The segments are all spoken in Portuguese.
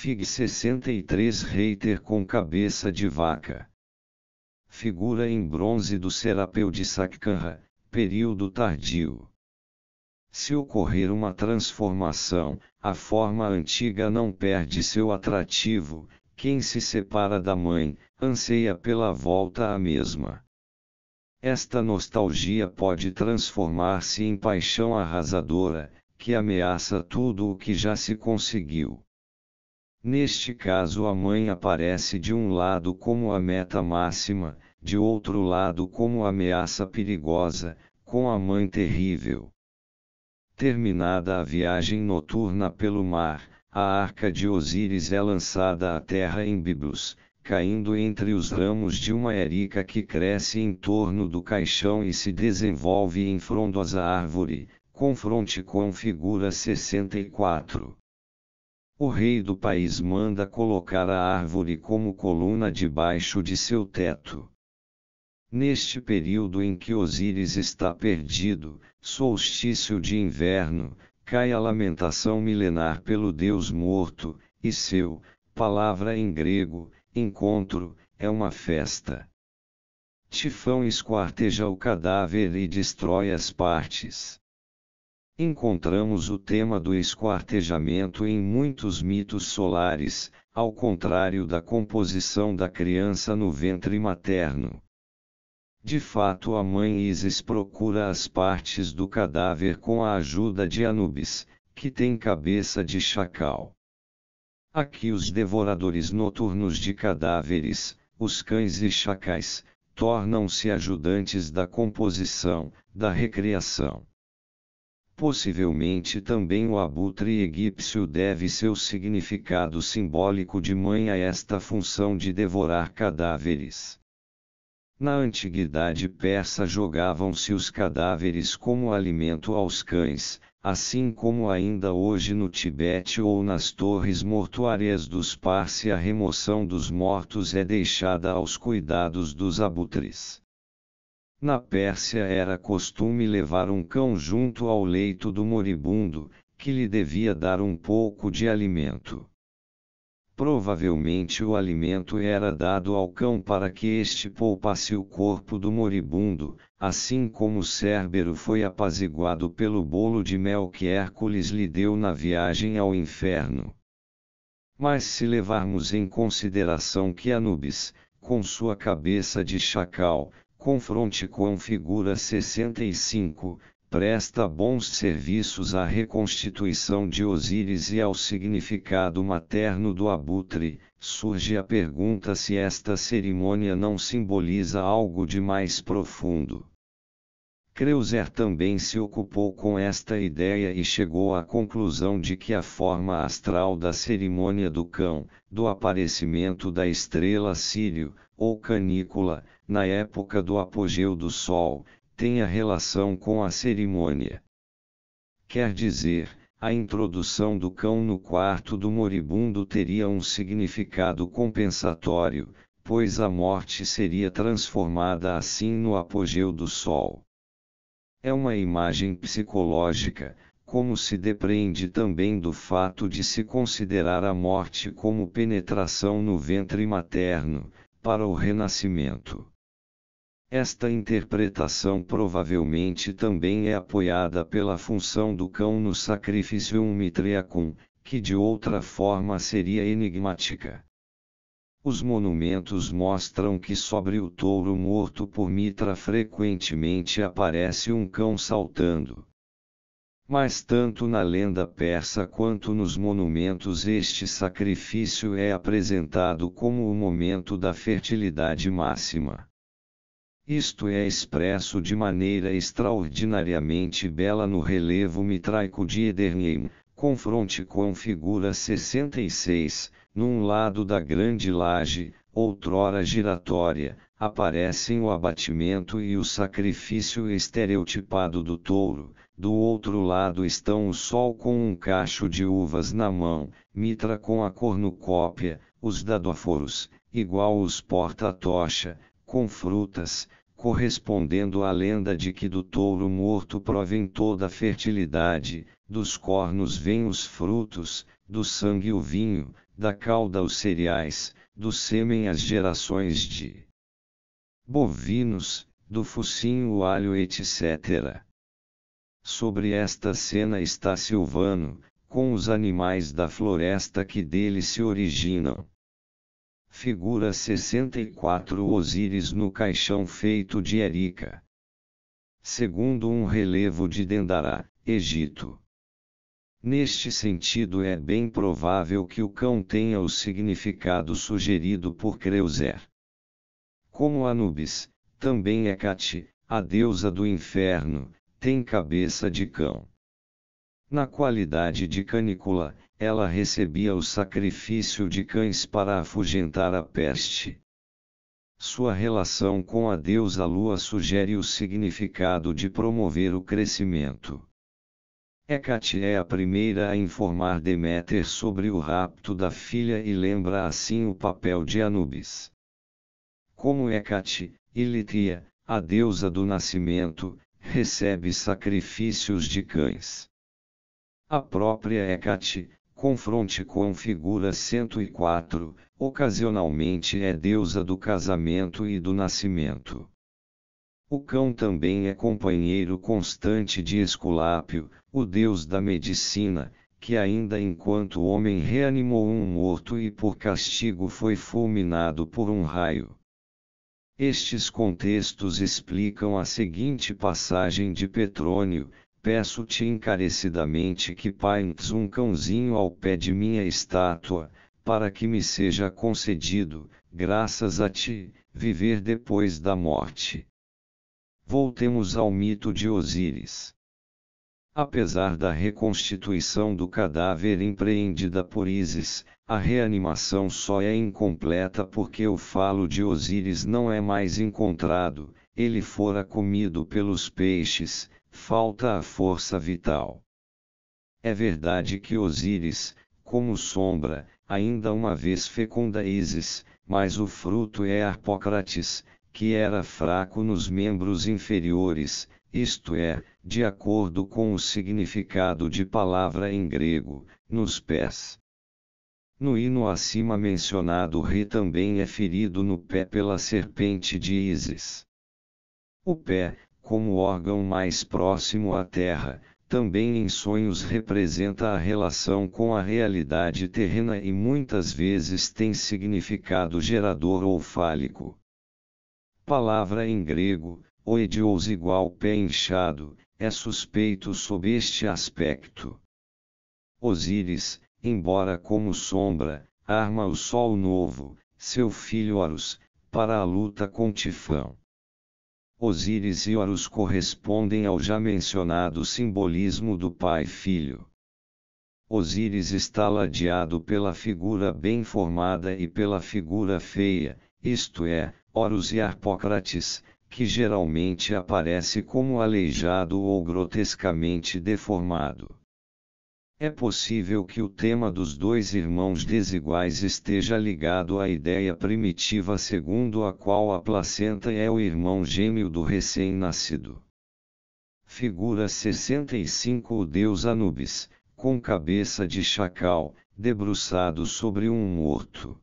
Fig 63 Reiter com cabeça de vaca. Figura em bronze do Serapeu de Sakkanra, período tardio. Se ocorrer uma transformação, a forma antiga não perde seu atrativo, quem se separa da mãe, anseia pela volta à mesma. Esta nostalgia pode transformar-se em paixão arrasadora, que ameaça tudo o que já se conseguiu. Neste caso, a mãe aparece de um lado como a meta máxima, de outro lado como ameaça perigosa, com a mãe terrível. Terminada a viagem noturna pelo mar, a arca de Osíris é lançada à terra em Biblos, caindo entre os ramos de uma erica que cresce em torno do caixão e se desenvolve em frondosa árvore, confronte com figura 64 o rei do país manda colocar a árvore como coluna debaixo de seu teto. Neste período em que Osíris está perdido, solstício de inverno, cai a lamentação milenar pelo Deus morto, e seu, palavra em grego, encontro, é uma festa. Tifão esquarteja o cadáver e destrói as partes. Encontramos o tema do esquartejamento em muitos mitos solares, ao contrário da composição da criança no ventre materno. De fato, a mãe Isis procura as partes do cadáver com a ajuda de Anubis, que tem cabeça de chacal. Aqui, os devoradores noturnos de cadáveres, os cães e chacais, tornam-se ajudantes da composição, da recriação. Possivelmente também o abutre egípcio deve seu significado simbólico de mãe a esta função de devorar cadáveres. Na antiguidade persa jogavam-se os cadáveres como alimento aos cães, assim como ainda hoje no Tibete ou nas torres mortuárias dos Parsi a remoção dos mortos é deixada aos cuidados dos abutres. Na Pérsia era costume levar um cão junto ao leito do moribundo, que lhe devia dar um pouco de alimento. Provavelmente o alimento era dado ao cão para que este poupasse o corpo do moribundo, assim como Cérbero foi apaziguado pelo bolo de mel que Hércules lhe deu na viagem ao inferno. Mas se levarmos em consideração que Anubis, com sua cabeça de chacal, confronte com figura 65, presta bons serviços à reconstituição de Osíris e ao significado materno do abutre, surge a pergunta se esta cerimônia não simboliza algo de mais profundo. Creuser também se ocupou com esta ideia e chegou à conclusão de que a forma astral da cerimônia do cão, do aparecimento da estrela Sírio, ou canícula, na época do apogeu do Sol, tenha relação com a cerimônia. Quer dizer, a introdução do cão no quarto do moribundo teria um significado compensatório, pois a morte seria transformada assim no apogeu do sol. É uma imagem psicológica, como se depreende também do fato de se considerar a morte como penetração no ventre materno, para o Renascimento. Esta interpretação provavelmente também é apoiada pela função do cão no sacrifício Mitreacum, que de outra forma seria enigmática. Os monumentos mostram que sobre o touro morto por Mitra frequentemente aparece um cão saltando. Mas tanto na lenda persa quanto nos monumentos este sacrifício é apresentado como o momento da fertilidade máxima. Isto é expresso de maneira extraordinariamente bela no relevo mitraico de Ederneim, confronte com figura 66, num lado da grande laje, outrora giratória, aparecem o abatimento e o sacrifício estereotipado do touro, do outro lado estão o sol com um cacho de uvas na mão, Mitra com a cornucópia, os dadoforos, igual os porta-tocha, com frutas, correspondendo à lenda de que do touro morto provém toda a fertilidade, dos cornos vêm os frutos, do sangue o vinho, da cauda os cereais, do sêmen as gerações de bovinos, do focinho o alho etc. Sobre esta cena está Silvano, com os animais da floresta que dele se originam. Figura 64 Osíris no caixão feito de erica. Segundo um relevo de Dendará, Egito. Neste sentido, é bem provável que o cão tenha o significado sugerido por Creuser. Como Anubis, também Hecate, é a deusa do inferno, tem cabeça de cão. Na qualidade de canícula, ela recebia o sacrifício de cães para afugentar a peste. Sua relação com a deusa lua sugere o significado de promover o crescimento. Hecate é a primeira a informar Deméter sobre o rapto da filha e lembra assim o papel de Anubis. Como Hecate, Ilitria, a deusa do nascimento, recebe sacrifícios de cães. A própria Hecate, confronte com figura 104, ocasionalmente é deusa do casamento e do nascimento. O cão também é companheiro constante de Esculápio, o deus da medicina, que ainda enquanto homem reanimou um morto e por castigo foi fulminado por um raio. Estes contextos explicam a seguinte passagem de Petrônio: Peço-te encarecidamente que paintes um cãozinho ao pé de minha estátua, para que me seja concedido, graças a ti, viver depois da morte. Voltemos ao mito de Osíris. Apesar da reconstituição do cadáver empreendida por Isis, a reanimação só é incompleta porque o falo de Osíris não é mais encontrado, ele fora comido pelos peixes, falta a força vital. É verdade que Osíris, como sombra, ainda uma vez fecunda Isis, mas o fruto é Arpócrates, que era fraco nos membros inferiores, isto é, de acordo com o significado de palavra em grego, nos pés. No hino acima mencionado, Re também é ferido no pé pela serpente de Ísis. O pé, como órgão mais próximo à terra, também em sonhos representa a relação com a realidade terrena e muitas vezes tem significado gerador ou fálico. Palavra em grego, o ediouz igual pé inchado, é suspeito sob este aspecto. Osíris, embora como sombra, arma o sol novo, seu filho Horus, para a luta com Tifão. Osíris e Horus correspondem ao já mencionado simbolismo do pai-filho. Osíris está ladeado pela figura bem formada e pela figura feia, isto é, Horus e Arpócrates, que geralmente aparece como aleijado ou grotescamente deformado. É possível que o tema dos dois irmãos desiguais esteja ligado à ideia primitiva segundo a qual a placenta é o irmão gêmeo do recém-nascido. Figura 65 O deus Anubis, com cabeça de chacal, debruçado sobre um morto.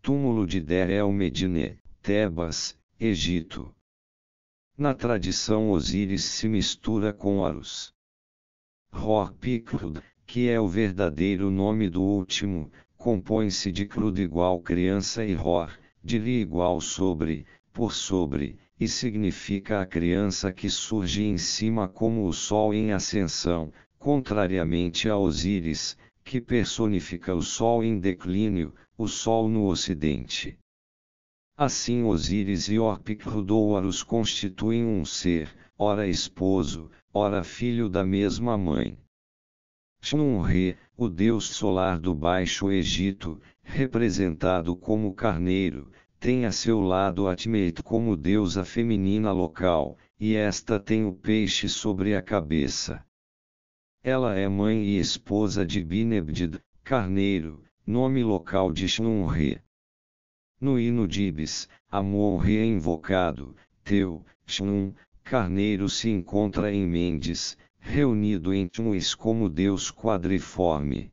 Túmulo de el Medine, Tebas, Egito. Na tradição Osíris se mistura com Horus. Horpicrud, que é o verdadeiro nome do último, compõe-se de crud igual criança e Hor, de li igual sobre, por sobre, e significa a criança que surge em cima como o sol em ascensão, contrariamente a Osíris, que personifica o sol em declínio, o sol no ocidente. Assim Osíris e orpic constituem um ser, ora esposo, ora filho da mesma mãe. shnum o deus solar do Baixo Egito, representado como carneiro, tem a seu lado Atmeit como deusa feminina local, e esta tem o peixe sobre a cabeça. Ela é mãe e esposa de Binebdid, carneiro, nome local de shnum no hino Dibis, é reinvocado, teu, Chum, carneiro se encontra em Mendes, reunido em Tchums como Deus quadriforme.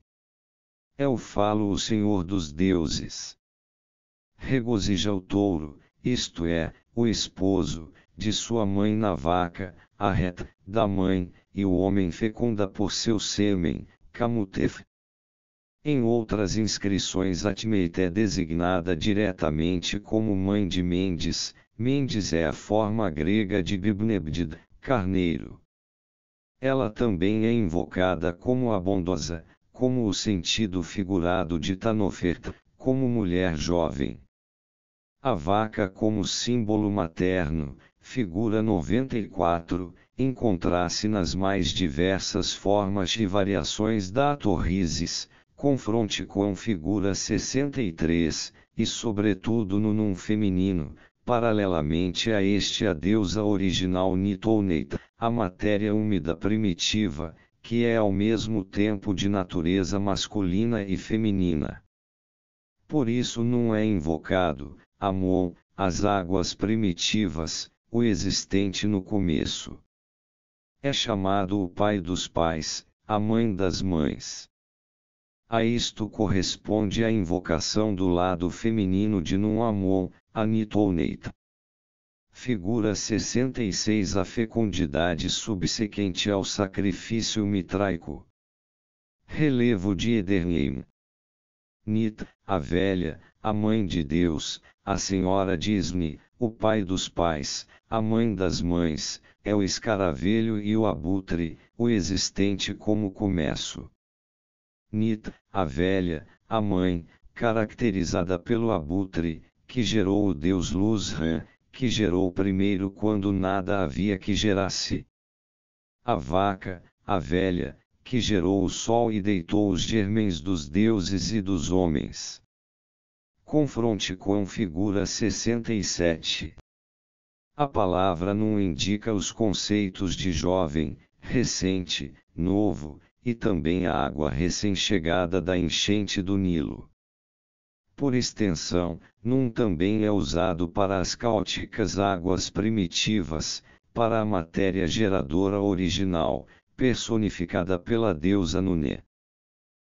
Eu falo o Senhor dos deuses. Regozija o touro, isto é, o esposo, de sua mãe na vaca, a reta, da mãe, e o homem fecunda por seu sêmen, Camutef, em outras inscrições Atmeita é designada diretamente como mãe de Mendes, Mendes é a forma grega de Bibnebdid, carneiro. Ela também é invocada como a bondosa, como o sentido figurado de Tanofert, como mulher jovem. A vaca como símbolo materno, figura 94, encontra se nas mais diversas formas e variações da Torrises, confronte com figura 63, e sobretudo no num feminino, paralelamente a este a deusa original Nitouneita, a matéria úmida primitiva, que é ao mesmo tempo de natureza masculina e feminina. Por isso não é invocado, Amon, as águas primitivas, o existente no começo. É chamado o pai dos pais, a mãe das mães. A isto corresponde a invocação do lado feminino de Nunamon, Anit ou Neita. Figura 66 A fecundidade subsequente ao sacrifício mitraico. Relevo de Ederneim. Nit, a velha, a mãe de Deus, a senhora Disney, o pai dos pais, a mãe das mães, é o escaravelho e o abutre, o existente como começo. Nit, a velha, a mãe, caracterizada pelo abutre, que gerou o deus Luz Ram, que gerou primeiro quando nada havia que gerasse. A vaca, a velha, que gerou o sol e deitou os germens dos deuses e dos homens. Confronte com figura 67. A palavra não indica os conceitos de jovem, recente, novo, e também a água recém-chegada da enchente do Nilo. Por extensão, Num também é usado para as cáuticas águas primitivas, para a matéria geradora original, personificada pela deusa Nunê.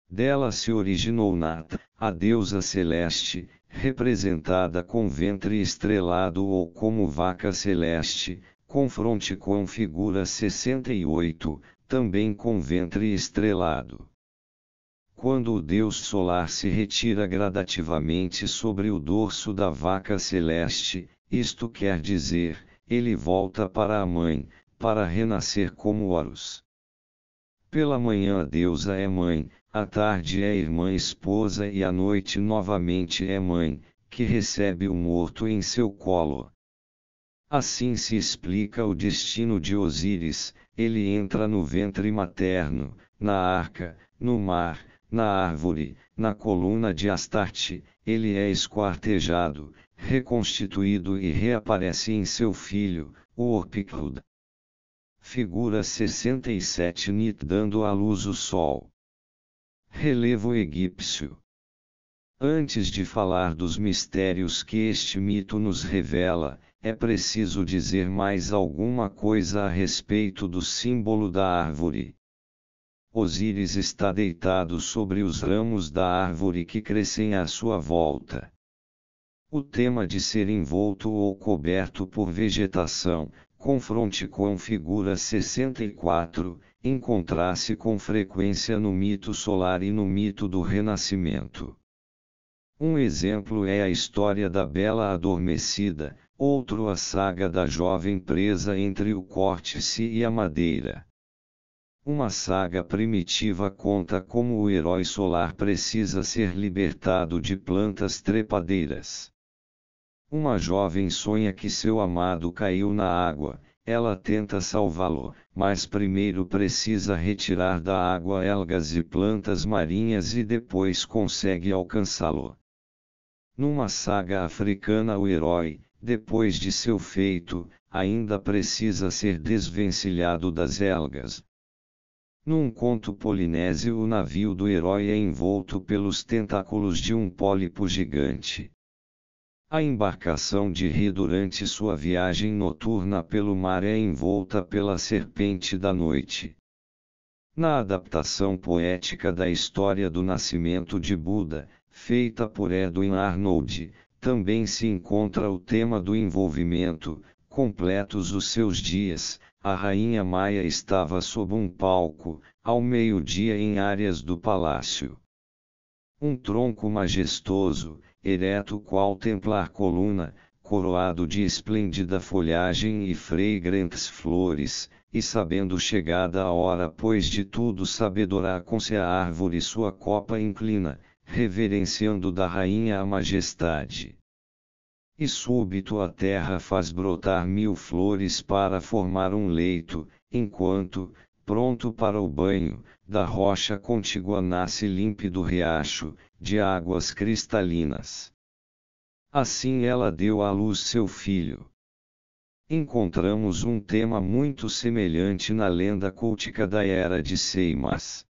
Dela se originou Nat, a deusa celeste, representada com ventre estrelado ou como vaca celeste, confronte com figura 68, também com ventre estrelado. Quando o Deus solar se retira gradativamente sobre o dorso da vaca celeste, isto quer dizer, ele volta para a mãe, para renascer como Horus. Pela manhã a deusa é mãe, à tarde é irmã esposa e à noite novamente é mãe, que recebe o morto em seu colo, Assim se explica o destino de Osíris, ele entra no ventre materno, na arca, no mar, na árvore, na coluna de Astarte, ele é esquartejado, reconstituído e reaparece em seu filho, o Orpiclud. Figura 67 Nit dando à luz o sol. Relevo egípcio. Antes de falar dos mistérios que este mito nos revela, é preciso dizer mais alguma coisa a respeito do símbolo da árvore. Osíris está deitado sobre os ramos da árvore que crescem à sua volta. O tema de ser envolto ou coberto por vegetação, confronte com figura 64, encontrar-se com frequência no mito solar e no mito do renascimento. Um exemplo é a história da Bela Adormecida, outro a saga da jovem presa entre o córtice e a madeira. Uma saga primitiva conta como o herói solar precisa ser libertado de plantas trepadeiras. Uma jovem sonha que seu amado caiu na água, ela tenta salvá-lo, mas primeiro precisa retirar da água algas e plantas marinhas e depois consegue alcançá-lo. Numa saga africana, o herói, depois de seu feito, ainda precisa ser desvencilhado das elgas. Num conto polinésio, o navio do herói é envolto pelos tentáculos de um pólipo gigante. A embarcação de Ri durante sua viagem noturna pelo mar é envolta pela serpente da noite. Na adaptação poética da história do nascimento de Buda, feita por Edwin Arnold, também se encontra o tema do envolvimento, completos os seus dias, a rainha Maia estava sob um palco, ao meio-dia em áreas do palácio. Um tronco majestoso, ereto qual templar coluna, coroado de esplêndida folhagem e fragrantes flores, e sabendo chegada a hora pois de tudo sabedorá com se a árvore sua copa inclina, reverenciando da rainha a majestade. E súbito a terra faz brotar mil flores para formar um leito, enquanto, pronto para o banho, da rocha contígua nasce límpido riacho, de águas cristalinas. Assim ela deu à luz seu filho. Encontramos um tema muito semelhante na lenda cultica da era de Seimas.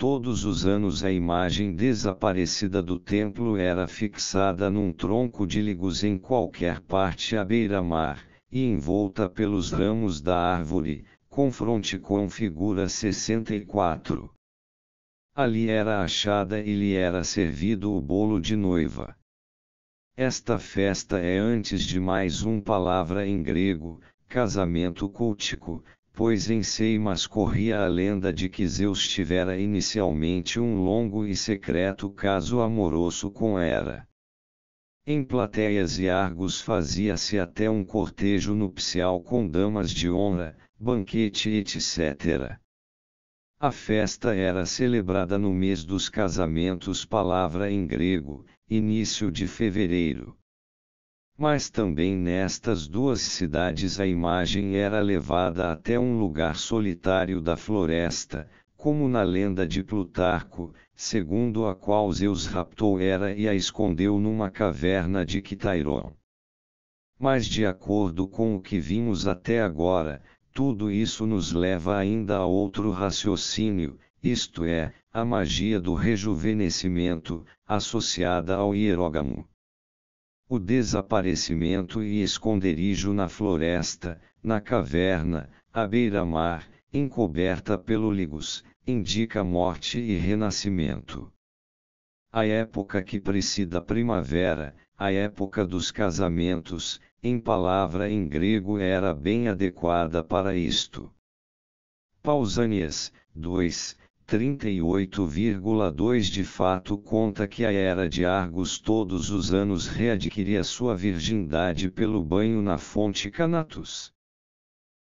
Todos os anos a imagem desaparecida do templo era fixada num tronco de ligos em qualquer parte à beira-mar, e envolta pelos ramos da árvore, confronte com figura 64. Ali era achada e lhe era servido o bolo de noiva. Esta festa é antes de mais um palavra em grego, casamento cultico, pois em Seimas corria a lenda de que Zeus tivera inicialmente um longo e secreto caso amoroso com Hera. Em plateias e argos fazia-se até um cortejo nupcial com damas de honra, banquete etc. A festa era celebrada no mês dos casamentos, palavra em grego, início de fevereiro mas também nestas duas cidades a imagem era levada até um lugar solitário da floresta, como na lenda de Plutarco, segundo a qual Zeus raptou Hera e a escondeu numa caverna de Quitairon. Mas de acordo com o que vimos até agora, tudo isso nos leva ainda a outro raciocínio, isto é, a magia do rejuvenescimento, associada ao hierógamo o desaparecimento e esconderijo na floresta, na caverna, à beira-mar, encoberta pelo Ligus, indica morte e renascimento. A época que precede a primavera, a época dos casamentos, em palavra em grego era bem adequada para isto. Pausanias, 2, 38,2 de fato conta que a era de Argos todos os anos readquiria sua virgindade pelo banho na fonte Canatus.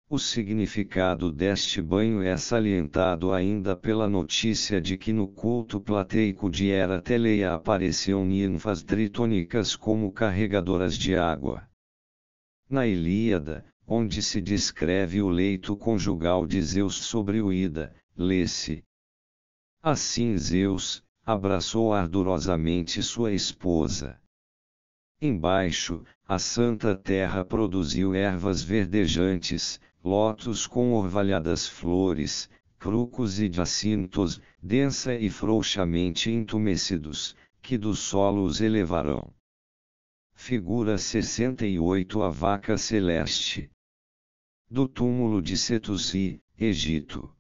O significado deste banho é salientado ainda pela notícia de que no culto plateico de Hera Teleia apareciam ninfas tritônicas como carregadoras de água. Na Ilíada, onde se descreve o leito conjugal de Zeus sobre Ida, lê-se, Assim Zeus, abraçou ardorosamente sua esposa. Embaixo, a santa terra produziu ervas verdejantes, lotos com orvalhadas flores, crucos e jacintos, densa e frouxamente entumecidos, que do solo os elevarão. Figura 68 A Vaca Celeste Do túmulo de Setusi, Egito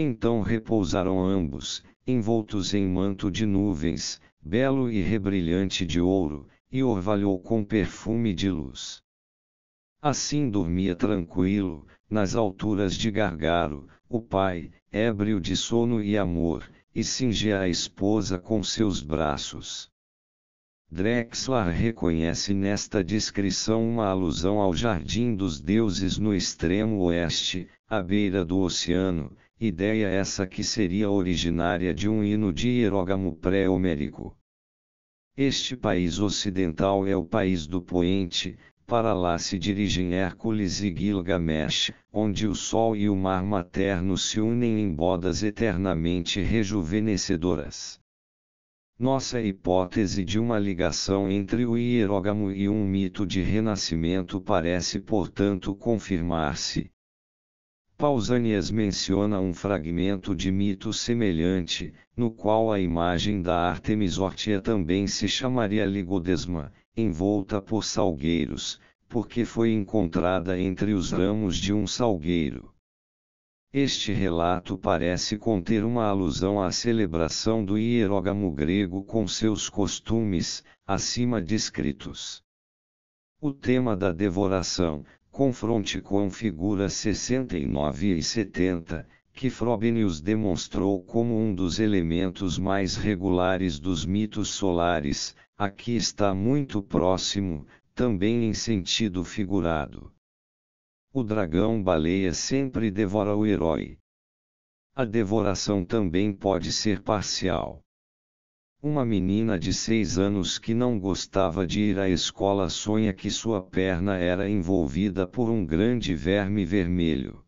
então repousaram ambos, envoltos em manto de nuvens, belo e rebrilhante de ouro, e orvalhou com perfume de luz. Assim dormia tranquilo, nas alturas de Gargaro, o pai, ébrio de sono e amor, e cingia a esposa com seus braços. Drexler reconhece nesta descrição uma alusão ao Jardim dos Deuses no extremo oeste, à beira do oceano, ideia essa que seria originária de um hino de hierógamo pré-homérico. Este país ocidental é o país do poente, para lá se dirigem Hércules e Gilgamesh, onde o sol e o mar materno se unem em bodas eternamente rejuvenescedoras. Nossa hipótese de uma ligação entre o hierógamo e um mito de renascimento parece, portanto, confirmar-se. Pausanias menciona um fragmento de mito semelhante, no qual a imagem da Artemis também se chamaria Ligodesma, envolta por salgueiros, porque foi encontrada entre os ramos de um salgueiro. Este relato parece conter uma alusão à celebração do hierogamo grego com seus costumes, acima descritos. O tema da devoração, confronte com figuras 69 e 70, que Frobenius demonstrou como um dos elementos mais regulares dos mitos solares, aqui está muito próximo, também em sentido figurado. O dragão-baleia sempre devora o herói. A devoração também pode ser parcial. Uma menina de seis anos que não gostava de ir à escola sonha que sua perna era envolvida por um grande verme vermelho.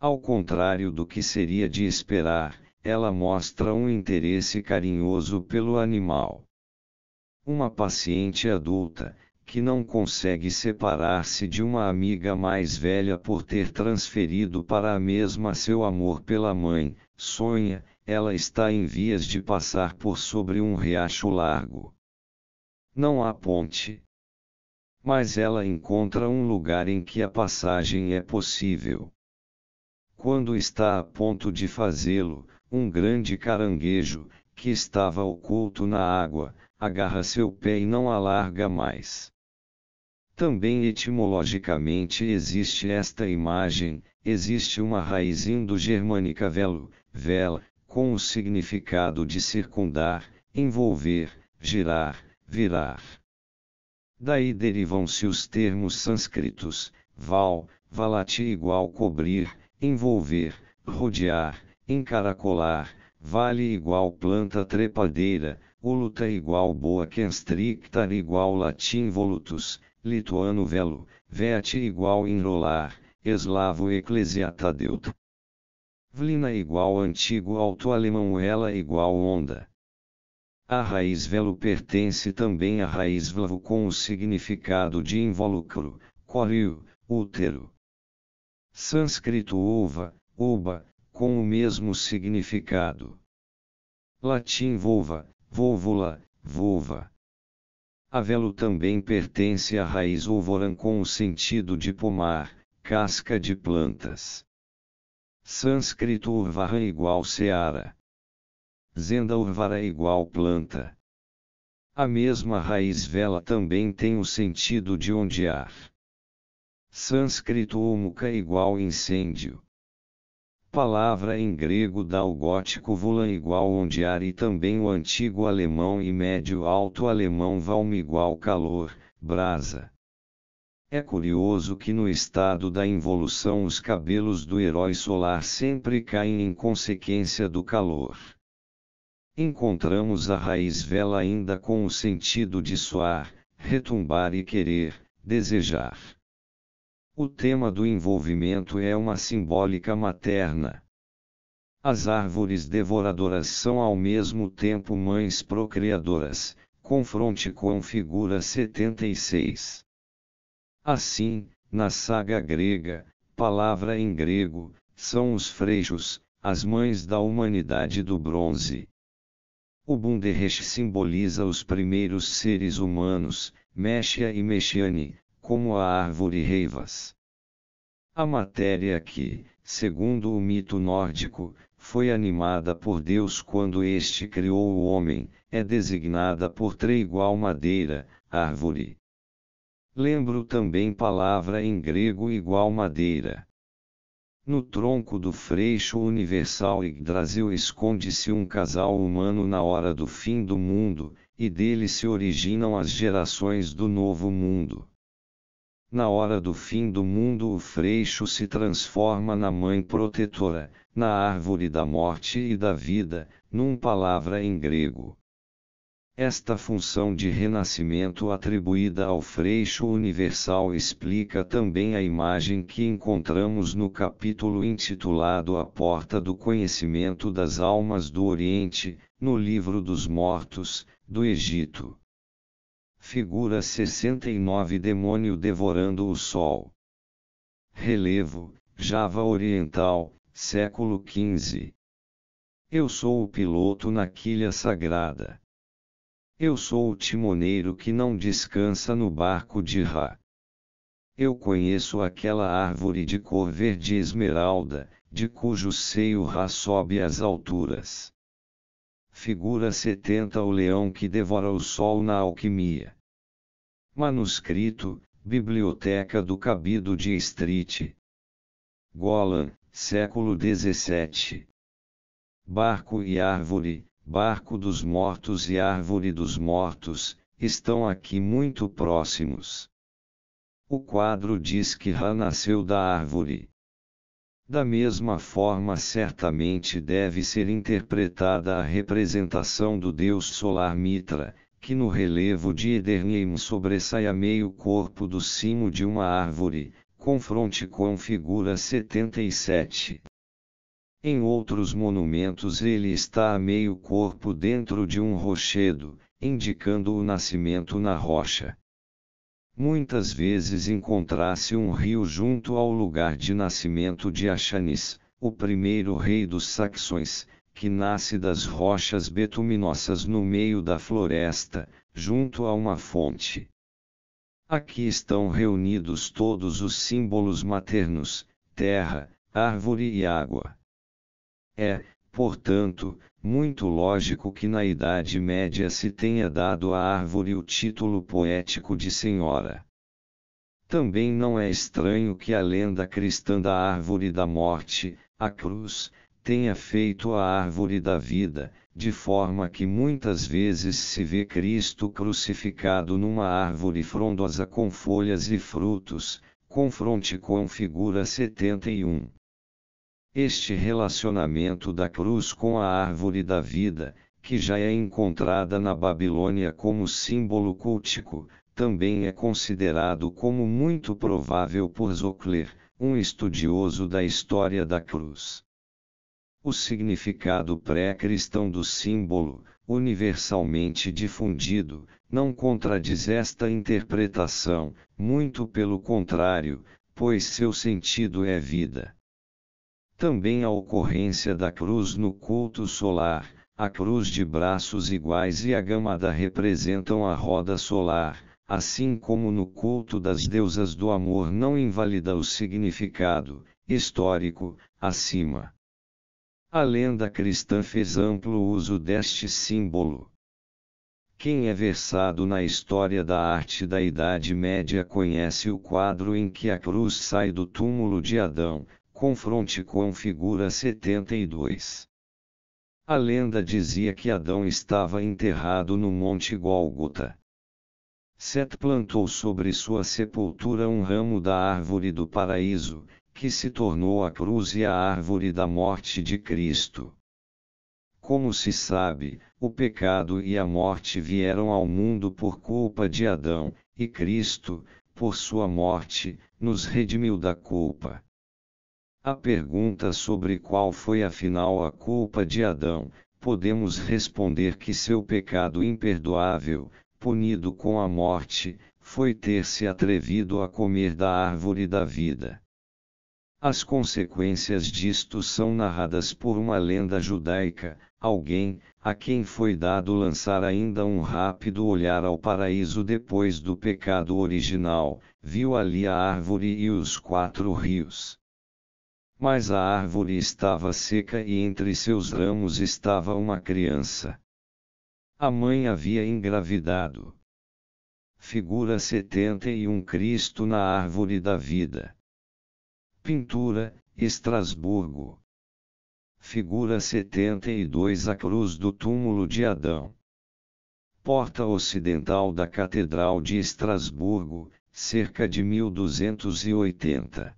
Ao contrário do que seria de esperar, ela mostra um interesse carinhoso pelo animal. Uma paciente adulta, que não consegue separar-se de uma amiga mais velha por ter transferido para a mesma seu amor pela mãe, sonha, ela está em vias de passar por sobre um riacho largo. Não há ponte. Mas ela encontra um lugar em que a passagem é possível. Quando está a ponto de fazê-lo, um grande caranguejo, que estava oculto na água, agarra seu pé e não alarga mais. Também etimologicamente existe esta imagem, existe uma raiz indo-germânica velo, vela, com o significado de circundar, envolver, girar, virar. Daí derivam-se os termos sânscritos, val, valati igual cobrir, envolver, rodear, encaracolar, vale igual planta trepadeira, uluta igual boa constrictar igual latim volutus, lituano velo, veati igual enrolar, eslavo deuta. Vlina igual antigo alto alemão ela igual onda. A raiz velo pertence também à raiz vlavo com o significado de invólucro, corio, útero. Sânscrito ova, uba, com o mesmo significado. Latim vulva, vulvula, vulva. A velo também pertence à raiz ovoran com o sentido de pomar, casca de plantas. Sânscrito urvara igual seara. Zenda urvara igual planta. A mesma raiz vela também tem o sentido de ondear. Sânscrito umuca igual incêndio. Palavra em grego dá o gótico vulan igual ondear e também o antigo alemão e médio alto alemão valm igual calor, brasa. É curioso que no estado da involução os cabelos do herói solar sempre caem em consequência do calor. Encontramos a raiz vela ainda com o sentido de soar, retumbar e querer, desejar. O tema do envolvimento é uma simbólica materna. As árvores devoradoras são ao mesmo tempo mães procriadoras, confronte com figura 76. Assim, na saga grega, palavra em grego, são os freixos, as mães da humanidade do bronze. O Bunderesh simboliza os primeiros seres humanos, Mexia e Mexiane, como a árvore Reivas. A matéria que, segundo o mito nórdico, foi animada por Deus quando este criou o homem, é designada por igual madeira, árvore. Lembro também palavra em grego igual madeira. No tronco do freixo universal Yggdrasil esconde-se um casal humano na hora do fim do mundo, e dele se originam as gerações do novo mundo. Na hora do fim do mundo o freixo se transforma na mãe protetora, na árvore da morte e da vida, num palavra em grego. Esta função de renascimento atribuída ao Freixo Universal explica também a imagem que encontramos no capítulo intitulado A Porta do Conhecimento das Almas do Oriente, no Livro dos Mortos, do Egito. Figura 69 Demônio devorando o Sol. Relevo, Java Oriental, século XV. Eu sou o piloto na quilha sagrada. Eu sou o timoneiro que não descansa no barco de Ra. Eu conheço aquela árvore de cor verde esmeralda, de cujo seio Ra sobe às alturas. Figura 70 O leão que devora o sol na alquimia. Manuscrito, Biblioteca do Cabido de Street. Golan, século XVII. Barco e árvore, Barco dos Mortos e Árvore dos Mortos, estão aqui muito próximos. O quadro diz que Ra nasceu da árvore. Da mesma forma, certamente deve ser interpretada a representação do deus solar Mitra, que no relevo de Edernium sobressai a meio corpo do cimo de uma árvore, confronte com figura 77. Em outros monumentos ele está a meio corpo dentro de um rochedo, indicando o nascimento na rocha. Muitas vezes encontrasse um rio junto ao lugar de nascimento de Achanis, o primeiro rei dos Saxões, que nasce das rochas betuminosas no meio da floresta, junto a uma fonte. Aqui estão reunidos todos os símbolos maternos, terra, árvore e água. É, portanto, muito lógico que na Idade Média se tenha dado à árvore o título poético de Senhora. Também não é estranho que a lenda cristã da árvore da morte, a cruz, tenha feito a árvore da vida, de forma que muitas vezes se vê Cristo crucificado numa árvore frondosa com folhas e frutos, confronte com figura 71. Este relacionamento da cruz com a árvore da vida, que já é encontrada na Babilônia como símbolo cultico, também é considerado como muito provável por Zocler, um estudioso da história da cruz. O significado pré-cristão do símbolo, universalmente difundido, não contradiz esta interpretação, muito pelo contrário, pois seu sentido é vida. Também a ocorrência da cruz no culto solar, a cruz de braços iguais e a gamada representam a roda solar, assim como no culto das deusas do amor não invalida o significado histórico acima. A lenda cristã fez amplo uso deste símbolo. Quem é versado na história da arte da Idade Média conhece o quadro em que a cruz sai do túmulo de Adão, confronte com figura 72. A lenda dizia que Adão estava enterrado no Monte Gólgota. Set plantou sobre sua sepultura um ramo da árvore do paraíso, que se tornou a cruz e a árvore da morte de Cristo. Como se sabe, o pecado e a morte vieram ao mundo por culpa de Adão, e Cristo, por sua morte, nos redimiu da culpa. A pergunta sobre qual foi afinal a culpa de Adão, podemos responder que seu pecado imperdoável, punido com a morte, foi ter se atrevido a comer da árvore da vida. As consequências disto são narradas por uma lenda judaica, alguém, a quem foi dado lançar ainda um rápido olhar ao paraíso depois do pecado original, viu ali a árvore e os quatro rios. Mas a árvore estava seca e entre seus ramos estava uma criança. A mãe havia engravidado. Figura 71 Cristo na Árvore da Vida. Pintura, Estrasburgo. Figura 72 A Cruz do Túmulo de Adão. Porta ocidental da Catedral de Estrasburgo, cerca de 1280.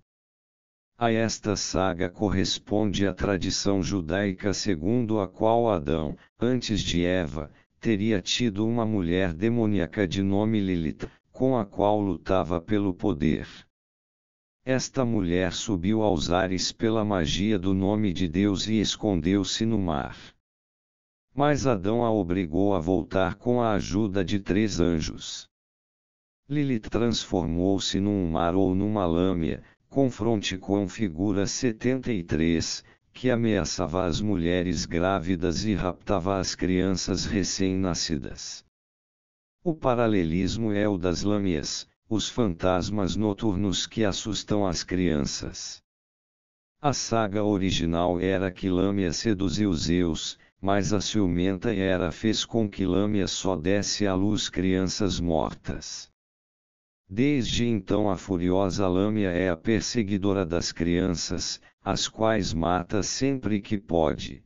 A esta saga corresponde a tradição judaica segundo a qual Adão, antes de Eva, teria tido uma mulher demoníaca de nome Lilith, com a qual lutava pelo poder. Esta mulher subiu aos ares pela magia do nome de Deus e escondeu-se no mar. Mas Adão a obrigou a voltar com a ajuda de três anjos. Lilith transformou-se num mar ou numa lâmia, confronte com figura 73, que ameaçava as mulheres grávidas e raptava as crianças recém-nascidas. O paralelismo é o das lâmias, os fantasmas noturnos que assustam as crianças. A saga original era que Lâmia seduziu Zeus, mas a ciumenta Hera fez com que Lâmia só desse à luz crianças mortas. Desde então a furiosa lâmia é a perseguidora das crianças, as quais mata sempre que pode.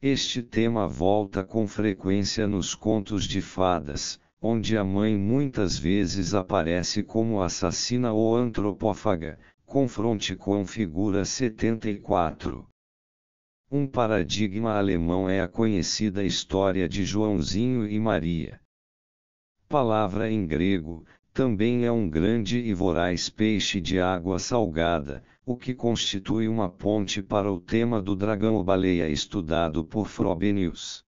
Este tema volta com frequência nos contos de fadas, onde a mãe muitas vezes aparece como assassina ou antropófaga, confronte com figura 74. Um paradigma alemão é a conhecida história de Joãozinho e Maria. Palavra em grego, também é um grande e voraz peixe de água salgada, o que constitui uma ponte para o tema do dragão baleia estudado por Frobenius.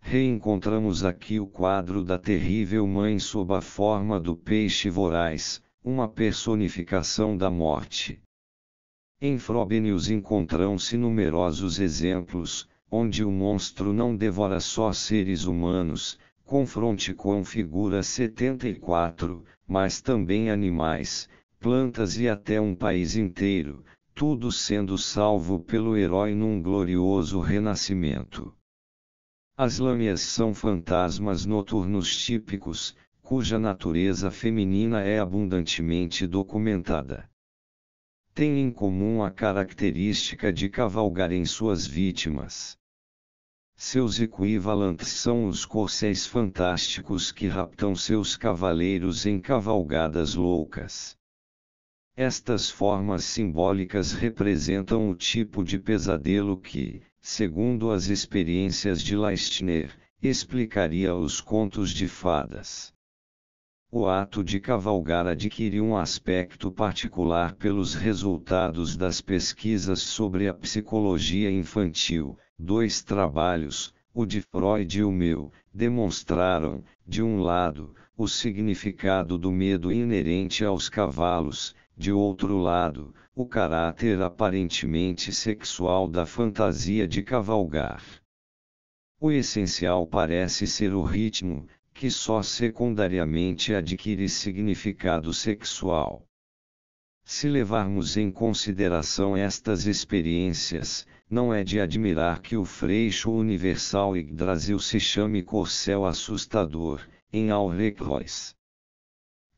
Reencontramos aqui o quadro da terrível mãe sob a forma do peixe voraz, uma personificação da morte. Em Frobenius encontram-se numerosos exemplos, onde o monstro não devora só seres humanos, confronte com figura 74, mas também animais, plantas e até um país inteiro, tudo sendo salvo pelo herói num glorioso renascimento. As lâmias são fantasmas noturnos típicos, cuja natureza feminina é abundantemente documentada. Tem em comum a característica de cavalgar em suas vítimas. Seus equivalentes são os corcéis fantásticos que raptam seus cavaleiros em cavalgadas loucas. Estas formas simbólicas representam o tipo de pesadelo que, segundo as experiências de Leistner, explicaria os contos de fadas. O ato de cavalgar adquire um aspecto particular pelos resultados das pesquisas sobre a psicologia infantil, dois trabalhos, o de Freud e o meu, demonstraram, de um lado, o significado do medo inerente aos cavalos, de outro lado, o caráter aparentemente sexual da fantasia de cavalgar. O essencial parece ser o ritmo, que só secundariamente adquire significado sexual. Se levarmos em consideração estas experiências, não é de admirar que o freixo universal Yggdrasil se chame corcel assustador, em Aurec-Rois.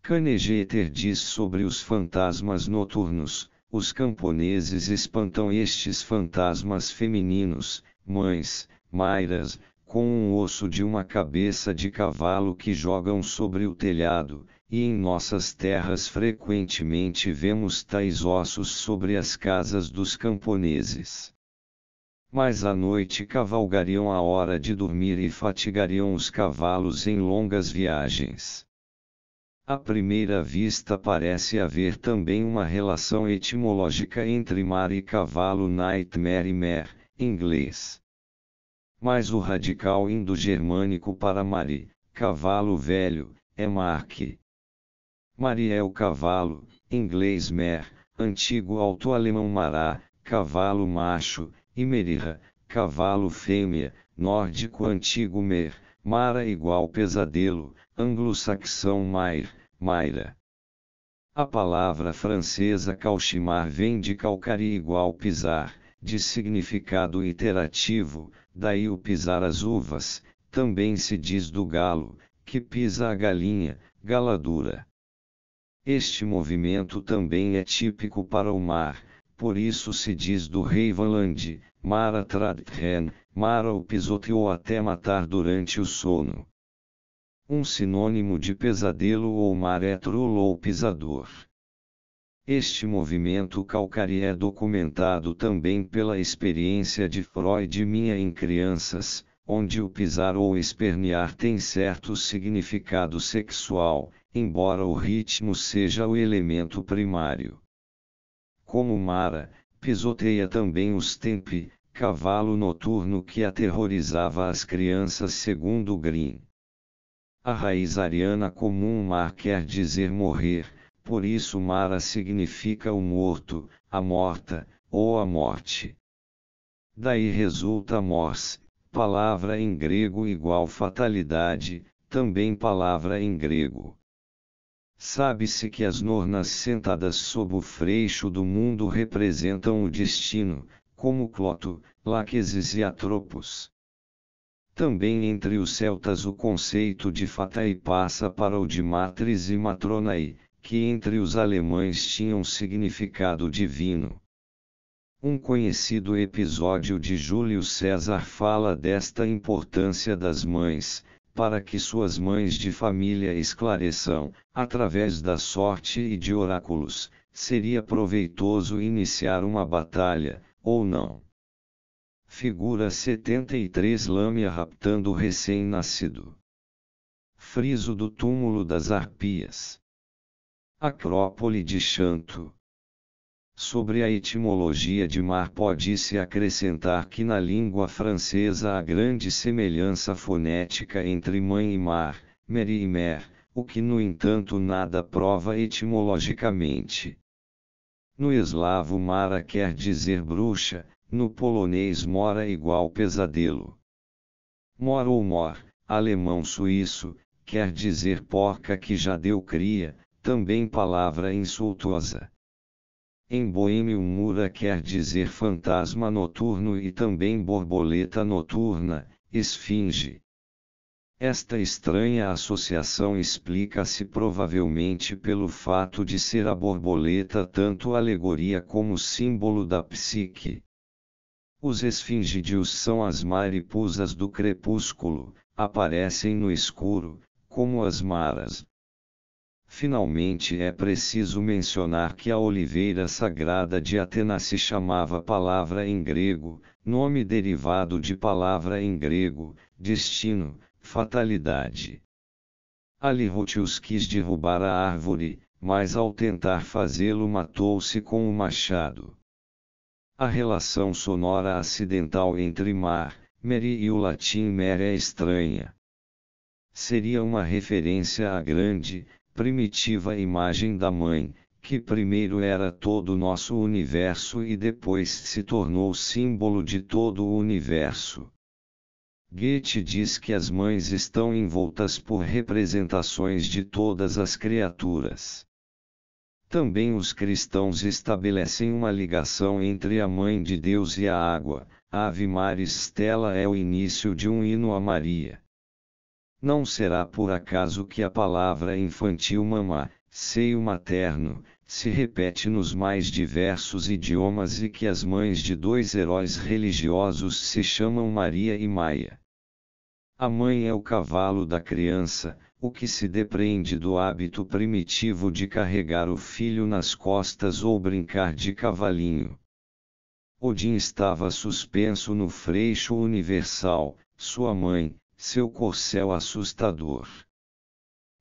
Canegeter diz sobre os fantasmas noturnos, os camponeses espantam estes fantasmas femininos, mães, mairas, com um osso de uma cabeça de cavalo que jogam sobre o telhado, e em nossas terras frequentemente vemos tais ossos sobre as casas dos camponeses. Mas à noite cavalgariam a hora de dormir e fatigariam os cavalos em longas viagens. À primeira vista parece haver também uma relação etimológica entre mar e cavalo nightmare e mer, inglês. Mas o radical indo-germânico para mari, cavalo velho, é marque, Mariel é cavalo, inglês mer, antigo alto alemão mará, cavalo macho, e merirra, cavalo fêmea, nórdico antigo mer, mara igual pesadelo, anglo-saxão mair, maira. A palavra francesa calchimar vem de calcari igual pisar, de significado iterativo, daí o pisar as uvas, também se diz do galo, que pisa a galinha, galadura. Este movimento também é típico para o mar, por isso se diz do rei Valand, Mara Tradthen, Mara o pisoteou até matar durante o sono. Um sinônimo de pesadelo ou mar é trulo ou pisador. Este movimento calcari é documentado também pela experiência de Freud minha em crianças, onde o pisar ou espernear tem certo significado sexual, embora o ritmo seja o elemento primário. Como Mara, pisoteia também os tempi, cavalo noturno que aterrorizava as crianças segundo Green. A raiz ariana comum mar quer dizer morrer, por isso Mara significa o morto, a morta, ou a morte. Daí resulta Mors, palavra em grego igual fatalidade, também palavra em grego. Sabe-se que as nornas sentadas sob o freixo do mundo representam o destino, como Cloto, Láqueses e Atropos. Também entre os celtas o conceito de Fatae passa para o de Matris e Matronae, que entre os alemães tinham significado divino. Um conhecido episódio de Júlio César fala desta importância das mães, para que suas mães de família esclareçam, através da sorte e de oráculos, seria proveitoso iniciar uma batalha, ou não. Figura 73 Lâmia raptando o recém-nascido. Friso do túmulo das arpias. Acrópole de Chanto. Sobre a etimologia de mar pode-se acrescentar que na língua francesa há grande semelhança fonética entre mãe e mar, meri e mer, o que no entanto nada prova etimologicamente. No eslavo Mara quer dizer bruxa, no polonês mora igual pesadelo. Mor ou mor, alemão suíço, quer dizer porca que já deu cria, também palavra insultuosa. Em boêmio mura quer dizer fantasma noturno e também borboleta noturna, esfinge. Esta estranha associação explica-se provavelmente pelo fato de ser a borboleta tanto alegoria como símbolo da psique. Os esfingidios são as maripusas do crepúsculo, aparecem no escuro, como as maras. Finalmente é preciso mencionar que a oliveira sagrada de Atena se chamava palavra em grego, nome derivado de palavra em grego, destino, fatalidade. Alihotius quis derrubar a árvore, mas ao tentar fazê-lo matou-se com o machado. A relação sonora acidental entre mar, meri e o latim mer é estranha. Seria uma referência à grande, primitiva imagem da Mãe, que primeiro era todo o nosso universo e depois se tornou símbolo de todo o universo. Goethe diz que as mães estão envoltas por representações de todas as criaturas. Também os cristãos estabelecem uma ligação entre a Mãe de Deus e a água, a Ave Maris Stella é o início de um hino a Maria. Não será por acaso que a palavra infantil mamá, seio materno, se repete nos mais diversos idiomas e que as mães de dois heróis religiosos se chamam Maria e Maia. A mãe é o cavalo da criança, o que se depreende do hábito primitivo de carregar o filho nas costas ou brincar de cavalinho. Odin estava suspenso no freixo universal, sua mãe, seu corcel assustador.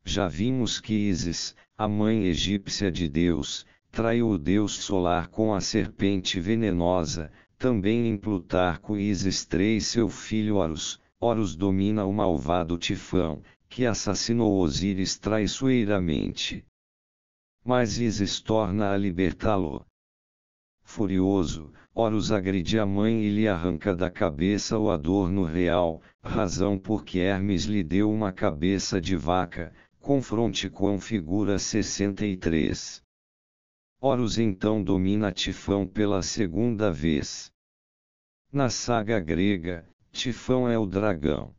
Já vimos que Isis, a mãe egípcia de Deus, traiu o Deus solar com a serpente venenosa, também em Plutarco Isis III seu filho Horus, Horus domina o malvado Tifão, que assassinou Osíris traiçoeiramente. Mas Isis torna a libertá-lo. Furioso, Horus agride a mãe e lhe arranca da cabeça o adorno real, razão por que Hermes lhe deu uma cabeça de vaca, confronte com a figura 63. Horus então domina Tifão pela segunda vez. Na saga grega, Tifão é o dragão.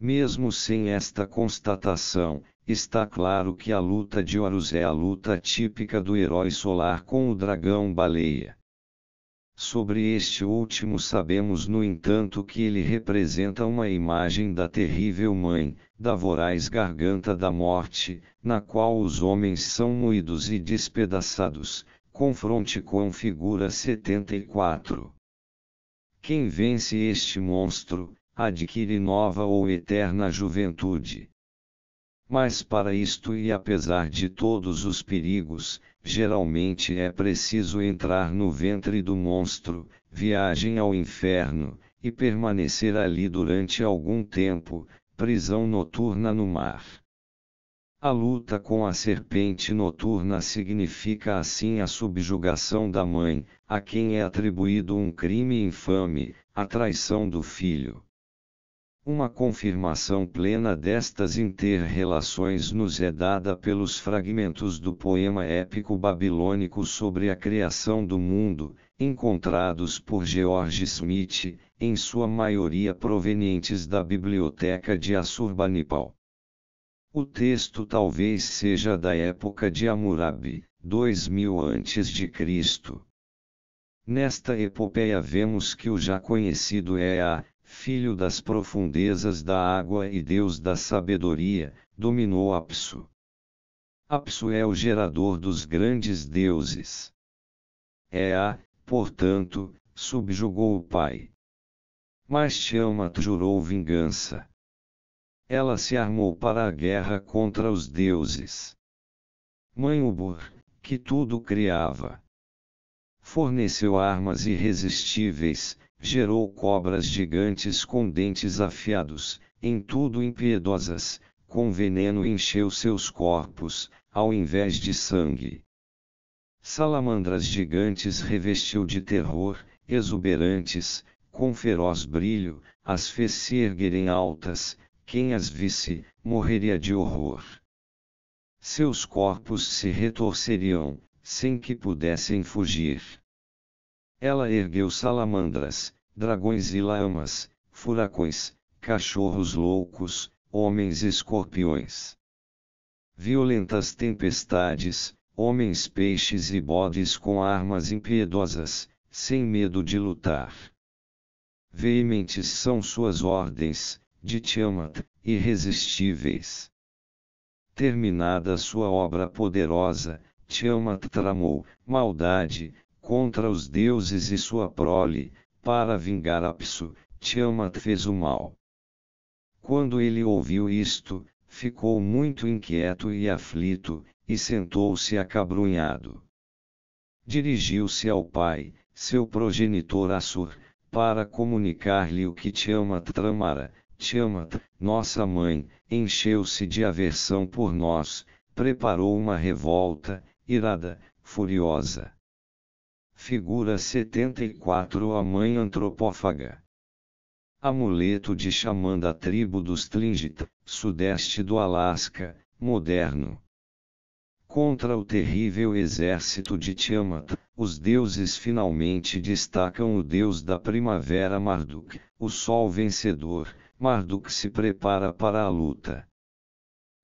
Mesmo sem esta constatação, está claro que a luta de Horus é a luta típica do herói solar com o dragão baleia. Sobre este último sabemos no entanto que ele representa uma imagem da terrível mãe, da voraz garganta da morte, na qual os homens são moídos e despedaçados, confronte com figura 74. Quem vence este monstro, adquire nova ou eterna juventude. Mas para isto e apesar de todos os perigos, geralmente é preciso entrar no ventre do monstro, viagem ao inferno, e permanecer ali durante algum tempo, prisão noturna no mar. A luta com a serpente noturna significa assim a subjugação da mãe, a quem é atribuído um crime infame, a traição do filho. Uma confirmação plena destas interrelações nos é dada pelos fragmentos do poema épico babilônico sobre a criação do mundo, encontrados por George Smith, em sua maioria provenientes da biblioteca de Assurbanipal. O texto talvez seja da época de Hammurabi, 2000 a.C. Nesta epopeia vemos que o já conhecido Ea, filho das profundezas da água e Deus da sabedoria, dominou Apsu. Apsu é o gerador dos grandes deuses. Ea, é portanto, subjugou o pai. Mas Tiamat jurou vingança. Ela se armou para a guerra contra os deuses. Mãe Ubur, que tudo criava. Forneceu armas irresistíveis, gerou cobras gigantes com dentes afiados, em tudo impiedosas, com veneno encheu seus corpos, ao invés de sangue. Salamandras gigantes revestiu de terror, exuberantes, com feroz brilho, as fez se erguerem altas, quem as visse, morreria de horror. Seus corpos se retorceriam, sem que pudessem fugir. Ela ergueu salamandras, dragões e lamas, furacões, cachorros loucos, homens escorpiões. Violentas tempestades, homens peixes e bodes com armas impiedosas, sem medo de lutar. Veementes são suas ordens, de Tiamat, irresistíveis. Terminada sua obra poderosa, Tiamat tramou maldade, contra os deuses e sua prole, para vingar Apsu, Tiamat fez o mal. Quando ele ouviu isto, ficou muito inquieto e aflito, e sentou-se acabrunhado. Dirigiu-se ao pai, seu progenitor Assur, para comunicar-lhe o que Tiamat tramara. Tiamat, nossa mãe, encheu-se de aversão por nós, preparou uma revolta, irada, furiosa. Figura 74 A Mãe Antropófaga Amuleto de xamã da tribo dos Tlingit, sudeste do Alasca, moderno. Contra o terrível exército de Tiamat, os deuses finalmente destacam o deus da primavera Marduk, o sol vencedor, Marduk se prepara para a luta.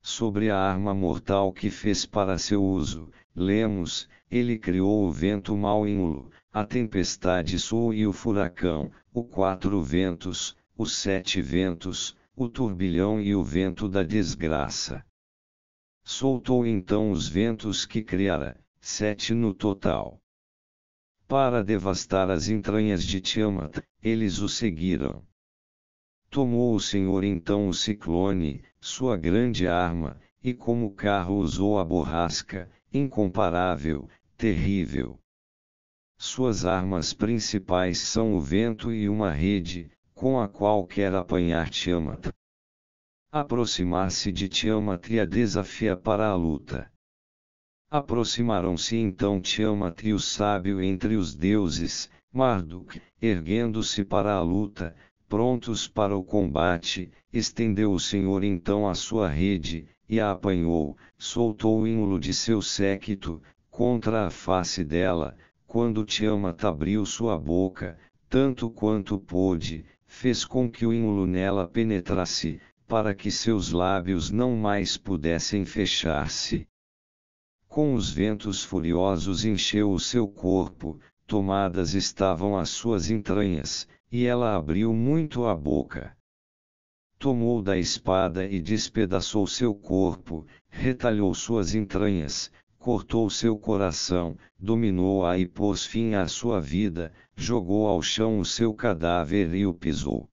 Sobre a arma mortal que fez para seu uso, lemos, ele criou o vento mauímulo, a tempestade sul e o furacão, o quatro ventos, os sete ventos, o turbilhão e o vento da desgraça. Soltou então os ventos que criara, sete no total. Para devastar as entranhas de Tiamat, eles o seguiram. Tomou o Senhor então o ciclone, sua grande arma, e como carro usou a borrasca, incomparável, terrível. Suas armas principais são o vento e uma rede, com a qual quer apanhar Tiamat. Aproximar-se de Tiamat e a desafia para a luta. Aproximaram-se então Tiamat e o sábio entre os deuses, Marduk, erguendo-se para a luta, prontos para o combate, estendeu o Senhor então a sua rede, e a apanhou, soltou ímulo de seu séquito, contra a face dela, quando Tiamat abriu sua boca, tanto quanto pôde, fez com que o ímulo nela penetrasse, para que seus lábios não mais pudessem fechar-se. Com os ventos furiosos encheu o seu corpo, tomadas estavam as suas entranhas, e ela abriu muito a boca tomou da espada e despedaçou seu corpo, retalhou suas entranhas, cortou seu coração, dominou-a e pôs fim à sua vida, jogou ao chão o seu cadáver e o pisou.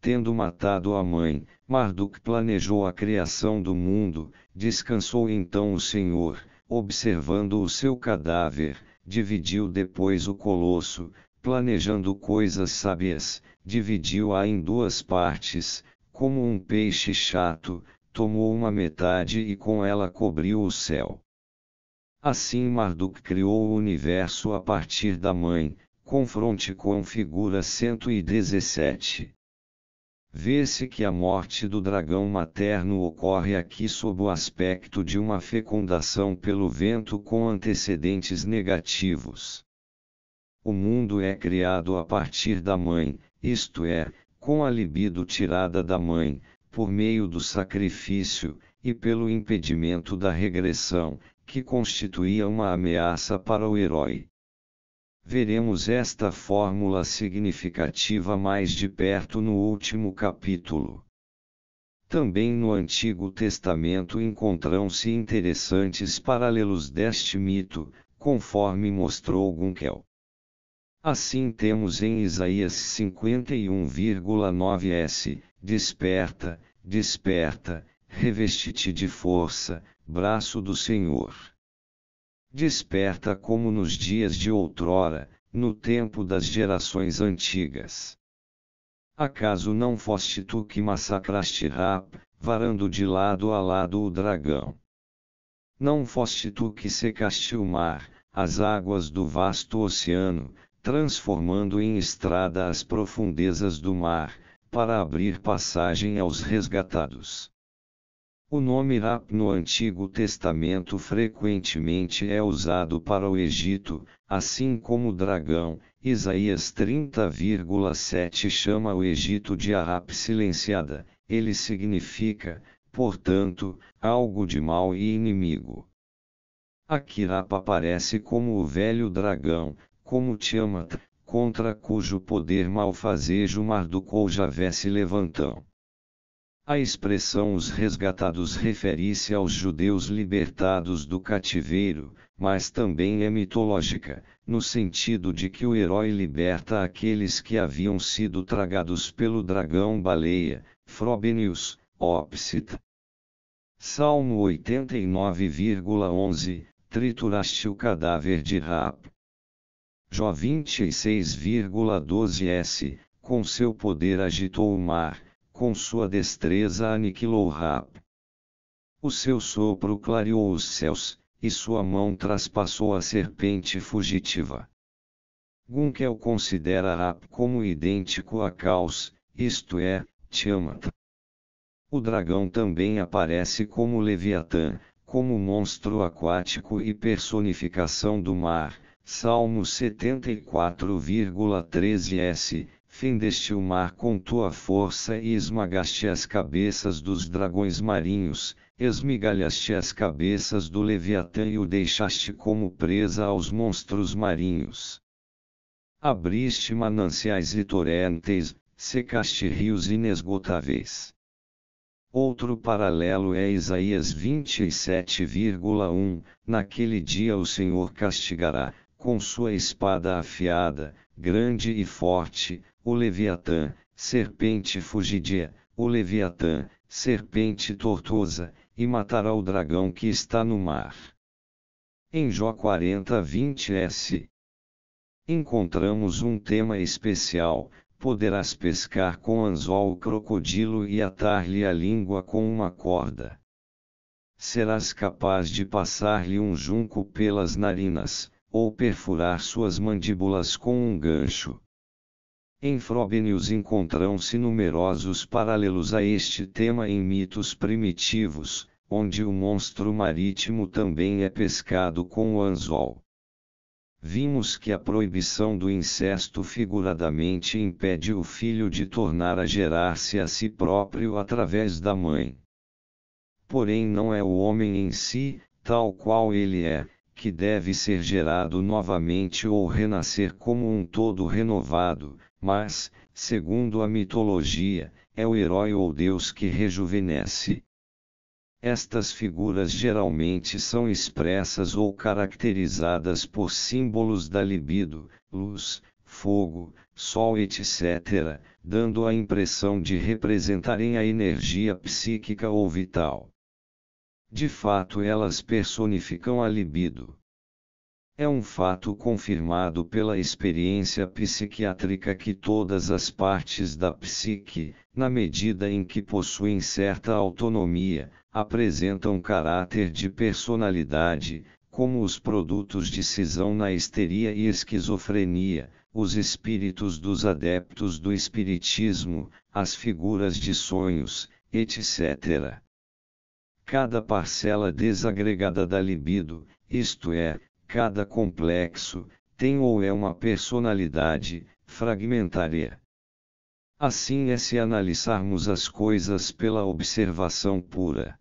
Tendo matado a mãe, Marduk planejou a criação do mundo, descansou então o Senhor, observando o seu cadáver, dividiu depois o colosso, planejando coisas sábias, dividiu-a em duas partes, como um peixe chato, tomou uma metade e com ela cobriu o céu. Assim Marduk criou o universo a partir da mãe, confronte com figura 117. Vê-se que a morte do dragão materno ocorre aqui sob o aspecto de uma fecundação pelo vento com antecedentes negativos. O mundo é criado a partir da mãe, isto é, com a libido tirada da mãe, por meio do sacrifício, e pelo impedimento da regressão, que constituía uma ameaça para o herói. Veremos esta fórmula significativa mais de perto no último capítulo. Também no Antigo Testamento encontram-se interessantes paralelos deste mito, conforme mostrou Gunkel. Assim temos em Isaías 51,9s: Desperta, desperta, reveste-te de força, braço do Senhor. Desperta como nos dias de outrora, no tempo das gerações antigas. Acaso não foste tu que massacraste Rap, varando de lado a lado o dragão? Não foste tu que secaste o mar, as águas do vasto oceano, transformando em estrada as profundezas do mar, para abrir passagem aos resgatados. O nome Rap no Antigo Testamento frequentemente é usado para o Egito, assim como dragão. Isaías 30,7 chama o Egito de Arap silenciada, ele significa, portanto, algo de mal e inimigo. Aqui Rap aparece como o velho dragão, como Tiamat, contra cujo poder malfazejo Mardukou Javé se levantão. A expressão os resgatados refere-se aos judeus libertados do cativeiro, mas também é mitológica, no sentido de que o herói liberta aqueles que haviam sido tragados pelo dragão baleia, Frobenius, Opsit. Salmo 89,11 Trituraste o cadáver de Rap. Jó 26,12s, com seu poder agitou o mar, com sua destreza aniquilou Rap. O seu sopro clareou os céus, e sua mão traspassou a serpente fugitiva. Gunkel considera Rap como idêntico a Caos, isto é, Tiamat. O dragão também aparece como Leviatã, como monstro aquático e personificação do mar, Salmo 74,13s Fendeste o mar com tua força e esmagaste as cabeças dos dragões marinhos, esmigalhaste as cabeças do Leviatã e o deixaste como presa aos monstros marinhos. Abriste mananciais e torrentes, secaste rios inesgotáveis. Outro paralelo é Isaías 27,1: Naquele dia o Senhor castigará, com sua espada afiada, grande e forte, o Leviatã, serpente fugidia, o Leviatã, serpente tortuosa, e matará o dragão que está no mar. Em Jó 40:20s encontramos um tema especial: poderás pescar com anzol o crocodilo e atar-lhe a língua com uma corda. Serás capaz de passar-lhe um junco pelas narinas, ou perfurar suas mandíbulas com um gancho. Em Frobenius encontram-se numerosos paralelos a este tema em mitos primitivos, onde o monstro marítimo também é pescado com o anzol. Vimos que a proibição do incesto figuradamente impede o filho de tornar a gerar-se a si próprio através da mãe. Porém, não é o homem em si, tal qual ele é, que deve ser gerado novamente ou renascer como um todo renovado, mas, segundo a mitologia, é o herói ou deus que rejuvenesce. Estas figuras geralmente são expressas ou caracterizadas por símbolos da libido, luz, fogo, sol, etc., dando a impressão de representarem a energia psíquica ou vital. De fato, elas personificam a libido. É um fato confirmado pela experiência psiquiátrica que todas as partes da psique, na medida em que possuem certa autonomia, apresentam caráter de personalidade, como os produtos de cisão na histeria e esquizofrenia, os espíritos dos adeptos do espiritismo, as figuras de sonhos, etc cada parcela desagregada da libido, isto é, cada complexo, tem ou é uma personalidade, fragmentária. Assim é se analisarmos as coisas pela observação pura.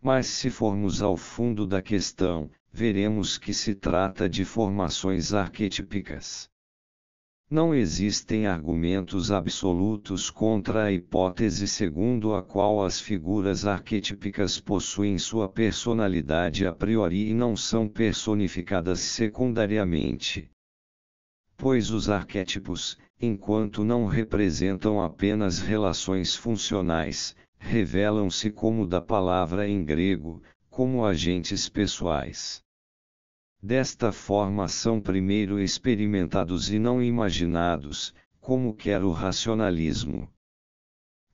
Mas se formos ao fundo da questão, veremos que se trata de formações arquetípicas. Não existem argumentos absolutos contra a hipótese segundo a qual as figuras arquetípicas possuem sua personalidade a priori e não são personificadas secundariamente. Pois os arquétipos, enquanto não representam apenas relações funcionais, revelam-se como da palavra em grego, como agentes pessoais. Desta forma são primeiro experimentados e não imaginados, como quer o racionalismo.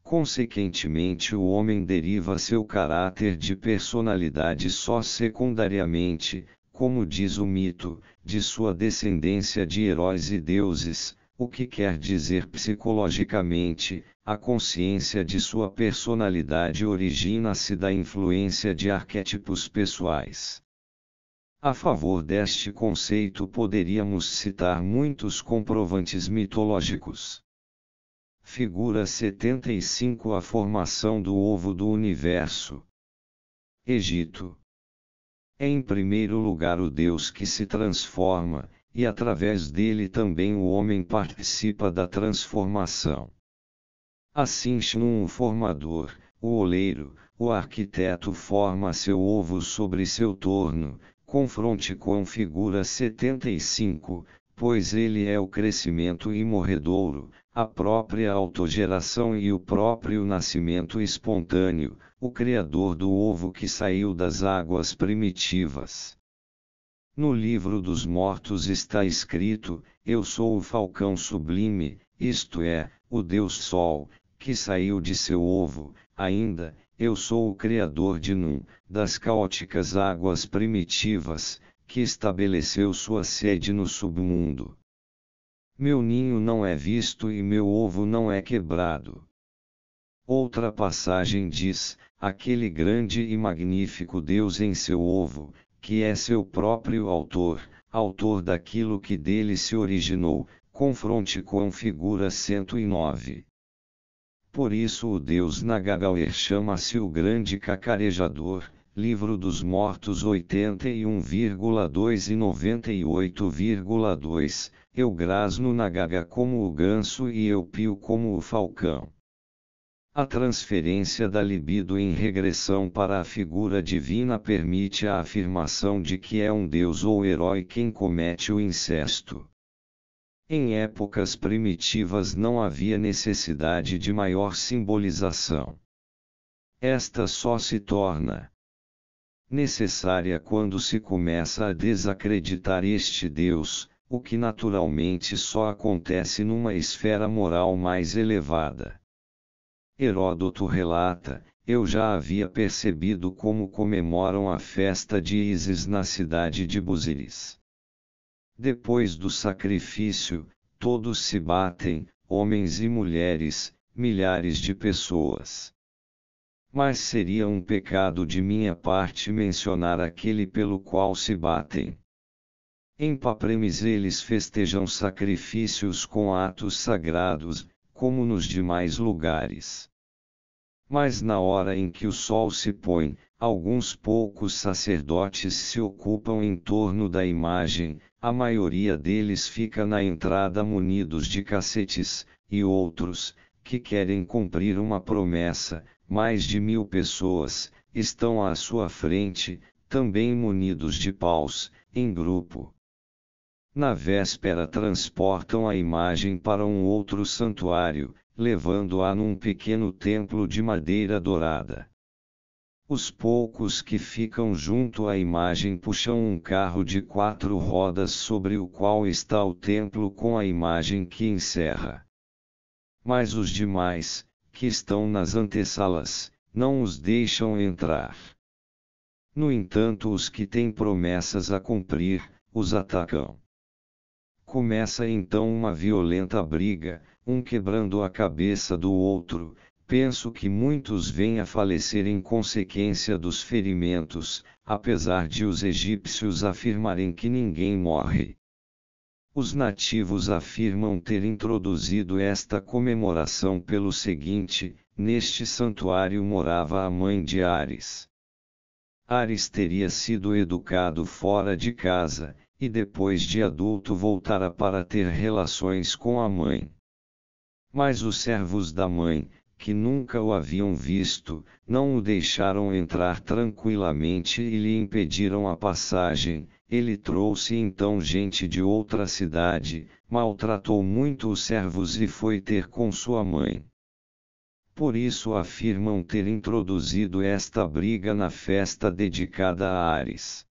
Consequentemente, o homem deriva seu caráter de personalidade só secundariamente, como diz o mito, de sua descendência de heróis e deuses, o que quer dizer psicologicamente, a consciência de sua personalidade origina-se da influência de arquétipos pessoais. A favor deste conceito poderíamos citar muitos comprovantes mitológicos. Figura 75 A formação do ovo do universo. Egito. É em primeiro lugar o Deus que se transforma, e através dele também o homem participa da transformação. Assim Shnum, o formador, o oleiro, o arquiteto forma seu ovo sobre seu torno, confronte com figura 75, pois ele é o crescimento imorredouro, a própria autogeração e o próprio nascimento espontâneo, o criador do ovo que saiu das águas primitivas. No livro dos mortos está escrito: Eu sou o falcão sublime, isto é, o Deus Sol, que saiu de seu ovo, ainda, eu sou o Criador de Num, das caóticas águas primitivas, que estabeleceu sua sede no submundo. Meu ninho não é visto e meu ovo não é quebrado. Outra passagem diz: aquele grande e magnífico Deus em seu ovo, que é seu próprio autor, autor daquilo que dele se originou, confronte com figura 109. Por isso o deus Nagagaler chama-se o Grande Cacarejador, Livro dos Mortos 81,2 e 98,2, no Nagaga como o ganso e eu pio como o falcão. A transferência da libido em regressão para a figura divina permite a afirmação de que é um deus ou herói quem comete o incesto. Em épocas primitivas não havia necessidade de maior simbolização. Esta só se torna necessária quando se começa a desacreditar este Deus, o que naturalmente só acontece numa esfera moral mais elevada. Heródoto relata: Eu já havia percebido como comemoram a festa de Isis na cidade de Busiris. Depois do sacrifício, todos se batem, homens e mulheres, milhares de pessoas. Mas seria um pecado de minha parte mencionar aquele pelo qual se batem. Em Papremis eles festejam sacrifícios com atos sagrados, como nos demais lugares. Mas na hora em que o sol se põe, alguns poucos sacerdotes se ocupam em torno da imagem, a maioria deles fica na entrada munidos de cacetes, e outros, que querem cumprir uma promessa, mais de mil pessoas, estão à sua frente, também munidos de paus, em grupo. Na véspera transportam a imagem para um outro santuário, levando-a num pequeno templo de madeira dourada. Os poucos que ficam junto à imagem puxam um carro de quatro rodas sobre o qual está o templo com a imagem que encerra. Mas os demais, que estão nas antessalas, não os deixam entrar. No entanto, os que têm promessas a cumprir, os atacam. Começa então uma violenta briga, um quebrando a cabeça do outro, Penso que muitos vêm a falecer em consequência dos ferimentos, apesar de os egípcios afirmarem que ninguém morre. Os nativos afirmam ter introduzido esta comemoração pelo seguinte: neste santuário morava a mãe de Ares. Ares teria sido educado fora de casa, e depois de adulto voltara para ter relações com a mãe. Mas os servos da mãe, que nunca o haviam visto, não o deixaram entrar tranquilamente e lhe impediram a passagem. Ele trouxe então gente de outra cidade, maltratou muito os servos e foi ter com sua mãe. Por isso afirmam ter introduzido esta briga na festa dedicada a Ares.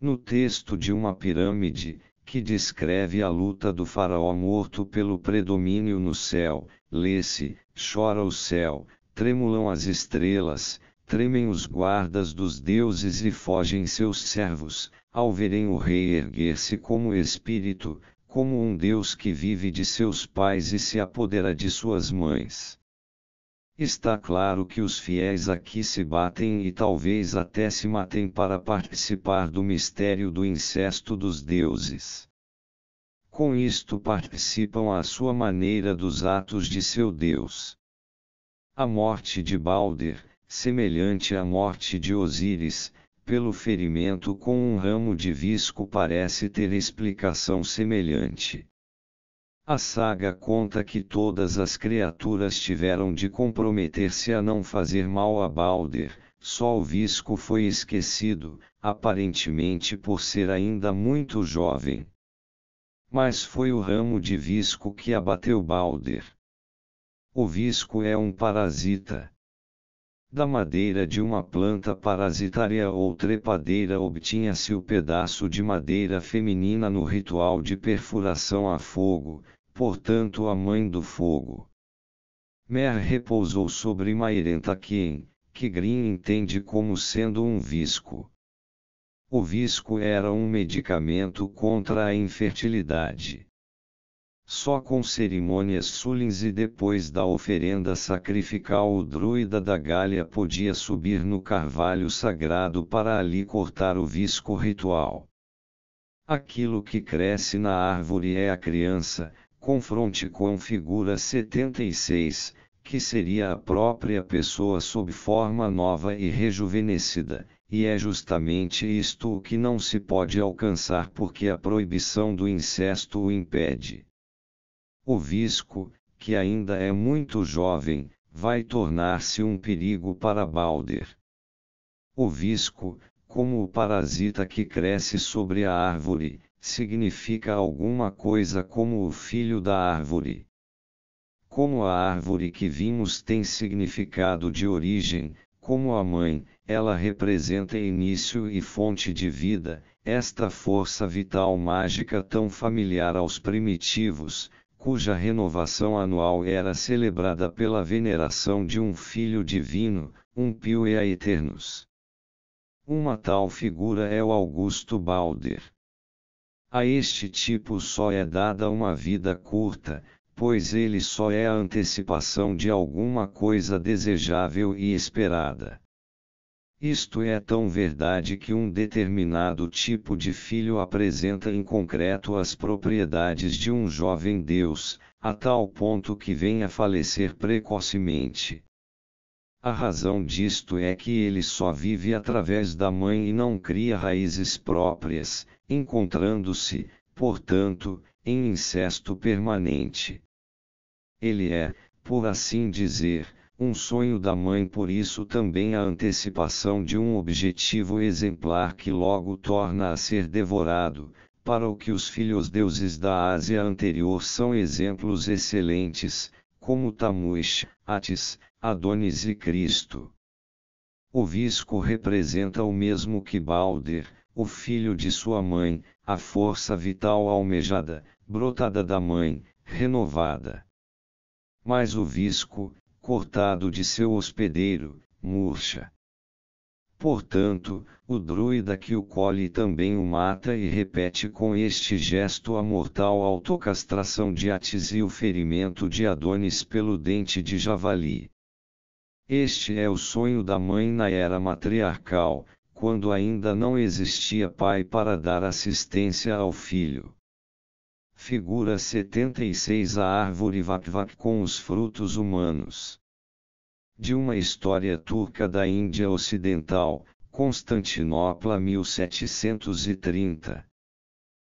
No texto de uma pirâmide, que descreve a luta do faraó morto pelo predomínio no céu, lê-se, chora o céu, tremulam as estrelas, tremem os guardas dos deuses e fogem seus servos, ao verem o rei erguer-se como espírito, como um Deus que vive de seus pais e se apodera de suas mães. Está claro que os fiéis aqui se batem e talvez até se matem para participar do mistério do incesto dos deuses. Com isto participam à sua maneira dos atos de seu Deus. A morte de Balder, semelhante à morte de Osíris, pelo ferimento com um ramo de visco parece ter explicação semelhante. A saga conta que todas as criaturas tiveram de comprometer-se a não fazer mal a Balder, só o visco foi esquecido, aparentemente por ser ainda muito jovem mas foi o ramo de visco que abateu Balder. O visco é um parasita. Da madeira de uma planta parasitária ou trepadeira obtinha-se o pedaço de madeira feminina no ritual de perfuração a fogo, portanto a mãe do fogo. Mer repousou sobre Mairentaquim, que Green entende como sendo um visco. O visco era um medicamento contra a infertilidade. Só com cerimônias sulins e depois da oferenda sacrificial o druida da Galha podia subir no carvalho sagrado para ali cortar o visco ritual. Aquilo que cresce na árvore é a criança, confronte com figura 76, que seria a própria pessoa sob forma nova e rejuvenescida, e é justamente isto o que não se pode alcançar porque a proibição do incesto o impede. O visco, que ainda é muito jovem, vai tornar-se um perigo para Balder. O visco, como o parasita que cresce sobre a árvore, significa alguma coisa como o filho da árvore. Como a árvore que vimos tem significado de origem, como a mãe, ela representa início e fonte de vida, esta força vital mágica tão familiar aos primitivos, cuja renovação anual era celebrada pela veneração de um filho divino, um pio e a eternos. Uma tal figura é o Augusto Balder. A este tipo só é dada uma vida curta, pois ele só é a antecipação de alguma coisa desejável e esperada. Isto é tão verdade que um determinado tipo de filho apresenta em concreto as propriedades de um jovem Deus, a tal ponto que vem a falecer precocemente. A razão disto é que ele só vive através da mãe e não cria raízes próprias, encontrando-se, portanto, em incesto permanente. Ele é, por assim dizer, um sonho da mãe, por isso também a antecipação de um objetivo exemplar que logo torna a ser devorado, para o que os filhos deuses da Ásia anterior são exemplos excelentes, como Tamush, Atis, Adonis e Cristo. O visco representa o mesmo que Balder, o filho de sua mãe, a força vital almejada, brotada da mãe, renovada mas o visco, cortado de seu hospedeiro, murcha. Portanto, o druida que o colhe também o mata e repete com este gesto a mortal autocastração de Atis e o ferimento de Adonis pelo dente de javali. Este é o sonho da mãe na era matriarcal, quando ainda não existia pai para dar assistência ao filho. Figura 76 A árvore Vakvak com os frutos humanos. De uma história turca da Índia Ocidental, Constantinopla 1730.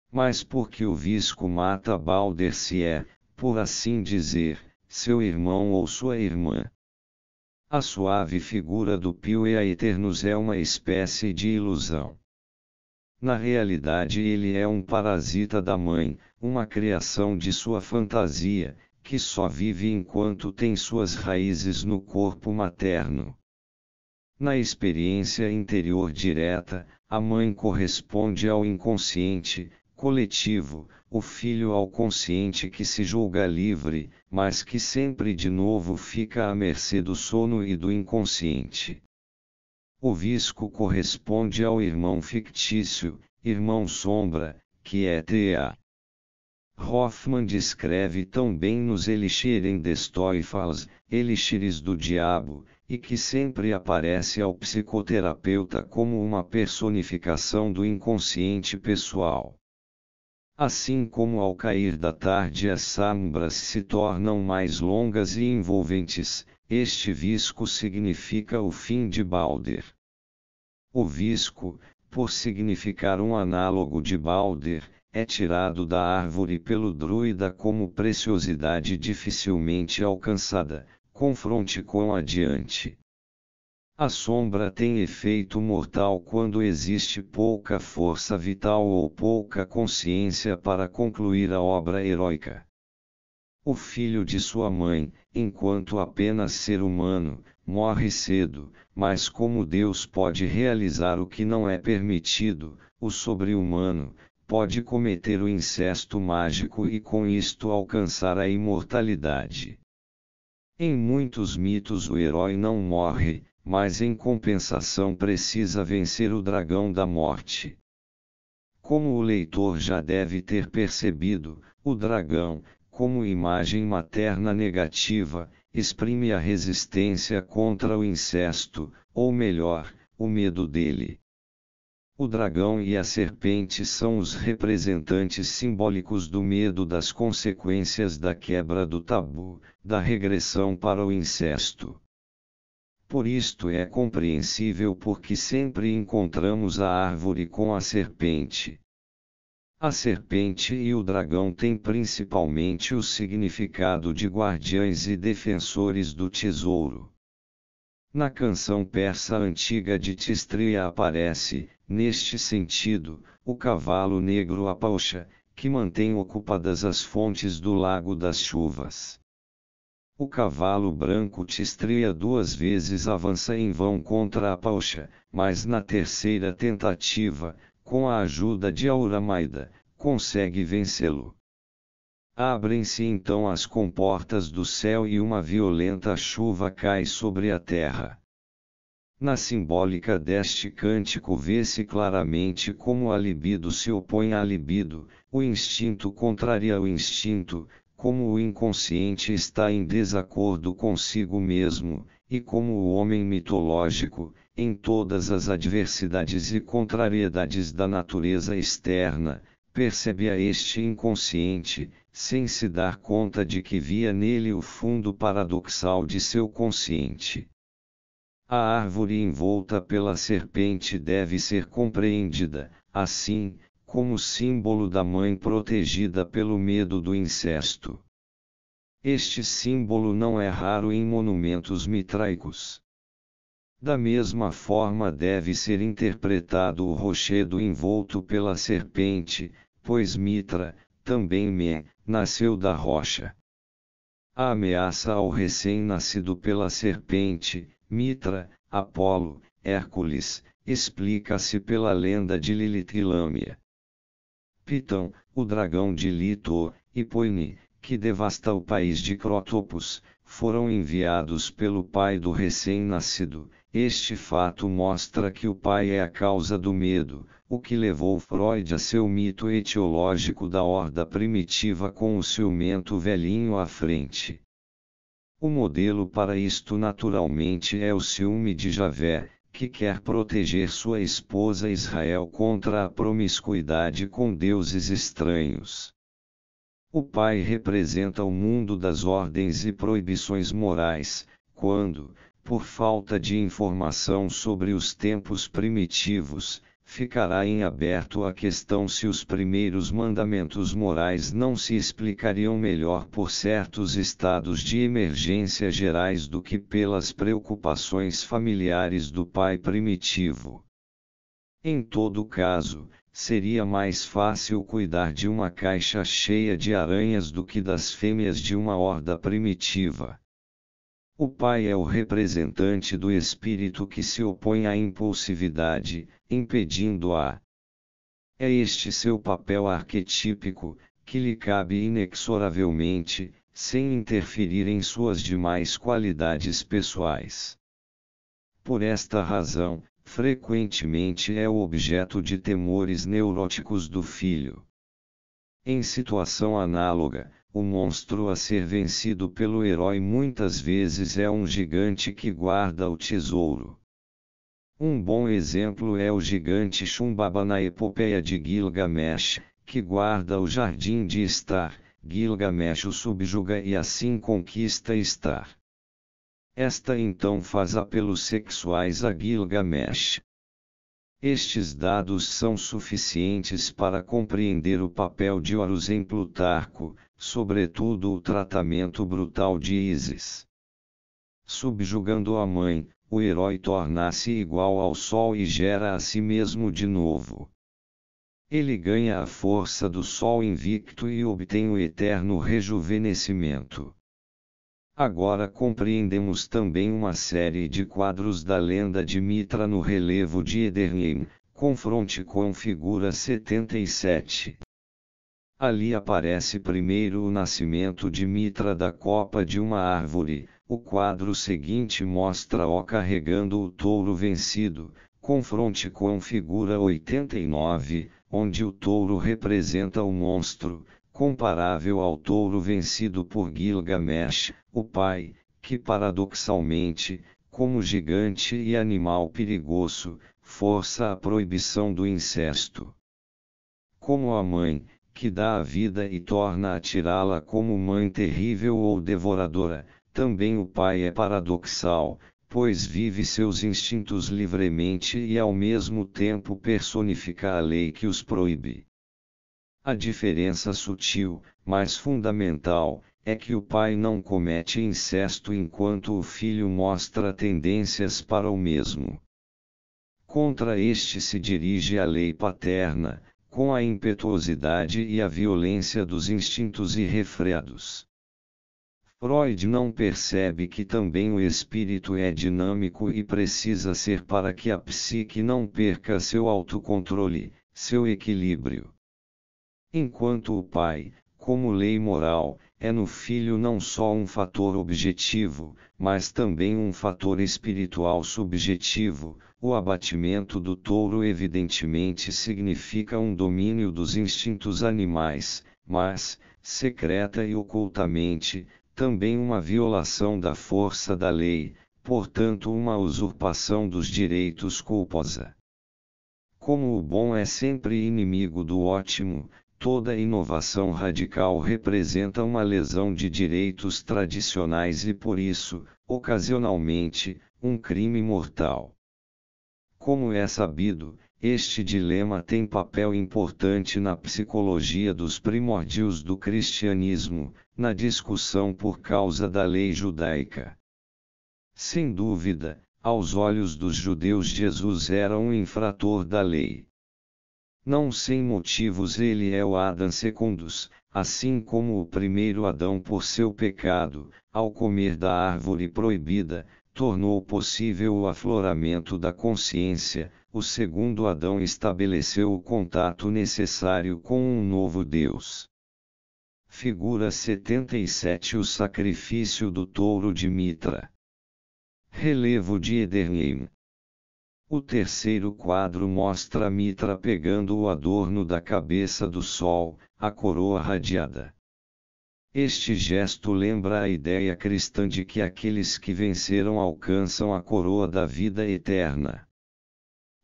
Mas porque o visco mata Balder se é, por assim dizer, seu irmão ou sua irmã. A suave figura do Pio e a Eternus é uma espécie de ilusão. Na realidade, ele é um parasita da mãe, uma criação de sua fantasia, que só vive enquanto tem suas raízes no corpo materno. Na experiência interior direta, a mãe corresponde ao inconsciente, coletivo, o filho ao consciente que se julga livre, mas que sempre de novo fica à mercê do sono e do inconsciente. O visco corresponde ao irmão fictício, irmão sombra, que é T.A. Hoffman descreve tão bem nos Elixirem Destoifals, Elixires do Diabo, e que sempre aparece ao psicoterapeuta como uma personificação do inconsciente pessoal. Assim como ao cair da tarde as sombras se tornam mais longas e envolventes, este visco significa o fim de Balder. O visco, por significar um análogo de Balder, é tirado da árvore pelo druida como preciosidade dificilmente alcançada, confronte com adiante. A sombra tem efeito mortal quando existe pouca força vital ou pouca consciência para concluir a obra heróica. O filho de sua mãe, enquanto apenas ser humano, morre cedo, mas como Deus pode realizar o que não é permitido, o sobre-humano, pode cometer o incesto mágico e com isto alcançar a imortalidade. Em muitos mitos o herói não morre, mas em compensação precisa vencer o dragão da morte. Como o leitor já deve ter percebido, o dragão, como imagem materna negativa, exprime a resistência contra o incesto, ou melhor, o medo dele. O dragão e a serpente são os representantes simbólicos do medo das consequências da quebra do tabu, da regressão para o incesto. Por isto é compreensível porque sempre encontramos a árvore com a serpente. A serpente e o dragão têm principalmente o significado de guardiães e defensores do tesouro. Na canção persa antiga de Tistria aparece, neste sentido, o cavalo negro Apaucha, que mantém ocupadas as fontes do Lago das Chuvas. O cavalo branco Tistria duas vezes avança em vão contra Apaucha, mas na terceira tentativa, com a ajuda de Auramaida, consegue vencê-lo. Abrem-se então as comportas do céu e uma violenta chuva cai sobre a terra. Na simbólica deste cântico vê-se claramente como a libido se opõe à libido, o instinto contraria o instinto, como o inconsciente está em desacordo consigo mesmo, e como o homem mitológico, em todas as adversidades e contrariedades da natureza externa, percebia este inconsciente, sem se dar conta de que via nele o fundo paradoxal de seu consciente. A árvore envolta pela serpente deve ser compreendida, assim, como símbolo da mãe protegida pelo medo do incesto. Este símbolo não é raro em monumentos mitraicos. Da mesma forma deve ser interpretado o rochedo envolto pela serpente, pois Mitra, também Men, nasceu da rocha. A ameaça ao recém-nascido pela serpente, Mitra, Apolo, Hércules, explica-se pela lenda de Lilith e Lâmia. Pitão, o dragão de Lito, e Poine, que devasta o país de Crotopus, foram enviados pelo pai do recém-nascido, este fato mostra que o pai é a causa do medo, o que levou Freud a seu mito etiológico da horda primitiva com o ciumento velhinho à frente. O modelo para isto naturalmente é o ciúme de Javé, que quer proteger sua esposa Israel contra a promiscuidade com deuses estranhos. O pai representa o mundo das ordens e proibições morais, quando, por falta de informação sobre os tempos primitivos, ficará em aberto a questão se os primeiros mandamentos morais não se explicariam melhor por certos estados de emergência gerais do que pelas preocupações familiares do pai primitivo. Em todo caso, seria mais fácil cuidar de uma caixa cheia de aranhas do que das fêmeas de uma horda primitiva. O pai é o representante do espírito que se opõe à impulsividade, impedindo-a. É este seu papel arquetípico, que lhe cabe inexoravelmente, sem interferir em suas demais qualidades pessoais. Por esta razão, frequentemente é o objeto de temores neuróticos do filho. Em situação análoga, o monstro a ser vencido pelo herói muitas vezes é um gigante que guarda o tesouro. Um bom exemplo é o gigante Chumbaba na epopeia de Gilgamesh, que guarda o jardim de Star. Gilgamesh o subjuga e assim conquista Star. Esta então faz apelos sexuais a Gilgamesh. Estes dados são suficientes para compreender o papel de Horus em Plutarco, sobretudo o tratamento brutal de Isis. Subjugando a mãe, o herói torna-se igual ao sol e gera a si mesmo de novo. Ele ganha a força do sol invicto e obtém o eterno rejuvenescimento. Agora compreendemos também uma série de quadros da lenda de Mitra no relevo de Edernim, confronte com figura 77. Ali aparece primeiro o nascimento de Mitra da copa de uma árvore. O quadro seguinte mostra-o carregando o touro vencido, confronte com figura 89, onde o touro representa o monstro, comparável ao touro vencido por Gilgamesh, o pai, que paradoxalmente, como gigante e animal perigoso, força a proibição do incesto. Como a mãe, que dá a vida e torna a tirá-la como mãe terrível ou devoradora, também o pai é paradoxal, pois vive seus instintos livremente e ao mesmo tempo personifica a lei que os proíbe. A diferença sutil, mas fundamental, é que o pai não comete incesto enquanto o filho mostra tendências para o mesmo. Contra este se dirige a lei paterna, com a impetuosidade e a violência dos instintos irrefreados. Freud não percebe que também o espírito é dinâmico e precisa ser para que a psique não perca seu autocontrole, seu equilíbrio. Enquanto o pai, como lei moral, é no filho não só um fator objetivo, mas também um fator espiritual subjetivo, o abatimento do touro evidentemente significa um domínio dos instintos animais, mas, secreta e ocultamente, também uma violação da força da lei, portanto, uma usurpação dos direitos culposa. Como o bom é sempre inimigo do ótimo, toda inovação radical representa uma lesão de direitos tradicionais e, por isso, ocasionalmente, um crime mortal. Como é sabido, este dilema tem papel importante na psicologia dos primordios do cristianismo, na discussão por causa da lei judaica. Sem dúvida, aos olhos dos judeus, Jesus era um infrator da lei. Não sem motivos ele é o Adam secundus, assim como o primeiro Adão por seu pecado, ao comer da árvore proibida, tornou possível o afloramento da consciência, o segundo Adão estabeleceu o contato necessário com um novo Deus. Figura 77 O sacrifício do touro de Mitra. Relevo de Ederheim. O terceiro quadro mostra Mitra pegando o adorno da cabeça do sol, a coroa radiada. Este gesto lembra a ideia cristã de que aqueles que venceram alcançam a coroa da vida eterna.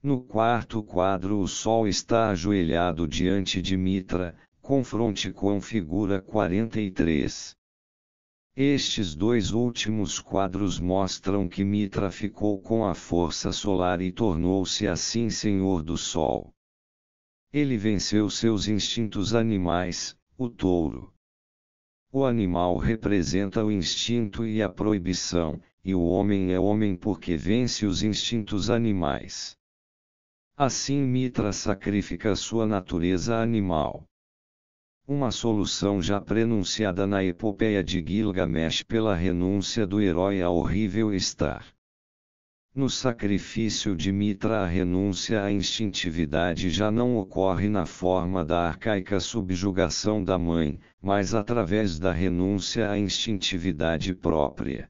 No quarto quadro, o Sol está ajoelhado diante de Mitra, confronte com figura 43. Estes dois últimos quadros mostram que Mitra ficou com a força solar e tornou-se assim senhor do Sol. Ele venceu seus instintos animais, o touro o animal representa o instinto e a proibição, e o homem é homem porque vence os instintos animais. Assim Mitra sacrifica sua natureza animal. Uma solução já prenunciada na epopeia de Gilgamesh pela renúncia do herói a horrível estar. No sacrifício de Mitra, a renúncia à instintividade já não ocorre na forma da arcaica subjugação da mãe, mas através da renúncia à instintividade própria.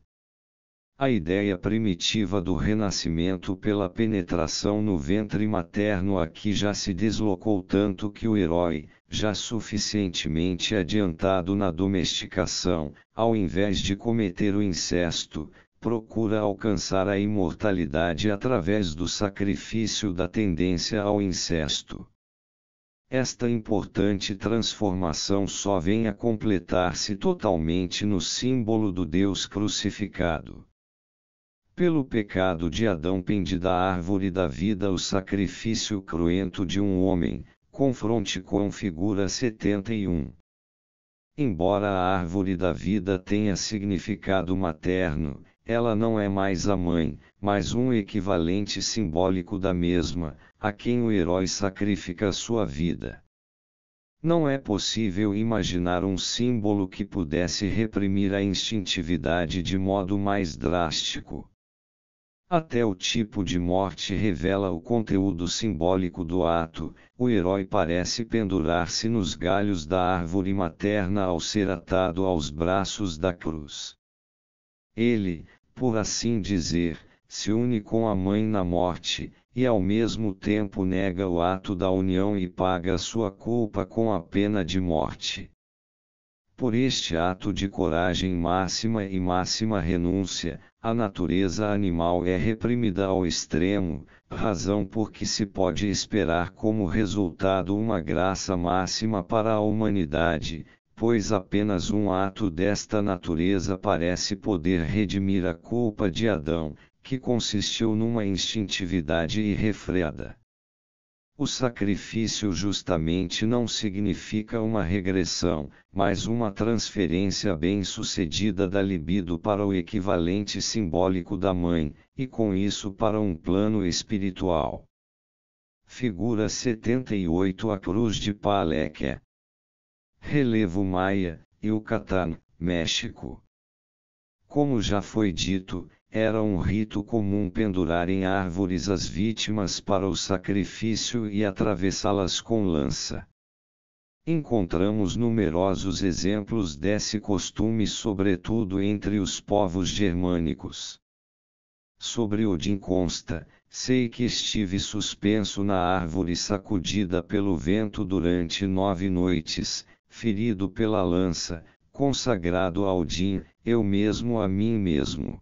A ideia primitiva do renascimento pela penetração no ventre materno aqui já se deslocou tanto que o herói, já suficientemente adiantado na domesticação, ao invés de cometer o incesto, procura alcançar a imortalidade através do sacrifício da tendência ao incesto. Esta importante transformação só vem a completar-se totalmente no símbolo do Deus crucificado. Pelo pecado de Adão pende da árvore da vida o sacrifício cruento de um homem, confronte com figura 71. Embora a árvore da vida tenha significado materno, ela não é mais a mãe, mas um equivalente simbólico da mesma, a quem o herói sacrifica sua vida. Não é possível imaginar um símbolo que pudesse reprimir a instintividade de modo mais drástico. Até o tipo de morte revela o conteúdo simbólico do ato, o herói parece pendurar-se nos galhos da árvore materna ao ser atado aos braços da cruz. Ele, por assim dizer, se une com a mãe na morte, e ao mesmo tempo nega o ato da união e paga sua culpa com a pena de morte. Por este ato de coragem máxima e máxima renúncia, a natureza animal é reprimida ao extremo, razão por que se pode esperar como resultado uma graça máxima para a humanidade, pois apenas um ato desta natureza parece poder redimir a culpa de Adão, que consistiu numa instintividade irrefreada. O sacrifício justamente não significa uma regressão, mas uma transferência bem-sucedida da libido para o equivalente simbólico da mãe, e com isso para um plano espiritual. Figura 78 A cruz de Paleque. Relevo Maia, Yucatán, México. Como já foi dito, era um rito comum pendurar em árvores as vítimas para o sacrifício e atravessá-las com lança. Encontramos numerosos exemplos desse costume, sobretudo entre os povos germânicos. Sobre Odin consta: sei que estive suspenso na árvore sacudida pelo vento durante nove noites, ferido pela lança, consagrado ao Din, eu mesmo a mim mesmo.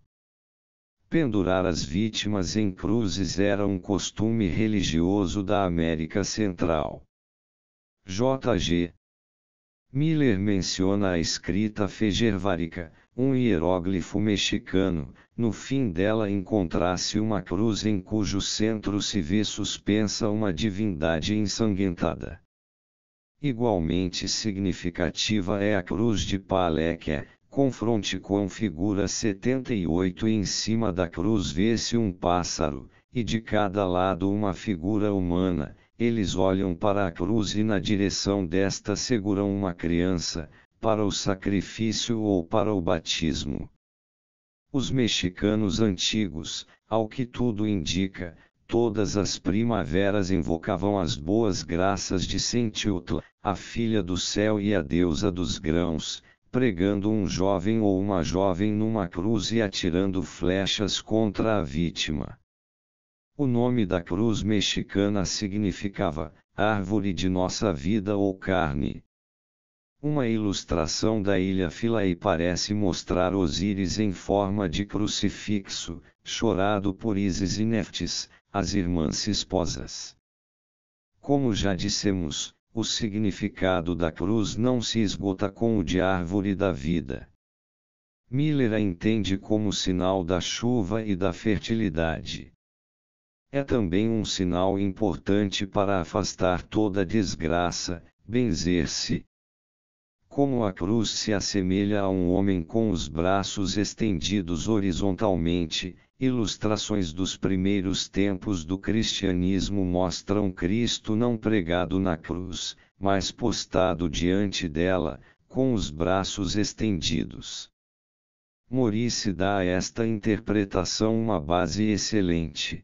Pendurar as vítimas em cruzes era um costume religioso da América Central. J.G. Miller menciona a escrita fejervárica, um hieróglifo mexicano, no fim dela encontrasse uma cruz em cujo centro se vê suspensa uma divindade ensanguentada. Igualmente significativa é a cruz de Paléquia, confronte com figura 78 e em cima da cruz vê-se um pássaro, e de cada lado uma figura humana, eles olham para a cruz e na direção desta seguram uma criança, para o sacrifício ou para o batismo. Os mexicanos antigos, ao que tudo indica, Todas as primaveras invocavam as boas graças de Sentiltla, a filha do céu e a deusa dos grãos, pregando um jovem ou uma jovem numa cruz e atirando flechas contra a vítima. O nome da cruz mexicana significava árvore de nossa vida ou carne. Uma ilustração da ilha Philae parece mostrar Osíris em forma de crucifixo, chorado por Isis e Neftis, as irmãs esposas. Como já dissemos, o significado da cruz não se esgota com o de árvore da vida. Miller a entende como sinal da chuva e da fertilidade. É também um sinal importante para afastar toda desgraça, benzer-se, como a cruz se assemelha a um homem com os braços estendidos horizontalmente, ilustrações dos primeiros tempos do cristianismo mostram Cristo não pregado na cruz, mas postado diante dela, com os braços estendidos. Morice dá a esta interpretação uma base excelente.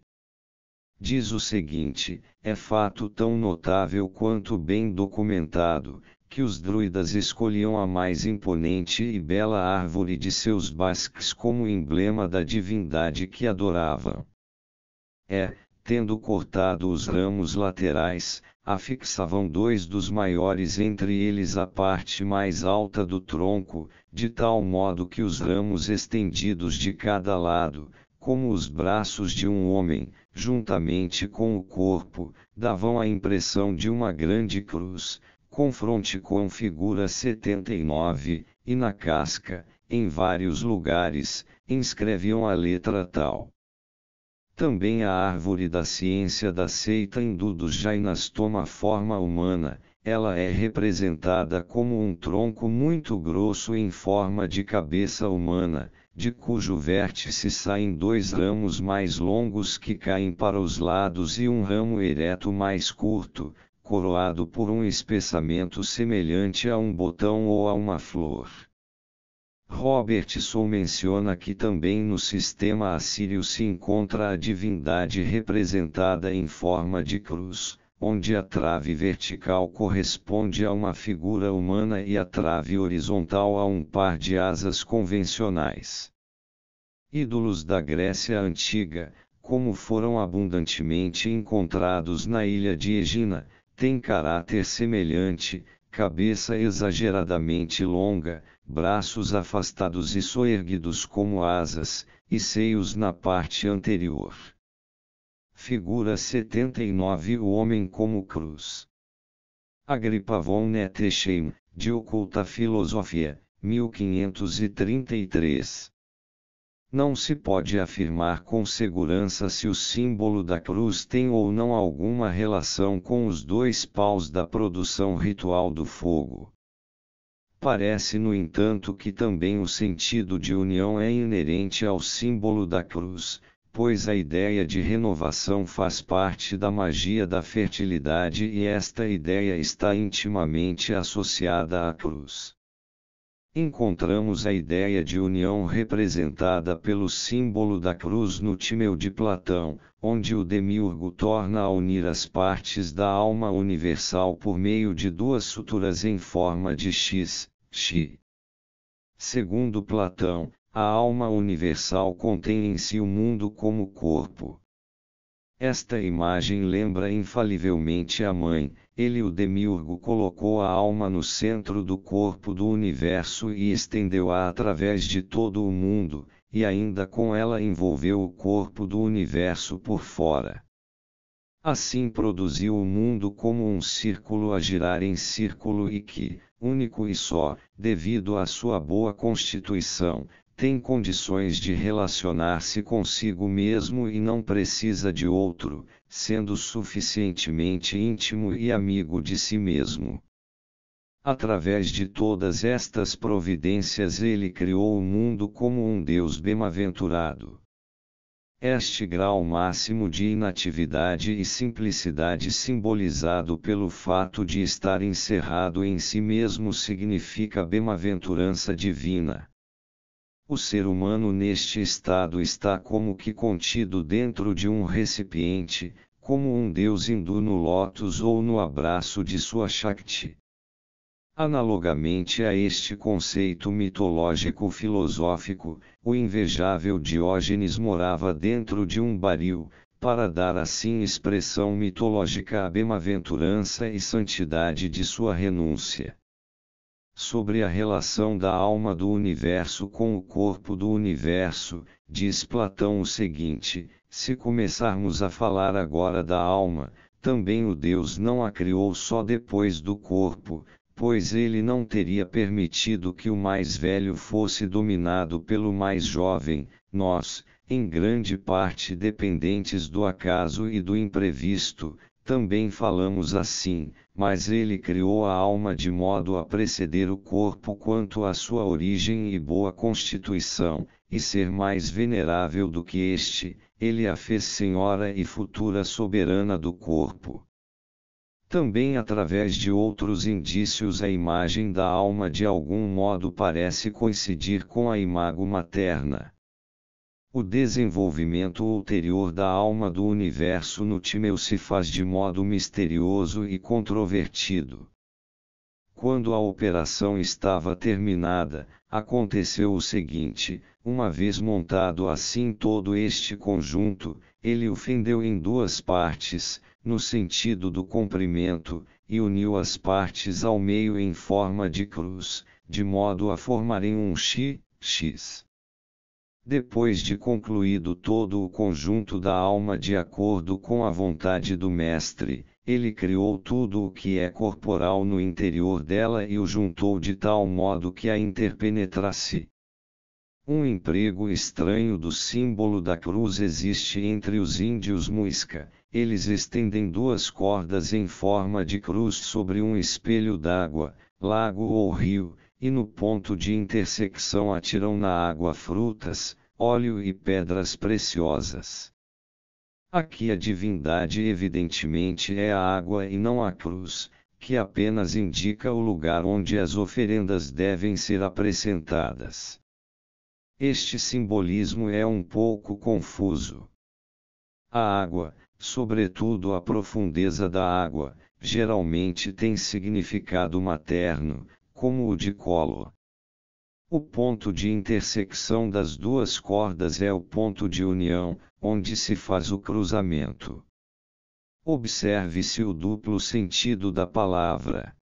Diz o seguinte: é fato tão notável quanto bem documentado que os druidas escolhiam a mais imponente e bela árvore de seus basques como emblema da divindade que adorava. É, tendo cortado os ramos laterais, afixavam dois dos maiores entre eles a parte mais alta do tronco, de tal modo que os ramos estendidos de cada lado, como os braços de um homem, juntamente com o corpo, davam a impressão de uma grande cruz, confronte com figura 79, e na casca, em vários lugares, inscreviam a letra tal. Também a árvore da ciência da seita hindu dos Jainas toma forma humana, ela é representada como um tronco muito grosso em forma de cabeça humana, de cujo vértice saem dois ramos mais longos que caem para os lados e um ramo ereto mais curto, coroado por um espessamento semelhante a um botão ou a uma flor. Robert Sou menciona que também no sistema assírio se encontra a divindade representada em forma de cruz, onde a trave vertical corresponde a uma figura humana e a trave horizontal a um par de asas convencionais. Ídolos da Grécia Antiga, como foram abundantemente encontrados na ilha de Egina, tem caráter semelhante, cabeça exageradamente longa, braços afastados e soerguidos como asas, e seios na parte anterior. Figura 79 O homem como cruz. Agripavon Netesheim, de Oculta Filosofia, 1533. Não se pode afirmar com segurança se o símbolo da cruz tem ou não alguma relação com os dois paus da produção ritual do fogo. Parece, no entanto, que também o sentido de união é inerente ao símbolo da cruz, pois a ideia de renovação faz parte da magia da fertilidade e esta ideia está intimamente associada à cruz encontramos a ideia de união representada pelo símbolo da cruz no Timeu de Platão, onde o demiurgo torna a unir as partes da alma universal por meio de duas suturas em forma de X, X. Segundo Platão, a alma universal contém em si o mundo como corpo. Esta imagem lembra infalivelmente a mãe, ele o demiurgo colocou a alma no centro do corpo do universo e estendeu-a através de todo o mundo, e ainda com ela envolveu o corpo do universo por fora. Assim produziu o mundo como um círculo a girar em círculo e que, único e só, devido à sua boa constituição, tem condições de relacionar-se consigo mesmo e não precisa de outro, sendo suficientemente íntimo e amigo de si mesmo. Através de todas estas providências, ele criou o mundo como um Deus bem-aventurado. Este grau máximo de inatividade e simplicidade, simbolizado pelo fato de estar encerrado em si mesmo, significa bem-aventurança divina. O ser humano neste estado está como que contido dentro de um recipiente, como um deus hindu no lótus ou no abraço de sua Shakti. Analogamente a este conceito mitológico-filosófico, o invejável Diógenes morava dentro de um baril, para dar assim expressão mitológica à bem-aventurança e santidade de sua renúncia sobre a relação da alma do universo com o corpo do universo, diz Platão o seguinte: se começarmos a falar agora da alma, também o Deus não a criou só depois do corpo, pois ele não teria permitido que o mais velho fosse dominado pelo mais jovem, nós, em grande parte dependentes do acaso e do imprevisto, também falamos assim, mas ele criou a alma de modo a preceder o corpo quanto à sua origem e boa constituição, e ser mais venerável do que este, ele a fez senhora e futura soberana do corpo. Também através de outros indícios a imagem da alma de algum modo parece coincidir com a imago materna. O desenvolvimento ulterior da alma do universo no Timeu se faz de modo misterioso e controvertido. Quando a operação estava terminada, aconteceu o seguinte: uma vez montado assim todo este conjunto, ele o fendeu em duas partes, no sentido do comprimento, e uniu as partes ao meio em forma de cruz, de modo a formarem um X, X depois de concluído todo o conjunto da alma de acordo com a vontade do Mestre, ele criou tudo o que é corporal no interior dela e o juntou de tal modo que a interpenetrasse. Um emprego estranho do símbolo da cruz existe entre os índios muisca. Eles estendem duas cordas em forma de cruz sobre um espelho d'água, lago ou rio, e no ponto de intersecção atiram na água frutas, óleo e pedras preciosas. Aqui a divindade evidentemente é a água e não a cruz, que apenas indica o lugar onde as oferendas devem ser apresentadas. Este simbolismo é um pouco confuso. A água, sobretudo a profundeza da água, geralmente tem significado materno, como o de colo. O ponto de intersecção das duas cordas é o ponto de união, onde se faz o cruzamento. Observe-se o duplo sentido da palavra.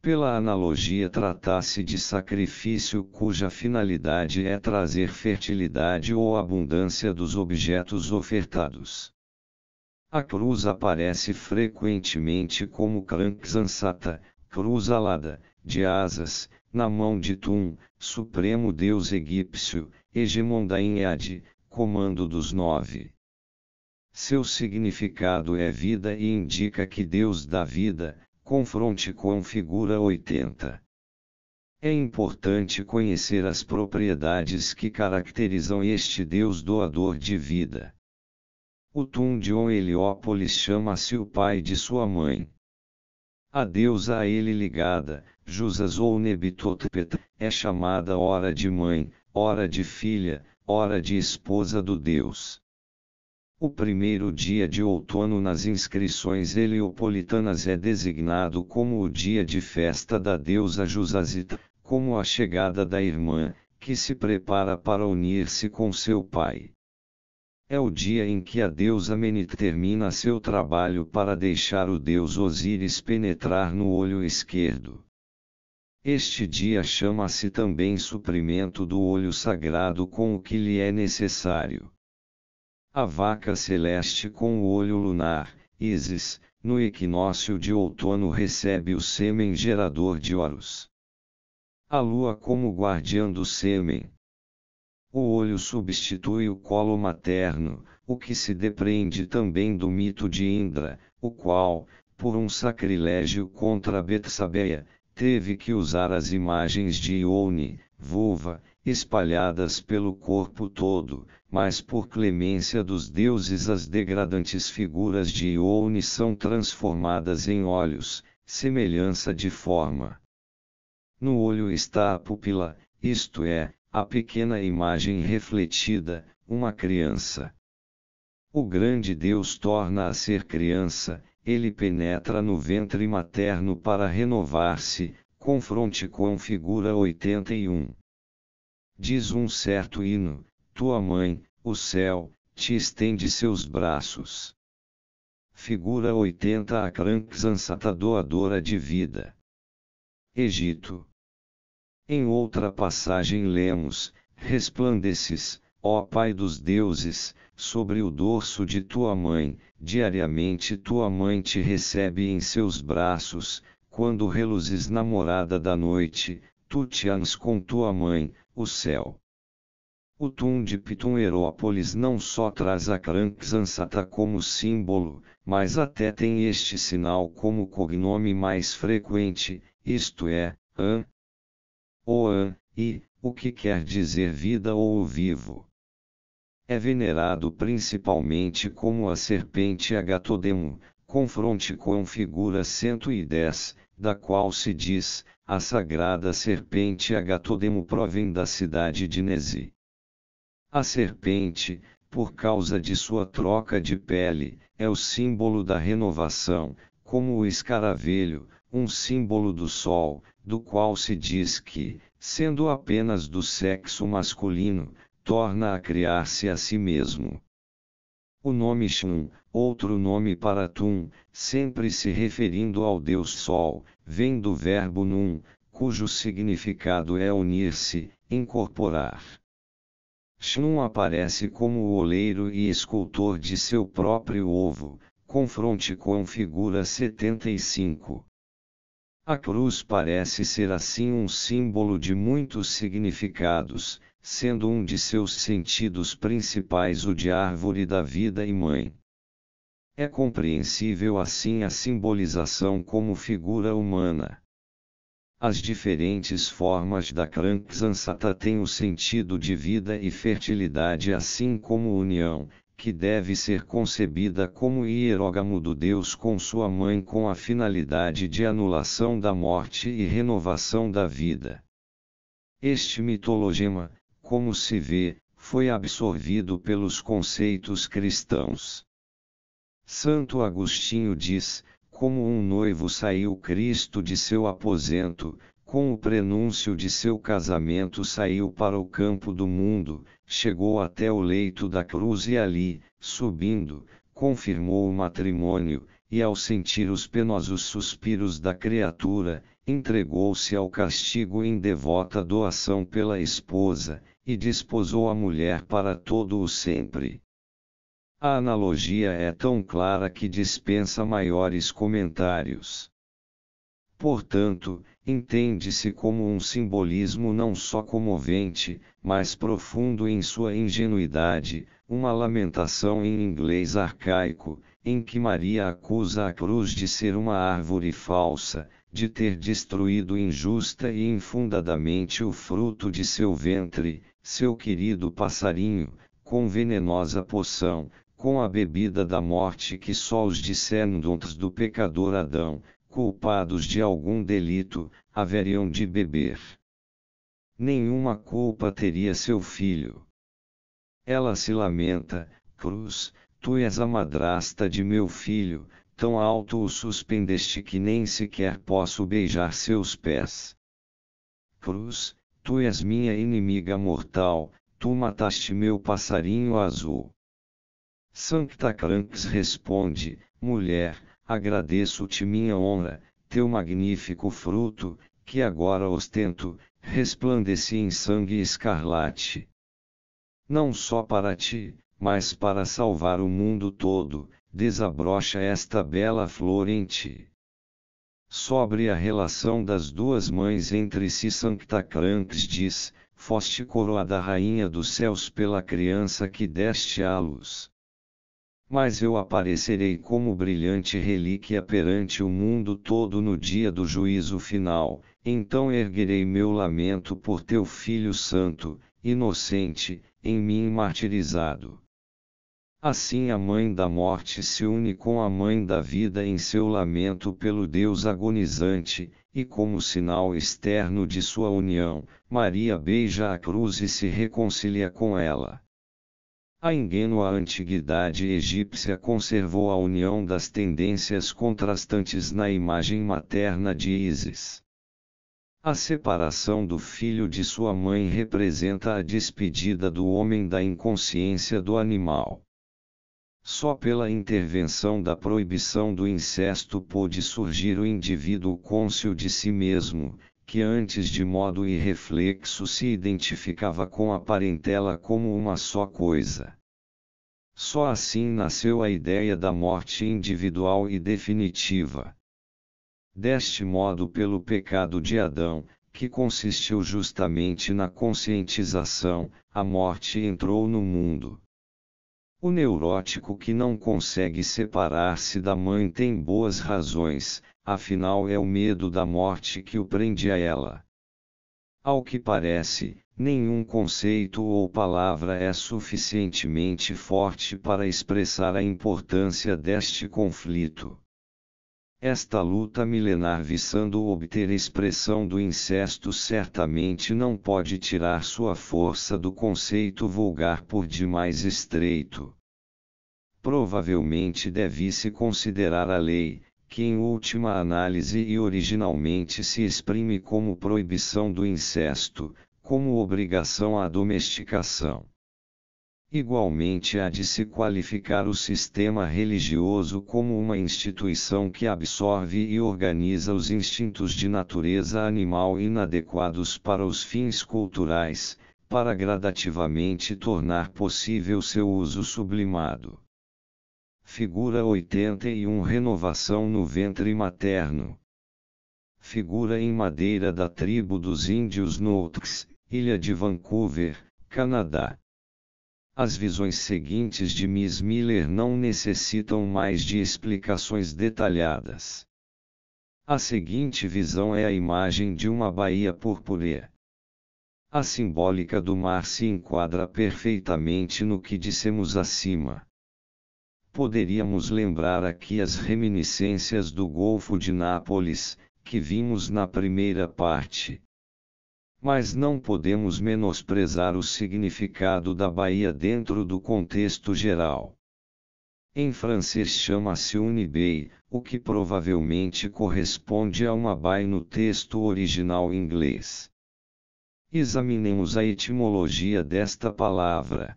Pela analogia, trata-se de sacrifício cuja finalidade é trazer fertilidade ou abundância dos objetos ofertados. A cruz aparece frequentemente como Kranksansata, cruz alada, de asas, na mão de Tum, Supremo Deus egípcio, hegemon da Inhad, comando dos nove. Seu significado é vida e indica que Deus dá vida, confronte com figura 80. É importante conhecer as propriedades que caracterizam este Deus doador de vida. O Tum de Heliópolis chama-se o pai de sua mãe. A deusa a ele ligada, Jusas ou Nebitotpet, é chamada hora de mãe, hora de filha, hora de esposa do Deus. O primeiro dia de outono nas inscrições heliopolitanas é designado como o dia de festa da deusa Jusazita, como a chegada da irmã, que se prepara para unir-se com seu pai. É o dia em que a deusa Menit termina seu trabalho para deixar o deus Osíris penetrar no olho esquerdo. Este dia chama-se também suprimento do olho sagrado com o que lhe é necessário. A vaca celeste com o olho lunar, Isis, no equinócio de outono recebe o sêmen gerador de Horus. A lua como guardiã do sêmen. O olho substitui o colo materno, o que se depreende também do mito de Indra, o qual, por um sacrilégio contra Betsabeia, teve que usar as imagens de Ione, vulva, espalhadas pelo corpo todo, mas por clemência dos deuses as degradantes figuras de Ione são transformadas em olhos, semelhança de forma. No olho está a pupila, isto é, a pequena imagem refletida, uma criança. O grande Deus torna a ser criança, ele penetra no ventre materno para renovar-se, confronte com figura 81. Diz um certo hino, tua mãe, o céu, te estende seus braços. Figura 80 A Cranxansata doadora de vida. Egito. Em outra passagem lemos, resplandeces, ó Pai dos deuses, sobre o dorso de tua mãe, diariamente tua mãe te recebe em seus braços, quando reluzes na morada da noite, tu te ans com tua mãe, o céu. O tum de Pitum Herópolis não só traz a Cranxansata como símbolo, mas até tem este sinal como cognome mais frequente, isto é, An. O An, e, o que quer dizer vida ou o vivo é venerado principalmente como a serpente Agatodemo, confronte com figura 110, da qual se diz, a sagrada serpente Agatodemo provém da cidade de Nesi. A serpente, por causa de sua troca de pele, é o símbolo da renovação, como o escaravelho, um símbolo do sol, do qual se diz que, sendo apenas do sexo masculino, torna a criar-se a si mesmo. O nome Shun, outro nome para Tum, sempre se referindo ao Deus Sol, vem do verbo Num, cujo significado é unir-se, incorporar. Shun aparece como o oleiro e escultor de seu próprio ovo, confronte com figura 75. A cruz parece ser assim um símbolo de muitos significados, sendo um de seus sentidos principais o de árvore da vida e mãe. É compreensível assim a simbolização como figura humana. As diferentes formas da Kranksansata têm o sentido de vida e fertilidade assim como união, que deve ser concebida como hierógamo do Deus com sua mãe com a finalidade de anulação da morte e renovação da vida. Este mitologema, como se vê, foi absorvido pelos conceitos cristãos. Santo Agostinho diz: Como um noivo saiu Cristo de seu aposento, com o prenúncio de seu casamento saiu para o campo do mundo, chegou até o leito da cruz e ali, subindo, confirmou o matrimônio, e ao sentir os penosos suspiros da criatura, entregou-se ao castigo em devota doação pela esposa, e desposou a mulher para todo o sempre. A analogia é tão clara que dispensa maiores comentários. Portanto, entende-se como um simbolismo não só comovente, mas profundo em sua ingenuidade, uma lamentação em inglês arcaico, em que Maria acusa a cruz de ser uma árvore falsa, de ter destruído injusta e infundadamente o fruto de seu ventre, seu querido passarinho, com venenosa poção, com a bebida da morte que só os descendentes do pecador Adão, culpados de algum delito, haveriam de beber. Nenhuma culpa teria seu filho. Ela se lamenta, cruz, tu és a madrasta de meu filho, tão alto o suspendeste que nem sequer posso beijar seus pés. Cruz, tu és minha inimiga mortal, tu mataste meu passarinho azul. Sancta Cranks responde, mulher, agradeço-te minha honra, teu magnífico fruto, que agora ostento, resplandeci em sangue escarlate. Não só para ti, mas para salvar o mundo todo, desabrocha esta bela flor em ti sobre a relação das duas mães entre si Sancta Crantes diz, foste coroada rainha dos céus pela criança que deste à luz. Mas eu aparecerei como brilhante relíquia perante o mundo todo no dia do juízo final, então erguerei meu lamento por teu filho santo, inocente, em mim martirizado. Assim a mãe da morte se une com a mãe da vida em seu lamento pelo Deus agonizante, e como sinal externo de sua união, Maria beija a cruz e se reconcilia com ela. A ingênua antiguidade egípcia conservou a união das tendências contrastantes na imagem materna de Ísis. A separação do filho de sua mãe representa a despedida do homem da inconsciência do animal. Só pela intervenção da proibição do incesto pôde surgir o indivíduo côncio de si mesmo, que antes de modo irreflexo se identificava com a parentela como uma só coisa. Só assim nasceu a ideia da morte individual e definitiva. Deste modo, pelo pecado de Adão, que consistiu justamente na conscientização, a morte entrou no mundo. O neurótico que não consegue separar-se da mãe tem boas razões, afinal é o medo da morte que o prende a ela. Ao que parece, nenhum conceito ou palavra é suficientemente forte para expressar a importância deste conflito. Esta luta milenar visando obter expressão do incesto certamente não pode tirar sua força do conceito vulgar por demais estreito. Provavelmente deve-se considerar a lei, que em última análise e originalmente se exprime como proibição do incesto, como obrigação à domesticação igualmente há de se qualificar o sistema religioso como uma instituição que absorve e organiza os instintos de natureza animal inadequados para os fins culturais, para gradativamente tornar possível seu uso sublimado. Figura 81 Renovação no ventre materno. Figura em madeira da tribo dos índios Noutks, ilha de Vancouver, Canadá. As visões seguintes de Miss Miller não necessitam mais de explicações detalhadas. A seguinte visão é a imagem de uma baía purpurê. A simbólica do mar se enquadra perfeitamente no que dissemos acima. Poderíamos lembrar aqui as reminiscências do Golfo de Nápoles, que vimos na primeira parte mas não podemos menosprezar o significado da Bahia dentro do contexto geral. Em francês chama-se Unibay, o que provavelmente corresponde a uma bay no texto original inglês. Examinemos a etimologia desta palavra.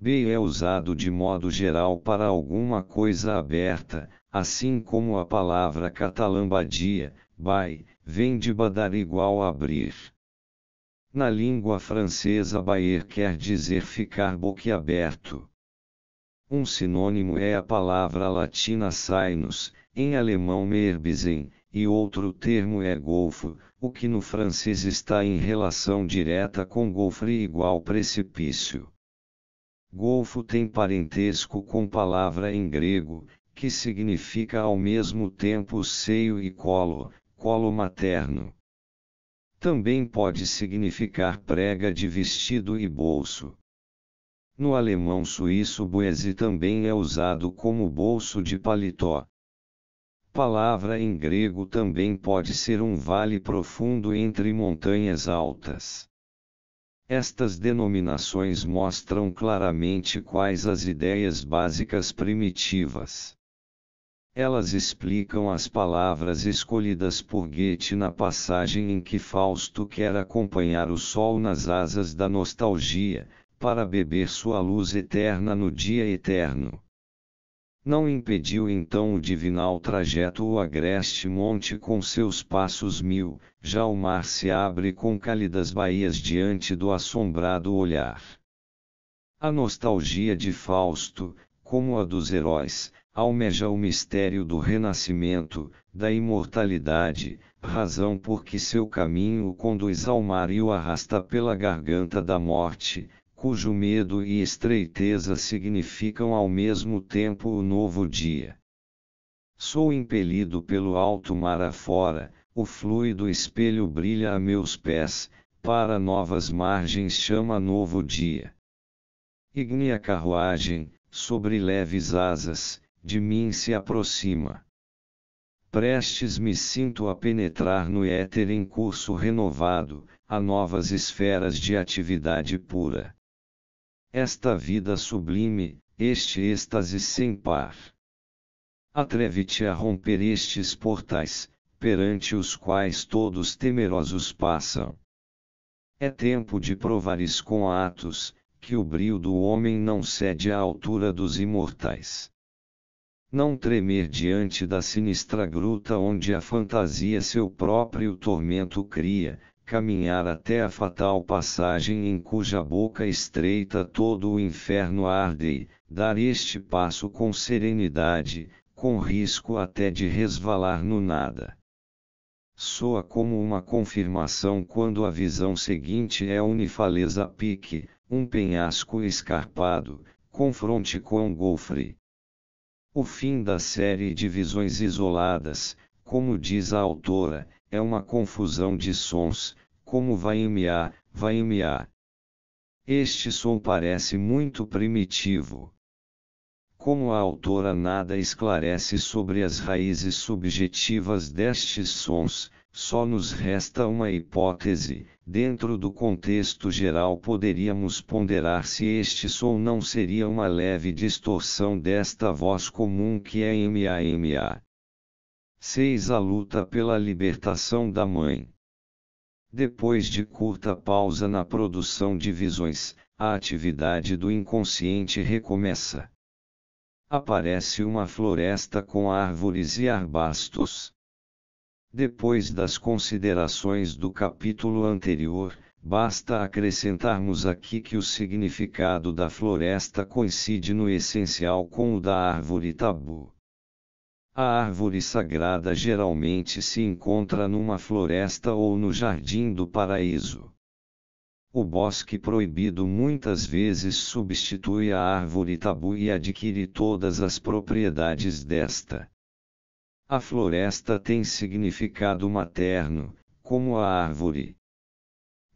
Bay é usado de modo geral para alguma coisa aberta, assim como a palavra catalambadia, badia, bay, vem de badar igual abrir. Na língua francesa, bailler quer dizer ficar boquiaberto. Um sinônimo é a palavra latina sinus, em alemão merbizen, e outro termo é golfo, o que no francês está em relação direta com golfre igual precipício. Golfo tem parentesco com palavra em grego, que significa ao mesmo tempo seio e colo, colo materno também pode significar prega de vestido e bolso. No alemão suíço, buese também é usado como bolso de paletó. Palavra em grego também pode ser um vale profundo entre montanhas altas. Estas denominações mostram claramente quais as ideias básicas primitivas. Elas explicam as palavras escolhidas por Goethe na passagem em que Fausto quer acompanhar o sol nas asas da nostalgia, para beber sua luz eterna no dia eterno. Não impediu então o divinal trajeto o agreste monte com seus passos mil, já o mar se abre com cálidas baías diante do assombrado olhar. A nostalgia de Fausto, como a dos heróis, almeja o mistério do renascimento, da imortalidade, razão por que seu caminho o conduz ao mar e o arrasta pela garganta da morte, cujo medo e estreiteza significam ao mesmo tempo o novo dia. Sou impelido pelo alto mar afora, o fluido espelho brilha a meus pés, para novas margens chama novo dia. Ignea carruagem, sobre leves asas, de mim se aproxima. Prestes me sinto a penetrar no éter em curso renovado, a novas esferas de atividade pura. Esta vida sublime, este êxtase sem par. Atreve-te a romper estes portais, perante os quais todos temerosos passam. É tempo de provares com atos, que o brio do homem não cede à altura dos imortais não tremer diante da sinistra gruta onde a fantasia seu próprio tormento cria, caminhar até a fatal passagem em cuja boca estreita todo o inferno arde, dar este passo com serenidade, com risco até de resvalar no nada. Soa como uma confirmação quando a visão seguinte é unifaleza pique, um penhasco escarpado, confronte com um golfre. O fim da série de visões isoladas, como diz a autora, é uma confusão de sons, como vai me vai me Este som parece muito primitivo. Como a autora nada esclarece sobre as raízes subjetivas destes sons, só nos resta uma hipótese, dentro do contexto geral poderíamos ponderar se este som não seria uma leve distorção desta voz comum que é MAMA. 6. A luta pela libertação da mãe. Depois de curta pausa na produção de visões, a atividade do inconsciente recomeça. Aparece uma floresta com árvores e arbustos depois das considerações do capítulo anterior, basta acrescentarmos aqui que o significado da floresta coincide no essencial com o da árvore tabu. A árvore sagrada geralmente se encontra numa floresta ou no jardim do paraíso. O bosque proibido muitas vezes substitui a árvore tabu e adquire todas as propriedades desta. A floresta tem significado materno, como a árvore.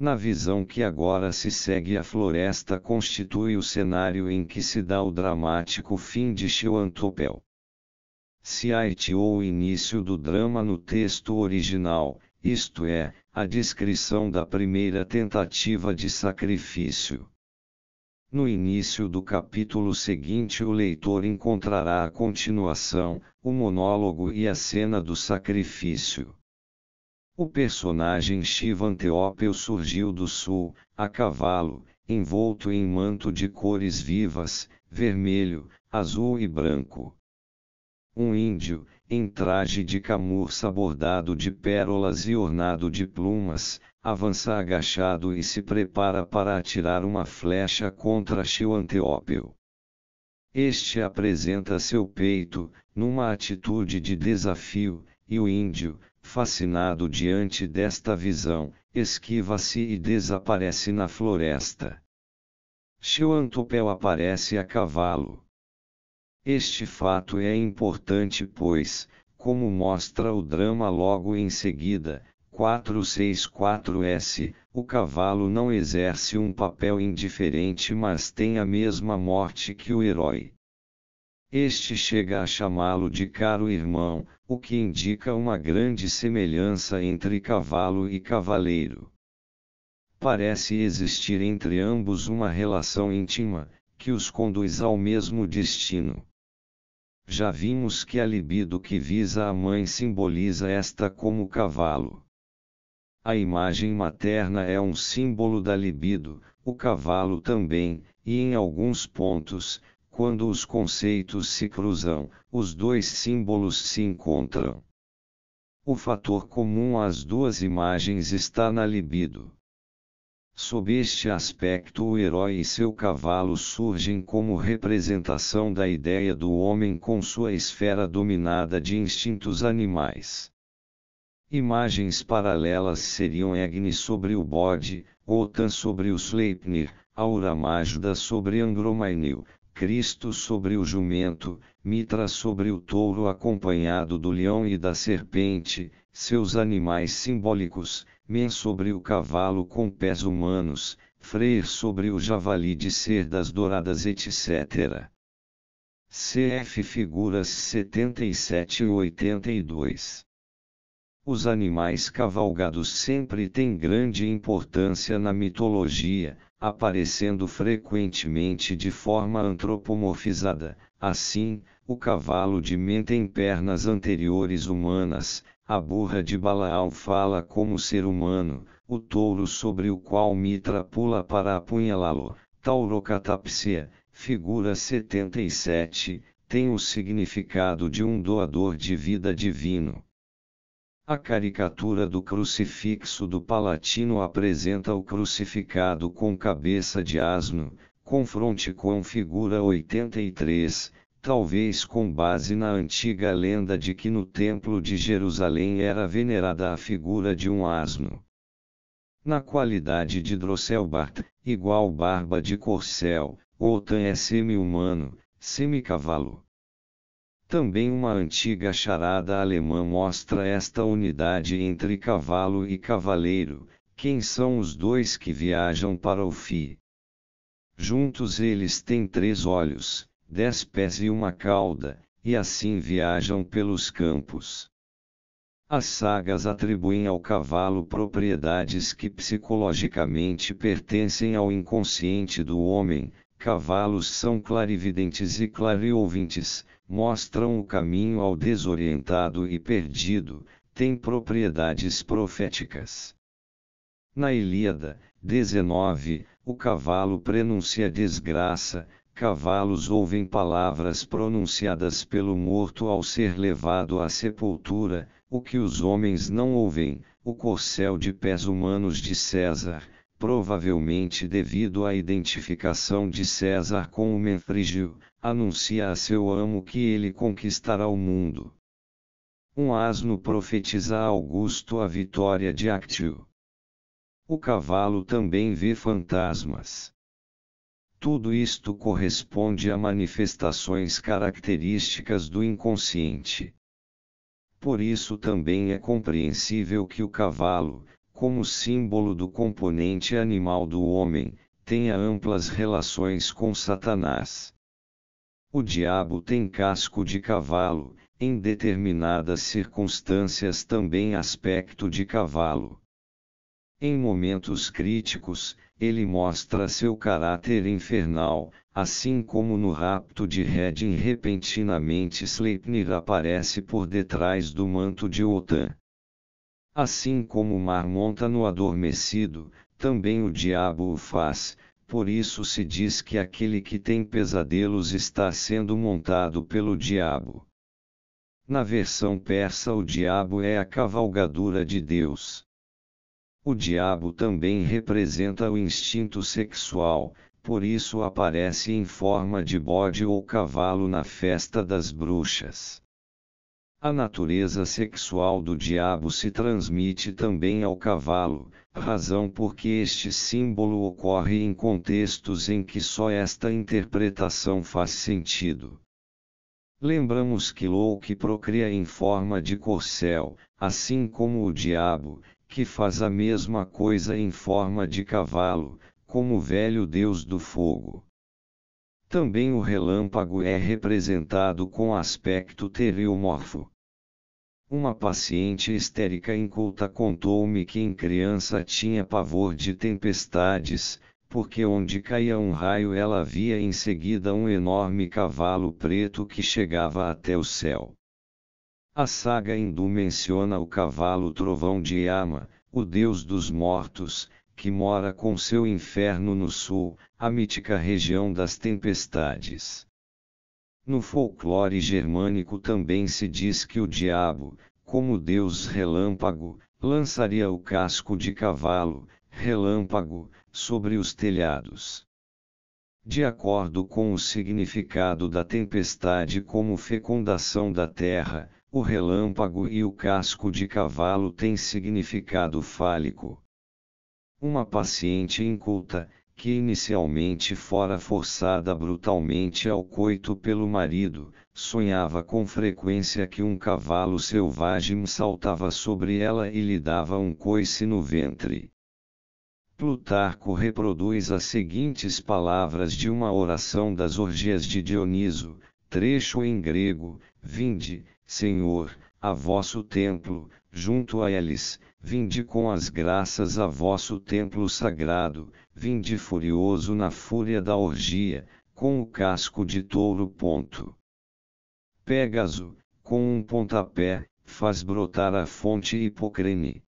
Na visão que agora se segue, a floresta constitui o cenário em que se dá o dramático fim de Xiuantopel. Se haiteou o início do drama no texto original, isto é, a descrição da primeira tentativa de sacrifício. No início do capítulo seguinte, o leitor encontrará a continuação, o monólogo e a cena do sacrifício. O personagem Shiva Anteópio surgiu do sul, a cavalo, envolto em manto de cores vivas, vermelho, azul e branco. Um índio, em traje de camurça bordado de pérolas e ornado de plumas, avança agachado e se prepara para atirar uma flecha contra Xianteópio. Este apresenta seu peito, numa atitude de desafio, e o índio, fascinado diante desta visão, esquiva-se e desaparece na floresta. Xiantopel aparece a cavalo. Este fato é importante pois, como mostra o drama logo em seguida, 464S, o cavalo não exerce um papel indiferente mas tem a mesma morte que o herói. Este chega a chamá-lo de caro irmão, o que indica uma grande semelhança entre cavalo e cavaleiro. Parece existir entre ambos uma relação íntima, que os conduz ao mesmo destino. Já vimos que a libido que visa a mãe simboliza esta como cavalo. A imagem materna é um símbolo da libido, o cavalo também, e em alguns pontos, quando os conceitos se cruzam, os dois símbolos se encontram. O fator comum às duas imagens está na libido. Sob este aspecto, o herói e seu cavalo surgem como representação da ideia do homem com sua esfera dominada de instintos animais imagens paralelas seriam Agni sobre o bode, Otan sobre o Sleipnir, Aura Majda sobre Andromainil, Cristo sobre o jumento, Mitra sobre o touro acompanhado do leão e da serpente, seus animais simbólicos, Men sobre o cavalo com pés humanos, Freyr sobre o javali de cerdas douradas etc. CF Figuras 77 e 82 os animais cavalgados sempre têm grande importância na mitologia, aparecendo frequentemente de forma antropomorfizada. Assim, o cavalo de Menta tem pernas anteriores humanas, a burra de Balaal fala como ser humano, o touro sobre o qual Mitra pula para apunhalá-lo, taurocatapsia, figura 77, tem o significado de um doador de vida divino. A caricatura do crucifixo do Palatino apresenta o crucificado com cabeça de asno, confronte com figura 83, talvez com base na antiga lenda de que no Templo de Jerusalém era venerada a figura de um asno. Na qualidade de Drosselbart, igual barba de corcel, ou é semi-humano, semi-cavalo. Também uma antiga charada alemã mostra esta unidade entre cavalo e cavaleiro, quem são os dois que viajam para o fi. Juntos eles têm três olhos, dez pés e uma cauda, e assim viajam pelos campos. As sagas atribuem ao cavalo propriedades que psicologicamente pertencem ao inconsciente do homem, cavalos são clarividentes e clariouvintes, mostram o caminho ao desorientado e perdido, têm propriedades proféticas. Na Ilíada, 19, o cavalo prenuncia desgraça, cavalos ouvem palavras pronunciadas pelo morto ao ser levado à sepultura, o que os homens não ouvem, o corcel de pés humanos de César, provavelmente devido à identificação de César com o Menfrígio, anuncia a seu amo que ele conquistará o mundo. Um asno profetiza a Augusto a vitória de Actio. O cavalo também vê fantasmas. Tudo isto corresponde a manifestações características do inconsciente. Por isso também é compreensível que o cavalo, como símbolo do componente animal do homem, tenha amplas relações com Satanás. O diabo tem casco de cavalo, em determinadas circunstâncias também aspecto de cavalo. Em momentos críticos, ele mostra seu caráter infernal, assim como no rapto de Redin repentinamente Sleipnir aparece por detrás do manto de Otan. Assim como o mar monta no adormecido, também o diabo o faz, por isso se diz que aquele que tem pesadelos está sendo montado pelo diabo. Na versão persa, o diabo é a cavalgadura de Deus. O diabo também representa o instinto sexual, por isso aparece em forma de bode ou cavalo na festa das bruxas. A natureza sexual do diabo se transmite também ao cavalo, razão por que este símbolo ocorre em contextos em que só esta interpretação faz sentido. Lembramos que que procria em forma de corcel, assim como o diabo, que faz a mesma coisa em forma de cavalo, como o velho deus do fogo. Também o relâmpago é representado com aspecto teleomorfo. Uma paciente histérica inculta contou-me que em criança tinha pavor de tempestades, porque onde caía um raio ela via em seguida um enorme cavalo preto que chegava até o céu. A saga hindu menciona o cavalo trovão de Yama, o deus dos mortos, que mora com seu inferno no sul, a mítica região das tempestades. No folclore germânico também se diz que o diabo, como deus relâmpago, lançaria o casco de cavalo, relâmpago, sobre os telhados. De acordo com o significado da tempestade como fecundação da terra, o relâmpago e o casco de cavalo têm significado fálico. Uma paciente inculta, que inicialmente fora forçada brutalmente ao coito pelo marido, sonhava com frequência que um cavalo selvagem saltava sobre ela e lhe dava um coice no ventre. Plutarco reproduz as seguintes palavras de uma oração das orgias de Dioniso, trecho em grego: Vinde, Senhor, a vosso templo, junto a eles, Vinde com as graças a vosso templo sagrado, vinde furioso na fúria da orgia, com o casco de touro. Ponto. Pégaso, com um pontapé, faz brotar a fonte Hipocrene.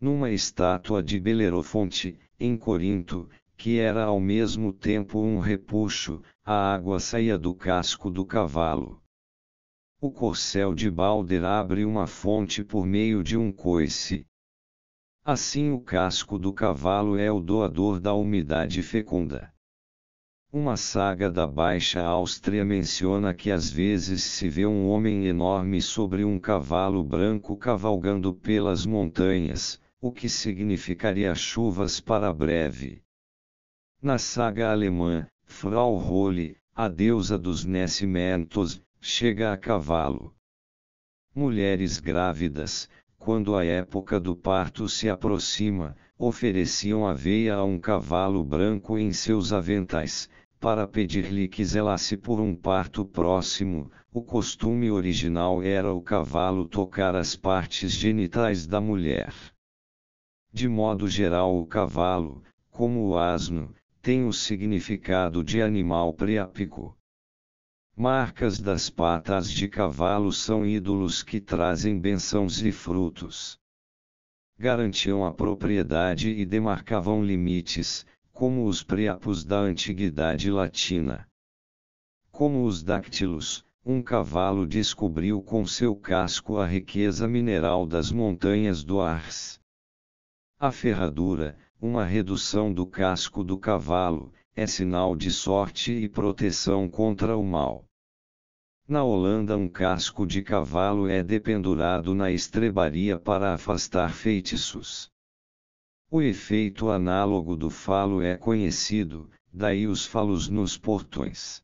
Numa estátua de Belerofonte, em Corinto, que era ao mesmo tempo um repuxo, a água saía do casco do cavalo. O corcel de Balder abre uma fonte por meio de um coice. Assim o casco do cavalo é o doador da umidade fecunda. Uma saga da Baixa Áustria menciona que às vezes se vê um homem enorme sobre um cavalo branco cavalgando pelas montanhas, o que significaria chuvas para breve. Na saga alemã, Frau Holle, a deusa dos nascimentos, chega a cavalo. Mulheres grávidas, quando a época do parto se aproxima, ofereciam aveia a um cavalo branco em seus aventais, para pedir-lhe que zelasse por um parto próximo, o costume original era o cavalo tocar as partes genitais da mulher. De modo geral, o cavalo, como o asno, tem o significado de animal preápico. Marcas das patas de cavalo são ídolos que trazem bênçãos e frutos. Garantiam a propriedade e demarcavam limites, como os priapos da antiguidade latina. Como os dáctilos, um cavalo descobriu com seu casco a riqueza mineral das montanhas do Ars. A ferradura, uma redução do casco do cavalo, é sinal de sorte e proteção contra o mal. Na Holanda, um casco de cavalo é dependurado na estrebaria para afastar feitiços. O efeito análogo do falo é conhecido, daí os falos nos portões.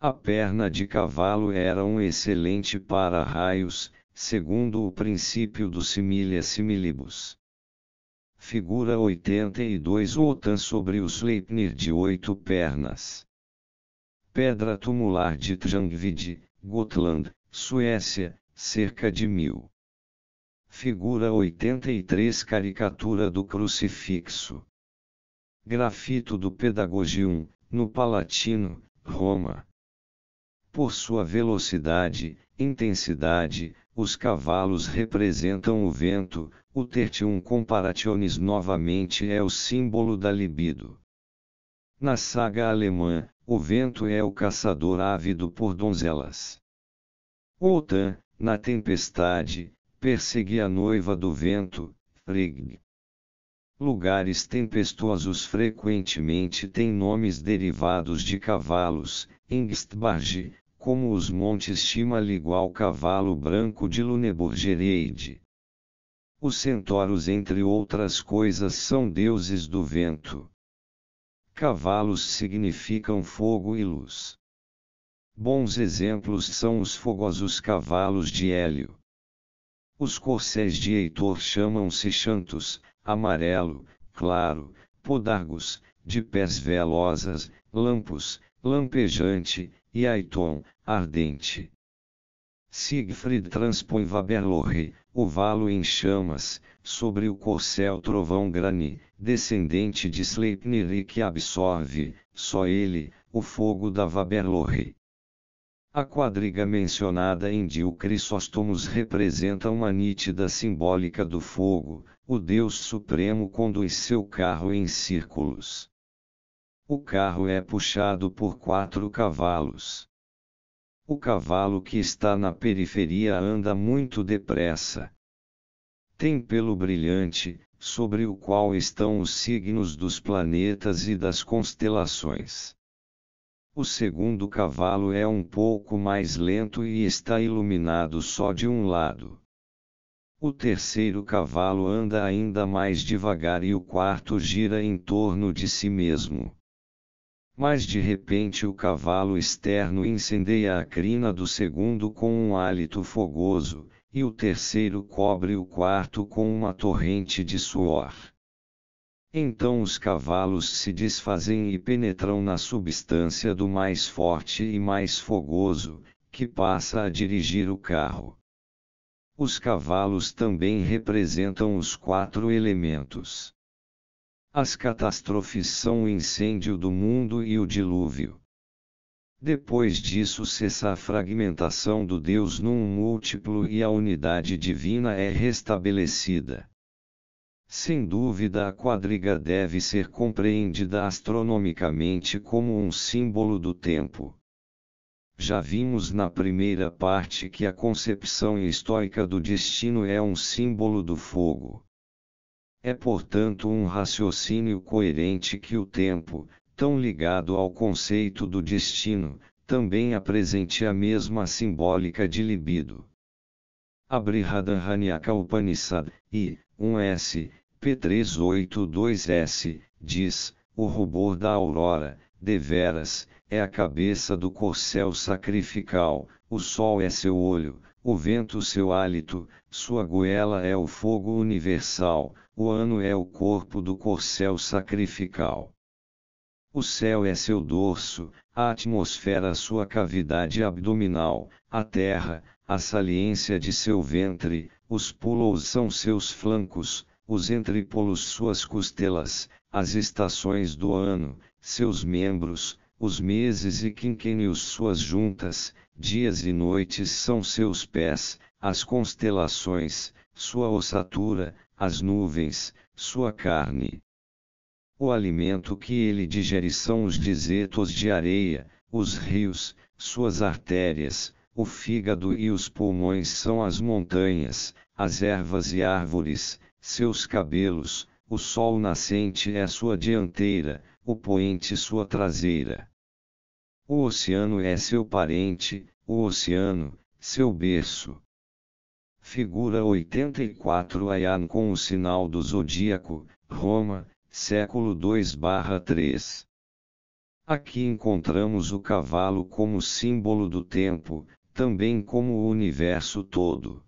A perna de cavalo era um excelente para-raios, segundo o princípio do similia similibus. Figura 82 OTAN sobre o Sleipnir de oito pernas. Pedra tumular de Trangvid, Gotland, Suécia, cerca de mil. Figura 83 Caricatura do Crucifixo. Grafito do Pedagogium, no Palatino, Roma. Por sua velocidade, intensidade, os cavalos representam o vento, o tertium comparationis novamente é o símbolo da libido. Na saga alemã, o vento é o caçador ávido por donzelas. Otan, na tempestade, persegue a noiva do vento, Frigg. Lugares tempestuosos frequentemente têm nomes derivados de cavalos, Ingstbarg, como os montes Shimal igual cavalo branco de Luneburgereide. Os centauros entre outras coisas são deuses do vento. Cavalos significam fogo e luz. Bons exemplos são os fogosos cavalos de Hélio. Os corcéis de Heitor chamam-se chantos, amarelo, claro, podargos, de pés velozas, lampos, lampejante, e Aiton, ardente. Siegfried transpõe o valo em chamas, sobre o corcel trovão Grani, descendente de Sleipnir que absorve, só ele, o fogo da Vaberlorre. A quadriga mencionada em Dio Crisóstomos representa uma nítida simbólica do fogo, o Deus Supremo conduz seu carro em círculos. O carro é puxado por quatro cavalos. O cavalo que está na periferia anda muito depressa. Tem pelo brilhante, sobre o qual estão os signos dos planetas e das constelações. O segundo cavalo é um pouco mais lento e está iluminado só de um lado. O terceiro cavalo anda ainda mais devagar e o quarto gira em torno de si mesmo. Mas de repente o cavalo externo incendeia a crina do segundo com um hálito fogoso, e o terceiro cobre o quarto com uma torrente de suor. Então os cavalos se desfazem e penetram na substância do mais forte e mais fogoso, que passa a dirigir o carro. Os cavalos também representam os quatro elementos. As catástrofes são o incêndio do mundo e o dilúvio. Depois disso cessa a fragmentação do Deus num múltiplo e a unidade divina é restabelecida. Sem dúvida, a quadriga deve ser compreendida astronomicamente como um símbolo do tempo. Já vimos na primeira parte que a concepção estoica do destino é um símbolo do fogo. É portanto um raciocínio coerente que o tempo, tão ligado ao conceito do destino, também apresente a mesma simbólica de libido. Abrihadaranyaka Upanishad, I, 1S, P382S, diz, o rubor da aurora, deveras, é a cabeça do corcel sacrificial, o sol é seu olho, o vento seu hálito, sua goela é o fogo universal, o ano é o corpo do corcel sacrificial. O céu é seu dorso, a atmosfera sua cavidade abdominal, a terra, a saliência de seu ventre, os pulos são seus flancos, os entrepolos suas costelas, as estações do ano, seus membros, os meses e quinquênios suas juntas, dias e noites são seus pés, as constelações, sua ossatura, as nuvens, sua carne. O alimento que ele digere são os desertos de areia, os rios, suas artérias, o fígado e os pulmões são as montanhas, as ervas e árvores, seus cabelos, o sol nascente é sua dianteira, o poente sua traseira. O oceano é seu parente, o oceano, seu berço. Figura 84 Aian com o sinal do zodíaco, Roma, século 2/3. Aqui encontramos o cavalo como símbolo do tempo, também como o universo todo.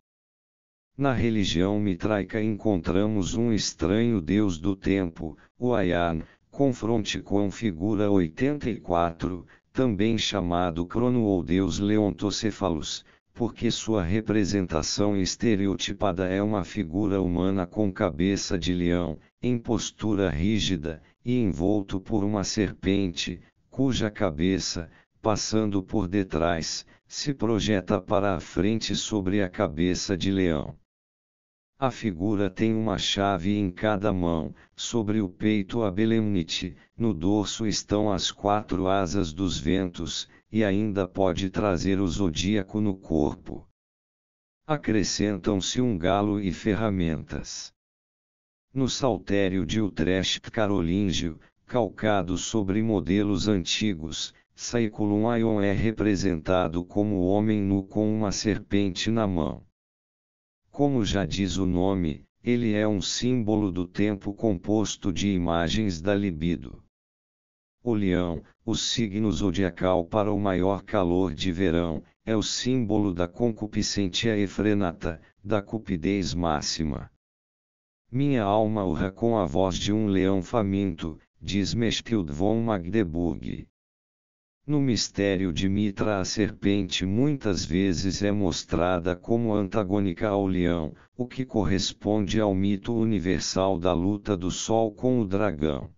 Na religião mitraica encontramos um estranho deus do tempo, o Ayan, confronte com figura 84, também chamado Crono ou deus Leontocéfalos porque sua representação estereotipada é uma figura humana com cabeça de leão, em postura rígida, e envolto por uma serpente, cuja cabeça, passando por detrás, se projeta para a frente sobre a cabeça de leão. A figura tem uma chave em cada mão, sobre o peito a belemnite, no dorso estão as quatro asas dos ventos, e ainda pode trazer o zodíaco no corpo. Acrescentam-se um galo e ferramentas. No saltério de Utrecht carolíngio, calcado sobre modelos antigos, Saeculum Ion é representado como homem nu com uma serpente na mão. Como já diz o nome, ele é um símbolo do tempo composto de imagens da libido. O leão, o signo zodiacal para o maior calor de verão é o símbolo da concupiscência efrenata, da cupidez máxima. Minha alma urra com a voz de um leão faminto, diz Mechthild von Magdeburg. No mistério de Mitra a serpente muitas vezes é mostrada como antagônica ao leão, o que corresponde ao mito universal da luta do sol com o dragão.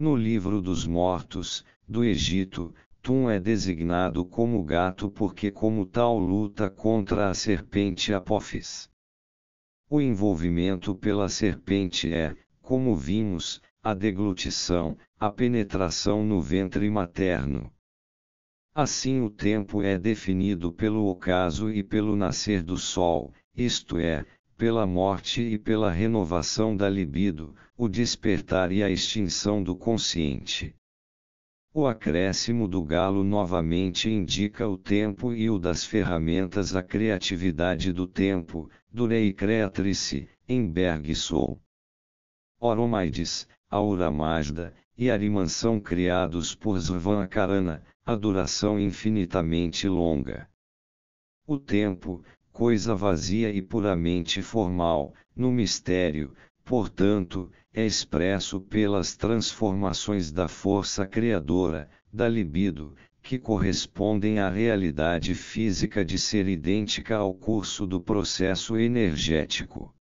No livro dos mortos, do Egito, Tum é designado como gato porque como tal luta contra a serpente Apophis. O envolvimento pela serpente é, como vimos, a deglutição, a penetração no ventre materno. Assim o tempo é definido pelo ocaso e pelo nascer do sol, isto é, pela morte e pela renovação da libido, o despertar e a extinção do consciente. O acréscimo do galo novamente indica o tempo e o das ferramentas a criatividade do tempo, durei creatrice, em Berg Sol. Oromaides, Aura Mazda, e Ariman são criados por Zvankarana, a duração infinitamente longa. O tempo, coisa vazia e puramente formal, no mistério, portanto, é expresso pelas transformações da força criadora, da libido, que correspondem à realidade física de ser idêntica ao curso do processo energético.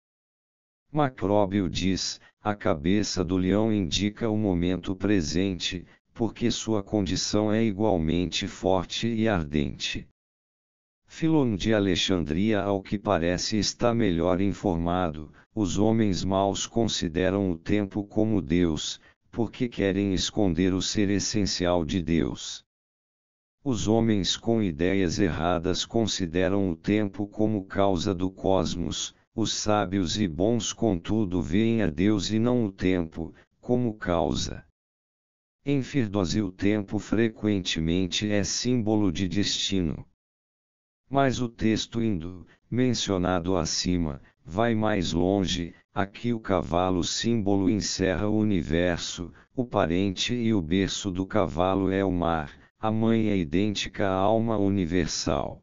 Macróbio diz: a cabeça do leão indica o momento presente, porque sua condição é igualmente forte e ardente. Filon de Alexandria, ao que parece, está melhor informado. Os homens maus consideram o tempo como Deus, porque querem esconder o ser essencial de Deus. Os homens com ideias erradas consideram o tempo como causa do cosmos, os sábios e bons, contudo, veem a Deus e não o tempo, como causa. Em Firdosi, o tempo frequentemente é símbolo de destino. Mas o texto indo, mencionado acima, vai mais longe, aqui o cavalo símbolo encerra o universo, o parente e o berço do cavalo é o mar, a mãe é idêntica à alma universal.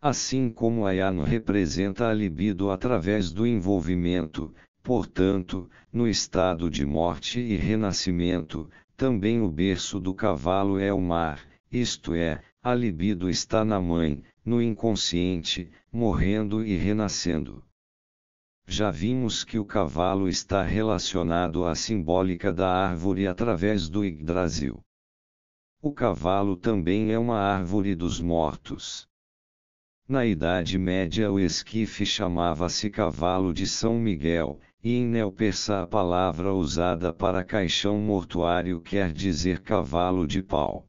Assim como Ayano representa a libido através do envolvimento, portanto, no estado de morte e renascimento, também o berço do cavalo é o mar, isto é, a libido está na mãe, no inconsciente, morrendo e renascendo. Já vimos que o cavalo está relacionado à simbólica da árvore através do Yggdrasil. O cavalo também é uma árvore dos mortos. Na Idade Média o esquife chamava-se cavalo de São Miguel, e em Neopersa a palavra usada para caixão mortuário quer dizer cavalo de pau.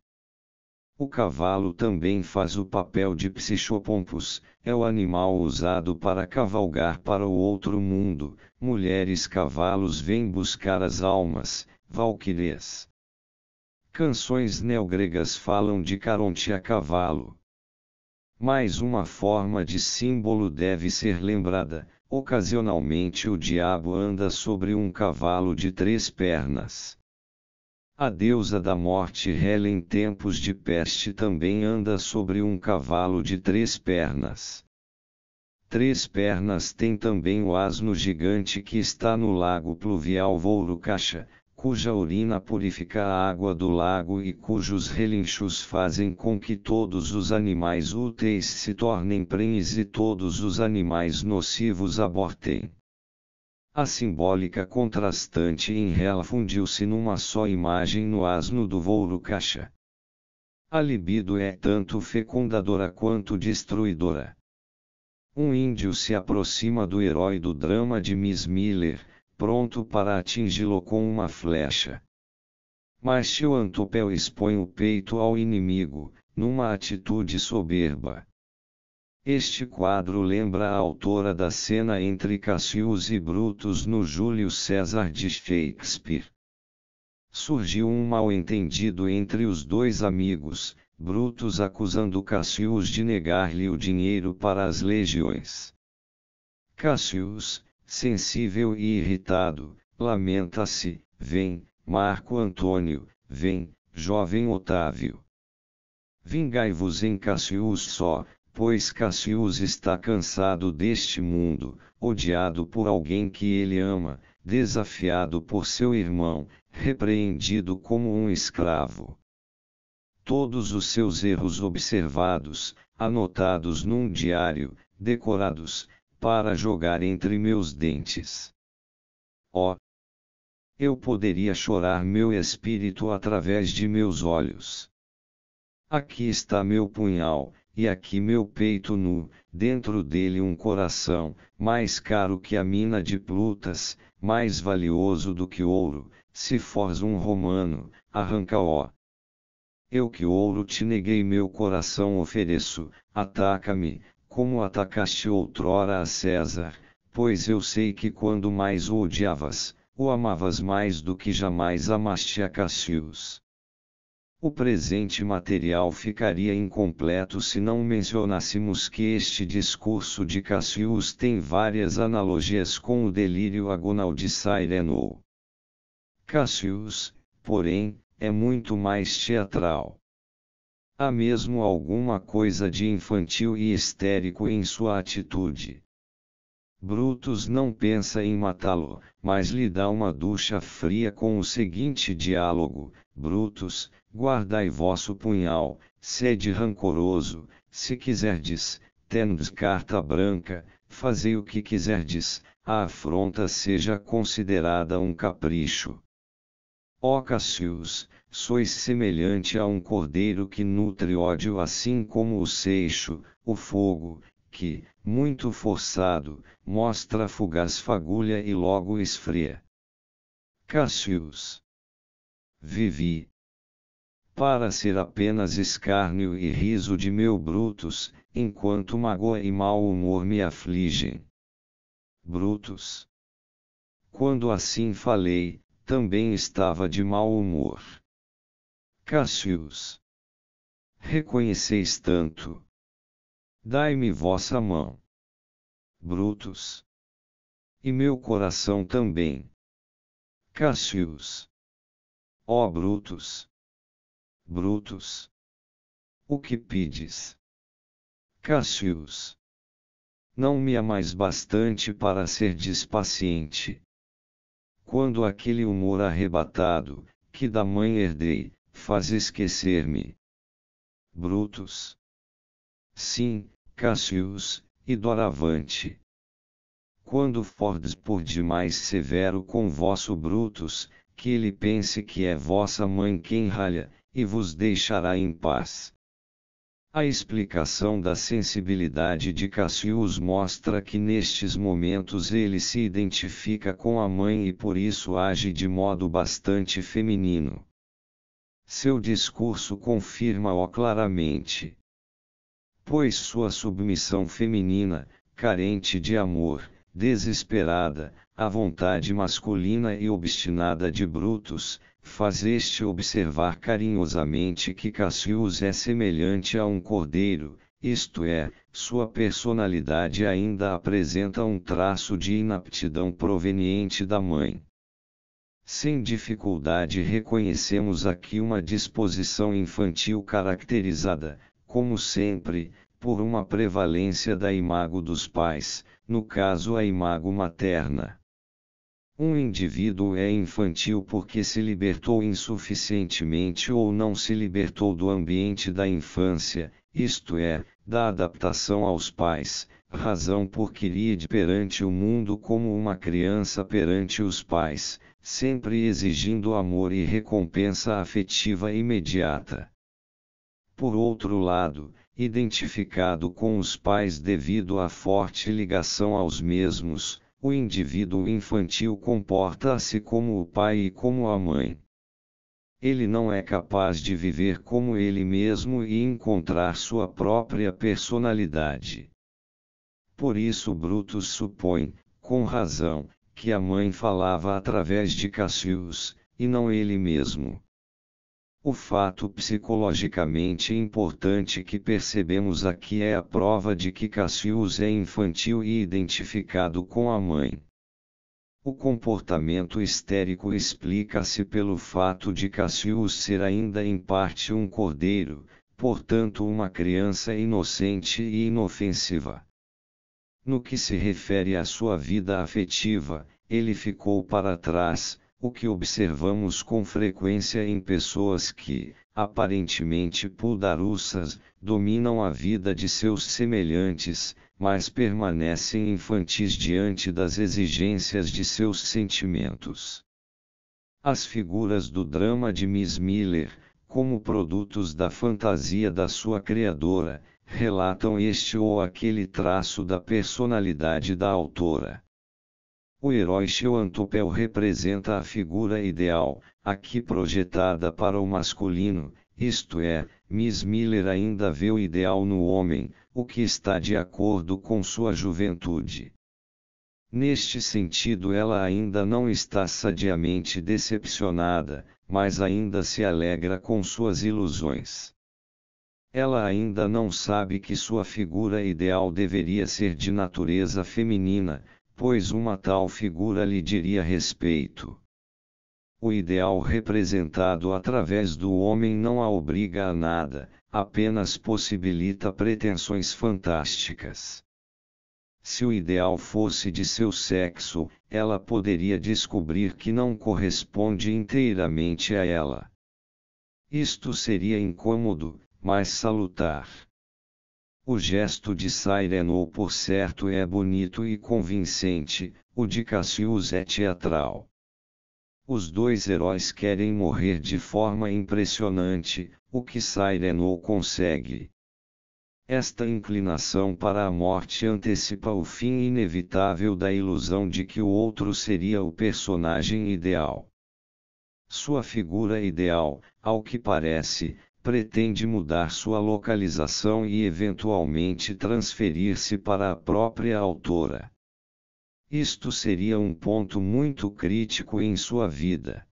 O cavalo também faz o papel de psichopompos, é o animal usado para cavalgar para o outro mundo. Mulheres cavalos vêm buscar as almas, valquírias. Canções neogregas falam de Caronte a cavalo. Mais uma forma de símbolo deve ser lembrada: ocasionalmente o diabo anda sobre um cavalo de três pernas. A deusa da morte Hela em tempos de peste também anda sobre um cavalo de três pernas. Três pernas tem também o asno gigante que está no lago pluvial Vourucacha, cuja urina purifica a água do lago e cujos relinchos fazem com que todos os animais úteis se tornem prenhes e todos os animais nocivos abortem. A simbólica contrastante em rela fundiu-se numa só imagem no asno do vouro caixa. A libido é tanto fecundadora quanto destruidora. Um índio se aproxima do herói do drama de Miss Miller, pronto para atingi-lo com uma flecha. Mas Chio Antopel expõe o peito ao inimigo, numa atitude soberba. Este quadro lembra a autora da cena entre Cassius e Brutus no Júlio César de Shakespeare. Surgiu um mal-entendido entre os dois amigos, Brutus acusando Cassius de negar-lhe o dinheiro para as legiões. Cassius, sensível e irritado, lamenta-se: Vem, Marco Antônio, vem, jovem Otávio. Vingai-vos em Cassius só, pois Cassius está cansado deste mundo, odiado por alguém que ele ama, desafiado por seu irmão, repreendido como um escravo. Todos os seus erros observados, anotados num diário, decorados, para jogar entre meus dentes. Oh! Eu poderia chorar meu espírito através de meus olhos. Aqui está meu punhal, e aqui meu peito nu, dentro dele um coração, mais caro que a mina de Plutas, mais valioso do que ouro, se fores um romano, arranca-o. Eu que ouro te neguei meu coração ofereço, ataca-me, como atacaste outrora a César, pois eu sei que quando mais o odiavas, o amavas mais do que jamais amaste a Cassius. O presente material ficaria incompleto se não mencionássemos que este discurso de Cassius tem várias analogias com o delírio agonal de Cyrano. Cassius, porém, é muito mais teatral. Há mesmo alguma coisa de infantil e histérico em sua atitude. Brutus não pensa em matá-lo, mas lhe dá uma ducha fria com o seguinte diálogo: brutos, guardai vosso punhal, sede rancoroso, se quiserdes, tendes carta branca, fazei o que quiserdes, a afronta seja considerada um capricho. Ó Cassius, sois semelhante a um cordeiro que nutre ódio assim como o seixo, o fogo, que, muito forçado, mostra fugaz fagulha e logo esfria. Cassius vivi. Para ser apenas escárnio e riso de meu Brutus, enquanto magoa e mau humor me afligem. Brutus. Quando assim falei, também estava de mau humor. Cassius. Reconheceis tanto. Dai-me vossa mão. Brutus. E meu coração também. Cassius. Ó Brutos, Brutus! Brutus! O que pides? Cassius! Não me amais bastante para ser despaciente. Quando aquele humor arrebatado, que da mãe herdei, faz esquecer-me. Brutus! Sim, Cassius, e doravante. Quando fordes por demais severo com vosso Brutus, que ele pense que é vossa mãe quem ralha, e vos deixará em paz. A explicação da sensibilidade de Cassius mostra que nestes momentos ele se identifica com a mãe e por isso age de modo bastante feminino. Seu discurso confirma-o claramente. Pois sua submissão feminina, carente de amor, desesperada, a vontade masculina e obstinada de Brutus, fazeste observar carinhosamente que Cassius é semelhante a um cordeiro, isto é, sua personalidade ainda apresenta um traço de inaptidão proveniente da mãe. Sem dificuldade reconhecemos aqui uma disposição infantil caracterizada, como sempre, por uma prevalência da imago dos pais, no caso a imago materna. Um indivíduo é infantil porque se libertou insuficientemente ou não se libertou do ambiente da infância, isto é, da adaptação aos pais, razão por que de perante o mundo como uma criança perante os pais, sempre exigindo amor e recompensa afetiva imediata. Por outro lado, identificado com os pais devido à forte ligação aos mesmos, o indivíduo infantil comporta-se como o pai e como a mãe. Ele não é capaz de viver como ele mesmo e encontrar sua própria personalidade. Por isso Brutus supõe, com razão, que a mãe falava através de Cassius, e não ele mesmo. O fato psicologicamente importante que percebemos aqui é a prova de que Cassius é infantil e identificado com a mãe. O comportamento histérico explica-se pelo fato de Cassius ser ainda em parte um cordeiro, portanto, uma criança inocente e inofensiva. No que se refere à sua vida afetiva, ele ficou para trás, o que observamos com frequência em pessoas que, aparentemente pudarussas, dominam a vida de seus semelhantes, mas permanecem infantis diante das exigências de seus sentimentos. As figuras do drama de Miss Miller, como produtos da fantasia da sua criadora, relatam este ou aquele traço da personalidade da autora. O herói Xeuantupel representa a figura ideal, aqui projetada para o masculino, isto é, Miss Miller ainda vê o ideal no homem, o que está de acordo com sua juventude. Neste sentido, ela ainda não está sadiamente decepcionada, mas ainda se alegra com suas ilusões. Ela ainda não sabe que sua figura ideal deveria ser de natureza feminina, pois uma tal figura lhe diria respeito. O ideal representado através do homem não a obriga a nada, apenas possibilita pretensões fantásticas. Se o ideal fosse de seu sexo, ela poderia descobrir que não corresponde inteiramente a ela. Isto seria incômodo, mas salutar. O gesto de Cyrano por certo é bonito e convincente, o de Cassius é teatral. Os dois heróis querem morrer de forma impressionante, o que Cyrano consegue. Esta inclinação para a morte antecipa o fim inevitável da ilusão de que o outro seria o personagem ideal. Sua figura ideal, ao que parece, pretende mudar sua localização e eventualmente transferir-se para a própria autora. Isto seria um ponto muito crítico em sua vida.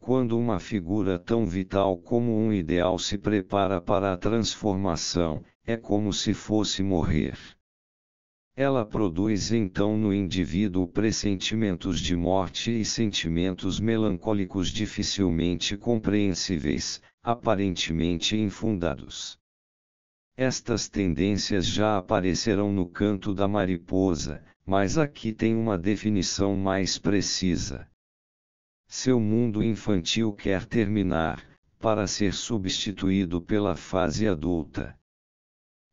Quando uma figura tão vital como um ideal se prepara para a transformação, é como se fosse morrer. Ela produz então no indivíduo pressentimentos de morte e sentimentos melancólicos dificilmente compreensíveis, aparentemente infundados. Estas tendências já aparecerão no canto da mariposa, mas aqui tem uma definição mais precisa. Seu mundo infantil quer terminar, para ser substituído pela fase adulta.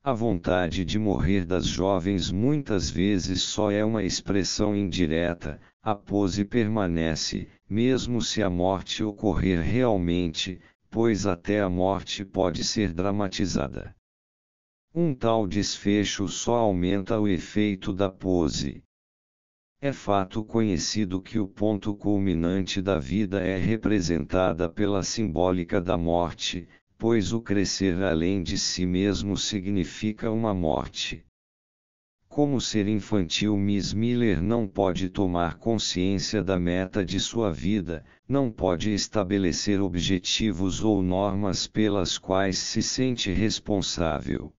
A vontade de morrer das jovens muitas vezes só é uma expressão indireta, a pose permanece, mesmo se a morte ocorrer realmente, pois até a morte pode ser dramatizada. Um tal desfecho só aumenta o efeito da pose. É fato conhecido que o ponto culminante da vida é representada pela simbólica da morte, pois o crescer além de si mesmo significa uma morte. Como ser infantil, Miss Miller não pode tomar consciência da meta de sua vida, não pode estabelecer objetivos ou normas pelas quais se sente responsável.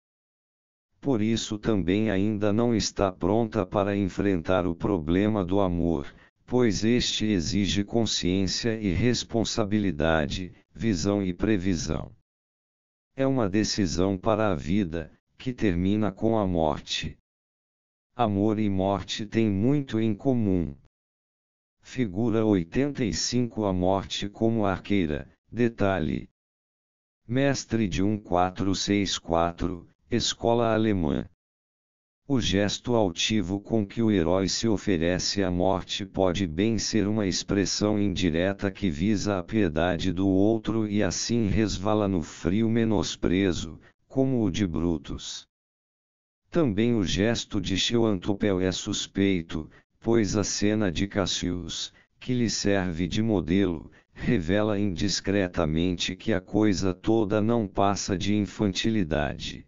Por isso também ainda não está pronta para enfrentar o problema do amor, pois este exige consciência e responsabilidade, visão e previsão. É uma decisão para a vida, que termina com a morte amor e morte têm muito em comum. Figura 85 A morte como arqueira, detalhe. Mestre de 1464, escola alemã. O gesto altivo com que o herói se oferece à morte pode bem ser uma expressão indireta que visa a piedade do outro e assim resvala no frio menosprezo, como o de Brutus. Também o gesto de Xeuantopel é suspeito, pois a cena de Cassius, que lhe serve de modelo, revela indiscretamente que a coisa toda não passa de infantilidade.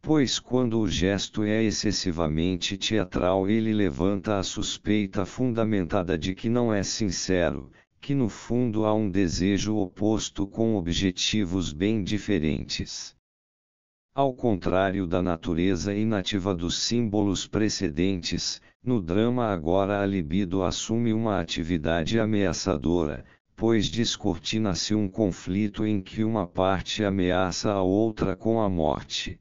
Pois quando o gesto é excessivamente teatral, ele levanta a suspeita fundamentada de que não é sincero, que no fundo há um desejo oposto com objetivos bem diferentes. Ao contrário da natureza inativa dos símbolos precedentes, no drama agora a libido assume uma atividade ameaçadora, pois descortina-se um conflito em que uma parte ameaça a outra com a morte.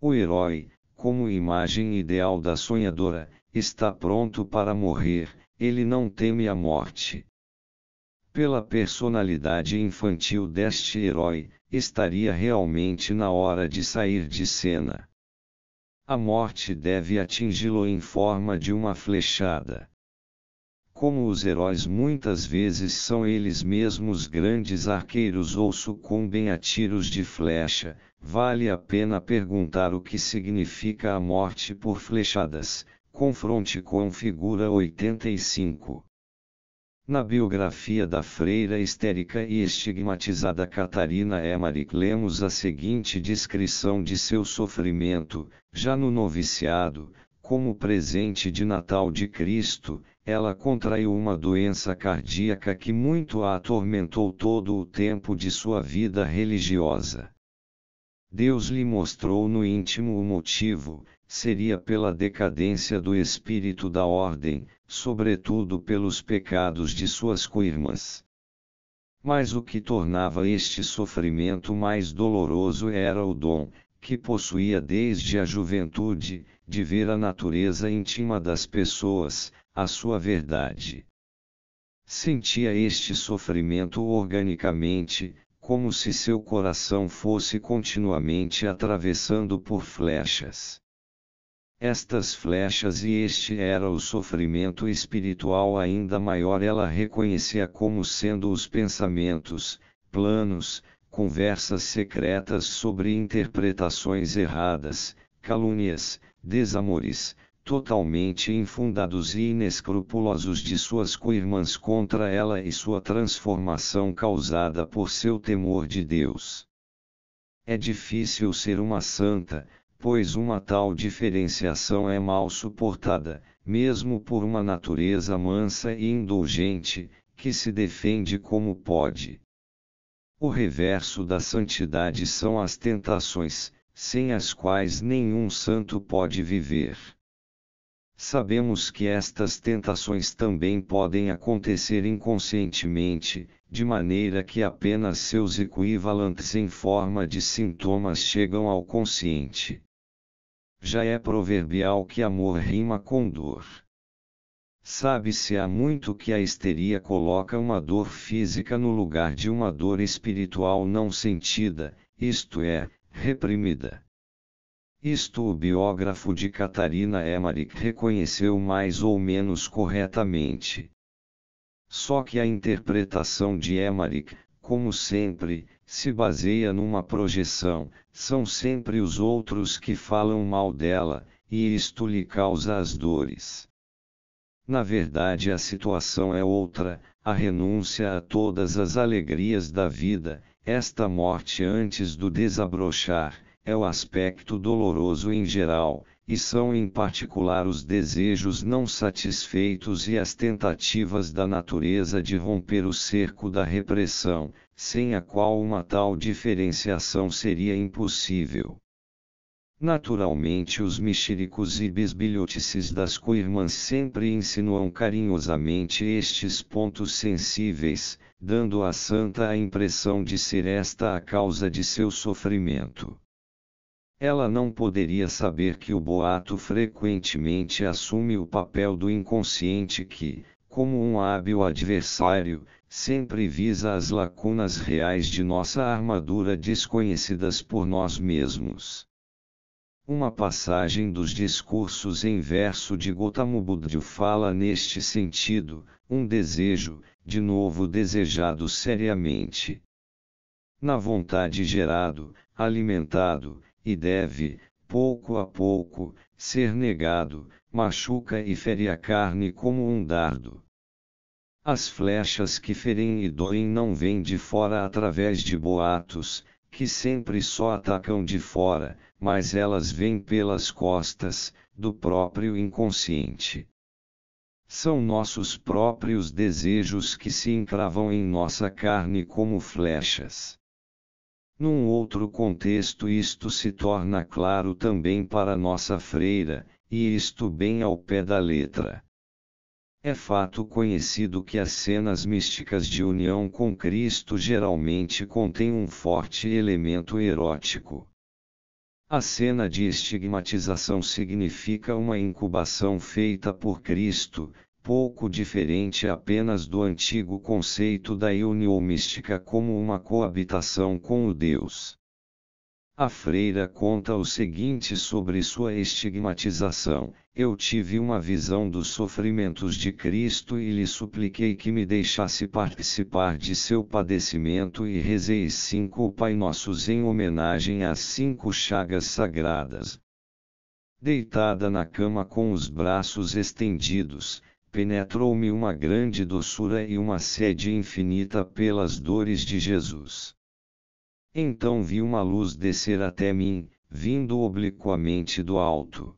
O herói, como imagem ideal da sonhadora, está pronto para morrer, ele não teme a morte pela personalidade infantil deste herói, estaria realmente na hora de sair de cena. A morte deve atingi-lo em forma de uma flechada. Como os heróis muitas vezes são eles mesmos grandes arqueiros ou sucumbem a tiros de flecha, vale a pena perguntar o que significa a morte por flechadas. Confronte com figura 85. Na biografia da freira histérica e estigmatizada Catarina Emmerich lemos a seguinte descrição de seu sofrimento, já no noviciado, como presente de Natal de Cristo, ela contraiu uma doença cardíaca que muito a atormentou todo o tempo de sua vida religiosa. Deus lhe mostrou no íntimo o motivo, seria pela decadência do espírito da ordem, sobretudo pelos pecados de suas coirmãs. Mas o que tornava este sofrimento mais doloroso era o dom, que possuía desde a juventude, de ver a natureza íntima das pessoas, a sua verdade. Sentia este sofrimento organicamente, como se seu coração fosse continuamente atravessando por flechas estas flechas e este era o sofrimento espiritual ainda maior ela reconhecia como sendo os pensamentos, planos, conversas secretas sobre interpretações erradas, calúnias, desamores, totalmente infundados e inescrupulosos de suas coirmãs contra ela e sua transformação causada por seu temor de Deus. É difícil ser uma santa, pois uma tal diferenciação é mal suportada, mesmo por uma natureza mansa e indulgente, que se defende como pode. O reverso da santidade são as tentações, sem as quais nenhum santo pode viver. Sabemos que estas tentações também podem acontecer inconscientemente, de maneira que apenas seus equivalentes em forma de sintomas chegam ao consciente. Já é proverbial que amor rima com dor. Sabe-se há muito que a histeria coloca uma dor física no lugar de uma dor espiritual não sentida, isto é, reprimida. Isto o biógrafo de Catarina Emmerich reconheceu mais ou menos corretamente. Só que a interpretação de Emmerich, como sempre, se baseia numa projeção, são sempre os outros que falam mal dela, e isto lhe causa as dores. Na verdade, a situação é outra, a renúncia a todas as alegrias da vida, esta morte antes do desabrochar, é o aspecto doloroso em geral, e são em particular os desejos não satisfeitos e as tentativas da natureza de romper o cerco da repressão, sem a qual uma tal diferenciação seria impossível. Naturalmente, os mexericos e bisbilhotices das coirmãs sempre insinuam carinhosamente estes pontos sensíveis, dando à santa a impressão de ser esta a causa de seu sofrimento. Ela não poderia saber que o boato frequentemente assume o papel do inconsciente que, como um hábil adversário, sempre visa as lacunas reais de nossa armadura desconhecidas por nós mesmos. Uma passagem dos discursos em verso de Gautama Buddha fala neste sentido, um desejo, de novo desejado seriamente. Na vontade gerado, alimentado, e deve, pouco a pouco, ser negado, machuca e fere a carne como um dardo. As flechas que ferem e doem não vêm de fora através de boatos, que sempre só atacam de fora, mas elas vêm pelas costas, do próprio inconsciente. São nossos próprios desejos que se encravam em nossa carne como flechas. Num outro contexto, isto se torna claro também para nossa freira, e isto bem ao pé da letra. É fato conhecido que as cenas místicas de união com Cristo geralmente contêm um forte elemento erótico. A cena de estigmatização significa uma incubação feita por Cristo, pouco diferente apenas do antigo conceito da união mística como uma coabitação com o Deus. A freira conta o seguinte sobre sua estigmatização: Eu tive uma visão dos sofrimentos de Cristo e lhe supliquei que me deixasse participar de seu padecimento e rezei cinco Pai Nossos em homenagem às cinco chagas sagradas. Deitada na cama com os braços estendidos, penetrou-me uma grande doçura e uma sede infinita pelas dores de Jesus. Então vi uma luz descer até mim, vindo obliquamente do alto.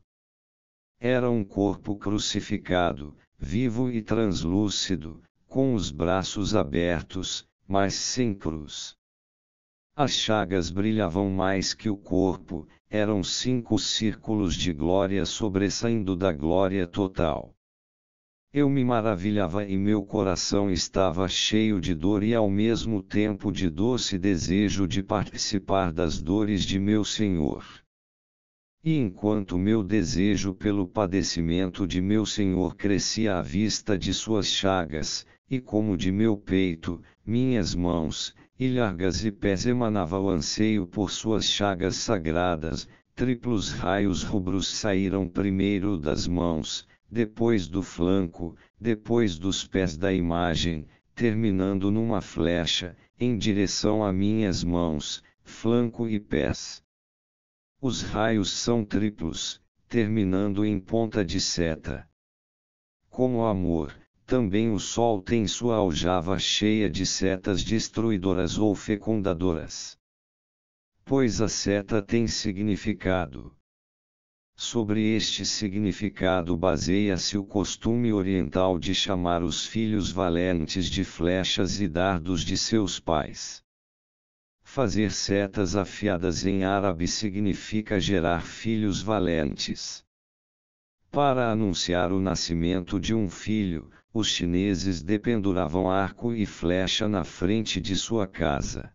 Era um corpo crucificado, vivo e translúcido, com os braços abertos, mas sem cruz. As chagas brilhavam mais que o corpo, eram cinco círculos de glória sobressaindo da glória total. Eu me maravilhava e meu coração estava cheio de dor e ao mesmo tempo de doce desejo de participar das dores de meu Senhor. E enquanto meu desejo pelo padecimento de meu Senhor crescia à vista de suas chagas, e como de meu peito, minhas mãos, e largas e pés emanava o anseio por suas chagas sagradas, triplos raios rubros saíram primeiro das mãos, depois do flanco, depois dos pés da imagem, terminando numa flecha, em direção a minhas mãos, flanco e pés. Os raios são triplos, terminando em ponta de seta. Como amor, também o sol tem sua aljava cheia de setas destruidoras ou fecundadoras. Pois a seta tem significado. Sobre este significado baseia-se o costume oriental de chamar os filhos valentes de flechas e dardos de seus pais. Fazer setas afiadas em árabe significa gerar filhos valentes. Para anunciar o nascimento de um filho, os chineses dependuravam arco e flecha na frente de sua casa.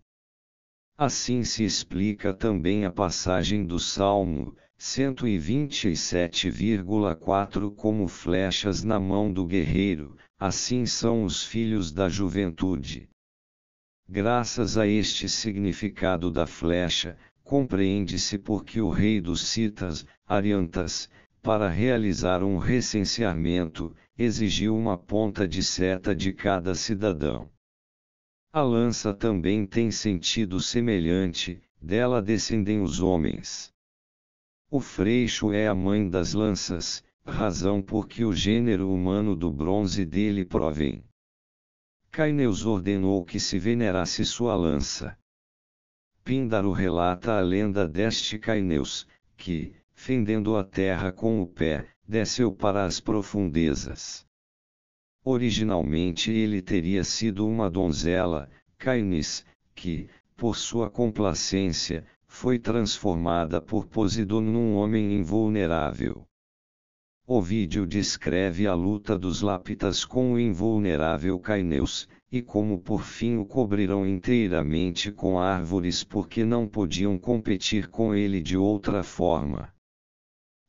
Assim se explica também a passagem do Salmo, 127,4 como flechas na mão do guerreiro, assim são os filhos da juventude. Graças a este significado da flecha, compreende-se por que o rei dos citas, Ariantas, para realizar um recenseamento, exigiu uma ponta de seta de cada cidadão. A lança também tem sentido semelhante, dela descendem os homens. O freixo é a mãe das lanças, razão por que o gênero humano do bronze dele provém. Caineus ordenou que se venerasse sua lança. Píndaro relata a lenda deste Caineus, que, fendendo a terra com o pé, desceu para as profundezas. Originalmente ele teria sido uma donzela, Cainis, que, por sua complacência, foi transformada por Posidon num homem invulnerável. Ovídio descreve a luta dos Lápitas com o invulnerável Caineus, e como por fim o cobriram inteiramente com árvores porque não podiam competir com ele de outra forma.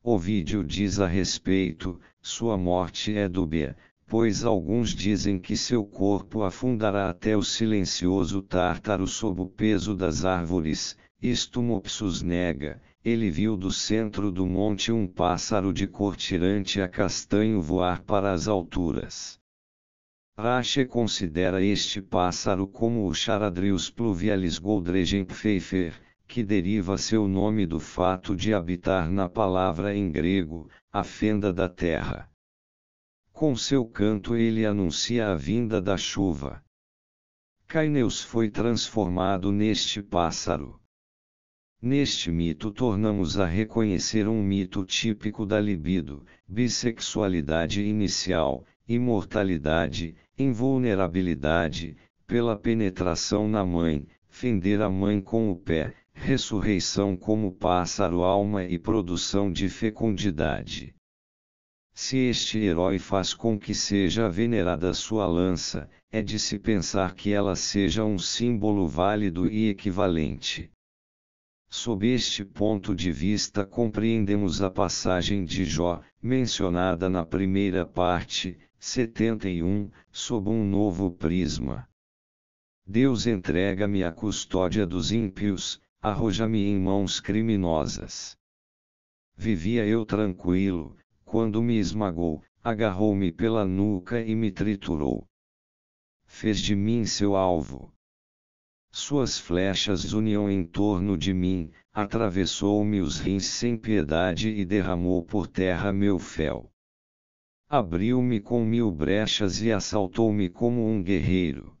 Ovídio diz a respeito, sua morte é dúbia, pois alguns dizem que seu corpo afundará até o silencioso Tártaro sob o peso das árvores, isto Mopsus nega, ele viu do centro do monte um pássaro de cor tirante a castanho voar para as alturas. Rache considera este pássaro como o Charadrius pluvialis goldregenpfeifer, que deriva seu nome do fato de habitar na palavra em grego, a fenda da terra. Com seu canto ele anuncia a vinda da chuva. Caineus foi transformado neste pássaro. Neste mito tornamos a reconhecer um mito típico da libido, bissexualidade inicial, imortalidade, invulnerabilidade, pela penetração na mãe, fender a mãe com o pé, ressurreição como pássaro alma e produção de fecundidade. Se este herói faz com que seja venerada sua lança, é de se pensar que ela seja um símbolo válido e equivalente. Sob este ponto de vista, compreendemos a passagem de Jó, mencionada na primeira parte, 71, sob um novo prisma. Deus entrega-me à custódia dos ímpios, arroja-me em mãos criminosas. Vivia eu tranquilo, quando me esmagou, agarrou-me pela nuca e me triturou. Fez de mim seu alvo. Suas flechas uniam em torno de mim, atravessou-me os rins sem piedade e derramou por terra meu fel. Abriu-me com mil brechas e assaltou-me como um guerreiro.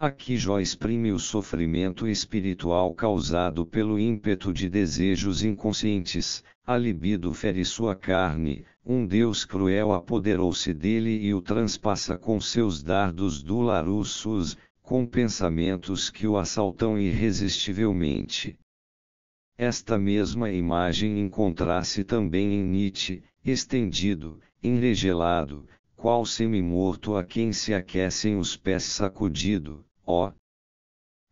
Aqui Jó exprime o sofrimento espiritual causado pelo ímpeto de desejos inconscientes, a libido fere sua carne, um Deus cruel apoderou-se dele e o transpassa com seus dardos do laruços, com pensamentos que o assaltam irresistivelmente. Esta mesma imagem encontrasse também em Nietzsche, estendido, enregelado, qual semi-morto a quem se aquecem os pés sacudido, ó!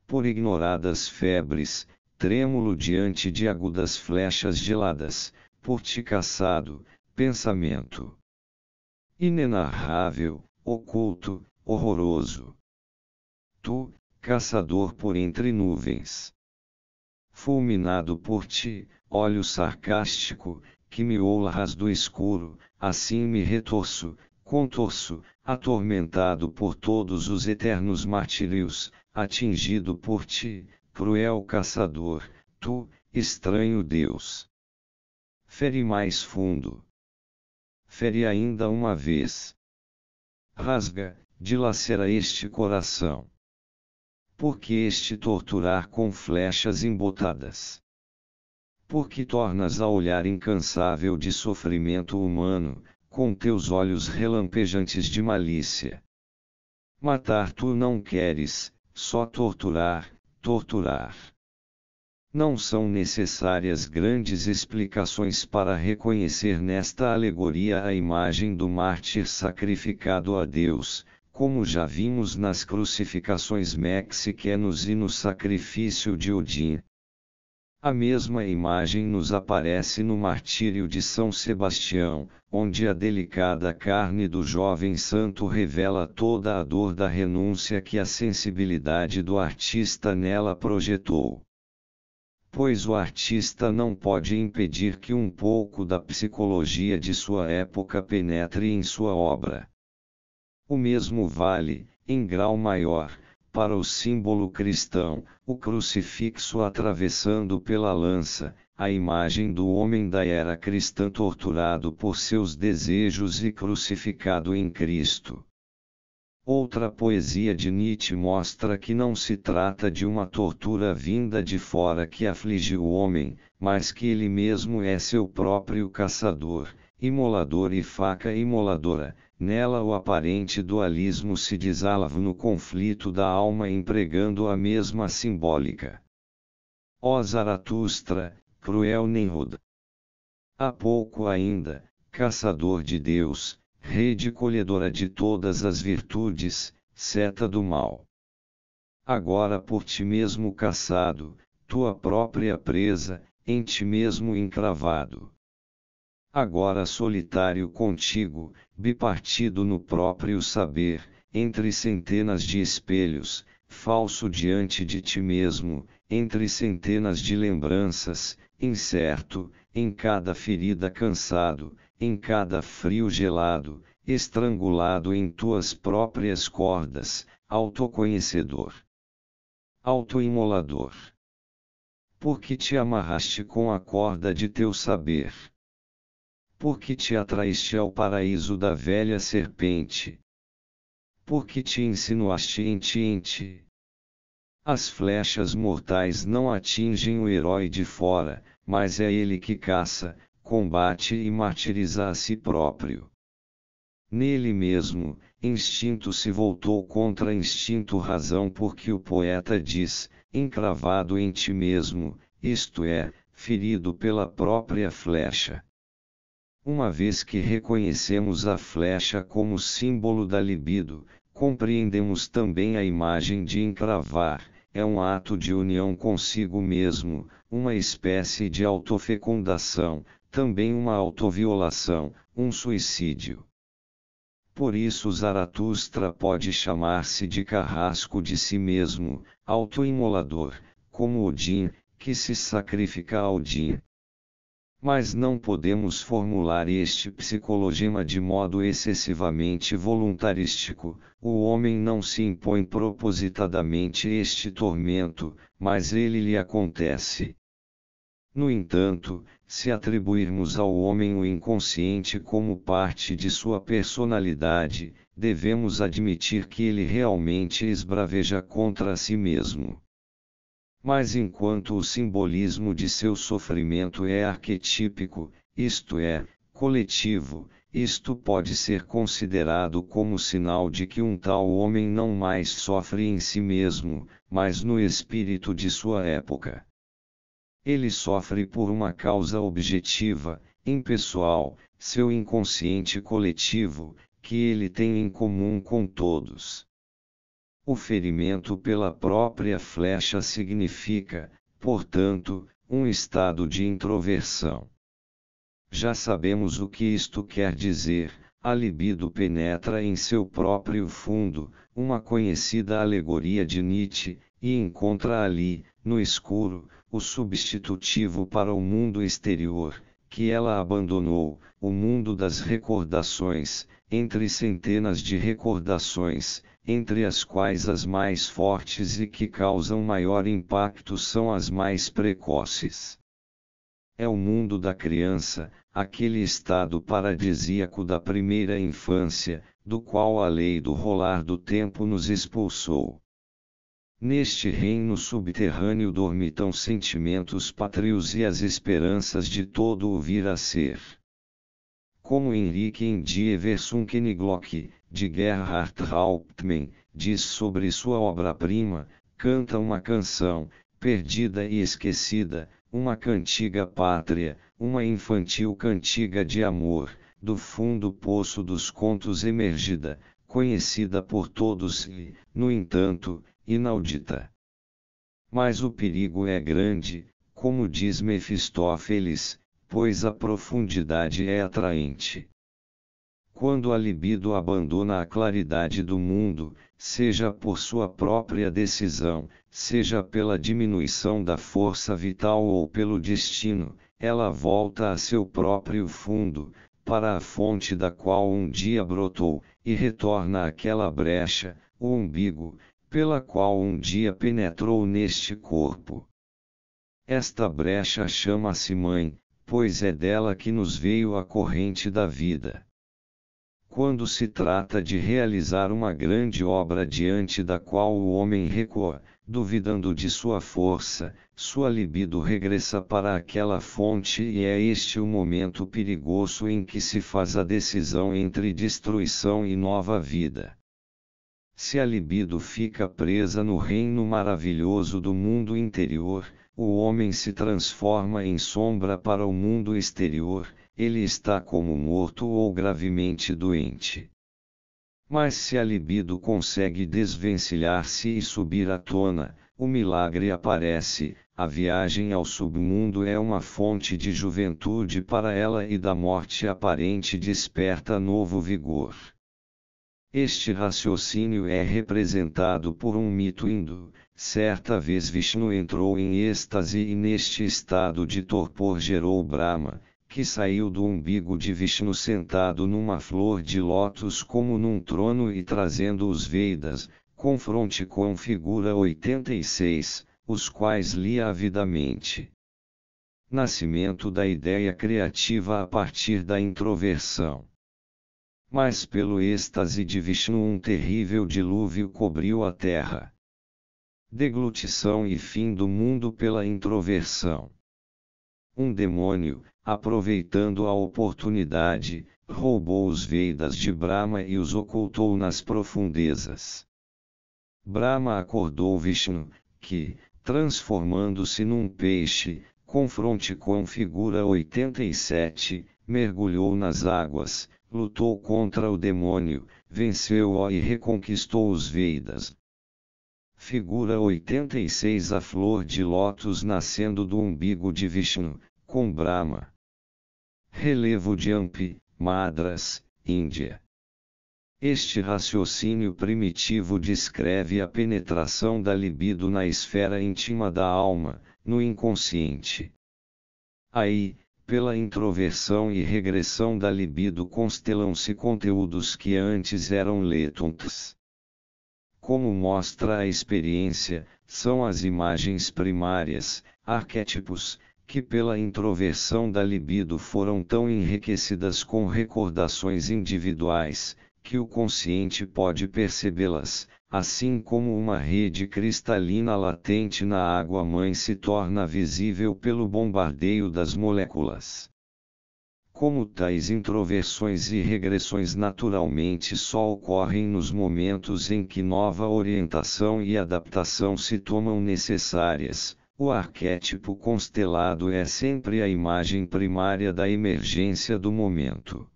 Por ignoradas febres, trêmulo diante de agudas flechas geladas, por caçado, pensamento. Inenarrável, oculto, horroroso tu, caçador por entre nuvens. Fulminado por ti, olho sarcástico, que me olras do escuro, assim me retorço, contorço, atormentado por todos os eternos martírios, atingido por ti, cruel caçador, tu, estranho Deus. Fere mais fundo. Fere ainda uma vez. Rasga, dilacera este coração porque este torturar com flechas embotadas? Porque tornas a olhar incansável de sofrimento humano, com teus olhos relampejantes de malícia. Matar tu não queres, só torturar, torturar. Não são necessárias grandes explicações para reconhecer nesta alegoria a imagem do mártir sacrificado a Deus, como já vimos nas crucificações mexicanos e no sacrifício de Odin. A mesma imagem nos aparece no martírio de São Sebastião, onde a delicada carne do jovem santo revela toda a dor da renúncia que a sensibilidade do artista nela projetou. Pois o artista não pode impedir que um pouco da psicologia de sua época penetre em sua obra. O mesmo vale, em grau maior, para o símbolo cristão, o crucifixo atravessando pela lança, a imagem do homem da era cristã torturado por seus desejos e crucificado em Cristo. Outra poesia de Nietzsche mostra que não se trata de uma tortura vinda de fora que aflige o homem, mas que ele mesmo é seu próprio caçador, imolador e faca imoladora, Nela o aparente dualismo se desalava no conflito da alma empregando a mesma simbólica. Ó Zaratustra, cruel Nimrod! Há pouco ainda, caçador de Deus, rede colhedora de todas as virtudes, seta do mal. Agora por ti mesmo caçado, tua própria presa, em ti mesmo encravado agora solitário contigo, bipartido no próprio saber, entre centenas de espelhos, falso diante de ti mesmo, entre centenas de lembranças, incerto, em cada ferida cansado, em cada frio gelado, estrangulado em tuas próprias cordas, autoconhecedor. Autoimolador. Porque te amarraste com a corda de teu saber. Por que te atraíste ao paraíso da velha serpente. Por que te insinuaste em ti em ti. As flechas mortais não atingem o herói de fora, mas é ele que caça, combate e martiriza a si próprio. Nele mesmo, instinto se voltou contra instinto razão porque o poeta diz, encravado em ti mesmo, isto é, ferido pela própria flecha. Uma vez que reconhecemos a flecha como símbolo da libido, compreendemos também a imagem de encravar, é um ato de união consigo mesmo, uma espécie de autofecundação, também uma autoviolação, um suicídio. Por isso Zaratustra pode chamar-se de carrasco de si mesmo, autoimolador, como Odin, que se sacrifica a Odin mas não podemos formular este psicologema de modo excessivamente voluntarístico. O homem não se impõe propositadamente este tormento, mas ele lhe acontece. No entanto, se atribuirmos ao homem o inconsciente como parte de sua personalidade, devemos admitir que ele realmente esbraveja contra si mesmo. Mas enquanto o simbolismo de seu sofrimento é arquetípico, isto é, coletivo, isto pode ser considerado como sinal de que um tal homem não mais sofre em si mesmo, mas no espírito de sua época. Ele sofre por uma causa objetiva, impessoal, seu inconsciente coletivo, que ele tem em comum com todos. O ferimento pela própria flecha significa, portanto, um estado de introversão. Já sabemos o que isto quer dizer, a libido penetra em seu próprio fundo, uma conhecida alegoria de Nietzsche, e encontra ali, no escuro, o substitutivo para o mundo exterior, que ela abandonou, o mundo das recordações, entre centenas de recordações, entre as quais as mais fortes e que causam maior impacto são as mais precoces. É o mundo da criança, aquele estado paradisíaco da primeira infância, do qual a lei do rolar do tempo nos expulsou. Neste reino subterrâneo dormitam sentimentos pátrios e as esperanças de todo o vir a ser. Como Henrique em Die Versunkene Glock, de Gerhard Hauptmann, diz sobre sua obra-prima, canta uma canção, perdida e esquecida, uma cantiga pátria, uma infantil cantiga de amor, do fundo poço dos contos emergida, conhecida por todos e, no entanto, inaudita. Mas o perigo é grande, como diz Mefistófeles, pois a profundidade é atraente. Quando a libido abandona a claridade do mundo, seja por sua própria decisão, seja pela diminuição da força vital ou pelo destino, ela volta a seu próprio fundo, para a fonte da qual um dia brotou, e retorna àquela brecha, o umbigo, pela qual um dia penetrou neste corpo. Esta brecha chama-se Mãe, pois é dela que nos veio a corrente da vida. Quando se trata de realizar uma grande obra diante da qual o homem recua, duvidando de sua força, sua libido regressa para aquela fonte e é este o momento perigoso em que se faz a decisão entre destruição e nova vida. Se a libido fica presa no reino maravilhoso do mundo interior, o homem se transforma em sombra para o mundo exterior, ele está como morto ou gravemente doente. Mas se a libido consegue desvencilhar-se e subir à tona, o milagre aparece, a viagem ao submundo é uma fonte de juventude para ela e da morte aparente desperta novo vigor. Este raciocínio é representado por um mito hindu. Certa vez Vishnu entrou em êxtase e neste estado de torpor gerou Brahma, que saiu do umbigo de Vishnu sentado numa flor de lótus como num trono e trazendo os Vedas, confronte com figura 86, os quais lia avidamente. Nascimento da ideia criativa a partir da introversão. Mas pelo êxtase de Vishnu um terrível dilúvio cobriu a terra. Deglutição e fim do mundo pela introversão. Um demônio, aproveitando a oportunidade, roubou os Vedas de Brahma e os ocultou nas profundezas. Brahma acordou Vishnu, que, transformando-se num peixe, confronte com figura 87, mergulhou nas águas, lutou contra o demônio, venceu-o e reconquistou os Vedas. Figura 86 A flor de lótus nascendo do umbigo de Vishnu, com Brahma. Relevo Jump, Madras, Índia. Este raciocínio primitivo descreve a penetração da libido na esfera íntima da alma, no inconsciente. Aí, pela introversão e regressão da libido constelam-se conteúdos que antes eram letuntes. Como mostra a experiência, são as imagens primárias, arquétipos, que pela introversão da libido foram tão enriquecidas com recordações individuais, que o consciente pode percebê-las, assim como uma rede cristalina latente na água-mãe se torna visível pelo bombardeio das moléculas. Como tais introversões e regressões naturalmente só ocorrem nos momentos em que nova orientação e adaptação se tomam necessárias, o arquétipo constelado é sempre a imagem primária da emergência do momento.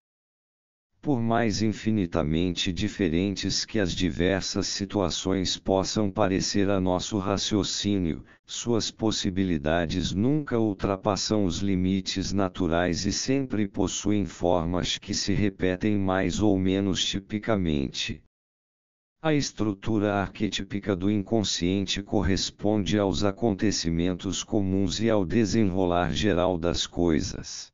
Por mais infinitamente diferentes que as diversas situações possam parecer a nosso raciocínio, suas possibilidades nunca ultrapassam os limites naturais e sempre possuem formas que se repetem mais ou menos tipicamente. A estrutura arquetípica do inconsciente corresponde aos acontecimentos comuns e ao desenrolar geral das coisas.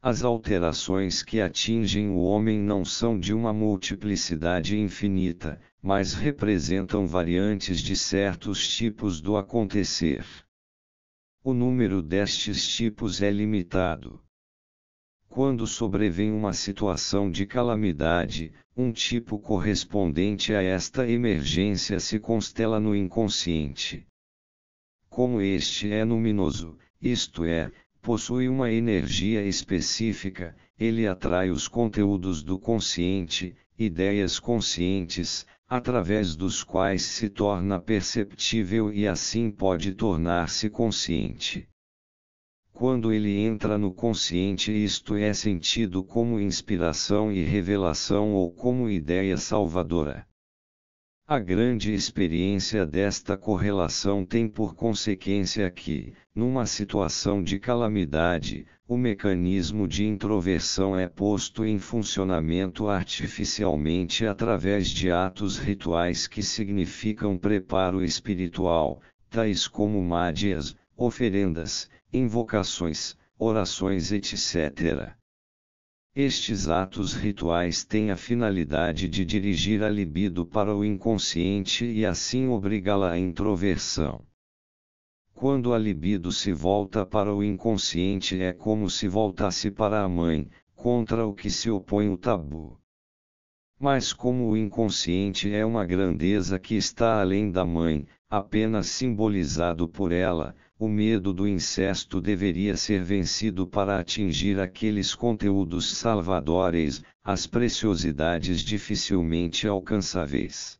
As alterações que atingem o homem não são de uma multiplicidade infinita, mas representam variantes de certos tipos do acontecer. O número destes tipos é limitado. Quando sobrevém uma situação de calamidade, um tipo correspondente a esta emergência se constela no inconsciente. Como este é luminoso, isto é, possui uma energia específica, ele atrai os conteúdos do consciente, ideias conscientes, através dos quais se torna perceptível e assim pode tornar-se consciente. Quando ele entra no consciente, isto é sentido como inspiração e revelação ou como ideia salvadora. A grande experiência desta correlação tem por consequência que, numa situação de calamidade, o mecanismo de introversão é posto em funcionamento artificialmente através de atos rituais que significam preparo espiritual, tais como mádias, oferendas, invocações, orações, etc. Estes atos rituais têm a finalidade de dirigir a libido para o inconsciente e assim obrigá-la à introversão. Quando a libido se volta para o inconsciente é como se voltasse para a mãe, contra o que se opõe o tabu. Mas como o inconsciente é uma grandeza que está além da mãe, apenas simbolizado por ela, o medo do incesto deveria ser vencido para atingir aqueles conteúdos salvadores, as preciosidades dificilmente alcançáveis.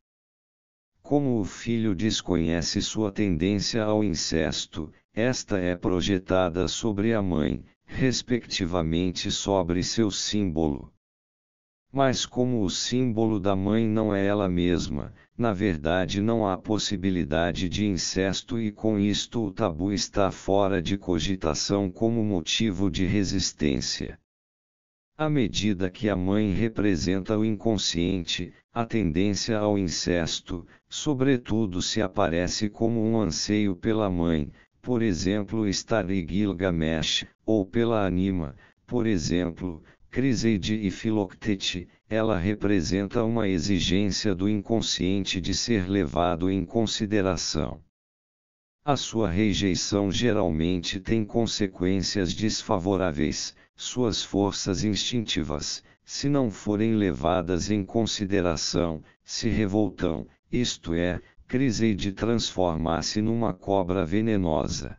Como o filho desconhece sua tendência ao incesto, esta é projetada sobre a mãe, respectivamente sobre seu símbolo. Mas como o símbolo da mãe não é ela mesma, na verdade não há possibilidade de incesto e com isto o tabu está fora de cogitação como motivo de resistência. À medida que a mãe representa o inconsciente, a tendência ao incesto, sobretudo se aparece como um anseio pela mãe, por exemplo estar Gilgamesh, ou pela anima, por exemplo, Criseide e Filoctete, ela representa uma exigência do inconsciente de ser levado em consideração. A sua rejeição geralmente tem consequências desfavoráveis, suas forças instintivas, se não forem levadas em consideração, se revoltam, isto é, Criseide transforma-se numa cobra venenosa.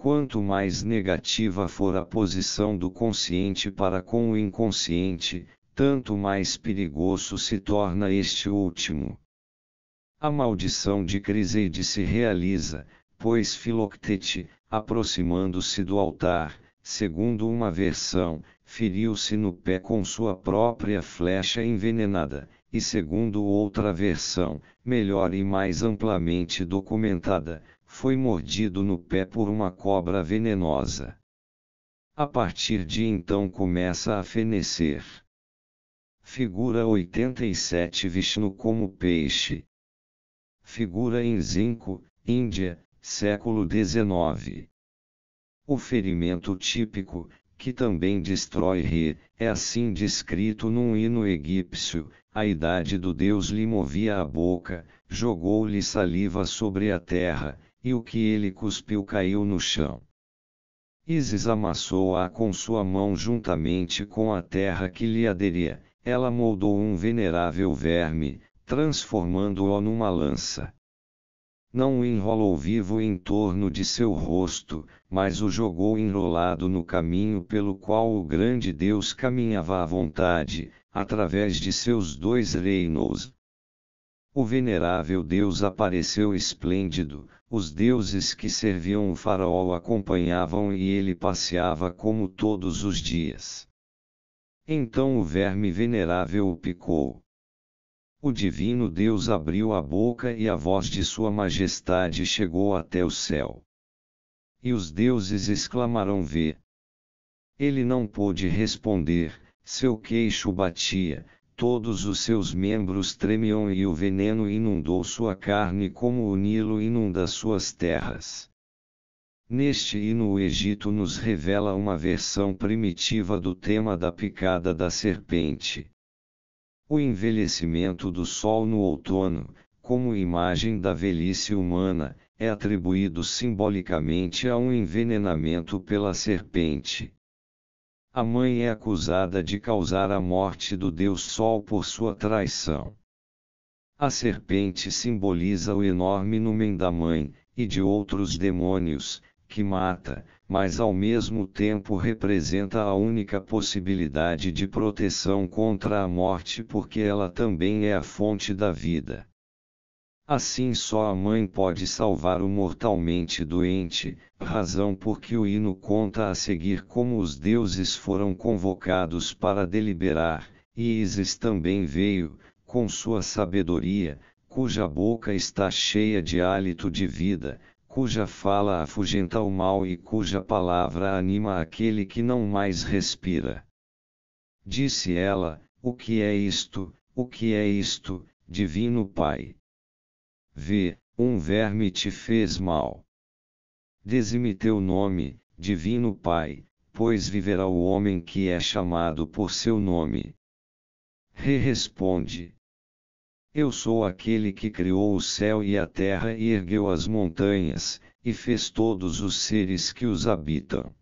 Quanto mais negativa for a posição do consciente para com o inconsciente, tanto mais perigoso se torna este último. A maldição de Criseide se realiza, pois Filoctete, aproximando-se do altar, segundo uma versão, feriu-se no pé com sua própria flecha envenenada, e segundo outra versão, melhor e mais amplamente documentada, foi mordido no pé por uma cobra venenosa. A partir de então começa a fenecer. Figura 87 Vishnu como peixe. Figura em zinco, Índia, século XIX. O ferimento típico, que também destrói Re, é assim descrito num hino egípcio, a idade do deus lhe movia a boca, jogou-lhe saliva sobre a terra, e o que ele cuspiu caiu no chão. Isis amassou-a com sua mão juntamente com a terra que lhe aderia, ela moldou um venerável verme, transformando-o numa lança. Não o enrolou vivo em torno de seu rosto, mas o jogou enrolado no caminho pelo qual o grande Deus caminhava à vontade, através de seus dois reinos. O venerável Deus apareceu esplêndido, os deuses que serviam o faraó acompanhavam e ele passeava como todos os dias. Então o verme venerável o picou. O divino Deus abriu a boca e a voz de sua majestade chegou até o céu. E os deuses exclamaram vê. Ele não pôde responder, seu queixo batia, Todos os seus membros tremiam e o veneno inundou sua carne como o Nilo inunda suas terras. Neste hino o Egito nos revela uma versão primitiva do tema da picada da serpente. O envelhecimento do sol no outono, como imagem da velhice humana, é atribuído simbolicamente a um envenenamento pela serpente a mãe é acusada de causar a morte do Deus Sol por sua traição. A serpente simboliza o enorme numen da mãe, e de outros demônios, que mata, mas ao mesmo tempo representa a única possibilidade de proteção contra a morte porque ela também é a fonte da vida. Assim só a mãe pode salvar o mortalmente doente, razão por que o hino conta a seguir como os deuses foram convocados para deliberar, e Isis também veio, com sua sabedoria, cuja boca está cheia de hálito de vida, cuja fala afugenta o mal e cuja palavra anima aquele que não mais respira. Disse ela: O que é isto, o que é isto, Divino Pai? Vê, um verme te fez mal. Dizime teu nome, Divino Pai, pois viverá o homem que é chamado por seu nome. Re responde. Eu sou aquele que criou o céu e a terra e ergueu as montanhas, e fez todos os seres que os habitam.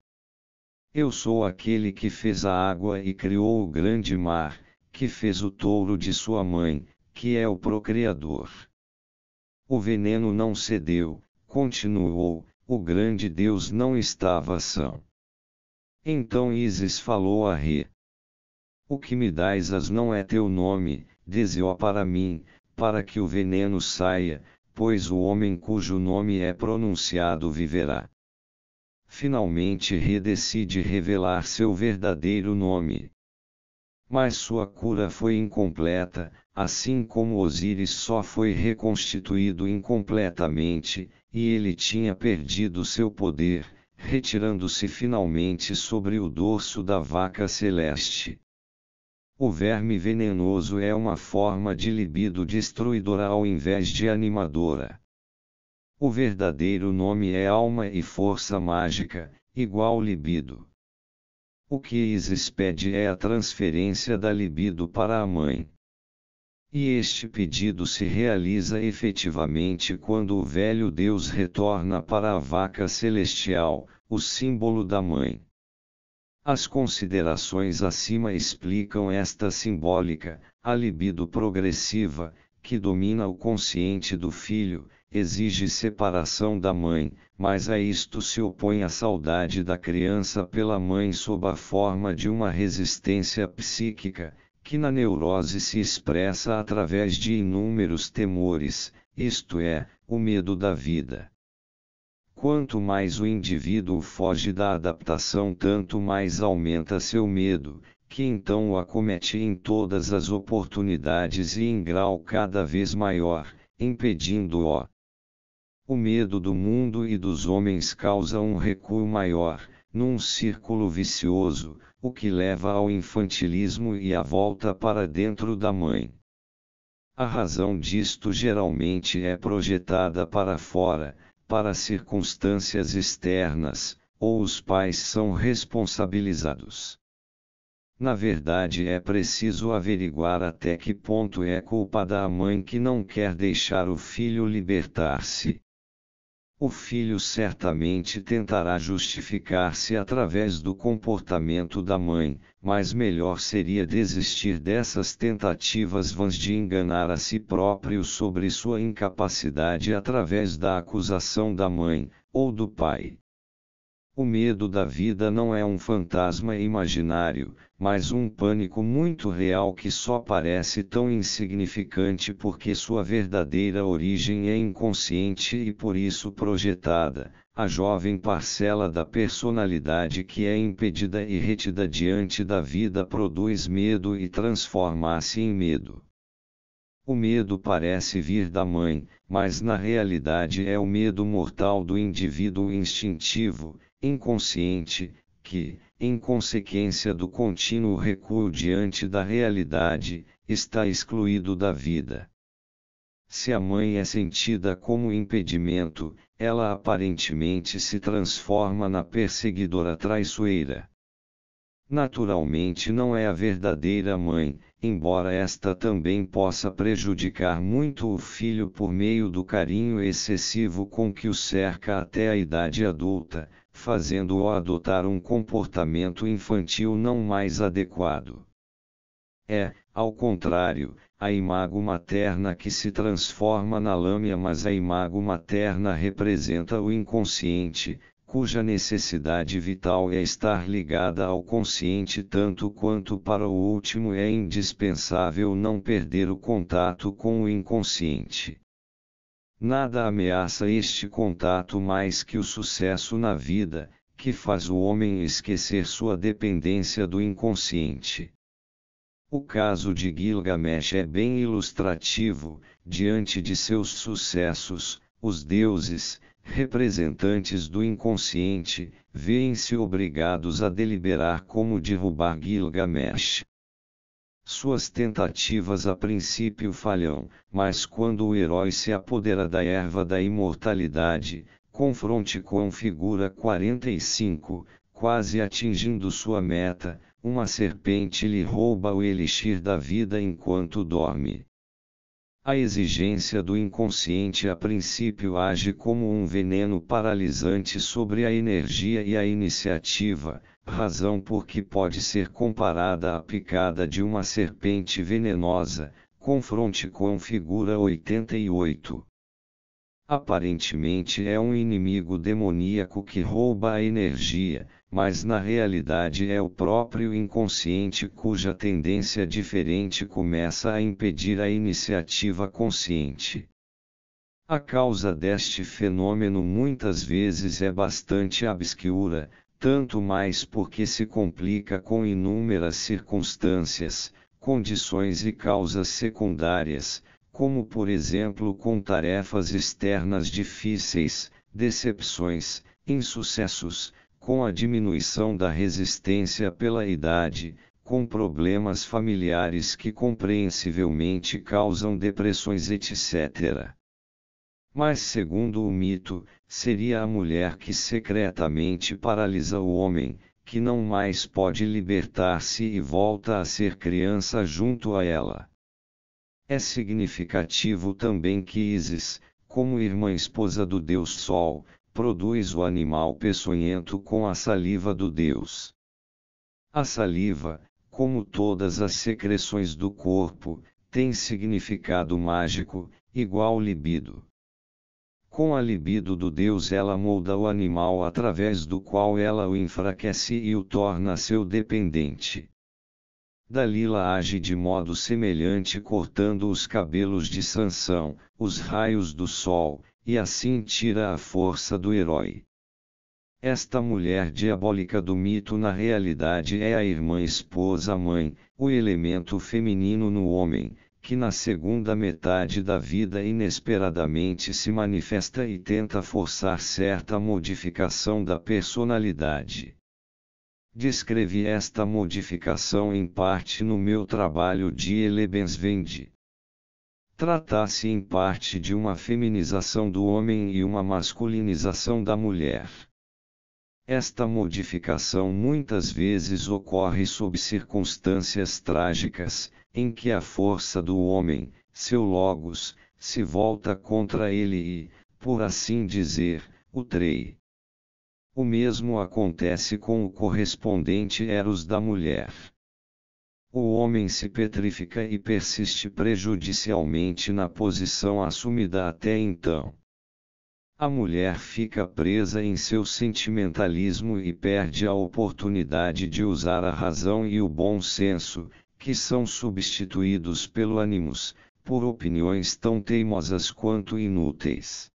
Eu sou aquele que fez a água e criou o grande mar, que fez o touro de sua mãe, que é o procriador. O veneno não cedeu, continuou, o grande Deus não estava são. Então Isis falou a Re. O que me dais as não é teu nome, deseo para mim, para que o veneno saia, pois o homem cujo nome é pronunciado viverá. Finalmente Re decide revelar seu verdadeiro nome. Mas sua cura foi incompleta, assim como Osíris só foi reconstituído incompletamente, e ele tinha perdido seu poder, retirando-se finalmente sobre o dorso da vaca celeste. O verme venenoso é uma forma de libido destruidora ao invés de animadora. O verdadeiro nome é alma e força mágica, igual libido. O que Isis pede é a transferência da libido para a mãe. E este pedido se realiza efetivamente quando o velho Deus retorna para a vaca celestial, o símbolo da mãe. As considerações acima explicam esta simbólica, a libido progressiva, que domina o consciente do filho, exige separação da mãe, mas a isto se opõe a saudade da criança pela mãe sob a forma de uma resistência psíquica, que na neurose se expressa através de inúmeros temores, isto é, o medo da vida. Quanto mais o indivíduo foge da adaptação, tanto mais aumenta seu medo, que então o acomete em todas as oportunidades e em grau cada vez maior, impedindo-o. O medo do mundo e dos homens causa um recuo maior, num círculo vicioso, o que leva ao infantilismo e à volta para dentro da mãe. A razão disto geralmente é projetada para fora, para circunstâncias externas, ou os pais são responsabilizados. Na verdade, é preciso averiguar até que ponto é culpa da mãe que não quer deixar o filho libertar-se, o filho certamente tentará justificar-se através do comportamento da mãe, mas melhor seria desistir dessas tentativas vãs de enganar a si próprio sobre sua incapacidade através da acusação da mãe ou do pai. O medo da vida não é um fantasma imaginário, mas um pânico muito real que só parece tão insignificante porque sua verdadeira origem é inconsciente e por isso projetada, a jovem parcela da personalidade que é impedida e retida diante da vida produz medo e transforma-se em medo. O medo parece vir da mãe, mas na realidade é o medo mortal do indivíduo instintivo, inconsciente, que, em consequência do contínuo recuo diante da realidade, está excluído da vida. Se a mãe é sentida como impedimento, ela aparentemente se transforma na perseguidora traiçoeira. Naturalmente não é a verdadeira mãe, embora esta também possa prejudicar muito o filho por meio do carinho excessivo com que o cerca até a idade adulta, fazendo-o adotar um comportamento infantil não mais adequado. É, ao contrário, a imago materna que se transforma na lâmina, mas a imago materna representa o inconsciente, cuja necessidade vital é estar ligada ao consciente tanto quanto para o último é indispensável não perder o contato com o inconsciente. Nada ameaça este contato mais que o sucesso na vida, que faz o homem esquecer sua dependência do inconsciente. O caso de Gilgamesh é bem ilustrativo, diante de seus sucessos, os deuses, representantes do inconsciente, veem-se obrigados a deliberar como derrubar Gilgamesh. Suas tentativas a princípio falham, mas quando o herói se apodera da erva da imortalidade, confronte com figura 45, quase atingindo sua meta, uma serpente lhe rouba o elixir da vida enquanto dorme. A exigência do inconsciente a princípio age como um veneno paralisante sobre a energia e a iniciativa, razão por que pode ser comparada à picada de uma serpente venenosa, confronte com figura 88. Aparentemente é um inimigo demoníaco que rouba a energia, mas na realidade é o próprio inconsciente cuja tendência diferente começa a impedir a iniciativa consciente. A causa deste fenômeno muitas vezes é bastante obscura, tanto mais porque se complica com inúmeras circunstâncias, condições e causas secundárias, como por exemplo com tarefas externas difíceis, decepções, insucessos, com a diminuição da resistência pela idade, com problemas familiares que compreensivelmente causam depressões, etc. Mas, segundo o mito, seria a mulher que secretamente paralisa o homem, que não mais pode libertar-se e volta a ser criança junto a ela. É significativo também que Isis, como irmã esposa do deus Sol, produz o animal peçonhento com a saliva do deus. A saliva, como todas as secreções do corpo, tem significado mágico, igual libido. Com a libido do Deus, ela molda o animal através do qual ela o enfraquece e o torna seu dependente. Dalila age de modo semelhante cortando os cabelos de Sansão, os raios do sol, e assim tira a força do herói. Esta mulher diabólica do mito na realidade é a irmã esposa mãe, o elemento feminino no homem, que na segunda metade da vida inesperadamente se manifesta e tenta forçar certa modificação da personalidade. Descrevi esta modificação em parte no meu trabalho de Elebenswende. Trata-se em parte de uma feminização do homem e uma masculinização da mulher. Esta modificação muitas vezes ocorre sob circunstâncias trágicas, em que a força do homem, seu logos, se volta contra ele e, por assim dizer, o trei. O mesmo acontece com o correspondente Eros da mulher. O homem se petrifica e persiste prejudicialmente na posição assumida até então. A mulher fica presa em seu sentimentalismo e perde a oportunidade de usar a razão e o bom senso, que são substituídos pelo ânimos, por opiniões tão teimosas quanto inúteis.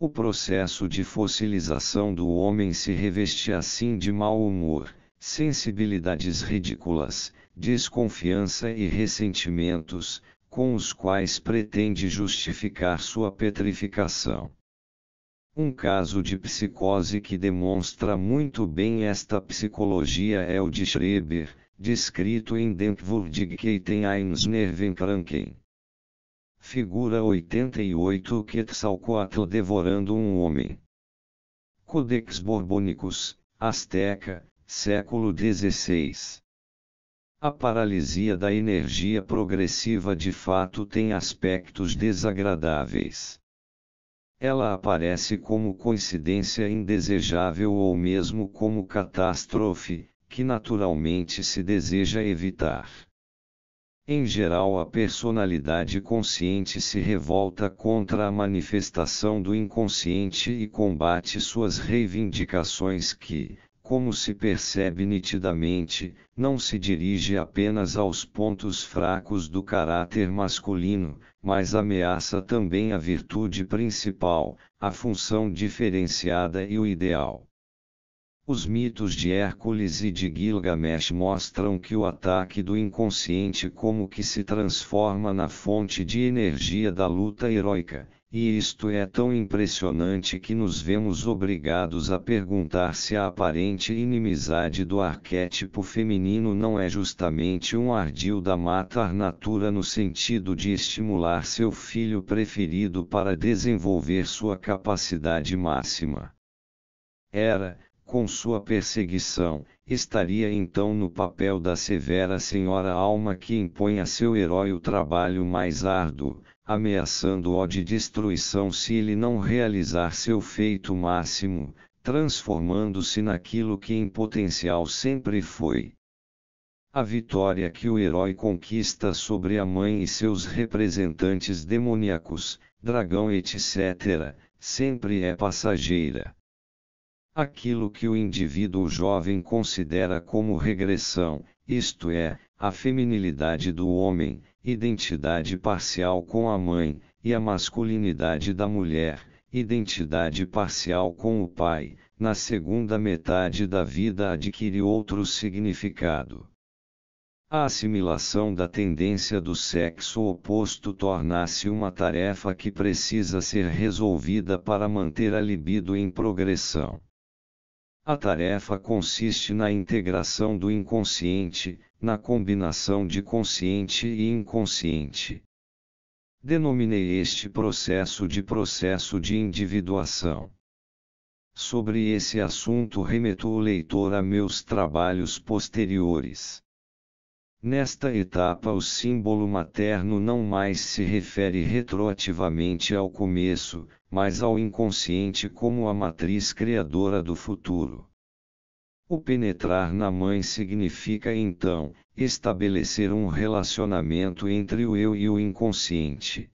O processo de fossilização do homem se reveste assim de mau humor, sensibilidades ridículas, desconfiança e ressentimentos, com os quais pretende justificar sua petrificação. Um caso de psicose que demonstra muito bem esta psicologia é o de Schreber, descrito em eins Nervenkranken. Figura 88 Quetzalcoatl devorando um homem. Codex Borbônicos, Azteca, século XVI. A paralisia da energia progressiva de fato tem aspectos desagradáveis. Ela aparece como coincidência indesejável ou mesmo como catástrofe, que naturalmente se deseja evitar. Em geral, a personalidade consciente se revolta contra a manifestação do inconsciente e combate suas reivindicações que, como se percebe nitidamente, não se dirige apenas aos pontos fracos do caráter masculino, mas ameaça também a virtude principal, a função diferenciada e o ideal. Os mitos de Hércules e de Gilgamesh mostram que o ataque do inconsciente como que se transforma na fonte de energia da luta heróica, e isto é tão impressionante que nos vemos obrigados a perguntar se a aparente inimizade do arquétipo feminino não é justamente um ardil da matar natura no sentido de estimular seu filho preferido para desenvolver sua capacidade máxima. Era, com sua perseguição, estaria então no papel da severa senhora alma que impõe a seu herói o trabalho mais árduo, ameaçando-o de destruição se ele não realizar seu feito máximo, transformando-se naquilo que em potencial sempre foi. A vitória que o herói conquista sobre a mãe e seus representantes demoníacos, dragão etc., sempre é passageira aquilo que o indivíduo jovem considera como regressão, isto é, a feminilidade do homem, identidade parcial com a mãe, e a masculinidade da mulher, identidade parcial com o pai, na segunda metade da vida adquire outro significado. A assimilação da tendência do sexo oposto torna-se uma tarefa que precisa ser resolvida para manter a libido em progressão. A tarefa consiste na integração do inconsciente, na combinação de consciente e inconsciente. Denominei este processo de processo de individuação. Sobre esse assunto remeto o leitor a meus trabalhos posteriores. Nesta etapa, o símbolo materno não mais se refere retroativamente ao começo, mas ao inconsciente como a matriz criadora do futuro. O penetrar na mãe significa então estabelecer um relacionamento entre o eu e o inconsciente.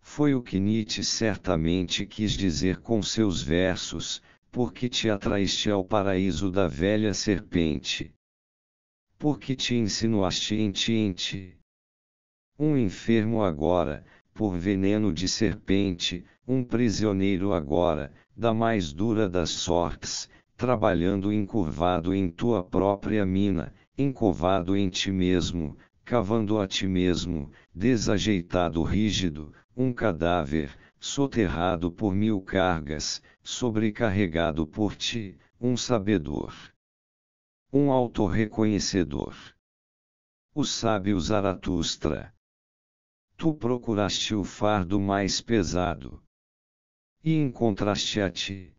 Foi o que Nietzsche certamente quis dizer com seus versos, porque te atraíste ao paraíso da velha serpente. Porque te insinuaste em ti em ti. Um enfermo agora, por veneno de serpente, um prisioneiro agora, da mais dura das sortes, trabalhando encurvado em tua própria mina, encovado em ti mesmo, cavando a ti mesmo, desajeitado rígido, um cadáver, soterrado por mil cargas, sobrecarregado por ti, um sabedor. Um autorreconhecedor. O sábio Zaratustra tu procuraste o fardo mais pesado. E encontraste a ti.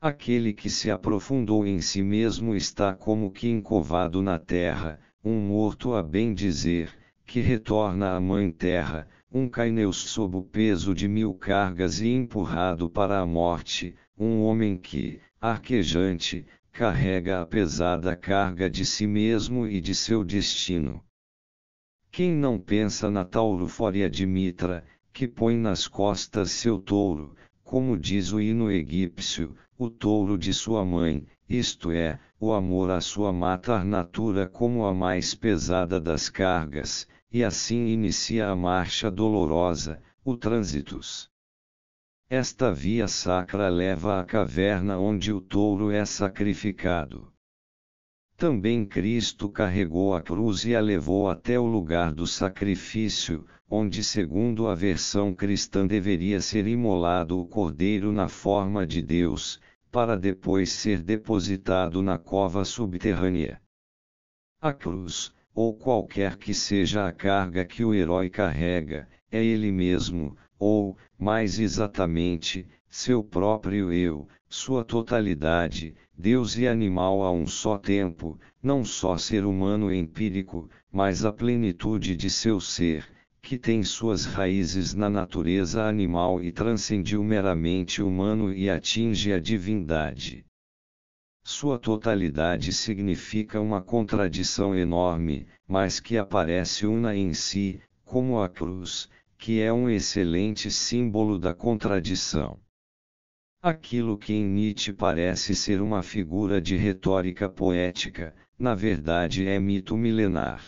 Aquele que se aprofundou em si mesmo está como que encovado na terra, um morto a bem dizer, que retorna à mãe terra, um caineus sob o peso de mil cargas e empurrado para a morte, um homem que, arquejante, carrega a pesada carga de si mesmo e de seu destino. Quem não pensa na taurofória de Mitra, que põe nas costas seu touro, como diz o hino egípcio, o touro de sua mãe, isto é, o amor à sua matar natura como a mais pesada das cargas, e assim inicia a marcha dolorosa, o trânsitos. Esta via sacra leva à caverna onde o touro é sacrificado também Cristo carregou a cruz e a levou até o lugar do sacrifício, onde, segundo a versão cristã, deveria ser imolado o cordeiro na forma de Deus, para depois ser depositado na cova subterrânea. A cruz, ou qualquer que seja a carga que o herói carrega, é ele mesmo, ou, mais exatamente, seu próprio eu, sua totalidade Deus e animal a um só tempo, não só ser humano empírico, mas a plenitude de seu ser, que tem suas raízes na natureza animal e transcende o meramente humano e atinge a divindade. Sua totalidade significa uma contradição enorme, mas que aparece una em si, como a cruz, que é um excelente símbolo da contradição. Aquilo que em Nietzsche parece ser uma figura de retórica poética, na verdade é mito milenar.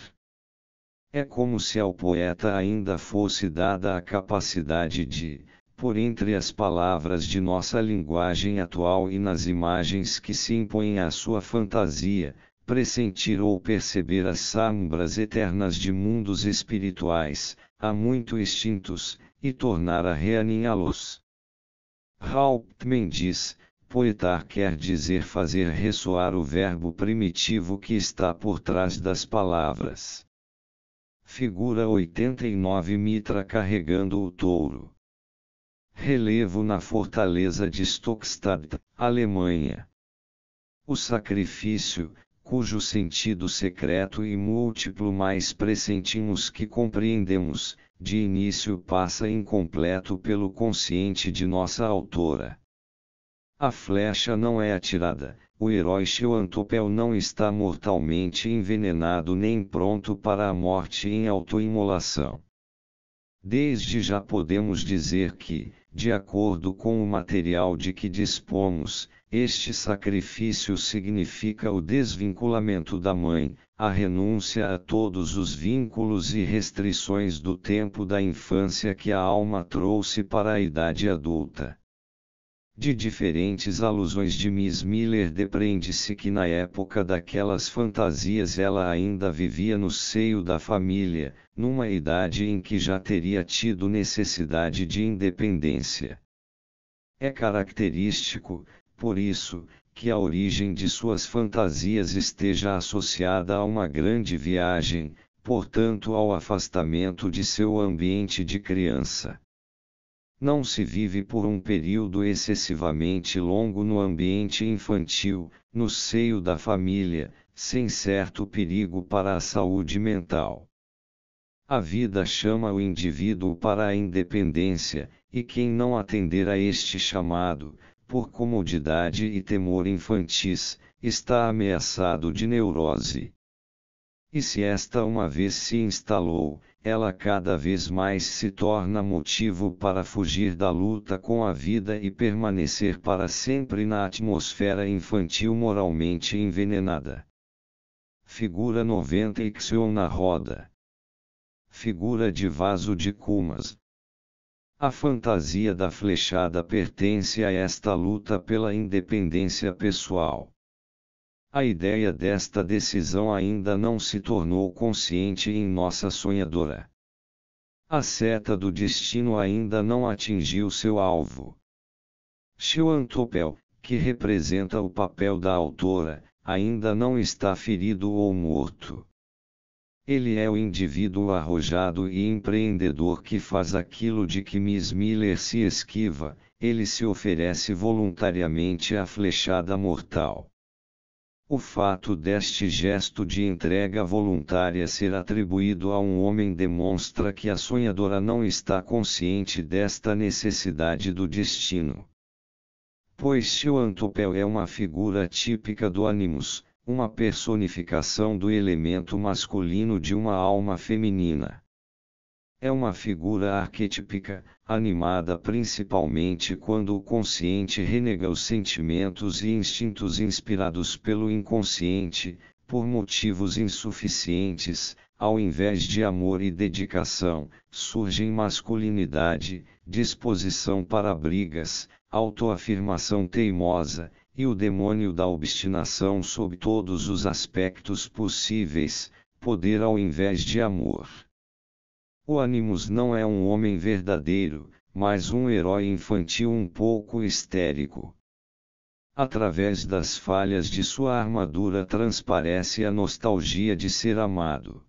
É como se ao poeta ainda fosse dada a capacidade de, por entre as palavras de nossa linguagem atual e nas imagens que se impõem à sua fantasia, pressentir ou perceber as sombras eternas de mundos espirituais, há muito extintos, e tornar a reaninhá los Hauptmann diz, poetar quer dizer fazer ressoar o verbo primitivo que está por trás das palavras. Figura 89 Mitra carregando o touro. Relevo na fortaleza de Stockstadt, Alemanha. O sacrifício, cujo sentido secreto e múltiplo mais pressentimos que compreendemos, de início passa incompleto pelo consciente de nossa autora. A flecha não é atirada, o herói Xiuantopel não está mortalmente envenenado nem pronto para a morte em autoimolação. Desde já podemos dizer que, de acordo com o material de que dispomos, este sacrifício significa o desvinculamento da mãe, a renúncia a todos os vínculos e restrições do tempo da infância que a alma trouxe para a idade adulta. De diferentes alusões de Miss Miller depreende-se que na época daquelas fantasias ela ainda vivia no seio da família, numa idade em que já teria tido necessidade de independência. É característico, por isso, que a origem de suas fantasias esteja associada a uma grande viagem, portanto, ao afastamento de seu ambiente de criança. Não se vive por um período excessivamente longo no ambiente infantil, no seio da família, sem certo perigo para a saúde mental. A vida chama o indivíduo para a independência, e quem não atender a este chamado, por comodidade e temor infantis, está ameaçado de neurose. E se esta uma vez se instalou, ela cada vez mais se torna motivo para fugir da luta com a vida e permanecer para sempre na atmosfera infantil moralmente envenenada. Figura 90 Ixion na roda. Figura de vaso de cumas, a fantasia da flechada pertence a esta luta pela independência pessoal. A ideia desta decisão ainda não se tornou consciente em nossa sonhadora. A seta do destino ainda não atingiu seu alvo. Xuan que representa o papel da autora, ainda não está ferido ou morto. Ele é o indivíduo arrojado e empreendedor que faz aquilo de que Miss Miller se esquiva, ele se oferece voluntariamente à flechada mortal. O fato deste gesto de entrega voluntária ser atribuído a um homem demonstra que a sonhadora não está consciente desta necessidade do destino. Pois se o Antopel é uma figura típica do Animus, uma personificação do elemento masculino de uma alma feminina. É uma figura arquetípica, animada principalmente quando o consciente renega os sentimentos e instintos inspirados pelo inconsciente, por motivos insuficientes, ao invés de amor e dedicação, surgem masculinidade, disposição para brigas, autoafirmação teimosa, e o demônio da obstinação sob todos os aspectos possíveis, poder ao invés de amor. O Animus não é um homem verdadeiro, mas um herói infantil um pouco histérico. Através das falhas de sua armadura transparece a nostalgia de ser amado.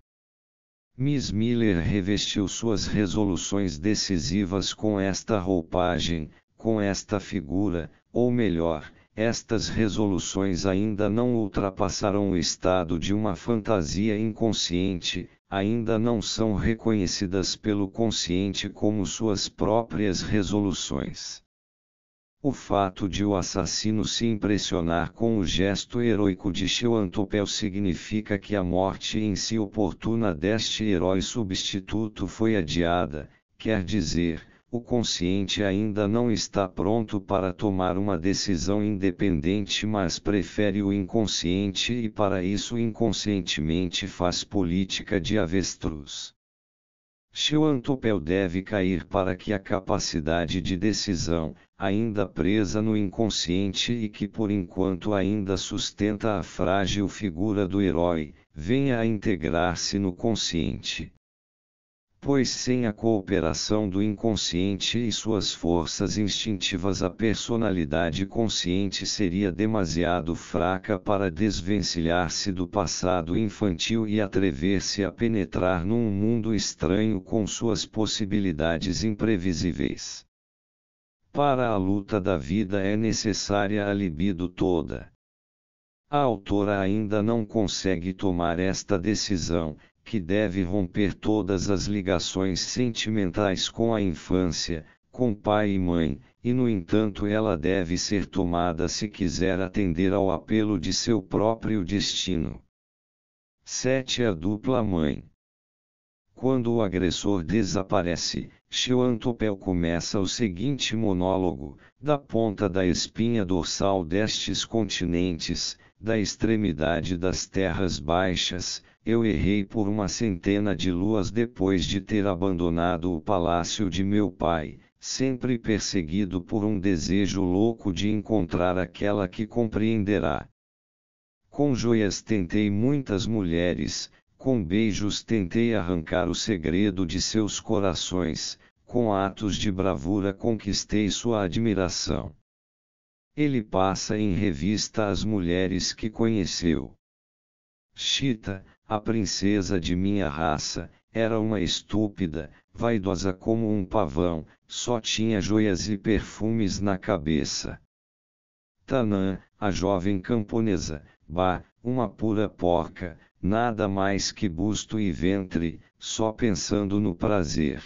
Miss Miller revestiu suas resoluções decisivas com esta roupagem, com esta figura, ou melhor, estas resoluções ainda não ultrapassaram o estado de uma fantasia inconsciente, ainda não são reconhecidas pelo consciente como suas próprias resoluções. O fato de o assassino se impressionar com o gesto heróico de Xeuantopel significa que a morte em si oportuna deste herói substituto foi adiada, quer dizer, o consciente ainda não está pronto para tomar uma decisão independente, mas prefere o inconsciente e, para isso, inconscientemente faz política de avestruz. Xiantopel deve cair para que a capacidade de decisão, ainda presa no inconsciente e que por enquanto ainda sustenta a frágil figura do herói, venha a integrar-se no consciente pois sem a cooperação do inconsciente e suas forças instintivas, a personalidade consciente seria demasiado fraca para desvencilhar-se do passado infantil e atrever-se a penetrar num mundo estranho com suas possibilidades imprevisíveis. Para a luta da vida é necessária a libido toda. A autora ainda não consegue tomar esta decisão que deve romper todas as ligações sentimentais com a infância, com pai e mãe, e no entanto ela deve ser tomada se quiser atender ao apelo de seu próprio destino. 7. A dupla mãe. Quando o agressor desaparece, Xiantopel começa o seguinte monólogo: da ponta da espinha dorsal destes continentes, da extremidade das terras baixas, eu errei por uma centena de luas depois de ter abandonado o palácio de meu pai, sempre perseguido por um desejo louco de encontrar aquela que compreenderá. Com joias tentei muitas mulheres, com beijos tentei arrancar o segredo de seus corações, com atos de bravura conquistei sua admiração. Ele passa em revista as mulheres que conheceu. Chita, a princesa de minha raça, era uma estúpida, vaidosa como um pavão, só tinha joias e perfumes na cabeça. Tanã, a jovem camponesa, bah, uma pura porca, nada mais que busto e ventre, só pensando no prazer.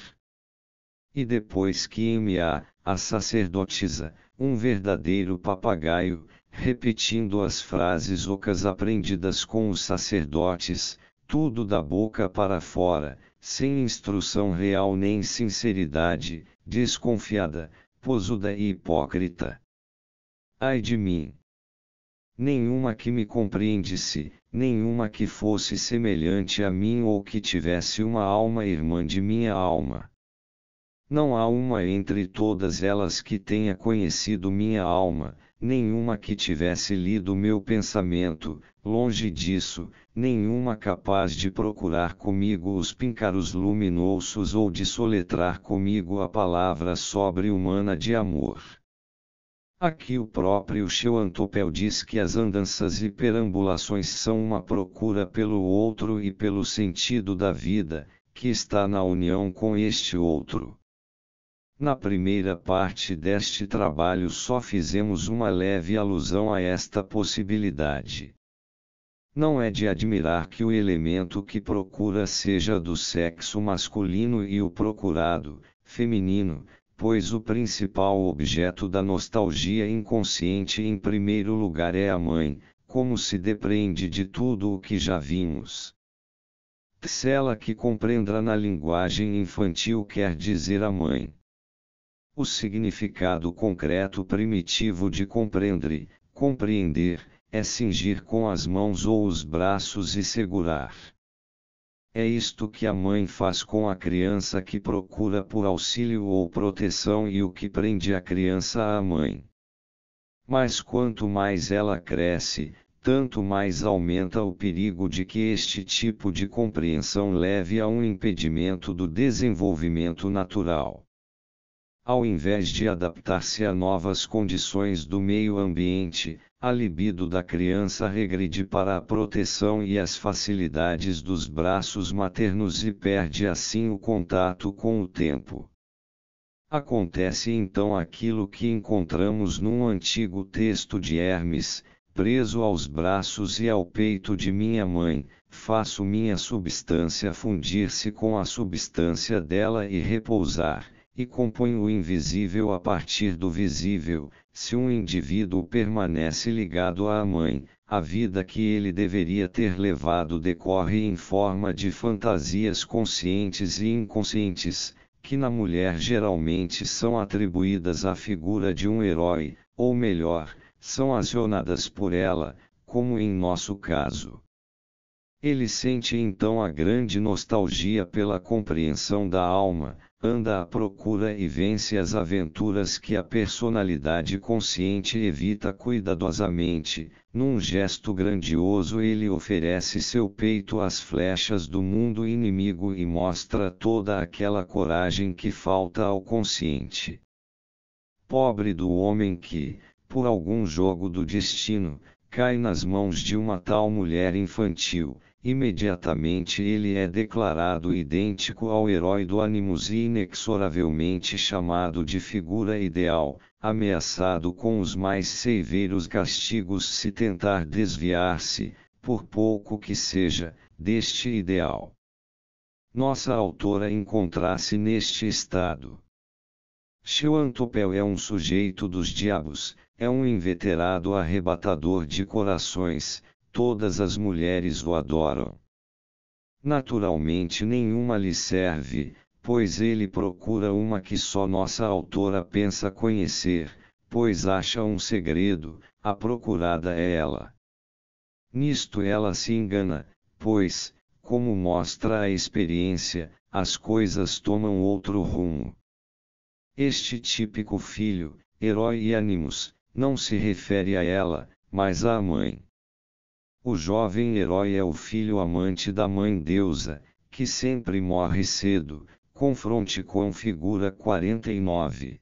E depois que Imiá, a sacerdotisa, um verdadeiro papagaio, repetindo as frases ocas aprendidas com os sacerdotes, tudo da boca para fora, sem instrução real nem sinceridade, desconfiada, posuda e hipócrita. Ai de mim! Nenhuma que me compreendesse, nenhuma que fosse semelhante a mim ou que tivesse uma alma irmã de minha alma. Não há uma entre todas elas que tenha conhecido minha alma, nenhuma que tivesse lido meu pensamento, longe disso, nenhuma capaz de procurar comigo os píncaros luminosos ou de soletrar comigo a palavra sobre-humana de amor. Aqui o próprio Cheuantopel diz que as andanças e perambulações são uma procura pelo outro e pelo sentido da vida, que está na união com este outro. Na primeira parte deste trabalho só fizemos uma leve alusão a esta possibilidade. Não é de admirar que o elemento que procura seja do sexo masculino e o procurado, feminino, pois o principal objeto da nostalgia inconsciente em primeiro lugar é a mãe, como se depreende de tudo o que já vimos. Tsela que compreenda na linguagem infantil quer dizer a mãe. O significado concreto primitivo de compreender, compreender, é cingir com as mãos ou os braços e segurar. É isto que a mãe faz com a criança que procura por auxílio ou proteção e o que prende a criança à mãe. Mas quanto mais ela cresce, tanto mais aumenta o perigo de que este tipo de compreensão leve a um impedimento do desenvolvimento natural. Ao invés de adaptar-se a novas condições do meio ambiente, a libido da criança regride para a proteção e as facilidades dos braços maternos e perde assim o contato com o tempo. Acontece então aquilo que encontramos num antigo texto de Hermes, preso aos braços e ao peito de minha mãe, faço minha substância fundir-se com a substância dela e repousar e compõe o invisível a partir do visível. Se um indivíduo permanece ligado à mãe, a vida que ele deveria ter levado decorre em forma de fantasias conscientes e inconscientes, que na mulher geralmente são atribuídas à figura de um herói, ou melhor, são acionadas por ela, como em nosso caso. Ele sente então a grande nostalgia pela compreensão da alma, anda à procura e vence as aventuras que a personalidade consciente evita cuidadosamente, num gesto grandioso ele oferece seu peito às flechas do mundo inimigo e mostra toda aquela coragem que falta ao consciente. Pobre do homem que, por algum jogo do destino, cai nas mãos de uma tal mulher infantil, imediatamente ele é declarado idêntico ao herói do Animus e inexoravelmente chamado de figura ideal, ameaçado com os mais severos castigos se tentar desviar-se, por pouco que seja, deste ideal. Nossa autora encontrasse neste estado. Xeuantopel é um sujeito dos diabos, é um inveterado arrebatador de corações, Todas as mulheres o adoram. Naturalmente nenhuma lhe serve, pois ele procura uma que só nossa autora pensa conhecer, pois acha um segredo, a procurada é ela. Nisto ela se engana, pois, como mostra a experiência, as coisas tomam outro rumo. Este típico filho, herói e ânimos, não se refere a ela, mas à mãe. O jovem herói é o filho amante da mãe deusa, que sempre morre cedo, confronte com figura 49.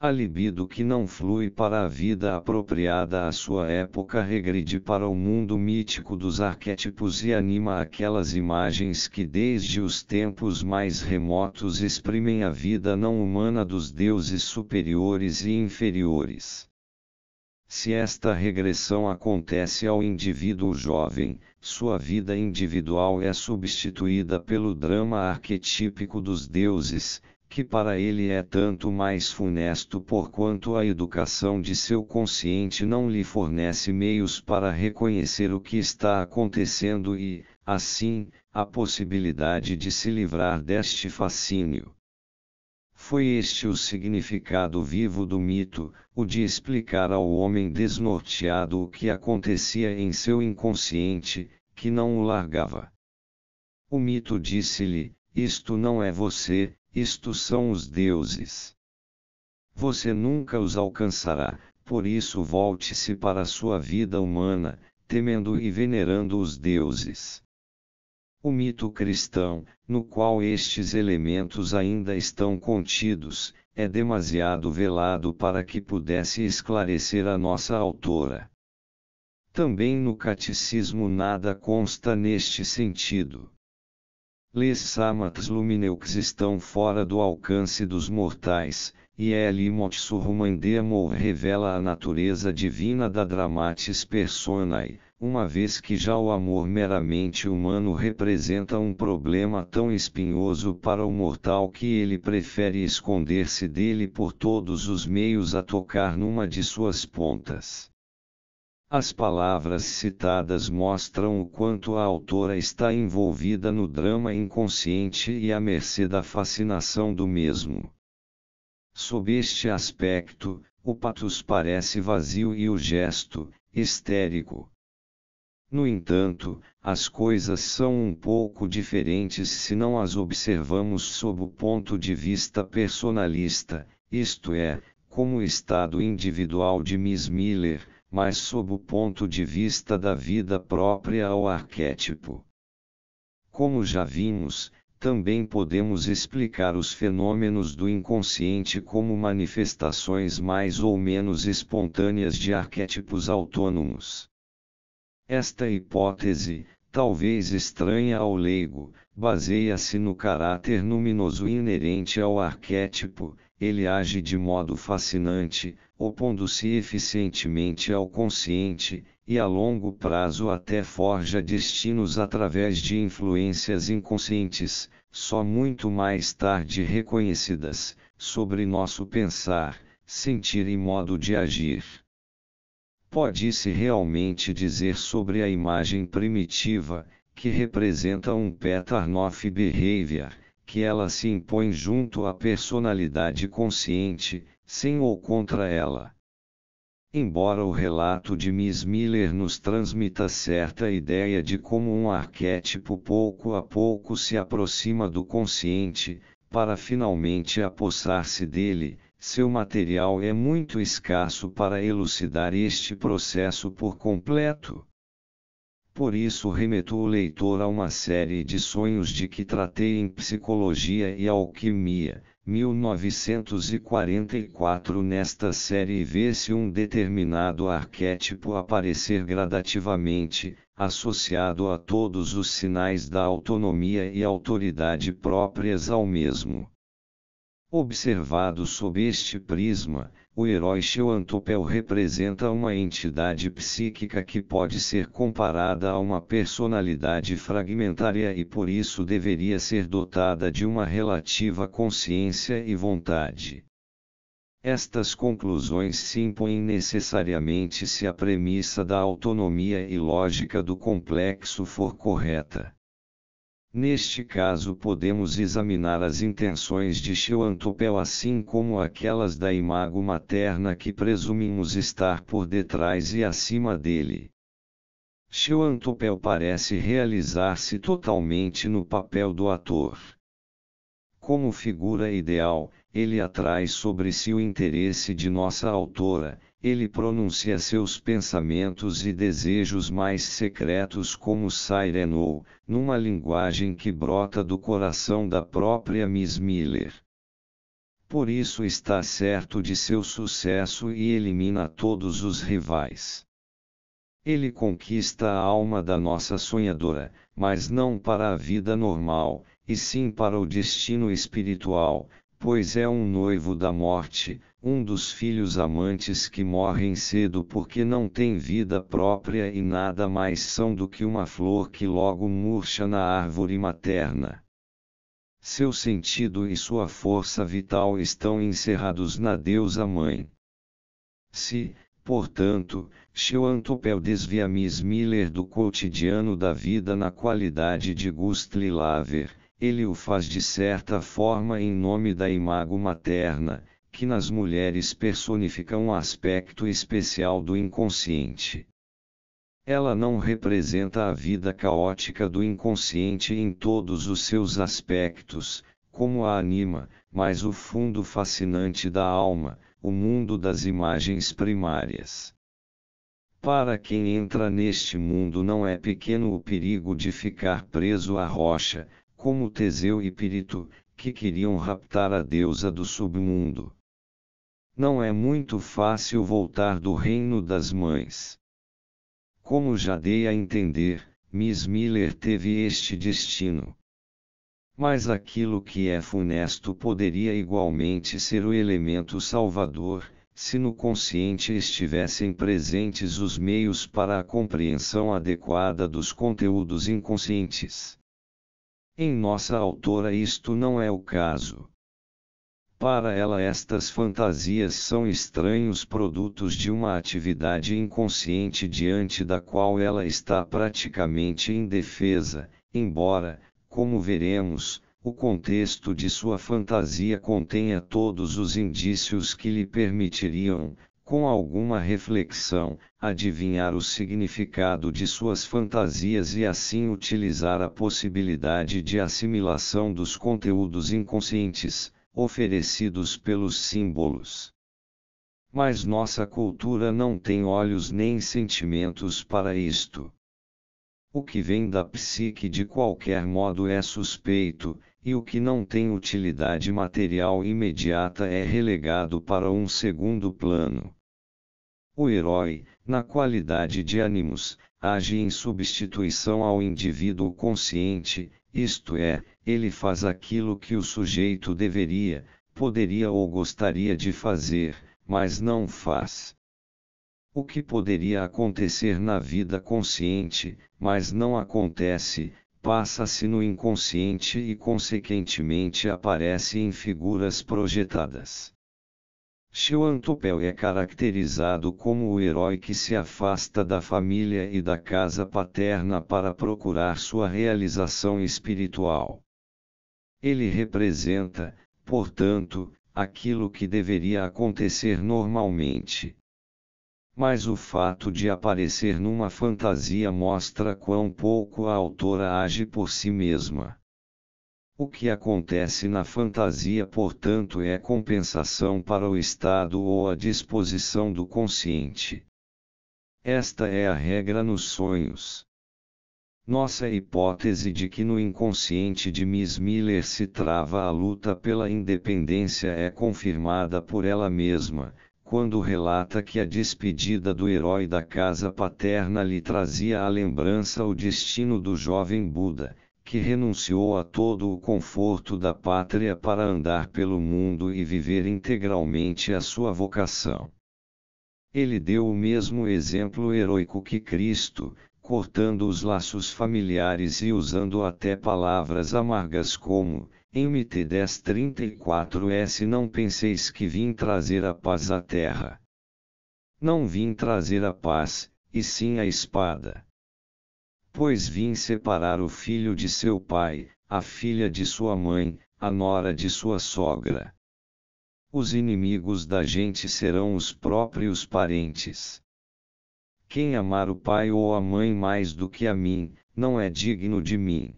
A libido que não flui para a vida apropriada à sua época regride para o mundo mítico dos arquétipos e anima aquelas imagens que desde os tempos mais remotos exprimem a vida não humana dos deuses superiores e inferiores. Se esta regressão acontece ao indivíduo jovem, sua vida individual é substituída pelo drama arquetípico dos deuses, que para ele é tanto mais funesto porquanto a educação de seu consciente não lhe fornece meios para reconhecer o que está acontecendo e, assim, a possibilidade de se livrar deste fascínio. Foi este o significado vivo do mito, o de explicar ao homem desnorteado o que acontecia em seu inconsciente, que não o largava. O mito disse-lhe: Isto não é você, isto são os deuses. Você nunca os alcançará, por isso volte-se para a sua vida humana, temendo e venerando os deuses. O mito cristão, no qual estes elementos ainda estão contidos, é demasiado velado para que pudesse esclarecer a nossa autora. Também no catecismo nada consta neste sentido. Les samats lumineux estão fora do alcance dos mortais, e Elimot é Surrumandemol revela a natureza divina da dramatis personae, uma vez que já o amor meramente humano representa um problema tão espinhoso para o mortal que ele prefere esconder-se dele por todos os meios a tocar numa de suas pontas. As palavras citadas mostram o quanto a autora está envolvida no drama inconsciente e à mercê da fascinação do mesmo. Sob este aspecto, o patos parece vazio e o gesto, histérico no entanto, as coisas são um pouco diferentes se não as observamos sob o ponto de vista personalista, isto é, como o estado individual de Miss Miller, mas sob o ponto de vista da vida própria ao arquétipo. Como já vimos, também podemos explicar os fenômenos do inconsciente como manifestações mais ou menos espontâneas de arquétipos autônomos. Esta hipótese, talvez estranha ao leigo, baseia-se no caráter luminoso inerente ao arquétipo, ele age de modo fascinante, opondo-se eficientemente ao consciente, e a longo prazo até forja destinos através de influências inconscientes, só muito mais tarde reconhecidas, sobre nosso pensar, sentir e modo de agir. Pode-se realmente dizer sobre a imagem primitiva, que representa um pattern of behavior, que ela se impõe junto à personalidade consciente, sem ou contra ela. Embora o relato de Miss Miller nos transmita certa ideia de como um arquétipo pouco a pouco se aproxima do consciente, para finalmente apossar-se dele, seu material é muito escasso para elucidar este processo por completo. Por isso remeto o leitor a uma série de sonhos de que tratei em Psicologia e Alquimia, 1944. Nesta série vê-se um determinado arquétipo aparecer gradativamente, associado a todos os sinais da autonomia e autoridade próprias ao mesmo. Observado sob este prisma, o herói Xeuantopel representa uma entidade psíquica que pode ser comparada a uma personalidade fragmentária e por isso deveria ser dotada de uma relativa consciência e vontade. Estas conclusões se impõem necessariamente se a premissa da autonomia e lógica do complexo for correta. Neste caso podemos examinar as intenções de Xeuantopel assim como aquelas da imago materna que presumimos estar por detrás e acima dele. Xeuantopel parece realizar-se totalmente no papel do ator. Como figura ideal, ele atrai sobre si o interesse de nossa autora, ele pronuncia seus pensamentos e desejos mais secretos como Sirenou, numa linguagem que brota do coração da própria Miss Miller. Por isso está certo de seu sucesso e elimina todos os rivais. Ele conquista a alma da nossa sonhadora, mas não para a vida normal, e sim para o destino espiritual, pois é um noivo da morte, um dos filhos amantes que morrem cedo porque não têm vida própria e nada mais são do que uma flor que logo murcha na árvore materna. Seu sentido e sua força vital estão encerrados na deusa mãe. Se, portanto, Schoentoppel desvia Miss Miller do cotidiano da vida na qualidade de Gustli Laver, ele o faz de certa forma em nome da imago materna, que nas mulheres personifica um aspecto especial do inconsciente. Ela não representa a vida caótica do inconsciente em todos os seus aspectos, como a anima, mas o fundo fascinante da alma, o mundo das imagens primárias. Para quem entra neste mundo não é pequeno o perigo de ficar preso à rocha, como Teseu e Pirito, que queriam raptar a deusa do submundo não é muito fácil voltar do reino das mães. Como já dei a entender, Miss Miller teve este destino. Mas aquilo que é funesto poderia igualmente ser o elemento salvador, se no consciente estivessem presentes os meios para a compreensão adequada dos conteúdos inconscientes. Em nossa autora, isto não é o caso. Para ela, estas fantasias são estranhos produtos de uma atividade inconsciente diante da qual ela está praticamente indefesa, embora, como veremos, o contexto de sua fantasia contenha todos os indícios que lhe permitiriam, com alguma reflexão, adivinhar o significado de suas fantasias e assim utilizar a possibilidade de assimilação dos conteúdos inconscientes, oferecidos pelos símbolos. Mas nossa cultura não tem olhos nem sentimentos para isto. O que vem da psique de qualquer modo é suspeito, e o que não tem utilidade material imediata é relegado para um segundo plano. O herói, na qualidade de ânimos, age em substituição ao indivíduo consciente, isto é, ele faz aquilo que o sujeito deveria, poderia ou gostaria de fazer, mas não faz. O que poderia acontecer na vida consciente, mas não acontece, passa-se no inconsciente e, consequentemente, aparece em figuras projetadas. Xuan é caracterizado como o herói que se afasta da família e da casa paterna para procurar sua realização espiritual. Ele representa, portanto, aquilo que deveria acontecer normalmente. Mas o fato de aparecer numa fantasia mostra quão pouco a autora age por si mesma. O que acontece na fantasia, portanto, é compensação para o estado ou a disposição do consciente. Esta é a regra nos sonhos. Nossa hipótese de que no inconsciente de Miss Miller se trava a luta pela independência é confirmada por ela mesma, quando relata que a despedida do herói da casa paterna lhe trazia à lembrança o destino do jovem Buda, que renunciou a todo o conforto da pátria para andar pelo mundo e viver integralmente a sua vocação. Ele deu o mesmo exemplo heróico que Cristo, cortando os laços familiares e usando até palavras amargas como, MT-1034S Não penseis que vim trazer a paz à terra. Não vim trazer a paz, e sim a espada. Pois vim separar o filho de seu pai, a filha de sua mãe, a nora de sua sogra. Os inimigos da gente serão os próprios parentes. Quem amar o pai ou a mãe mais do que a mim, não é digno de mim.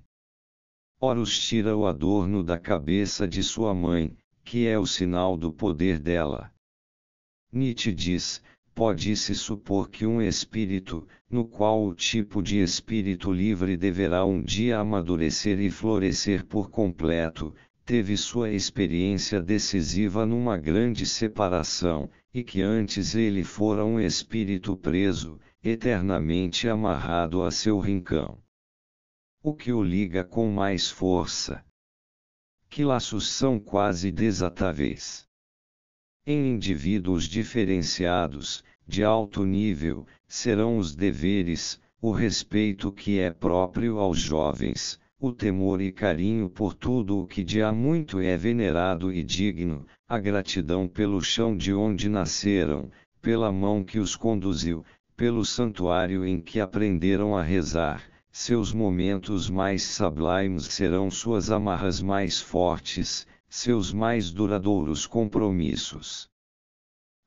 Horus tira o adorno da cabeça de sua mãe, que é o sinal do poder dela. Nietzsche diz: pode-se supor que um espírito, no qual o tipo de espírito livre deverá um dia amadurecer e florescer por completo, teve sua experiência decisiva numa grande separação, e que antes ele fora um espírito preso, eternamente amarrado a seu rincão. O que o liga com mais força? Que laços são quase desatáveis. Em indivíduos diferenciados, de alto nível, serão os deveres, o respeito que é próprio aos jovens, o temor e carinho por tudo o que de há muito é venerado e digno, a gratidão pelo chão de onde nasceram, pela mão que os conduziu, pelo santuário em que aprenderam a rezar, seus momentos mais sublimes serão suas amarras mais fortes, seus mais duradouros compromissos.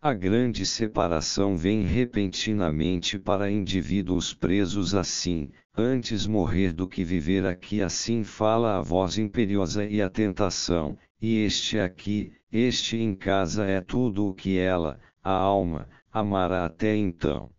A grande separação vem repentinamente para indivíduos presos assim, antes morrer do que viver aqui, assim fala a voz imperiosa e a tentação, e este aqui, este em casa é tudo o que ela, a alma, amara até então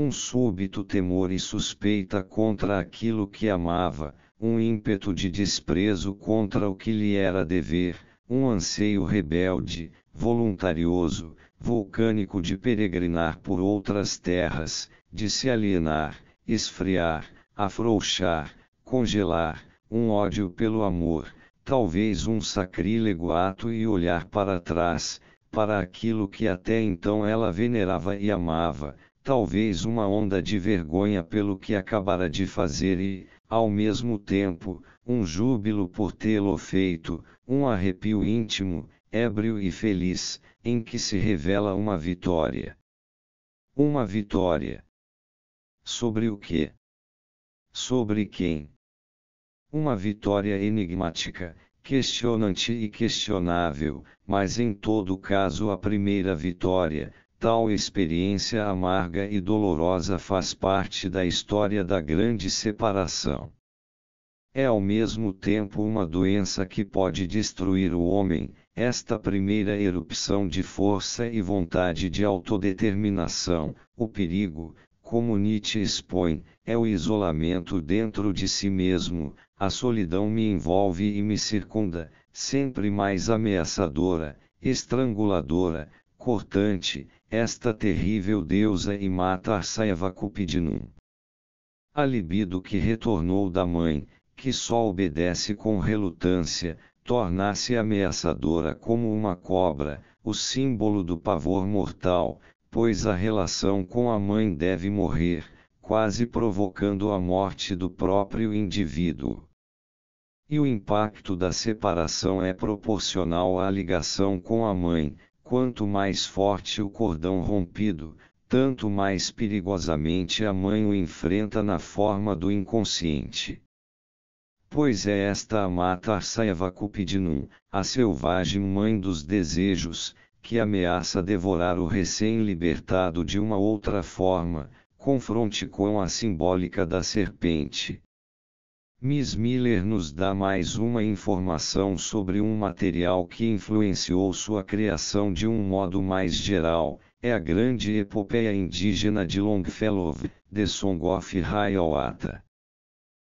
um súbito temor e suspeita contra aquilo que amava, um ímpeto de desprezo contra o que lhe era dever, um anseio rebelde, voluntarioso, vulcânico de peregrinar por outras terras, de se alienar, esfriar, afrouxar, congelar, um ódio pelo amor, talvez um sacrílego ato e olhar para trás, para aquilo que até então ela venerava e amava, talvez uma onda de vergonha pelo que acabara de fazer e, ao mesmo tempo, um júbilo por tê-lo feito, um arrepio íntimo, ébrio e feliz, em que se revela uma vitória. Uma vitória. Sobre o quê? Sobre quem? Uma vitória enigmática, questionante e questionável, mas em todo caso a primeira vitória, Tal experiência amarga e dolorosa faz parte da história da grande separação. É ao mesmo tempo uma doença que pode destruir o homem, esta primeira erupção de força e vontade de autodeterminação, o perigo, como Nietzsche expõe, é o isolamento dentro de si mesmo, a solidão me envolve e me circunda, sempre mais ameaçadora, estranguladora, cortante, esta terrível deusa e mata Arsaiva Cupidinum. A libido que retornou da mãe, que só obedece com relutância, torna-se ameaçadora como uma cobra, o símbolo do pavor mortal, pois a relação com a mãe deve morrer, quase provocando a morte do próprio indivíduo. E o impacto da separação é proporcional à ligação com a mãe, Quanto mais forte o cordão rompido, tanto mais perigosamente a mãe o enfrenta na forma do inconsciente. Pois é esta a mata Cupidinum, a selvagem mãe dos desejos, que ameaça devorar o recém-libertado de uma outra forma, confronte com a simbólica da serpente. Miss Miller nos dá mais uma informação sobre um material que influenciou sua criação de um modo mais geral, é a grande epopeia indígena de Longfellow, The Song of Hiawatha.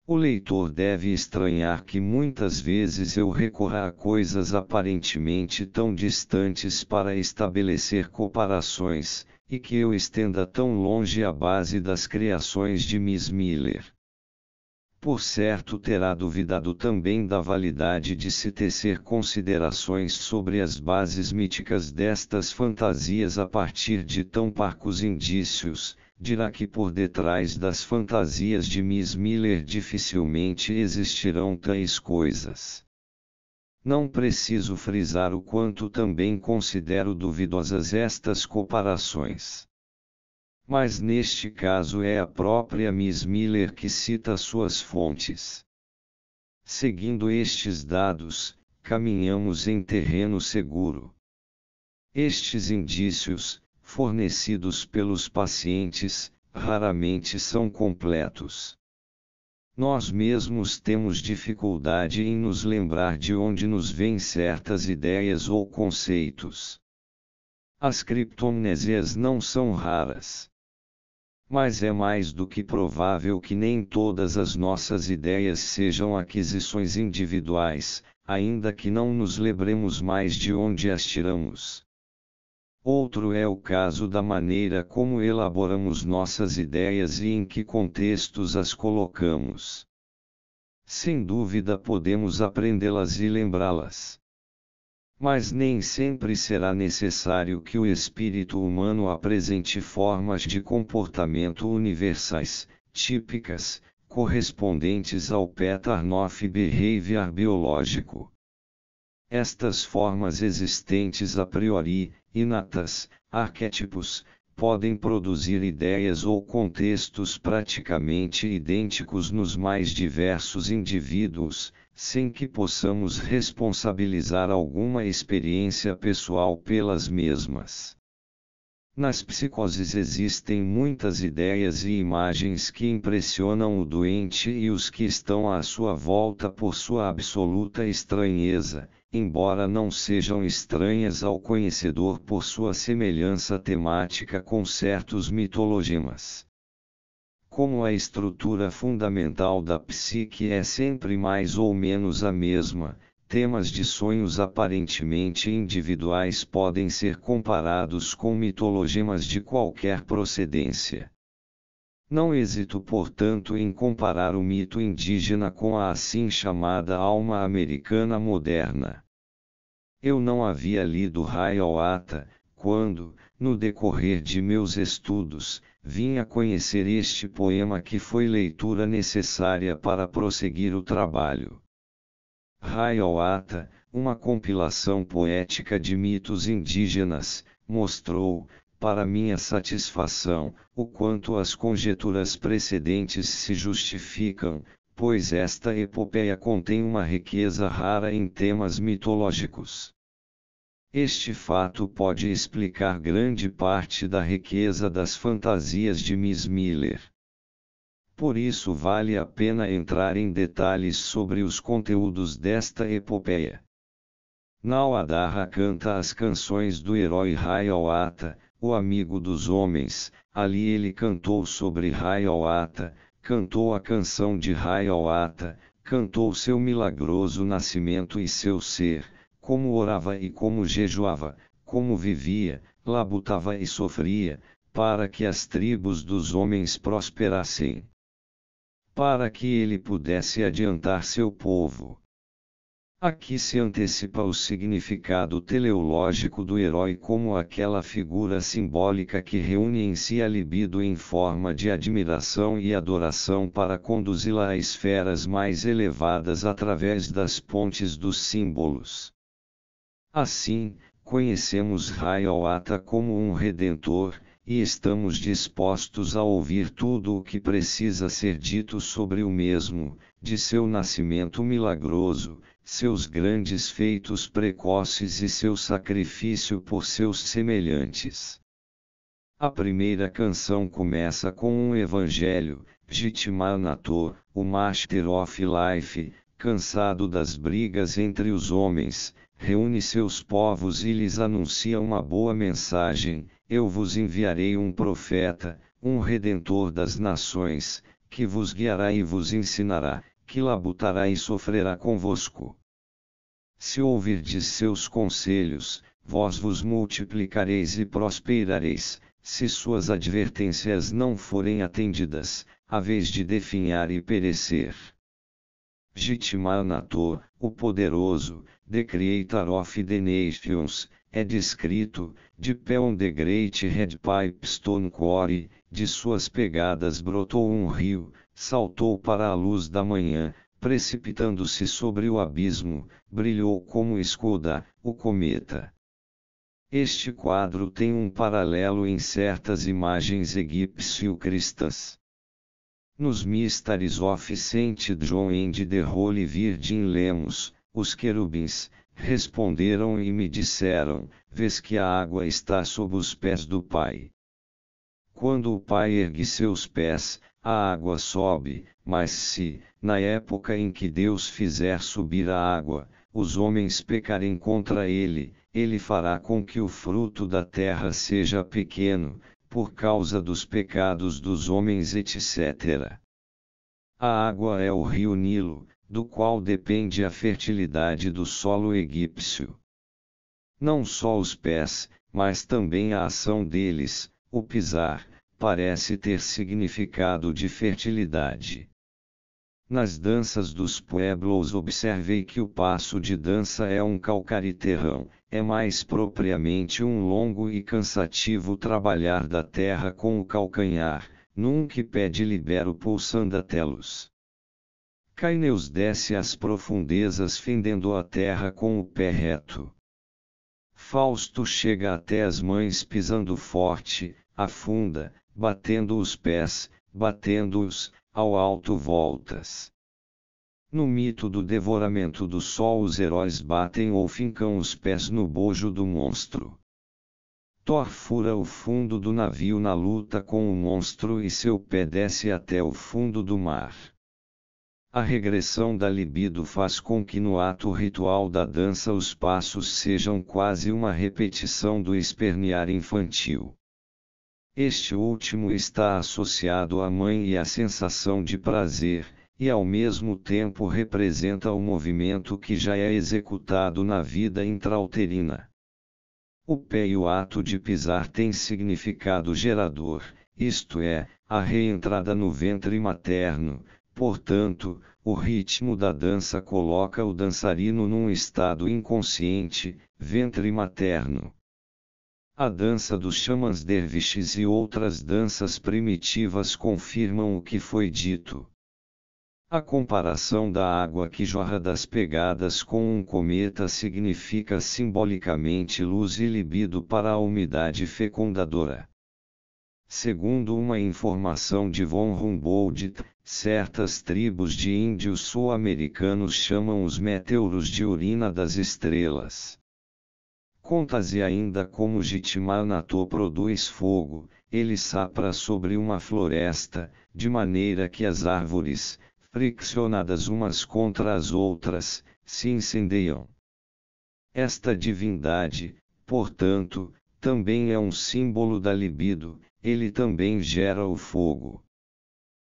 O leitor deve estranhar que muitas vezes eu recorra a coisas aparentemente tão distantes para estabelecer comparações, e que eu estenda tão longe a base das criações de Miss Miller por certo terá duvidado também da validade de se tecer considerações sobre as bases míticas destas fantasias a partir de tão parcos indícios, dirá que por detrás das fantasias de Miss Miller dificilmente existirão tais coisas. Não preciso frisar o quanto também considero duvidosas estas comparações mas neste caso é a própria Miss Miller que cita suas fontes. Seguindo estes dados, caminhamos em terreno seguro. Estes indícios, fornecidos pelos pacientes, raramente são completos. Nós mesmos temos dificuldade em nos lembrar de onde nos vêm certas ideias ou conceitos. As criptomnesias não são raras mas é mais do que provável que nem todas as nossas ideias sejam aquisições individuais, ainda que não nos lembremos mais de onde as tiramos. Outro é o caso da maneira como elaboramos nossas ideias e em que contextos as colocamos. Sem dúvida podemos aprendê-las e lembrá-las mas nem sempre será necessário que o espírito humano apresente formas de comportamento universais, típicas, correspondentes ao Petarnoff behavior biológico. Estas formas existentes a priori, inatas, arquétipos, podem produzir ideias ou contextos praticamente idênticos nos mais diversos indivíduos, sem que possamos responsabilizar alguma experiência pessoal pelas mesmas. Nas psicoses existem muitas ideias e imagens que impressionam o doente e os que estão à sua volta por sua absoluta estranheza, embora não sejam estranhas ao conhecedor por sua semelhança temática com certos mitologemas como a estrutura fundamental da psique é sempre mais ou menos a mesma, temas de sonhos aparentemente individuais podem ser comparados com mitologemas de qualquer procedência. Não hesito, portanto, em comparar o mito indígena com a assim chamada alma americana moderna. Eu não havia lido Hayawata, quando, no decorrer de meus estudos, vinha conhecer este poema que foi leitura necessária para prosseguir o trabalho. Raiauata, uma compilação poética de mitos indígenas, mostrou, para minha satisfação, o quanto as conjecturas precedentes se justificam, pois esta epopeia contém uma riqueza rara em temas mitológicos. Este fato pode explicar grande parte da riqueza das fantasias de Miss Miller. Por isso vale a pena entrar em detalhes sobre os conteúdos desta epopeia. Nauadarra canta as canções do herói Hayawata, o amigo dos homens, ali ele cantou sobre Hayawata, cantou a canção de Hayawata, cantou seu milagroso nascimento e seu ser, como orava e como jejuava, como vivia, labutava e sofria, para que as tribos dos homens prosperassem. Para que ele pudesse adiantar seu povo. Aqui se antecipa o significado teleológico do herói como aquela figura simbólica que reúne em si a libido em forma de admiração e adoração para conduzi-la a esferas mais elevadas através das pontes dos símbolos. Assim, conhecemos Hayawata como um redentor, e estamos dispostos a ouvir tudo o que precisa ser dito sobre o mesmo, de seu nascimento milagroso, seus grandes feitos precoces e seu sacrifício por seus semelhantes. A primeira canção começa com um evangelho, Jitmanato, o Master of Life, cansado das brigas entre os homens, reúne seus povos e lhes anuncia uma boa mensagem: Eu vos enviarei um profeta, um redentor das nações, que vos guiará e vos ensinará, que labutará e sofrerá convosco. Se ouvirdes seus conselhos, vós vos multiplicareis e prosperareis, se suas advertências não forem atendidas, a vez de definhar e perecer. Jitmanato, o poderoso, the creator of the nations, é descrito, de pé on the great red Stone quarry, de suas pegadas brotou um rio, saltou para a luz da manhã, precipitando-se sobre o abismo, brilhou como escuda, o cometa. Este quadro tem um paralelo em certas imagens egípcio-cristãs. Nos Mysteries of Saint John and the Holy Virgin lemos, os querubins, responderam e me disseram, vês que a água está sob os pés do Pai. Quando o Pai ergue seus pés, a água sobe, mas se, na época em que Deus fizer subir a água, os homens pecarem contra ele, ele fará com que o fruto da terra seja pequeno, por causa dos pecados dos homens, etc. A água é o rio Nilo, do qual depende a fertilidade do solo egípcio. Não só os pés, mas também a ação deles, o pisar, parece ter significado de fertilidade. Nas danças dos pueblos observei que o passo de dança é um calcariterrão, é mais propriamente um longo e cansativo trabalhar da terra com o calcanhar, num que pede libero pulsando telos. Caineus desce às profundezas fendendo a terra com o pé reto. Fausto chega até as mães pisando forte, afunda, batendo os pés, batendo-os, ao alto voltas. No mito do devoramento do sol, os heróis batem ou fincam os pés no bojo do monstro. Thor fura o fundo do navio na luta com o monstro e seu pé desce até o fundo do mar. A regressão da libido faz com que no ato ritual da dança os passos sejam quase uma repetição do espernear infantil. Este último está associado à mãe e à sensação de prazer, e ao mesmo tempo representa o movimento que já é executado na vida intrauterina. O pé e o ato de pisar têm significado gerador, isto é, a reentrada no ventre materno, portanto, o ritmo da dança coloca o dançarino num estado inconsciente, ventre materno. A dança dos chamas derviches e outras danças primitivas confirmam o que foi dito. A comparação da água que jorra das pegadas com um cometa significa simbolicamente luz e libido para a umidade fecundadora. Segundo uma informação de von Humboldt, certas tribos de índios sul-americanos chamam os meteoros de urina das estrelas. Contas e ainda como Jitimanatô produz fogo, ele sapra sobre uma floresta, de maneira que as árvores, friccionadas umas contra as outras, se incendeiam. Esta divindade, portanto, também é um símbolo da libido, ele também gera o fogo.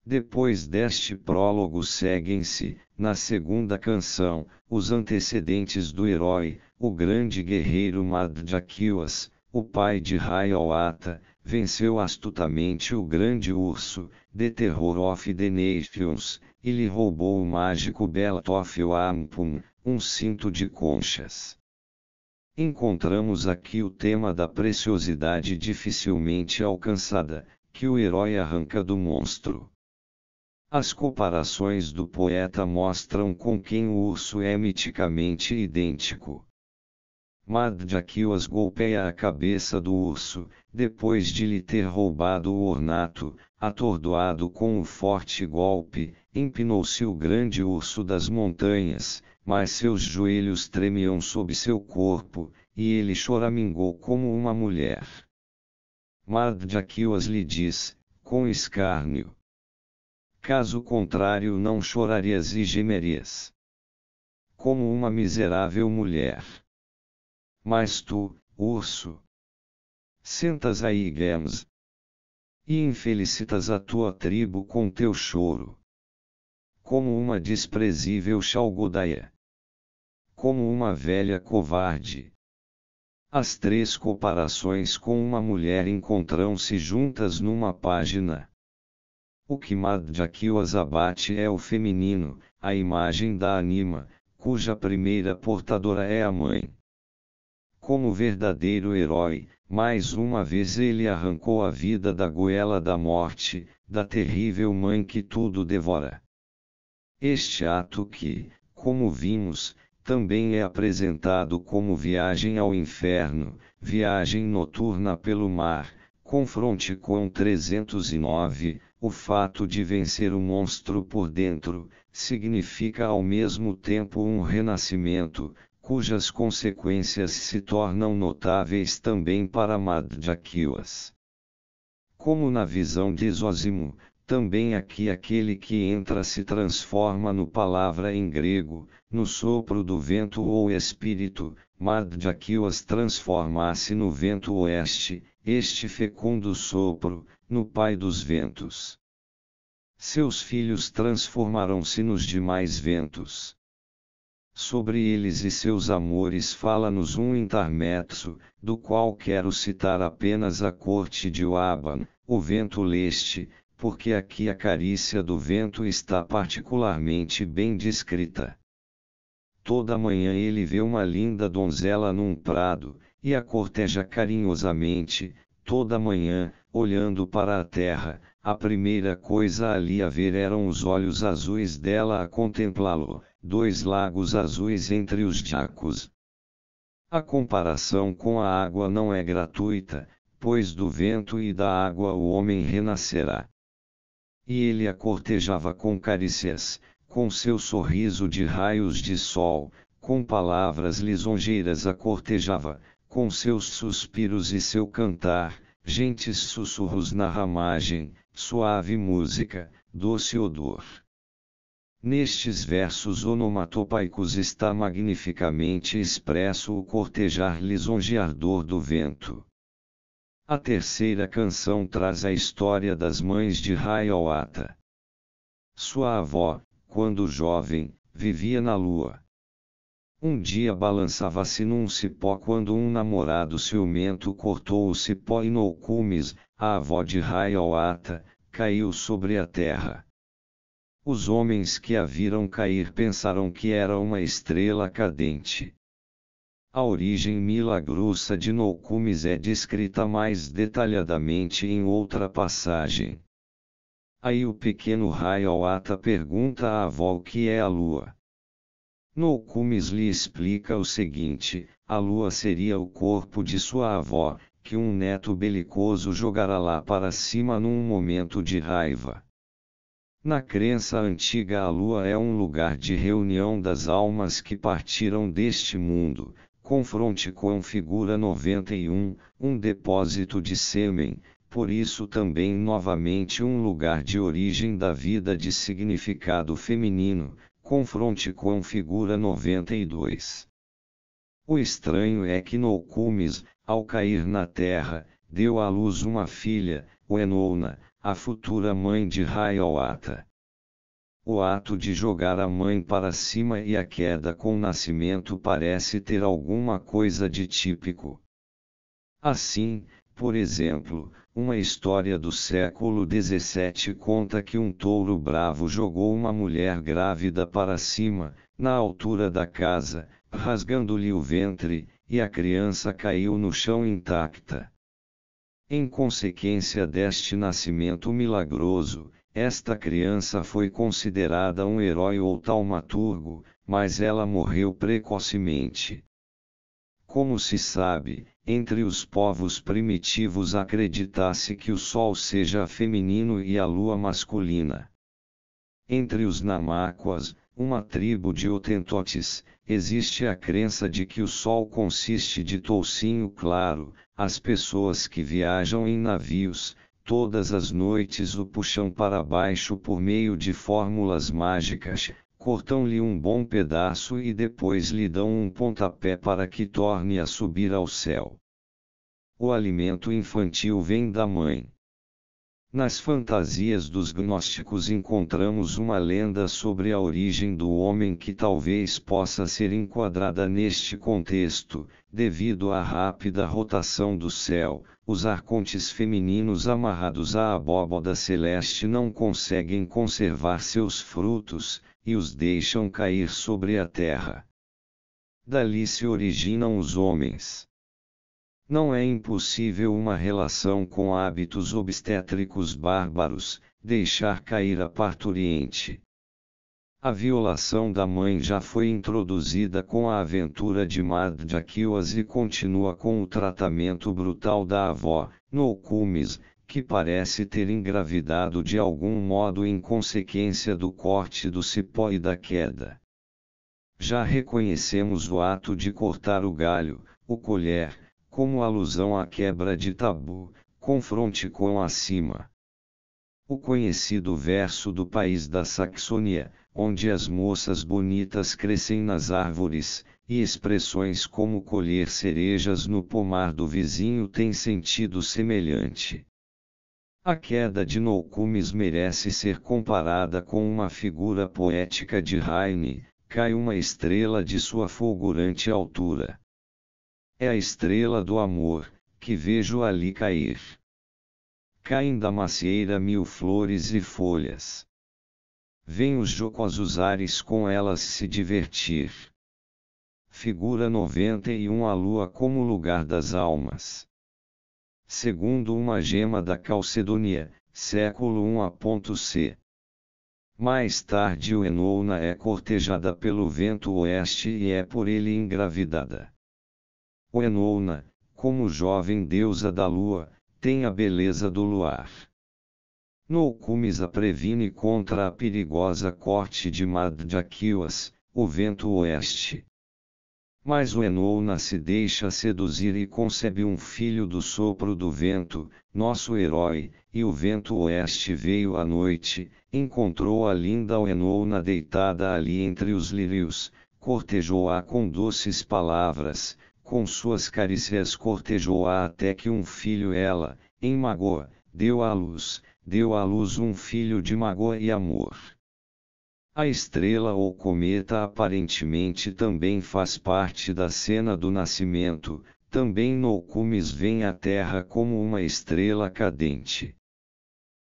Depois deste prólogo seguem-se, na segunda canção, os antecedentes do herói, o grande guerreiro Madhyakiwas, o pai de Hayawata, venceu astutamente o grande urso, Terror of the Nations, e lhe roubou o mágico Belt of Wampum, um cinto de conchas. Encontramos aqui o tema da preciosidade dificilmente alcançada, que o herói arranca do monstro. As comparações do poeta mostram com quem o urso é miticamente idêntico. Madjaki golpeia a cabeça do urso, depois de lhe ter roubado o ornato, atordoado com um forte golpe, empinou-se o grande urso das montanhas, mas seus joelhos tremiam sob seu corpo, e ele choramingou como uma mulher. Madjaki lhe diz, com escárnio. Caso contrário não chorarias e gemerias. Como uma miserável mulher. Mas tu, urso, sentas aí, Gems, e infelicitas a tua tribo com teu choro. Como uma desprezível chalgodaia. Como uma velha covarde. As três comparações com uma mulher encontram-se juntas numa página. O que Madhyakiwas abate é o feminino, a imagem da anima, cuja primeira portadora é a mãe. Como verdadeiro herói, mais uma vez ele arrancou a vida da goela da morte, da terrível mãe que tudo devora. Este ato que, como vimos, também é apresentado como viagem ao inferno, viagem noturna pelo mar, confronte com 309, o fato de vencer o monstro por dentro, significa ao mesmo tempo um renascimento, cujas consequências se tornam notáveis também para Madhyakyas. Como na visão de Zósimo, também aqui aquele que entra se transforma no palavra em grego, no sopro do vento ou espírito, Madhyakyas transforma-se no vento oeste, este fecundo sopro, no pai dos ventos. Seus filhos transformaram se nos demais ventos. Sobre eles e seus amores fala-nos um intermezzo, do qual quero citar apenas a corte de Waban, o vento leste, porque aqui a carícia do vento está particularmente bem descrita. Toda manhã ele vê uma linda donzela num prado, e a corteja carinhosamente, toda manhã, olhando para a terra, a primeira coisa ali a ver eram os olhos azuis dela a contemplá-lo, dois lagos azuis entre os jacos. A comparação com a água não é gratuita, pois do vento e da água o homem renascerá. E ele a cortejava com carícias, com seu sorriso de raios de sol, com palavras lisonjeiras a cortejava, com seus suspiros e seu cantar, gentes sussurros na ramagem, suave música, doce odor. Nestes versos onomatopaicos está magnificamente expresso o cortejar lisonjeador do vento. A terceira canção traz a história das mães de Hayawata. Sua avó, quando jovem, vivia na lua. Um dia balançava-se num cipó quando um namorado ciumento cortou o cipó e no cumes, a avó de Raiolata, caiu sobre a terra. Os homens que a viram cair pensaram que era uma estrela cadente. A origem milagrosa de Nocumes é descrita mais detalhadamente em outra passagem. Aí o pequeno Raiolata pergunta à avó o que é a lua. Nocumes lhe explica o seguinte: a lua seria o corpo de sua avó, que um neto belicoso jogará lá para cima num momento de raiva. Na crença antiga, a lua é um lugar de reunião das almas que partiram deste mundo. Confronte com figura 91, um depósito de sêmen, por isso também novamente um lugar de origem da vida de significado feminino. Confronte com figura 92. O estranho é que no Cumes, ao cair na terra, deu à luz uma filha, Oenona, a futura mãe de Raiawata. O ato de jogar a mãe para cima e a queda com o nascimento parece ter alguma coisa de típico. Assim, por exemplo, uma história do século XVII conta que um touro bravo jogou uma mulher grávida para cima, na altura da casa, rasgando-lhe o ventre, e a criança caiu no chão intacta. Em consequência deste nascimento milagroso, esta criança foi considerada um herói ou taumaturgo, mas ela morreu precocemente. Como se sabe, entre os povos primitivos acreditasse que o Sol seja feminino e a Lua masculina. Entre os namáquas, uma tribo de Otentotes, existe a crença de que o Sol consiste de toucinho claro, as pessoas que viajam em navios, todas as noites o puxam para baixo por meio de fórmulas mágicas, cortam-lhe um bom pedaço e depois lhe dão um pontapé para que torne a subir ao céu. O alimento infantil vem da mãe. Nas fantasias dos gnósticos encontramos uma lenda sobre a origem do homem que talvez possa ser enquadrada neste contexto, devido à rápida rotação do céu, os arcontes femininos amarrados à abóboda celeste não conseguem conservar seus frutos, e os deixam cair sobre a terra. Dali se originam os homens não é impossível uma relação com hábitos obstétricos bárbaros, deixar cair a parturiente. A violação da mãe já foi introduzida com a aventura de Mardjaquias e continua com o tratamento brutal da avó, Nokumis, que parece ter engravidado de algum modo em consequência do corte do cipó e da queda. Já reconhecemos o ato de cortar o galho, o colher, como alusão à quebra de tabu, confronte com acima. O conhecido verso do país da Saxônia, onde as moças bonitas crescem nas árvores, e expressões como colher cerejas no pomar do vizinho têm sentido semelhante. A queda de Noucumes merece ser comparada com uma figura poética de Heine, cai uma estrela de sua fulgurante altura é a estrela do amor, que vejo ali cair. Caem da macieira mil flores e folhas. Vem os jocosos ares com elas se divertir. Figura 91 A lua como lugar das almas. Segundo uma gema da Calcedonia, século 1.c. Mais tarde o Enouna é cortejada pelo vento oeste e é por ele engravidada. O Enouna, como jovem deusa da lua, tem a beleza do luar. Noukúmisa previne contra a perigosa corte de Madjaquias, o vento oeste. Mas o Enouna se deixa seduzir e concebe um filho do sopro do vento, nosso herói, e o vento oeste veio à noite, encontrou a linda Oenouna deitada ali entre os lírios, cortejou-a com doces palavras, com suas carícias cortejou-a até que um filho ela, em Magoa, deu à luz, deu à luz um filho de Magoa e amor. A estrela ou cometa aparentemente também faz parte da cena do nascimento, também no cumes vem à Terra como uma estrela cadente.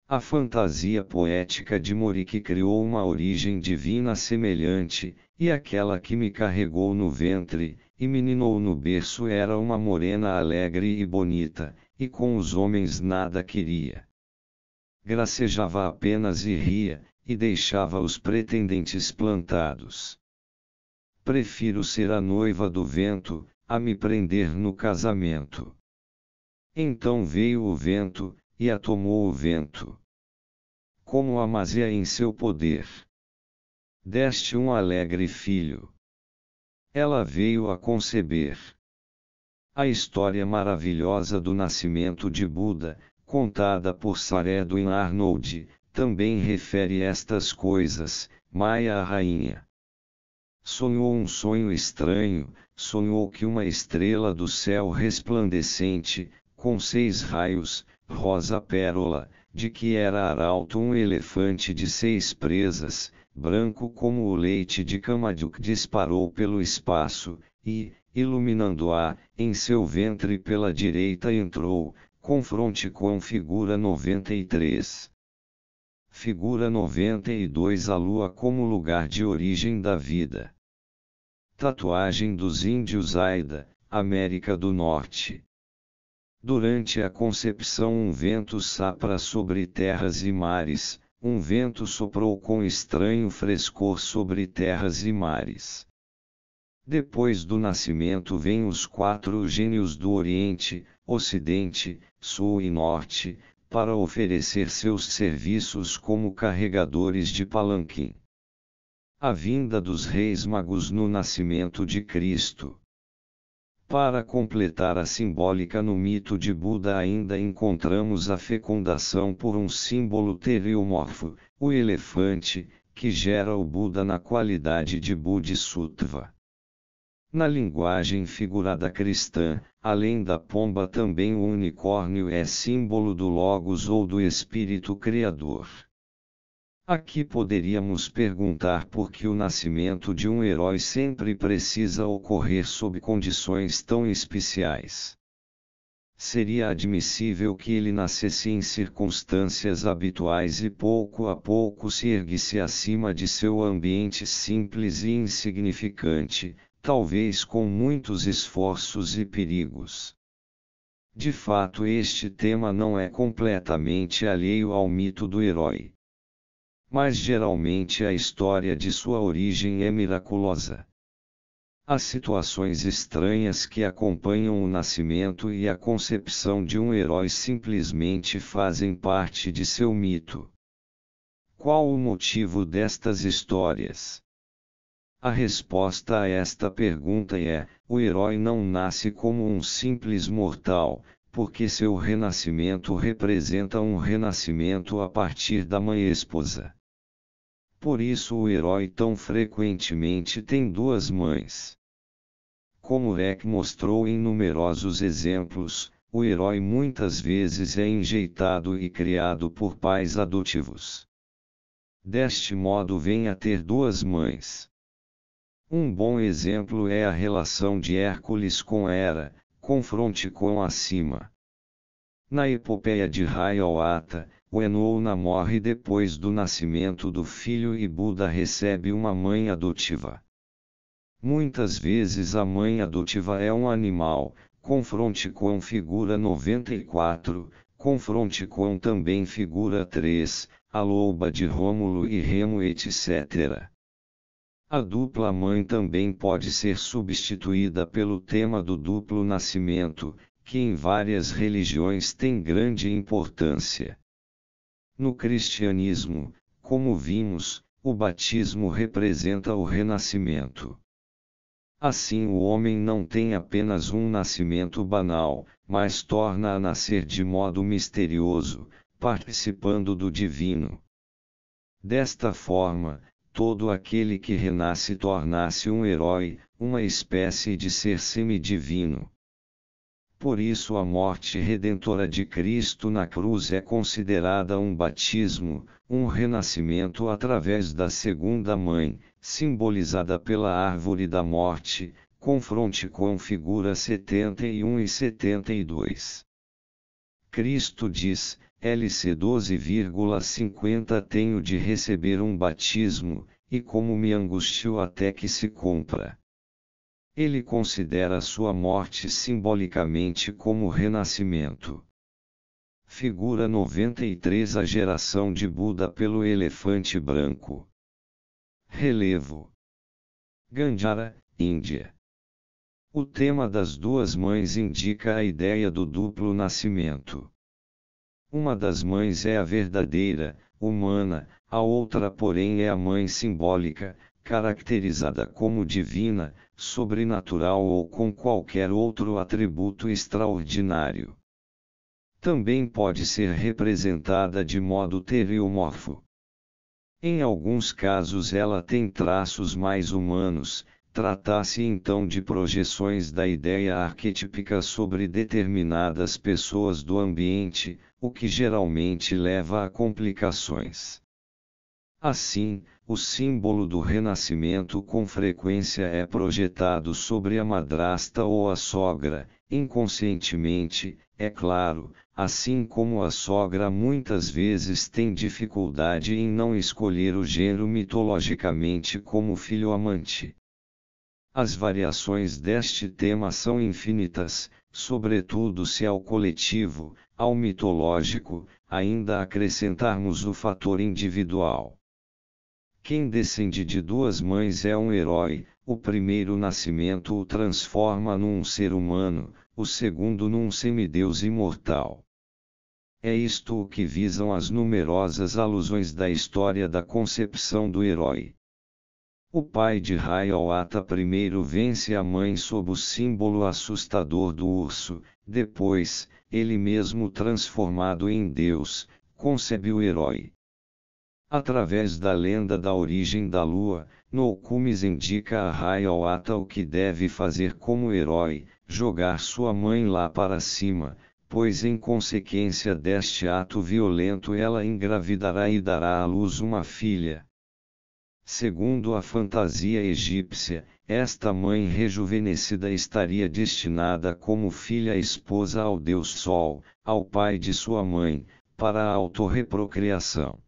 A fantasia poética de Morique criou uma origem divina semelhante, e aquela que me carregou no ventre, e meninou no berço era uma morena alegre e bonita, e com os homens nada queria. Gracejava apenas e ria, e deixava os pretendentes plantados. Prefiro ser a noiva do vento, a me prender no casamento. Então veio o vento, e a tomou o vento. Como a Amazia em seu poder. Deste um alegre filho ela veio a conceber. A história maravilhosa do nascimento de Buda, contada por e Arnold, também refere estas coisas, Maia a rainha. Sonhou um sonho estranho, sonhou que uma estrela do céu resplandecente, com seis raios, rosa pérola, de que era arauto um elefante de seis presas, branco como o leite de Kamaduk disparou pelo espaço, e, iluminando-a, em seu ventre pela direita entrou, confronte com figura 93. Figura 92 A lua como lugar de origem da vida. Tatuagem dos índios Aida, América do Norte. Durante a concepção um vento sapra sobre terras e mares, um vento soprou com estranho frescor sobre terras e mares. Depois do nascimento vêm os quatro gênios do Oriente, Ocidente, Sul e Norte, para oferecer seus serviços como carregadores de palanquim. A vinda dos reis magos no nascimento de Cristo. Para completar a simbólica no mito de Buda ainda encontramos a fecundação por um símbolo teriomorfo, o elefante, que gera o Buda na qualidade de Bodhisattva. Na linguagem figurada cristã, além da pomba também o unicórnio é símbolo do Logos ou do Espírito Criador. Aqui poderíamos perguntar por que o nascimento de um herói sempre precisa ocorrer sob condições tão especiais. Seria admissível que ele nascesse em circunstâncias habituais e pouco a pouco se erguesse acima de seu ambiente simples e insignificante, talvez com muitos esforços e perigos. De fato, este tema não é completamente alheio ao mito do herói mas geralmente a história de sua origem é miraculosa. As situações estranhas que acompanham o nascimento e a concepção de um herói simplesmente fazem parte de seu mito. Qual o motivo destas histórias? A resposta a esta pergunta é: o herói não nasce como um simples mortal, porque seu renascimento representa um renascimento a partir da mãe esposa. Por isso o herói tão frequentemente tem duas mães. Como Rec mostrou em numerosos exemplos, o herói muitas vezes é enjeitado e criado por pais adotivos. Deste modo vem a ter duas mães. Um bom exemplo é a relação de Hércules com Hera, confronte com acima. Na epopeia de Ata, Wenona morre depois do nascimento do filho e Buda recebe uma mãe adotiva. Muitas vezes a mãe adotiva é um animal, confronte com figura 94, confronte com também figura 3, a loba de Rômulo e Remo etc. A dupla mãe também pode ser substituída pelo tema do duplo nascimento, que em várias religiões tem grande importância. No cristianismo, como vimos, o batismo representa o renascimento. Assim, o homem não tem apenas um nascimento banal, mas torna a nascer de modo misterioso, participando do divino. Desta forma, todo aquele que renasce torna-se um herói, uma espécie de ser semidivino. Por isso a morte redentora de Cristo na cruz é considerada um batismo, um renascimento através da segunda mãe, simbolizada pela árvore da morte, confronte com figura 71 e 72. Cristo diz, LC 12,50 Tenho de receber um batismo, e como me angustio até que se compra. Ele considera sua morte simbolicamente como renascimento. Figura 93 A geração de Buda pelo elefante branco. Relevo. Gandhara, Índia. O tema das duas mães indica a ideia do duplo nascimento. Uma das mães é a verdadeira, humana, a outra, porém, é a mãe simbólica, caracterizada como divina, sobrenatural ou com qualquer outro atributo extraordinário. Também pode ser representada de modo teriomorfo. Em alguns casos ela tem traços mais humanos, trata-se então de projeções da ideia arquetípica sobre determinadas pessoas do ambiente, o que geralmente leva a complicações. Assim, o símbolo do renascimento com frequência é projetado sobre a madrasta ou a sogra, inconscientemente, é claro, assim como a sogra muitas vezes tem dificuldade em não escolher o gênero mitologicamente como filho amante. As variações deste tema são infinitas, sobretudo se ao coletivo, ao mitológico, ainda acrescentarmos o fator individual. Quem descende de duas mães é um herói, o primeiro nascimento o transforma num ser humano, o segundo num semideus imortal. É isto o que visam as numerosas alusões da história da concepção do herói. O pai de Hayawata primeiro vence a mãe sob o símbolo assustador do urso, depois, ele mesmo transformado em Deus, concebe o herói. Através da lenda da origem da lua, Nokumis indica a Hayawata o que deve fazer como herói, jogar sua mãe lá para cima, pois em consequência deste ato violento ela engravidará e dará à luz uma filha. Segundo a fantasia egípcia, esta mãe rejuvenescida estaria destinada como filha esposa ao deus Sol, ao pai de sua mãe, para a autorreprocriação.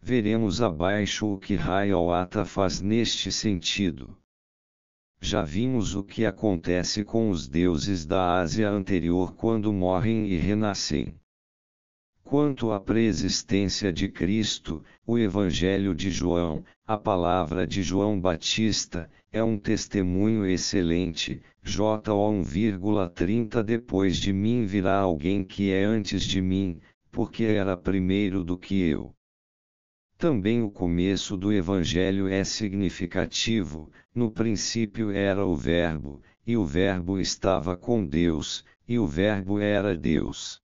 Veremos abaixo o que Hayawata faz neste sentido. Já vimos o que acontece com os deuses da Ásia anterior quando morrem e renascem. Quanto à preexistência de Cristo, o Evangelho de João, a palavra de João Batista, é um testemunho excelente. J 1,30 Depois de mim virá alguém que é antes de mim, porque era primeiro do que eu. Também o começo do Evangelho é significativo: no princípio era o Verbo, e o Verbo estava com Deus, e o Verbo era Deus.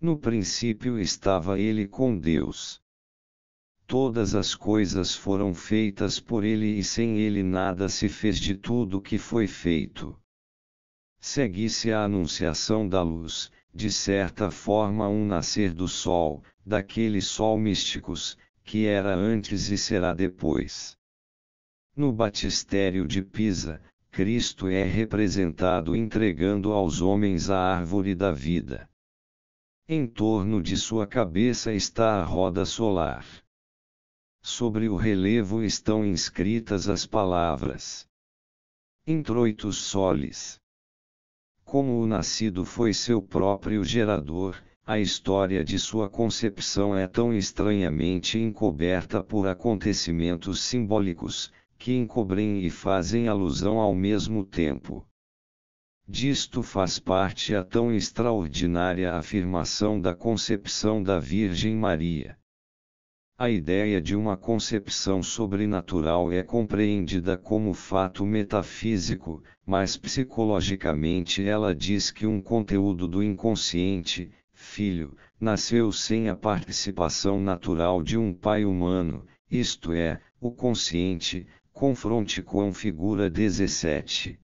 No princípio estava ele com Deus. Todas as coisas foram feitas por ele e sem ele nada se fez de tudo que foi feito. Seguisse a anunciação da luz, de certa forma um nascer do sol, daquele sol místicos, que era antes e será depois. No batistério de Pisa, Cristo é representado entregando aos homens a árvore da vida. Em torno de sua cabeça está a roda solar. Sobre o relevo estão inscritas as palavras: Introitos solis. Como o nascido foi seu próprio gerador, a história de sua concepção é tão estranhamente encoberta por acontecimentos simbólicos, que encobrem e fazem alusão ao mesmo tempo. Disto faz parte a tão extraordinária afirmação da concepção da Virgem Maria. A ideia de uma concepção sobrenatural é compreendida como fato metafísico, mas psicologicamente ela diz que um conteúdo do inconsciente, filho, nasceu sem a participação natural de um pai humano, isto é, o consciente, confronte com figura 17.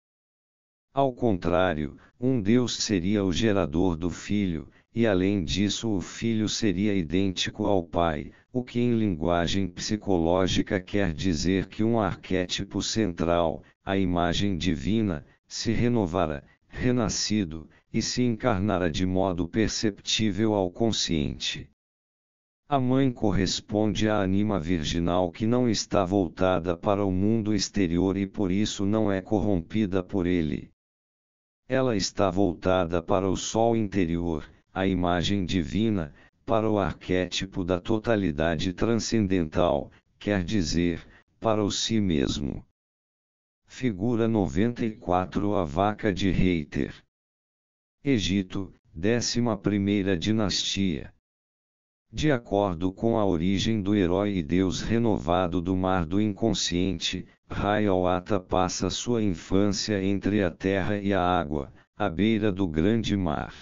Ao contrário, um Deus seria o gerador do filho, e além disso o filho seria idêntico ao pai, o que em linguagem psicológica quer dizer que um arquétipo central, a imagem divina, se renovara, renascido, e se encarnara de modo perceptível ao consciente. A mãe corresponde à anima virginal que não está voltada para o mundo exterior e por isso não é corrompida por ele. Ela está voltada para o sol interior, a imagem divina, para o arquétipo da totalidade transcendental, quer dizer, para o si mesmo. Figura 94 A vaca de Reiter Egito, 11 Dinastia. De acordo com a origem do herói e deus renovado do mar do inconsciente, Hayawata passa sua infância entre a terra e a água, à beira do grande mar.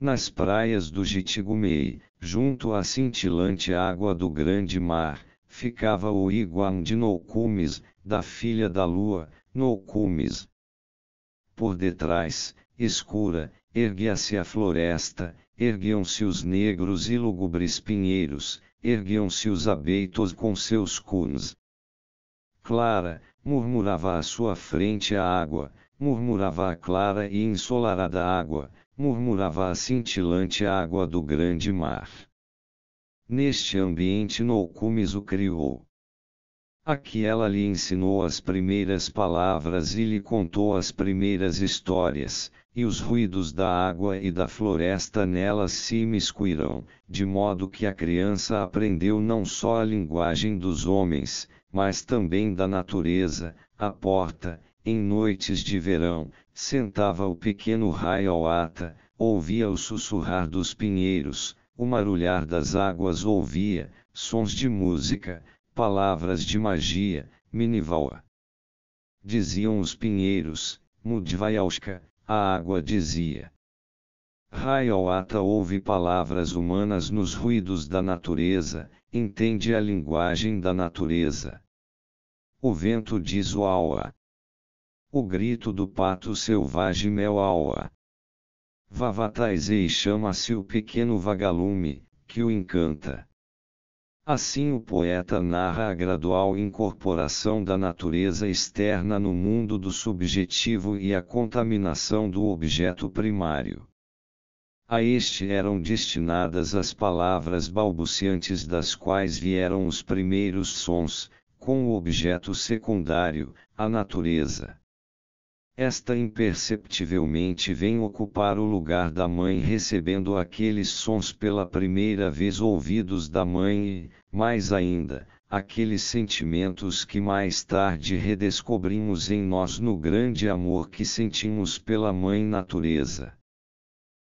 Nas praias do Jitigumei, junto à cintilante água do grande mar, ficava o Iguan de Nokumis, da filha da lua, Nokumis. Por detrás, escura, erguia-se a floresta, erguiam-se os negros e lúgubres pinheiros, erguiam-se os abeitos com seus cuns. Clara, murmurava à sua frente a água, murmurava a clara e ensolarada água, murmurava a cintilante água do grande mar. Neste ambiente Noukumis o criou. Aqui ela lhe ensinou as primeiras palavras e lhe contou as primeiras histórias, e os ruídos da água e da floresta nelas se imiscuirão, de modo que a criança aprendeu não só a linguagem dos homens, mas também da natureza, a porta, em noites de verão, sentava o pequeno raio ao ata, ouvia o sussurrar dos pinheiros, o marulhar das águas ouvia, sons de música, palavras de magia, minivaua. Diziam os pinheiros, Mudvayaushka, a água dizia. Hayawata ouve palavras humanas nos ruídos da natureza, entende a linguagem da natureza. O vento diz o aua. O grito do pato selvagem é aua. Vavataisei chama-se o pequeno vagalume, que o encanta. Assim o poeta narra a gradual incorporação da natureza externa no mundo do subjetivo e a contaminação do objeto primário. A este eram destinadas as palavras balbuciantes das quais vieram os primeiros sons, com o objeto secundário, a natureza. Esta imperceptivelmente vem ocupar o lugar da mãe recebendo aqueles sons pela primeira vez ouvidos da mãe e, mais ainda, aqueles sentimentos que mais tarde redescobrimos em nós no grande amor que sentimos pela mãe natureza.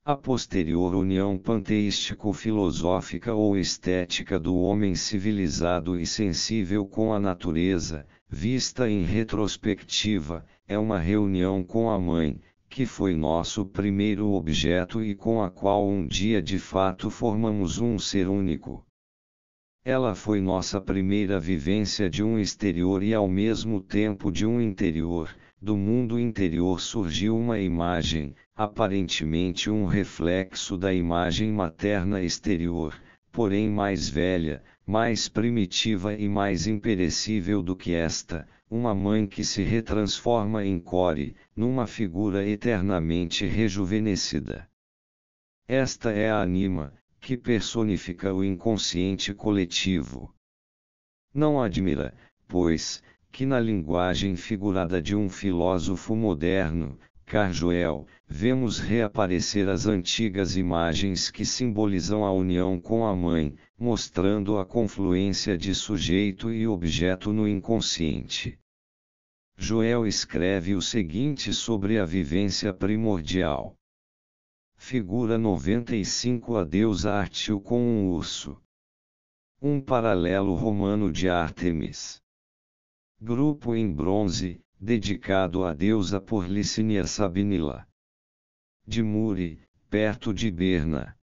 A posterior união panteístico-filosófica ou estética do homem civilizado e sensível com a natureza, vista em retrospectiva, é uma reunião com a mãe, que foi nosso primeiro objeto e com a qual um dia de fato formamos um ser único. Ela foi nossa primeira vivência de um exterior e ao mesmo tempo de um interior. Do mundo interior surgiu uma imagem, aparentemente um reflexo da imagem materna exterior, porém mais velha, mais primitiva e mais imperecível do que esta, uma mãe que se retransforma em Core, numa figura eternamente rejuvenescida. Esta é a anima, que personifica o inconsciente coletivo. Não admira, pois, que na linguagem figurada de um filósofo moderno, Carjoel, vemos reaparecer as antigas imagens que simbolizam a união com a mãe, mostrando a confluência de sujeito e objeto no inconsciente. Joel escreve o seguinte sobre a vivência primordial. Figura 95 A deusa Artil com um urso. Um paralelo romano de Artemis, Grupo em bronze, dedicado à deusa por Licínia Sabinila. De Muri, perto de Berna.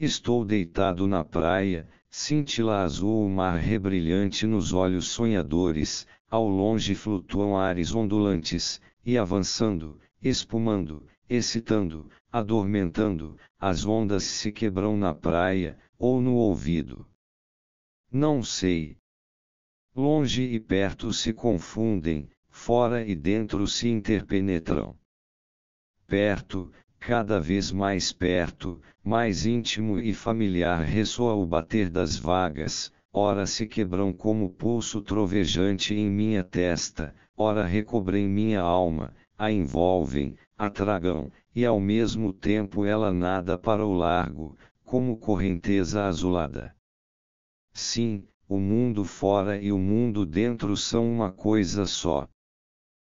Estou deitado na praia, cintila azul o mar rebrilhante nos olhos sonhadores, ao longe flutuam ares ondulantes, e avançando, espumando, excitando, adormentando, as ondas se quebram na praia, ou no ouvido. Não sei. Longe e perto se confundem, fora e dentro se interpenetram. Perto, cada vez mais perto, mais íntimo e familiar ressoa o bater das vagas, ora se quebram como pulso trovejante em minha testa, ora recobrem minha alma, a envolvem, a tragam, e ao mesmo tempo ela nada para o largo, como correnteza azulada. Sim, o mundo fora e o mundo dentro são uma coisa só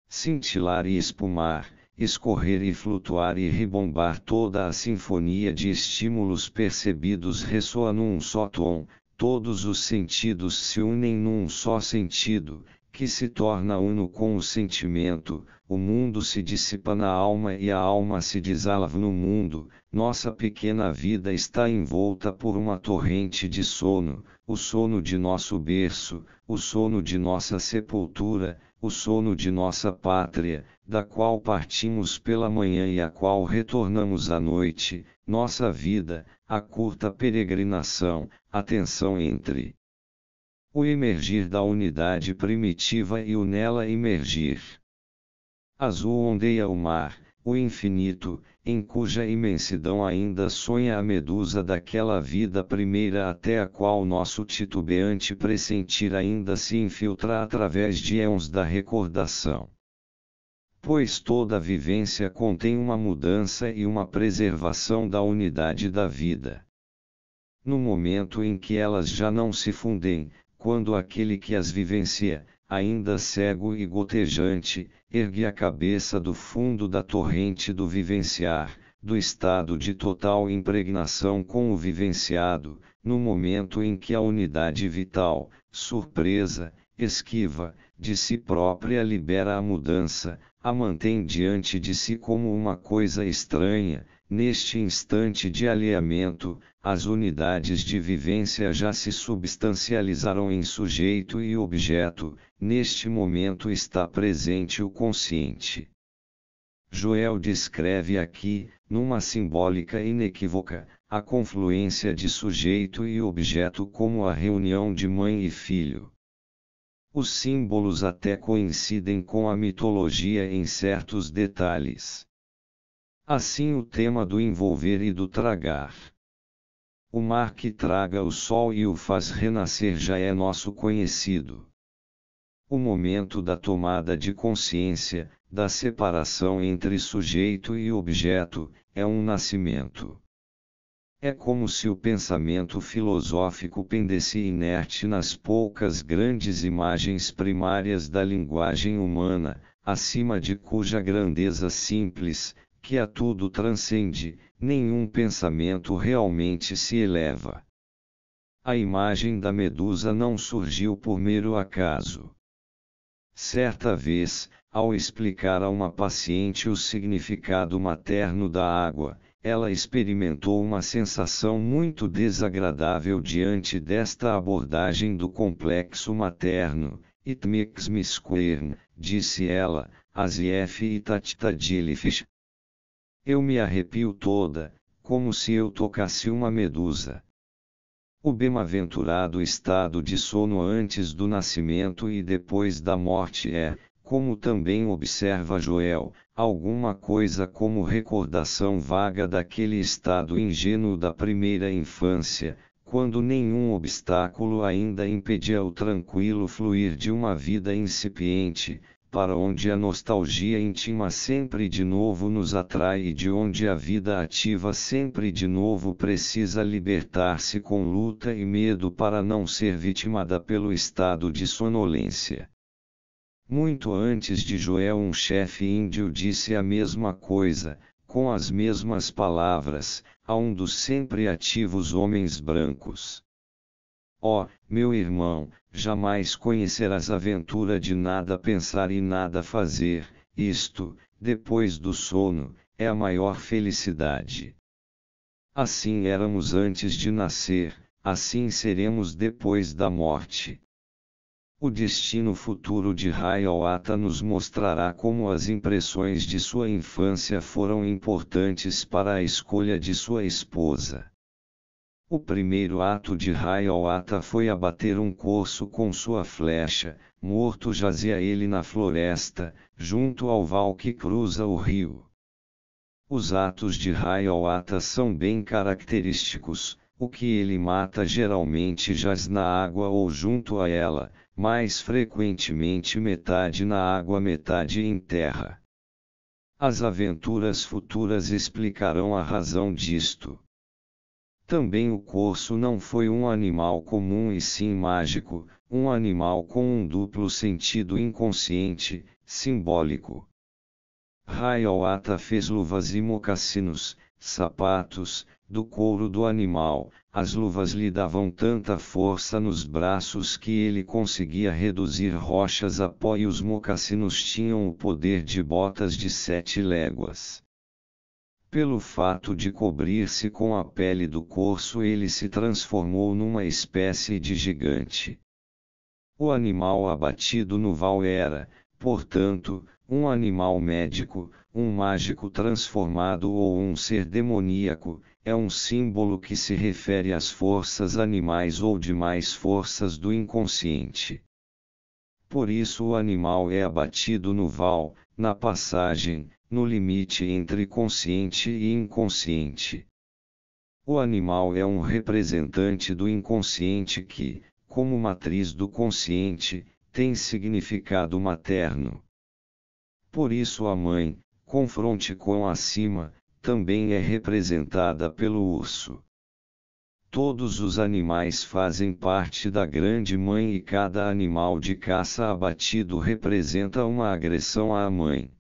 cintilar e espumar, escorrer e flutuar e rebombar toda a sinfonia de estímulos percebidos ressoa num só tom, todos os sentidos se unem num só sentido, que se torna uno com o sentimento, o mundo se dissipa na alma e a alma se desalva no mundo, nossa pequena vida está envolta por uma torrente de sono, o sono de nosso berço, o sono de nossa sepultura, o sono de nossa pátria, da qual partimos pela manhã e a qual retornamos à noite, nossa vida, a curta peregrinação, a tensão entre o emergir da unidade primitiva e o nela emergir. Azul ondeia o mar, o infinito, em cuja imensidão ainda sonha a medusa daquela vida primeira até a qual nosso titubeante pressentir ainda se infiltra através de éons da recordação. Pois toda vivência contém uma mudança e uma preservação da unidade da vida. No momento em que elas já não se fundem, quando aquele que as vivencia, ainda cego e gotejante, ergue a cabeça do fundo da torrente do vivenciar, do estado de total impregnação com o vivenciado, no momento em que a unidade vital, surpresa, esquiva, de si própria libera a mudança, a mantém diante de si como uma coisa estranha, Neste instante de alinhamento, as unidades de vivência já se substancializaram em sujeito e objeto, neste momento está presente o consciente. Joel descreve aqui, numa simbólica inequívoca, a confluência de sujeito e objeto como a reunião de mãe e filho. Os símbolos até coincidem com a mitologia em certos detalhes. Assim o tema do envolver e do tragar. O mar que traga o sol e o faz renascer já é nosso conhecido. O momento da tomada de consciência, da separação entre sujeito e objeto, é um nascimento. É como se o pensamento filosófico pendesse inerte nas poucas grandes imagens primárias da linguagem humana, acima de cuja grandeza simples, que a tudo transcende, nenhum pensamento realmente se eleva. A imagem da medusa não surgiu por mero acaso. Certa vez, ao explicar a uma paciente o significado materno da água, ela experimentou uma sensação muito desagradável diante desta abordagem do complexo materno. It makes me squirm, disse ela, as if it eu me arrepio toda, como se eu tocasse uma medusa. O bem-aventurado estado de sono antes do nascimento e depois da morte é, como também observa Joel, alguma coisa como recordação vaga daquele estado ingênuo da primeira infância, quando nenhum obstáculo ainda impedia o tranquilo fluir de uma vida incipiente, para onde a nostalgia íntima sempre de novo nos atrai e de onde a vida ativa sempre de novo precisa libertar-se com luta e medo para não ser vitimada pelo estado de sonolência. Muito antes de Joel, um chefe índio disse a mesma coisa, com as mesmas palavras, a um dos sempre ativos homens brancos. Ó, oh, meu irmão, jamais conhecerás a aventura de nada pensar e nada fazer, isto, depois do sono, é a maior felicidade. Assim éramos antes de nascer, assim seremos depois da morte. O destino futuro de Hayawata nos mostrará como as impressões de sua infância foram importantes para a escolha de sua esposa. O primeiro ato de Hayawata foi abater um corso com sua flecha, morto jazia ele na floresta, junto ao val que cruza o rio. Os atos de Hayawata são bem característicos, o que ele mata geralmente jaz na água ou junto a ela, mais frequentemente metade na água metade em terra. As aventuras futuras explicarão a razão disto. Também o corso não foi um animal comum e sim mágico, um animal com um duplo sentido inconsciente, simbólico. Hayawata fez luvas e mocassinos, sapatos, do couro do animal, as luvas lhe davam tanta força nos braços que ele conseguia reduzir rochas a pó e os mocassinos tinham o poder de botas de sete léguas. Pelo fato de cobrir-se com a pele do corso, ele se transformou numa espécie de gigante. O animal abatido no val era, portanto, um animal médico, um mágico transformado ou um ser demoníaco, é um símbolo que se refere às forças animais ou demais forças do inconsciente. Por isso o animal é abatido no val, na passagem, no limite entre consciente e inconsciente. O animal é um representante do inconsciente que, como matriz do consciente, tem significado materno. Por isso a mãe, confronte com acima, também é representada pelo urso. Todos os animais fazem parte da grande mãe e cada animal de caça abatido representa uma agressão à mãe.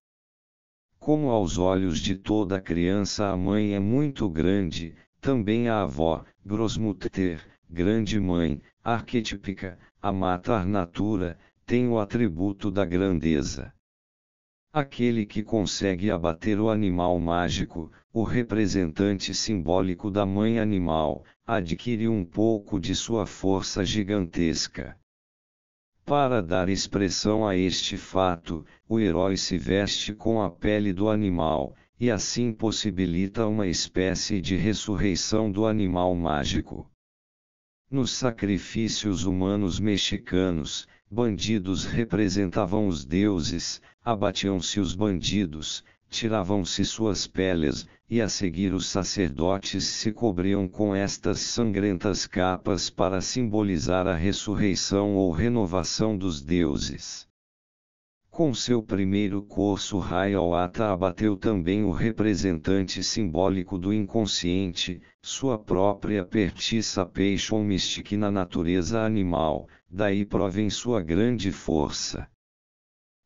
Como aos olhos de toda criança a mãe é muito grande, também a avó, Grosmutter, grande mãe, arquetípica, a matar natura, tem o atributo da grandeza. Aquele que consegue abater o animal mágico, o representante simbólico da mãe animal, adquire um pouco de sua força gigantesca. Para dar expressão a este fato, o herói se veste com a pele do animal, e assim possibilita uma espécie de ressurreição do animal mágico. Nos sacrifícios humanos mexicanos, bandidos representavam os deuses, abatiam-se os bandidos, tiravam-se suas peles, e a seguir os sacerdotes se cobriam com estas sangrentas capas para simbolizar a ressurreição ou renovação dos deuses. Com seu primeiro curso Hayawata abateu também o representante simbólico do inconsciente, sua própria participation mystic na natureza animal, daí provém sua grande força.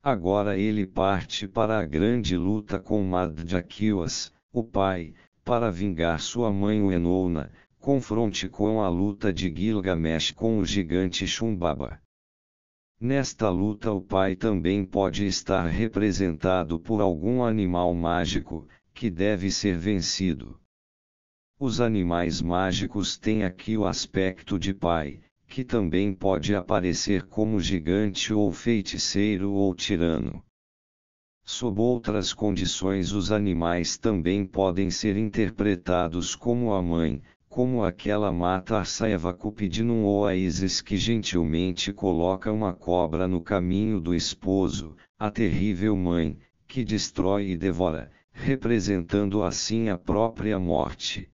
Agora ele parte para a grande luta com Madhyakilas, o pai, para vingar sua mãe Enouna, confronte com a luta de Gilgamesh com o gigante Chumbaba. Nesta luta o pai também pode estar representado por algum animal mágico, que deve ser vencido. Os animais mágicos têm aqui o aspecto de pai, que também pode aparecer como gigante ou feiticeiro ou tirano. Sob outras condições, os animais também podem ser interpretados como a mãe, como aquela mata Arsaiva Cupidinum ou a Isis que gentilmente coloca uma cobra no caminho do esposo, a terrível mãe, que destrói e devora, representando assim a própria morte.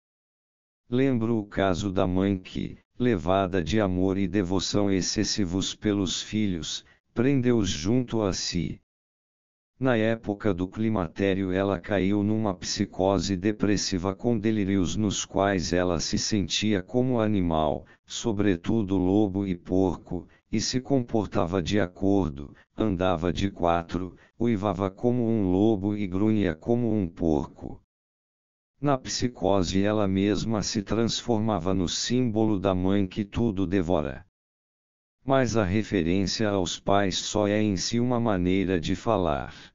Lembro o caso da mãe que, levada de amor e devoção excessivos pelos filhos, prendeu-os junto a si, na época do climatério, ela caiu numa psicose depressiva com delírios nos quais ela se sentia como animal, sobretudo lobo e porco, e se comportava de acordo, andava de quatro, uivava como um lobo e grunhia como um porco. Na psicose, ela mesma se transformava no símbolo da mãe que tudo devora. Mas a referência aos pais só é em si uma maneira de falar.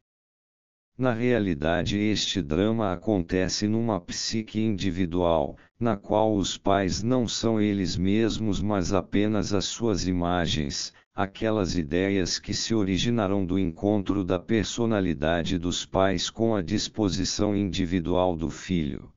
Na realidade, este drama acontece numa psique individual, na qual os pais não são eles mesmos, mas apenas as suas imagens, aquelas ideias que se originaram do encontro da personalidade dos pais com a disposição individual do filho.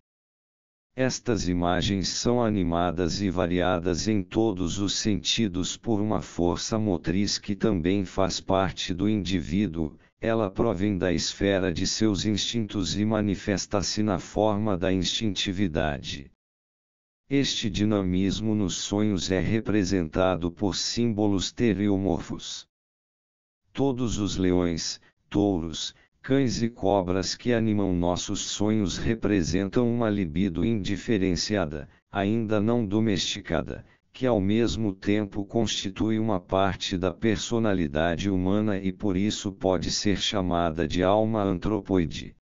Estas imagens são animadas e variadas em todos os sentidos por uma força motriz que também faz parte do indivíduo ela provém da esfera de seus instintos e manifesta-se na forma da instintividade. Este dinamismo nos sonhos é representado por símbolos teriomorfos. Todos os leões, touros, cães e cobras que animam nossos sonhos representam uma libido indiferenciada, ainda não domesticada, que ao mesmo tempo constitui uma parte da personalidade humana e por isso pode ser chamada de alma antropoide.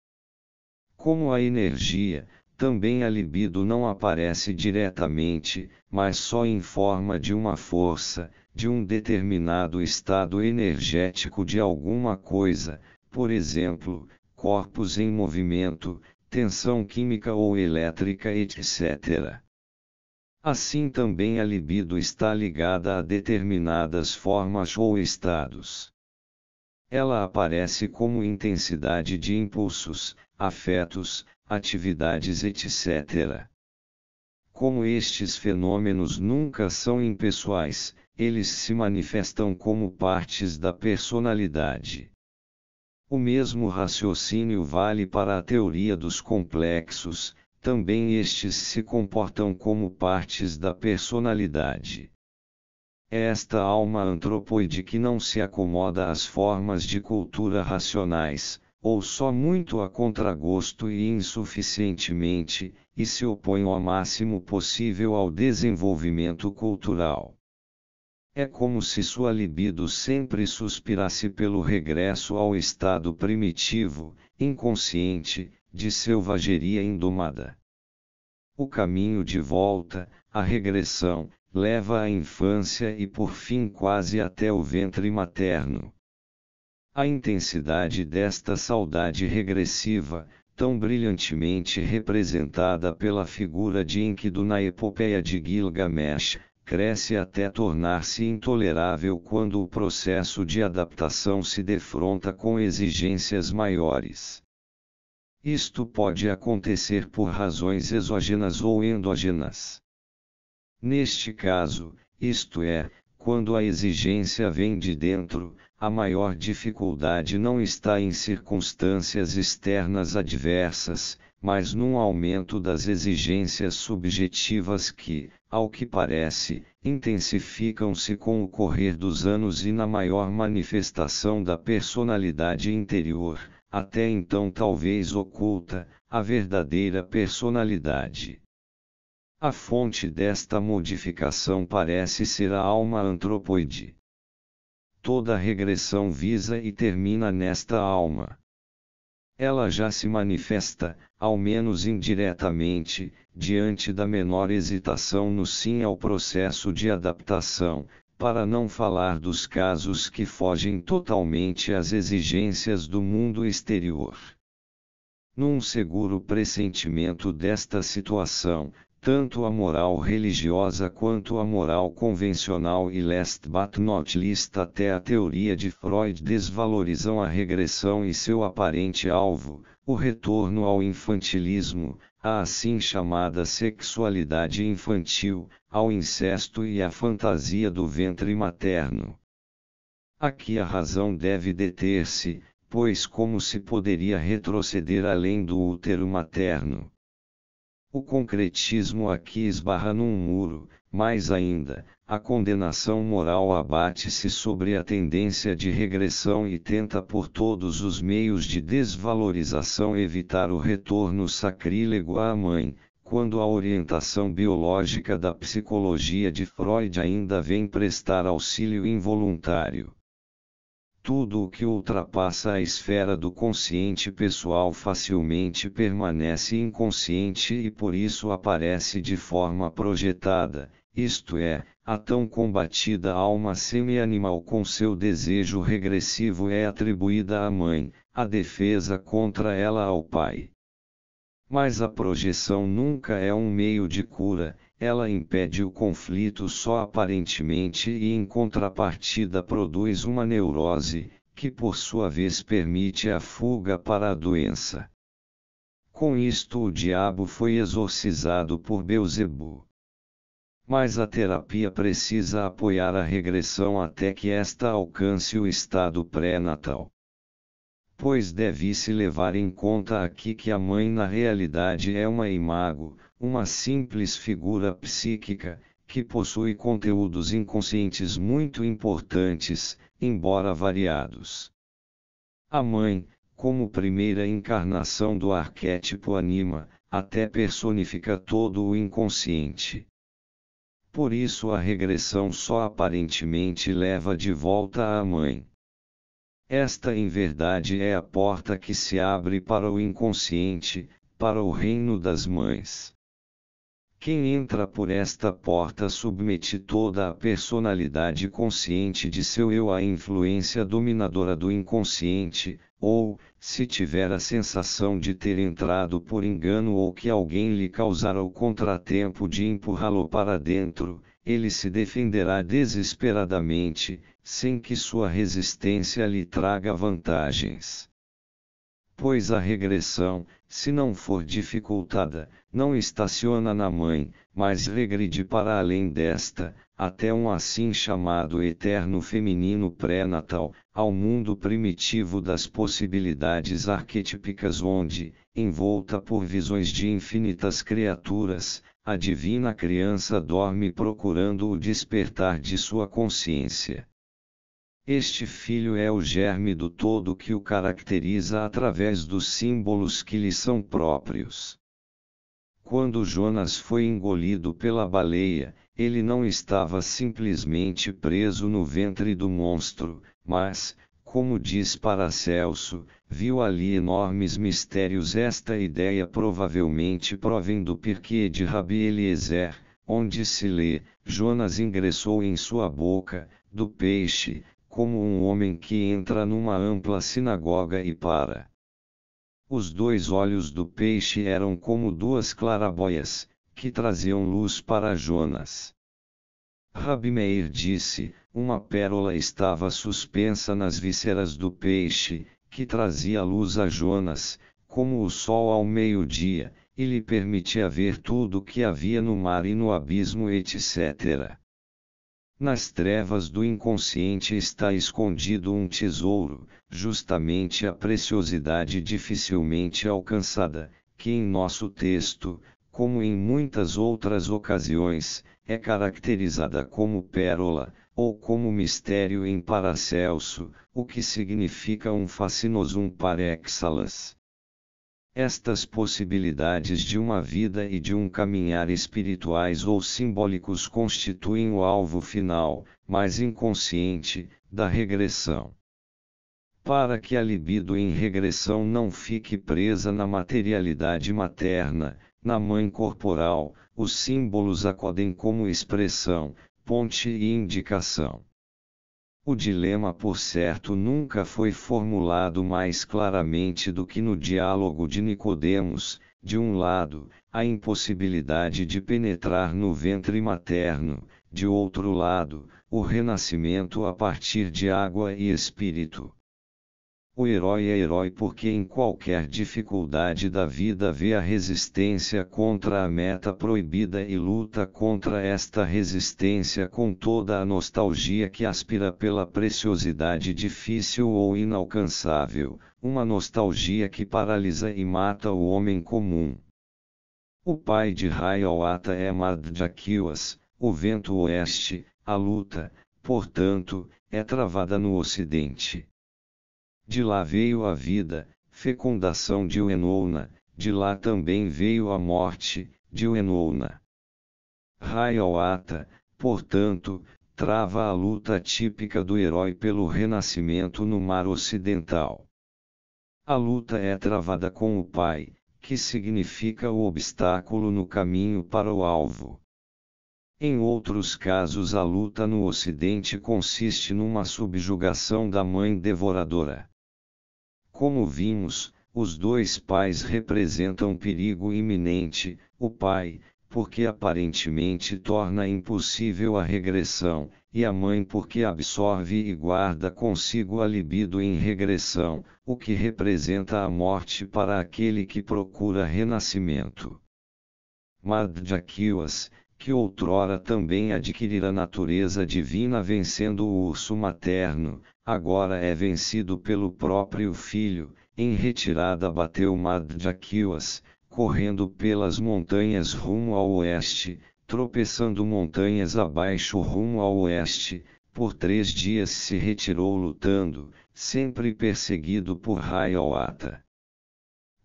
Como a energia, também a libido não aparece diretamente, mas só em forma de uma força, de um determinado estado energético de alguma coisa, por exemplo, corpos em movimento, tensão química ou elétrica, etc. Assim também a libido está ligada a determinadas formas ou estados. Ela aparece como intensidade de impulsos, afetos, atividades, etc. Como estes fenômenos nunca são impessoais, eles se manifestam como partes da personalidade. O mesmo raciocínio vale para a teoria dos complexos, também estes se comportam como partes da personalidade. esta alma antropoide que não se acomoda às formas de cultura racionais, ou só muito a contragosto e insuficientemente, e se opõe ao máximo possível ao desenvolvimento cultural. É como se sua libido sempre suspirasse pelo regresso ao estado primitivo, inconsciente, de selvageria indomada. O caminho de volta, a regressão, leva à infância e por fim quase até o ventre materno. A intensidade desta saudade regressiva, tão brilhantemente representada pela figura de Enkidu na epopeia de Gilgamesh, cresce até tornar-se intolerável quando o processo de adaptação se defronta com exigências maiores. Isto pode acontecer por razões exógenas ou endógenas. Neste caso, isto é, quando a exigência vem de dentro, a maior dificuldade não está em circunstâncias externas adversas, mas num aumento das exigências subjetivas que, ao que parece, intensificam-se com o correr dos anos e na maior manifestação da personalidade interior, até então talvez oculta, a verdadeira personalidade. A fonte desta modificação parece ser a alma antropoide. Toda regressão visa e termina nesta alma. Ela já se manifesta, ao menos indiretamente, diante da menor hesitação no sim ao processo de adaptação, para não falar dos casos que fogem totalmente às exigências do mundo exterior. Num seguro pressentimento desta situação, tanto a moral religiosa quanto a moral convencional e last but not least até a teoria de Freud desvalorizam a regressão e seu aparente alvo, o retorno ao infantilismo, a assim chamada sexualidade infantil, ao incesto e à fantasia do ventre materno. Aqui a razão deve deter-se, pois como se poderia retroceder além do útero materno? O concretismo aqui esbarra num muro, mais ainda, a condenação moral abate-se sobre a tendência de regressão e tenta por todos os meios de desvalorização evitar o retorno sacrílego à mãe, quando a orientação biológica da psicologia de Freud ainda vem prestar auxílio involuntário. Tudo o que ultrapassa a esfera do consciente pessoal facilmente permanece inconsciente e por isso aparece de forma projetada, isto é, a tão combatida alma semi-animal com seu desejo regressivo é atribuída à mãe, a defesa contra ela ao pai. Mas a projeção nunca é um meio de cura, ela impede o conflito só aparentemente e, em contrapartida, produz uma neurose, que por sua vez permite a fuga para a doença. Com isto, o diabo foi exorcizado por Beuzebu mas a terapia precisa apoiar a regressão até que esta alcance o estado pré-natal. Pois deve-se levar em conta aqui que a mãe na realidade é uma imago, uma simples figura psíquica, que possui conteúdos inconscientes muito importantes, embora variados. A mãe, como primeira encarnação do arquétipo anima, até personifica todo o inconsciente. Por isso a regressão só aparentemente leva de volta à mãe. Esta em verdade é a porta que se abre para o inconsciente, para o reino das mães. Quem entra por esta porta submete toda a personalidade consciente de seu eu à influência dominadora do inconsciente, ou, se tiver a sensação de ter entrado por engano ou que alguém lhe causara o contratempo de empurrá-lo para dentro, ele se defenderá desesperadamente, sem que sua resistência lhe traga vantagens. Pois a regressão, se não for dificultada, não estaciona na mãe, mas regride para além desta, até um assim chamado eterno feminino pré-natal, ao mundo primitivo das possibilidades arquetípicas onde, envolta por visões de infinitas criaturas, a divina criança dorme procurando o despertar de sua consciência. Este filho é o germe do todo que o caracteriza através dos símbolos que lhe são próprios. Quando Jonas foi engolido pela baleia, ele não estava simplesmente preso no ventre do monstro, mas, como diz Paracelso, viu ali enormes mistérios. Esta ideia provavelmente provém do Pirquê de Rabi Eliezer, onde se lê: Jonas ingressou em sua boca, do peixe, como um homem que entra numa ampla sinagoga e para. Os dois olhos do peixe eram como duas claraboias, que traziam luz para Jonas. Rabi Meir disse: Uma pérola estava suspensa nas vísceras do peixe, que trazia luz a Jonas, como o sol ao meio-dia, e lhe permitia ver tudo o que havia no mar e no abismo, etc. Nas trevas do inconsciente está escondido um tesouro, justamente a preciosidade dificilmente alcançada, que em nosso texto, como em muitas outras ocasiões, é caracterizada como pérola, ou como mistério em Paracelso, o que significa um fascinosum par excellence. Estas possibilidades de uma vida e de um caminhar espirituais ou simbólicos constituem o alvo final, mas inconsciente, da regressão. Para que a libido em regressão não fique presa na materialidade materna, na mãe corporal, os símbolos acodem como expressão, ponte e indicação. O dilema, por certo, nunca foi formulado mais claramente do que no diálogo de Nicodemos, de um lado, a impossibilidade de penetrar no ventre materno, de outro lado, o renascimento a partir de água e espírito. O herói é herói porque em qualquer dificuldade da vida vê a resistência contra a meta proibida e luta contra esta resistência com toda a nostalgia que aspira pela preciosidade difícil ou inalcançável, uma nostalgia que paralisa e mata o homem comum. O pai de Hayawata é Madhyakiwas, o vento oeste, a luta, portanto, é travada no ocidente. De lá veio a vida, fecundação de Uenouna, de lá também veio a morte, de Uenouna. Raioata, portanto, trava a luta típica do herói pelo renascimento no mar ocidental. A luta é travada com o pai, que significa o obstáculo no caminho para o alvo. Em outros casos, a luta no ocidente consiste numa subjugação da mãe devoradora. Como vimos, os dois pais representam perigo iminente, o pai, porque aparentemente torna impossível a regressão, e a mãe porque absorve e guarda consigo a libido em regressão, o que representa a morte para aquele que procura renascimento. Madhyakiwas, que outrora também adquirira natureza divina vencendo o urso materno, agora é vencido pelo próprio filho, em retirada bateu Madjaquias, correndo pelas montanhas rumo ao oeste, tropeçando montanhas abaixo rumo ao oeste, por três dias se retirou lutando, sempre perseguido por Raiauata.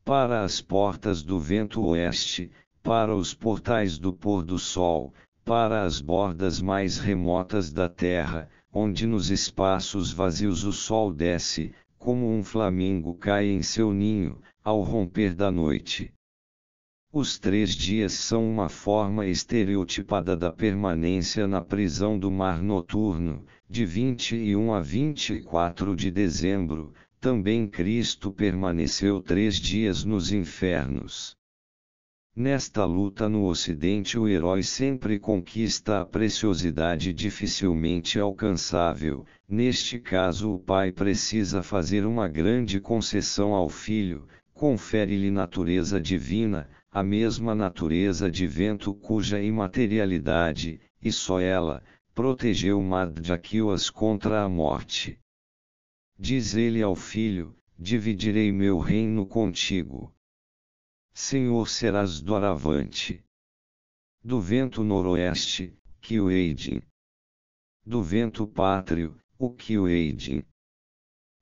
Para as portas do vento oeste, para os portais do pôr do sol, para as bordas mais remotas da terra, onde nos espaços vazios o sol desce, como um flamingo cai em seu ninho, ao romper da noite. Os três dias são uma forma estereotipada da permanência na prisão do mar noturno, de 21 a 24 de dezembro, também Cristo permaneceu três dias nos infernos. Nesta luta no Ocidente, o herói sempre conquista a preciosidade dificilmente alcançável. Neste caso, o pai precisa fazer uma grande concessão ao filho, confere-lhe natureza divina, a mesma natureza de vento cuja imaterialidade, e só ela, protegeu Madhyakilas contra a morte. Diz ele ao filho: Dividirei meu reino contigo. Senhor serás doravante. Do vento noroeste, que o eidem. Do vento pátrio, o que o eidem.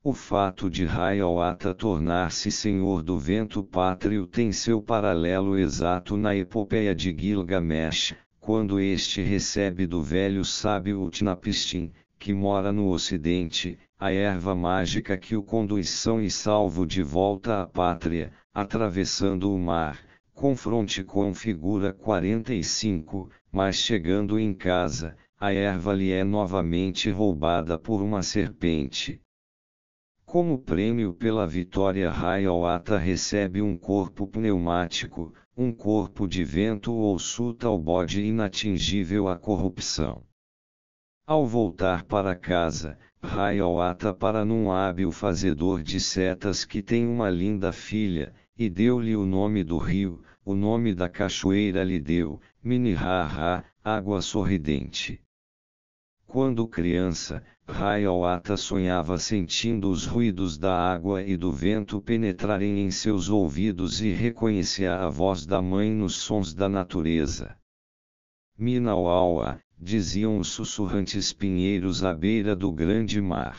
O fato de Hayawata tornar-se senhor do vento pátrio tem seu paralelo exato na epopeia de Gilgamesh, quando este recebe do velho sábio Utnapishtim, que mora no ocidente, a erva mágica que o conduz são e salvo de volta à pátria, atravessando o mar, confronte com figura 45, mas chegando em casa, a erva lhe é novamente roubada por uma serpente. Como prêmio pela vitória Hayawata recebe um corpo pneumático, um corpo de vento ou suta o bode inatingível à corrupção. Ao voltar para casa, ata para num hábil fazedor de setas que tem uma linda filha, e deu-lhe o nome do rio, o nome da cachoeira lhe deu, Minihara, água sorridente. Quando criança, Raiowata sonhava sentindo os ruídos da água e do vento penetrarem em seus ouvidos e reconhecia a voz da mãe nos sons da natureza. Minauaua, diziam os sussurrantes pinheiros à beira do grande mar.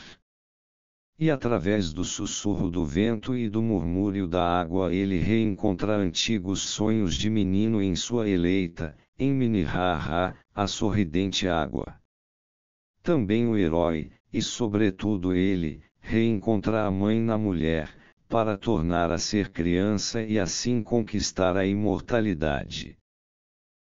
E através do sussurro do vento e do murmúrio da água ele reencontra antigos sonhos de menino em sua eleita, em Minnehaha, a sorridente água. Também o herói, e sobretudo ele, reencontra a mãe na mulher, para tornar a ser criança e assim conquistar a imortalidade.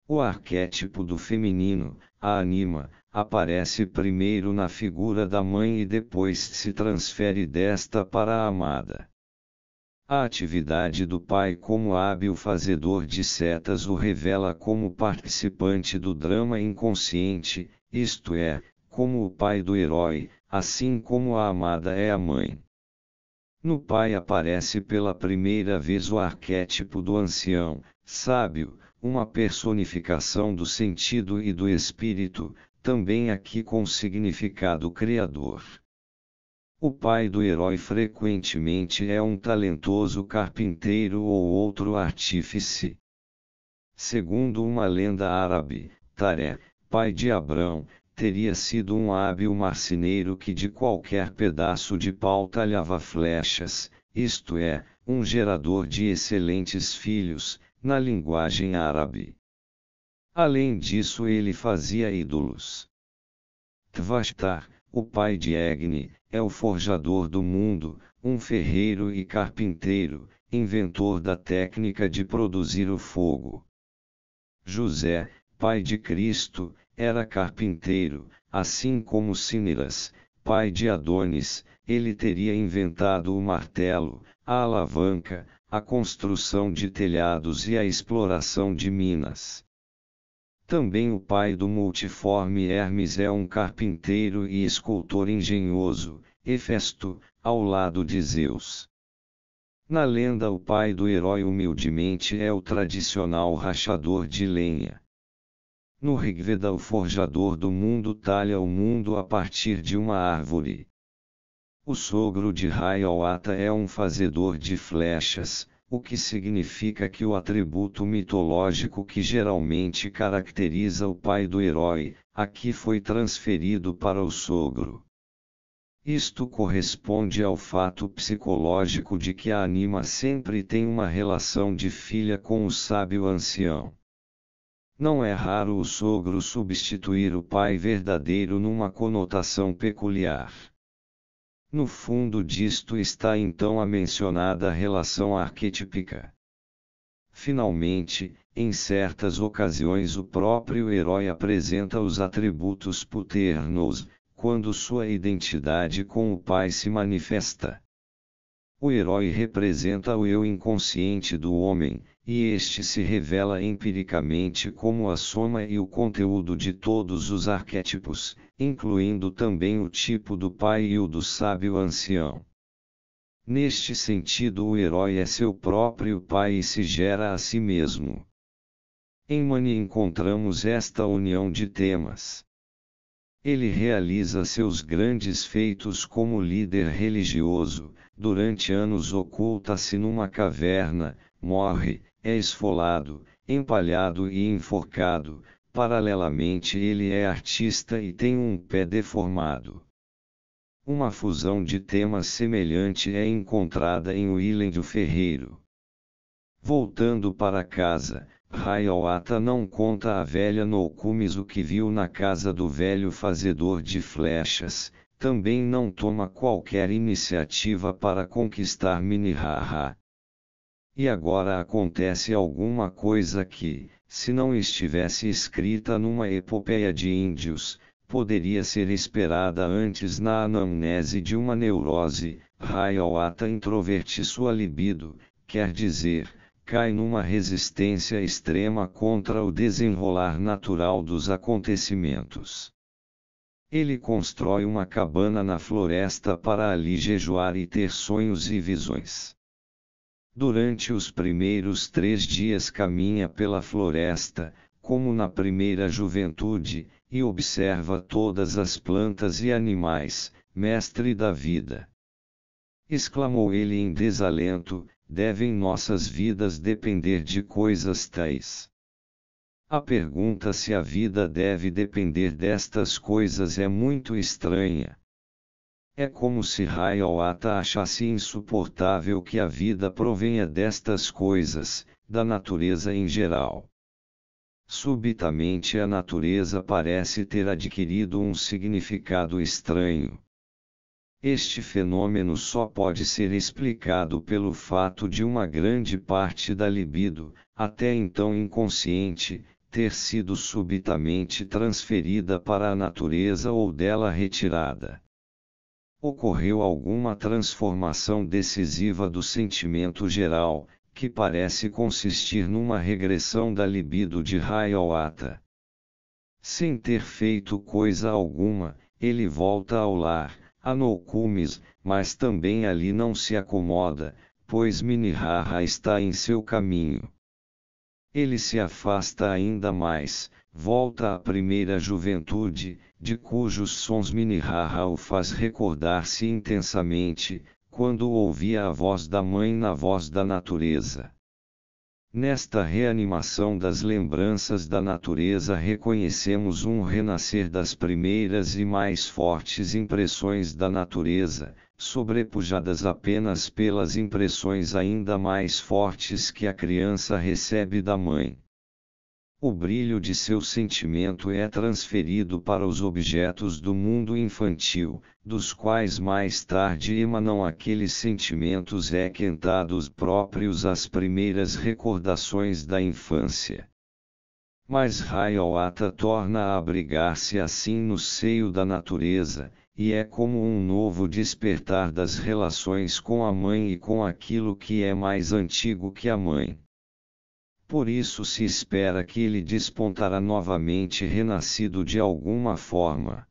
O arquétipo do feminino, a anima, aparece primeiro na figura da mãe e depois se transfere desta para a amada. A atividade do pai como hábil fazedor de setas o revela como participante do drama inconsciente, isto é, como o pai do herói, assim como a amada é a mãe. No pai aparece pela primeira vez o arquétipo do ancião, sábio, uma personificação do sentido e do espírito, também aqui com significado criador. O pai do herói frequentemente é um talentoso carpinteiro ou outro artífice. Segundo uma lenda árabe, Taré, pai de Abrão, teria sido um hábil marceneiro que de qualquer pedaço de pau talhava flechas, isto é, um gerador de excelentes filhos, na linguagem árabe. Além disso, ele fazia ídolos. Tvashtar, o pai de Egni, é o forjador do mundo, um ferreiro e carpinteiro, inventor da técnica de produzir o fogo. José, pai de Cristo, era carpinteiro, assim como Siniras, pai de Adonis, ele teria inventado o martelo, a alavanca, a construção de telhados e a exploração de minas. Também o pai do multiforme Hermes é um carpinteiro e escultor engenhoso, Hefesto, ao lado de Zeus. Na lenda, o pai do herói humildemente é o tradicional rachador de lenha. No Rigveda, o forjador do mundo talha o mundo a partir de uma árvore. O sogro de Hayawata é um fazedor de flechas, o que significa que o atributo mitológico que geralmente caracteriza o pai do herói, aqui foi transferido para o sogro. Isto corresponde ao fato psicológico de que a anima sempre tem uma relação de filha com o sábio ancião. Não é raro o sogro substituir o pai verdadeiro numa conotação peculiar. No fundo disto está então a mencionada relação arquetípica. Finalmente, em certas ocasiões o próprio herói apresenta os atributos paternos quando sua identidade com o pai se manifesta. O herói representa o eu inconsciente do homem, e este se revela empiricamente como a soma e o conteúdo de todos os arquétipos, incluindo também o tipo do pai e o do sábio ancião. Neste sentido, o herói é seu próprio pai e se gera a si mesmo. Em Mani encontramos esta união de temas. Ele realiza seus grandes feitos como líder religioso, durante anos oculta-se numa caverna, morre, é esfolado, empalhado e enforcado, paralelamente ele é artista e tem um pé deformado. Uma fusão de temas semelhante é encontrada em Willem do Ferreiro. Voltando para casa, Hayawata não conta à velha Nokumis o que viu na casa do velho fazedor de flechas, também não toma qualquer iniciativa para conquistar Minihaha. E agora acontece alguma coisa que, se não estivesse escrita numa epopeia de índios, poderia ser esperada antes na anamnese de uma neurose, Hayawata introverte sua libido, quer dizer, cai numa resistência extrema contra o desenrolar natural dos acontecimentos. Ele constrói uma cabana na floresta para ali jejuar e ter sonhos e visões. Durante os primeiros três dias caminha pela floresta, como na primeira juventude, e observa todas as plantas e animais, mestre da vida. Exclamou ele em desalento: devem nossas vidas depender de coisas tais? A pergunta se a vida deve depender destas coisas é muito estranha. É como se Hayawata achasse insuportável que a vida provenha destas coisas, da natureza em geral. Subitamente a natureza parece ter adquirido um significado estranho. Este fenômeno só pode ser explicado pelo fato de uma grande parte da libido, até então inconsciente, ter sido subitamente transferida para a natureza ou dela retirada ocorreu alguma transformação decisiva do sentimento geral, que parece consistir numa regressão da libido de Hayawata. Sem ter feito coisa alguma, ele volta ao lar, a Nokumis, mas também ali não se acomoda, pois Minihaha está em seu caminho. Ele se afasta ainda mais, volta à primeira juventude, de cujos sons Miniraha o faz recordar-se intensamente, quando ouvia a voz da mãe na voz da natureza. Nesta reanimação das lembranças da natureza reconhecemos um renascer das primeiras e mais fortes impressões da natureza, sobrepujadas apenas pelas impressões ainda mais fortes que a criança recebe da mãe o brilho de seu sentimento é transferido para os objetos do mundo infantil, dos quais mais tarde emanam aqueles sentimentos requentados próprios às primeiras recordações da infância. Mas Hayawata torna a abrigar-se assim no seio da natureza, e é como um novo despertar das relações com a mãe e com aquilo que é mais antigo que a mãe. Por isso se espera que ele despontará novamente renascido de alguma forma.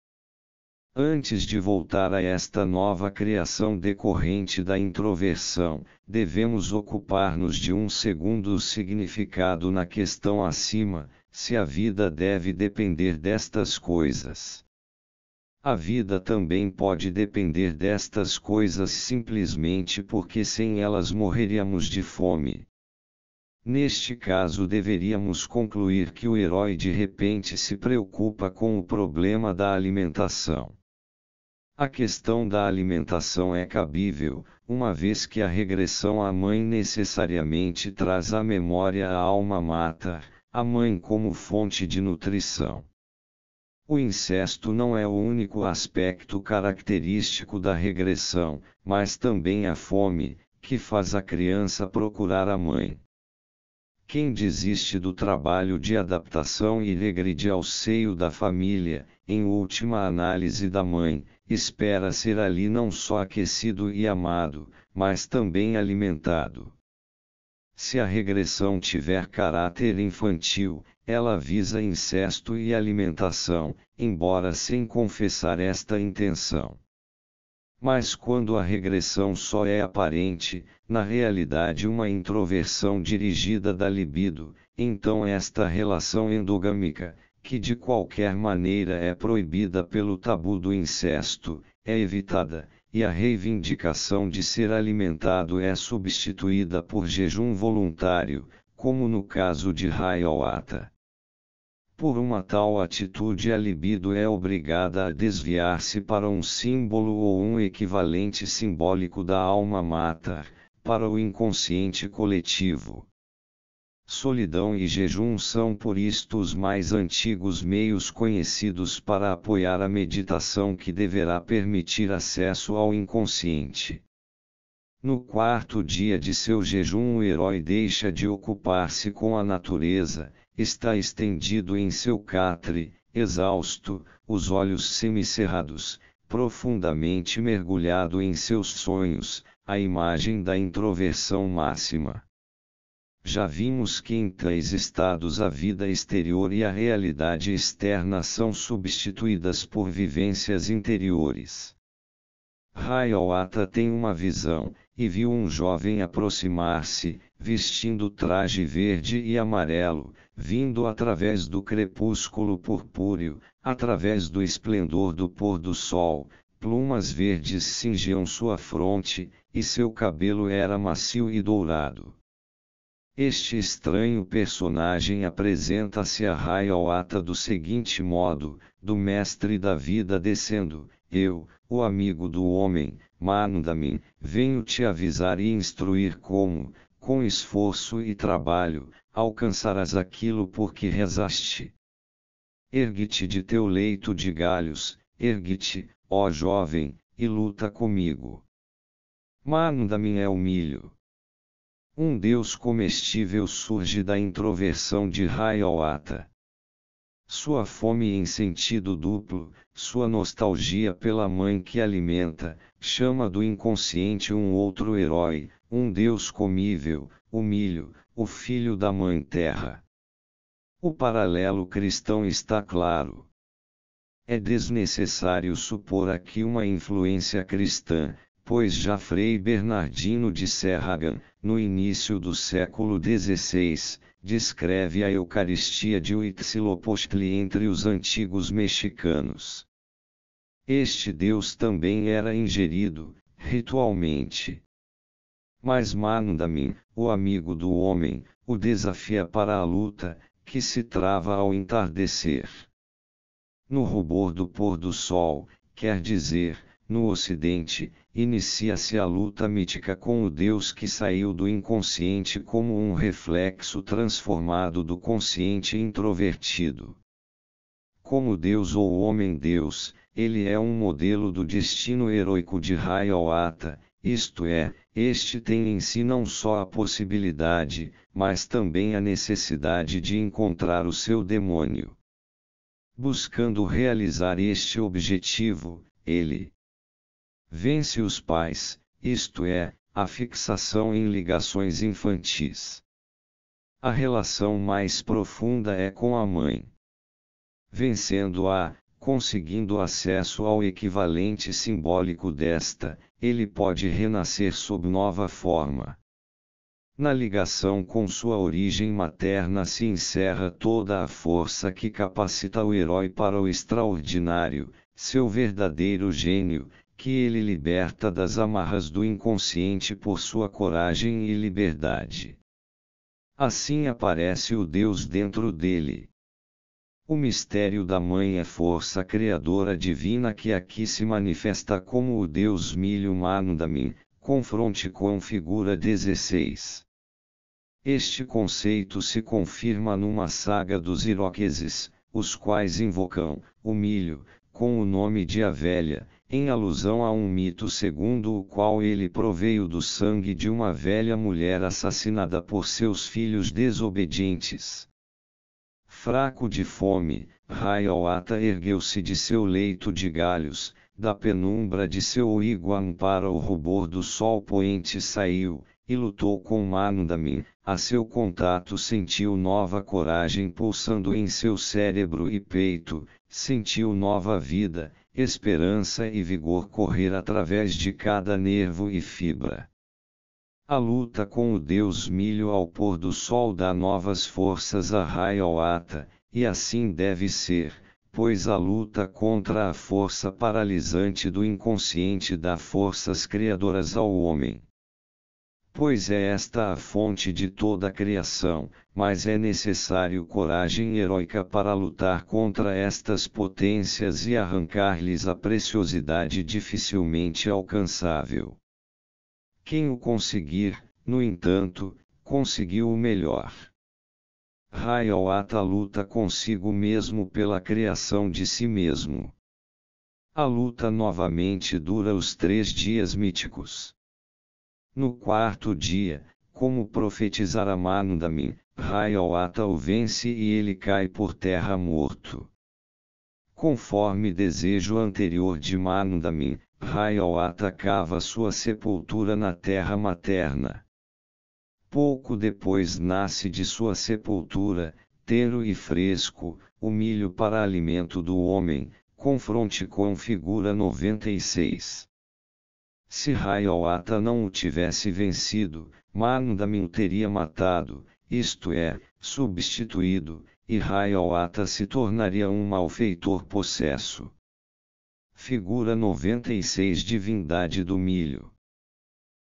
Antes de voltar a esta nova criação decorrente da introversão, devemos ocupar-nos de um segundo significado na questão acima, se a vida deve depender destas coisas. A vida também pode depender destas coisas simplesmente porque sem elas morreríamos de fome. Neste caso, deveríamos concluir que o herói de repente se preocupa com o problema da alimentação. A questão da alimentação é cabível, uma vez que a regressão à mãe necessariamente traz à memória a alma mata, a mãe como fonte de nutrição. O incesto não é o único aspecto característico da regressão, mas também a fome, que faz a criança procurar a mãe. Quem desiste do trabalho de adaptação e regride ao seio da família, em última análise da mãe, espera ser ali não só aquecido e amado, mas também alimentado. Se a regressão tiver caráter infantil, ela visa incesto e alimentação, embora sem confessar esta intenção. Mas quando a regressão só é aparente, na realidade uma introversão dirigida da libido, então esta relação endogâmica, que de qualquer maneira é proibida pelo tabu do incesto, é evitada, e a reivindicação de ser alimentado é substituída por jejum voluntário, como no caso de Hayawata. Por uma tal atitude, a libido é obrigada a desviar-se para um símbolo ou um equivalente simbólico da alma mata, para o inconsciente coletivo. Solidão e jejum são por isto os mais antigos meios conhecidos para apoiar a meditação que deverá permitir acesso ao inconsciente. No quarto dia de seu jejum, o herói deixa de ocupar-se com a natureza, está estendido em seu catre, exausto, os olhos semicerrados, profundamente mergulhado em seus sonhos, a imagem da introversão máxima. Já vimos que em tais estados a vida exterior e a realidade externa são substituídas por vivências interiores. Hayawata tem uma visão, e viu um jovem aproximar-se, vestindo traje verde e amarelo, vindo através do crepúsculo purpúreo, através do esplendor do pôr do sol, plumas verdes cingiam sua fronte, e seu cabelo era macio e dourado. Este estranho personagem apresenta-se a Hayawata do seguinte modo, do mestre da vida descendo, eu, o amigo do homem, Manudamin, venho te avisar e instruir como, com esforço e trabalho, alcançarás aquilo por que rezaste. Ergue-te de teu leito de galhos, ergue-te, ó jovem, e luta comigo. Manudamin é o milho. Um deus comestível surge da introversão de Raiowata. Sua fome em sentido duplo, sua nostalgia pela mãe que alimenta, chama do inconsciente um outro herói, um deus comível, o milho, o filho da mãe terra. O paralelo cristão está claro. É desnecessário supor aqui uma influência cristã, pois já Frei Bernardino de Serragan, no início do século XVI, descreve a Eucaristia de Huitzilopochtli entre os antigos mexicanos. Este deus também era ingerido, ritualmente. Mas Mandamin, o amigo do homem, o desafia para a luta, que se trava ao entardecer. No rubor do pôr do sol, quer dizer, no ocidente, inicia-se a luta mítica com o Deus que saiu do inconsciente como um reflexo transformado do consciente introvertido. Como Deus ou Homem-Deus, ele é um modelo do destino heróico de Hayawata, isto é, este tem em si não só a possibilidade, mas também a necessidade de encontrar o seu demônio. Buscando realizar este objetivo, ele vence os pais, isto é, a fixação em ligações infantis. A relação mais profunda é com a mãe. Vencendo-a, conseguindo acesso ao equivalente simbólico desta, ele pode renascer sob nova forma. Na ligação com sua origem materna se encerra toda a força que capacita o herói para o extraordinário, seu verdadeiro gênio, que ele liberta das amarras do inconsciente por sua coragem e liberdade. Assim aparece o Deus dentro dele, o mistério da Mãe é força criadora divina que aqui se manifesta como o Deus milho humano da mim, confronte com figura 16. Este conceito se confirma numa saga dos iroqueses, os quais invocam o milho, com o nome de a velha, em alusão a um mito segundo o qual ele proveio do sangue de uma velha mulher assassinada por seus filhos desobedientes. Fraco de fome, Raiawata ergueu-se de seu leito de galhos, da penumbra de seu iguan para o rubor do sol poente saiu, e lutou com Manudamin. a seu contato sentiu nova coragem pulsando em seu cérebro e peito, sentiu nova vida, esperança e vigor correr através de cada nervo e fibra. A luta com o deus milho ao pôr do sol dá novas forças a Raiolata, e assim deve ser, pois a luta contra a força paralisante do inconsciente dá forças criadoras ao homem. Pois é esta a fonte de toda a criação, mas é necessário coragem heróica para lutar contra estas potências e arrancar-lhes a preciosidade dificilmente alcançável. Quem o conseguir, no entanto, conseguiu o melhor. Rayal Ata luta consigo mesmo pela criação de si mesmo. A luta novamente dura os três dias míticos. No quarto dia, como profetizara Manudamin, Rayal Ata o vence e ele cai por terra morto. Conforme desejo anterior de Manudamin. Rael cava sua sepultura na terra materna. Pouco depois nasce de sua sepultura, tero e fresco, o milho para alimento do homem, confronte com figura 96. Se Hayawata não o tivesse vencido, Mandamin o teria matado, isto é, substituído, e Hayawata se tornaria um malfeitor possesso. Figura 96 Divindade do Milho.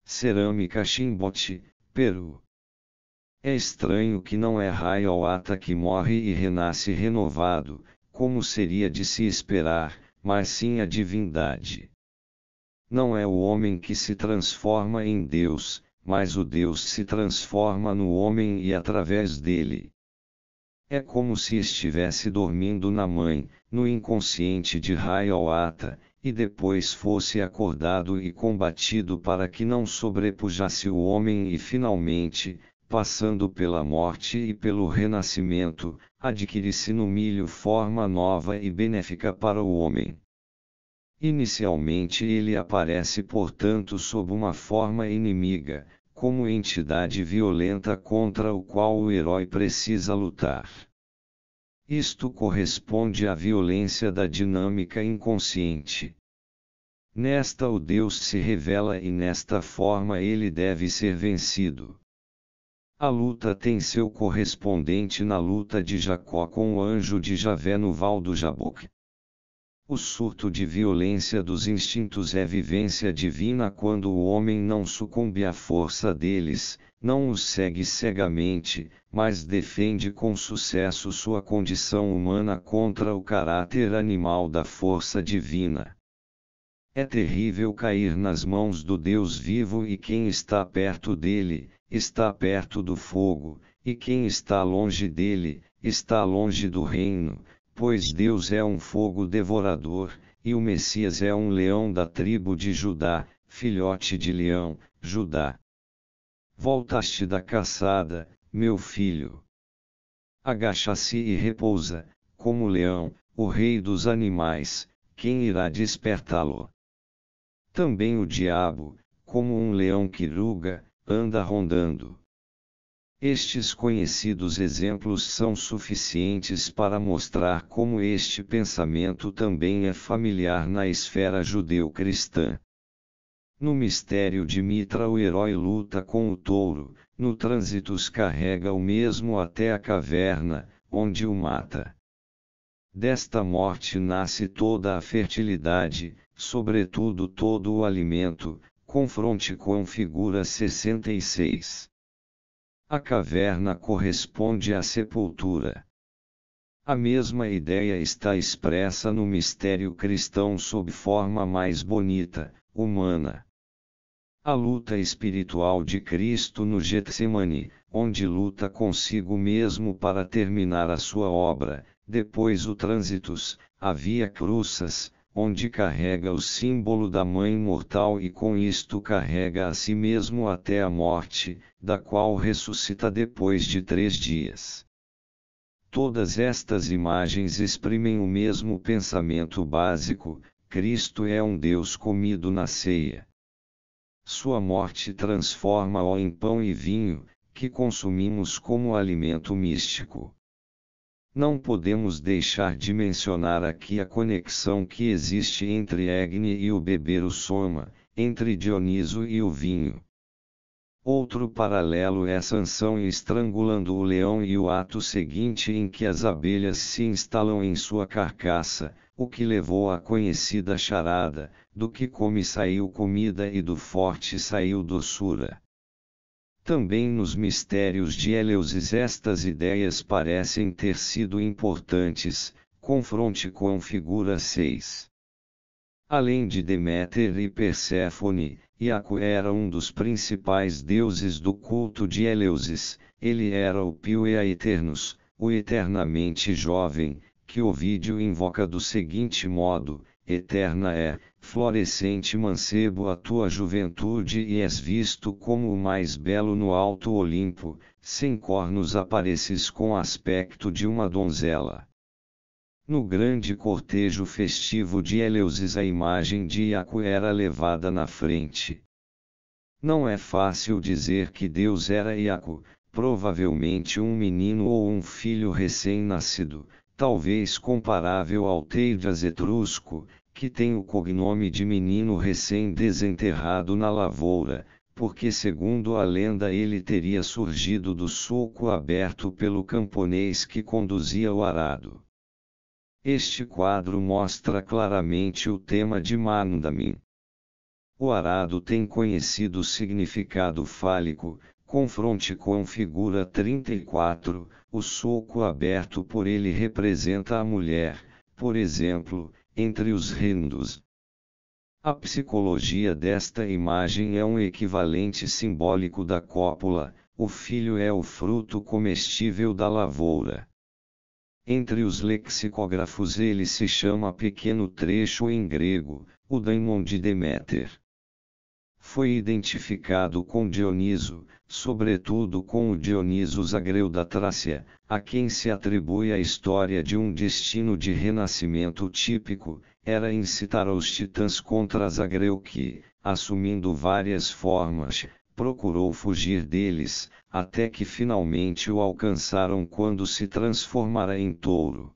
Cerâmica Chimbote, Peru. É estranho que não é Hayawata que morre e renasce renovado, como seria de se esperar, mas sim a divindade. Não é o homem que se transforma em Deus, mas o Deus se transforma no homem e através dele. É como se estivesse dormindo na mãe, no inconsciente de Hayawata, e depois fosse acordado e combatido para que não sobrepujasse o homem e finalmente, passando pela morte e pelo renascimento, adquirisse no milho forma nova e benéfica para o homem. Inicialmente ele aparece portanto sob uma forma inimiga, como entidade violenta contra o qual o herói precisa lutar. Isto corresponde à violência da dinâmica inconsciente. Nesta o Deus se revela e nesta forma ele deve ser vencido. A luta tem seu correspondente na luta de Jacó com o anjo de Javé no Val do Jaboque. O surto de violência dos instintos é vivência divina quando o homem não sucumbe à força deles, não os segue cegamente, mas defende com sucesso sua condição humana contra o caráter animal da força divina. É terrível cair nas mãos do Deus vivo e quem está perto dele, está perto do fogo, e quem está longe dele, está longe do reino Pois Deus é um fogo devorador, e o Messias é um leão da tribo de Judá, filhote de leão, Judá. Voltaste da caçada, meu filho. Agacha-se e repousa, como leão, o rei dos animais, quem irá despertá-lo? Também o diabo, como um leão que ruga, anda rondando. Estes conhecidos exemplos são suficientes para mostrar como este pensamento também é familiar na esfera judeu-cristã. No mistério de Mitra, o herói luta com o touro, no Trânsitos carrega o mesmo até a caverna, onde o mata. Desta morte nasce toda a fertilidade, sobretudo todo o alimento, confronte com figura 66. A caverna corresponde à sepultura. A mesma ideia está expressa no mistério cristão sob forma mais bonita, humana. A luta espiritual de Cristo no Getsemane, onde luta consigo mesmo para terminar a sua obra, depois o trânsitos, a via cruças, onde carrega o símbolo da mãe mortal e com isto carrega a si mesmo até a morte, da qual ressuscita depois de três dias. Todas estas imagens exprimem o mesmo pensamento básico: Cristo é um Deus comido na ceia. Sua morte transforma-o em pão e vinho, que consumimos como alimento místico. Não podemos deixar de mencionar aqui a conexão que existe entre Egne e o beber o soma, entre Dioniso e o vinho. Outro paralelo é Sansão estrangulando o leão e o ato seguinte em que as abelhas se instalam em sua carcaça, o que levou à conhecida charada, do que come saiu comida e do forte saiu doçura. Também nos mistérios de Eleusis estas ideias parecem ter sido importantes, confronte com figura 6. Além de Deméter e Perséfone, Iaco era um dos principais deuses do culto de Eleusis, ele era o Piuea Eternos, o eternamente jovem, que Ovídio invoca do seguinte modo, eterna é, florescente mancebo a tua juventude e és visto como o mais belo no alto Olimpo, sem cornos apareces com aspecto de uma donzela. No grande cortejo festivo de Eleusis a imagem de Iaco era levada na frente. Não é fácil dizer que Deus era Iaco, provavelmente um menino ou um filho recém-nascido, talvez comparável ao Teidas etrusco, que tem o cognome de menino recém-desenterrado na lavoura, porque segundo a lenda ele teria surgido do sulco aberto pelo camponês que conduzia o arado. Este quadro mostra claramente o tema de Mandamin. O arado tem conhecido significado fálico, confronte com figura 34, o soco aberto por ele representa a mulher, por exemplo, entre os hindus. A psicologia desta imagem é um equivalente simbólico da cópula, o filho é o fruto comestível da lavoura. Entre os lexicógrafos ele se chama pequeno trecho em grego, o daimon de Deméter foi identificado com Dioniso, sobretudo com o Dioniso Zagreu da Trácia, a quem se atribui a história de um destino de renascimento típico, era incitar os titãs contra Zagreu que, assumindo várias formas, procurou fugir deles, até que finalmente o alcançaram quando se transformara em touro.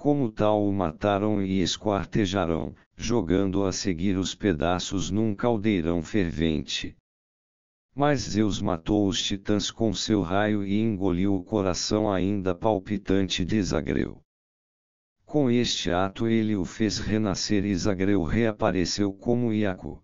Como tal o mataram e esquartejaram, jogando a seguir os pedaços num caldeirão fervente. Mas Zeus matou os titãs com seu raio e engoliu o coração ainda palpitante de Zagreu. Com este ato ele o fez renascer e Zagreu reapareceu como Iaco.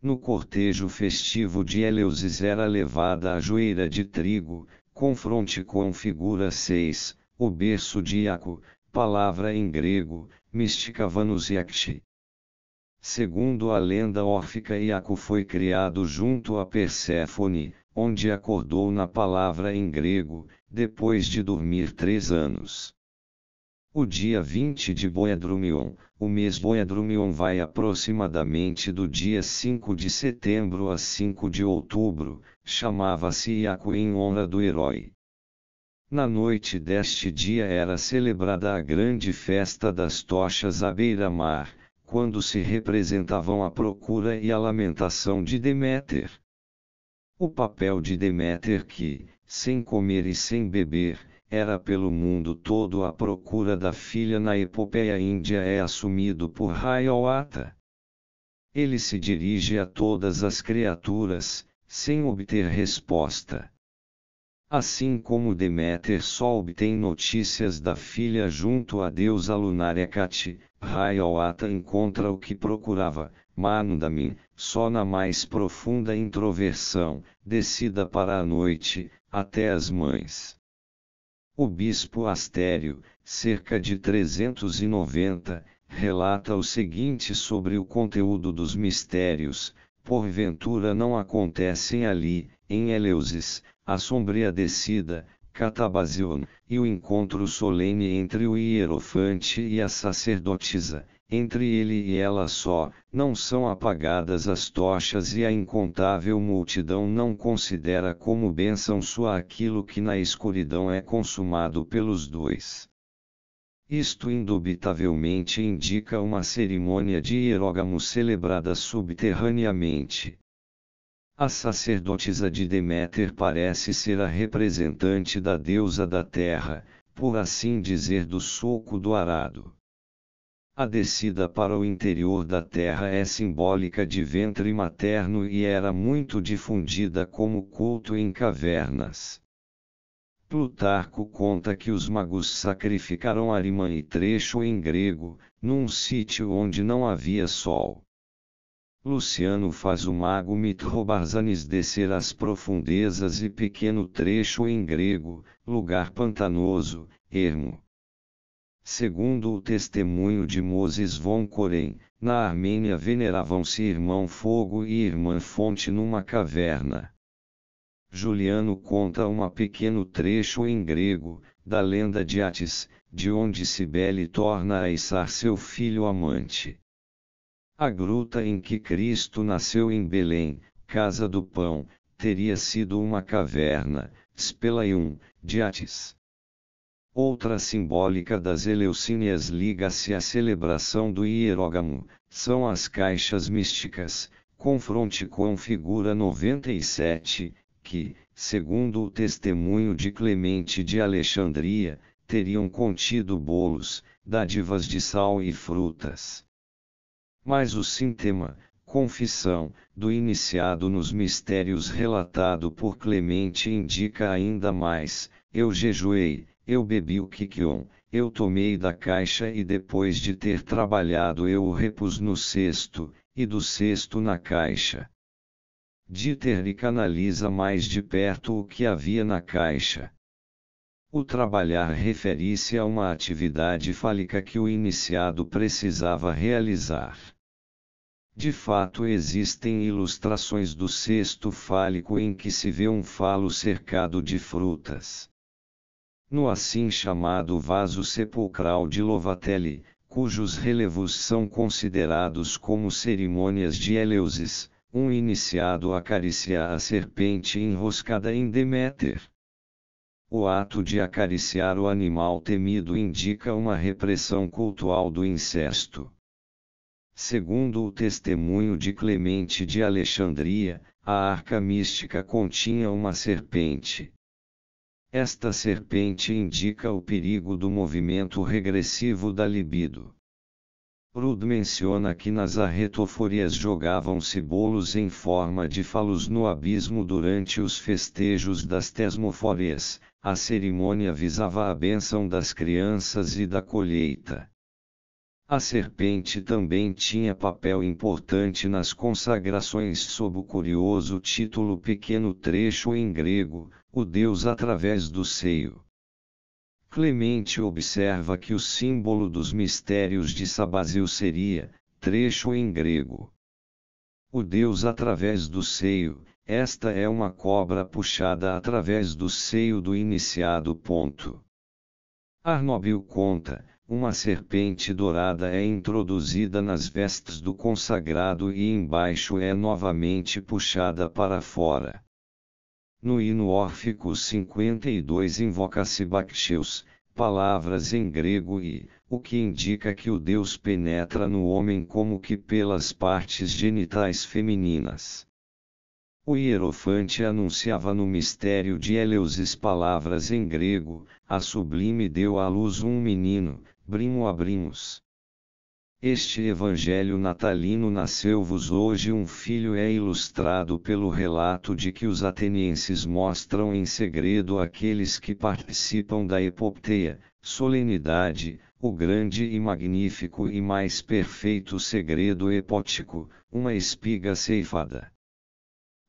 No cortejo festivo de Eleusis era levada a joeira de trigo, confronte com figura 6, o berço de Iaco, palavra em grego, mística Vanusiakti. Segundo a lenda órfica Iaco foi criado junto a Perséfone, onde acordou na palavra em grego, depois de dormir três anos. O dia 20 de Boedrumion, o mês Boedrumion vai aproximadamente do dia 5 de setembro a 5 de outubro, chamava-se Iaco em honra do herói. Na noite deste dia era celebrada a grande festa das tochas à beira-mar, quando se representavam a procura e a lamentação de Deméter. O papel de Deméter que, sem comer e sem beber, era pelo mundo todo à procura da filha na epopeia índia é assumido por Hayawata. Ele se dirige a todas as criaturas, sem obter resposta assim como Deméter só obtém notícias da filha junto à deusa lunária Kati, Rayawata encontra o que procurava, Mandamin, só na mais profunda introversão, descida para a noite, até as mães. O bispo Astério, cerca de 390, relata o seguinte sobre o conteúdo dos mistérios, porventura não acontecem ali, em Eleusis, a sombria descida, catabazion, e o encontro solene entre o hierofante e a sacerdotisa, entre ele e ela só, não são apagadas as tochas e a incontável multidão não considera como bênção sua aquilo que na escuridão é consumado pelos dois. Isto indubitavelmente indica uma cerimônia de hierógamo celebrada subterraneamente. A sacerdotisa de Deméter parece ser a representante da deusa da terra, por assim dizer, do soco do arado. A descida para o interior da terra é simbólica de ventre materno e era muito difundida como culto em cavernas. Plutarco conta que os magos sacrificaram Arimã e Trecho em grego, num sítio onde não havia sol. Luciano faz o mago Mitrobarzanis descer às profundezas e pequeno trecho em grego, lugar pantanoso, ermo. Segundo o testemunho de Moses von Corém, na Armênia veneravam-se irmão Fogo e irmã Fonte numa caverna. Juliano conta um pequeno trecho em grego, da lenda de Atis, de onde Cibele torna a içar seu filho amante. A gruta em que Cristo nasceu em Belém, Casa do Pão, teria sido uma caverna, Spelaium, de Atis. Outra simbólica das Eleucínias liga-se à celebração do Hierógamo, são as caixas místicas, confronte com figura 97, que, segundo o testemunho de Clemente de Alexandria, teriam contido bolos, dádivas de sal e frutas. Mas o sintema, confissão, do iniciado nos mistérios relatado por Clemente indica ainda mais: eu jejuei, eu bebi o kikion, eu tomei da caixa e depois de ter trabalhado eu o repus no cesto, e do cesto na caixa. Dieterich analisa mais de perto o que havia na caixa. O trabalhar refere-se a uma atividade fálica que o iniciado precisava realizar. De fato, existem ilustrações do cesto fálico em que se vê um falo cercado de frutas. No assim chamado vaso sepulcral de Lovatelli, cujos relevos são considerados como cerimônias de Eleusis, um iniciado acaricia a serpente enroscada em Deméter. O ato de acariciar o animal temido indica uma repressão cultural do incesto. Segundo o testemunho de Clemente de Alexandria, a arca mística continha uma serpente. Esta serpente indica o perigo do movimento regressivo da libido. Prud menciona que nas arretoforias jogavam-se bolos em forma de falos no abismo durante os festejos das tesmoforias, a cerimônia visava a bênção das crianças e da colheita. A serpente também tinha papel importante nas consagrações sob o curioso título Pequeno Trecho em grego, o Deus através do seio. Clemente observa que o símbolo dos mistérios de Sabazil seria, trecho em grego. O Deus através do seio, esta é uma cobra puxada através do seio do iniciado. Ponto. Arnobio conta, uma serpente dourada é introduzida nas vestes do consagrado e embaixo é novamente puxada para fora. No hino órfico 52 invoca-se Bacteus, palavras em grego e, o que indica que o Deus penetra no homem como que pelas partes genitais femininas. O hierofante anunciava no mistério de Eleusis palavras em grego, a sublime deu à luz um menino, Brimo abrimos. Este evangelho natalino nasceu-vos hoje um filho é ilustrado pelo relato de que os atenienses mostram em segredo aqueles que participam da epopteia, solenidade, o grande e magnífico e mais perfeito segredo epótico, uma espiga ceifada.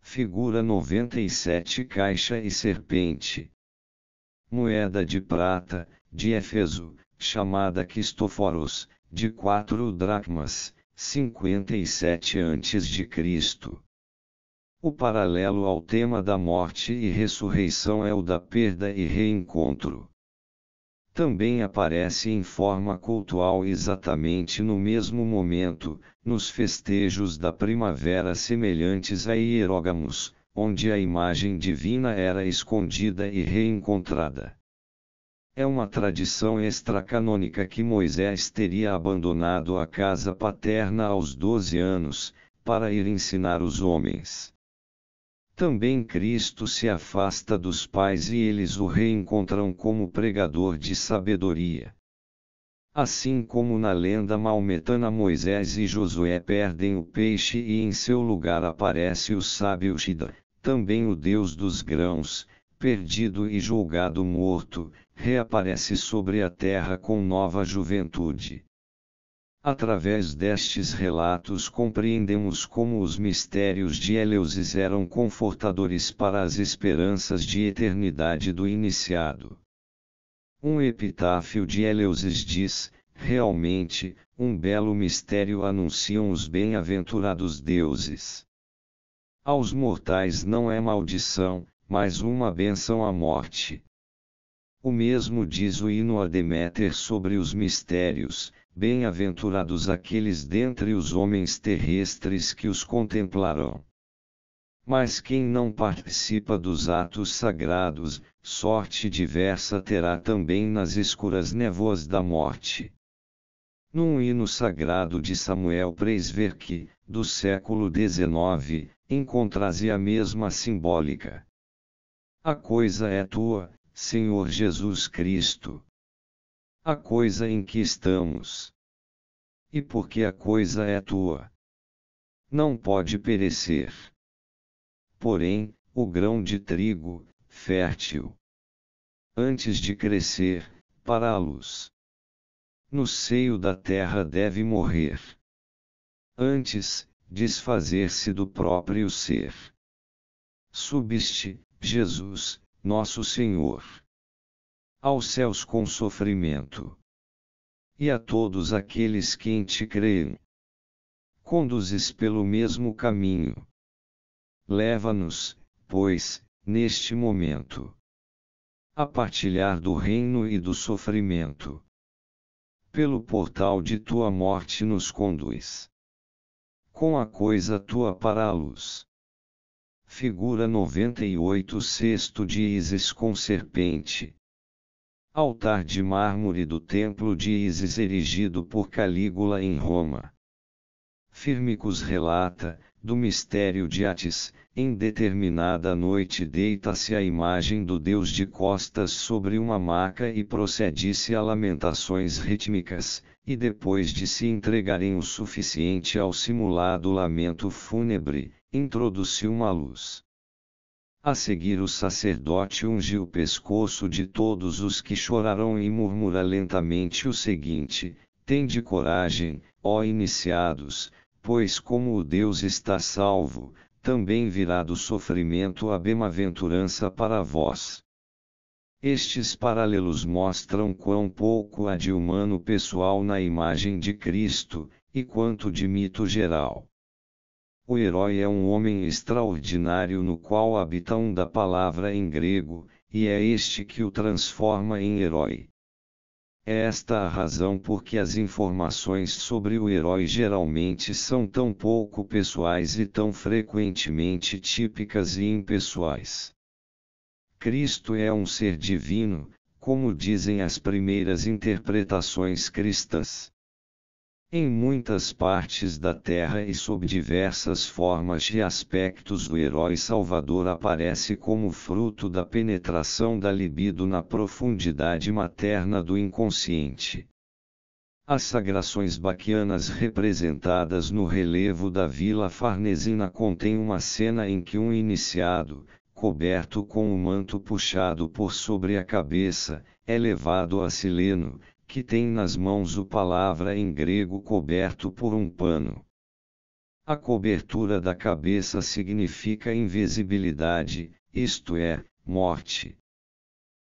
Figura 97 Caixa e serpente. Moeda de prata, de Efeso, chamada Cristóforos, de quatro dracmas, 57 a.C. O paralelo ao tema da morte e ressurreição é o da perda e reencontro. Também aparece em forma cultural exatamente no mesmo momento, nos festejos da primavera semelhantes a hierógamos, onde a imagem divina era escondida e reencontrada. É uma tradição extracanônica que Moisés teria abandonado a casa paterna aos 12 anos, para ir ensinar os homens. Também Cristo se afasta dos pais e eles o reencontram como pregador de sabedoria. Assim como na lenda maometana Moisés e Josué perdem o peixe e em seu lugar aparece o sábio Shida, também o Deus dos grãos, perdido e julgado morto, reaparece sobre a terra com nova juventude. Através destes relatos compreendemos como os mistérios de Eleusis eram confortadores para as esperanças de eternidade do iniciado. Um epitáfio de Eleusis diz: Realmente, um belo mistério anunciam os bem-aventurados deuses. Aos mortais não é maldição, mas uma bênção a morte. O mesmo diz o hino a Deméter sobre os mistérios, bem-aventurados aqueles dentre os homens terrestres que os contemplarão. Mas quem não participa dos atos sagrados, sorte diversa terá também nas escuras névoas da morte. Num hino sagrado de Samuel Preisverk, do século XIX, encontras a mesma simbólica. A coisa é tua, Senhor Jesus Cristo. A coisa em que estamos. E porque a coisa é tua. Não pode perecer. Porém, o grão de trigo, fértil. Antes de crescer, para a luz. No seio da terra deve morrer. Antes, desfazer-se do próprio ser. Subiste, Jesus, nosso Senhor, aos céus com sofrimento, e a todos aqueles que em ti creem. Conduzes pelo mesmo caminho. Leva-nos, pois, neste momento, a partilhar do reino e do sofrimento. Pelo portal de tua morte nos conduz. Com a coisa tua para a luz Figura 98 Sexto de Isis com serpente. Altar de mármore do Templo de Isis erigido por Calígula em Roma. Firmicus relata, do mistério de Atis, em determinada noite deita-se a imagem do deus de costas sobre uma maca e procede-se a lamentações rítmicas, e depois de se entregarem o suficiente ao simulado lamento fúnebre, introduziu uma luz. A seguir o sacerdote ungiu o pescoço de todos os que choraram e murmura lentamente o seguinte: Tende coragem, ó iniciados, pois como o Deus está salvo, também virá do sofrimento a bemaventurança para vós. Estes paralelos mostram quão pouco há de humano pessoal na imagem de Cristo, e quanto de mito geral. O herói é um homem extraordinário no qual habita um da palavra em grego, e é este que o transforma em herói. É esta a razão por que as informações sobre o herói geralmente são tão pouco pessoais e tão frequentemente típicas e impessoais. Cristo é um ser divino, como dizem as primeiras interpretações cristãs. Em muitas partes da Terra e sob diversas formas e aspectos, o herói salvador aparece como fruto da penetração da libido na profundidade materna do inconsciente. As sagrações baquianas representadas no relevo da Vila Farnesina contêm uma cena em que um iniciado, coberto com o um manto puxado por sobre a cabeça, é levado a Sileno, que tem nas mãos o palavra em grego coberto por um pano. A cobertura da cabeça significa invisibilidade, isto é, morte.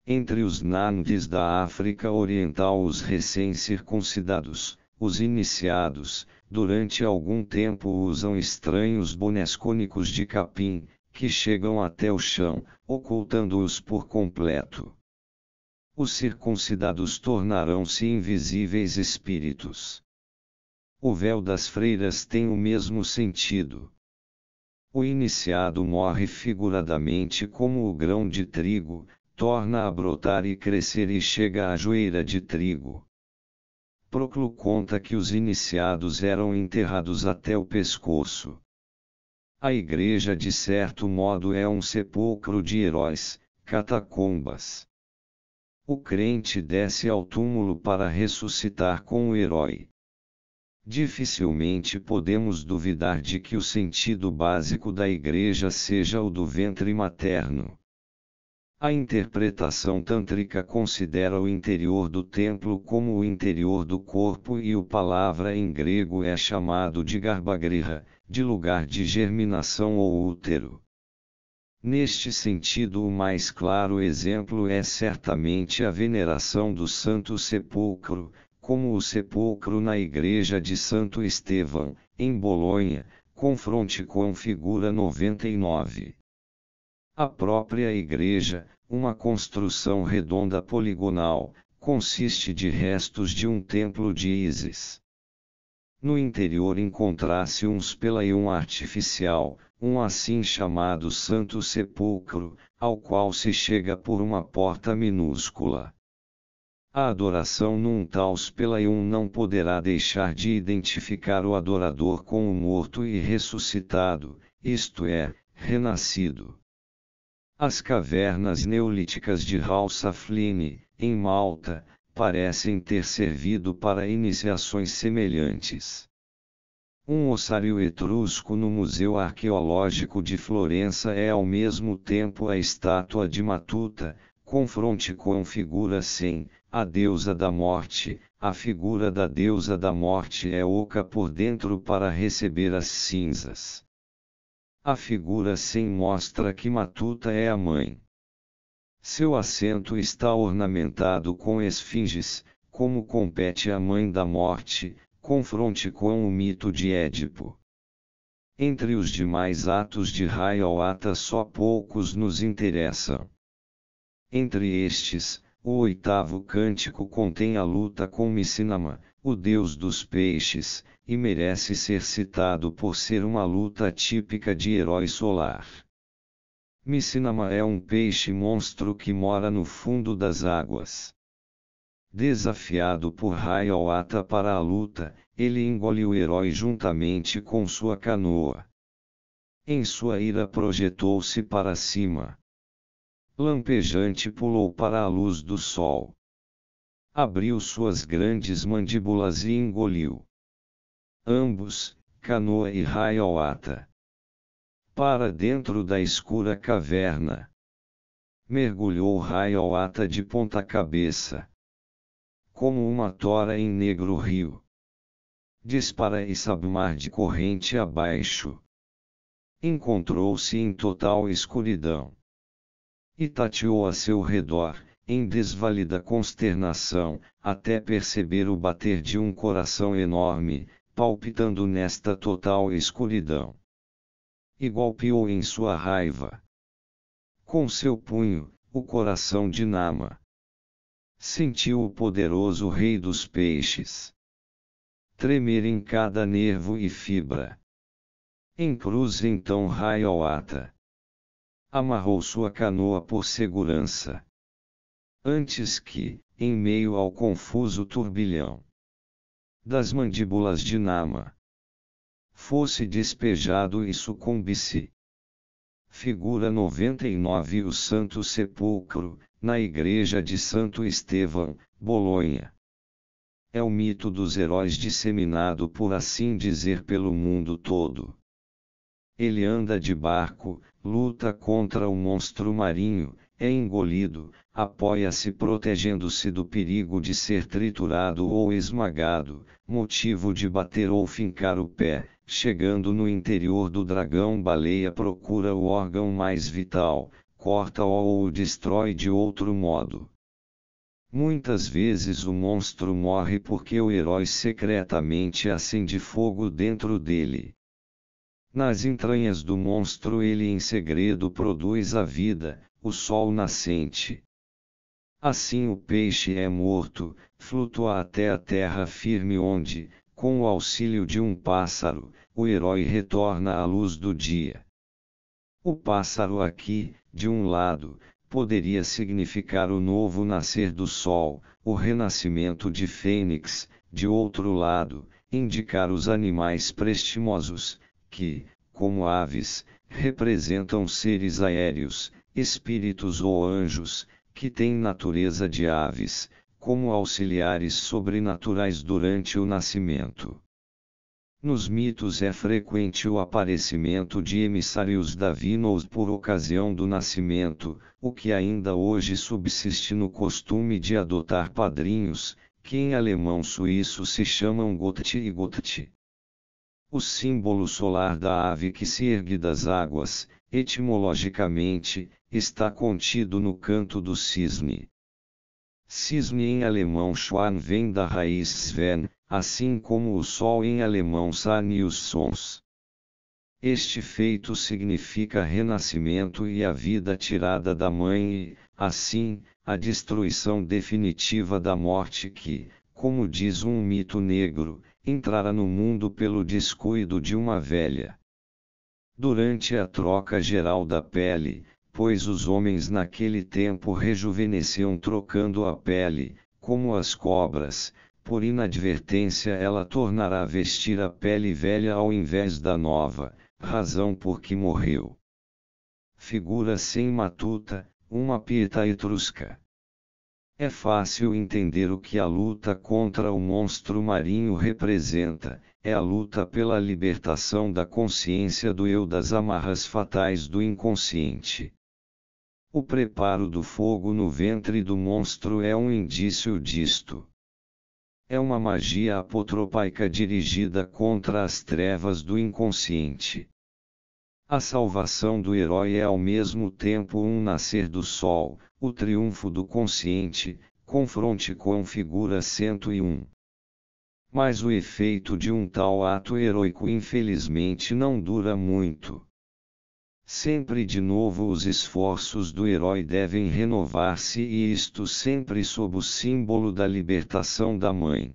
Entre os Nandis da África Oriental, os recém-circuncidados, os iniciados, durante algum tempo usam estranhos bonés cônicos de capim, que chegam até o chão, ocultando-os por completo os circuncidados tornarão-se invisíveis espíritos. O véu das freiras tem o mesmo sentido. O iniciado morre figuradamente como o grão de trigo, torna a brotar e crescer e chega à joeira de trigo. Proclo conta que os iniciados eram enterrados até o pescoço. A igreja, de certo modo, é um sepulcro de heróis, catacumbas o crente desce ao túmulo para ressuscitar com o herói. Dificilmente podemos duvidar de que o sentido básico da Igreja seja o do ventre materno. A interpretação tântrica considera o interior do templo como o interior do corpo e o palavra em grego é chamado de garbagriha, de lugar de germinação ou útero. Neste sentido, o mais claro exemplo é certamente a veneração do Santo Sepulcro, como o sepulcro na Igreja de Santo Estevão, em Bolonha, confronte com figura 99. A própria igreja, uma construção redonda poligonal, consiste de restos de um templo de Ísis. No interior encontrasse uns pela e um artificial, um assim chamado Santo Sepulcro, ao qual se chega por uma porta minúscula. A adoração num taus pela Iun não poderá deixar de identificar o adorador com o morto e ressuscitado, isto é, renascido. As cavernas neolíticas de Halsafline, em Malta, parecem ter servido para iniciações semelhantes. Um ossário etrusco no Museu Arqueológico de Florença é ao mesmo tempo a estátua de Matuta, confronte com figura sem, a deusa da morte. A figura da deusa da morte é oca por dentro para receber as cinzas. A figura sem mostra que Matuta é a mãe. Seu assento está ornamentado com esfinges, como compete à mãe da morte, confronte com o mito de Édipo. Entre os demais atos de Raioata só poucos nos interessam. Entre estes, o oitavo cântico contém a luta com Micinama, o deus dos peixes, e merece ser citado por ser uma luta típica de herói solar. Micinama é um peixe monstro que mora no fundo das águas. Desafiado por Hayawata para a luta, ele engole o herói juntamente com sua canoa. Em sua ira projetou-se para cima. Lampejante pulou para a luz do sol. Abriu suas grandes mandíbulas e engoliu. Ambos, canoa e Hayawata. Para dentro da escura caverna mergulhou Hayawata de ponta cabeça como uma tora em negro rio. Dispara e sabmar de corrente abaixo. Encontrou-se em total escuridão. E tateou a seu redor, em desvalida consternação, até perceber o bater de um coração enorme, palpitando nesta total escuridão. E golpeou em sua raiva. Com seu punho, o coração de Nama sentiu o poderoso rei dos peixes tremer em cada nervo e fibra. Em cruz então Raioata amarrou sua canoa por segurança. Antes que, em meio ao confuso turbilhão das mandíbulas de Nama, fosse despejado e sucumbisse. Figura 99 O Santo Sepulcro, na igreja de Santo Estevão, Bolonha. É o mito dos heróis disseminado por assim dizer pelo mundo todo. Ele anda de barco, luta contra o monstro marinho, é engolido, apoia-se protegendo-se do perigo de ser triturado ou esmagado, motivo de bater ou fincar o pé, chegando no interior do dragão baleia procura o órgão mais vital, corta-o ou o destrói de outro modo. Muitas vezes o monstro morre porque o herói secretamente acende fogo dentro dele. Nas entranhas do monstro ele em segredo produz a vida, o sol nascente. Assim o peixe é morto, flutua até a terra firme onde, com o auxílio de um pássaro, o herói retorna à luz do dia. O pássaro aqui, de um lado, poderia significar o novo nascer do sol, o renascimento de Fênix, de outro lado, indicar os animais prestimosos, que, como aves, representam seres aéreos, espíritos ou anjos, que têm natureza de aves, como auxiliares sobrenaturais durante o nascimento. Nos mitos é frequente o aparecimento de emissários divinos por ocasião do nascimento, o que ainda hoje subsiste no costume de adotar padrinhos, que em alemão suíço se chamam Gotti e Gotti. O símbolo solar da ave que se ergue das águas, etimologicamente, está contido no canto do cisne. Cisne em alemão Schwan vem da raiz Sven, assim como o sol em alemão San e os sons. Este feito significa renascimento e a vida tirada da mãe e, assim, a destruição definitiva da morte que, como diz um mito negro, entrara no mundo pelo descuido de uma velha. Durante a troca geral da pele, pois os homens naquele tempo rejuvenesciam trocando a pele, como as cobras, por inadvertência ela tornará a vestir a pele velha ao invés da nova, razão por que morreu. Figura sem matuta, uma pieta etrusca. É fácil entender o que a luta contra o monstro marinho representa, é a luta pela libertação da consciência do eu das amarras fatais do inconsciente. O preparo do fogo no ventre do monstro é um indício disto. É uma magia apotropaica dirigida contra as trevas do inconsciente. A salvação do herói é ao mesmo tempo um nascer do sol, o triunfo do consciente, confronte com figura 101. Mas o efeito de um tal ato heróico infelizmente não dura muito. Sempre de novo os esforços do herói devem renovar-se e isto sempre sob o símbolo da libertação da mãe.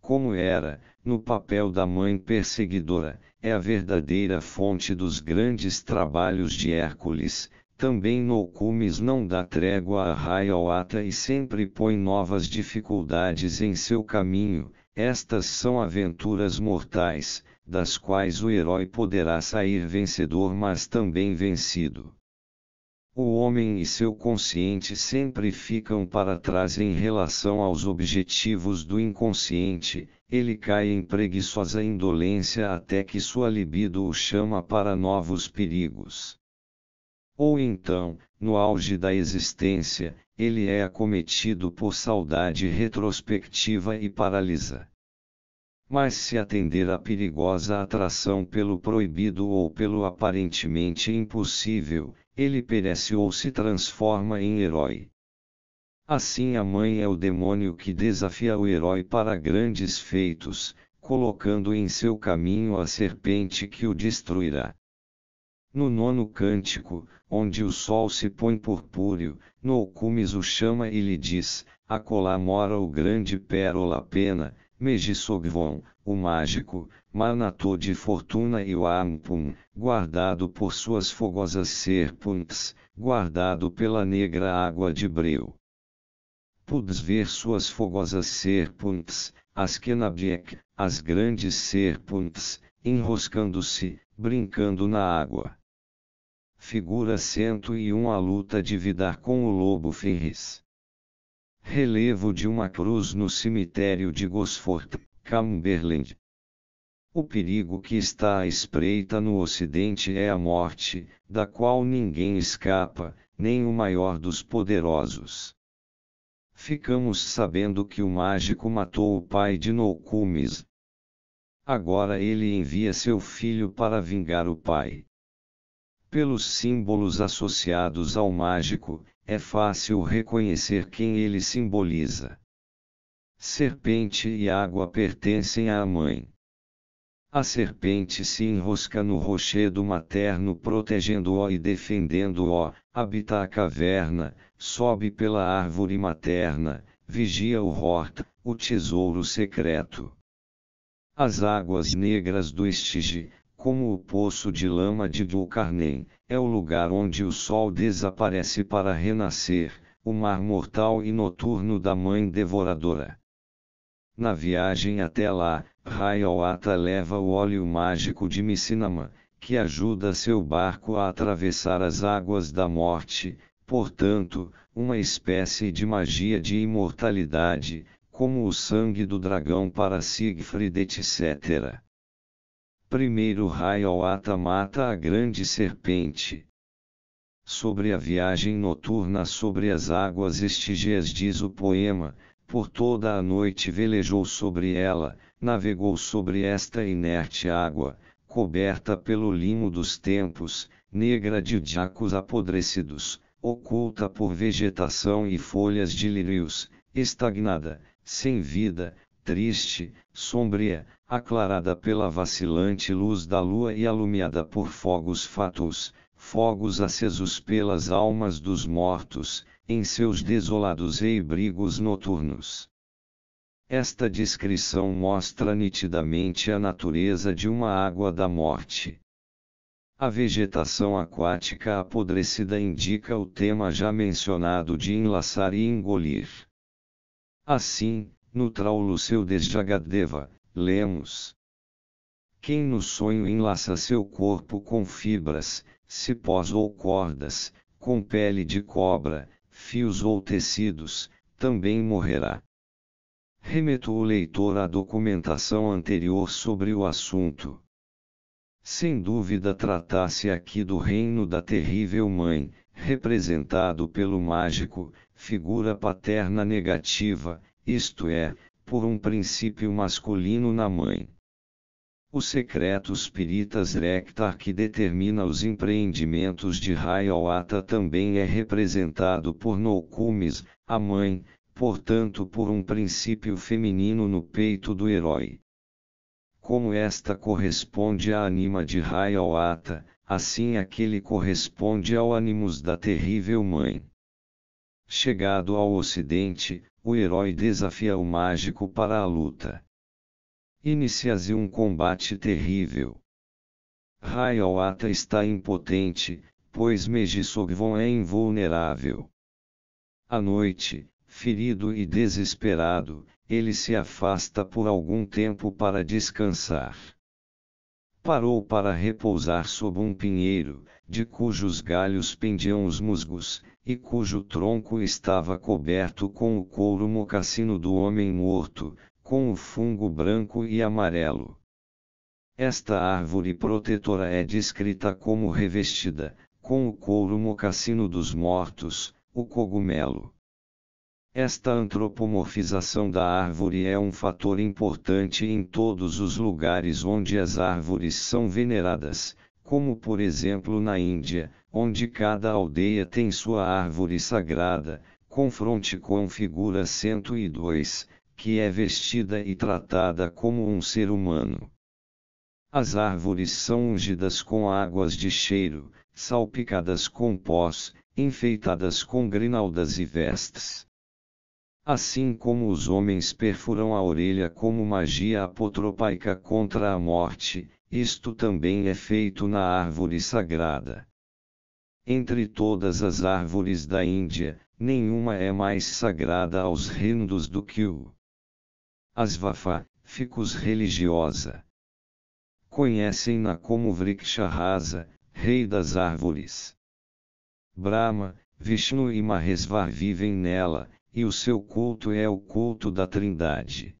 Como era, no papel da mãe perseguidora, é a verdadeira fonte dos grandes trabalhos de Hércules, também no não dá trégua a Ata e sempre põe novas dificuldades em seu caminho, estas são aventuras mortais, das quais o herói poderá sair vencedor, mas também vencido. O homem e seu consciente sempre ficam para trás em relação aos objetivos do inconsciente, ele cai em preguiçosa indolência até que sua libido o chama para novos perigos. Ou então, no auge da existência, ele é acometido por saudade retrospectiva e paralisa mas se atender à perigosa atração pelo proibido ou pelo aparentemente impossível, ele perece ou se transforma em herói. Assim a mãe é o demônio que desafia o herói para grandes feitos, colocando em seu caminho a serpente que o destruirá. No nono cântico, onde o sol se põe purpúreo, Noucumes o chama e lhe diz, acolá mora o grande pérola pena, Mejisobvon, o mágico, Manatô de fortuna e o Ampum, guardado por suas fogosas serpentes, guardado pela negra água de breu. Pudes ver suas fogosas serpentes, as Kenabiek, as grandes serpentes, enroscando-se, brincando na água. Figura 101 A luta de Vidar com o Lobo Ferris Relevo de uma cruz no cemitério de Gosford, Cumberland. O perigo que está à espreita no Ocidente é a morte, da qual ninguém escapa, nem o maior dos poderosos. Ficamos sabendo que o mágico matou o pai de Nokumis. Agora ele envia seu filho para vingar o pai. Pelos símbolos associados ao mágico, é fácil reconhecer quem ele simboliza. Serpente e água pertencem à mãe. A serpente se enrosca no rochedo materno protegendo-o e defendendo-o, habita a caverna, sobe pela árvore materna, vigia o hort, o tesouro secreto. As águas negras do Estige, como o poço de lama de Dulcarnem, é o lugar onde o sol desaparece para renascer, o mar mortal e noturno da mãe devoradora. Na viagem até lá, Rayawata leva o óleo mágico de Micinama, que ajuda seu barco a atravessar as águas da morte, portanto, uma espécie de magia de imortalidade, como o sangue do dragão para Siegfried etc. Primeiro Hayawata mata a grande serpente. Sobre a viagem noturna sobre as águas estigias diz o poema, por toda a noite velejou sobre ela, navegou sobre esta inerte água, coberta pelo limo dos tempos, negra de jacos apodrecidos, oculta por vegetação e folhas de lírios, estagnada, sem vida, triste, sombria, aclarada pela vacilante luz da lua e alumiada por fogos fatos, fogos acesos pelas almas dos mortos, em seus desolados eibrigos noturnos. Esta descrição mostra nitidamente a natureza de uma água da morte. A vegetação aquática apodrecida indica o tema já mencionado de enlaçar e engolir. Assim, no traulo seu Desjagadeva, lemos. Quem no sonho enlaça seu corpo com fibras, cipós ou cordas, com pele de cobra, fios ou tecidos, também morrerá. Remeto o leitor à documentação anterior sobre o assunto. Sem dúvida tratasse aqui do reino da terrível mãe, representado pelo mágico, figura paterna negativa, isto é, por um princípio masculino na mãe. O secreto Spiritas Rectar que determina os empreendimentos de Hayawata também é representado por Nokumis, a mãe, portanto por um princípio feminino no peito do herói. Como esta corresponde à anima de Hayawata, assim aquele corresponde ao animus da terrível mãe. Chegado ao ocidente, o herói desafia o mágico para a luta. Inicia-se um combate terrível. Hayawata está impotente, pois Mejisogbon é invulnerável. À noite, ferido e desesperado, ele se afasta por algum tempo para descansar. Parou para repousar sob um pinheiro, de cujos galhos pendiam os musgos, e cujo tronco estava coberto com o couro mocassino do homem morto, com o fungo branco e amarelo. Esta árvore protetora é descrita como revestida, com o couro mocassino dos mortos, o cogumelo. Esta antropomorfização da árvore é um fator importante em todos os lugares onde as árvores são veneradas, como por exemplo na Índia, onde cada aldeia tem sua árvore sagrada, confronte com figura 102, que é vestida e tratada como um ser humano. As árvores são ungidas com águas de cheiro, salpicadas com pós, enfeitadas com grinaldas e vestes. Assim como os homens perfuram a orelha como magia apotropaica contra a morte, isto também é feito na árvore sagrada. Entre todas as árvores da Índia, nenhuma é mais sagrada aos rendos do que o Asvafa, ficus religiosa. Conhecem-na como Vrikshahasa, rei das árvores. Brahma, Vishnu e Mahesvar vivem nela, e o seu culto é o culto da Trindade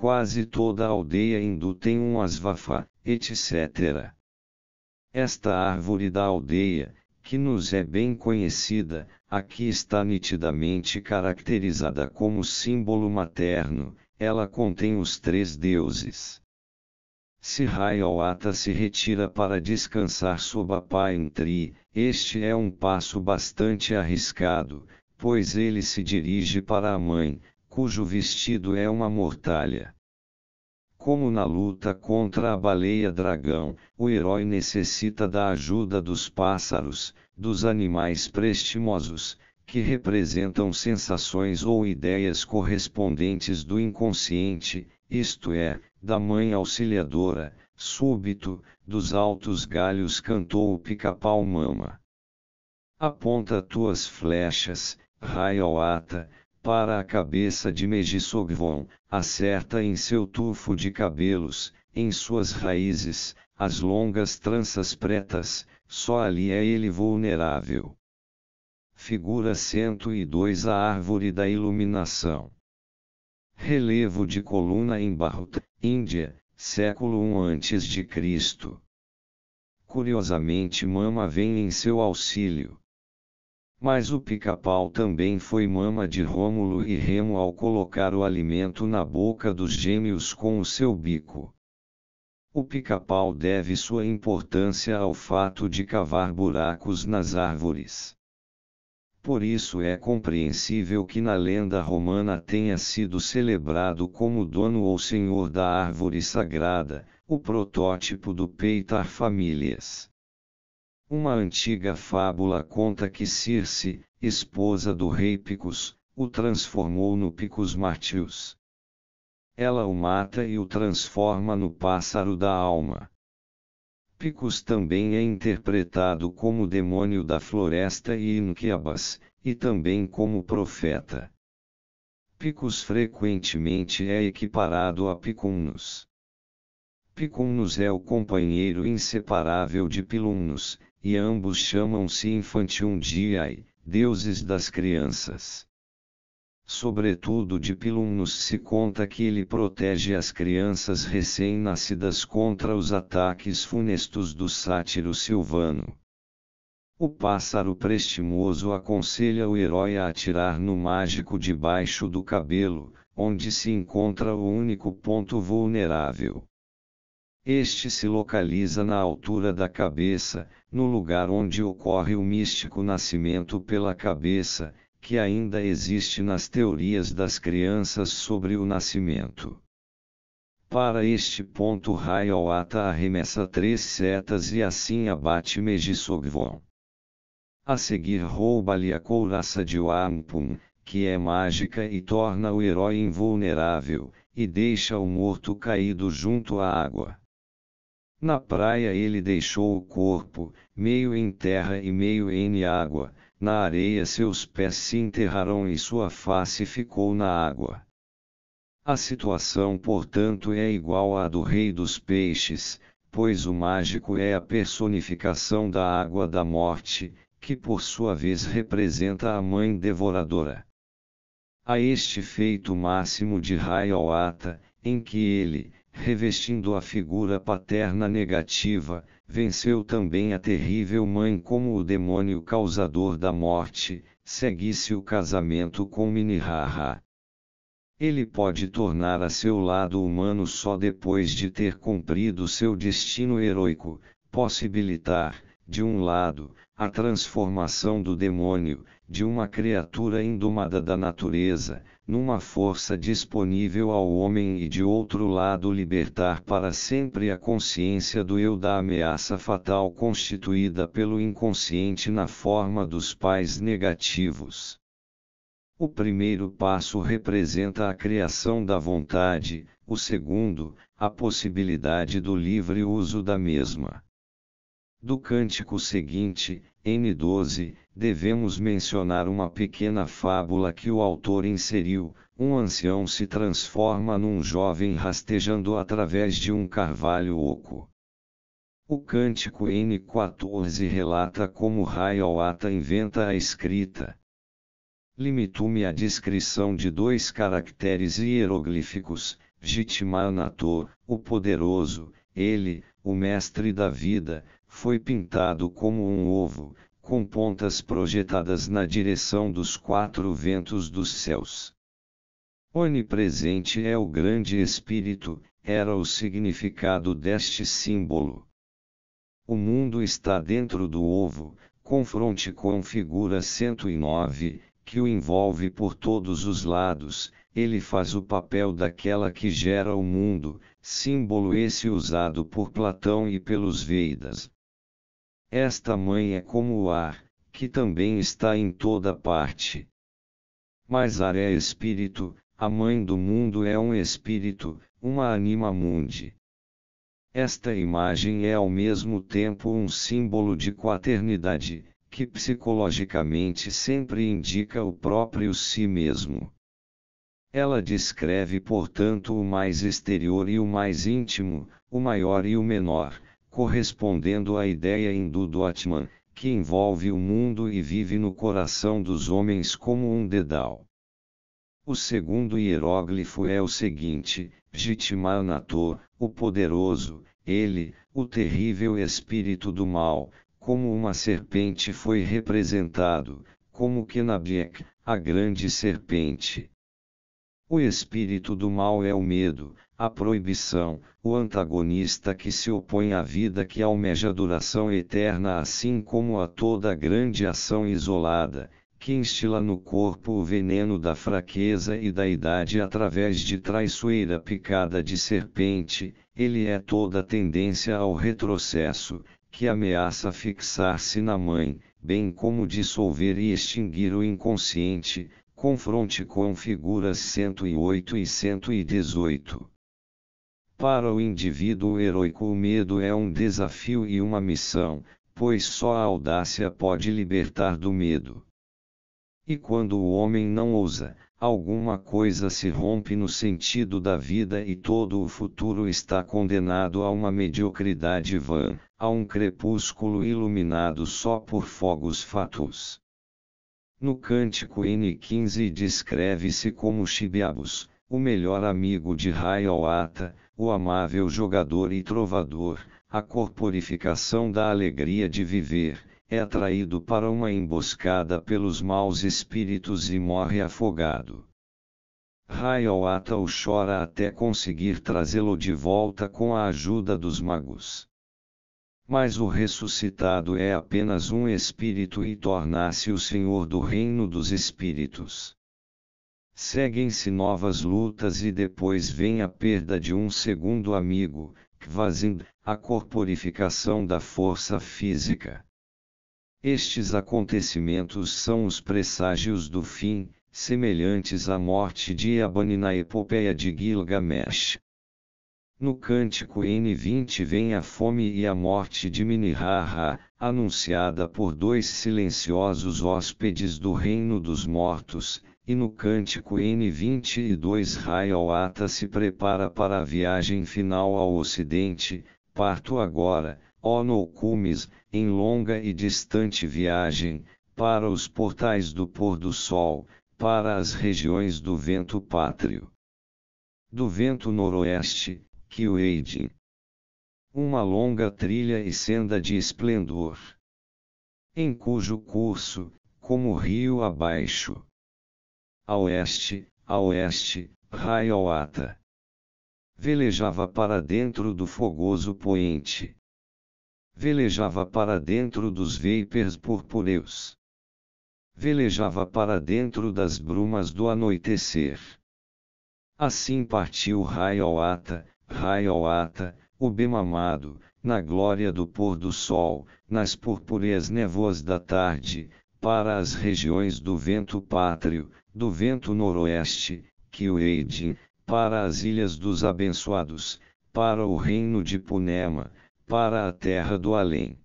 quase toda a aldeia hindu tem um asvafa, etc. Esta árvore da aldeia, que nos é bem conhecida, aqui está nitidamente caracterizada como símbolo materno, ela contém os três deuses. Se Sihayawata se retira para descansar sob a Paintri, este é um passo bastante arriscado, pois ele se dirige para a mãe, cujo vestido é uma mortalha. Como na luta contra a baleia dragão, o herói necessita da ajuda dos pássaros, dos animais prestimosos, que representam sensações ou ideias correspondentes do inconsciente, isto é, da mãe auxiliadora, súbito, dos altos galhos cantou o pica-pau mama. Aponta tuas flechas, raio ata, para a cabeça de Megisogvon, acerta em seu tufo de cabelos, em suas raízes, as longas tranças pretas, só ali é ele vulnerável. Figura 102 A Árvore da Iluminação Relevo de coluna em Bharat, Índia, século I a.C. Curiosamente Mama vem em seu auxílio. Mas o pica-pau também foi mama de Rômulo e Remo ao colocar o alimento na boca dos gêmeos com o seu bico. O pica-pau deve sua importância ao fato de cavar buracos nas árvores. Por isso é compreensível que na lenda romana tenha sido celebrado como dono ou senhor da árvore sagrada, o protótipo do peitar famílias. Uma antiga fábula conta que Circe, esposa do rei Picus, o transformou no Picus Martius. Ela o mata e o transforma no pássaro da alma. Picus também é interpretado como demônio da floresta e Inquiabas, e também como profeta. Picus frequentemente é equiparado a Picumnus. Picumnus é o companheiro inseparável de Pilumnus, e ambos chamam-se Infantium Diae, deuses das crianças. Sobretudo de Pilumnus se conta que ele protege as crianças recém-nascidas contra os ataques funestos do sátiro silvano. O pássaro prestimoso aconselha o herói a atirar no mágico debaixo do cabelo, onde se encontra o único ponto vulnerável. Este se localiza na altura da cabeça, no lugar onde ocorre o místico nascimento pela cabeça, que ainda existe nas teorias das crianças sobre o nascimento. Para este ponto Hayawata arremessa três setas e assim abate Mejisogvon. A seguir rouba-lhe a couraça de Wampum, que é mágica e torna o herói invulnerável, e deixa o morto caído junto à água. Na praia ele deixou o corpo, meio em terra e meio em água, na areia seus pés se enterraram e sua face ficou na água. A situação, portanto, é igual à do rei dos peixes, pois o mágico é a personificação da água da morte, que por sua vez representa a mãe devoradora. A este feito máximo de Hayawata, em que ele, revestindo a figura paterna negativa, venceu também a terrível mãe como o demônio causador da morte, seguisse o casamento com Minihaha. Ele pode tornar a seu lado humano só depois de ter cumprido seu destino heróico, possibilitar, de um lado, a transformação do demônio, de uma criatura indomada da natureza, numa força disponível ao homem e de outro lado libertar para sempre a consciência do eu da ameaça fatal constituída pelo inconsciente na forma dos pais negativos. O primeiro passo representa a criação da vontade, o segundo, a possibilidade do livre uso da mesma. Do cântico seguinte, N12, devemos mencionar uma pequena fábula que o autor inseriu: um ancião se transforma num jovem rastejando através de um carvalho oco. O cântico N14 relata como Hayawata inventa a escrita. Limito-me à descrição de dois caracteres hieroglíficos, Jitmanator, o poderoso, ele, o mestre da vida, foi pintado como um ovo, com pontas projetadas na direção dos quatro ventos dos céus. Onipresente é o grande espírito, era o significado deste símbolo. O mundo está dentro do ovo, confronte com figura 109, que o envolve por todos os lados, ele faz o papel daquela que gera o mundo, símbolo esse usado por Platão e pelos Vedas. Esta mãe é como o ar, que também está em toda parte. Mas ar é espírito, a mãe do mundo é um espírito, uma anima mundi. Esta imagem é ao mesmo tempo um símbolo de quaternidade, que psicologicamente sempre indica o próprio si mesmo. Ela descreve, portanto, o mais exterior e o mais íntimo, o maior e o menor, correspondendo à ideia hindu do Atman, que envolve o mundo e vive no coração dos homens como um dedal. O segundo hieróglifo é o seguinte: Jitmanato, o poderoso, ele, o terrível espírito do mal, como uma serpente foi representado, como Kenabiek, a grande serpente. O espírito do mal é o medo, a proibição, o antagonista que se opõe à vida que almeja duração eterna, assim como a toda grande ação isolada, que instila no corpo o veneno da fraqueza e da idade através de traiçoeira picada de serpente, ele é toda tendência ao retrocesso, que ameaça fixar-se na mãe, bem como dissolver e extinguir o inconsciente, confronte com figuras 108 e 118. Para o indivíduo heróico, o medo é um desafio e uma missão, pois só a audácia pode libertar do medo. E quando o homem não ousa, alguma coisa se rompe no sentido da vida e todo o futuro está condenado a uma mediocridade vã, a um crepúsculo iluminado só por fogos fatos. No cântico N15 descreve-se como chibiabos, o melhor amigo de Hayawata, o amável jogador e trovador, a corporificação da alegria de viver, é atraído para uma emboscada pelos maus espíritos e morre afogado. Hayawata o chora até conseguir trazê-lo de volta com a ajuda dos magos. Mas o ressuscitado é apenas um espírito e torna-se o senhor do reino dos espíritos. Seguem-se novas lutas e depois vem a perda de um segundo amigo, Kvazind, a corporificação da força física. Estes acontecimentos são os presságios do fim, semelhantes à morte de Abani na epopeia de Gilgamesh. No cântico N20 vem a fome e a morte de Minirraha, anunciada por dois silenciosos hóspedes do reino dos mortos, e no cântico N22 Raial Ata se prepara para a viagem final ao ocidente, parto agora, ó Nocumes, em longa e distante viagem, para os portais do pôr do sol, para as regiões do vento pátrio. Do vento noroeste, que Eidin. Uma longa trilha e senda de esplendor. Em cujo curso, como rio abaixo, a oeste, a oeste, Raioata. Velejava para dentro do fogoso poente. Velejava para dentro dos vapers purpureus. Velejava para dentro das brumas do anoitecer. Assim partiu Raioata, Raioata, o bem-amado, na glória do pôr do sol, nas purpúreas névoas da tarde, para as regiões do vento pátrio, do vento noroeste, que o eide, para as ilhas dos abençoados, para o reino de Punema, para a terra do além.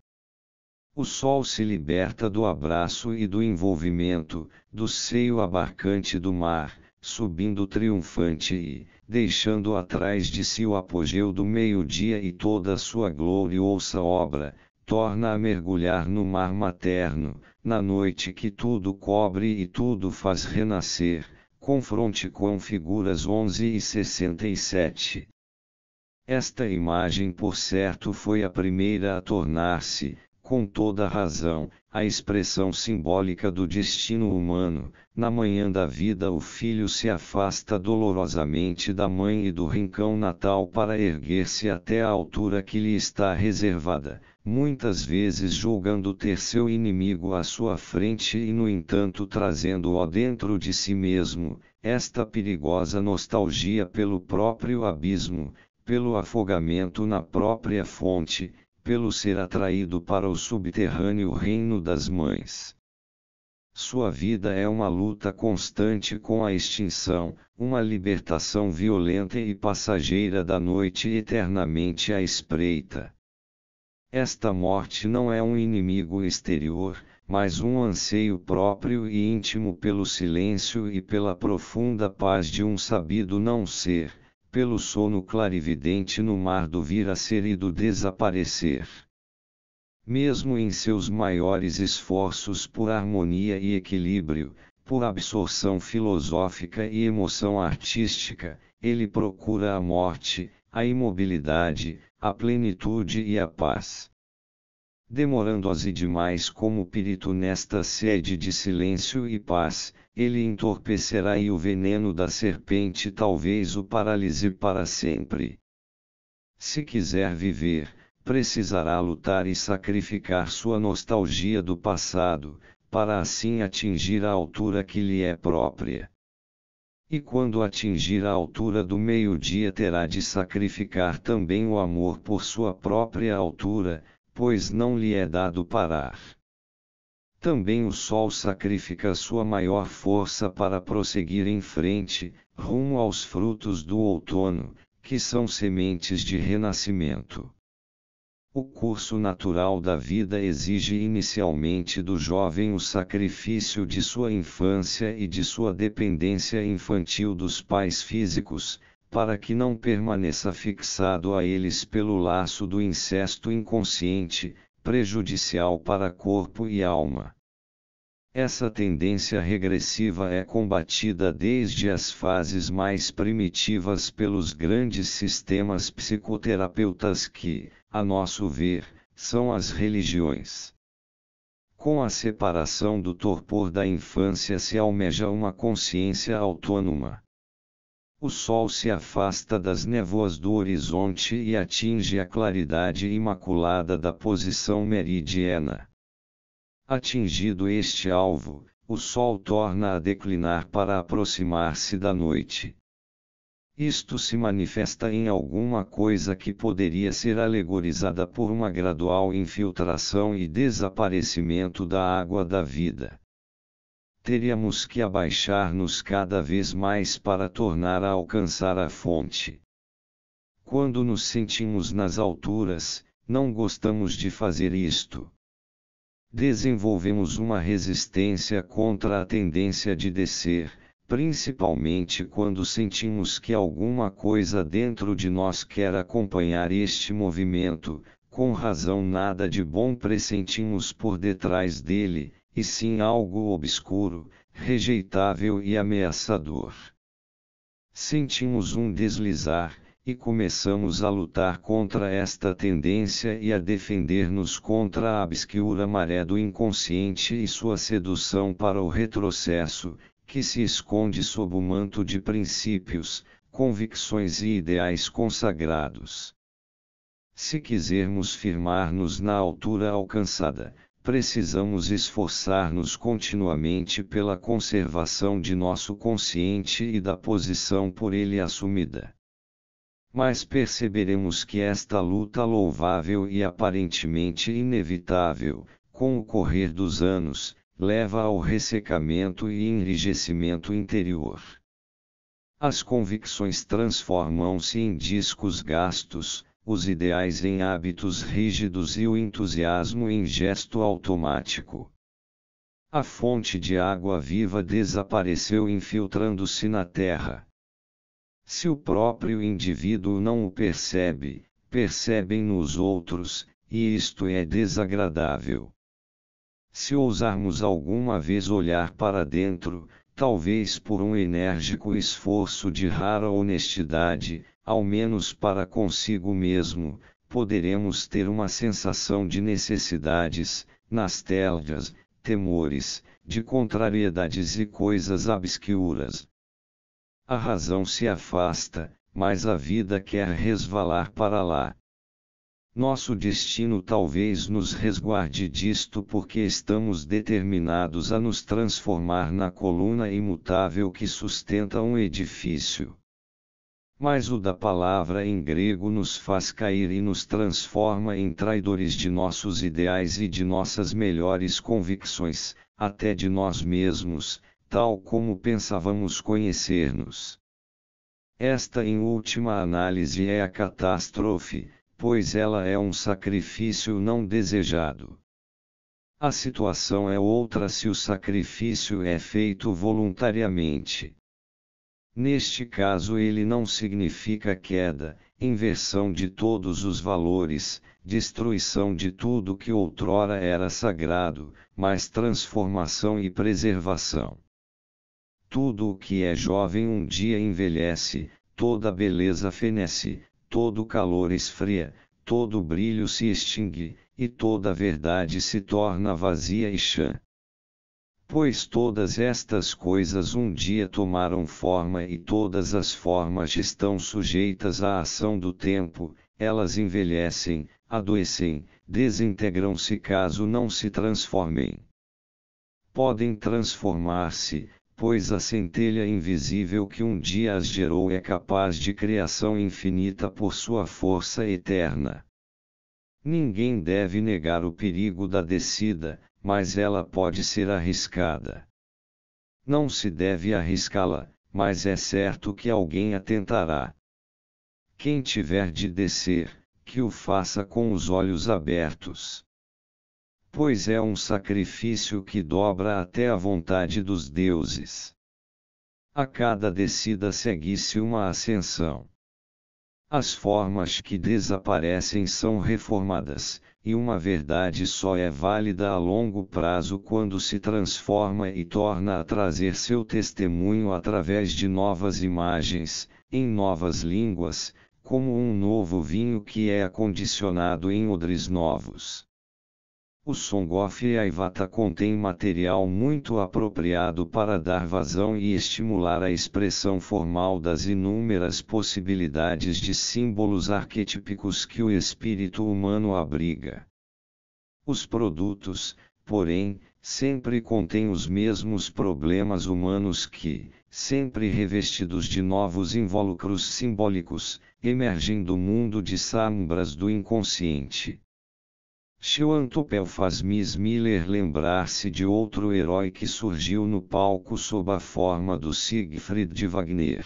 O sol se liberta do abraço e do envolvimento, do seio abarcante do mar, subindo triunfante e, deixando atrás de si o apogeu do meio-dia e toda a sua gloriosa obra, torna a mergulhar no mar materno, na noite que tudo cobre e tudo faz renascer, confronte com figuras 11 e 67. Esta imagem, por certo, foi a primeira a tornar-se, com toda razão, a expressão simbólica do destino humano. Na manhã da vida, o filho se afasta dolorosamente da mãe e do rincão natal para erguer-se até a altura que lhe está reservada, muitas vezes julgando ter seu inimigo à sua frente e, no entanto, trazendo-o dentro de si mesmo, esta perigosa nostalgia pelo próprio abismo, pelo afogamento na própria fonte, pelo ser atraído para o subterrâneo reino das mães. Sua vida é uma luta constante com a extinção, uma libertação violenta e passageira da noite eternamente à espreita. Esta morte não é um inimigo exterior, mas um anseio próprio e íntimo pelo silêncio e pela profunda paz de um sabido não ser, pelo sono clarividente no mar do vir a ser e do desaparecer. Mesmo em seus maiores esforços por harmonia e equilíbrio, por absorção filosófica e emoção artística, ele procura a morte, a imobilidade, a plenitude e a paz. Demorando-as e demais como perito nesta sede de silêncio e paz, ele entorpecerá e o veneno da serpente talvez o paralise para sempre. Se quiser viver, precisará lutar e sacrificar sua nostalgia do passado, para assim atingir a altura que lhe é própria e quando atingir a altura do meio-dia terá de sacrificar também o amor por sua própria altura, pois não lhe é dado parar. Também o sol sacrifica sua maior força para prosseguir em frente, rumo aos frutos do outono, que são sementes de renascimento. O curso natural da vida exige inicialmente do jovem o sacrifício de sua infância e de sua dependência infantil dos pais físicos, para que não permaneça fixado a eles pelo laço do incesto inconsciente, prejudicial para corpo e alma. Essa tendência regressiva é combatida desde as fases mais primitivas pelos grandes sistemas psicoterapeutas que, a nosso ver, são as religiões. Com a separação do torpor da infância se almeja uma consciência autônoma. O sol se afasta das névoas do horizonte e atinge a claridade imaculada da posição meridiana. Atingido este alvo, o sol torna a declinar para aproximar-se da noite. Isto se manifesta em alguma coisa que poderia ser alegorizada por uma gradual infiltração e desaparecimento da água da vida. Teríamos que abaixar-nos cada vez mais para tornar a alcançar a fonte. Quando nos sentimos nas alturas, não gostamos de fazer isto. Desenvolvemos uma resistência contra a tendência de descer, principalmente quando sentimos que alguma coisa dentro de nós quer acompanhar este movimento, com razão nada de bom pressentimos por detrás dele, e sim algo obscuro, rejeitável e ameaçador. Sentimos um deslizar, e começamos a lutar contra esta tendência e a defender-nos contra a obscura maré do inconsciente e sua sedução para o retrocesso, que se esconde sob o manto de princípios, convicções e ideais consagrados. Se quisermos firmar-nos na altura alcançada, precisamos esforçar-nos continuamente pela conservação de nosso consciente e da posição por ele assumida. Mas perceberemos que esta luta louvável e aparentemente inevitável, com o correr dos anos, leva ao ressecamento e enrijecimento interior. As convicções transformam-se em discos gastos, os ideais em hábitos rígidos e o entusiasmo em gesto automático. A fonte de água viva desapareceu infiltrando-se na terra. Se o próprio indivíduo não o percebe, percebem nos outros, e isto é desagradável. Se ousarmos alguma vez olhar para dentro, talvez por um enérgico esforço de rara honestidade, ao menos para consigo mesmo, poderemos ter uma sensação de necessidades, nastelgas, temores, de contrariedades e coisas obscuras. A razão se afasta, mas a vida quer resvalar para lá. Nosso destino talvez nos resguarde disto porque estamos determinados a nos transformar na coluna imutável que sustenta um edifício. Mas o da palavra em grego nos faz cair e nos transforma em traidores de nossos ideais e de nossas melhores convicções, até de nós mesmos, tal como pensávamos conhecer-nos. Esta, em última análise, é a catástrofe pois ela é um sacrifício não desejado. A situação é outra se o sacrifício é feito voluntariamente. Neste caso, ele não significa queda, inversão de todos os valores, destruição de tudo que outrora era sagrado, mas transformação e preservação. Tudo o que é jovem um dia envelhece, toda beleza fenece, todo calor esfria, todo brilho se extingue, e toda verdade se torna vazia e chã. Pois todas estas coisas um dia tomaram forma e todas as formas estão sujeitas à ação do tempo, elas envelhecem, adoecem, desintegram-se caso não se transformem. Podem transformar-se, pois a centelha invisível que um dia as gerou é capaz de criação infinita por sua força eterna. Ninguém deve negar o perigo da descida, mas ela pode ser arriscada. Não se deve arriscá-la, mas é certo que alguém a tentará. Quem tiver de descer, que o faça com os olhos abertos pois é um sacrifício que dobra até a vontade dos deuses. A cada descida segue-se uma ascensão. As formas que desaparecem são reformadas, e uma verdade só é válida a longo prazo quando se transforma e torna a trazer seu testemunho através de novas imagens, em novas línguas, como um novo vinho que é acondicionado em odres novos. O Songoff e a Ivata contém material muito apropriado para dar vazão e estimular a expressão formal das inúmeras possibilidades de símbolos arquetípicos que o espírito humano abriga. Os produtos, porém, sempre contêm os mesmos problemas humanos que, sempre revestidos de novos invólucros simbólicos, emergem do mundo de sombras do inconsciente. Sean Antopel faz Miss Miller lembrar-se de outro herói que surgiu no palco sob a forma do Siegfried de Wagner.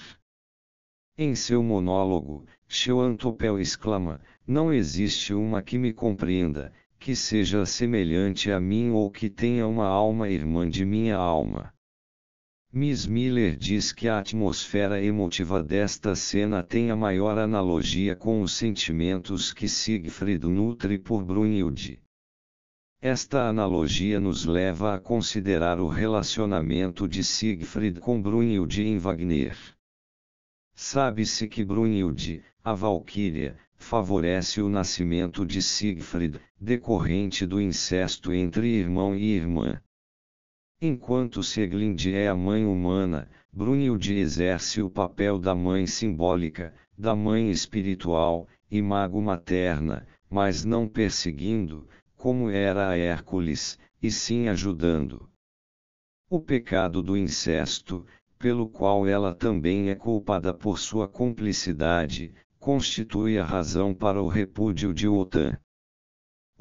Em seu monólogo, Sean Antopel exclama: Não existe uma que me compreenda, que seja semelhante a mim ou que tenha uma alma irmã de minha alma. Miss Miller diz que a atmosfera emotiva desta cena tem a maior analogia com os sentimentos que Siegfried nutre por Brunhilde. Esta analogia nos leva a considerar o relacionamento de Siegfried com Brunhilde em Wagner. Sabe-se que Brunhilde, a Valquíria, favorece o nascimento de Siegfried, decorrente do incesto entre irmão e irmã. Enquanto Seglind é a mãe humana, Brunhild exerce o papel da mãe simbólica, da mãe espiritual, e mago materna, mas não perseguindo, como era a Hércules, e sim ajudando. O pecado do incesto, pelo qual ela também é culpada por sua cumplicidade, constitui a razão para o repúdio de Otan.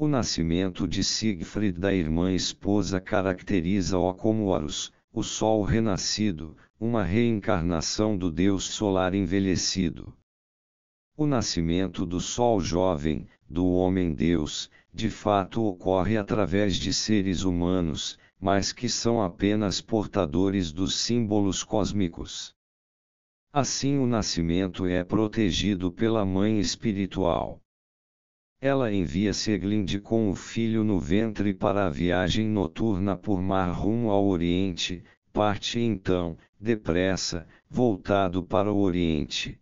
O nascimento de Siegfried da irmã esposa caracteriza-o como Horus, o Sol renascido, uma reencarnação do Deus solar envelhecido. O nascimento do Sol jovem, do Homem-Deus, de fato ocorre através de seres humanos, mas que são apenas portadores dos símbolos cósmicos. Assim, o nascimento é protegido pela Mãe Espiritual ela envia Seglind com o filho no ventre para a viagem noturna por mar rumo ao Oriente, parte então, depressa, voltado para o Oriente.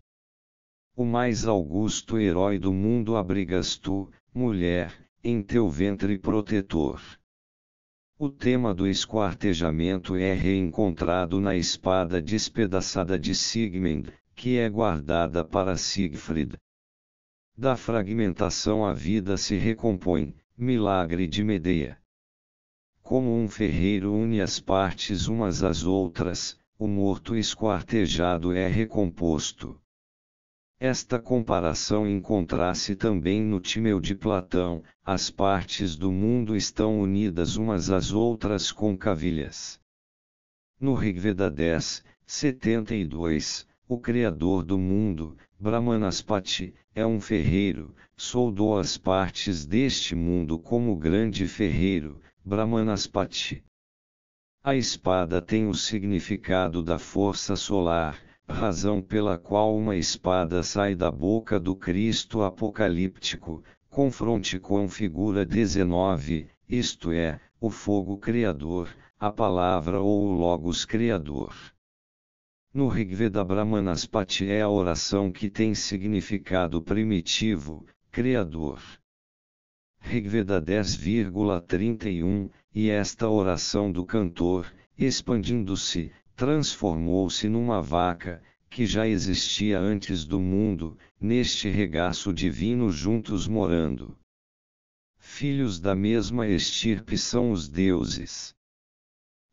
O mais augusto herói do mundo abrigas tu, mulher, em teu ventre protetor. O tema do esquartejamento é reencontrado na espada despedaçada de Sigmund, que é guardada para Siegfried. Da fragmentação a vida se recompõe, milagre de Medeia. Como um ferreiro une as partes umas às outras, o morto esquartejado é recomposto. Esta comparação encontra-se também no Timeu de Platão, as partes do mundo estão unidas umas às outras com cavilhas. No Rigveda 10, 72, o Criador do mundo, Brahmanaspati, é um ferreiro, soldou as partes deste mundo como grande ferreiro, Brahmanaspati. A espada tem o significado da força solar, razão pela qual uma espada sai da boca do Cristo apocalíptico, confronte com figura 19, isto é, o fogo criador, a palavra ou o Logos criador. No Rigveda Veda Brahmanaspati é a oração que tem significado primitivo, criador. Rigveda 10,31, e esta oração do cantor, expandindo-se, transformou-se numa vaca, que já existia antes do mundo, neste regaço divino juntos morando. Filhos da mesma estirpe são os deuses.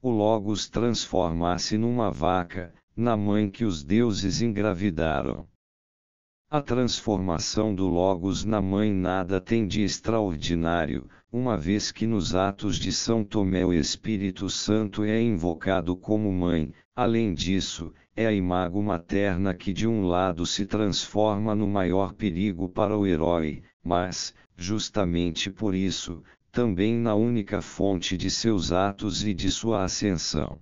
O Logos transforma-se numa vaca, na mãe que os deuses engravidaram. A transformação do Logos na Mãe nada tem de extraordinário, uma vez que nos Atos de São Tomé o Espírito Santo é invocado como Mãe, além disso, é a imago materna que de um lado se transforma no maior perigo para o herói, mas, justamente por isso, também na única fonte de seus atos e de sua ascensão.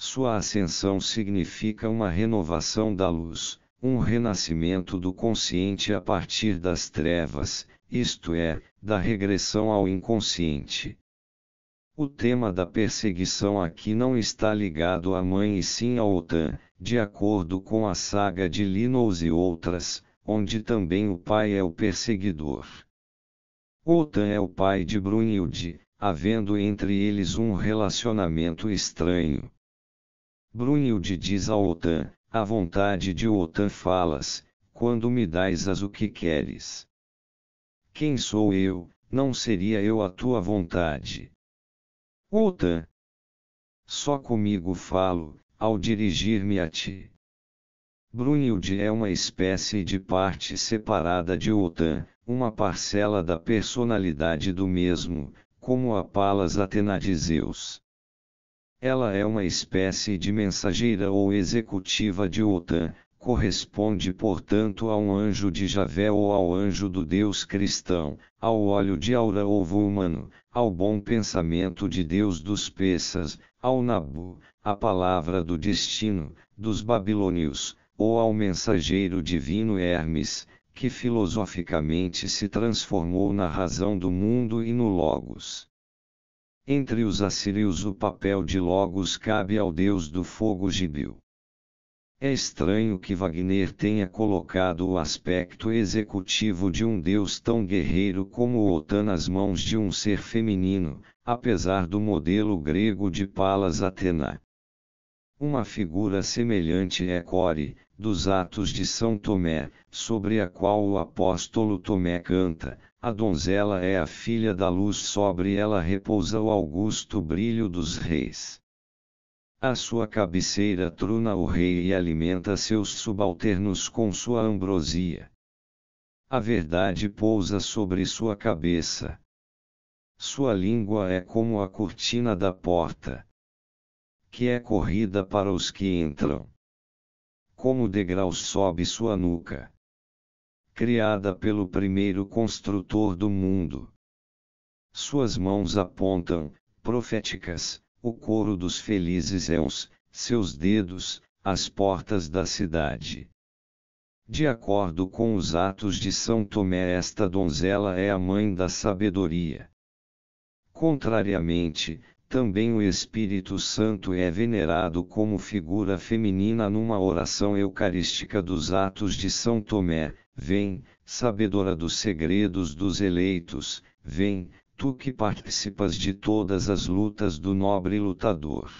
Sua ascensão significa uma renovação da luz, um renascimento do consciente a partir das trevas, isto é, da regressão ao inconsciente. O tema da perseguição aqui não está ligado à mãe e sim ao OTAN, de acordo com a saga de Linus e outras, onde também o pai é o perseguidor. OTAN é o pai de Brunhilde, havendo entre eles um relacionamento estranho. Brunilde diz a Otan, a vontade de Otan falas, quando me dais as o que queres. Quem sou eu, não seria eu a tua vontade. Otan! Só comigo falo, ao dirigir-me a ti. Brunilde é uma espécie de parte separada de Otan, uma parcela da personalidade do mesmo, como a Palas Atena de Zeus. Ela é uma espécie de mensageira ou executiva de Otan, corresponde portanto a um anjo de Javé ou ao anjo do Deus cristão, ao óleo de aura ou humano, ao bom pensamento de Deus dos Persas, ao Nabu, a palavra do destino, dos babilônios, ou ao mensageiro divino Hermes, que filosoficamente se transformou na razão do mundo e no Logos. Entre os assírios o papel de Logos cabe ao deus do fogo Gibil. É estranho que Wagner tenha colocado o aspecto executivo de um deus tão guerreiro como Otan nas mãos de um ser feminino, apesar do modelo grego de Palas Atena. Uma figura semelhante é Core, dos Atos de São Tomé, sobre a qual o apóstolo Tomé canta, a donzela é a filha da luz, sobre ela repousa o augusto brilho dos reis. A sua cabeceira truna o rei e alimenta seus subalternos com sua ambrosia. A verdade pousa sobre sua cabeça. Sua língua é como a cortina da porta, que é corrida para os que entram. Como degrau sobe sua nuca criada pelo primeiro construtor do mundo. Suas mãos apontam, proféticas, o coro dos felizes éus, seus dedos, as portas da cidade. De acordo com os atos de São Tomé, esta donzela é a mãe da sabedoria. Contrariamente, também o Espírito Santo é venerado como figura feminina numa oração eucarística dos Atos de São Tomé, Vem, sabedora dos segredos dos eleitos, vem, tu que participas de todas as lutas do nobre lutador.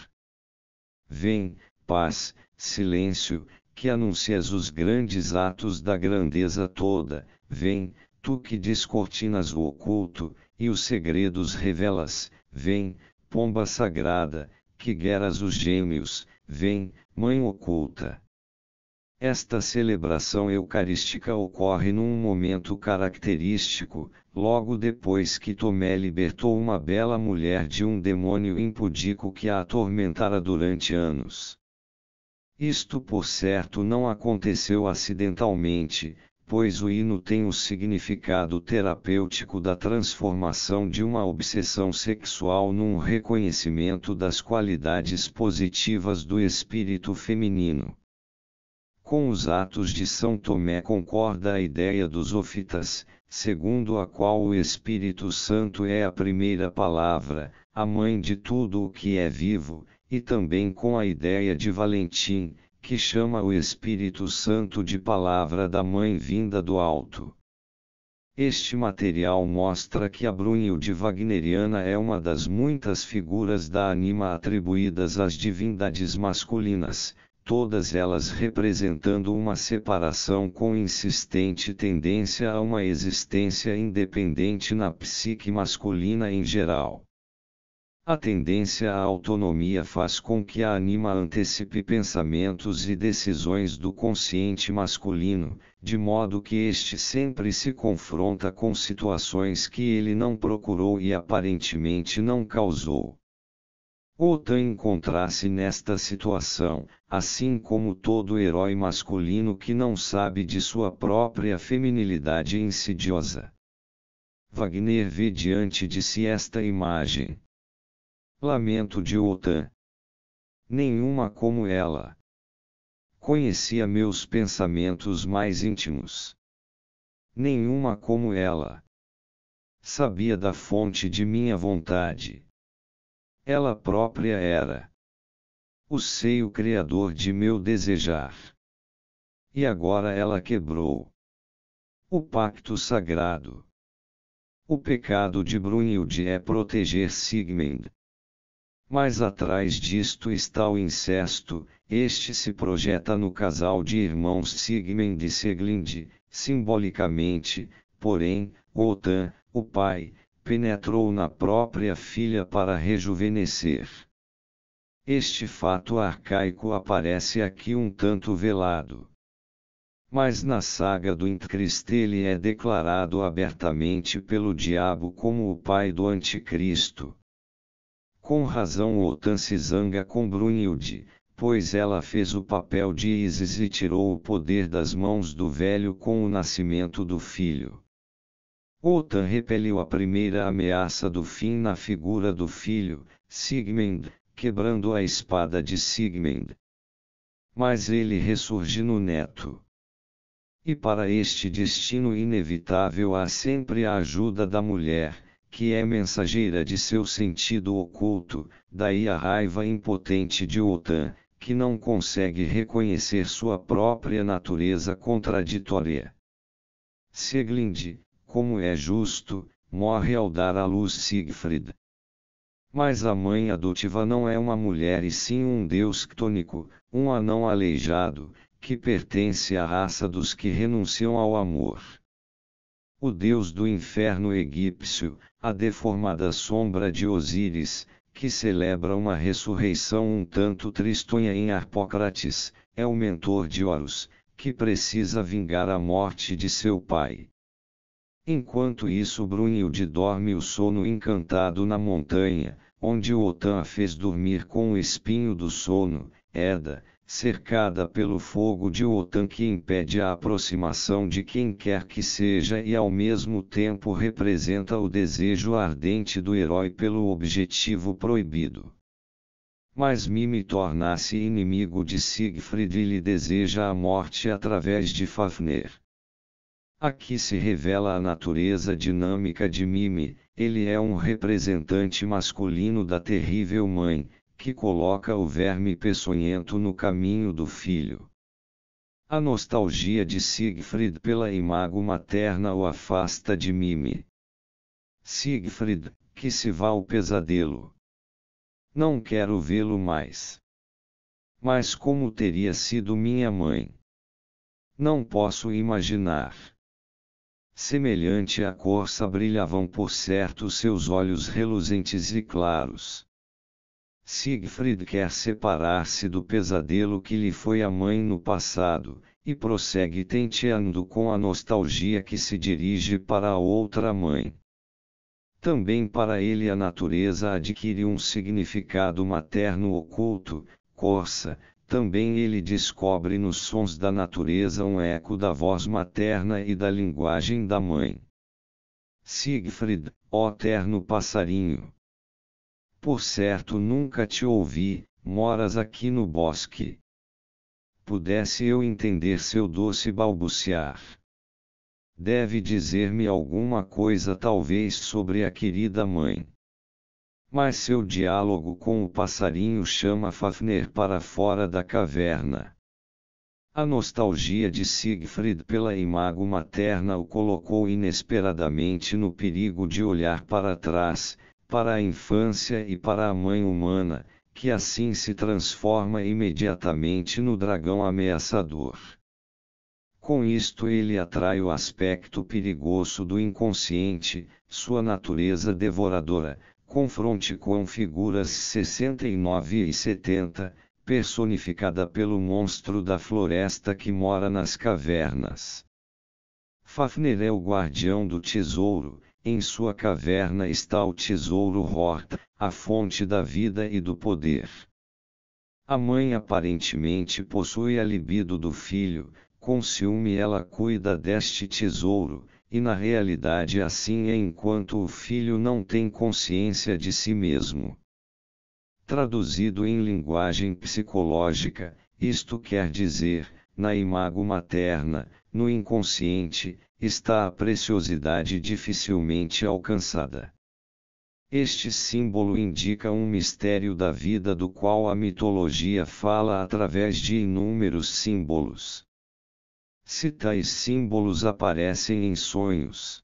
Vem, paz, silêncio, que anuncias os grandes atos da grandeza toda, vem, tu que descortinas o oculto, e os segredos revelas, vem, pomba sagrada, que gueras os gêmeos, vem, mãe oculta. Esta celebração eucarística ocorre num momento característico, logo depois que Tomé libertou uma bela mulher de um demônio impudico que a atormentara durante anos. Isto por certo não aconteceu acidentalmente, pois o hino tem o significado terapêutico da transformação de uma obsessão sexual num reconhecimento das qualidades positivas do espírito feminino. Com os Atos de São Tomé concorda a ideia dos ofitas, segundo a qual o Espírito Santo é a primeira palavra, a mãe de tudo o que é vivo, e também com a ideia de Valentim, que chama o Espírito Santo de palavra da mãe vinda do alto. Este material mostra que a Brunhilde Wagneriana é uma das muitas figuras da anima atribuídas às divindades masculinas, todas elas representando uma separação com insistente tendência a uma existência independente na psique masculina em geral. A tendência à autonomia faz com que a anima antecipe pensamentos e decisões do consciente masculino, de modo que este sempre se confronta com situações que ele não procurou e aparentemente não causou. Otan encontrar-se nesta situação, assim como todo herói masculino que não sabe de sua própria feminilidade insidiosa. Wagner vê diante de si esta imagem. Lamento de Otan. Nenhuma como ela. Conhecia meus pensamentos mais íntimos. Nenhuma como ela. Sabia da fonte de minha vontade. Ela própria era o seio criador de meu desejar. E agora ela quebrou o pacto sagrado. O pecado de Brunhild é proteger Sigmund. Mas atrás disto está o incesto, este se projeta no casal de irmãos Sigmund e Seglind, simbolicamente, porém, Wotan, o pai, penetrou na própria filha para rejuvenescer. Este fato arcaico aparece aqui um tanto velado. Mas na saga do Anticristo ele é declarado abertamente pelo diabo como o pai do anticristo. Com razão Otan se zanga com Brunhild, pois ela fez o papel de Isis e tirou o poder das mãos do velho com o nascimento do filho. Otan repeliu a primeira ameaça do fim na figura do filho, Sigmund, quebrando a espada de Sigmund. Mas ele ressurge no neto. E para este destino inevitável há sempre a ajuda da mulher, que é mensageira de seu sentido oculto, daí a raiva impotente de Otan, que não consegue reconhecer sua própria natureza contraditória. Seglind, como é justo, morre ao dar à luz Siegfried. Mas a mãe adotiva não é uma mulher e sim um deus ctônico, um anão aleijado, que pertence à raça dos que renunciam ao amor. O deus do inferno egípcio, a deformada sombra de Osíris, que celebra uma ressurreição um tanto tristonha em Arpócrates, é o mentor de Horus, que precisa vingar a morte de seu pai. Enquanto isso Brunhild dorme o sono encantado na montanha, onde Otan a fez dormir com o espinho do sono, Eda, cercada pelo fogo de Otan que impede a aproximação de quem quer que seja e ao mesmo tempo representa o desejo ardente do herói pelo objetivo proibido. Mas Mimi torna-se inimigo de Siegfried e lhe deseja a morte através de Fafner. Aqui se revela a natureza dinâmica de Mime. ele é um representante masculino da terrível mãe, que coloca o verme peçonhento no caminho do filho. A nostalgia de Siegfried pela imago materna o afasta de Mime. Siegfried, que se vá ao pesadelo. Não quero vê-lo mais. Mas como teria sido minha mãe? Não posso imaginar semelhante à corça brilhavam por certo seus olhos reluzentes e claros. Siegfried quer separar-se do pesadelo que lhe foi a mãe no passado, e prossegue tenteando com a nostalgia que se dirige para a outra mãe. Também para ele a natureza adquire um significado materno oculto, corça, também ele descobre nos sons da natureza um eco da voz materna e da linguagem da mãe. Siegfried, ó terno passarinho! Por certo nunca te ouvi, moras aqui no bosque. Pudesse eu entender seu doce balbuciar. Deve dizer-me alguma coisa, talvez, sobre a querida mãe. Mas seu diálogo com o passarinho chama Fafner para fora da caverna. A nostalgia de Siegfried pela imago materna o colocou inesperadamente no perigo de olhar para trás, para a infância e para a mãe humana, que assim se transforma imediatamente no dragão ameaçador. Com isto ele atrai o aspecto perigoso do inconsciente, sua natureza devoradora, confronte com figuras 69 e 70, personificada pelo monstro da floresta que mora nas cavernas. Fafner é o guardião do tesouro, em sua caverna está o tesouro Horta, a fonte da vida e do poder. A mãe aparentemente possui a libido do filho, com ciúme ela cuida deste tesouro, e na realidade assim é enquanto o filho não tem consciência de si mesmo. Traduzido em linguagem psicológica, isto quer dizer, na imago materna, no inconsciente, está a preciosidade dificilmente alcançada. Este símbolo indica um mistério da vida do qual a mitologia fala através de inúmeros símbolos se tais símbolos aparecem em sonhos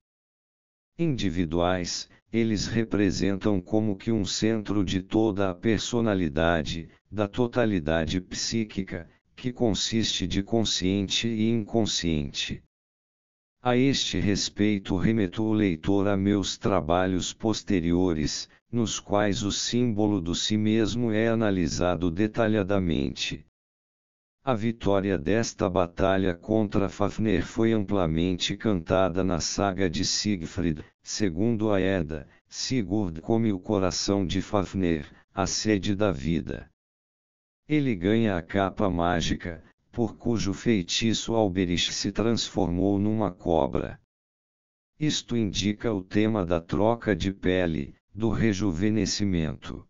individuais, eles representam como que um centro de toda a personalidade, da totalidade psíquica, que consiste de consciente e inconsciente. A este respeito remeto o leitor a meus trabalhos posteriores, nos quais o símbolo do si mesmo é analisado detalhadamente. A vitória desta batalha contra Fafner foi amplamente cantada na saga de Siegfried. Segundo a Edda, Sigurd come o coração de Fafner, a sede da vida. Ele ganha a capa mágica, por cujo feitiço Alberich se transformou numa cobra. Isto indica o tema da troca de pele, do rejuvenescimento.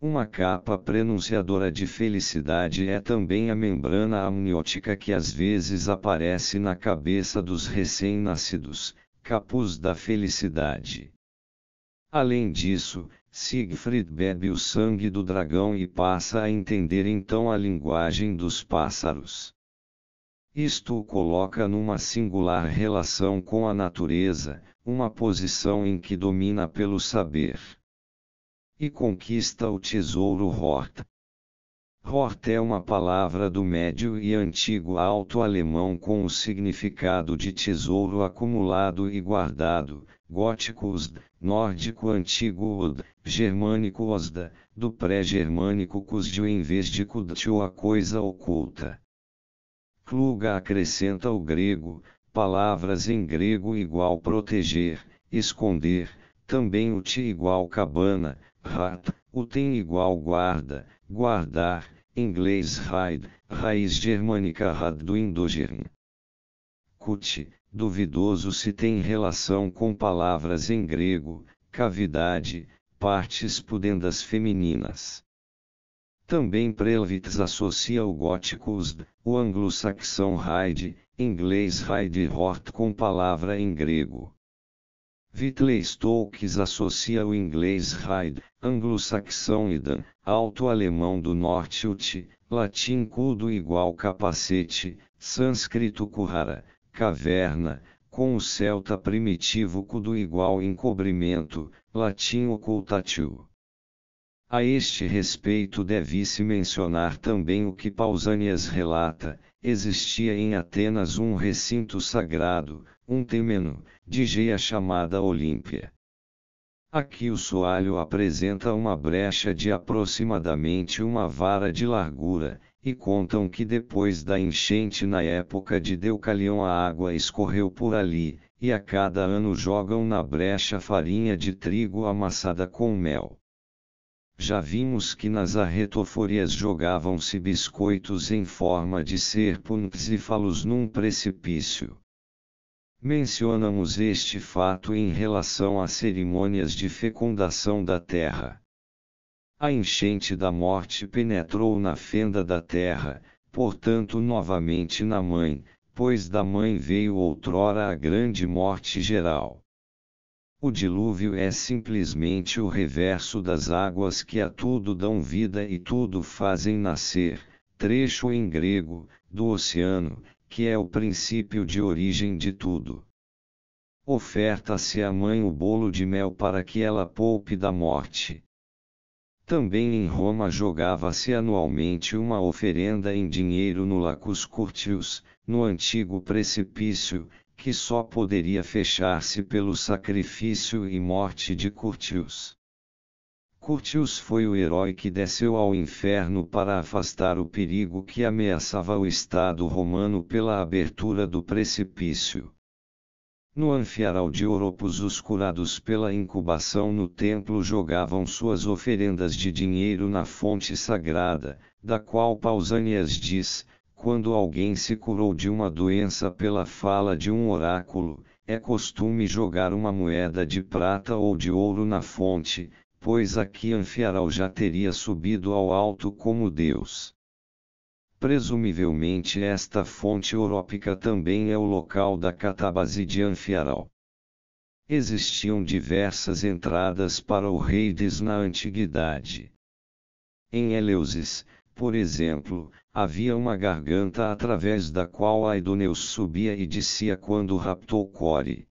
Uma capa prenunciadora de felicidade é também a membrana amniótica que às vezes aparece na cabeça dos recém-nascidos, capuz da felicidade. Além disso, Siegfried bebe o sangue do dragão e passa a entender então a linguagem dos pássaros. Isto o coloca numa singular relação com a natureza, uma posição em que domina pelo saber e conquista o tesouro Hort. Hort é uma palavra do médio e antigo alto alemão com o significado de tesouro acumulado e guardado, gótico usd, nórdico antigo ud, germânico osda, do pré-germânico cusdio em vez de kudtio a coisa oculta. Kluga acrescenta o grego, palavras em grego igual proteger, esconder, também o ti igual cabana, Rap, o tem igual guarda, guardar, inglês hide, raiz germânica rad do Indogerm. Cut, duvidoso se tem relação com palavras em grego, cavidade, partes pudendas femininas. Também Prelvitz associa o gótico usd, o anglo-saxão hide, inglês hide, Hort com palavra em grego. Whitley Stokes associa o inglês Raid, anglo-saxão Idan, alto-alemão do norte Ut, latim cudo igual capacete, sânscrito Kuhara, caverna, com o celta primitivo cudo igual encobrimento, latim ocultatio. A este respeito deve-se mencionar também o que Pausanias relata, existia em Atenas um recinto sagrado, um temeno, DJ a chamada Olímpia. Aqui o soalho apresenta uma brecha de aproximadamente uma vara de largura, e contam que depois da enchente na época de Deucalião a água escorreu por ali, e a cada ano jogam na brecha farinha de trigo amassada com mel. Já vimos que nas arretoforias jogavam-se biscoitos em forma de serpuntes e falos num precipício. Mencionamos este fato em relação às cerimônias de fecundação da terra. A enchente da morte penetrou na fenda da terra, portanto, novamente na mãe, pois da mãe veio outrora a grande morte geral. O dilúvio é simplesmente o reverso das águas que a tudo dão vida e tudo fazem nascer, trecho em grego, do oceano, que é o princípio de origem de tudo. Oferta-se à mãe o bolo de mel para que ela poupe da morte. Também em Roma jogava-se anualmente uma oferenda em dinheiro no Lacus Curtius, no antigo precipício, que só poderia fechar-se pelo sacrifício e morte de Curtius. Curtius foi o herói que desceu ao inferno para afastar o perigo que ameaçava o Estado romano pela abertura do precipício. No anfiaral de Oropus, os curados pela incubação no templo jogavam suas oferendas de dinheiro na fonte sagrada, da qual Pausanias diz: quando alguém se curou de uma doença pela fala de um oráculo, é costume jogar uma moeda de prata ou de ouro na fonte, pois aqui Anfiarau já teria subido ao alto como Deus. Presumivelmente esta fonte orópica também é o local da catabase de Anfiarau. Existiam diversas entradas para o rei des na antiguidade. Em Eleusis, por exemplo, havia uma garganta através da qual Aidoneus subia e descia quando raptou Core.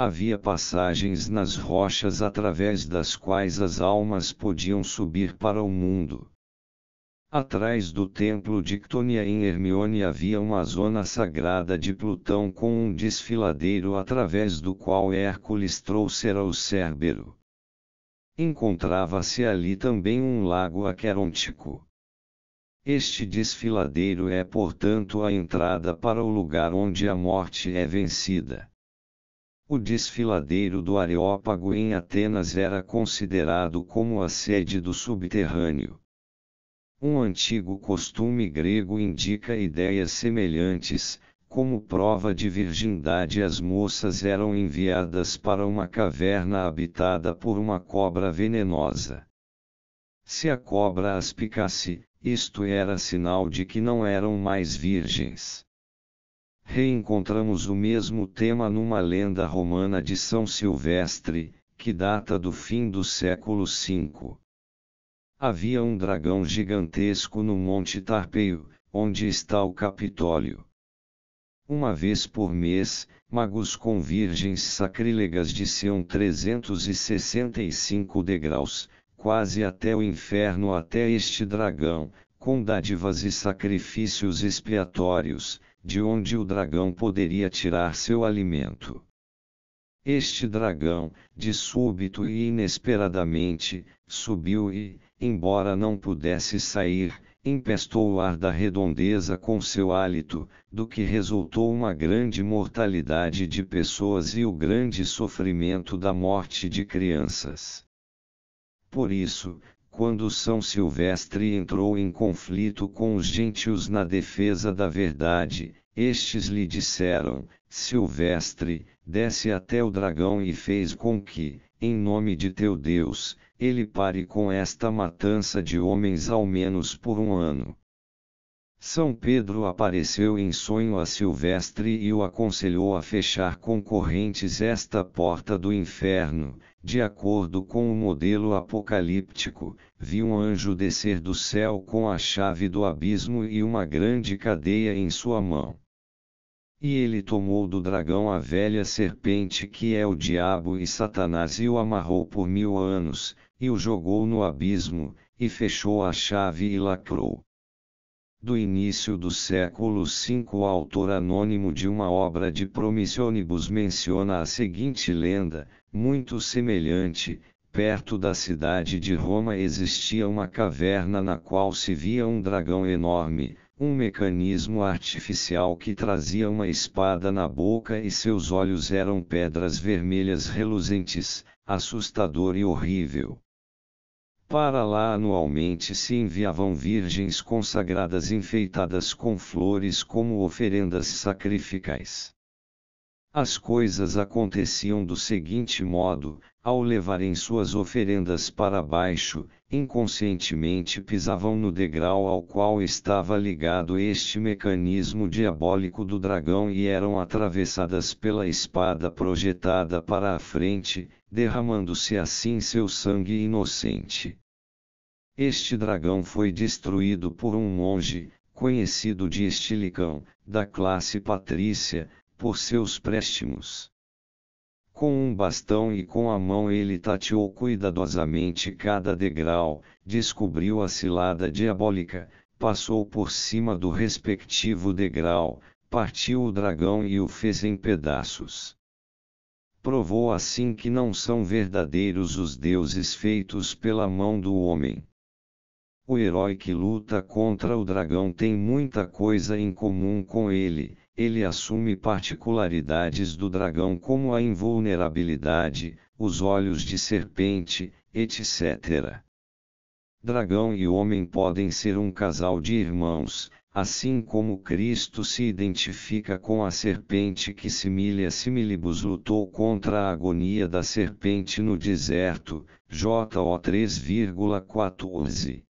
Havia passagens nas rochas através das quais as almas podiam subir para o mundo. Atrás do templo de Ctonia em Hermione havia uma zona sagrada de Plutão com um desfiladeiro através do qual Hércules trouxera o Cérbero. Encontrava-se ali também um lago aquerôntico. Este desfiladeiro é, portanto, a entrada para o lugar onde a morte é vencida. O desfiladeiro do Areópago em Atenas era considerado como a sede do subterrâneo. Um antigo costume grego indica ideias semelhantes, como prova de virgindade, as moças eram enviadas para uma caverna habitada por uma cobra venenosa. Se a cobra as picasse, isto era sinal de que não eram mais virgens reencontramos o mesmo tema numa lenda romana de São Silvestre, que data do fim do século V. Havia um dragão gigantesco no Monte Tarpeio, onde está o Capitólio. Uma vez por mês, magos com virgens sacrílegas desciam 365 degraus, quase até o inferno até este dragão, com dádivas e sacrifícios expiatórios, de onde o dragão poderia tirar seu alimento. Este dragão, de súbito e inesperadamente, subiu e, embora não pudesse sair, empestou o ar da redondeza com seu hálito, do que resultou uma grande mortalidade de pessoas e o grande sofrimento da morte de crianças. Por isso, quando São Silvestre entrou em conflito com os gentios na defesa da verdade, estes lhe disseram: Silvestre, desce até o dragão e fez com que, em nome de teu Deus, ele pare com esta matança de homens ao menos por um ano. São Pedro apareceu em sonho a Silvestre e o aconselhou a fechar com correntes esta porta do inferno, de acordo com o modelo apocalíptico. Vi um anjo descer do céu com a chave do abismo e uma grande cadeia em sua mão. E ele tomou do dragão a velha serpente que é o diabo e Satanás e o amarrou por mil anos, e o jogou no abismo, e fechou a chave e lacrou. Do início do século V o autor anônimo de uma obra de Promissionibus menciona a seguinte lenda, muito semelhante, perto da cidade de Roma existia uma caverna na qual se via um dragão enorme, um mecanismo artificial que trazia uma espada na boca e seus olhos eram pedras vermelhas reluzentes, assustador e horrível. Para lá anualmente se enviavam virgens consagradas enfeitadas com flores como oferendas sacrificais as coisas aconteciam do seguinte modo: ao levarem suas oferendas para baixo, inconscientemente pisavam no degrau ao qual estava ligado este mecanismo diabólico do dragão e eram atravessadas pela espada projetada para a frente, derramando-se assim seu sangue inocente. Este dragão foi destruído por um monge, conhecido de Estilicão, da classe patrícia, por seus préstimos. Com um bastão e com a mão ele tateou cuidadosamente cada degrau, descobriu a cilada diabólica, passou por cima do respectivo degrau, partiu o dragão e o fez em pedaços. Provou assim que não são verdadeiros os deuses feitos pela mão do homem. O herói que luta contra o dragão tem muita coisa em comum com ele, ele assume particularidades do dragão como a invulnerabilidade, os olhos de serpente, etc. Dragão e homem podem ser um casal de irmãos, assim como Cristo se identifica com a serpente que Similia Similibus lutou contra a agonia da serpente no deserto, JO 3,14.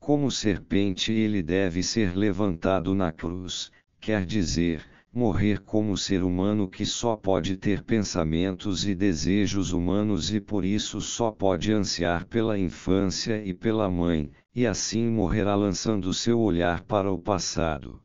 Como serpente ele deve ser levantado na cruz, quer dizer, morrer como ser humano que só pode ter pensamentos e desejos humanos e por isso só pode ansiar pela infância e pela mãe, e assim morrerá lançando seu olhar para o passado.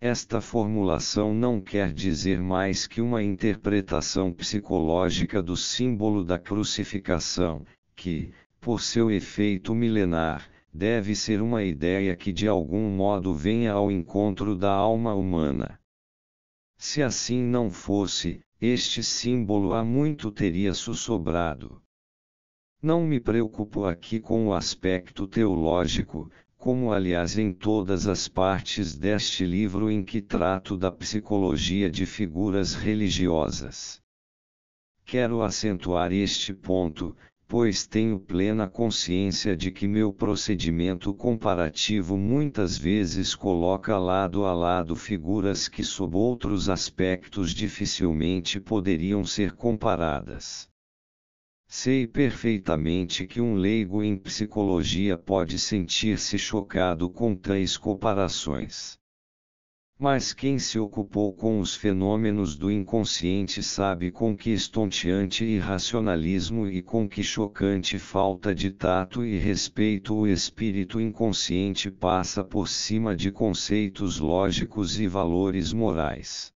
Esta formulação não quer dizer mais que uma interpretação psicológica do símbolo da crucificação, que, por seu efeito milenar, deve ser uma ideia que de algum modo venha ao encontro da alma humana. Se assim não fosse, este símbolo há muito teria sussobrado. Não me preocupo aqui com o aspecto teológico, como aliás em todas as partes deste livro em que trato da psicologia de figuras religiosas. Quero acentuar este ponto, pois tenho plena consciência de que meu procedimento comparativo muitas vezes coloca lado a lado figuras que, sob outros aspectos, dificilmente poderiam ser comparadas. Sei perfeitamente que um leigo em psicologia pode sentir-se chocado com tais comparações. Mas quem se ocupou com os fenômenos do inconsciente sabe com que estonteante irracionalismo e com que chocante falta de tato e respeito o espírito inconsciente passa por cima de conceitos lógicos e valores morais.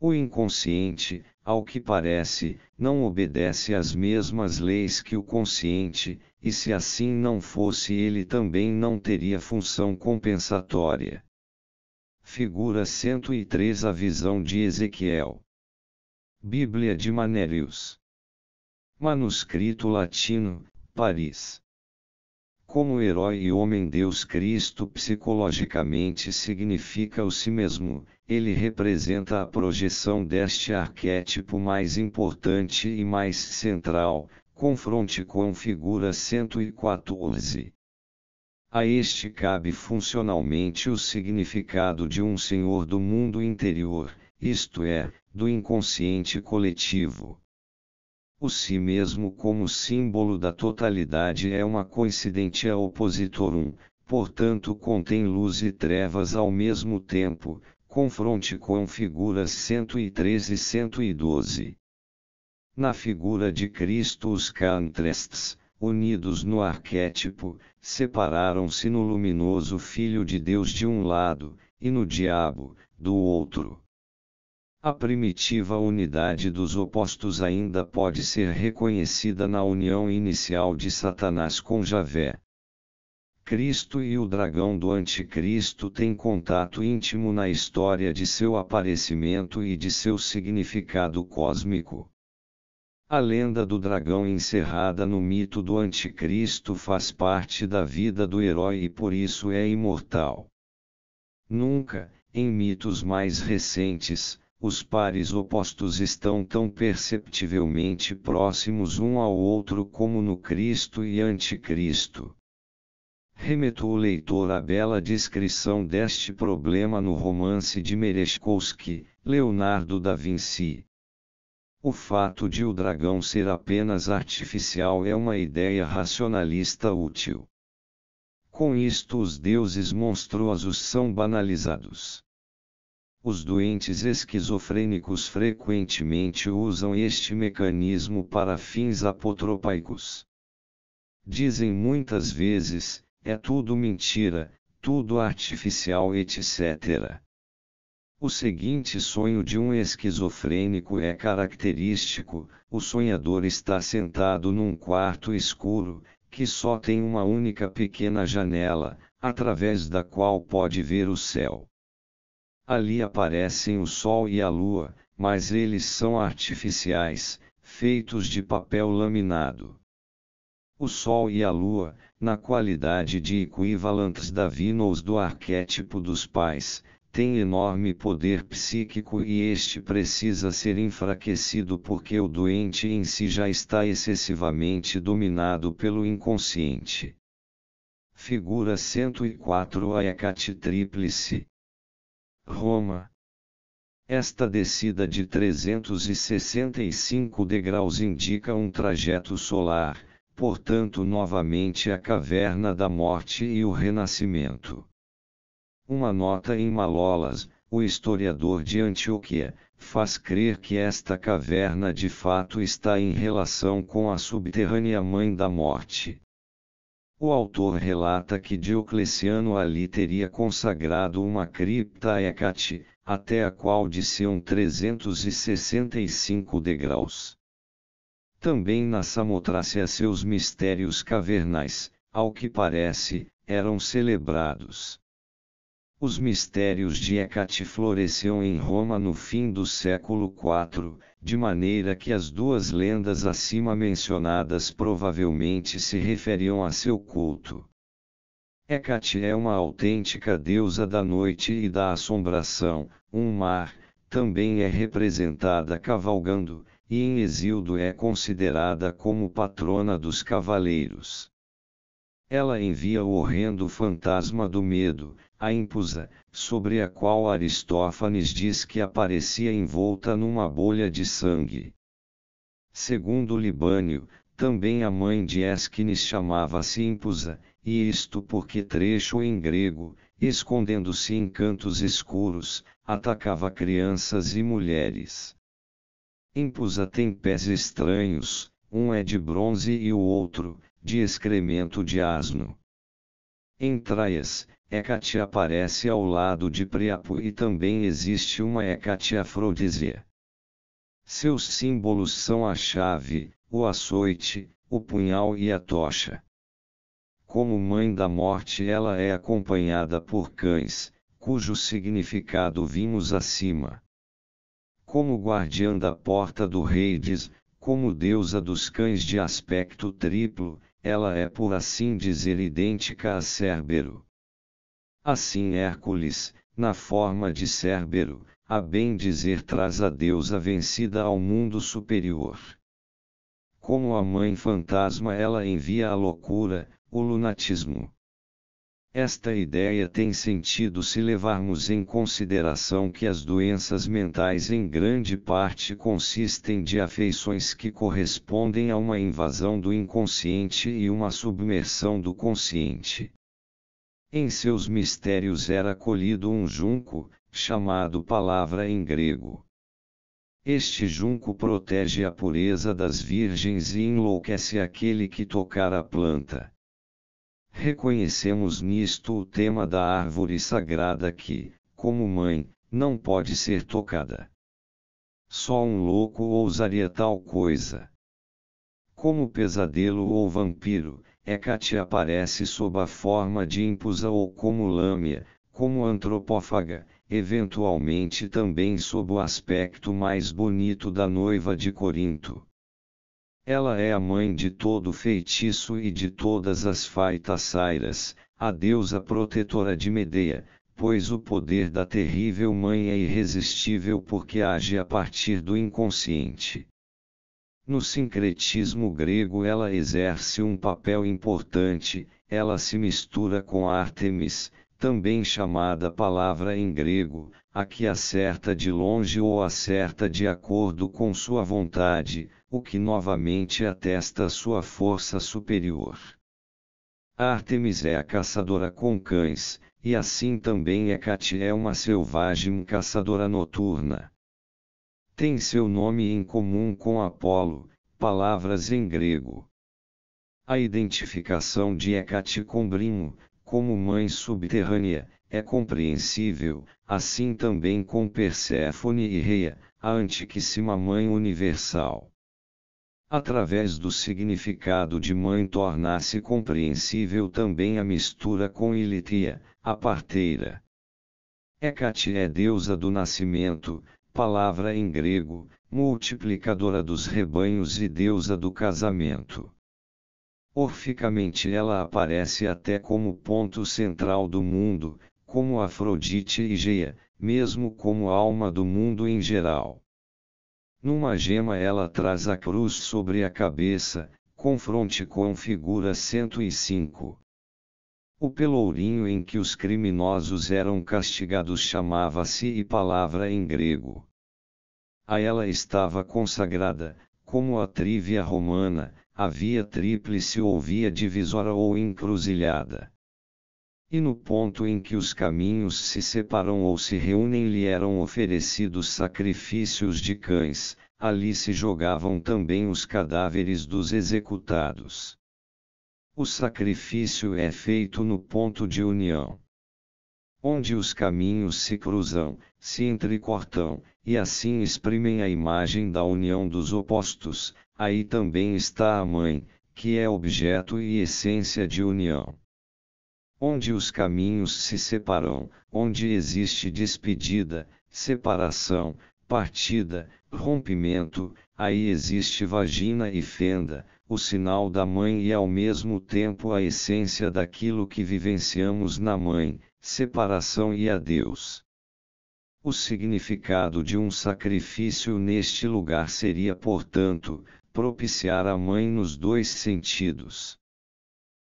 O inconsciente, ao que parece, não obedece às mesmas leis que o consciente, e se assim não fosse ele também não teria função compensatória. Figura 103 A visão de Ezequiel. Bíblia de Manérios. Manuscrito latino, Paris. Como herói e homem-deus Cristo psicologicamente significa o si mesmo, ele representa a projeção deste arquétipo mais importante e mais central, confronte com figura 114. A este cabe funcionalmente o significado de um senhor do mundo interior, isto é, do inconsciente coletivo. O si mesmo como símbolo da totalidade é uma coincidente a é opositorum, portanto contém luz e trevas ao mesmo tempo, confronte com figuras 113 e 112. Na figura de Cristo os cantrests, unidos no arquétipo, separaram-se no luminoso Filho de Deus de um lado, e no Diabo, do outro. A primitiva unidade dos opostos ainda pode ser reconhecida na união inicial de Satanás com Javé. Cristo e o dragão do Anticristo têm contato íntimo na história de seu aparecimento e de seu significado cósmico. A lenda do dragão encerrada no mito do Anticristo faz parte da vida do herói e por isso é imortal. Nunca, em mitos mais recentes, os pares opostos estão tão perceptivelmente próximos um ao outro como no Cristo e Anticristo. Remeto o leitor à bela descrição deste problema no romance de Merezkowski, Leonardo da Vinci. O fato de o dragão ser apenas artificial é uma ideia racionalista útil. Com isto, os deuses monstruosos são banalizados. Os doentes esquizofrênicos frequentemente usam este mecanismo para fins apotropaicos. Dizem muitas vezes: é tudo mentira, tudo artificial, etc. O seguinte sonho de um esquizofrênico é característico: o sonhador está sentado num quarto escuro, que só tem uma única pequena janela, através da qual pode ver o céu. Ali aparecem o sol e a lua, mas eles são artificiais, feitos de papel laminado. O Sol e a Lua, na qualidade de equivalentes da Vênus do arquétipo dos pais, tem enorme poder psíquico e este precisa ser enfraquecido porque o doente em si já está excessivamente dominado pelo inconsciente. Figura 104 A Hecate Tríplice Roma esta descida de 365 degraus indica um trajeto solar, portanto, novamente a caverna da morte e o renascimento. Uma nota em Malolas, o historiador de Antioquia, faz crer que esta caverna de fato está em relação com a subterrânea Mãe da Morte. O autor relata que Diocleciano ali teria consagrado uma cripta a Hecate, até a qual desciam 365 degraus. Também na Samotrácia seus mistérios cavernais, ao que parece, eram celebrados. Os mistérios de Hecate floresciam em Roma no fim do século IV, de maneira que as duas lendas acima mencionadas provavelmente se referiam a seu culto. Hecate é uma autêntica deusa da noite e da assombração, um mar, também é representada cavalgando, e em Exildo é considerada como patrona dos cavaleiros. Ela envia o horrendo fantasma do medo, a impusa, sobre a qual Aristófanes diz que aparecia envolta numa bolha de sangue. Segundo Libânio, também a mãe de Esquines chamava-se impusa, e isto porque trecho em grego, escondendo-se em cantos escuros, atacava crianças e mulheres. Impusa tem pés estranhos, um é de bronze e o outro, de excremento de asno. Em Traias, Hecate aparece ao lado de Priapo e também existe uma Hecate Afrodisia. Seus símbolos são a chave, o açoite, o punhal e a tocha. Como mãe da morte, ela é acompanhada por cães, cujo significado vimos acima. Como guardiã da porta do diz, como deusa dos cães de aspecto triplo, ela é por assim dizer idêntica a Cérbero. Assim Hércules, na forma de Cérbero, a bem dizer traz a deusa vencida ao mundo superior. Como a mãe fantasma ela envia a loucura, o lunatismo. Esta ideia tem sentido se levarmos em consideração que as doenças mentais em grande parte consistem de afeições que correspondem a uma invasão do inconsciente e uma submersão do consciente. Em seus mistérios era colhido um junco, chamado palavra em grego. Este junco protege a pureza das virgens e enlouquece aquele que tocar a planta. Reconhecemos nisto o tema da árvore sagrada que, como mãe, não pode ser tocada. Só um louco ousaria tal coisa. Como pesadelo ou vampiro, Hecate aparece sob a forma de impusa ou como lâmia, como antropófaga, eventualmente também sob o aspecto mais bonito da noiva de Corinto. Ela é a mãe de todo feitiço e de todas as faitacairas, a deusa protetora de Medeia, pois o poder da terrível mãe é irresistível porque age a partir do inconsciente. No sincretismo grego ela exerce um papel importante, ela se mistura com Artemis, também chamada palavra em grego, a que acerta de longe ou acerta de acordo com sua vontade, o que novamente atesta sua força superior. Artemis é a caçadora com cães, e assim também Hecate é uma selvagem caçadora noturna tem seu nome em comum com Apolo, palavras em grego. A identificação de Hecate com Brimo, como mãe subterrânea, é compreensível, assim também com Perséfone e Reia, a antiquíssima mãe universal. Através do significado de mãe torna-se compreensível também a mistura com Ilitia, a parteira. Hecate é deusa do nascimento, palavra em grego, multiplicadora dos rebanhos e deusa do casamento. Orficamente ela aparece até como ponto central do mundo, como Afrodite e Geia, mesmo como alma do mundo em geral. Numa gema ela traz a cruz sobre a cabeça, confronte com figura 105. O pelourinho em que os criminosos eram castigados chamava-se e palavra em grego. A ela estava consagrada, como a trívia romana, a via tríplice ou via divisória ou encruzilhada. E no ponto em que os caminhos se separam ou se reúnem lhe eram oferecidos sacrifícios de cães, ali se jogavam também os cadáveres dos executados. O sacrifício é feito no ponto de união. Onde os caminhos se cruzam, se entrecortam, e assim exprimem a imagem da união dos opostos, aí também está a Mãe, que é objeto e essência de união. Onde os caminhos se separam, onde existe despedida, separação, partida, rompimento, aí existe vagina e fenda, o sinal da mãe e ao mesmo tempo a essência daquilo que vivenciamos na mãe, separação e adeus. O significado de um sacrifício neste lugar seria, portanto, propiciar a mãe nos dois sentidos.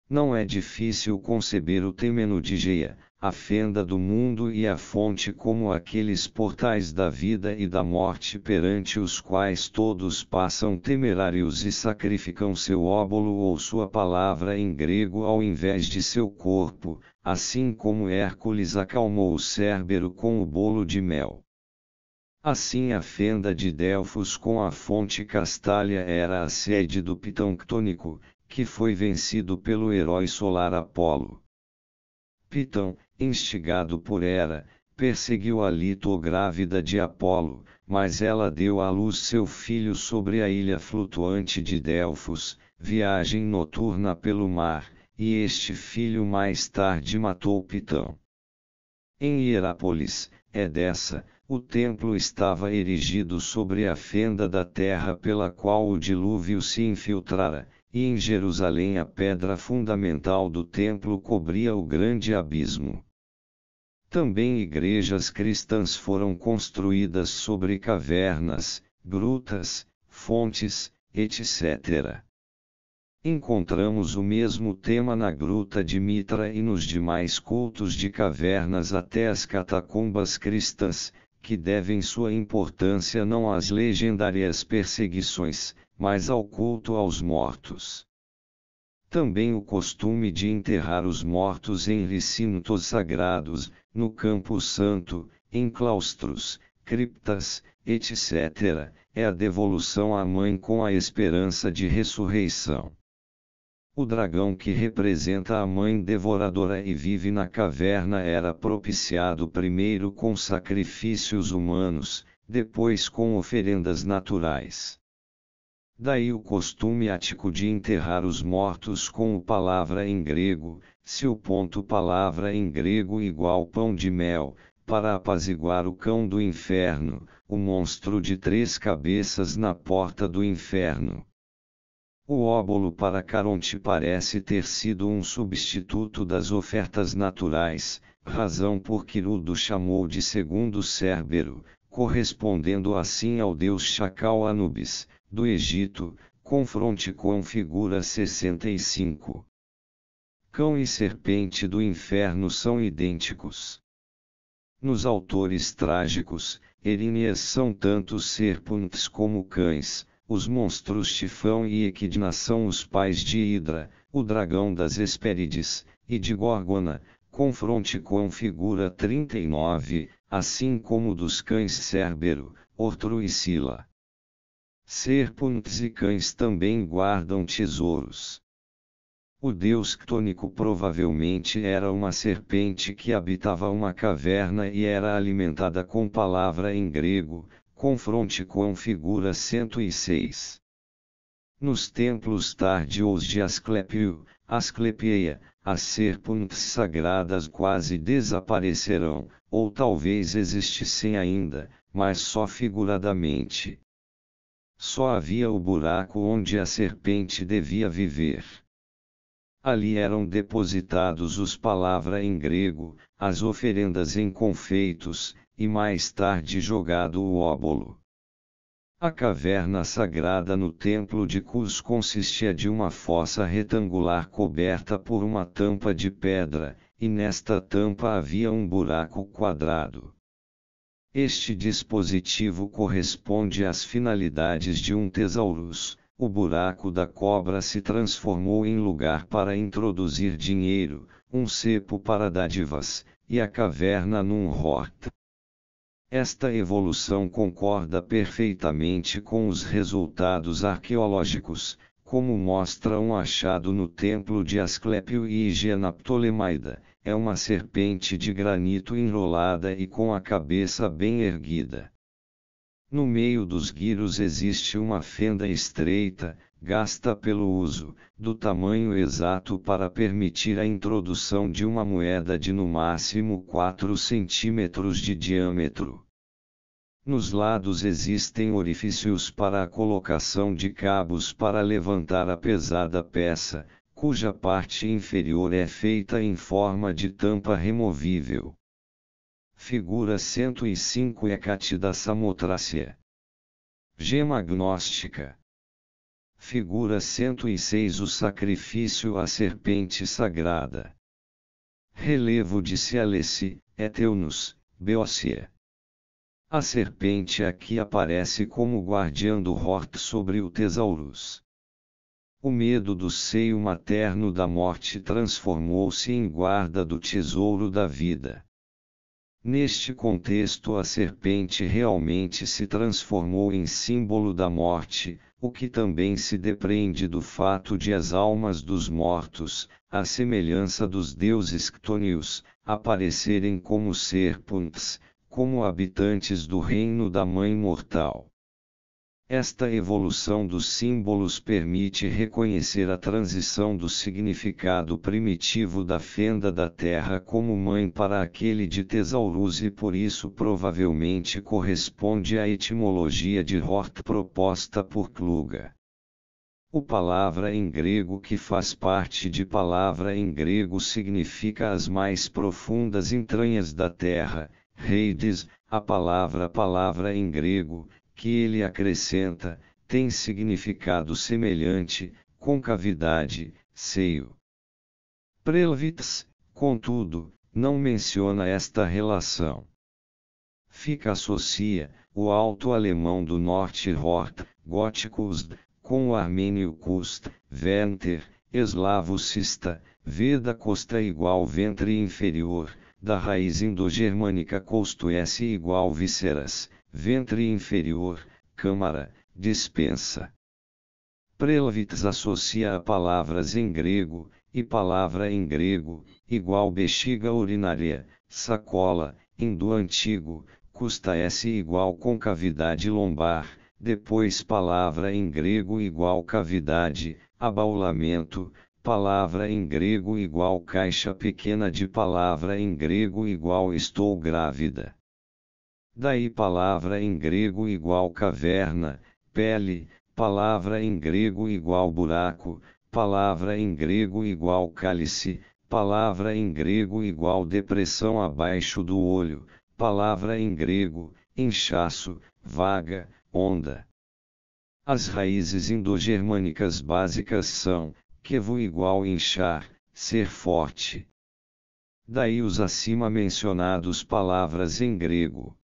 Não é difícil conceber o temeno de Geia, a fenda do mundo e a fonte como aqueles portais da vida e da morte perante os quais todos passam temerários e sacrificam seu óbolo ou sua palavra em grego ao invés de seu corpo, assim como Hércules acalmou o Cérbero com o bolo de mel. Assim a fenda de Delfos com a fonte Castalia era a sede do Pitânctônico, que foi vencido pelo herói solar Apolo. Pitão, instigado por Hera, perseguiu a Lito grávida de Apolo, mas ela deu à luz seu filho sobre a ilha flutuante de Delfos, viagem noturna pelo mar, e este filho mais tarde matou Pitão. Em Hierápolis, Edessa, o templo estava erigido sobre a fenda da terra pela qual o dilúvio se infiltrara, e em Jerusalém a pedra fundamental do templo cobria o grande abismo. Também igrejas cristãs foram construídas sobre cavernas, grutas, fontes, etc. Encontramos o mesmo tema na Gruta de Mitra e nos demais cultos de cavernas até as catacumbas cristãs, que devem sua importância não às legendárias perseguições, mas ao culto aos mortos. Também o costume de enterrar os mortos em recintos sagrados, no Campo Santo, em claustros, criptas, etc., é a devolução à mãe com a esperança de ressurreição. O dragão que representa a mãe devoradora e vive na caverna era propiciado primeiro com sacrifícios humanos, depois com oferendas naturais. Daí o costume ático de enterrar os mortos com o palavra em grego, se o ponto palavra em grego igual pão de mel, para apaziguar o cão do inferno, o monstro de três cabeças na porta do inferno. O óbolo para Caronte parece ter sido um substituto das ofertas naturais, razão por que Rudo chamou de segundo Cérbero, correspondendo assim ao deus chacal Anubis, do Egito, confronte com figura 65. Cão e serpente do inferno são idênticos. Nos autores trágicos, Erinias são tanto serpentes como cães, os monstros Tifão e Equidna são os pais de Hidra, o dragão das Hespérides, e de Gorgona, confronte com figura 39, assim como dos cães Cérbero, Ortro e Sila. Serpentes e cães também guardam tesouros. O deus Ctônico provavelmente era uma serpente que habitava uma caverna e era alimentada com palavra em grego, confronte com figura 106. Nos templos tardios de Asclepio, Asclepieia, as serpentes sagradas quase desaparecerão, ou talvez existissem ainda, mas só figuradamente. Só havia o buraco onde a serpente devia viver. Ali eram depositados os palavra em grego, as oferendas em confeitos, e mais tarde jogado o óbolo. A caverna sagrada no templo de Cus consistia de uma fossa retangular coberta por uma tampa de pedra, e nesta tampa havia um buraco quadrado. Este dispositivo corresponde às finalidades de um tesaurus. O buraco da cobra se transformou em lugar para introduzir dinheiro, um cepo para dádivas, e a caverna num hort. Esta evolução concorda perfeitamente com os resultados arqueológicos, como mostra um achado no templo de Asclépio e Higiena Ptolemaida, é uma serpente de granito enrolada e com a cabeça bem erguida. No meio dos guiros existe uma fenda estreita, gasta pelo uso, do tamanho exato para permitir a introdução de uma moeda de no máximo 4 centímetros de diâmetro. Nos lados existem orifícios para a colocação de cabos para levantar a pesada peça, cuja parte inferior é feita em forma de tampa removível. Figura 105 Hecatida é samotrácia. Gema gnóstica. Figura 106 O sacrifício à serpente sagrada. Relevo de Cialessi, Eteunus, Beócia. A serpente aqui aparece como guardiã do Hort sobre o Tesaurus. O medo do seio materno da morte transformou-se em guarda do tesouro da vida. Neste contexto, a serpente realmente se transformou em símbolo da morte, o que também se depreende do fato de as almas dos mortos, à semelhança dos deuses ctônios, aparecerem como serpentes, como habitantes do reino da mãe mortal. Esta evolução dos símbolos permite reconhecer a transição do significado primitivo da fenda da terra como mãe para aquele de Tesaurus e por isso provavelmente corresponde à etimologia de Hort proposta por Pluga. O palavra em grego que faz parte de palavra em grego significa as mais profundas entranhas da terra, Reides, a palavra palavra em grego, que ele acrescenta, tem significado semelhante, concavidade, seio. Prelvitz, contudo, não menciona esta relação. Fica associa o alto alemão do norte Hort, Góticos, com o armênio Kust, Venter, eslavo Sista, Veda Costa igual ventre inferior, da raiz indo-germânica Costo S igual vísceras, ventre inferior, câmara, dispensa. Prelvites associa a palavras em grego, e palavra em grego, igual bexiga urinária, sacola, indo antigo, custa S igual concavidade lombar, depois palavra em grego igual cavidade, abaulamento, palavra em grego igual caixa pequena de palavra em grego igual estou grávida. Daí palavra em grego igual caverna, pele, palavra em grego igual buraco, palavra em grego igual cálice, palavra em grego igual depressão abaixo do olho, palavra em grego, inchaço, vaga, onda. As raízes indogermânicas básicas são, quevo igual inchar, ser forte. Daí os acima mencionados palavras em grego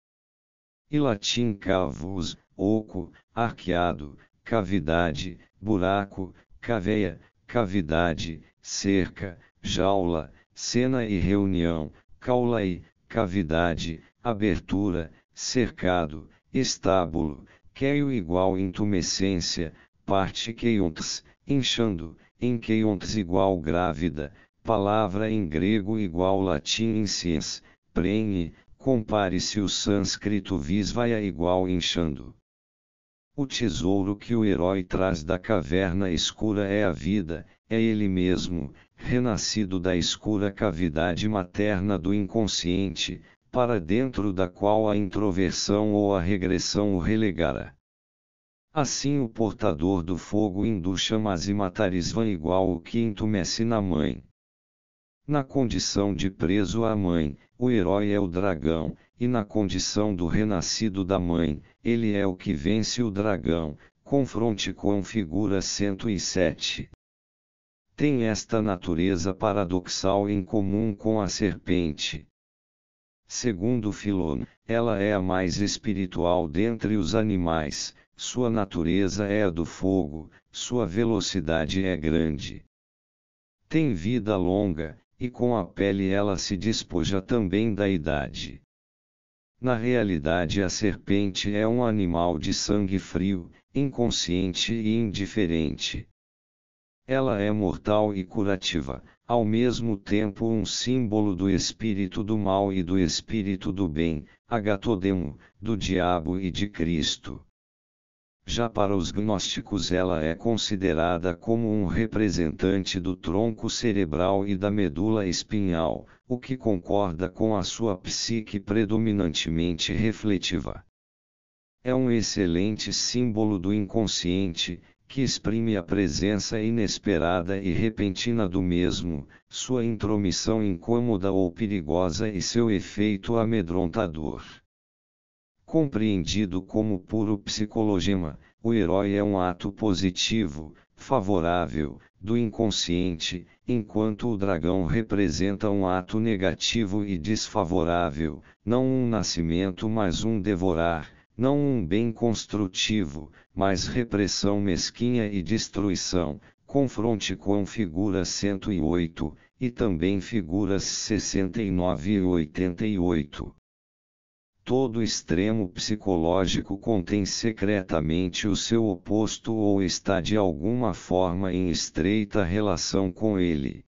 e latim cavus, oco, arqueado, cavidade, buraco, caveia, cavidade, cerca, jaula, cena e reunião, caula e, cavidade, abertura, cercado, estábulo, queio igual intumescência, parte queiontes, inchando, em queiontes igual grávida, palavra em grego igual latim insiens, prene, compare-se o sânscrito Visvaya igual inchando. O tesouro que o herói traz da caverna escura é a vida, é ele mesmo, renascido da escura cavidade materna do inconsciente, para dentro da qual a introversão ou a regressão o relegara. Assim o portador do fogo hindu chamas e igual o que intumece na mãe. Na condição de preso à mãe, o herói é o dragão, e na condição do renascido da mãe, ele é o que vence o dragão. Confronte com figura 107. Tem esta natureza paradoxal em comum com a serpente. Segundo Filon, ela é a mais espiritual dentre os animais, sua natureza é a do fogo, sua velocidade é grande. Tem vida longa, e com a pele ela se despoja também da idade. Na realidade, a serpente é um animal de sangue frio, inconsciente e indiferente. Ela é mortal e curativa, ao mesmo tempo um símbolo do espírito do mal e do espírito do bem, agatodemo, do diabo e de Cristo. Já para os gnósticos, ela é considerada como um representante do tronco cerebral e da medula espinhal, o que concorda com a sua psique predominantemente refletiva. É um excelente símbolo do inconsciente, que exprime a presença inesperada e repentina do mesmo, sua intromissão incômoda ou perigosa e seu efeito amedrontador. Compreendido como puro psicologema, o herói é um ato positivo, favorável, do inconsciente, enquanto o dragão representa um ato negativo e desfavorável, não um nascimento mas um devorar, não um bem construtivo, mas repressão mesquinha e destruição. Confronte com figura 108, e também figuras 69 e 88. Todo extremo psicológico contém secretamente o seu oposto ou está de alguma forma em estreita relação com ele.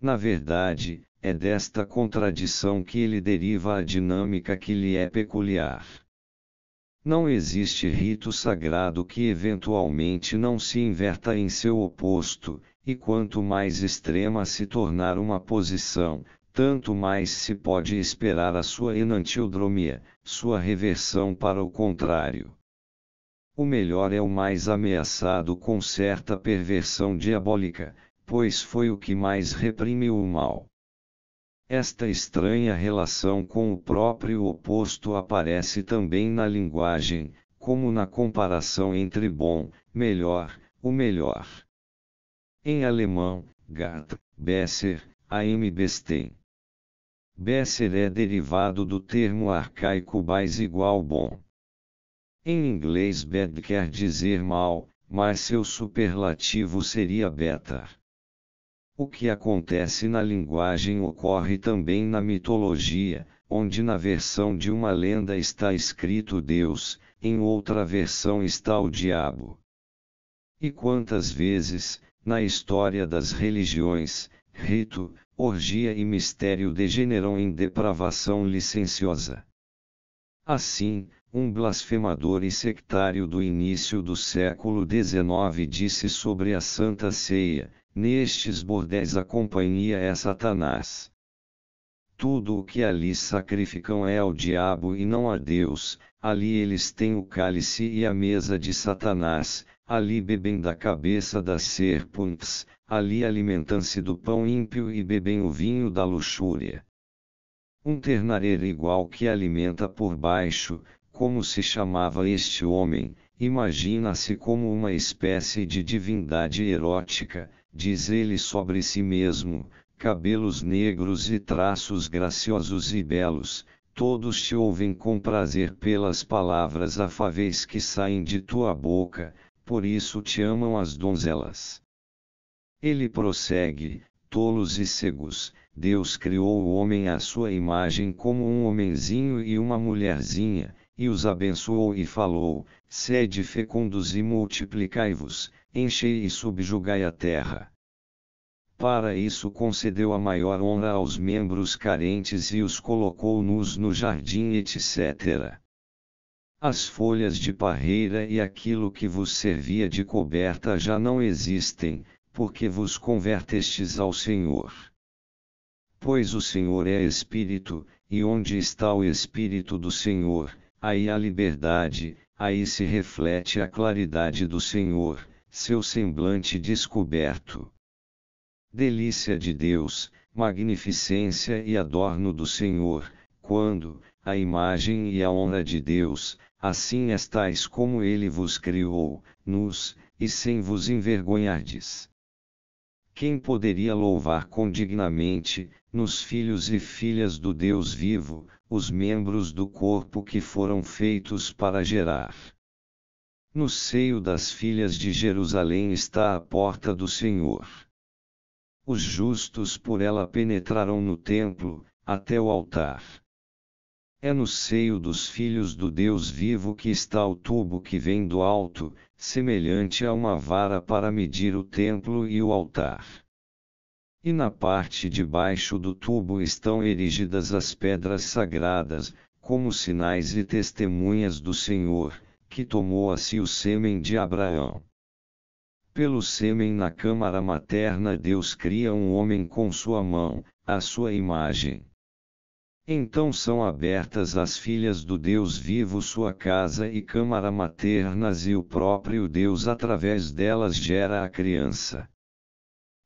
Na verdade, é desta contradição que ele deriva a dinâmica que lhe é peculiar. Não existe rito sagrado que eventualmente não se inverta em seu oposto, e quanto mais extrema se tornar uma posição, tanto mais se pode esperar a sua enantiodromia, sua reversão para o contrário. O melhor é o mais ameaçado com certa perversão diabólica, pois foi o que mais reprimiu o mal. Esta estranha relação com o próprio oposto aparece também na linguagem, como na comparação entre bom, melhor, o melhor. Em alemão, Gart, Besser, A.M. Besten. Besser é derivado do termo arcaico bais igual bom. Em inglês bad quer dizer mal, mas seu superlativo seria better. O que acontece na linguagem ocorre também na mitologia, onde na versão de uma lenda está escrito Deus, em outra versão está o diabo. E quantas vezes, na história das religiões, rito, orgia e mistério degeneram em depravação licenciosa. Assim, um blasfemador e sectário do início do século XIX disse sobre a Santa Ceia: Nestes bordéis a companhia é Satanás. Tudo o que ali sacrificam é ao diabo e não a Deus, ali eles têm o cálice e a mesa de Satanás, ali bebem da cabeça das serpentes, ali alimentam-se do pão ímpio e bebem o vinho da luxúria. Um ternareiro igual que alimenta por baixo, como se chamava este homem, imagina-se como uma espécie de divindade erótica, diz ele sobre si mesmo, cabelos negros e traços graciosos e belos, todos te ouvem com prazer pelas palavras afáveis que saem de tua boca, por isso te amam as donzelas. Ele prossegue: tolos e cegos, Deus criou o homem à sua imagem como um homenzinho e uma mulherzinha, e os abençoou e falou: Sede fecundos e multiplicai-vos, enchei e subjugai a terra. Para isso concedeu a maior honra aos membros carentes e os colocou nus no jardim, etc. As folhas de parreira e aquilo que vos servia de coberta já não existem, porque vos convertestes ao Senhor. Pois o Senhor é Espírito, e onde está o Espírito do Senhor, aí a liberdade, aí se reflete a claridade do Senhor, seu semblante descoberto. Delícia de Deus, magnificência e adorno do Senhor, quando, a imagem e a honra de Deus, assim estais como ele vos criou, nos e sem vos envergonhardes. Quem poderia louvar condignamente, nos filhos e filhas do Deus vivo, os membros do corpo que foram feitos para gerar? No seio das filhas de Jerusalém está a porta do Senhor. Os justos por ela penetrarão no templo, até o altar. É no seio dos filhos do Deus vivo que está o tubo que vem do alto, semelhante a uma vara para medir o templo e o altar. E na parte de baixo do tubo estão erigidas as pedras sagradas, como sinais e testemunhas do Senhor, que tomou a si o sêmen de Abraão. Pelo sêmen na câmara materna Deus cria um homem com sua mão, a sua imagem. Então são abertas às filhas do Deus vivo sua casa e câmara maternas e o próprio Deus através delas gera a criança.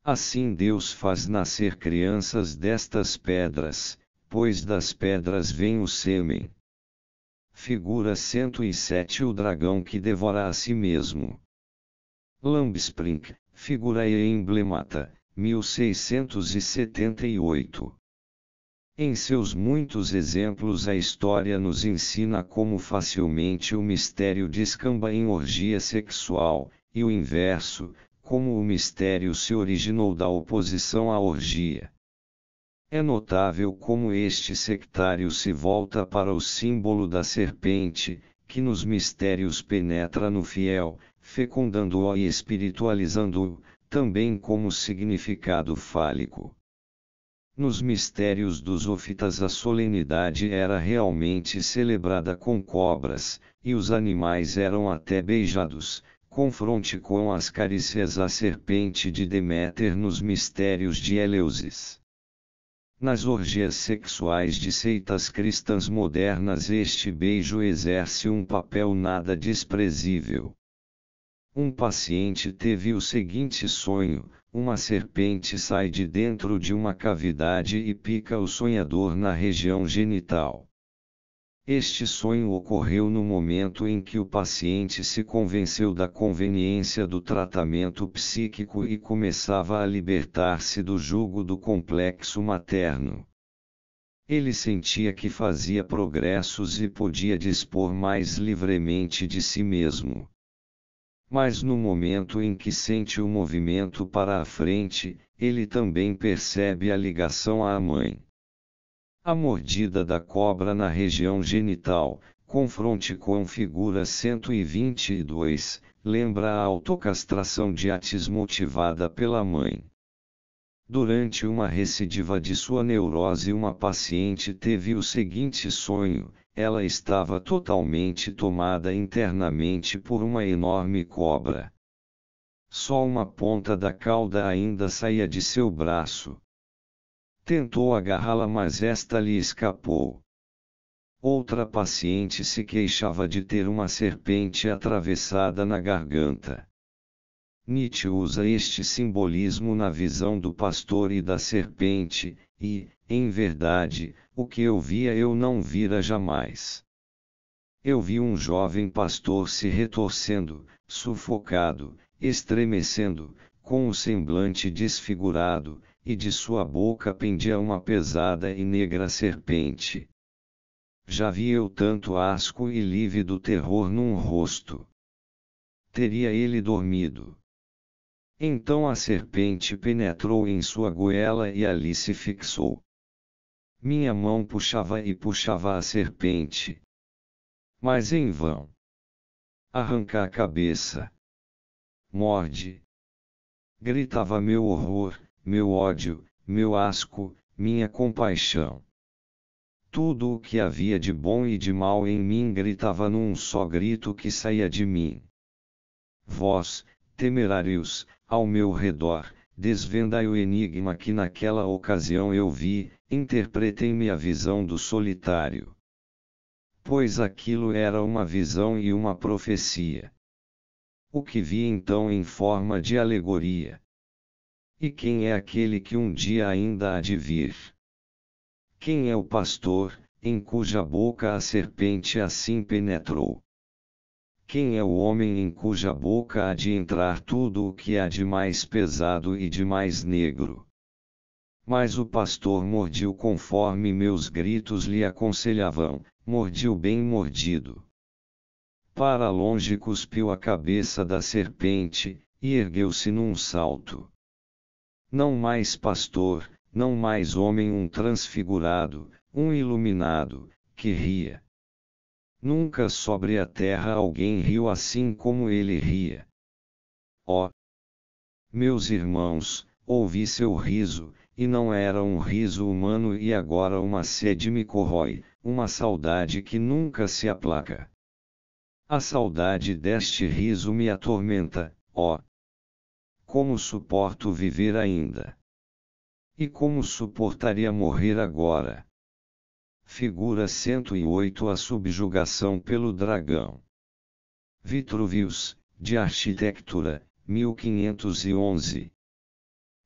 Assim Deus faz nascer crianças destas pedras, pois das pedras vem o sêmen. Figura 107 O dragão que devora a si mesmo. Lambspring, figura e emblemata, 1678 em seus muitos exemplos, a história nos ensina como facilmente o mistério descamba em orgia sexual, e o inverso, como o mistério se originou da oposição à orgia. É notável como este sectário se volta para o símbolo da serpente, que nos mistérios penetra no fiel, fecundando-o e espiritualizando-o, também como significado fálico nos mistérios dos ofitas a solenidade era realmente celebrada com cobras, e os animais eram até beijados, confronte com as carícias à serpente de Deméter nos mistérios de Eleusis. Nas orgias sexuais de seitas cristãs modernas, este beijo exerce um papel nada desprezível. Um paciente teve o seguinte sonho: uma serpente sai de dentro de uma cavidade e pica o sonhador na região genital. Este sonho ocorreu no momento em que o paciente se convenceu da conveniência do tratamento psíquico e começava a libertar-se do jugo do complexo materno. Ele sentia que fazia progressos e podia dispor mais livremente de si mesmo mas no momento em que sente o movimento para a frente, ele também percebe a ligação à mãe. A mordida da cobra na região genital, confronte com figura 122, lembra a autocastração de Atis motivada pela mãe. Durante uma recidiva de sua neurose, uma paciente teve o seguinte sonho: ela estava totalmente tomada internamente por uma enorme cobra. Só uma ponta da cauda ainda saía de seu braço. Tentou agarrá-la, mas esta lhe escapou. Outra paciente se queixava de ter uma serpente atravessada na garganta. Nietzsche usa este simbolismo na visão do pastor e da serpente, e, em verdade, o que eu via eu não vira jamais. Eu vi um jovem pastor se retorcendo, sufocado, estremecendo, com o um semblante desfigurado, e de sua boca pendia uma pesada e negra serpente. Já vi eu tanto asco e lívido terror num rosto. Teria ele dormido. Então a serpente penetrou em sua goela e ali se fixou. Minha mão puxava e puxava a serpente. Mas em vão. Arranca a cabeça. Morde. Gritava meu horror, meu ódio, meu asco, minha compaixão. Tudo o que havia de bom e de mal em mim gritava num só grito que saía de mim. Vós, temerários, ao meu redor, desvendai o enigma que naquela ocasião eu vi, interpretei a visão do solitário. Pois aquilo era uma visão e uma profecia. O que vi então em forma de alegoria. E quem é aquele que um dia ainda há de vir? Quem é o pastor, em cuja boca a serpente assim penetrou? Quem é o homem em cuja boca há de entrar tudo o que há de mais pesado e de mais negro? Mas o pastor mordiu conforme meus gritos lhe aconselhavam, mordiu bem mordido. Para longe cuspiu a cabeça da serpente, e ergueu-se num salto. Não mais pastor, não mais homem um transfigurado, um iluminado, que ria, Nunca sobre a terra alguém riu assim como ele ria. Ó! Oh, meus irmãos, ouvi seu riso, e não era um riso humano e agora uma sede me corrói, uma saudade que nunca se aplaca. A saudade deste riso me atormenta, ó! Oh. Como suporto viver ainda? E como suportaria morrer agora? Figura 108 A subjugação pelo dragão. Vitruvius, de arquitetura, 1511.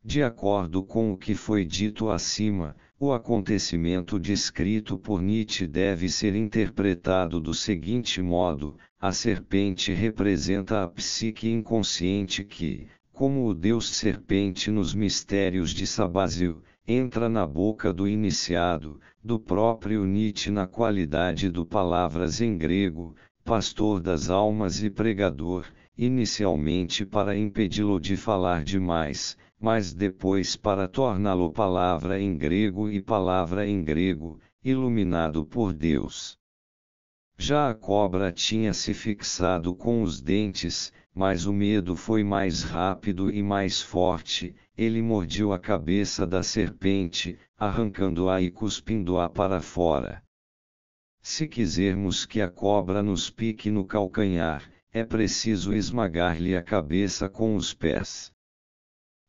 De acordo com o que foi dito acima, o acontecimento descrito por Nietzsche deve ser interpretado do seguinte modo: a serpente representa a psique inconsciente que, como o deus serpente nos mistérios de Sabazil, entra na boca do iniciado, do próprio Nietzsche na qualidade do palavras em grego, pastor das almas e pregador, inicialmente para impedi-lo de falar demais, mas depois para torná-lo palavra em grego e palavra em grego, iluminado por Deus. Já a cobra tinha se fixado com os dentes, mas o medo foi mais rápido e mais forte. Ele mordeu a cabeça da serpente, arrancando-a e cuspindo-a para fora. Se quisermos que a cobra nos pique no calcanhar, é preciso esmagar-lhe a cabeça com os pés.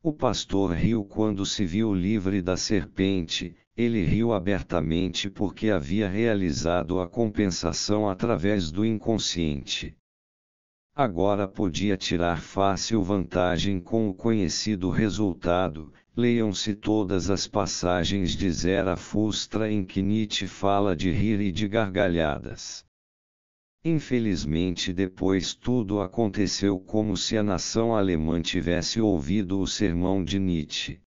O pastor riu quando se viu livre da serpente, ele riu abertamente porque havia realizado a compensação através do inconsciente. Agora podia tirar fácil vantagem com o conhecido resultado. Leiam-se todas as passagens de Zera Fustra em que Nietzsche fala de rir e de gargalhadas. Infelizmente, depois tudo aconteceu como se a nação alemã tivesse ouvido o sermão de Nietzsche.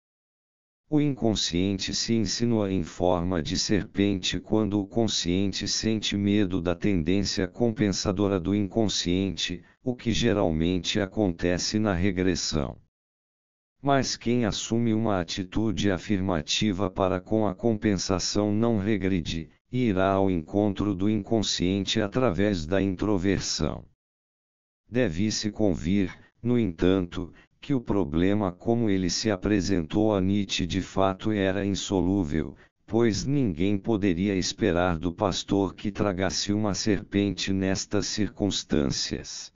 O inconsciente se insinua em forma de serpente quando o consciente sente medo da tendência compensadora do inconsciente, o que geralmente acontece na regressão. Mas quem assume uma atitude afirmativa para com a compensação não regride, e irá ao encontro do inconsciente através da introversão. Deve-se convir, no entanto, que o problema como ele se apresentou a Nietzsche de fato era insolúvel, pois ninguém poderia esperar do pastor que tragasse uma serpente nestas circunstâncias.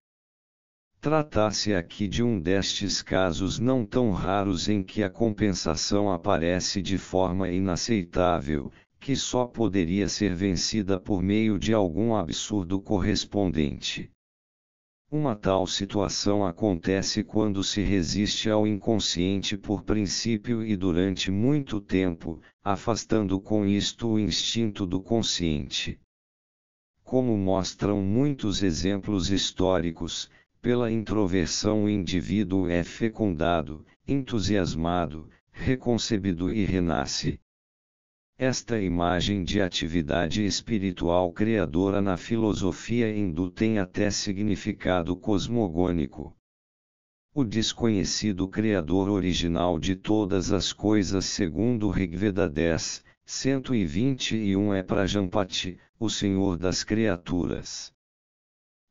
Tratasse aqui de um destes casos não tão raros em que a compensação aparece de forma inaceitável, que só poderia ser vencida por meio de algum absurdo correspondente. Uma tal situação acontece quando se resiste ao inconsciente por princípio e durante muito tempo, afastando com isto o instinto do consciente. Como mostram muitos exemplos históricos, pela introversão o indivíduo é fecundado, entusiasmado, reconcebido e renasce. Esta imagem de atividade espiritual criadora na filosofia hindu tem até significado cosmogônico. O desconhecido Criador original de todas as coisas, segundo o Rigveda 10, 121 é Prajampati, o Senhor das criaturas.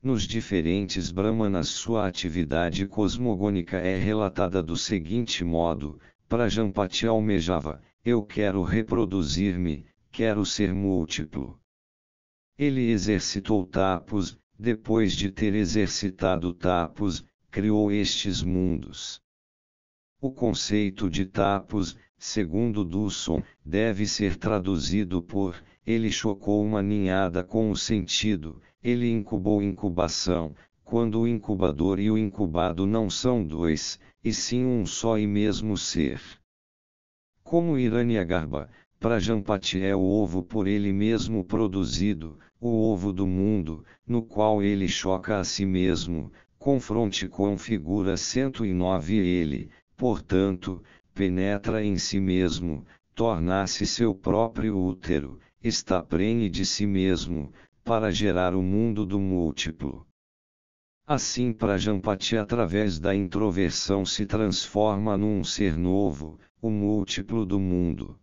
Nos diferentes Brahmanas, sua atividade cosmogônica é relatada do seguinte modo: Prajampati almejava eu quero reproduzir-me, quero ser múltiplo. Ele exercitou Tapus, depois de ter exercitado Tapus, criou estes mundos. O conceito de Tapus, segundo Dusson, deve ser traduzido por: ele chocou uma ninhada com o sentido, ele incubou incubação, quando o incubador e o incubado não são dois, e sim um só e mesmo ser. Como Garba, Prajampati é o ovo por ele mesmo produzido, o ovo do mundo, no qual ele choca a si mesmo, confronte com figura 109 ele, portanto, penetra em si mesmo, torna-se seu próprio útero, está prenhe de si mesmo, para gerar o mundo do múltiplo. Assim Prajampati através da introversão se transforma num ser novo, o múltiplo do mundo.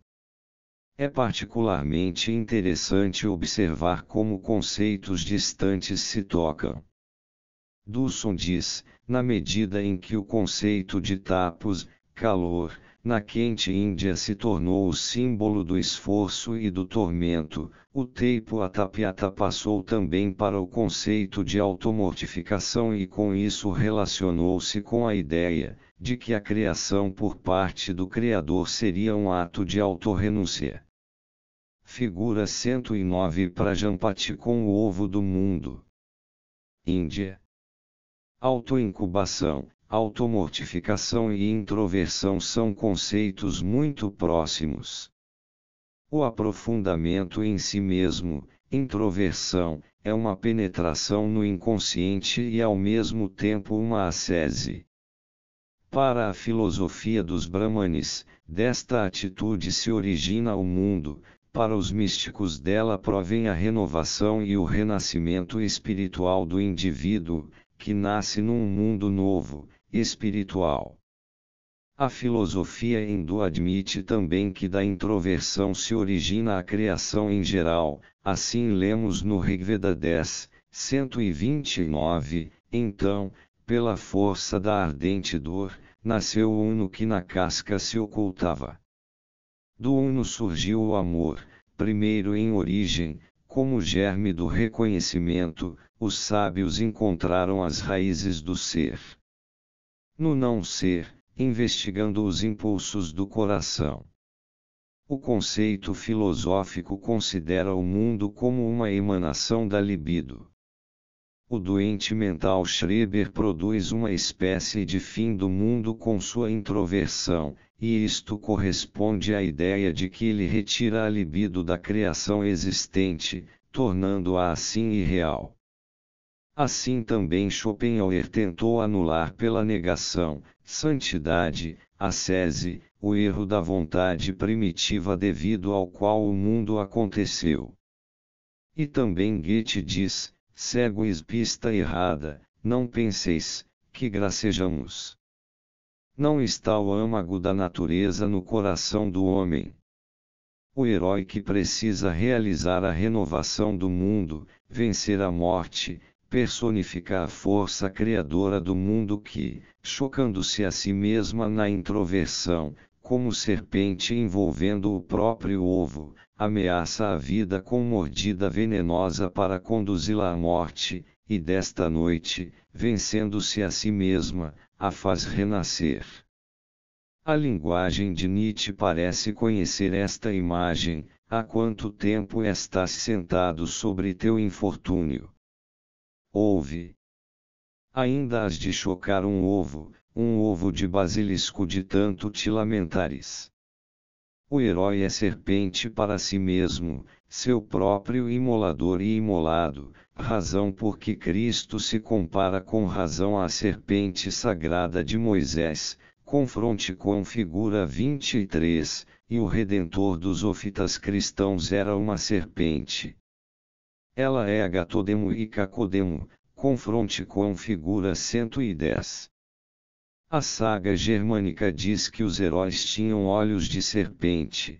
É particularmente interessante observar como conceitos distantes se tocam. Dusson diz: na medida em que o conceito de tapos, calor, na quente Índia se tornou o símbolo do esforço e do tormento, o teipo atapiata passou também para o conceito de automortificação e com isso relacionou-se com a ideia, de que a criação por parte do Criador seria um ato de autorrenúncia. Figura 109 Prajampati com o ovo do mundo. Índia. Autoincubação, automortificação e introversão são conceitos muito próximos. O aprofundamento em si mesmo, introversão, é uma penetração no inconsciente e ao mesmo tempo uma ascese. Para a filosofia dos Brahmanes, desta atitude se origina o mundo, para os místicos dela provém a renovação e o renascimento espiritual do indivíduo, que nasce num mundo novo, espiritual. A filosofia hindu admite também que da introversão se origina a criação em geral, assim lemos no Rigveda 10, 129, então, pela força da ardente dor, nasceu o Uno que na casca se ocultava. Do Uno surgiu o amor, primeiro em origem, como germe do reconhecimento, os sábios encontraram as raízes do ser. No não ser, investigando os impulsos do coração. O conceito filosófico considera o mundo como uma emanação da libido. O doente mental Schreber produz uma espécie de fim do mundo com sua introversão, e isto corresponde à ideia de que ele retira a libido da criação existente, tornando-a assim irreal. Assim também Schopenhauer tentou anular pela negação, santidade, ascese, o erro da vontade primitiva devido ao qual o mundo aconteceu. E também Goethe diz, Segues pista errada, não penseis, que gracejamos. Não está o âmago da natureza no coração do homem. O herói que precisa realizar a renovação do mundo, vencer a morte, personifica a força criadora do mundo que, chocando-se a si mesma na introversão, como serpente envolvendo o próprio ovo, ameaça a vida com mordida venenosa para conduzi-la à morte, e desta noite, vencendo-se a si mesma, a faz renascer. A linguagem de Nietzsche parece conhecer esta imagem, há quanto tempo estás sentado sobre teu infortúnio. Ouve. Ainda has de chocar um ovo, um ovo de basilisco de tanto te lamentares. O herói é serpente para si mesmo, seu próprio imolador e imolado, razão por que Cristo se compara com razão à serpente sagrada de Moisés, confronte com figura 23, e o redentor dos ofitas cristãos era uma serpente. Ela é agatodemo e cacodemo, confronte com figura 110. A saga germânica diz que os heróis tinham olhos de serpente.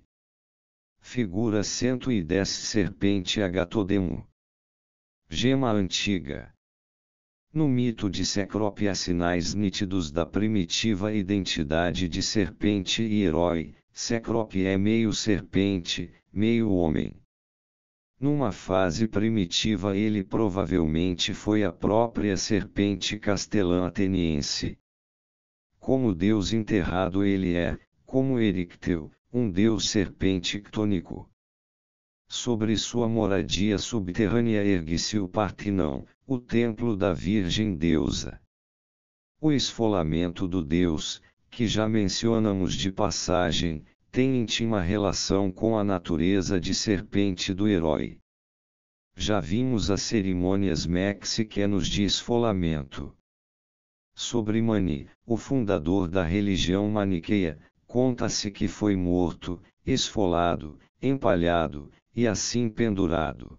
Figura 110 Serpente Agatodemo. Gema antiga. No mito de Cecrope há sinais nítidos da primitiva identidade de serpente e herói. Cecrope é meio serpente, meio homem. Numa fase primitiva ele provavelmente foi a própria serpente castelã ateniense como Deus enterrado ele é, como Ericteu, um Deus serpente-ctônico. Sobre sua moradia subterrânea ergue-se o Partinão, o templo da Virgem Deusa. O esfolamento do Deus, que já mencionamos de passagem, tem íntima relação com a natureza de serpente do herói. Já vimos as cerimônias mexicanos de esfolamento. Sobre Mani, o fundador da religião maniqueia, conta-se que foi morto, esfolado, empalhado, e assim pendurado.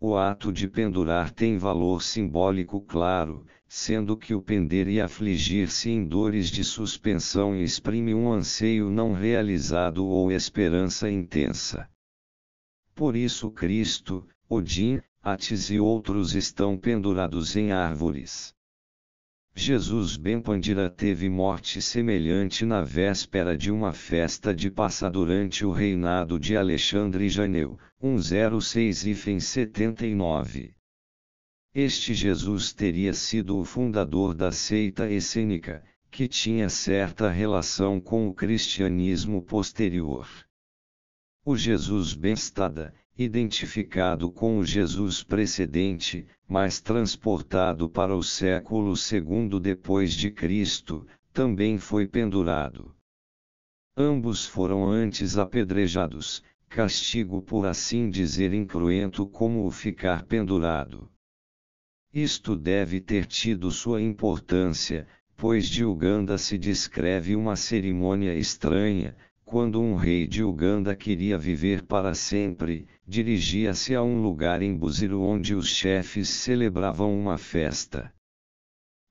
O ato de pendurar tem valor simbólico claro, sendo que o pender e afligir-se em dores de suspensão exprime um anseio não realizado ou esperança intensa. Por isso Cristo, Odin, Atis e outros estão pendurados em árvores. Jesus Ben Pandira teve morte semelhante na véspera de uma festa de passa durante o reinado de Alexandre Janeu, 106-79. Este Jesus teria sido o fundador da seita essênica, que tinha certa relação com o cristianismo posterior. O Jesus Ben Stada, identificado com o Jesus precedente, mas transportado para o século II depois de Cristo, também foi pendurado. Ambos foram antes apedrejados, castigo por assim dizer incruento como o ficar pendurado. Isto deve ter tido sua importância, pois de Uganda se descreve uma cerimônia estranha, quando um rei de Uganda queria viver para sempre, dirigia-se a um lugar em Buziro onde os chefes celebravam uma festa.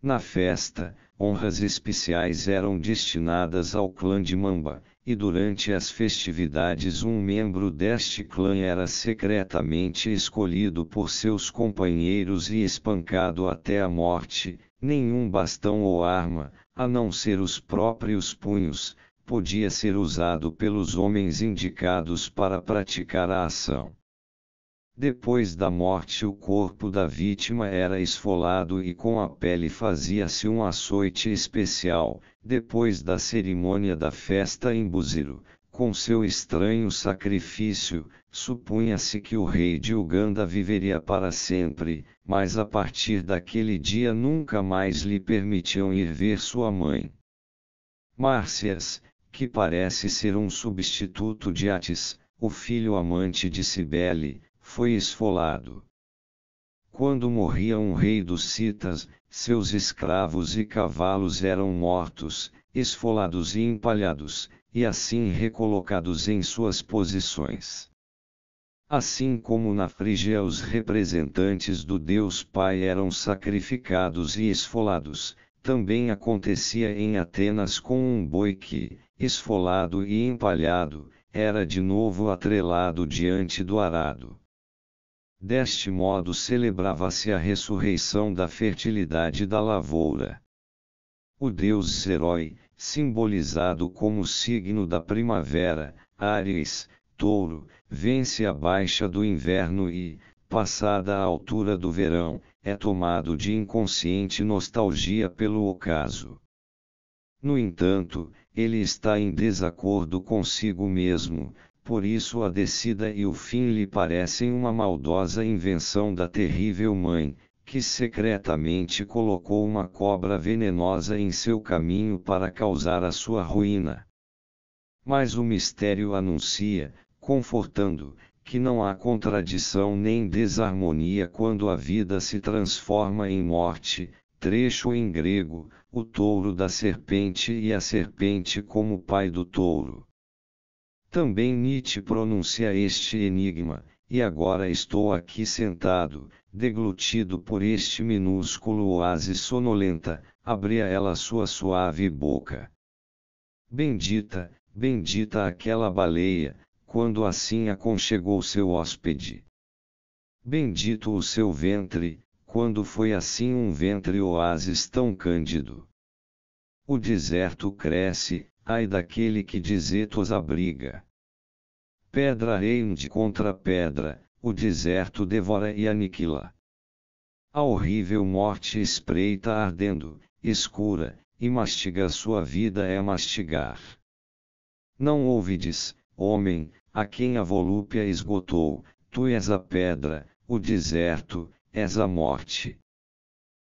Na festa, honras especiais eram destinadas ao clã de Mamba, e durante as festividades um membro deste clã era secretamente escolhido por seus companheiros e espancado até a morte, nenhum bastão ou arma, a não ser os próprios punhos, podia ser usado pelos homens indicados para praticar a ação. Depois da morte, o corpo da vítima era esfolado e com a pele fazia-se um açoite especial, depois da cerimônia da festa em Buziro. Com seu estranho sacrifício, supunha-se que o rei de Uganda viveria para sempre, mas a partir daquele dia nunca mais lhe permitiam ir ver sua mãe. Márcias, que parece ser um substituto de Atis, o filho amante de Cibele, foi esfolado. Quando morria um rei dos citas, seus escravos e cavalos eram mortos, esfolados e empalhados, e assim recolocados em suas posições. Assim como na Frígia os representantes do Deus Pai eram sacrificados e esfolados, também acontecia em Atenas com um boi que, esfolado e empalhado, era de novo atrelado diante do arado. Deste modo celebrava-se a ressurreição da fertilidade da lavoura. O deus herói, simbolizado como signo da primavera, Ares, touro, vence a baixa do inverno e, passada a altura do verão, é tomado de inconsciente nostalgia pelo ocaso. No entanto, ele está em desacordo consigo mesmo, por isso a descida e o fim lhe parecem uma maldosa invenção da terrível mãe, que secretamente colocou uma cobra venenosa em seu caminho para causar a sua ruína. Mas o mistério anuncia, confortando, que não há contradição nem desarmonia quando a vida se transforma em morte, trecho em grego, o touro da serpente e a serpente como pai do touro. Também Nietzsche pronuncia este enigma, e agora estou aqui sentado, deglutido por este minúsculo oásis sonolenta, abria ela sua suave boca. Bendita, bendita aquela baleia, quando assim aconchegou seu hóspede. Bendito o seu ventre, quando foi assim um ventre oásis tão cândido? O deserto cresce, ai daquele que dizetos abriga. Pedra reinde contra pedra, o deserto devora e aniquila. A horrível morte espreita ardendo, escura, e mastiga sua vida é mastigar. Não ouvides, homem, a quem a volúpia esgotou, tu és a pedra, o deserto, és a morte.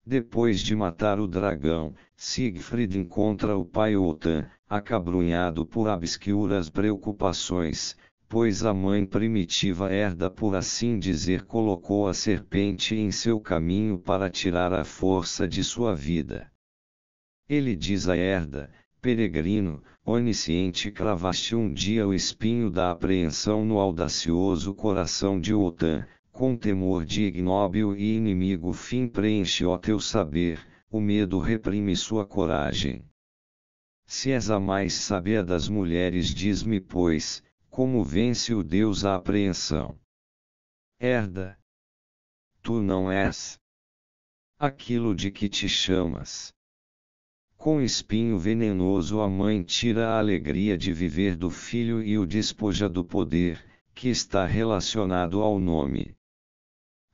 Depois de matar o dragão, Siegfried encontra o pai Otan, acabrunhado por obscuras preocupações, pois a mãe primitiva herda por assim dizer colocou a serpente em seu caminho para tirar a força de sua vida. Ele diz a herda, peregrino, onisciente cravaste um dia o espinho da apreensão no audacioso coração de Otan, com temor de ignóbil e inimigo fim preenche o teu saber, o medo reprime sua coragem. Se és a mais sábia das mulheres, diz-me, pois, como vence o Deus a apreensão. Herda. Tu não és aquilo de que te chamas. Com espinho venenoso a mãe tira a alegria de viver do filho e o despoja do poder, que está relacionado ao nome.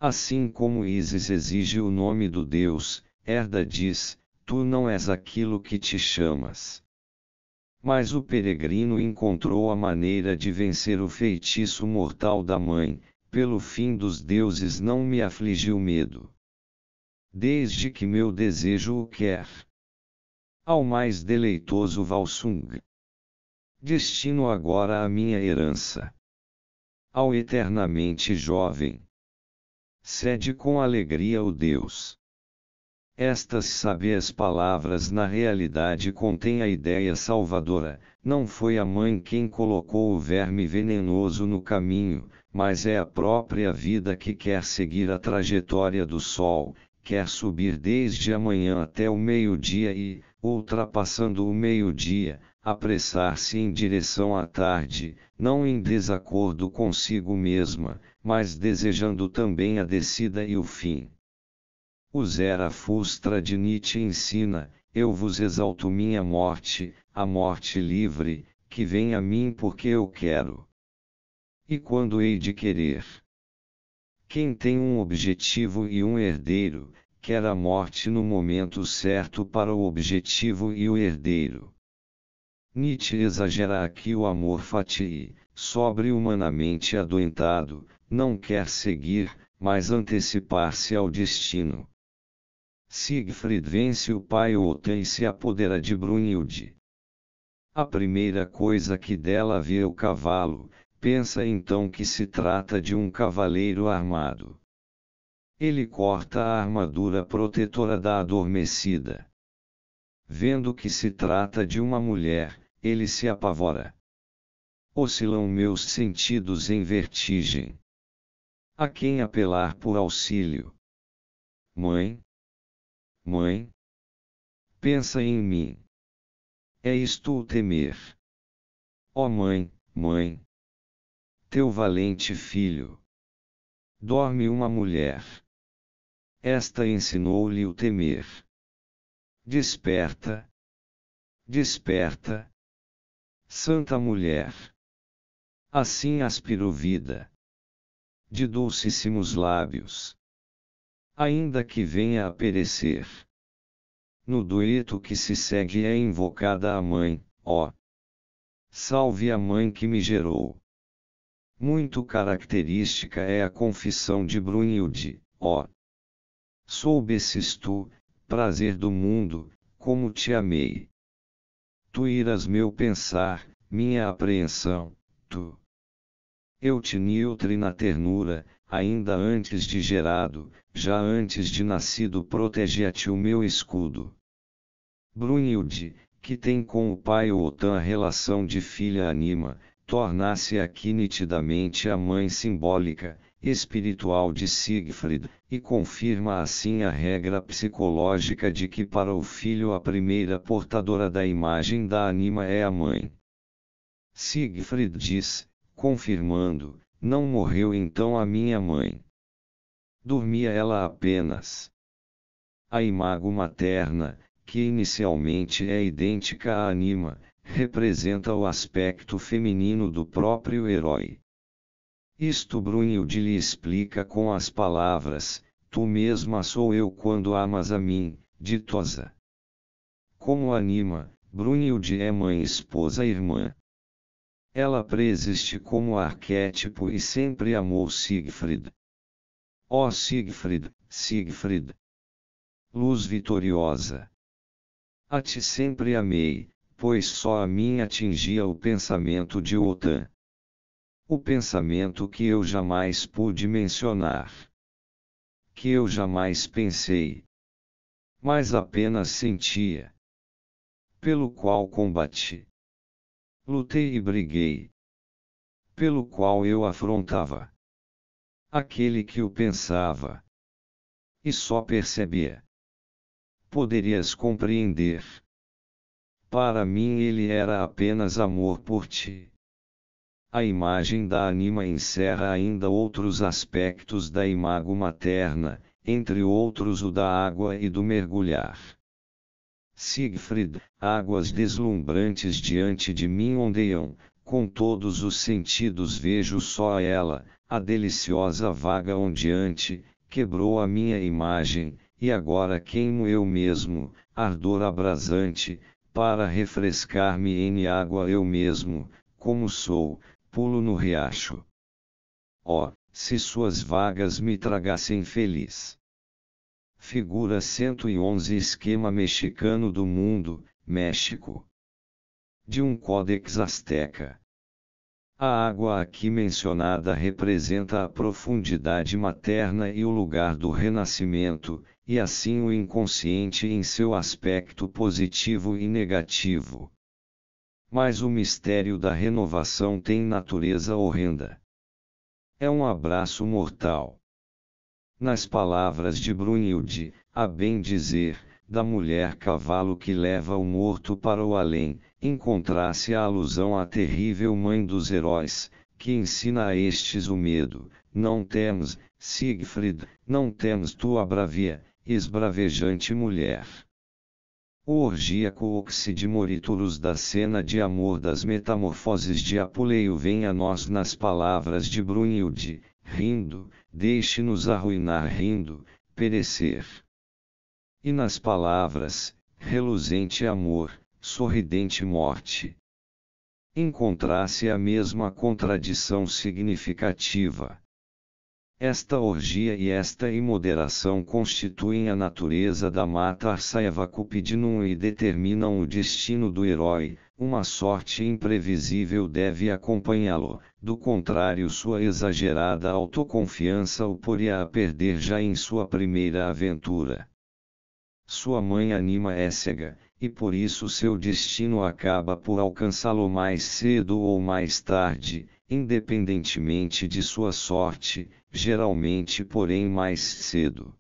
Assim como Isis exige o nome do Deus, Herda diz: Tu não és aquilo que te chamas. Mas o peregrino encontrou a maneira de vencer o feitiço mortal da mãe, pelo fim dos deuses não me afligiu medo. Desde que meu desejo o quer. Ao mais deleitoso Valsung. Destino agora a minha herança. Ao eternamente jovem cede com alegria o Deus. Estas sábias palavras na realidade contêm a ideia salvadora, não foi a mãe quem colocou o verme venenoso no caminho, mas é a própria vida que quer seguir a trajetória do sol, quer subir desde a manhã até o meio-dia e, ultrapassando o meio-dia, apressar-se em direção à tarde, não em desacordo consigo mesma, mas desejando também a descida e o fim. O Zera Fustra de Nietzsche ensina: Eu vos exalto minha morte, a morte livre, que vem a mim porque eu quero. E quando hei de querer? Quem tem um objetivo e um herdeiro, quer a morte no momento certo para o objetivo e o herdeiro. Nietzsche exagera aqui o amor fatii, sobre-humanamente adoentado, não quer seguir, mas antecipar-se ao destino. Siegfried vence o pai Ota e se apodera de Brunhild. A primeira coisa que dela vê é o cavalo, pensa então que se trata de um cavaleiro armado. Ele corta a armadura protetora da adormecida. Vendo que se trata de uma mulher, ele se apavora. Oscilam meus sentidos em vertigem. A quem apelar por auxílio? Mãe? Mãe? Pensa em mim. É isto o temer. Ó oh mãe, mãe! Teu valente filho! Dorme uma mulher. Esta ensinou-lhe o temer. Desperta! Desperta! Santa Mulher. Assim aspirou vida. De dulcíssimos lábios. Ainda que venha a perecer. No dueto que se segue é invocada a mãe, ó. Salve a mãe que me gerou. Muito característica é a confissão de Brunhilde, ó. Soubesses tu, prazer do mundo, como te amei tu irás meu pensar, minha apreensão, tu. Eu te nutri na ternura, ainda antes de gerado, já antes de nascido protege-te o meu escudo. Brunhilde, que tem com o pai Otan relação de filha anima, torna-se aqui nitidamente a mãe simbólica, espiritual de Siegfried, e confirma assim a regra psicológica de que para o filho a primeira portadora da imagem da anima é a mãe. Siegfried diz, confirmando, não morreu então a minha mãe. Dormia ela apenas. A imago materna, que inicialmente é idêntica à anima, representa o aspecto feminino do próprio herói. Isto Brunilde lhe explica com as palavras, tu mesma sou eu quando amas a mim, ditosa. Como anima, Brunilde é mãe, esposa, irmã. Ela preexiste como arquétipo e sempre amou Siegfried. Ó oh Siegfried, Siegfried! Luz vitoriosa! A ti sempre amei, pois só a mim atingia o pensamento de Otan o pensamento que eu jamais pude mencionar. Que eu jamais pensei, mas apenas sentia. Pelo qual combati. Lutei e briguei. Pelo qual eu afrontava. Aquele que o pensava. E só percebia. Poderias compreender. Para mim ele era apenas amor por ti a imagem da anima encerra ainda outros aspectos da imago materna, entre outros o da água e do mergulhar. Siegfried, águas deslumbrantes diante de mim ondeiam, com todos os sentidos vejo só ela, a deliciosa vaga ondeante, quebrou a minha imagem, e agora queimo eu mesmo, ardor abrasante, para refrescar-me em água eu mesmo, como sou, pulo no riacho. Oh, se suas vagas me tragassem feliz. Figura 111 Esquema Mexicano do Mundo, México. De um Códex Azteca. A água aqui mencionada representa a profundidade materna e o lugar do renascimento, e assim o inconsciente em seu aspecto positivo e negativo mas o mistério da renovação tem natureza horrenda. É um abraço mortal. Nas palavras de Brunhilde, a bem dizer, da mulher cavalo que leva o morto para o além, encontrasse a alusão à terrível mãe dos heróis, que ensina a estes o medo, não temes, Siegfried, não temes tua bravia, esbravejante mulher o orgíaco oxidimorítulus da cena de amor das metamorfoses de Apuleio vem a nós nas palavras de Brunhilde, rindo, deixe-nos arruinar rindo, perecer. E nas palavras, reluzente amor, sorridente morte. Encontrasse a mesma contradição significativa. Esta orgia e esta imoderação constituem a natureza da mata Arsaiva Cupidinum e determinam o destino do herói, uma sorte imprevisível deve acompanhá-lo, do contrário sua exagerada autoconfiança o poria a perder já em sua primeira aventura. Sua mãe anima é cega, e por isso seu destino acaba por alcançá-lo mais cedo ou mais tarde, independentemente de sua sorte, geralmente porém mais cedo.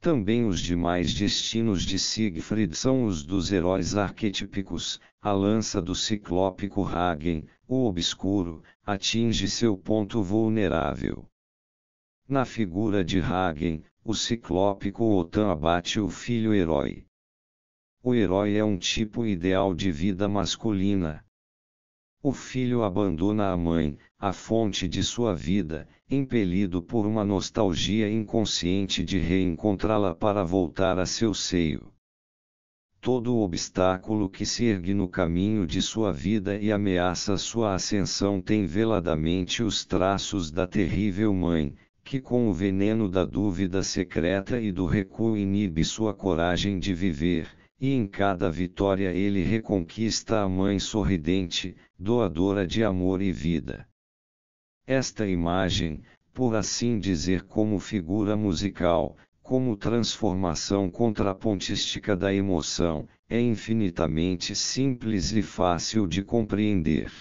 Também os demais destinos de Siegfried são os dos heróis arquetípicos, a lança do ciclópico Hagen, o obscuro, atinge seu ponto vulnerável. Na figura de Hagen, o ciclópico Otan abate o filho herói. O herói é um tipo ideal de vida masculina. O filho abandona a mãe, a fonte de sua vida, impelido por uma nostalgia inconsciente de reencontrá-la para voltar a seu seio. Todo obstáculo que se ergue no caminho de sua vida e ameaça sua ascensão tem veladamente os traços da terrível mãe, que com o veneno da dúvida secreta e do recuo inibe sua coragem de viver, e em cada vitória ele reconquista a mãe sorridente, doadora de amor e vida esta imagem, por assim dizer, como figura musical, como transformação contrapontística da emoção, é infinitamente simples e fácil de compreender.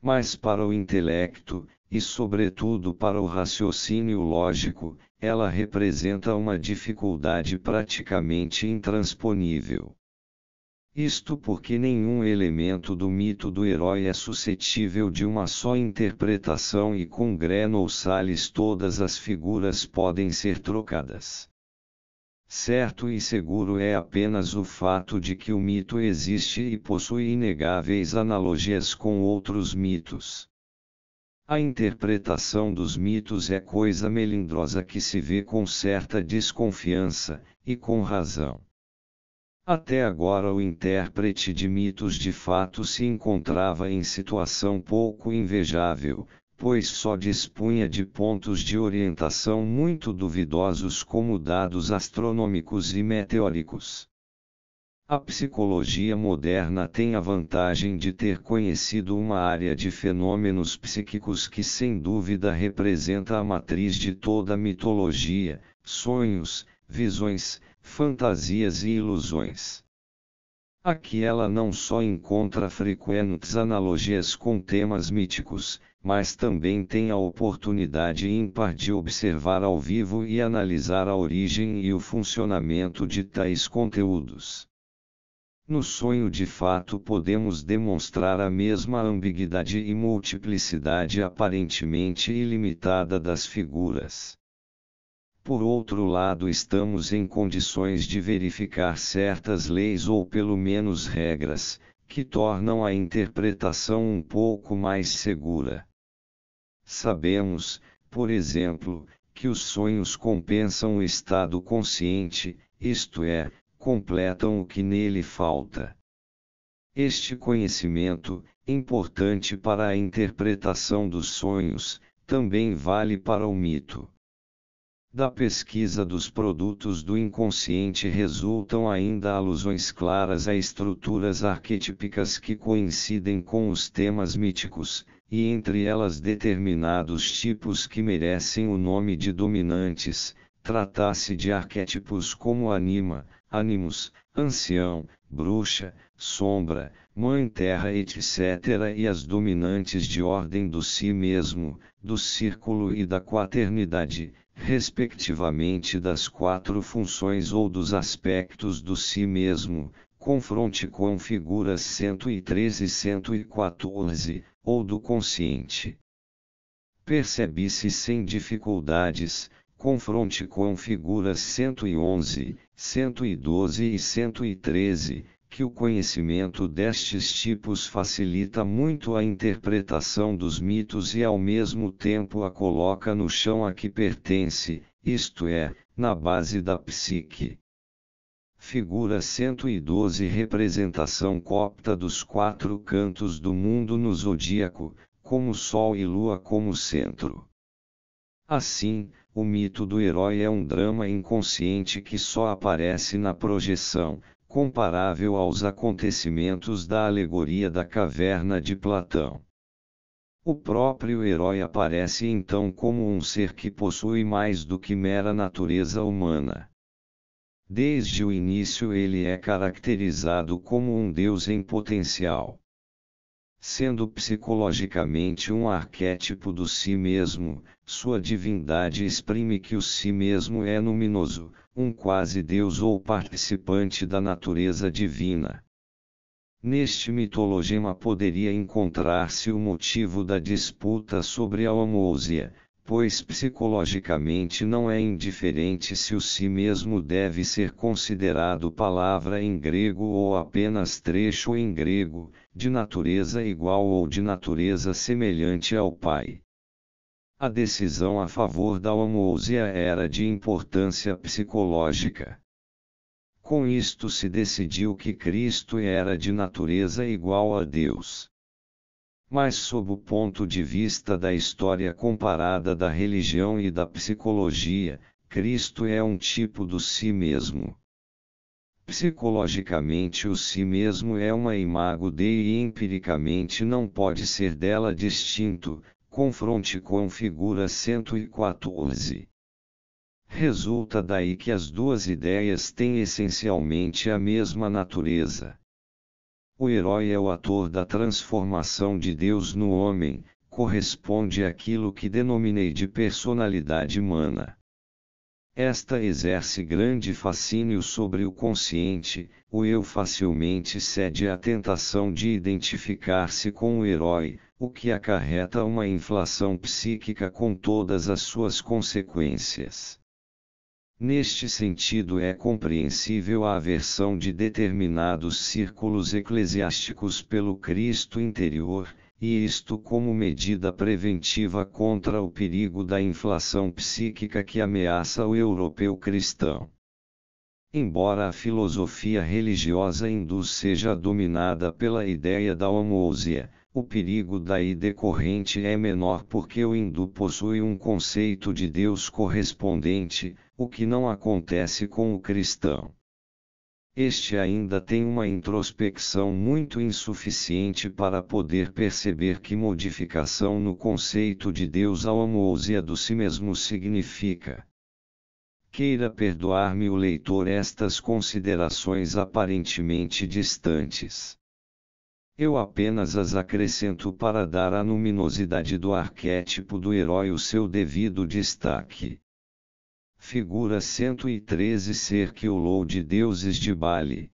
Mas para o intelecto, e sobretudo para o raciocínio lógico, ela representa uma dificuldade praticamente intransponível. Isto porque nenhum elemento do mito do herói é suscetível de uma só interpretação e com Greno ou Sales todas as figuras podem ser trocadas. Certo e seguro é apenas o fato de que o mito existe e possui inegáveis analogias com outros mitos. A interpretação dos mitos é coisa melindrosa que se vê com certa desconfiança, e com razão. Até agora o intérprete de mitos de fato se encontrava em situação pouco invejável, pois só dispunha de pontos de orientação muito duvidosos como dados astronômicos e meteóricos. A psicologia moderna tem a vantagem de ter conhecido uma área de fenômenos psíquicos que, sem dúvida, representa a matriz de toda a mitologia: sonhos, visões, fantasias e ilusões. Aqui ela não só encontra frequentes analogias com temas míticos, mas também tem a oportunidade ímpar de observar ao vivo e analisar a origem e o funcionamento de tais conteúdos. No sonho de fato podemos demonstrar a mesma ambiguidade e multiplicidade aparentemente ilimitada das figuras. Por outro lado, estamos em condições de verificar certas leis ou pelo menos regras, que tornam a interpretação um pouco mais segura. Sabemos, por exemplo, que os sonhos compensam o estado consciente, isto é, completam o que nele falta. Este conhecimento, importante para a interpretação dos sonhos, também vale para o mito. Da pesquisa dos produtos do inconsciente resultam ainda alusões claras a estruturas arquetípicas que coincidem com os temas míticos, e entre elas determinados tipos que merecem o nome de dominantes, Tratar-se de arquétipos como anima, ânimos, ancião, bruxa, sombra, mãe terra, etc., e as dominantes de ordem do si mesmo, do círculo e da quaternidade respectivamente das quatro funções ou dos aspectos do si mesmo, confronte com figuras 113 e 114, ou do consciente. Percebi-se sem dificuldades, confronte com figuras 111, 112 e 113, que o conhecimento destes tipos facilita muito a interpretação dos mitos e ao mesmo tempo a coloca no chão a que pertence, isto é, na base da psique. Figura 112 Representação copta dos quatro cantos do mundo no zodíaco, como Sol e Lua como centro. Assim, o mito do herói é um drama inconsciente que só aparece na projeção, comparável aos acontecimentos da alegoria da caverna de Platão. O próprio herói aparece então como um ser que possui mais do que mera natureza humana. Desde o início ele é caracterizado como um deus em potencial. Sendo psicologicamente um arquétipo do si mesmo, sua divindade exprime que o si mesmo é luminoso, um quase-deus ou participante da natureza divina. Neste mitologema poderia encontrar-se o motivo da disputa sobre a homousia, pois psicologicamente não é indiferente se o si mesmo deve ser considerado palavra em grego ou apenas trecho em grego, de natureza igual ou de natureza semelhante ao Pai. A decisão a favor da homoousia era de importância psicológica. Com isto se decidiu que Cristo era de natureza igual a Deus. Mas, sob o ponto de vista da história comparada da religião e da psicologia, Cristo é um tipo do si mesmo. Psicologicamente, o si mesmo é uma imago de e empiricamente não pode ser dela distinto, confronte com figura 114. Resulta daí que as duas ideias têm essencialmente a mesma natureza. O herói é o ator da transformação de Deus no homem, corresponde àquilo que denominei de personalidade humana. Esta exerce grande fascínio sobre o consciente, o eu facilmente cede à tentação de identificar-se com o herói, o que acarreta uma inflação psíquica com todas as suas consequências. Neste sentido, é compreensível a aversão de determinados círculos eclesiásticos pelo Cristo interior, e isto como medida preventiva contra o perigo da inflação psíquica que ameaça o europeu cristão. Embora a filosofia religiosa hindu seja dominada pela ideia da homoousia, o perigo daí decorrente é menor porque o hindu possui um conceito de Deus correspondente, o que não acontece com o cristão este ainda tem uma introspecção muito insuficiente para poder perceber que modificação no conceito de Deus ao homoousia do si mesmo significa. Queira perdoar-me o leitor estas considerações aparentemente distantes. Eu apenas as acrescento para dar à luminosidade do arquétipo do herói o seu devido destaque. Figura 113 lou de deuses de Bali.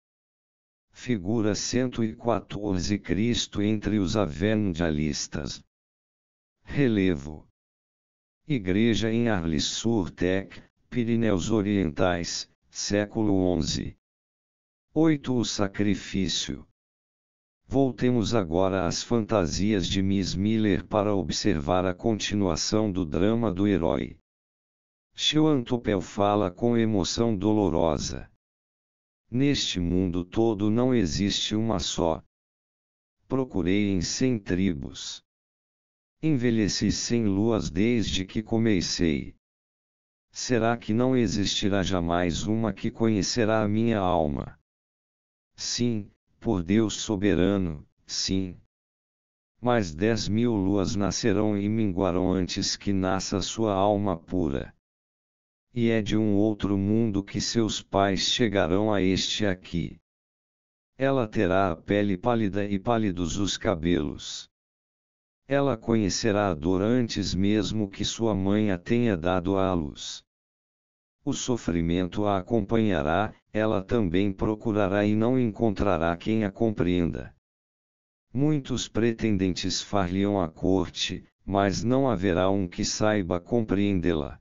Figura 114 Cristo entre os evangelistas. Relevo. Igreja em arles sur tech Pirineus Orientais, século XI. 8. O sacrifício. Voltemos agora às fantasias de Miss Miller para observar a continuação do drama do herói. Xeuantopel fala com emoção dolorosa. Neste mundo todo não existe uma só. Procurei em cem tribos. Envelheci sem luas desde que comecei. Será que não existirá jamais uma que conhecerá a minha alma? Sim, por Deus soberano, sim. Mas dez mil luas nascerão e minguarão antes que nasça sua alma pura e é de um outro mundo que seus pais chegarão a este aqui. Ela terá a pele pálida e pálidos os cabelos. Ela conhecerá a dor antes mesmo que sua mãe a tenha dado à luz. O sofrimento a acompanhará, ela também procurará e não encontrará quem a compreenda. Muitos pretendentes far-lhe-ão a corte, mas não haverá um que saiba compreendê-la.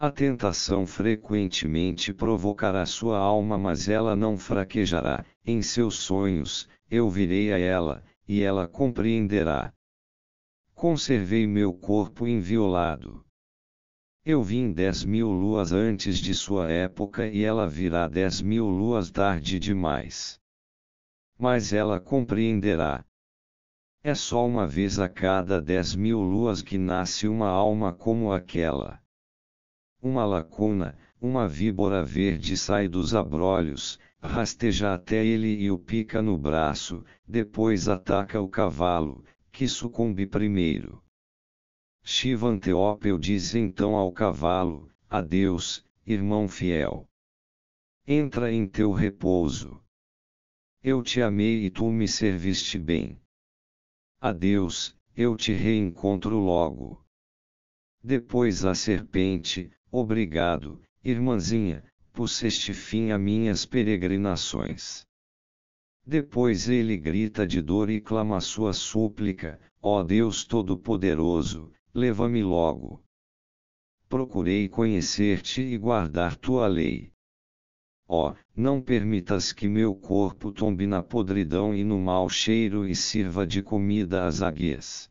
A tentação frequentemente provocará sua alma, mas ela não fraquejará. Em seus sonhos, eu virei a ela, e ela compreenderá. Conservei meu corpo inviolado. Eu vim dez mil luas antes de sua época e ela virá dez mil luas tarde demais. Mas ela compreenderá. É só uma vez a cada dez mil luas que nasce uma alma como aquela uma lacuna, uma víbora verde sai dos abrolhos, rasteja até ele e o pica no braço, depois ataca o cavalo, que sucumbe primeiro. Shivanteópel diz então ao cavalo: Adeus, irmão fiel. Entra em teu repouso. Eu te amei e tu me serviste bem. Adeus, eu te reencontro logo. Depois a serpente, Obrigado, irmãzinha, puseste fim a minhas peregrinações. Depois ele grita de dor e clama sua súplica: Ó Deus Todo-Poderoso, leva-me logo. Procurei conhecer-te e guardar tua lei. Ó, oh, não permitas que meu corpo tombe na podridão e no mau cheiro e sirva de comida às águias.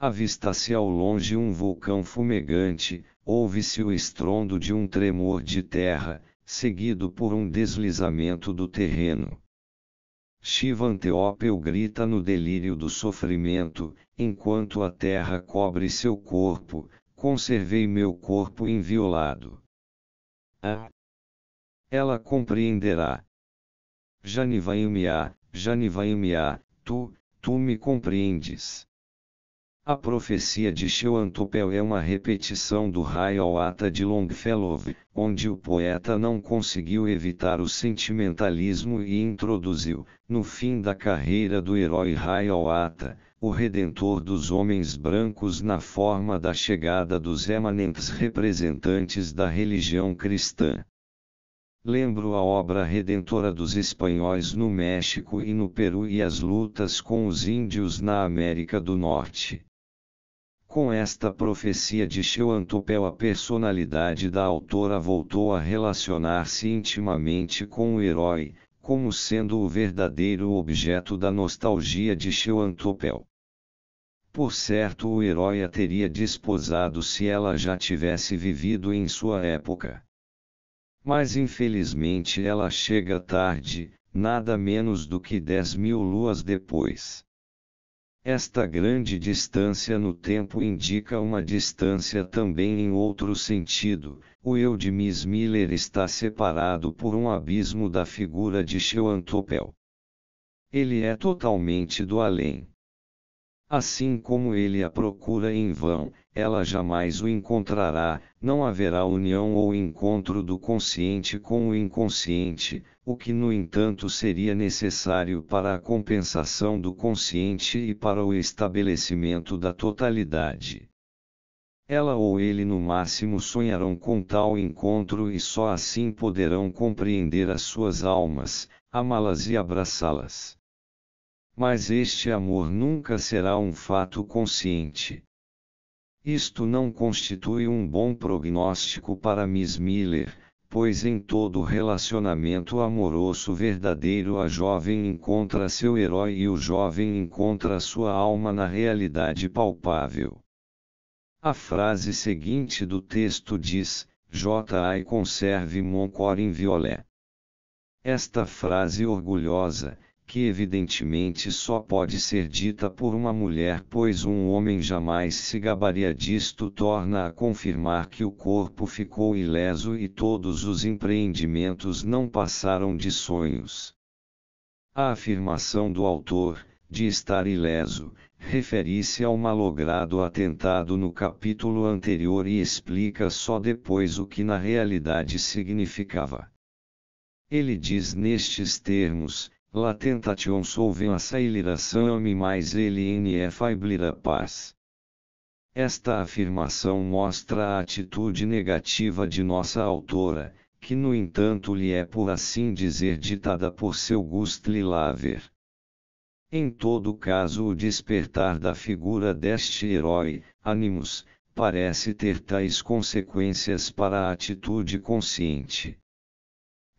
Avista-se ao longe um vulcão fumegante, ouve se o estrondo de um tremor de terra, seguido por um deslizamento do terreno. Shiva Anteópel grita no delírio do sofrimento, enquanto a terra cobre seu corpo, conservei meu corpo inviolado. Ah! Ela compreenderá. Janivaimia, Janivaimia, tu, tu me compreendes. A profecia de Cheuantopel é uma repetição do Hayawata de Longfellow, onde o poeta não conseguiu evitar o sentimentalismo e introduziu, no fim da carreira do herói Hayawata, o redentor dos homens brancos na forma da chegada dos emanentes representantes da religião cristã. Lembro a obra redentora dos espanhóis no México e no Peru e as lutas com os índios na América do Norte. Com esta profecia de Xeuantopel a personalidade da autora voltou a relacionar-se intimamente com o herói, como sendo o verdadeiro objeto da nostalgia de Xeuantopel. Por certo o herói a teria desposado se ela já tivesse vivido em sua época. Mas infelizmente ela chega tarde, nada menos do que dez mil luas depois. Esta grande distância no tempo indica uma distância também em outro sentido. O eu de Miss Miller está separado por um abismo da figura de Schoentoppel. Ele é totalmente do além. Assim como ele a procura em vão, ela jamais o encontrará, não haverá união ou encontro do consciente com o inconsciente, o que no entanto seria necessário para a compensação do consciente e para o estabelecimento da totalidade. Ela ou ele no máximo sonharão com tal encontro e só assim poderão compreender as suas almas, amá-las e abraçá-las. Mas este amor nunca será um fato consciente. Isto não constitui um bom prognóstico para Miss Miller, pois em todo relacionamento amoroso verdadeiro a jovem encontra seu herói e o jovem encontra sua alma na realidade palpável. A frase seguinte do texto diz: J.A. conserve mon cor violet Esta frase orgulhosa, que evidentemente só pode ser dita por uma mulher, pois um homem jamais se gabaria disto, torna a confirmar que o corpo ficou ileso e todos os empreendimentos não passaram de sonhos. A afirmação do autor, de estar ileso, refere-se ao malogrado atentado no capítulo anterior e explica só depois o que na realidade significava. Ele diz nestes termos: La tentation solve a sailiração mais ele nf é a paz. Esta afirmação mostra a atitude negativa de nossa autora, que no entanto lhe é por assim dizer ditada por seu Gustli Laver. Em todo caso o despertar da figura deste herói, Animus, parece ter tais consequências para a atitude consciente.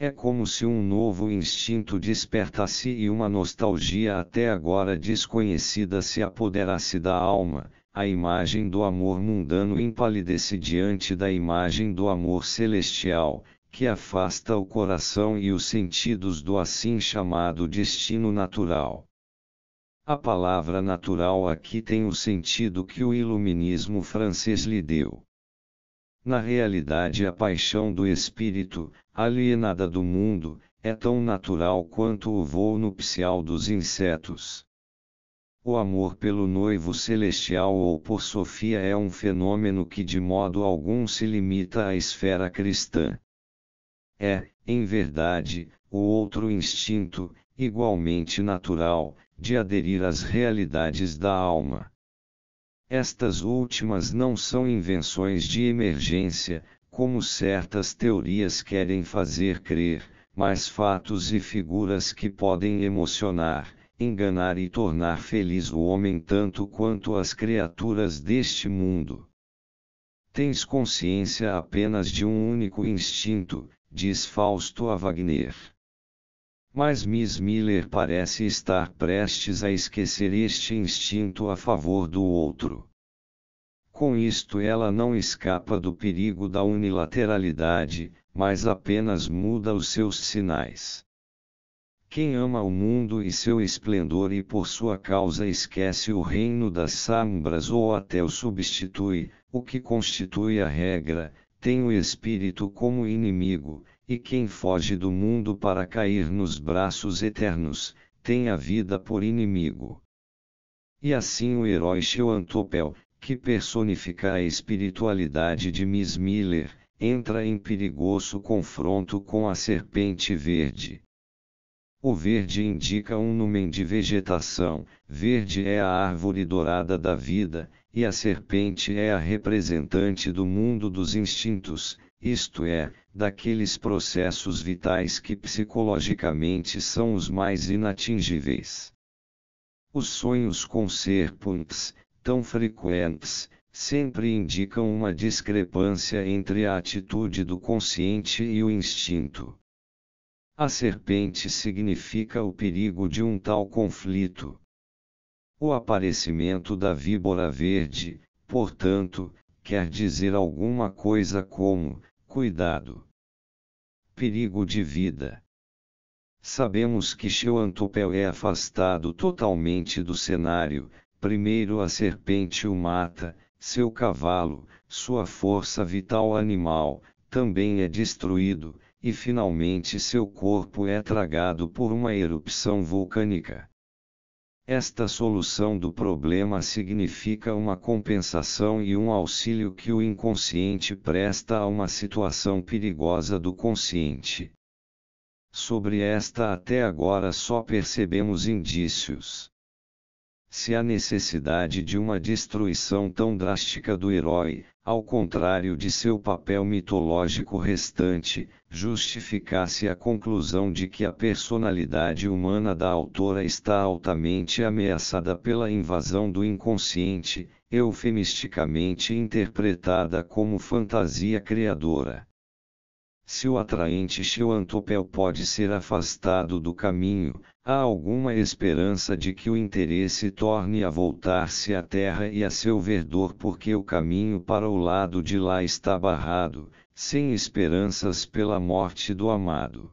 É como se um novo instinto despertasse e uma nostalgia até agora desconhecida se apoderasse da alma, a imagem do amor mundano empalidece diante da imagem do amor celestial, que afasta o coração e os sentidos do assim chamado destino natural. A palavra natural aqui tem o sentido que o iluminismo francês lhe deu. Na realidade, a paixão do espírito, alienada do mundo, é tão natural quanto o vôo nupcial dos insetos. O amor pelo noivo celestial ou por Sofia é um fenômeno que de modo algum se limita à esfera cristã. É, em verdade, o outro instinto, igualmente natural, de aderir às realidades da alma. Estas últimas não são invenções de emergência, como certas teorias querem fazer crer, mas fatos e figuras que podem emocionar, enganar e tornar feliz o homem tanto quanto as criaturas deste mundo. Tens consciência apenas de um único instinto, diz Fausto a Wagner. Mas Miss Miller parece estar prestes a esquecer este instinto a favor do outro. Com isto, ela não escapa do perigo da unilateralidade, mas apenas muda os seus sinais. Quem ama o mundo e seu esplendor e por sua causa esquece o reino das sombras ou até o substitui, o que constitui a regra, tem o espírito como inimigo, e quem foge do mundo para cair nos braços eternos, tem a vida por inimigo. E assim o herói Sheontopel, que personifica a espiritualidade de Miss Miller, entra em perigoso confronto com a serpente verde. O verde indica um numen de vegetação, verde é a árvore dourada da vida, e a serpente é a representante do mundo dos instintos, isto é, daqueles processos vitais que psicologicamente são os mais inatingíveis. Os sonhos com serpentes, tão frequentes, sempre indicam uma discrepância entre a atitude do consciente e o instinto. A serpente significa o perigo de um tal conflito. O aparecimento da víbora verde, portanto, quer dizer alguma coisa como: Cuidado. Perigo de vida. Sabemos que Xeuantopel é afastado totalmente do cenário, primeiro a serpente o mata, seu cavalo, sua força vital animal, também é destruído, e finalmente seu corpo é tragado por uma erupção vulcânica. Esta solução do problema significa uma compensação e um auxílio que o inconsciente presta a uma situação perigosa do consciente. Sobre esta até agora só percebemos indícios se a necessidade de uma destruição tão drástica do herói, ao contrário de seu papel mitológico restante, justificasse a conclusão de que a personalidade humana da autora está altamente ameaçada pela invasão do inconsciente, eufemisticamente interpretada como fantasia criadora. Se o atraente Xiantopel pode ser afastado do caminho, há alguma esperança de que o interesse torne a voltar-se à terra e a seu verdor porque o caminho para o lado de lá está barrado, sem esperanças pela morte do amado.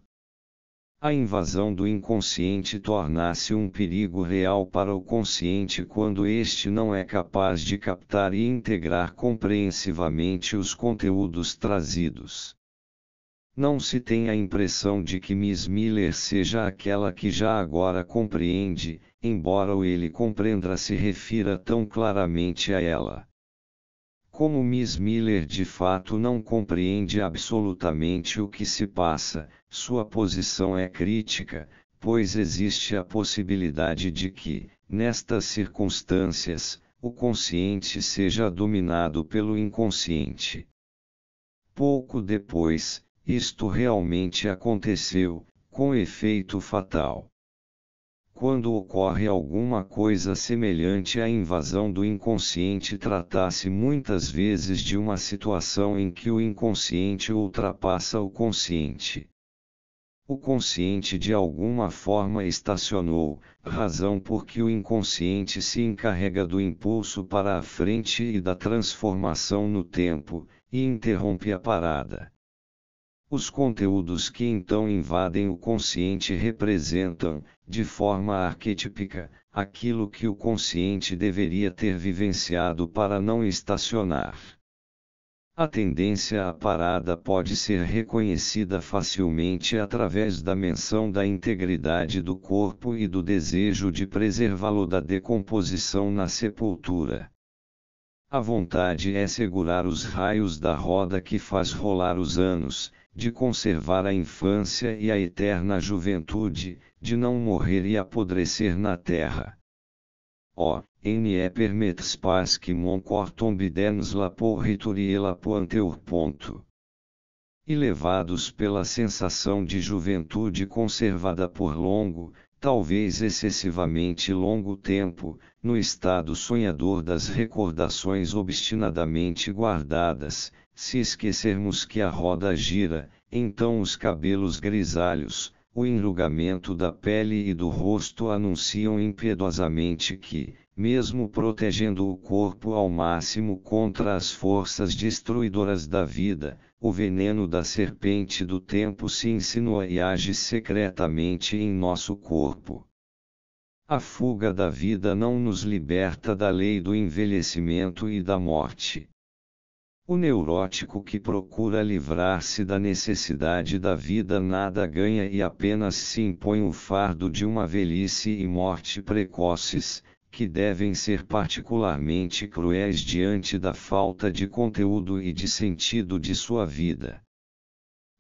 A invasão do inconsciente torna-se um perigo real para o consciente quando este não é capaz de captar e integrar compreensivamente os conteúdos trazidos. Não se tem a impressão de que Miss Miller seja aquela que já agora compreende, embora o ele compreenda se refira tão claramente a ela. Como Miss Miller de fato não compreende absolutamente o que se passa, sua posição é crítica, pois existe a possibilidade de que, nestas circunstâncias, o consciente seja dominado pelo inconsciente. Pouco depois, isto realmente aconteceu, com efeito fatal. Quando ocorre alguma coisa semelhante à invasão do inconsciente, trata-se muitas vezes de uma situação em que o inconsciente ultrapassa o consciente. O consciente de alguma forma estacionou, razão por que o inconsciente se encarrega do impulso para a frente e da transformação no tempo, e interrompe a parada. Os conteúdos que então invadem o consciente representam, de forma arquetípica, aquilo que o consciente deveria ter vivenciado para não estacionar. A tendência à parada pode ser reconhecida facilmente através da menção da integridade do corpo e do desejo de preservá-lo da decomposição na sepultura. A vontade é segurar os raios da roda que faz rolar os anos, de conservar a infância e a eterna juventude, de não morrer e apodrecer na terra. O, ne permets pas que mon corps tombe dans la pourriture et la pointeur ponto. E levados pela sensação de juventude conservada por longo, talvez excessivamente longo tempo, no estado sonhador das recordações obstinadamente guardadas, se esquecermos que a roda gira, então os cabelos grisalhos, o enrugamento da pele e do rosto anunciam impiedosamente que, mesmo protegendo o corpo ao máximo contra as forças destruidoras da vida, o veneno da serpente do tempo se insinua e age secretamente em nosso corpo. A fuga da vida não nos liberta da lei do envelhecimento e da morte. O neurótico que procura livrar-se da necessidade da vida nada ganha e apenas se impõe o fardo de uma velhice e morte precoces, que devem ser particularmente cruéis diante da falta de conteúdo e de sentido de sua vida.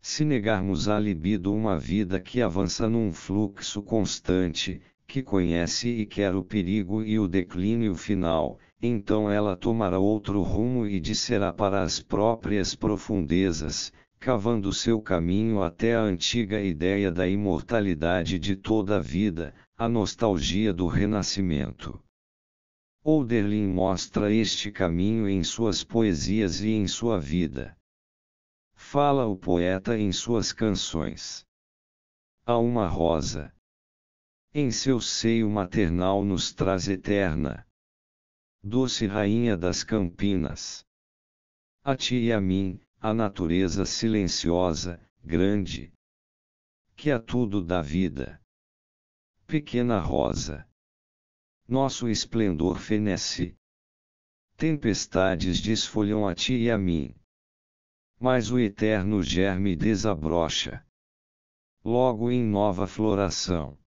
Se negarmos à libido uma vida que avança num fluxo constante, que conhece e quer o perigo e o declínio final, então ela tomará outro rumo e descerá para as próprias profundezas, cavando seu caminho até a antiga ideia da imortalidade de toda a vida, a nostalgia do renascimento. Olderlin mostra este caminho em suas poesias e em sua vida. Fala o poeta em suas canções. Há uma rosa. Em seu seio maternal nos traz eterna, doce rainha das campinas. A ti e a mim, a natureza silenciosa, grande, que a é tudo dá vida. Pequena rosa. Nosso esplendor fenece. Tempestades desfolham a ti e a mim. Mas o eterno germe desabrocha. Logo em nova floração.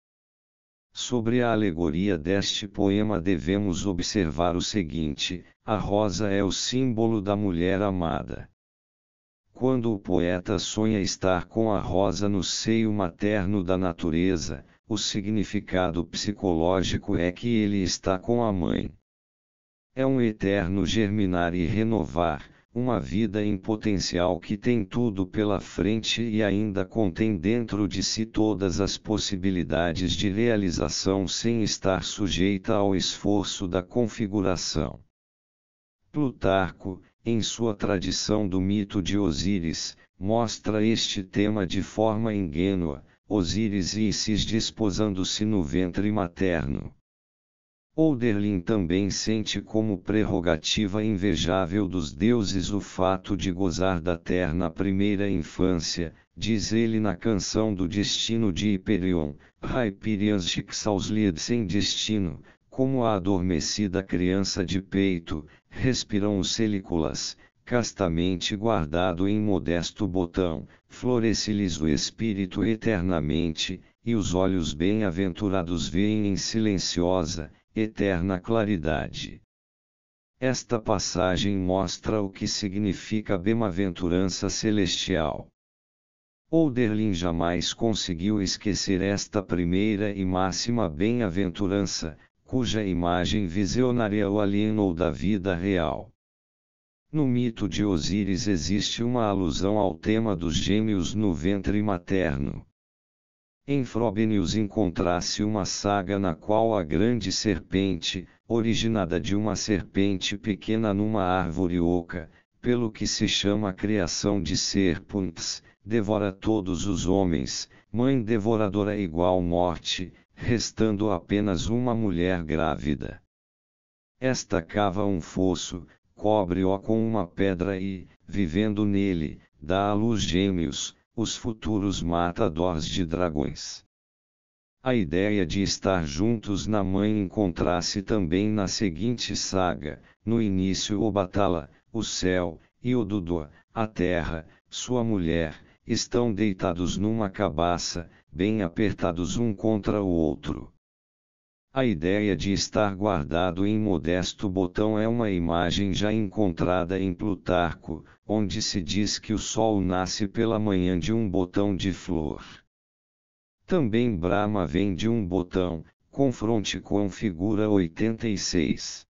Sobre a alegoria deste poema devemos observar o seguinte: a rosa é o símbolo da mulher amada. Quando o poeta sonha estar com a rosa no seio materno da natureza, o significado psicológico é que ele está com a mãe. É um eterno germinar e renovar, uma vida em potencial que tem tudo pela frente e ainda contém dentro de si todas as possibilidades de realização sem estar sujeita ao esforço da configuração. Plutarco, em sua tradição do mito de Osíris, mostra este tema de forma ingênua, Osíris e Isis desposando-se no ventre materno. Oderlin também sente como prerrogativa invejável dos deuses o fato de gozar da na primeira infância, diz ele na canção do destino de Hyperion, Hyperions Gixauslied sem destino, como a adormecida criança de peito, respiram os Celícolas, castamente guardado em modesto botão, floresce-lhes o espírito eternamente, e os olhos bem-aventurados veem em silenciosa, eterna claridade. Esta passagem mostra o que significa bem-aventurança celestial. Olderlin jamais conseguiu esquecer esta primeira e máxima bem-aventurança, cuja imagem visionária o alienou da vida real. No mito de Osíris existe uma alusão ao tema dos gêmeos no ventre materno. Em Frobenius encontrasse uma saga na qual a grande serpente, originada de uma serpente pequena numa árvore oca, pelo que se chama criação de serpentes, devora todos os homens, mãe devoradora igual morte, restando apenas uma mulher grávida. Esta cava um fosso, cobre-o com uma pedra e, vivendo nele, dá à luz gêmeos, os futuros matadores de dragões. A ideia de estar juntos na mãe encontrasse também na seguinte saga: no início o Batala, o céu, e o Dudua, a terra, sua mulher, estão deitados numa cabaça, bem apertados um contra o outro. A ideia de estar guardado em modesto botão é uma imagem já encontrada em Plutarco, onde se diz que o sol nasce pela manhã de um botão de flor. Também Brahma vem de um botão, confronte com figura 86.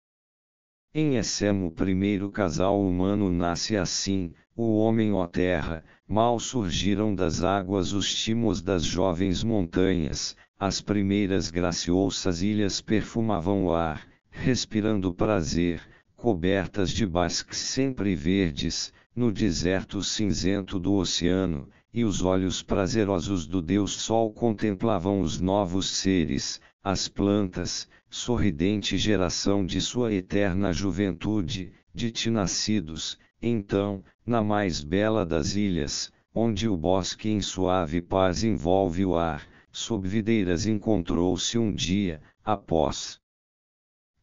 Em Essemo o primeiro casal humano nasce assim, o homem ó terra, mal surgiram das águas os timos das jovens montanhas, as primeiras graciosas ilhas perfumavam o ar, respirando prazer, cobertas de basques sempre verdes, no deserto cinzento do oceano, e os olhos prazerosos do Deus Sol contemplavam os novos seres, as plantas, sorridente geração de sua eterna juventude, de ti nascidos, então, na mais bela das ilhas, onde o bosque em suave paz envolve o ar, sob videiras encontrou-se um dia, após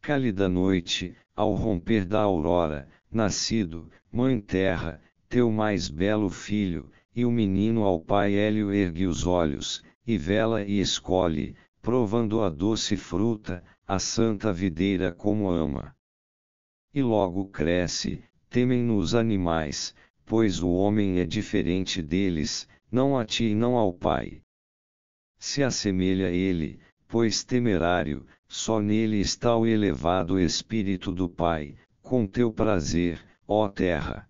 cálida noite, ao romper da aurora, nascido, mãe terra, teu mais belo filho, e o menino ao pai Hélio ergue os olhos, e vela e escolhe, provando a doce fruta, a santa videira como ama. E logo cresce, temem-no os animais, pois o homem é diferente deles, não a ti e não ao pai se assemelha a ele, pois temerário, só nele está o elevado Espírito do Pai, com teu prazer, ó terra.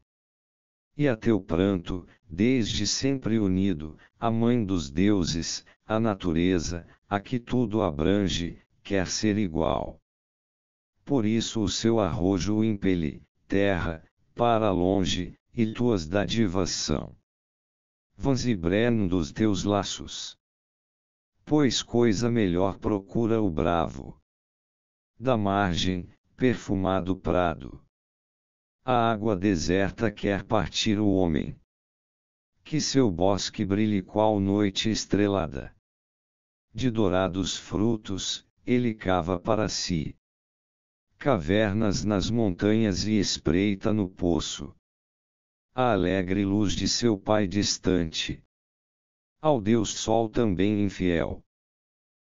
E a teu pranto, desde sempre unido, a mãe dos deuses, a natureza, a que tudo abrange, quer ser igual. Por isso o seu arrojo o impele, terra, para longe, e tuas dádivas são. Vãs e breno dos teus laços pois coisa melhor procura o bravo. Da margem, perfumado prado. A água deserta quer partir o homem. Que seu bosque brilhe qual noite estrelada. De dourados frutos, ele cava para si. Cavernas nas montanhas e espreita no poço. A alegre luz de seu pai distante ao Deus Sol também infiel.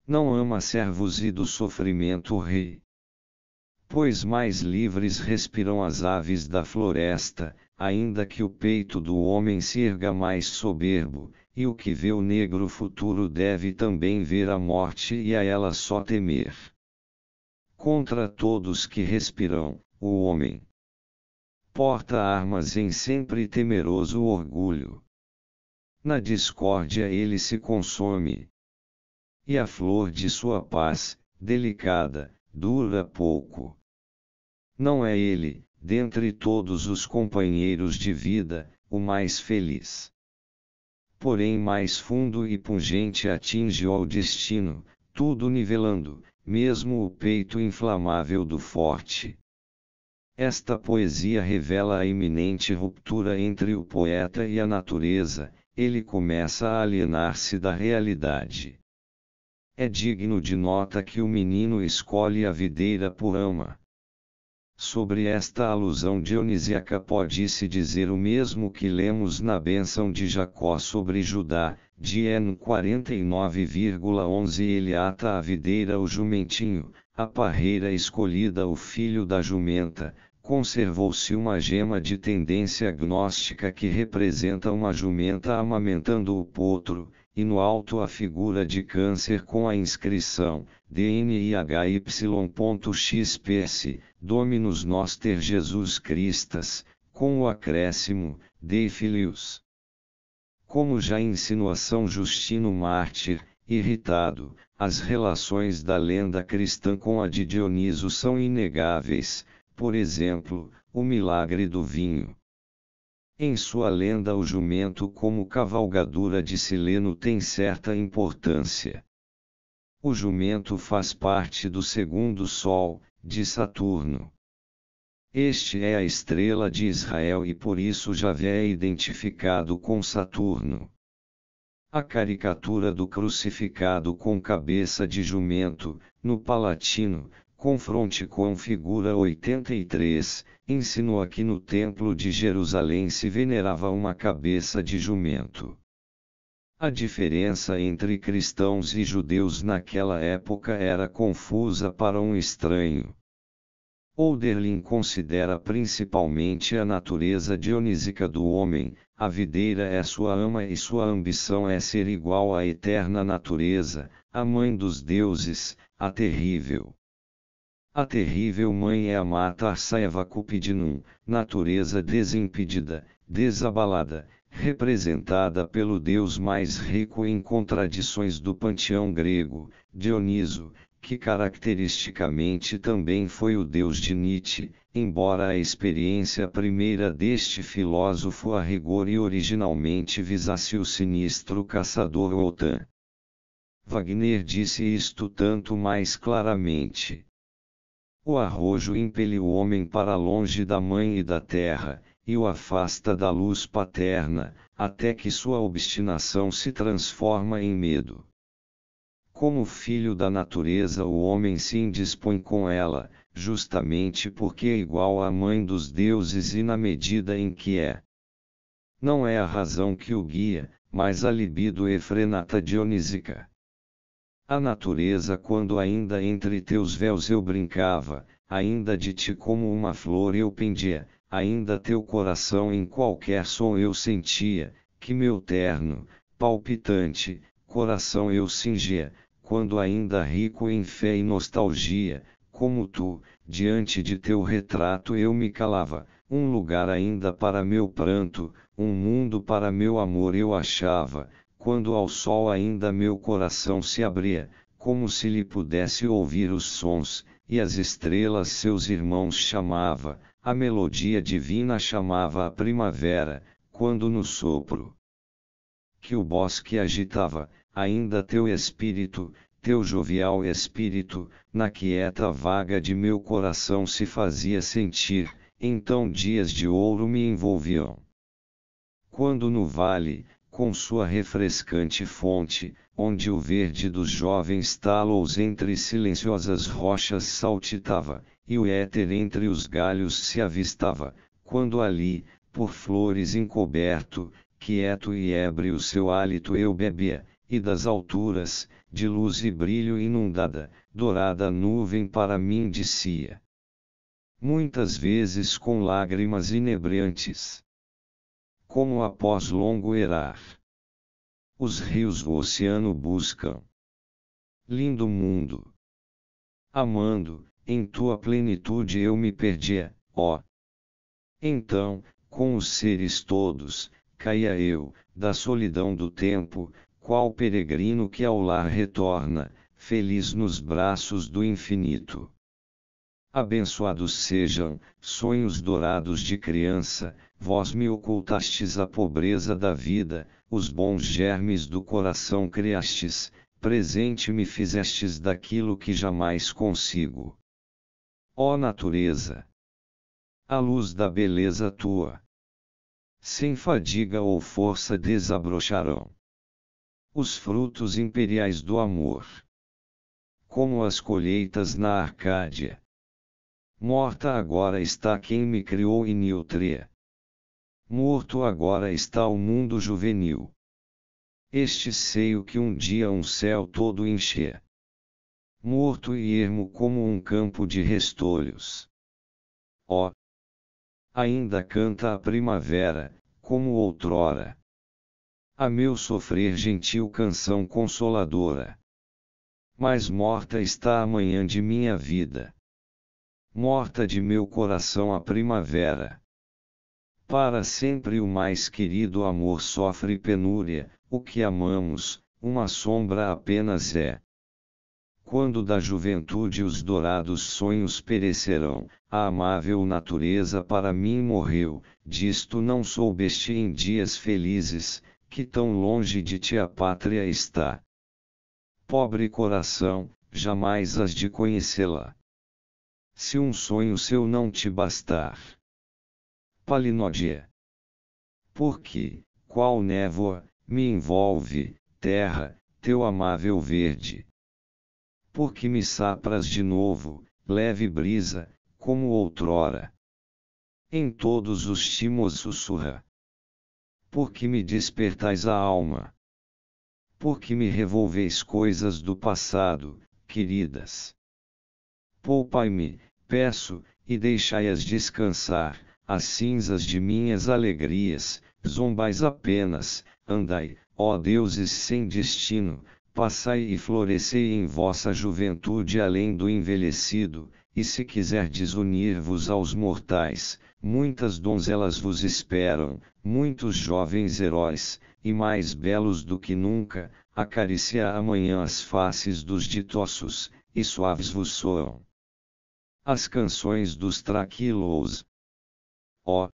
Não ama servos e do sofrimento ri. Pois mais livres respiram as aves da floresta, ainda que o peito do homem se erga mais soberbo, e o que vê o negro futuro deve também ver a morte e a ela só temer. Contra todos que respiram, o homem porta armas em sempre temeroso orgulho na discórdia ele se consome. E a flor de sua paz, delicada, dura pouco. Não é ele, dentre todos os companheiros de vida, o mais feliz. Porém, mais fundo e pungente atinge ao destino, tudo nivelando, mesmo o peito inflamável do forte. Esta poesia revela a iminente ruptura entre o poeta e a natureza, ele começa a alienar-se da realidade. É digno de nota que o menino escolhe a videira por ama. Sobre esta alusão dionisíaca pode-se dizer o mesmo que lemos na Bênção de Jacó sobre Judá, de En 49,11 ele ata a videira o jumentinho, a parreira escolhida o filho da jumenta, conservou-se uma gema de tendência gnóstica que representa uma jumenta amamentando o potro, e no alto a figura de câncer com a inscrição DNIHY.XPS, Dominus Noster Jesus Christas, com o acréscimo, Dei Filius. Como já insinua São Justino Mártir, irritado, as relações da lenda cristã com a de Dioniso são inegáveis, por exemplo, o milagre do vinho. Em sua lenda, o jumento como cavalgadura de Sileno tem certa importância. O jumento faz parte do segundo sol, de Saturno. Este é a estrela de Israel e por isso Javé é identificado com Saturno. A caricatura do crucificado com cabeça de jumento, no Palatino, confronte com figura 83, insinua que no Templo de Jerusalém se venerava uma cabeça de jumento. A diferença entre cristãos e judeus naquela época era confusa para um estranho. Olderlin considera principalmente a natureza dionísica do homem, a videira é sua ama e sua ambição é ser igual à eterna natureza, a mãe dos deuses, a terrível. A terrível mãe é a mata saiva cupidinum, natureza desimpedida, desabalada, representada pelo deus mais rico em contradições do panteão grego, Dioniso, que caracteristicamente também foi o deus de Nietzsche, embora a experiência primeira deste filósofo a rigor e originalmente visasse o sinistro caçador Otan. Wagner disse isto tanto mais claramente o arrojo impele o homem para longe da mãe e da terra, e o afasta da luz paterna, até que sua obstinação se transforma em medo. Como filho da natureza, o homem se indispõe com ela, justamente porque é igual à mãe dos deuses e na medida em que é. Não é a razão que o guia, mas a libido efrenata dionísica. A natureza quando ainda entre teus véus eu brincava, ainda de ti como uma flor eu pendia, ainda teu coração em qualquer som eu sentia, que meu terno, palpitante, coração eu cingia, quando ainda rico em fé e nostalgia, como tu, diante de teu retrato eu me calava, um lugar ainda para meu pranto, um mundo para meu amor eu achava, quando ao sol ainda meu coração se abria, como se lhe pudesse ouvir os sons, e as estrelas seus irmãos chamava, a melodia divina chamava a primavera, quando no sopro que o bosque agitava, ainda teu espírito, teu jovial espírito, na quieta vaga de meu coração se fazia sentir, então dias de ouro me envolviam. Quando no vale, com sua refrescante fonte, onde o verde dos jovens talos entre silenciosas rochas saltitava, e o éter entre os galhos se avistava, quando ali, por flores encoberto, quieto e ébrio seu hálito eu bebia, e das alturas, de luz e brilho inundada, dourada nuvem para mim descia. Muitas vezes com lágrimas inebriantes como após longo erar. Os rios o oceano buscam. Lindo mundo! Amando, em tua plenitude eu me perdia, ó! Então, com os seres todos, caía eu, da solidão do tempo, qual peregrino que ao lar retorna, feliz nos braços do infinito. Abençoados sejam, sonhos dourados de criança, vós me ocultastes a pobreza da vida, os bons germes do coração criastes, presente me fizestes daquilo que jamais consigo. Ó natureza! A luz da beleza tua! Sem fadiga ou força desabrocharão os frutos imperiais do amor. Como as colheitas na Arcádia. Morta agora está quem me criou e nutria. Morto agora está o mundo juvenil. Este seio que um dia um céu todo encher. Morto e ermo como um campo de restolhos. Ó! Oh, ainda canta a primavera, como outrora. A meu sofrer gentil canção consoladora. Mas morta está a manhã de minha vida morta de meu coração a primavera. Para sempre o mais querido amor sofre penúria, o que amamos, uma sombra apenas é. Quando da juventude os dourados sonhos perecerão, a amável natureza para mim morreu, disto não soubeste em dias felizes, que tão longe de ti a pátria está. Pobre coração, jamais has de conhecê-la se um sonho seu não te bastar. Palinódia. Porque, qual névoa, me envolve, terra, teu amável verde. Porque me sapras de novo, leve brisa, como outrora. Em todos os timos sussurra. Porque me despertais a alma. Porque me revolveis coisas do passado, queridas. Poupai-me, peço, e deixai-as descansar, as cinzas de minhas alegrias, zombais apenas, andai, ó deuses sem destino, passai e florescei em vossa juventude além do envelhecido, e se quiserdes unir-vos aos mortais, muitas donzelas vos esperam, muitos jovens heróis, e mais belos do que nunca, acaricia amanhã as faces dos ditosos, e suaves vos soam. As canções dos traquilos. Ó! Oh.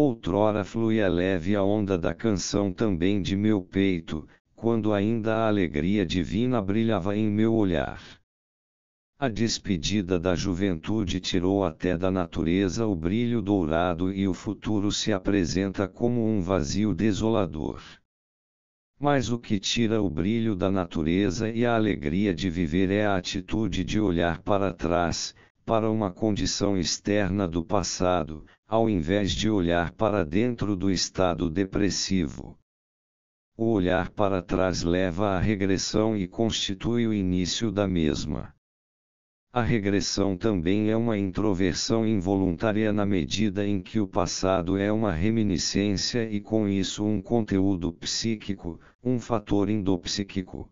Outrora fluía leve a onda da canção também de meu peito, quando ainda a alegria divina brilhava em meu olhar. A despedida da juventude tirou até da natureza o brilho dourado e o futuro se apresenta como um vazio desolador. Mas o que tira o brilho da natureza e a alegria de viver é a atitude de olhar para trás, para uma condição externa do passado, ao invés de olhar para dentro do estado depressivo. O olhar para trás leva à regressão e constitui o início da mesma. A regressão também é uma introversão involuntária na medida em que o passado é uma reminiscência e com isso um conteúdo psíquico, um fator endopsíquico.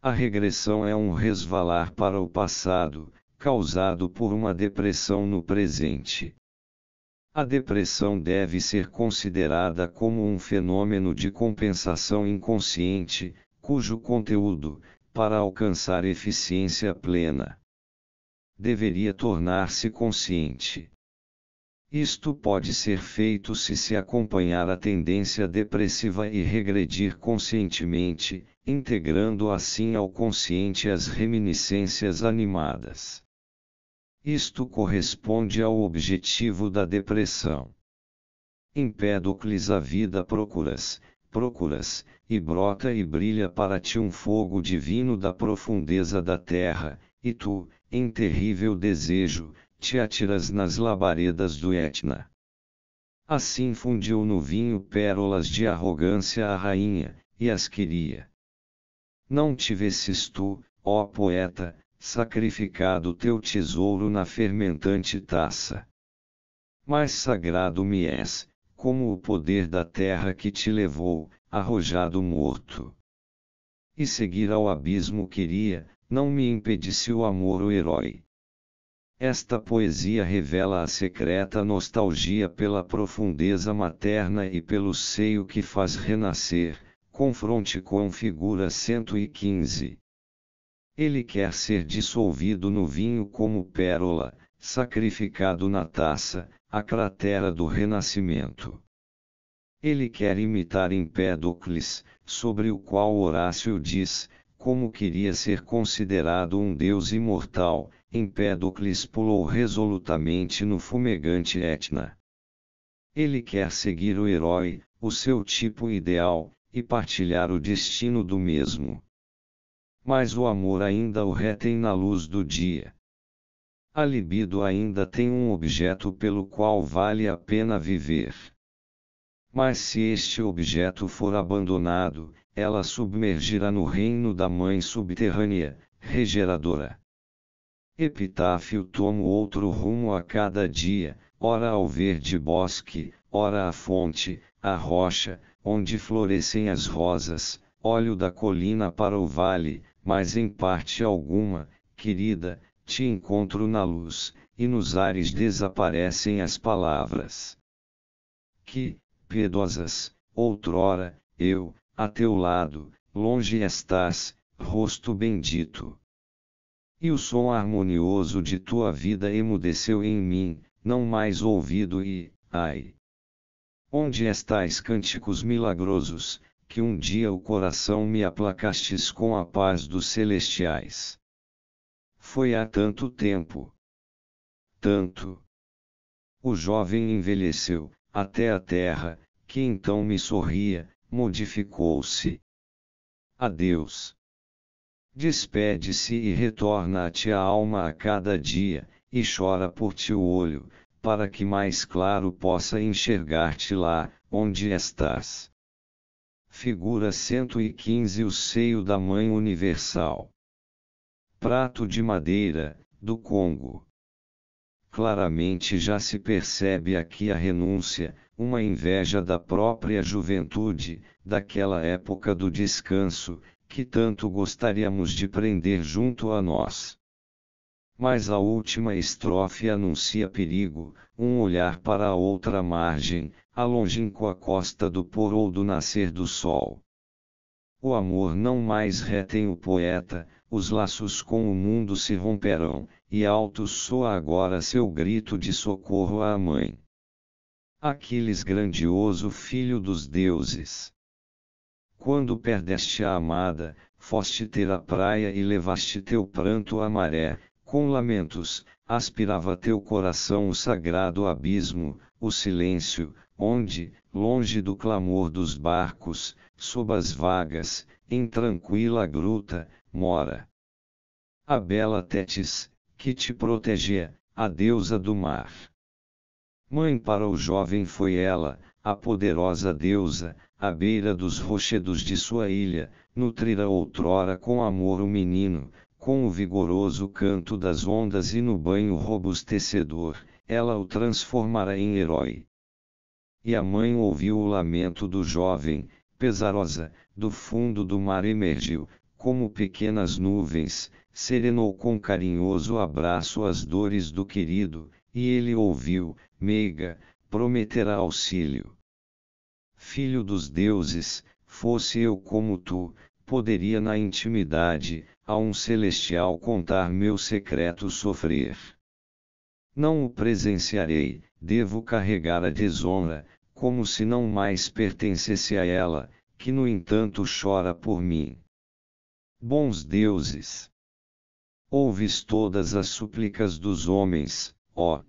A regressão é um resvalar para o passado, causado por uma depressão no presente. A depressão deve ser considerada como um fenômeno de compensação inconsciente, cujo conteúdo, para alcançar eficiência plena, deveria tornar-se consciente. Isto pode ser feito se se acompanhar a tendência depressiva e regredir conscientemente, integrando assim ao consciente as reminiscências animadas. Isto corresponde ao objetivo da depressão. Empédocles a vida procuras, procuras, e brota e brilha para ti um fogo divino da profundeza da terra, e tu, em terrível desejo, te atiras nas labaredas do Etna. Assim fundiu no vinho pérolas de arrogância a rainha, e as queria. Não tivesses tu, ó poeta, sacrificado teu tesouro na fermentante taça. Mais sagrado me és, como o poder da terra que te levou, arrojado morto. E seguir ao abismo queria, não me impedisse o amor o herói. Esta poesia revela a secreta nostalgia pela profundeza materna e pelo seio que faz renascer, confronte com figura 115. Ele quer ser dissolvido no vinho como pérola, sacrificado na taça, a cratera do renascimento. Ele quer imitar Empédocles, sobre o qual Horácio diz, como queria ser considerado um deus imortal, Empédocles pulou resolutamente no fumegante Etna. Ele quer seguir o herói, o seu tipo ideal, e partilhar o destino do mesmo mas o amor ainda o retém na luz do dia. A libido ainda tem um objeto pelo qual vale a pena viver. Mas se este objeto for abandonado, ela submergirá no reino da mãe subterrânea, regeradora. Epitáfio tomo outro rumo a cada dia, ora ao verde bosque, ora à fonte, à rocha, onde florescem as rosas, olho da colina para o vale, mas em parte alguma, querida, te encontro na luz, e nos ares desaparecem as palavras. Que, piedosas, outrora, eu, a teu lado, longe estás, rosto bendito. E o som harmonioso de tua vida emudeceu em mim, não mais ouvido e, ai! Onde estais cânticos milagrosos, que um dia o coração me aplacastes com a paz dos celestiais. Foi há tanto tempo. Tanto. O jovem envelheceu, até a terra, que então me sorria, modificou-se. Adeus. Despede-se e retorna a a alma a cada dia, e chora por ti o olho, para que mais claro possa enxergar-te lá, onde estás. Figura 115 O seio da Mãe Universal. Prato de madeira, do Congo. Claramente já se percebe aqui a renúncia, uma inveja da própria juventude, daquela época do descanso, que tanto gostaríamos de prender junto a nós. Mas a última estrofe anuncia perigo, um olhar para a outra margem, a longínqua costa do pôr ou do nascer do sol. O amor não mais retém o poeta, os laços com o mundo se romperão, e alto soa agora seu grito de socorro à mãe. Aquiles grandioso filho dos deuses. Quando perdeste a amada, foste ter a praia e levaste teu pranto à maré, com lamentos, aspirava teu coração o sagrado abismo, o silêncio, onde, longe do clamor dos barcos, sob as vagas, em tranquila gruta, mora a bela Tétis, que te protegia, a deusa do mar. Mãe para o jovem foi ela, a poderosa deusa, à beira dos rochedos de sua ilha, nutrira outrora com amor o menino, com o vigoroso canto das ondas e no banho robustecedor, ela o transformará em herói e a mãe ouviu o lamento do jovem, pesarosa, do fundo do mar emergiu, como pequenas nuvens, serenou com carinhoso abraço as dores do querido, e ele ouviu, meiga, prometerá auxílio. Filho dos deuses, fosse eu como tu, poderia na intimidade, a um celestial contar meu secreto sofrer. Não o presenciarei, devo carregar a desonra, como se não mais pertencesse a ela, que no entanto chora por mim. Bons deuses! Ouves todas as súplicas dos homens, ó!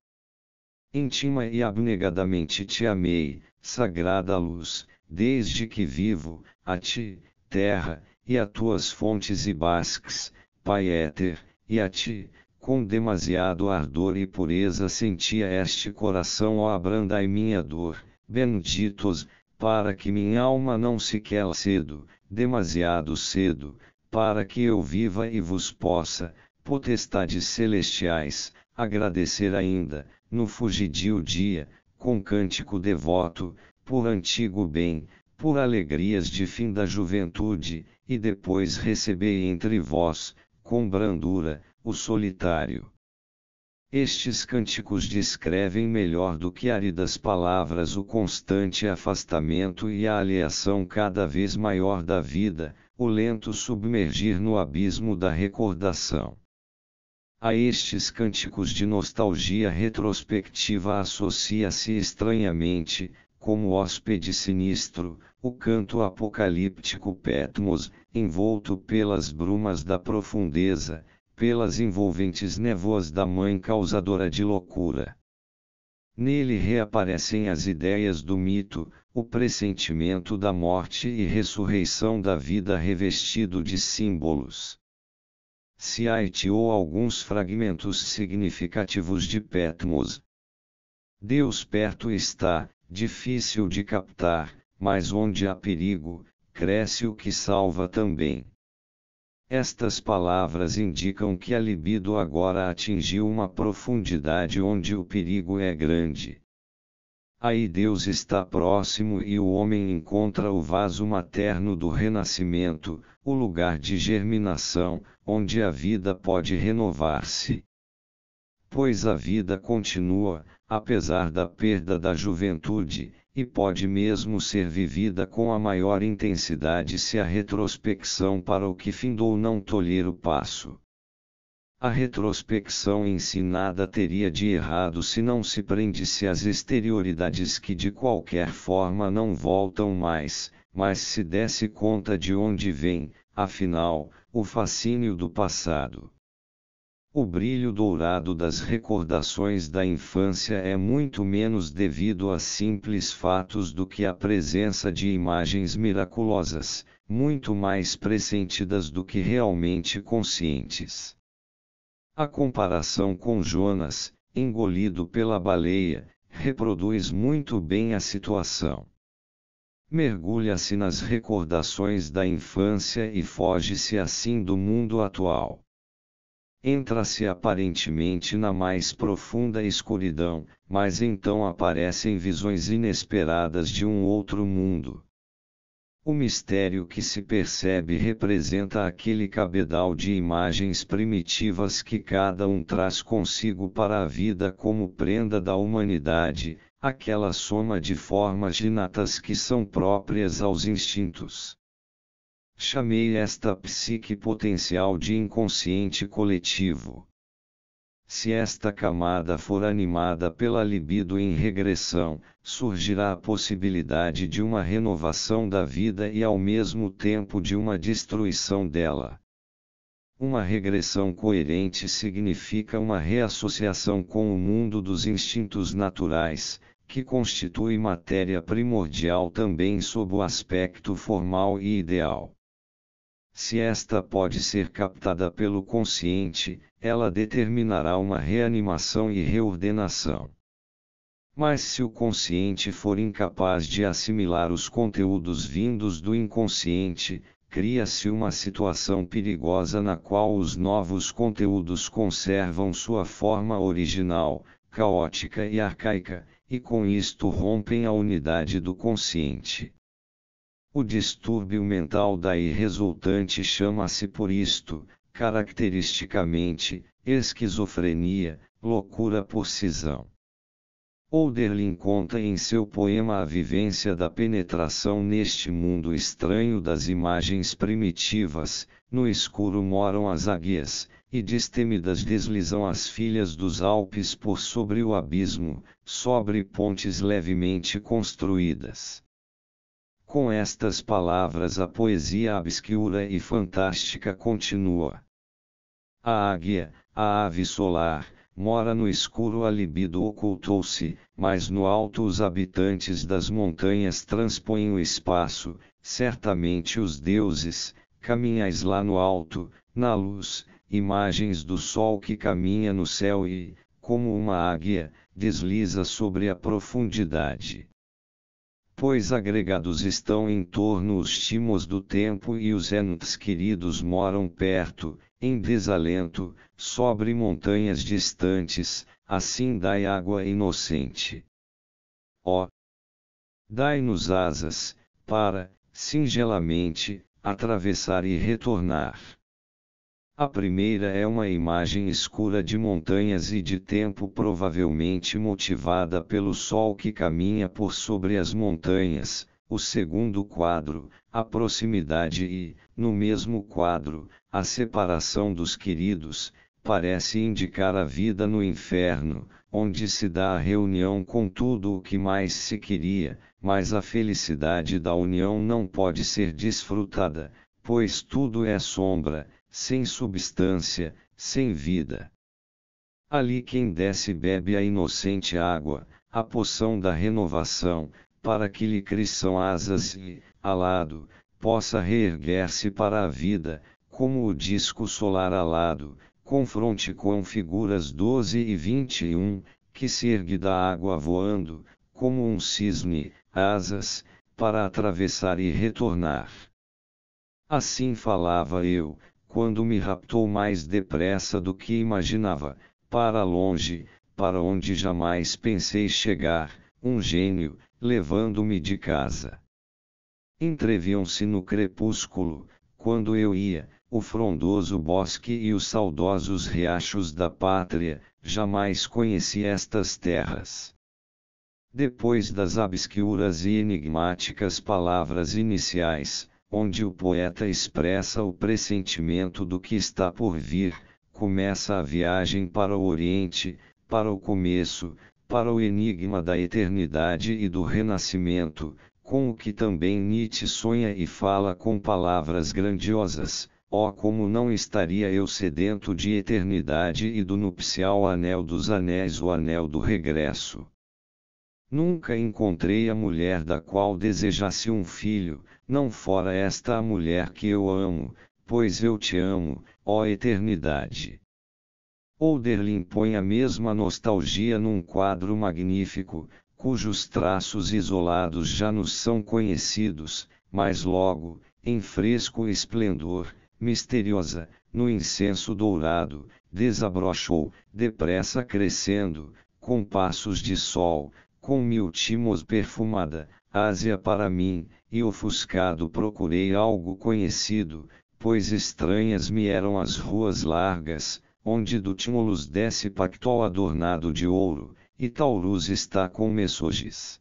Intima e abnegadamente te amei, sagrada luz, desde que vivo, a ti, terra, e a tuas fontes e basques, Pai éter, e a ti, com demasiado ardor e pureza sentia este coração ó abrandai minha dor, benditos, para que minha alma não se quele cedo, demasiado cedo, para que eu viva e vos possa, potestades celestiais, agradecer ainda, no fugidio dia, com cântico devoto, por antigo bem, por alegrias de fim da juventude, e depois recebei entre vós, com brandura, o solitário. Estes cânticos descrevem melhor do que áridas palavras o constante afastamento e a aliação cada vez maior da vida, o lento submergir no abismo da recordação. A estes cânticos de nostalgia retrospectiva associa-se estranhamente, como hóspede sinistro, o canto apocalíptico Petmos, envolto pelas brumas da profundeza, pelas envolventes névoas da mãe causadora de loucura. Nele reaparecem as ideias do mito, o pressentimento da morte e ressurreição da vida revestido de símbolos. Se ou alguns fragmentos significativos de Petmos. Deus perto está, difícil de captar, mas onde há perigo, cresce o que salva também. Estas palavras indicam que a libido agora atingiu uma profundidade onde o perigo é grande. Aí Deus está próximo e o homem encontra o vaso materno do renascimento, o lugar de germinação, onde a vida pode renovar-se. Pois a vida continua, apesar da perda da juventude, e pode mesmo ser vivida com a maior intensidade se a retrospecção para o que findou não tolher o passo. A retrospecção em si nada teria de errado se não se prendesse às exterioridades que de qualquer forma não voltam mais, mas se desse conta de onde vem, afinal, o fascínio do passado. O brilho dourado das recordações da infância é muito menos devido a simples fatos do que à presença de imagens miraculosas, muito mais pressentidas do que realmente conscientes. A comparação com Jonas, engolido pela baleia, reproduz muito bem a situação. Mergulha-se nas recordações da infância e foge-se assim do mundo atual. Entra-se aparentemente na mais profunda escuridão, mas então aparecem visões inesperadas de um outro mundo. O mistério que se percebe representa aquele cabedal de imagens primitivas que cada um traz consigo para a vida como prenda da humanidade, aquela soma de formas inatas que são próprias aos instintos. Chamei esta psique potencial de inconsciente coletivo. Se esta camada for animada pela libido em regressão, surgirá a possibilidade de uma renovação da vida e ao mesmo tempo de uma destruição dela. Uma regressão coerente significa uma reassociação com o mundo dos instintos naturais, que constitui matéria primordial também sob o aspecto formal e ideal. Se esta pode ser captada pelo consciente, ela determinará uma reanimação e reordenação. Mas se o consciente for incapaz de assimilar os conteúdos vindos do inconsciente, cria-se uma situação perigosa na qual os novos conteúdos conservam sua forma original, caótica e arcaica, e com isto rompem a unidade do consciente. O distúrbio mental daí resultante chama-se por isto, caracteristicamente, esquizofrenia, loucura por cisão. Olderlin conta em seu poema a vivência da penetração neste mundo estranho das imagens primitivas, no escuro moram as águias, e destemidas deslizam as filhas dos Alpes por sobre o abismo, sobre pontes levemente construídas. Com estas palavras, a poesia obscura e fantástica continua. A águia, a ave solar, mora no escuro, a libido ocultou-se, mas no alto os habitantes das montanhas transpõem o espaço, certamente os deuses, caminhais lá no alto, na luz, imagens do sol que caminha no céu e, como uma águia, desliza sobre a profundidade pois agregados estão em torno os timos do tempo e os entes queridos moram perto, em desalento, sobre montanhas distantes, assim dai água inocente. Ó! Oh, Dai-nos asas, para, singelamente, atravessar e retornar. A primeira é uma imagem escura de montanhas e de tempo, provavelmente motivada pelo sol que caminha por sobre as montanhas. O segundo quadro, a proximidade e, no mesmo quadro, a separação dos queridos, parece indicar a vida no inferno, onde se dá a reunião com tudo o que mais se queria, mas a felicidade da união não pode ser desfrutada, pois tudo é sombra, sem substância, sem vida. Ali quem desce bebe a inocente água, a poção da renovação, para que lhe cresçam asas e, alado, possa reerguer-se para a vida, como o disco solar alado, confronte com figuras 12 e 21, que se ergue da água voando, como um cisne, asas, para atravessar e retornar. Assim falava eu, quando me raptou mais depressa do que imaginava, para longe, para onde jamais pensei chegar, um gênio, levando-me de casa. Entreviam-se no crepúsculo, quando eu ia, o frondoso bosque e os saudosos riachos da pátria, jamais conheci estas terras. Depois das obscuras e enigmáticas palavras iniciais, onde o poeta expressa o pressentimento do que está por vir, começa a viagem para o Oriente, para o começo, para o enigma da eternidade e do renascimento, com o que também Nietzsche sonha e fala com palavras grandiosas. Oh, como não estaria eu sedento de eternidade e do nupcial anel dos anéis, o anel do regresso. Nunca encontrei a mulher da qual desejasse um filho, não fora esta a mulher que eu amo, pois eu te amo, ó eternidade. Olderlin põe a mesma nostalgia num quadro magnífico, cujos traços isolados já nos são conhecidos, mas logo, em fresco esplendor, misteriosa, no incenso dourado, desabrochou, depressa crescendo, com passos de sol, com mil timos perfumada, Ásia para mim, e ofuscado procurei algo conhecido, pois estranhas me eram as ruas largas, onde do Tímulos desce Pactol adornado de ouro, e Taurus está com Messoges.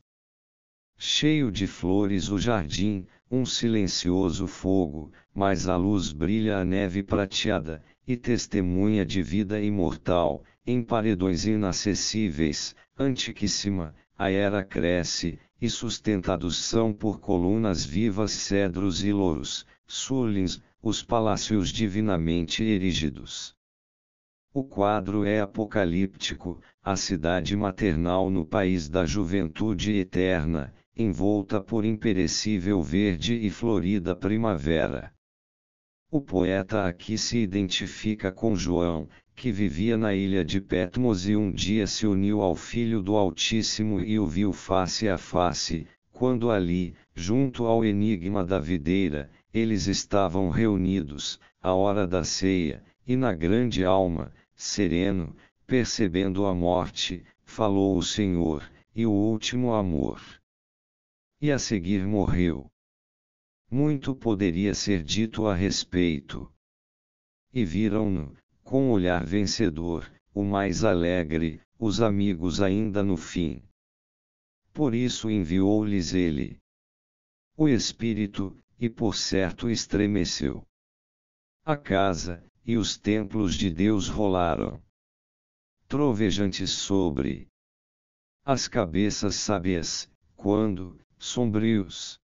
Cheio de flores o jardim, um silencioso fogo, mas a luz brilha a neve prateada, e testemunha de vida imortal, em paredões inacessíveis, antiquíssima, a era cresce, e sustentados são por colunas vivas cedros e louros, sulins, os palácios divinamente erigidos. O quadro é apocalíptico, a cidade maternal no país da juventude eterna, envolta por imperecível verde e florida primavera. O poeta aqui se identifica com João, que vivia na ilha de Petmos e um dia se uniu ao filho do Altíssimo e o viu face a face, quando ali, junto ao enigma da videira, eles estavam reunidos, à hora da ceia, e na grande alma, sereno, percebendo a morte, falou o Senhor, e o último amor. E a seguir morreu. Muito poderia ser dito a respeito. E viram-no, com o olhar vencedor, o mais alegre, os amigos ainda no fim. Por isso enviou-lhes ele o espírito, e por certo estremeceu. A casa, e os templos de Deus rolaram trovejantes sobre as cabeças sábias, quando, sombrios,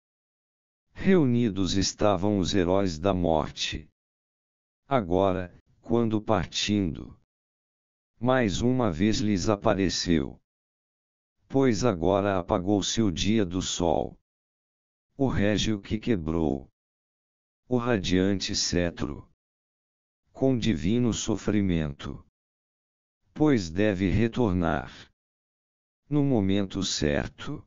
reunidos estavam os heróis da morte. Agora, quando partindo. Mais uma vez lhes apareceu. Pois agora apagou-se o dia do sol. O régio que quebrou. O radiante cetro. Com divino sofrimento. Pois deve retornar. No momento certo.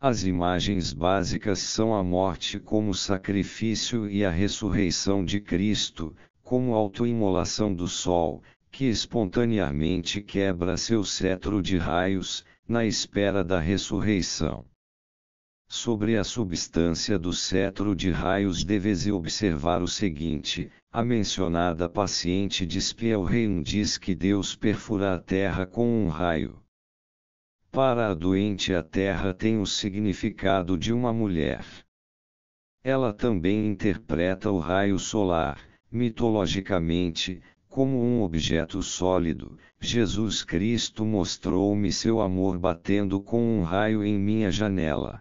As imagens básicas são a morte como sacrifício e a ressurreição de Cristo, como autoimolação do Sol, que espontaneamente quebra seu cetro de raios, na espera da ressurreição. Sobre a substância do cetro de raios deve-se observar o seguinte, a mencionada paciente de Spielheim diz que Deus perfura a terra com um raio. Para a doente a terra tem o significado de uma mulher. Ela também interpreta o raio solar Mitologicamente, como um objeto sólido, Jesus Cristo mostrou-me seu amor batendo com um raio em minha janela.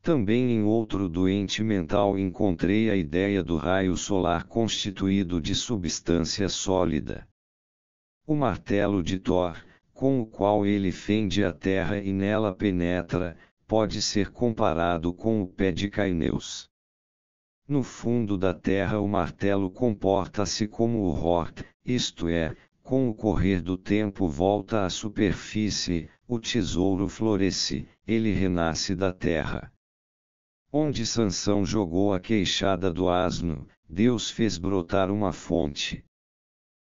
Também em outro doente mental encontrei a ideia do raio solar constituído de substância sólida. O martelo de Thor, com o qual ele fende a terra e nela penetra, pode ser comparado com o pé de Caineus. No fundo da terra o martelo comporta-se como o hort, isto é, com o correr do tempo volta à superfície, o tesouro floresce, ele renasce da terra. Onde Sansão jogou a queixada do asno, Deus fez brotar uma fonte.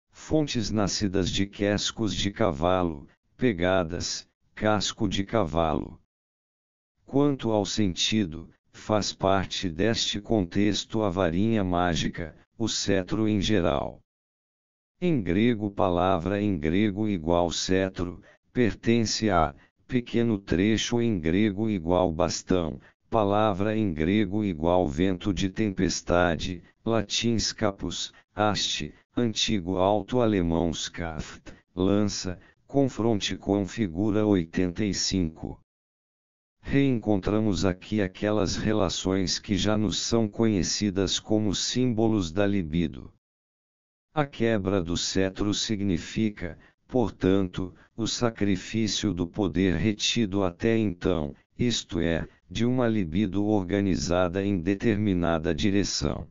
Fontes nascidas de quescos de cavalo, pegadas, casco de cavalo. Quanto ao sentido, faz parte deste contexto a varinha mágica, o cetro em geral. Em grego, palavra em grego igual cetro, pertence a pequeno trecho em grego igual bastão, palavra em grego igual vento de tempestade, latins capus, haste, antigo alto-alemão skaft, lança, confronte com figura 85 reencontramos aqui aquelas relações que já nos são conhecidas como símbolos da libido. A quebra do cetro significa, portanto, o sacrifício do poder retido até então, isto é, de uma libido organizada em determinada direção.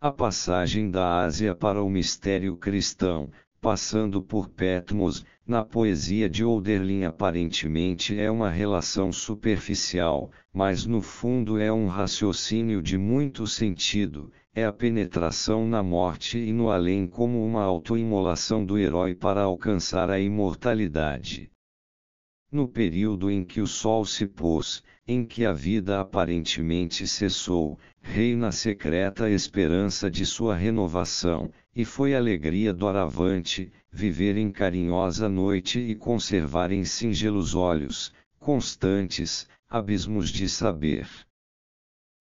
A passagem da Ásia para o mistério cristão, passando por Petmos, na poesia de Olderlin aparentemente é uma relação superficial, mas no fundo é um raciocínio de muito sentido, é a penetração na morte e no além como uma autoimolação do herói para alcançar a imortalidade. No período em que o sol se pôs, em que a vida aparentemente cessou, reina a secreta esperança de sua renovação, e foi alegria do aravante viver em carinhosa noite e conservar em singelos olhos, constantes, abismos de saber.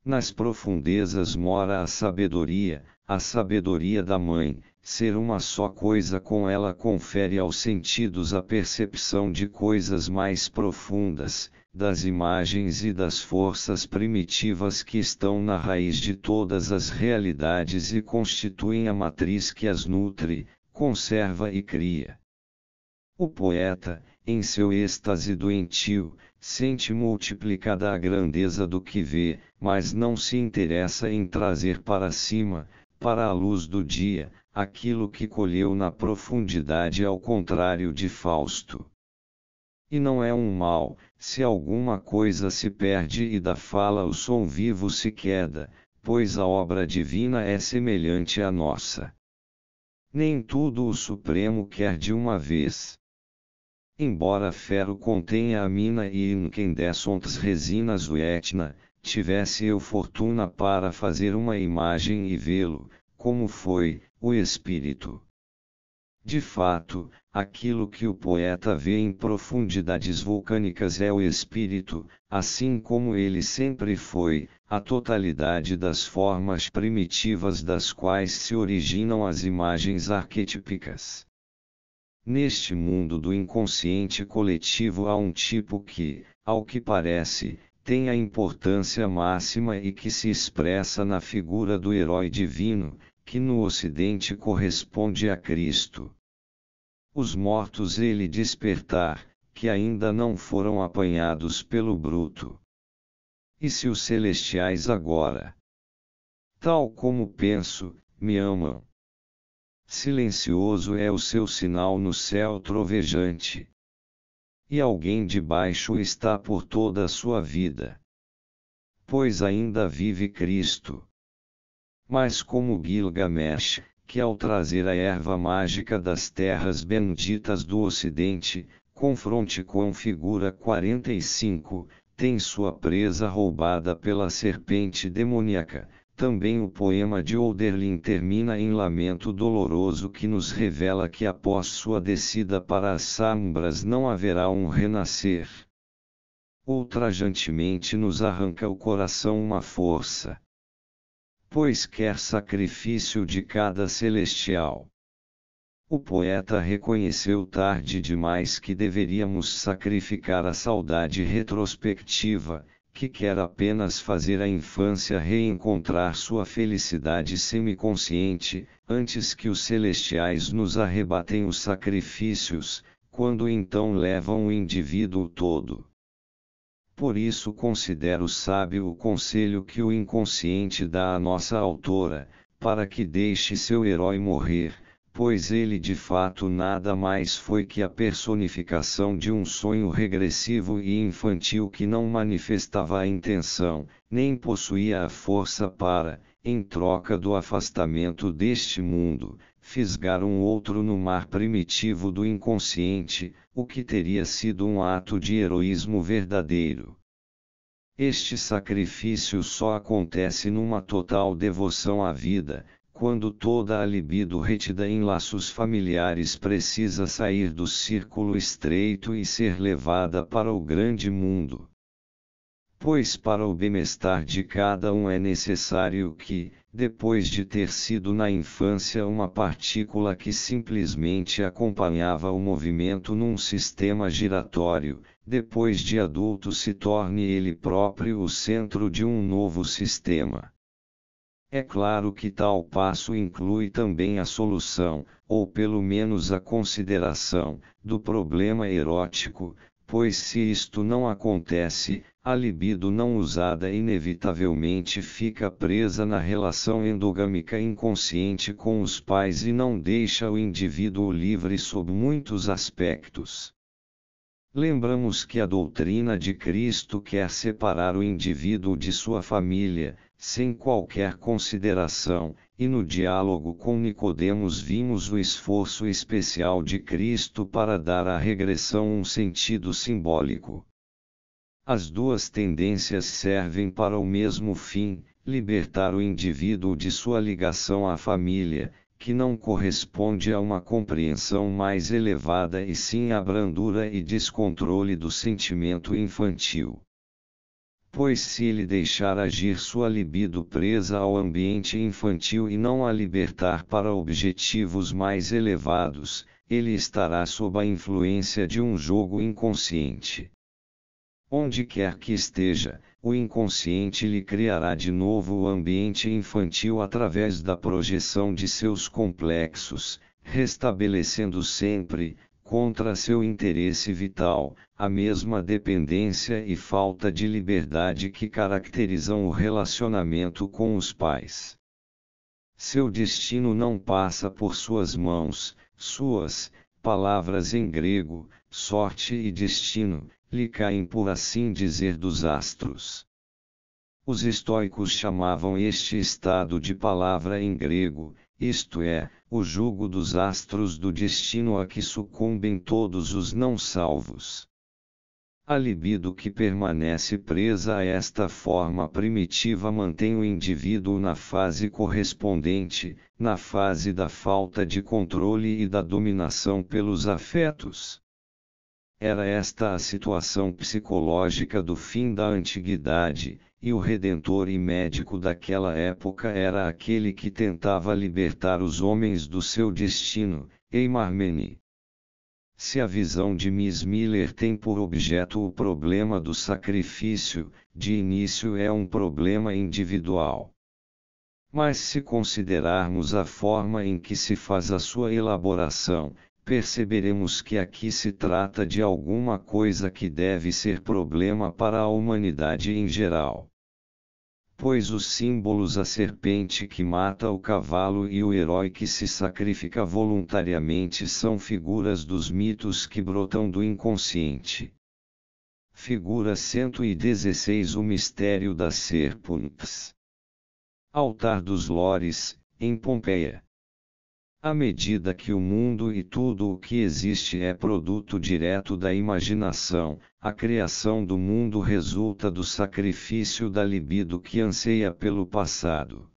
Nas profundezas mora a sabedoria, a sabedoria da mãe, ser uma só coisa com ela confere aos sentidos a percepção de coisas mais profundas, das imagens e das forças primitivas que estão na raiz de todas as realidades e constituem a matriz que as nutre, conserva e cria. O poeta, em seu êxtase doentio, sente multiplicada a grandeza do que vê, mas não se interessa em trazer para cima, para a luz do dia, aquilo que colheu na profundidade, ao contrário de Fausto. E não é um mal, se alguma coisa se perde e da fala o som vivo se queda, pois a obra divina é semelhante à nossa. Nem tudo o Supremo quer de uma vez. Embora Fero contenha a mina e em quem dessontas resinas o etna, tivesse eu fortuna para fazer uma imagem e vê-lo, como foi, o espírito. De fato, aquilo que o poeta vê em profundidades vulcânicas é o espírito, assim como ele sempre foi, a totalidade das formas primitivas das quais se originam as imagens arquetípicas. Neste mundo do inconsciente coletivo há um tipo que, ao que parece, tem a importância máxima e que se expressa na figura do herói divino, que no Ocidente corresponde a Cristo. Os mortos ele despertar, que ainda não foram apanhados pelo bruto. E se os celestiais agora, tal como penso, me amam? Silencioso é o seu sinal no céu trovejante. E alguém de baixo está por toda a sua vida. Pois ainda vive Cristo mas como Gilgamesh, que ao trazer a erva mágica das terras benditas do Ocidente, confronte com figura 45, tem sua presa roubada pela serpente demoníaca. Também o poema de Oderlin termina em lamento doloroso que nos revela que após sua descida para as sombras não haverá um renascer. Ultrajantemente nos arranca o coração uma força, pois quer sacrifício de cada celestial. O poeta reconheceu tarde demais que deveríamos sacrificar a saudade retrospectiva, que quer apenas fazer a infância reencontrar sua felicidade semiconsciente, antes que os celestiais nos arrebatem os sacrifícios, quando então levam o indivíduo todo por isso considero sábio o conselho que o inconsciente dá à nossa autora, para que deixe seu herói morrer, pois ele de fato nada mais foi que a personificação de um sonho regressivo e infantil que não manifestava a intenção, nem possuía a força para, em troca do afastamento deste mundo, fisgar um outro no mar primitivo do inconsciente, o que teria sido um ato de heroísmo verdadeiro. Este sacrifício só acontece numa total devoção à vida, quando toda a libido retida em laços familiares precisa sair do círculo estreito e ser levada para o grande mundo pois para o bem-estar de cada um é necessário que, depois de ter sido na infância uma partícula que simplesmente acompanhava o movimento num sistema giratório, depois de adulto se torne ele próprio o centro de um novo sistema. É claro que tal passo inclui também a solução, ou pelo menos a consideração, do problema erótico, pois se isto não acontece, a libido não usada inevitavelmente fica presa na relação endogâmica inconsciente com os pais e não deixa o indivíduo livre sob muitos aspectos. Lembramos que a doutrina de Cristo quer separar o indivíduo de sua família, sem qualquer consideração, e no diálogo com Nicodemos vimos o esforço especial de Cristo para dar à regressão um sentido simbólico. As duas tendências servem para o mesmo fim: libertar o indivíduo de sua ligação à família, que não corresponde a uma compreensão mais elevada e sim à brandura e descontrole do sentimento infantil. Pois se ele deixar agir sua libido presa ao ambiente infantil e não a libertar para objetivos mais elevados, ele estará sob a influência de um jogo inconsciente. Onde quer que esteja, o inconsciente lhe criará de novo o ambiente infantil através da projeção de seus complexos, restabelecendo sempre, contra seu interesse vital, a mesma dependência e falta de liberdade que caracterizam o relacionamento com os pais. Seu destino não passa por suas mãos, suas, palavras em grego, sorte e destino, lhe caem por assim dizer dos astros. Os estoicos chamavam este estado de palavra em grego, isto é, o jugo dos astros do destino a que sucumbem todos os não salvos. A libido que permanece presa a esta forma primitiva mantém o indivíduo na fase correspondente, na fase da falta de controle e da dominação pelos afetos. Era esta a situação psicológica do fim da antiguidade, e o redentor e médico daquela época era aquele que tentava libertar os homens do seu destino, Eimarmeni. Se a visão de Miss Miller tem por objeto o problema do sacrifício, de início é um problema individual. Mas se considerarmos a forma em que se faz a sua elaboração, perceberemos que aqui se trata de alguma coisa que deve ser problema para a humanidade em geral. Pois os símbolos a serpente que mata o cavalo e o herói que se sacrifica voluntariamente são figuras dos mitos que brotam do inconsciente. Figura 116 O Mistério das Serpentes Altar dos Lores, em Pompeia à medida que o mundo e tudo o que existe é produto direto da imaginação, a criação do mundo resulta do sacrifício da libido que anseia pelo passado.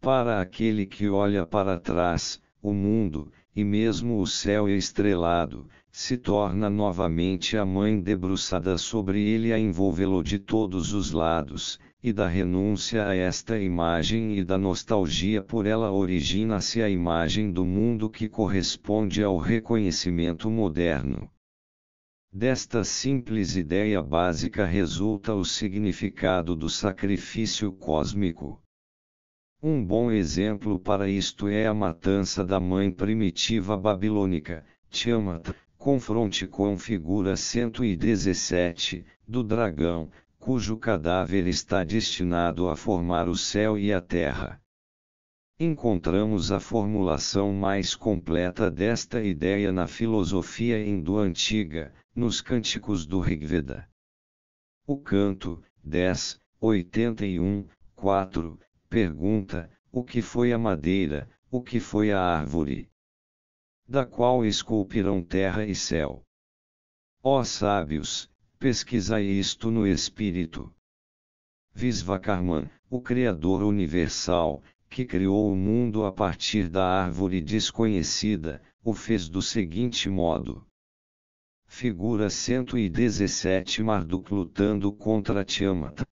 Para aquele que olha para trás, o mundo, e mesmo o céu estrelado, se torna novamente a mãe debruçada sobre ele a envolvê-lo de todos os lados, e da renúncia a esta imagem e da nostalgia por ela origina-se a imagem do mundo que corresponde ao reconhecimento moderno. Desta simples ideia básica resulta o significado do sacrifício cósmico. Um bom exemplo para isto é a matança da mãe primitiva babilônica, Tiamat, confronte com figura 117, do dragão, cujo cadáver está destinado a formar o céu e a terra. Encontramos a formulação mais completa desta ideia na filosofia hindu antiga, nos cânticos do Rigveda. O canto 10, 81, 4, pergunta: o que foi a madeira, o que foi a árvore? Da qual esculpirão terra e céu? Ó sábios, Pesquisai isto no Espírito. Visvakarman, o Criador Universal, que criou o mundo a partir da árvore desconhecida, o fez do seguinte modo. Figura 117 Marduk lutando contra Tiamat.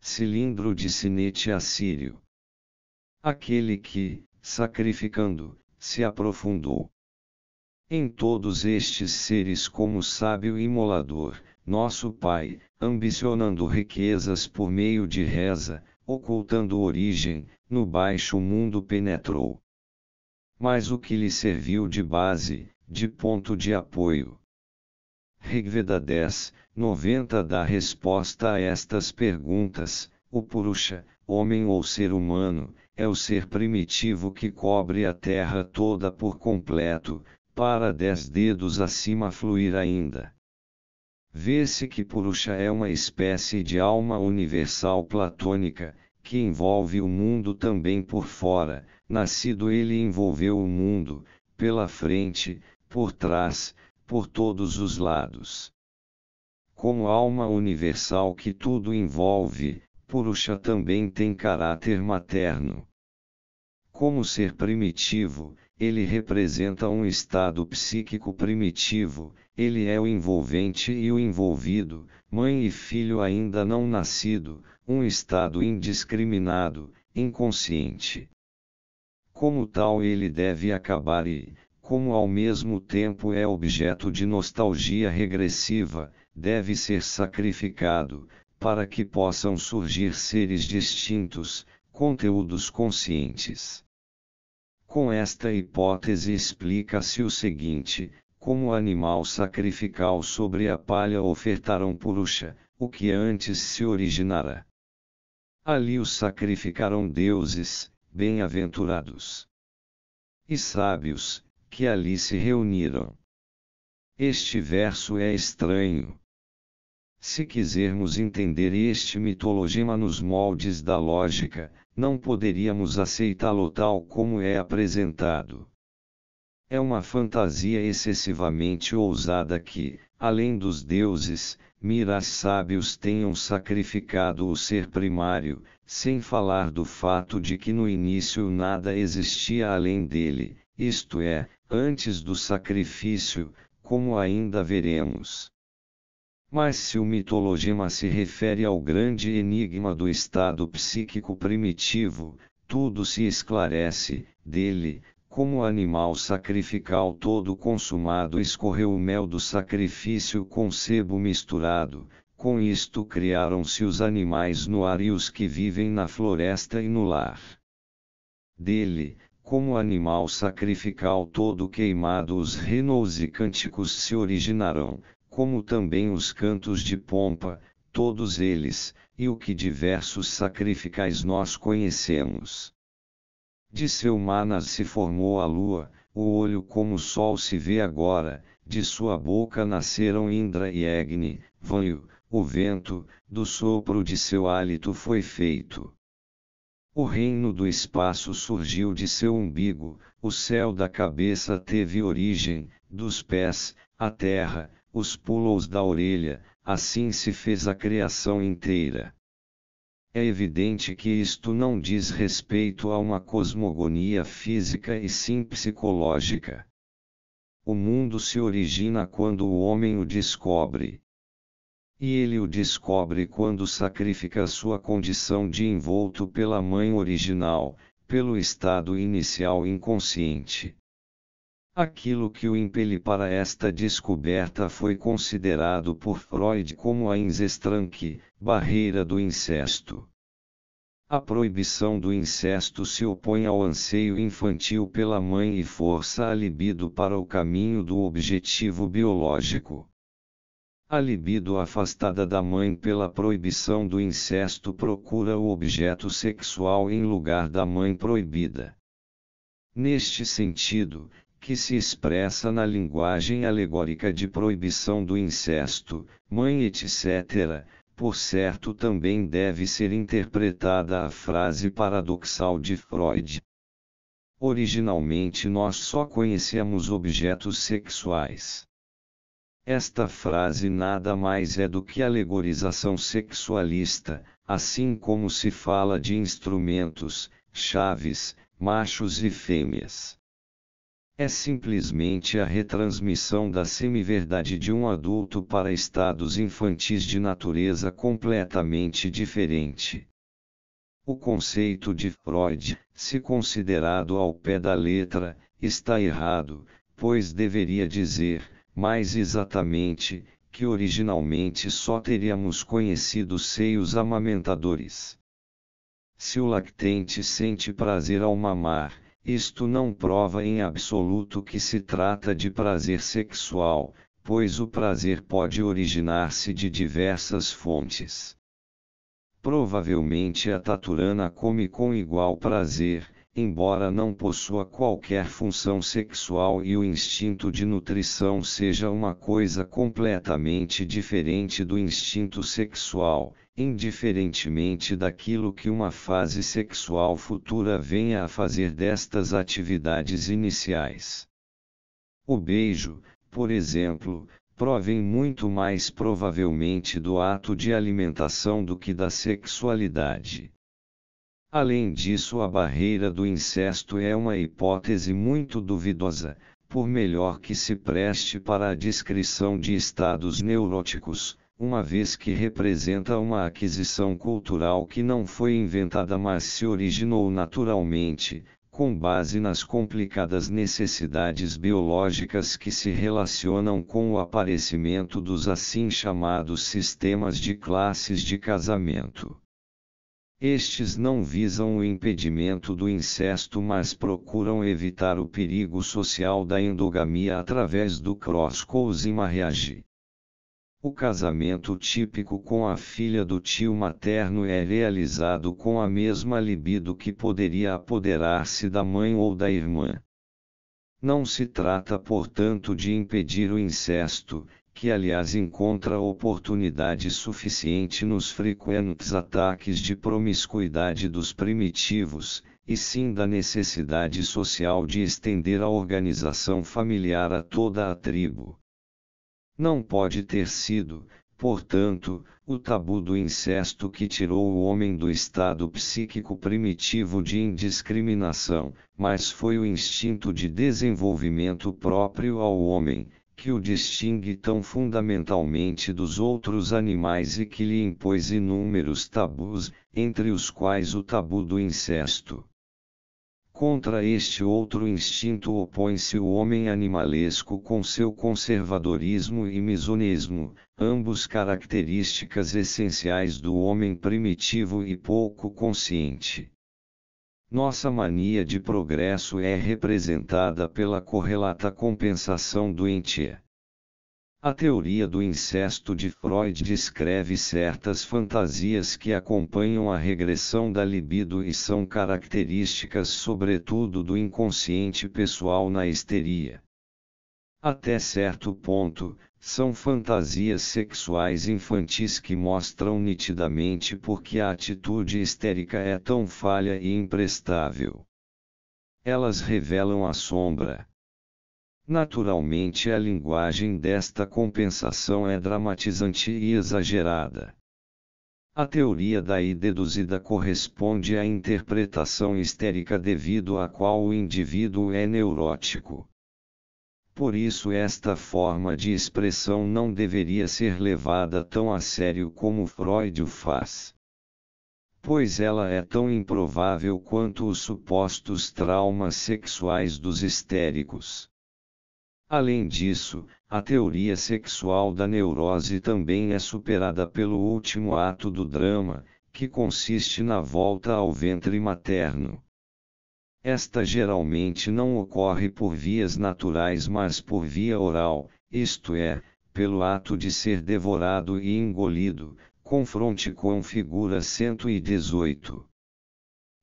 Cilindro de sinete assírio. Aquele que, sacrificando, se aprofundou em todos estes seres como sábio imolador, nosso Pai, ambicionando riquezas por meio de reza, ocultando origem, no baixo mundo penetrou. Mas o que lhe serviu de base, de ponto de apoio? Rigveda 10, 90 dá resposta a estas perguntas. O Purusha, homem ou ser humano, é o ser primitivo que cobre a terra toda por completo, para dez dedos acima fluir ainda. Vê-se que Purusha é uma espécie de alma universal platônica, que envolve o mundo também por fora, nascido ele envolveu o mundo, pela frente, por trás, por todos os lados. Como alma universal que tudo envolve, Purusha também tem caráter materno. Como ser primitivo, ele representa um estado psíquico primitivo, ele é o envolvente e o envolvido, mãe e filho ainda não nascido, um estado indiscriminado, inconsciente. Como tal, ele deve acabar e, como ao mesmo tempo é objeto de nostalgia regressiva, deve ser sacrificado, para que possam surgir seres distintos, conteúdos conscientes. Com esta hipótese explica-se o seguinte: como animal sacrificial sobre a palha ofertaram Purusha, o que antes se originara. Ali os sacrificaram deuses, bem-aventurados e sábios, que ali se reuniram. Este verso é estranho. Se quisermos entender este mitologema nos moldes da lógica, não poderíamos aceitá-lo tal como é apresentado. É uma fantasia excessivamente ousada que, além dos deuses, miras sábios tenham sacrificado o ser primário, sem falar do fato de que no início nada existia além dele, isto é, antes do sacrifício, como ainda veremos. Mas se o mitologema se refere ao grande enigma do estado psíquico primitivo, tudo se esclarece, dele, como animal sacrificial todo consumado, escorreu o mel do sacrifício com sebo misturado. Com isto criaram-se os animais no ar e os que vivem na floresta e no lar. Dele, como animal sacrificial todo queimado, os renos e cânticos se originaram, como também os cantos de pompa, todos eles, e o que diversos sacrificais nós conhecemos. De seu manas se formou a lua, o olho como o sol se vê agora, de sua boca nasceram Indra e Agni, Vanyu, o vento, do sopro de seu hálito foi feito. O reino do espaço surgiu de seu umbigo, o céu da cabeça teve origem, dos pés, a terra, os pulos da orelha, assim se fez a criação inteira. É evidente que isto não diz respeito a uma cosmogonia física e sim psicológica. O mundo se origina quando o homem o descobre. E ele o descobre quando sacrifica sua condição de envolto pela mãe original, pelo estado inicial inconsciente. Aquilo que o impele para esta descoberta foi considerado por Freud como a Inzestranque, barreira do incesto. A proibição do incesto se opõe ao anseio infantil pela mãe e força a libido para o caminho do objetivo biológico. A libido afastada da mãe pela proibição do incesto procura o objeto sexual em lugar da mãe proibida. Neste sentido, que se expressa na linguagem alegórica de proibição do incesto, mãe, etc., por certo também deve ser interpretada a frase paradoxal de Freud. Originalmente nós só conhecemos objetos sexuais. Esta frase nada mais é do que alegorização sexualista, assim como se fala de instrumentos, chaves, machos e fêmeas é simplesmente a retransmissão da semi-verdade de um adulto para estados infantis de natureza completamente diferente. O conceito de Freud, se considerado ao pé da letra, está errado, pois deveria dizer, mais exatamente, que originalmente só teríamos conhecido seios amamentadores. Se o lactente sente prazer ao mamar, isto não prova em absoluto que se trata de prazer sexual, pois o prazer pode originar-se de diversas fontes. Provavelmente a taturana come com igual prazer, embora não possua qualquer função sexual e o instinto de nutrição seja uma coisa completamente diferente do instinto sexual, indiferentemente daquilo que uma fase sexual futura venha a fazer destas atividades iniciais. O beijo, por exemplo, provém muito mais provavelmente do ato de alimentação do que da sexualidade. Além disso, a barreira do incesto é uma hipótese muito duvidosa, por melhor que se preste para a descrição de estados neuróticos, uma vez que representa uma aquisição cultural que não foi inventada mas se originou naturalmente, com base nas complicadas necessidades biológicas que se relacionam com o aparecimento dos assim chamados sistemas de classes de casamento. Estes não visam o impedimento do incesto, mas procuram evitar o perigo social da endogamia através do cross cousin marriage. O casamento típico com a filha do tio materno é realizado com a mesma libido que poderia apoderar-se da mãe ou da irmã. Não se trata, portanto, de impedir o incesto, que aliás encontra oportunidade suficiente nos frequentes ataques de promiscuidade dos primitivos, e sim da necessidade social de estender a organização familiar a toda a tribo. Não pode ter sido, portanto, o tabu do incesto que tirou o homem do estado psíquico primitivo de indiscriminação, mas foi o instinto de desenvolvimento próprio ao homem, que o distingue tão fundamentalmente dos outros animais e que lhe impôs inúmeros tabus, entre os quais o tabu do incesto. Contra este outro instinto opõe-se o homem animalesco com seu conservadorismo e misonismo, ambos características essenciais do homem primitivo e pouco consciente. Nossa mania de progresso é representada pela correlata compensação doentia. A teoria do incesto de Freud descreve certas fantasias que acompanham a regressão da libido e são características, sobretudo, do inconsciente pessoal na histeria. Até certo ponto, são fantasias sexuais infantis que mostram nitidamente porque a atitude histérica é tão falha e imprestável. Elas revelam a sombra, Naturalmente, a linguagem desta compensação é dramatizante e exagerada. A teoria daí deduzida corresponde à interpretação histérica devido à qual o indivíduo é neurótico. Por isso, esta forma de expressão não deveria ser levada tão a sério como Freud o faz. Pois ela é tão improvável quanto os supostos traumas sexuais dos histéricos. Além disso, a teoria sexual da neurose também é superada pelo último ato do drama, que consiste na volta ao ventre materno. Esta geralmente não ocorre por vias naturais, mas por via oral, isto é, pelo ato de ser devorado e engolido, confronte com figura 118.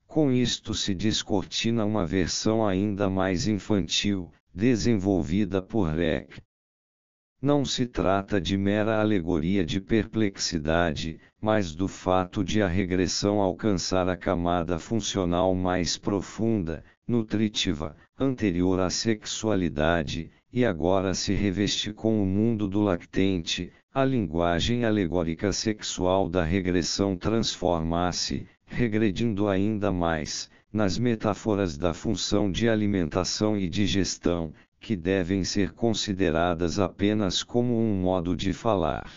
Com isto se descortina uma versão ainda mais infantil, desenvolvida por Reck. Não se trata de mera alegoria de perplexidade, mas do fato de a regressão alcançar a camada funcional mais profunda, nutritiva, anterior à sexualidade, e agora se reveste com o mundo do lactente, a linguagem alegórica sexual da regressão transforma-se, regredindo ainda mais, nas metáforas da função de alimentação e digestão, que devem ser consideradas apenas como um modo de falar.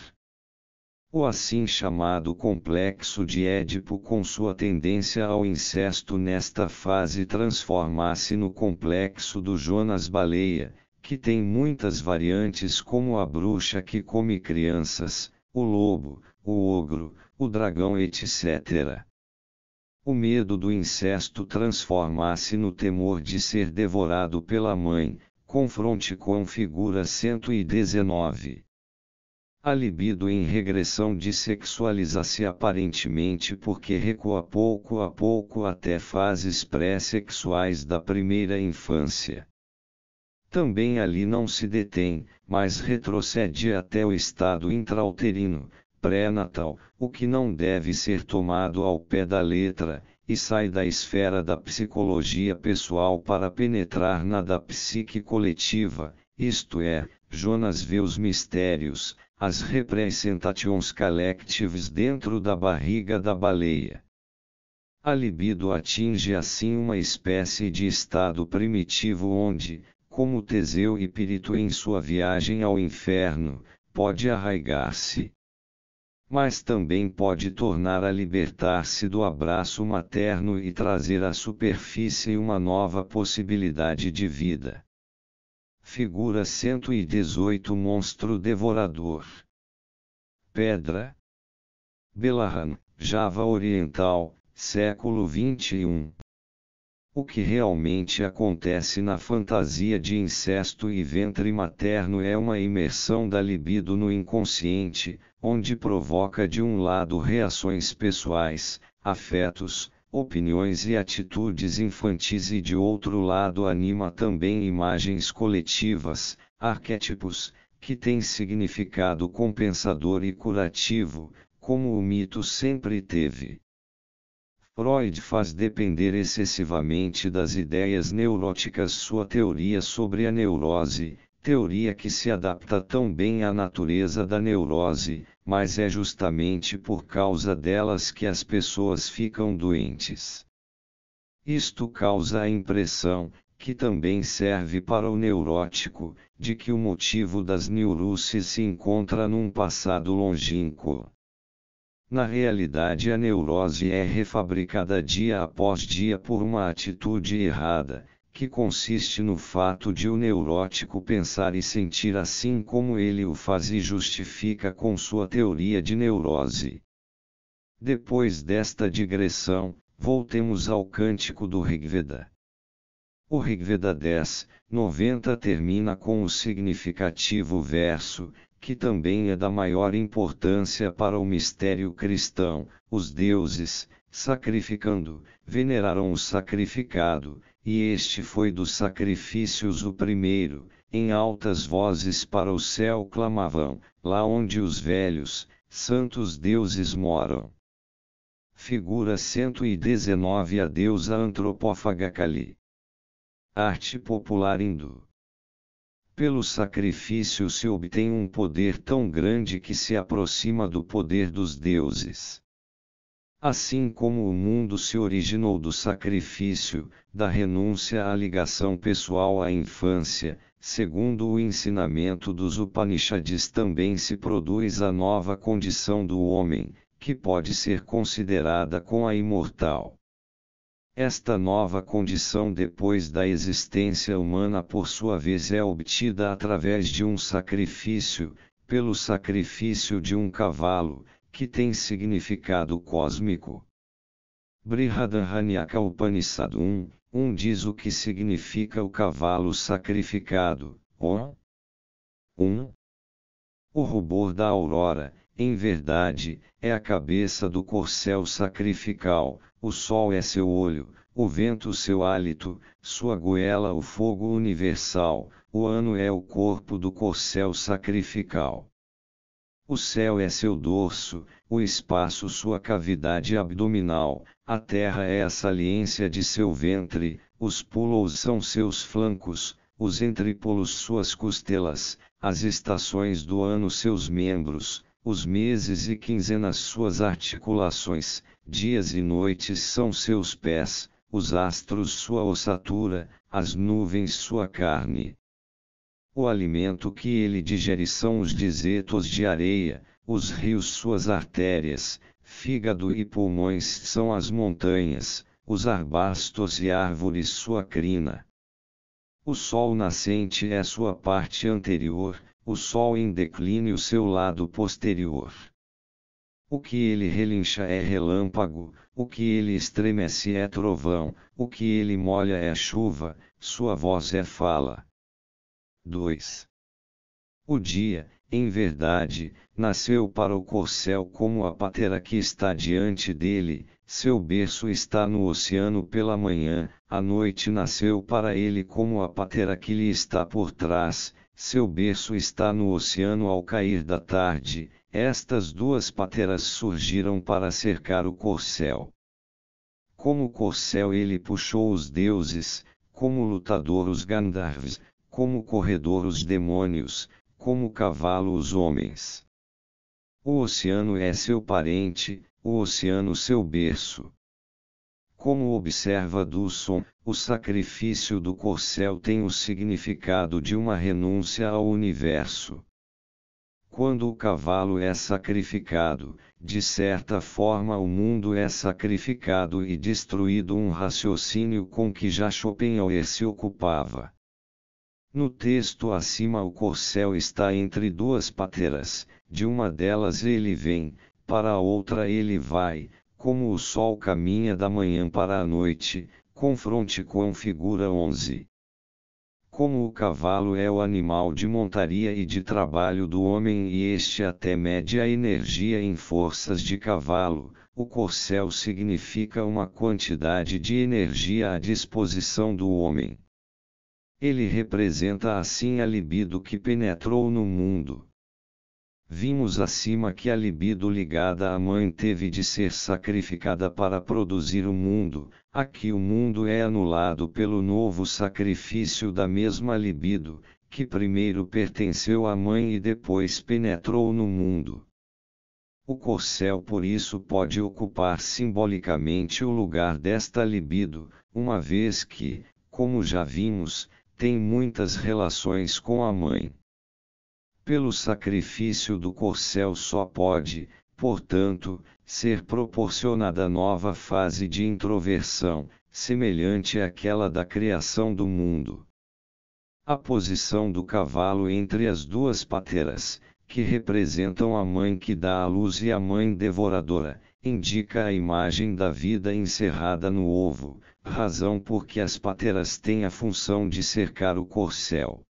O assim chamado complexo de Édipo, com sua tendência ao incesto nesta fase, transforma-se no complexo do Jonas Baleia, que tem muitas variantes, como a bruxa que come crianças, o lobo, o ogro, o dragão, etc o medo do incesto transformasse no temor de ser devorado pela mãe, confronte com figura 119. A libido em regressão dissexualiza-se aparentemente porque recua pouco a pouco até fases pré-sexuais da primeira infância. Também ali não se detém, mas retrocede até o estado intrauterino, pré-natal, o que não deve ser tomado ao pé da letra, e sai da esfera da psicologia pessoal para penetrar na da psique coletiva, isto é, Jonas vê os mistérios, as representations collectives dentro da barriga da baleia. A libido atinge assim uma espécie de estado primitivo onde, como Teseu e Pirito em sua viagem ao inferno, pode arraigar-se mas também pode tornar a libertar-se do abraço materno e trazer à superfície uma nova possibilidade de vida. Figura 118 Monstro Devorador Pedra Belahan, Java Oriental, século 21 o que realmente acontece na fantasia de incesto e ventre materno é uma imersão da libido no inconsciente, onde provoca de um lado reações pessoais, afetos, opiniões e atitudes infantis e de outro lado anima também imagens coletivas, arquétipos, que têm significado compensador e curativo, como o mito sempre teve. Freud faz depender excessivamente das ideias neuróticas sua teoria sobre a neurose, teoria que se adapta tão bem à natureza da neurose, mas é justamente por causa delas que as pessoas ficam doentes. Isto causa a impressão, que também serve para o neurótico, de que o motivo das neuroses se encontra num passado longínquo. Na realidade, a neurose é refabricada dia após dia por uma atitude errada, que consiste no fato de o neurótico pensar e sentir assim como ele o faz e justifica com sua teoria de neurose. Depois desta digressão, voltemos ao cântico do Rigveda. O Rigveda 10, 90 termina com o significativo verso, que também é da maior importância para o mistério cristão, os deuses, sacrificando, veneraram o sacrificado, e este foi dos sacrifícios o primeiro, em altas vozes para o céu clamavam, lá onde os velhos, santos deuses moram. Figura 119 A deusa antropófaga Kali. Arte popular hindu. Pelo sacrifício se obtém um poder tão grande que se aproxima do poder dos deuses. Assim como o mundo se originou do sacrifício, da renúncia à ligação pessoal à infância, segundo o ensinamento dos Upanishads, também se produz a nova condição do homem, que pode ser considerada com a imortal. Esta nova condição depois da existência humana por sua vez é obtida através de um sacrifício, pelo sacrifício de um cavalo, que tem significado cósmico. Brihadaranyaka Upanishad 1, 1 diz o que significa o cavalo sacrificado, ó. 1. O rubor da aurora, em verdade, é a cabeça do corcel sacrificial, o sol é seu olho, o vento seu hálito, sua goela o fogo universal, o ano é o corpo do corcel sacrificial. O céu é seu dorso, o espaço sua cavidade abdominal, a terra é a saliência de seu ventre, os pulos são seus flancos, os entrípolos suas costelas, as estações do ano seus membros, os meses e quinzenas suas articulações, dias e noites são seus pés, os astros sua ossatura, as nuvens sua carne, o alimento que ele digere são os disetos de areia, os rios suas artérias, fígado e pulmões são as montanhas, os arbastos e árvores sua crina. O sol nascente é sua parte anterior, o sol em declínio seu lado posterior. O que ele relincha é relâmpago, o que ele estremece é trovão, o que ele molha é chuva, sua voz é fala. 2. O dia, em verdade, nasceu para o corcel como a patera que está diante dele, seu berço está no oceano pela manhã, a noite nasceu para ele como a patera que lhe está por trás, seu berço está no oceano ao cair da tarde, estas duas pateras surgiram para cercar o corcel. Como corcel ele puxou os deuses, como lutador os Gandharves como corredor os demônios, como cavalo os homens. O oceano é seu parente, o oceano seu berço. Como observa Dusson, o sacrifício do corcel tem o significado de uma renúncia ao universo. Quando o cavalo é sacrificado, de certa forma o mundo é sacrificado e destruído um raciocínio com que já Schopenhauer se ocupava. No texto acima, o corcel está entre duas pateras, de uma delas ele vem, para a outra ele vai, como o sol caminha da manhã para a noite, confronte com figura 11. Como o cavalo é o animal de montaria e de trabalho do homem e este até mede a energia em forças de cavalo, o corcel significa uma quantidade de energia à disposição do homem. Ele representa assim a libido que penetrou no mundo. Vimos acima que a libido ligada à mãe teve de ser sacrificada para produzir o mundo, aqui o mundo é anulado pelo novo sacrifício da mesma libido, que primeiro pertenceu à mãe e depois penetrou no mundo. O corcel por isso pode ocupar simbolicamente o lugar desta libido, uma vez que, como já vimos, tem muitas relações com a mãe. Pelo sacrifício do corcel só pode, portanto, ser proporcionada nova fase de introversão, semelhante àquela da criação do mundo. A posição do cavalo entre as duas pateras, que representam a mãe que dá à luz e a mãe devoradora, indica a imagem da vida encerrada no ovo, razão por que as pateras têm a função de cercar o corcel.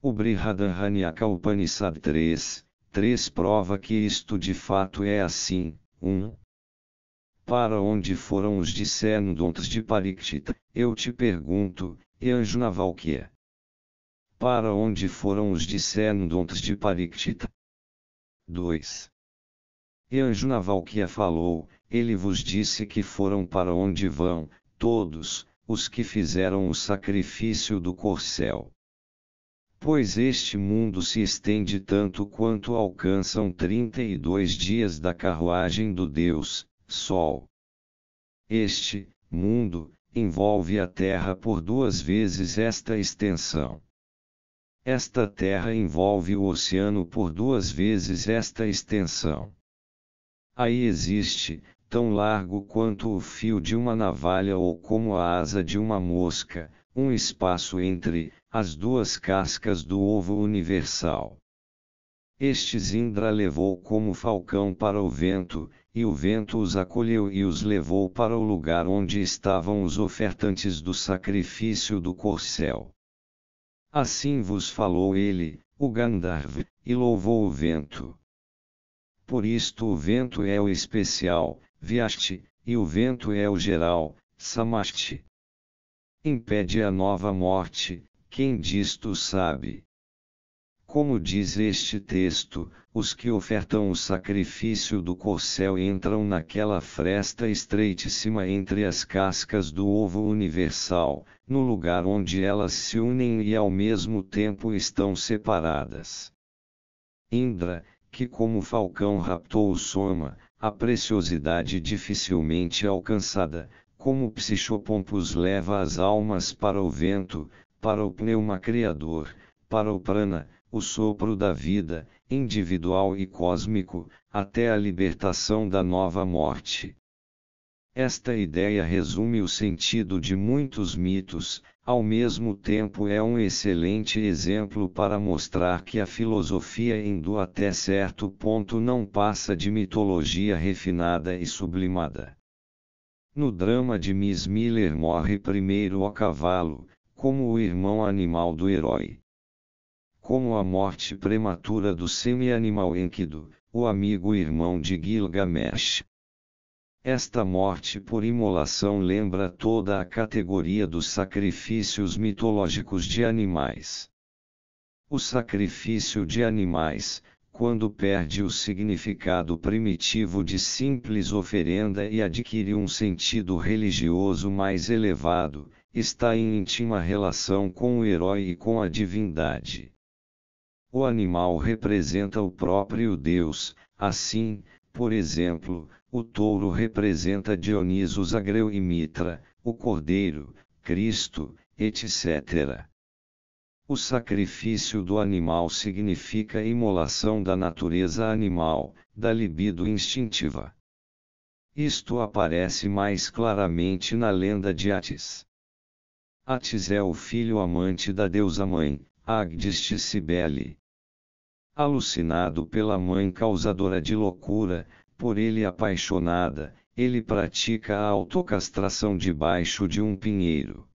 O Brihadaranyaka Upanishad 3, 3 prova que isto de fato é assim, 1. Um. Para onde foram os discernodontos de Parikshit, eu te pergunto, anjo é? Para onde foram os discernodontos de Parikshit? 2. Anjo é falou, ele vos disse que foram para onde vão, todos, os que fizeram o sacrifício do corcel. Pois este mundo se estende tanto quanto alcançam trinta e dois dias da carruagem do Deus, Sol. Este, mundo, envolve a Terra por duas vezes esta extensão. Esta Terra envolve o oceano por duas vezes esta extensão. Aí existe, tão largo quanto o fio de uma navalha ou como a asa de uma mosca, um espaço entre as duas cascas do ovo universal. Estes Indra levou como falcão para o vento, e o vento os acolheu e os levou para o lugar onde estavam os ofertantes do sacrifício do corcel. Assim vos falou ele, o Gandharv, e louvou o vento. Por isto o vento é o especial, Vyasti, e o vento é o geral, Samasti. Impede a nova morte, quem disto sabe. Como diz este texto, os que ofertam o sacrifício do corcel entram naquela fresta estreitíssima entre as cascas do ovo universal, no lugar onde elas se unem e ao mesmo tempo estão separadas. Indra, que como falcão raptou o Soma, a preciosidade dificilmente alcançada, como Psichopompus leva as almas para o vento, para o pneuma criador, para o prana, o sopro da vida, individual e cósmico, até a libertação da nova morte. Esta ideia resume o sentido de muitos mitos, ao mesmo tempo é um excelente exemplo para mostrar que a filosofia hindu até certo ponto não passa de mitologia refinada e sublimada. No drama de Miss Miller morre primeiro o cavalo, como o irmão animal do herói. Como a morte prematura do semi-animal Enkidu, o amigo irmão de Gilgamesh, esta morte por imolação lembra toda a categoria dos sacrifícios mitológicos de animais. O sacrifício de animais, quando perde o significado primitivo de simples oferenda e adquire um sentido religioso mais elevado, está em íntima relação com o herói e com a divindade. O animal representa o próprio Deus, assim, por exemplo, o touro representa Dioniso Agreu e Mitra, o cordeiro, Cristo, etc. O sacrifício do animal significa imolação da natureza animal, da libido instintiva. Isto aparece mais claramente na lenda de Atis. Atis é o filho amante da deusa mãe, Agdiste Cibele. Alucinado pela mãe causadora de loucura, por ele apaixonada, ele pratica a autocastração debaixo de um pinheiro.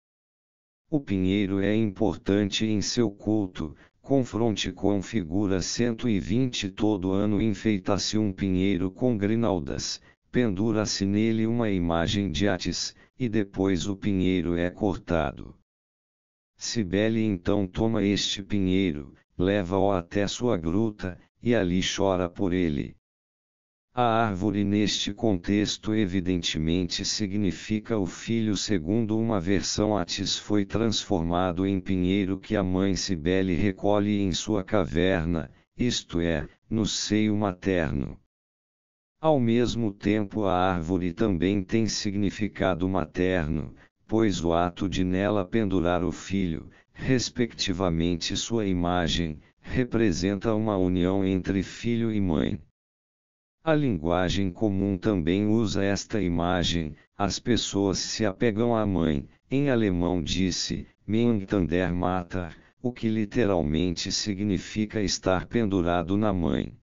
O pinheiro é importante em seu culto, confronte com figura 120 todo ano enfeita-se um pinheiro com grinaldas, pendura-se nele uma imagem de Atis, e depois o pinheiro é cortado. Cibele então toma este pinheiro, leva-o até sua gruta, e ali chora por ele, a árvore neste contexto evidentemente significa o filho segundo uma versão Atis foi transformado em pinheiro que a mãe Cibele recolhe em sua caverna, isto é, no seio materno. Ao mesmo tempo a árvore também tem significado materno, pois o ato de nela pendurar o filho, respectivamente sua imagem, representa uma união entre filho e mãe. A linguagem comum também usa esta imagem, as pessoas se apegam à mãe, em alemão disse, Mengtander Mata, o que literalmente significa estar pendurado na mãe.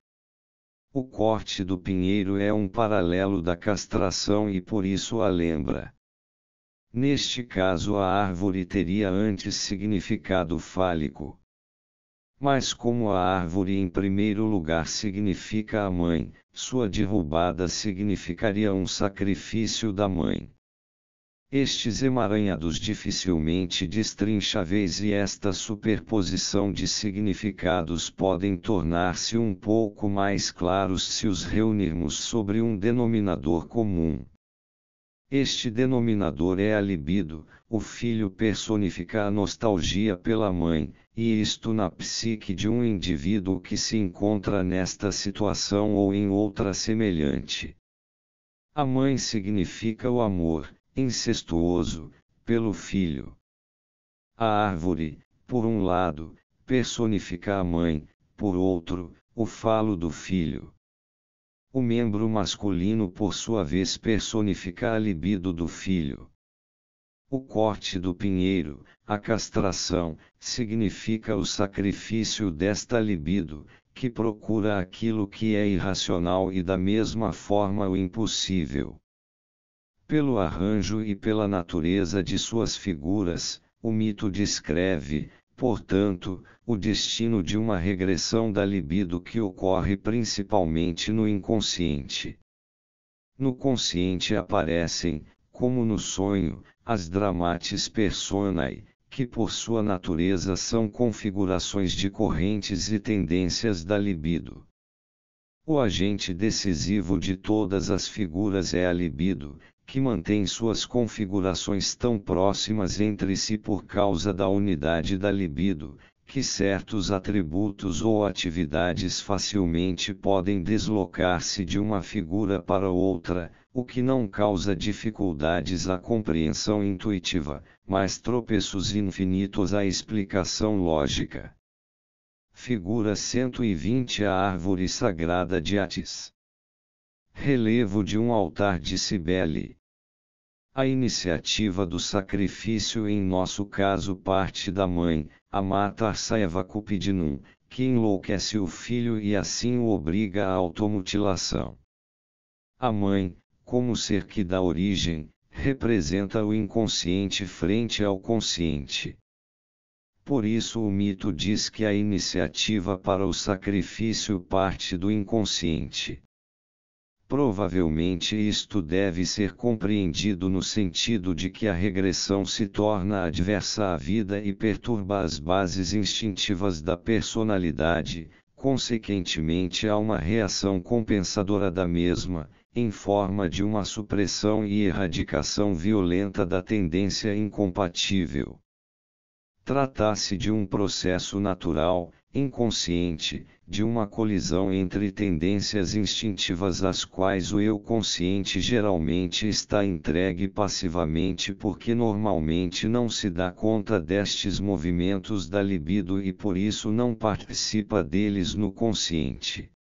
O corte do pinheiro é um paralelo da castração e por isso a lembra. Neste caso a árvore teria antes significado fálico. Mas como a árvore em primeiro lugar significa a mãe, sua derrubada significaria um sacrifício da mãe. Estes emaranhados dificilmente destrincháveis e esta superposição de significados podem tornar-se um pouco mais claros se os reunirmos sobre um denominador comum. Este denominador é a libido, o filho personifica a nostalgia pela mãe, e isto na psique de um indivíduo que se encontra nesta situação ou em outra semelhante. A mãe significa o amor, incestuoso, pelo filho. A árvore, por um lado, personifica a mãe, por outro, o falo do filho. O membro masculino, por sua vez, personifica a libido do filho. O corte do pinheiro, a castração significa o sacrifício desta libido, que procura aquilo que é irracional e da mesma forma o impossível. Pelo arranjo e pela natureza de suas figuras, o mito descreve, portanto, o destino de uma regressão da libido que ocorre principalmente no inconsciente. No consciente aparecem, como no sonho, as dramatis personae, que por sua natureza são configurações de correntes e tendências da libido. O agente decisivo de todas as figuras é a libido, que mantém suas configurações tão próximas entre si por causa da unidade da libido, que certos atributos ou atividades facilmente podem deslocar-se de uma figura para outra, o que não causa dificuldades à compreensão intuitiva, mas tropeços infinitos à explicação lógica. Figura 120 A árvore sagrada de Atis. Relevo de um altar de Cibele. A iniciativa do sacrifício em nosso caso parte da mãe, a matar Saeva Cupidinum, que enlouquece o filho e assim o obriga à automutilação. A mãe, como ser que dá origem, representa o inconsciente frente ao consciente. Por isso, o mito diz que a iniciativa para o sacrifício parte do inconsciente. Provavelmente isto deve ser compreendido no sentido de que a regressão se torna adversa à vida e perturba as bases instintivas da personalidade, consequentemente há uma reação compensadora da mesma, em forma de uma supressão e erradicação violenta da tendência incompatível. Tratasse de um processo natural, inconsciente, de uma colisão entre tendências instintivas às quais o eu consciente geralmente está entregue passivamente porque normalmente não se dá conta destes movimentos da libido e por isso não participa deles no consciente.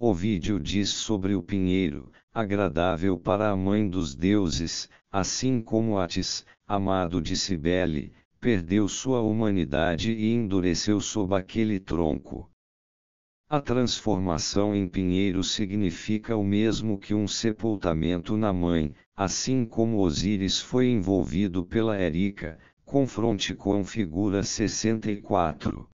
O vídeo diz sobre o pinheiro, agradável para a mãe dos deuses, assim como Atis, amado de Cibele, perdeu sua humanidade e endureceu sob aquele tronco. A transformação em pinheiro significa o mesmo que um sepultamento na mãe, assim como Osíris foi envolvido pela Erika, confronte com figura 64.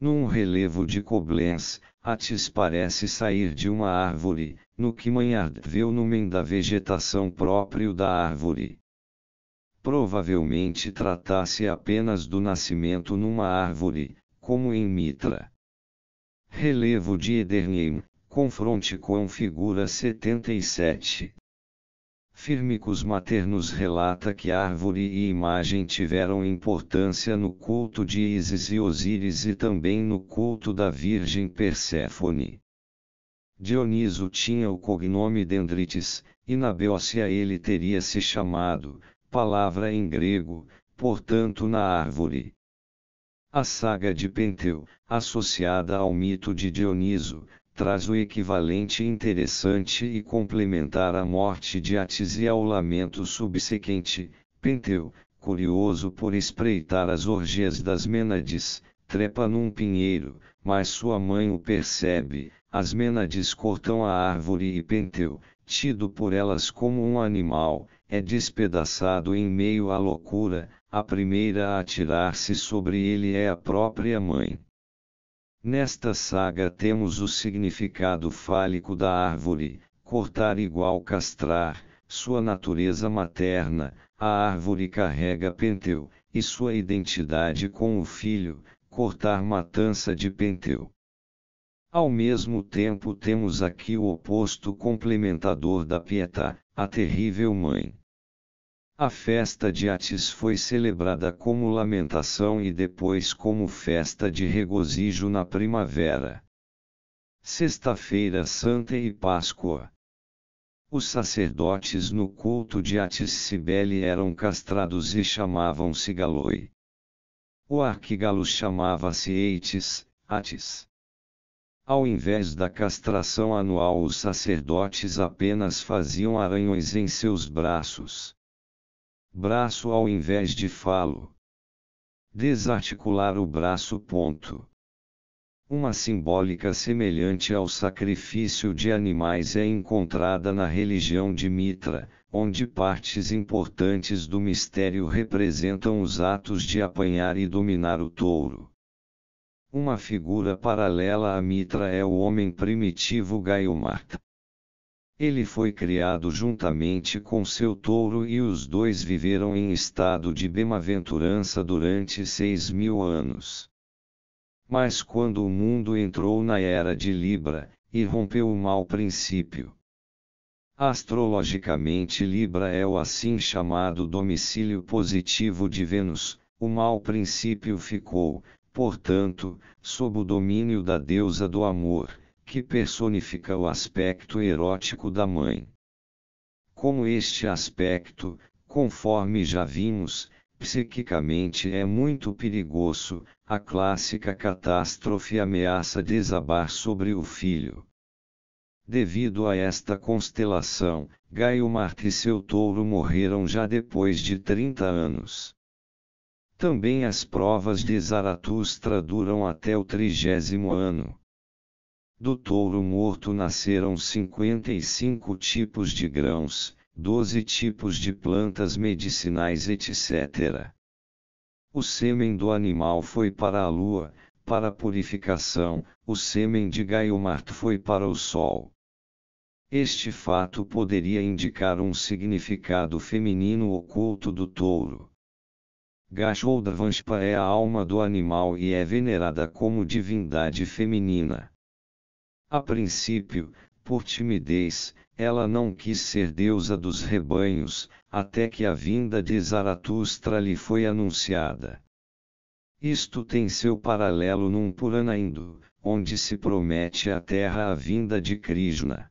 Num relevo de Koblenz, Atis parece sair de uma árvore, no que Maynard vê o numen da vegetação próprio da árvore. Provavelmente tratasse apenas do nascimento numa árvore, como em Mitra. Relevo de Ederneim, confronte com figura 77. Firmicus Maternos relata que árvore e imagem tiveram importância no culto de Isis e Osíris e também no culto da Virgem Perséfone. Dioniso tinha o cognome Dendrites, e na Beócia ele teria se chamado, palavra em grego, portanto na árvore. A saga de Penteu, associada ao mito de Dioniso, traz o equivalente interessante e complementar à morte de Atis e ao lamento subsequente, Penteu, curioso por espreitar as orgias das Mênades, trepa num pinheiro, mas sua mãe o percebe, as Mênades cortam a árvore e Penteu, tido por elas como um animal, é despedaçado em meio à loucura, a primeira a atirar-se sobre ele é a própria mãe. Nesta saga temos o significado fálico da árvore, cortar igual castrar, sua natureza materna, a árvore carrega Penteu, e sua identidade com o filho, cortar matança de Penteu. Ao mesmo tempo temos aqui o oposto complementador da Pietá, a terrível mãe. A festa de Atis foi celebrada como lamentação e depois como festa de regozijo na primavera. Sexta-feira Santa e Páscoa. Os sacerdotes no culto de Atis Cibele eram castrados e chamavam-se Galoi. O arquigalo chamava-se Eitis, Atis. Ao invés da castração anual, os sacerdotes apenas faziam aranhões em seus braços braço ao invés de falo. Desarticular o braço. Ponto. Uma simbólica semelhante ao sacrifício de animais é encontrada na religião de Mitra, onde partes importantes do mistério representam os atos de apanhar e dominar o touro. Uma figura paralela a Mitra é o homem primitivo Gaiumarta. Ele foi criado juntamente com seu touro e os dois viveram em estado de bem-aventurança durante seis mil anos. Mas quando o mundo entrou na era de Libra, irrompeu o mau princípio. Astrologicamente, Libra é o assim chamado domicílio positivo de Vênus, o mau princípio ficou, portanto, sob o domínio da deusa do amor, que personifica o aspecto erótico da mãe. Como este aspecto, conforme já vimos, psiquicamente é muito perigoso, a clássica catástrofe ameaça desabar sobre o filho. Devido a esta constelação, Gaio Marte e seu touro morreram já depois de 30 anos. Também as provas de Zaratustra duram até o trigésimo ano. Do touro morto nasceram 55 tipos de grãos, 12 tipos de plantas medicinais, etc. O sêmen do animal foi para a lua, para a purificação, o sêmen de Gaiomart foi para o sol. Este fato poderia indicar um significado feminino oculto do touro. Gasholdavanshpa é a alma do animal e é venerada como divindade feminina. A princípio, por timidez, ela não quis ser deusa dos rebanhos, até que a vinda de Zaratustra lhe foi anunciada. Isto tem seu paralelo num Purana hindu, onde se promete à terra a vinda de Krishna.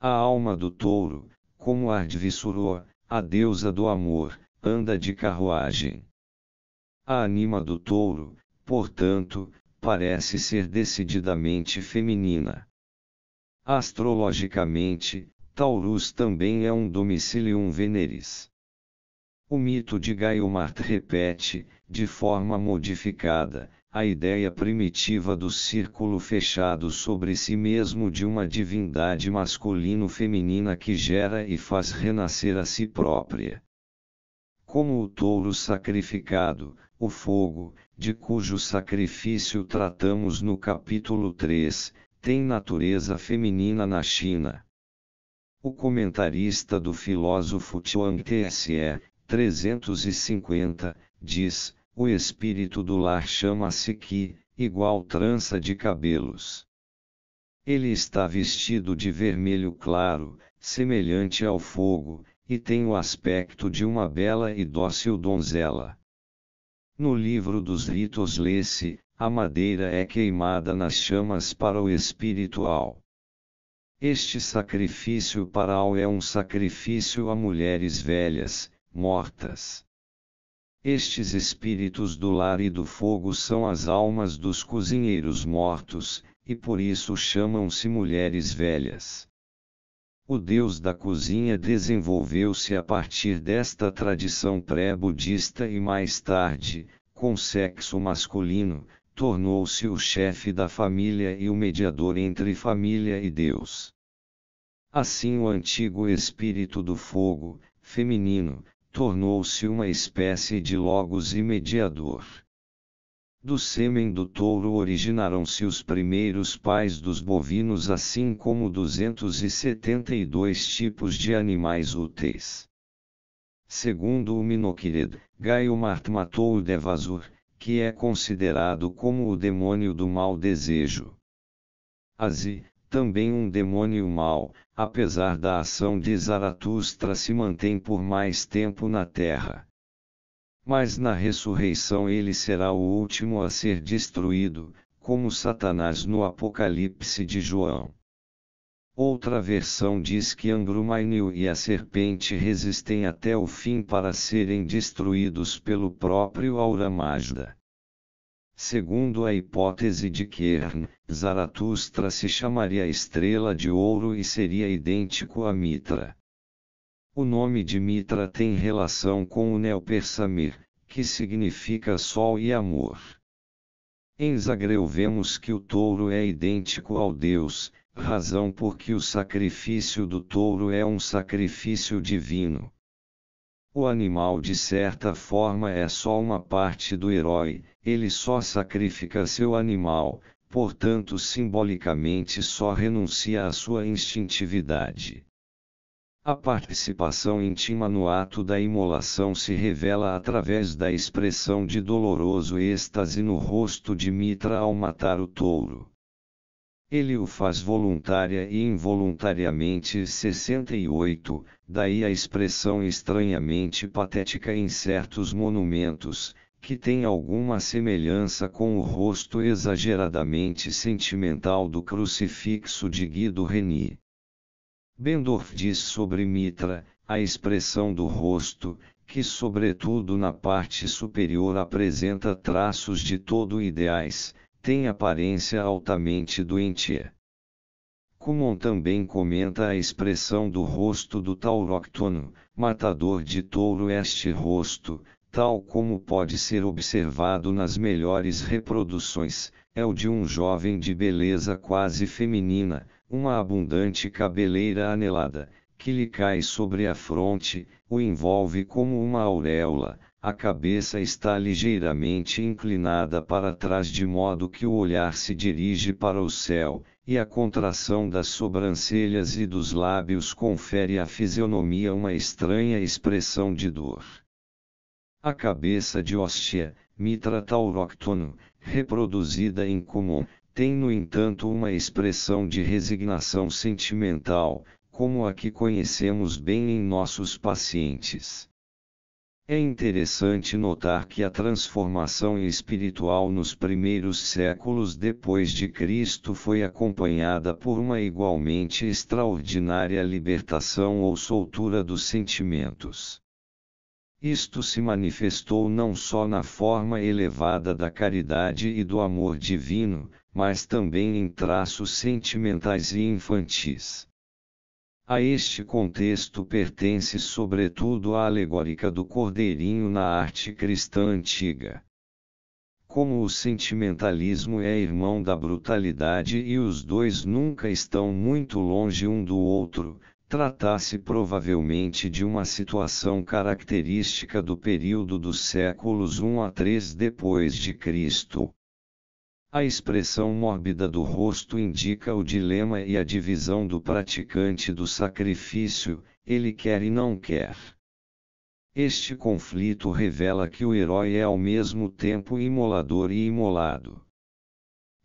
A alma do touro, como Ardvisuro, a deusa do amor, anda de carruagem. A anima do touro, portanto, parece ser decididamente feminina. Astrologicamente, Taurus também é um domicilium veneris. O mito de Gailmart repete, de forma modificada, a ideia primitiva do círculo fechado sobre si mesmo de uma divindade masculino-feminina que gera e faz renascer a si própria. Como o touro sacrificado, o fogo, de cujo sacrifício tratamos no capítulo 3, tem natureza feminina na China. O comentarista do filósofo Chuang Tse, 350, diz: O espírito do lar chama-se Qi, igual trança de cabelos. Ele está vestido de vermelho claro, semelhante ao fogo, e tem o aspecto de uma bela e dócil donzela. No livro dos ritos lê-se: a madeira é queimada nas chamas para o espiritual. Este sacrifício ao é um sacrifício a mulheres velhas, mortas. Estes espíritos do lar e do fogo são as almas dos cozinheiros mortos, e por isso chamam-se mulheres velhas. O deus da cozinha desenvolveu-se a partir desta tradição pré-budista e mais tarde, com sexo masculino, tornou-se o chefe da família e o mediador entre família e Deus. Assim, o antigo espírito do fogo, feminino, tornou-se uma espécie de logos e mediador. Do sêmen do touro originaram-se os primeiros pais dos bovinos, assim como 272 tipos de animais úteis. Segundo o Minokired, Gaiomart matou o Devasur, que é considerado como o demônio do mau desejo. Azi, também um demônio mau, apesar da ação de Zaratustra se mantém por mais tempo na Terra. Mas na ressurreição ele será o último a ser destruído, como Satanás no Apocalipse de João. Outra versão diz que Angrumainil e a serpente resistem até o fim para serem destruídos pelo próprio Auramajda. Segundo a hipótese de Kern, Zaratustra se chamaria Estrela de Ouro e seria idêntico a Mitra. O nome de Mitra tem relação com o Neopersamir, que significa sol e amor. Em Zagreu vemos que o touro é idêntico ao deus, razão por que o sacrifício do touro é um sacrifício divino. O animal de certa forma é só uma parte do herói, ele só sacrifica seu animal, portanto simbolicamente só renuncia à sua instintividade. A participação íntima no ato da imolação se revela através da expressão de doloroso êxtase no rosto de Mitra ao matar o touro. Ele o faz voluntária e involuntariamente 68, daí a expressão estranhamente patética em certos monumentos, que tem alguma semelhança com o rosto exageradamente sentimental do crucifixo de Guido Reni. Bendorf diz sobre Mitra, a expressão do rosto, que sobretudo na parte superior apresenta traços de todo ideais, tem aparência altamente doentia. Kumon também comenta a expressão do rosto do Tauroctono, matador de touro este rosto, tal como pode ser observado nas melhores reproduções, é o de um jovem de beleza quase feminina, uma abundante cabeleira anelada, que lhe cai sobre a fronte, o envolve como uma auréola, a cabeça está ligeiramente inclinada para trás de modo que o olhar se dirige para o céu, e a contração das sobrancelhas e dos lábios confere à fisionomia uma estranha expressão de dor. A cabeça de Ostia, Mitra tauroctono, reproduzida em comum, tem, no entanto, uma expressão de resignação sentimental, como a que conhecemos bem em nossos pacientes. É interessante notar que a transformação espiritual nos primeiros séculos depois de Cristo foi acompanhada por uma igualmente extraordinária libertação ou soltura dos sentimentos. Isto se manifestou não só na forma elevada da caridade e do amor divino, mas também em traços sentimentais e infantis. A este contexto pertence sobretudo a alegórica do cordeirinho na arte cristã antiga. Como o sentimentalismo é irmão da brutalidade e os dois nunca estão muito longe um do outro, trata-se provavelmente de uma situação característica do período dos séculos 1 a 3 depois de Cristo. A expressão mórbida do rosto indica o dilema e a divisão do praticante do sacrifício, ele quer e não quer. Este conflito revela que o herói é ao mesmo tempo imolador e imolado.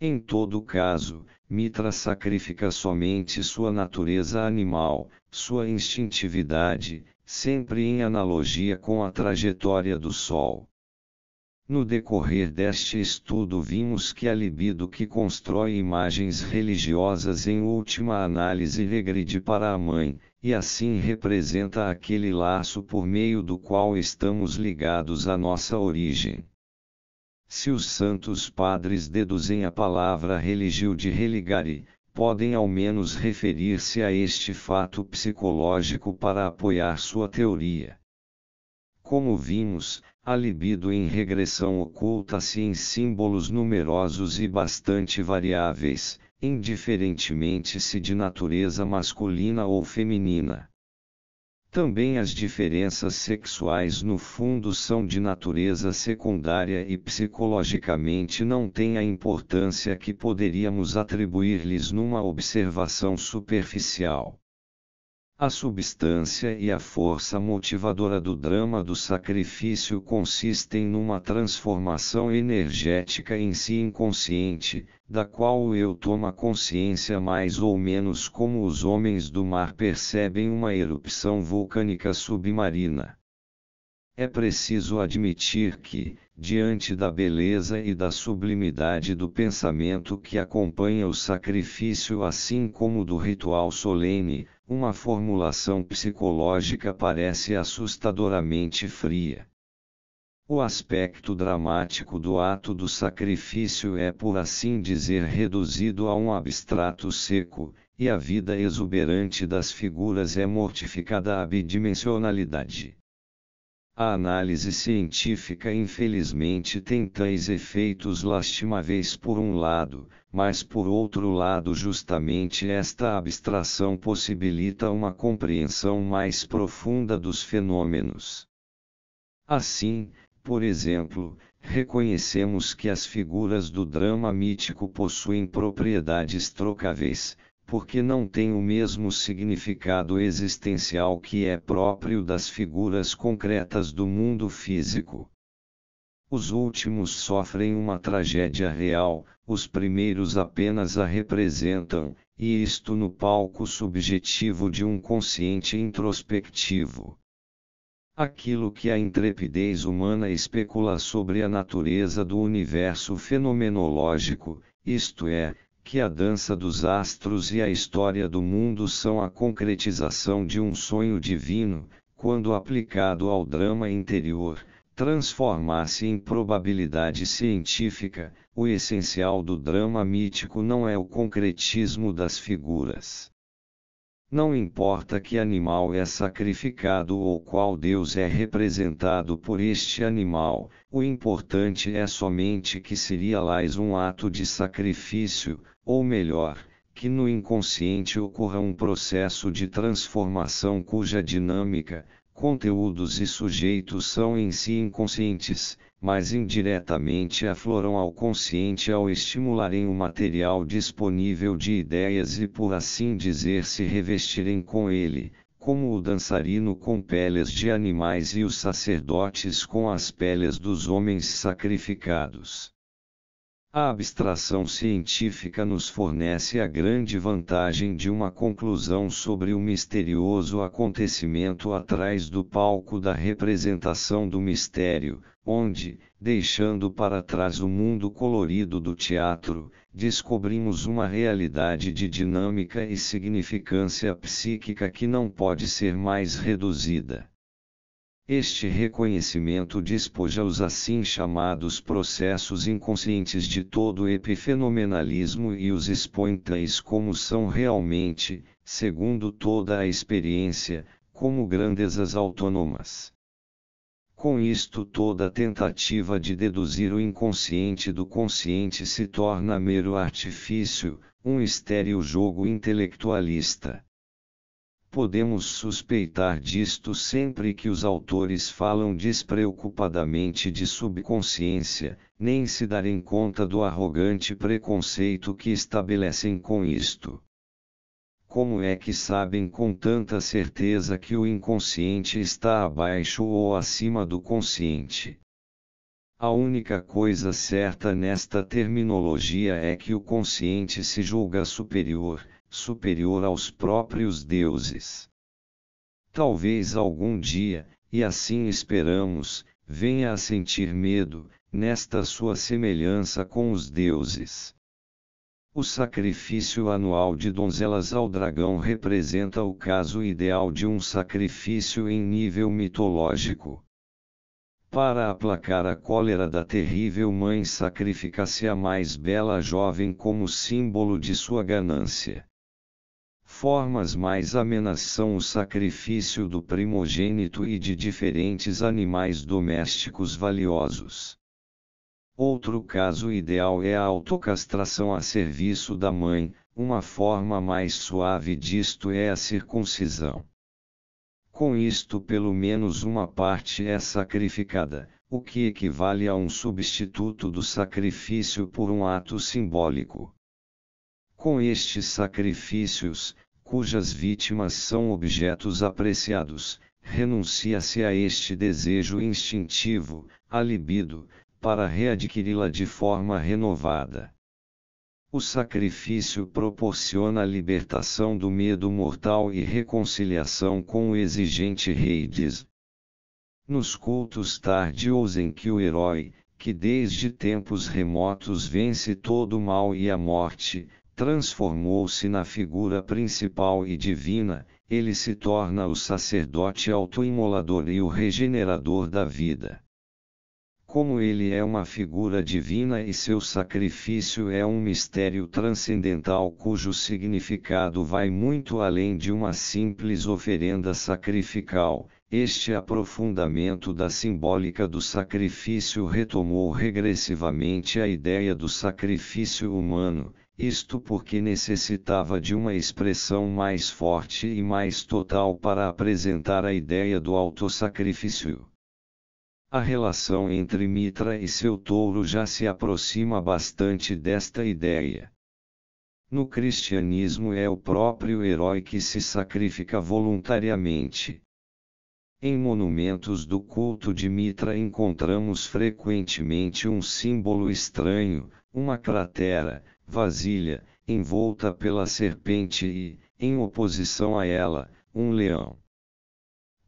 Em todo caso, Mitra sacrifica somente sua natureza animal, sua instintividade, sempre em analogia com a trajetória do Sol. No decorrer deste estudo, vimos que a libido que constrói imagens religiosas em última análise regride para a mãe, e assim representa aquele laço por meio do qual estamos ligados à nossa origem. Se os santos padres deduzem a palavra religio de religare, podem ao menos referir-se a este fato psicológico para apoiar sua teoria. Como vimos, a libido em regressão oculta-se em símbolos numerosos e bastante variáveis, indiferentemente se de natureza masculina ou feminina. Também as diferenças sexuais no fundo são de natureza secundária e psicologicamente não têm a importância que poderíamos atribuir-lhes numa observação superficial. A substância e a força motivadora do drama do sacrifício consistem numa transformação energética em si inconsciente, da qual o eu toma consciência mais ou menos como os homens do mar percebem uma erupção vulcânica submarina. É preciso admitir que, diante da beleza e da sublimidade do pensamento que acompanha o sacrifício, assim como do ritual solene, uma formulação psicológica parece assustadoramente fria. O aspecto dramático do ato do sacrifício é, por assim dizer, reduzido a um abstrato seco, e a vida exuberante das figuras é mortificada à bidimensionalidade. A análise científica infelizmente tem tais efeitos lastimáveis por um lado, mas por outro lado justamente esta abstração possibilita uma compreensão mais profunda dos fenômenos. Assim, por exemplo, reconhecemos que as figuras do drama mítico possuem propriedades trocáveis, porque não tem o mesmo significado existencial que é próprio das figuras concretas do mundo físico. Os últimos sofrem uma tragédia real, os primeiros apenas a representam, e isto no palco subjetivo de um consciente introspectivo. Aquilo que a intrepidez humana especula sobre a natureza do universo fenomenológico, isto é, que a dança dos astros e a história do mundo são a concretização de um sonho divino, quando aplicado ao drama interior, transformar-se em probabilidade científica, o essencial do drama mítico não é o concretismo das figuras não importa que animal é sacrificado ou qual Deus é representado por este animal, o importante é somente que seria láis um ato de sacrifício, ou melhor, que no inconsciente ocorra um processo de transformação cuja dinâmica, conteúdos e sujeitos são em si inconscientes, mas indiretamente afloram ao consciente ao estimularem o material disponível de ideias e, por assim dizer, se revestirem com ele, como o dançarino com peles de animais e os sacerdotes com as peles dos homens sacrificados. A abstração científica nos fornece a grande vantagem de uma conclusão sobre o misterioso acontecimento atrás do palco da representação do mistério, onde, deixando para trás o mundo colorido do teatro, descobrimos uma realidade de dinâmica e significância psíquica que não pode ser mais reduzida. Este reconhecimento despoja os assim chamados processos inconscientes de todo epifenomenalismo e os expõe tais como são realmente, segundo toda a experiência, como grandezas autônomas. Com isto, toda tentativa de deduzir o inconsciente do consciente se torna mero artifício, um estéril jogo intelectualista. Podemos suspeitar disto sempre que os autores falam despreocupadamente de subconsciência, nem se darem conta do arrogante preconceito que estabelecem com isto. Como é que sabem com tanta certeza que o inconsciente está abaixo ou acima do consciente? A única coisa certa nesta terminologia é que o consciente se julga superior, superior aos próprios deuses. Talvez algum dia, e assim esperamos, venha a sentir medo, nesta sua semelhança com os deuses. O sacrifício anual de donzelas ao dragão representa o caso ideal de um sacrifício em nível mitológico. Para aplacar a cólera da terrível mãe, sacrifica-se a mais bela jovem como símbolo de sua ganância. Formas mais amenas são o sacrifício do primogênito e de diferentes animais domésticos valiosos. Outro caso ideal é a autocastração a serviço da mãe, uma forma mais suave disto é a circuncisão. Com isto, pelo menos uma parte é sacrificada, o que equivale a um substituto do sacrifício por um ato simbólico. Com estes sacrifícios, cujas vítimas são objetos apreciados, renuncia-se a este desejo instintivo, a libido, para readquiri-la de forma renovada. O sacrifício proporciona a libertação do medo mortal e reconciliação com o exigente rei diz. Nos cultos tardios em que o herói, que desde tempos remotos vence todo o mal e a morte, transformou-se na figura principal e divina, ele se torna o sacerdote autoimolador e o regenerador da vida. Como ele é uma figura divina e seu sacrifício é um mistério transcendental cujo significado vai muito além de uma simples oferenda sacrificial, este aprofundamento da simbólica do sacrifício retomou regressivamente a ideia do sacrifício humano, isto porque necessitava de uma expressão mais forte e mais total para apresentar a ideia do autossacrifício. A relação entre Mitra e seu touro já se aproxima bastante desta ideia. No cristianismo é o próprio herói que se sacrifica voluntariamente. Em monumentos do culto de Mitra encontramos frequentemente um símbolo estranho, uma cratera, vasilha, envolta pela serpente e, em oposição a ela, um leão.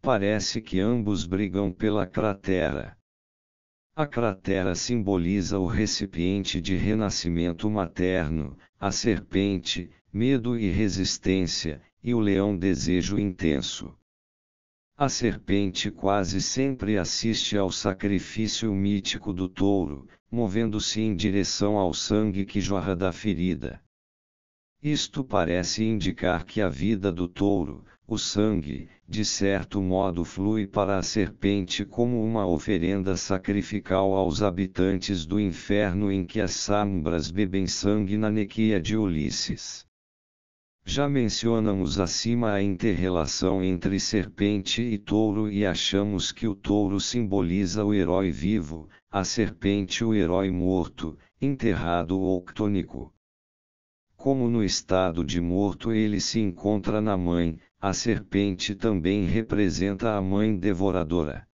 Parece que ambos brigam pela cratera. A cratera simboliza o recipiente de renascimento materno, a serpente, medo e resistência, e o leão desejo intenso. A serpente quase sempre assiste ao sacrifício mítico do touro, movendo-se em direção ao sangue que jorra da ferida. Isto parece indicar que a vida do touro, o sangue, de certo modo, flui para a serpente como uma oferenda sacrificial aos habitantes do inferno em que as sambras bebem sangue na nequia de Ulisses. Já mencionamos acima a interrelação entre serpente e touro e achamos que o touro simboliza o herói vivo, a serpente o herói morto, enterrado ou ctônico. Como no estado de morto ele se encontra na mãe, a serpente também representa a mãe devoradora.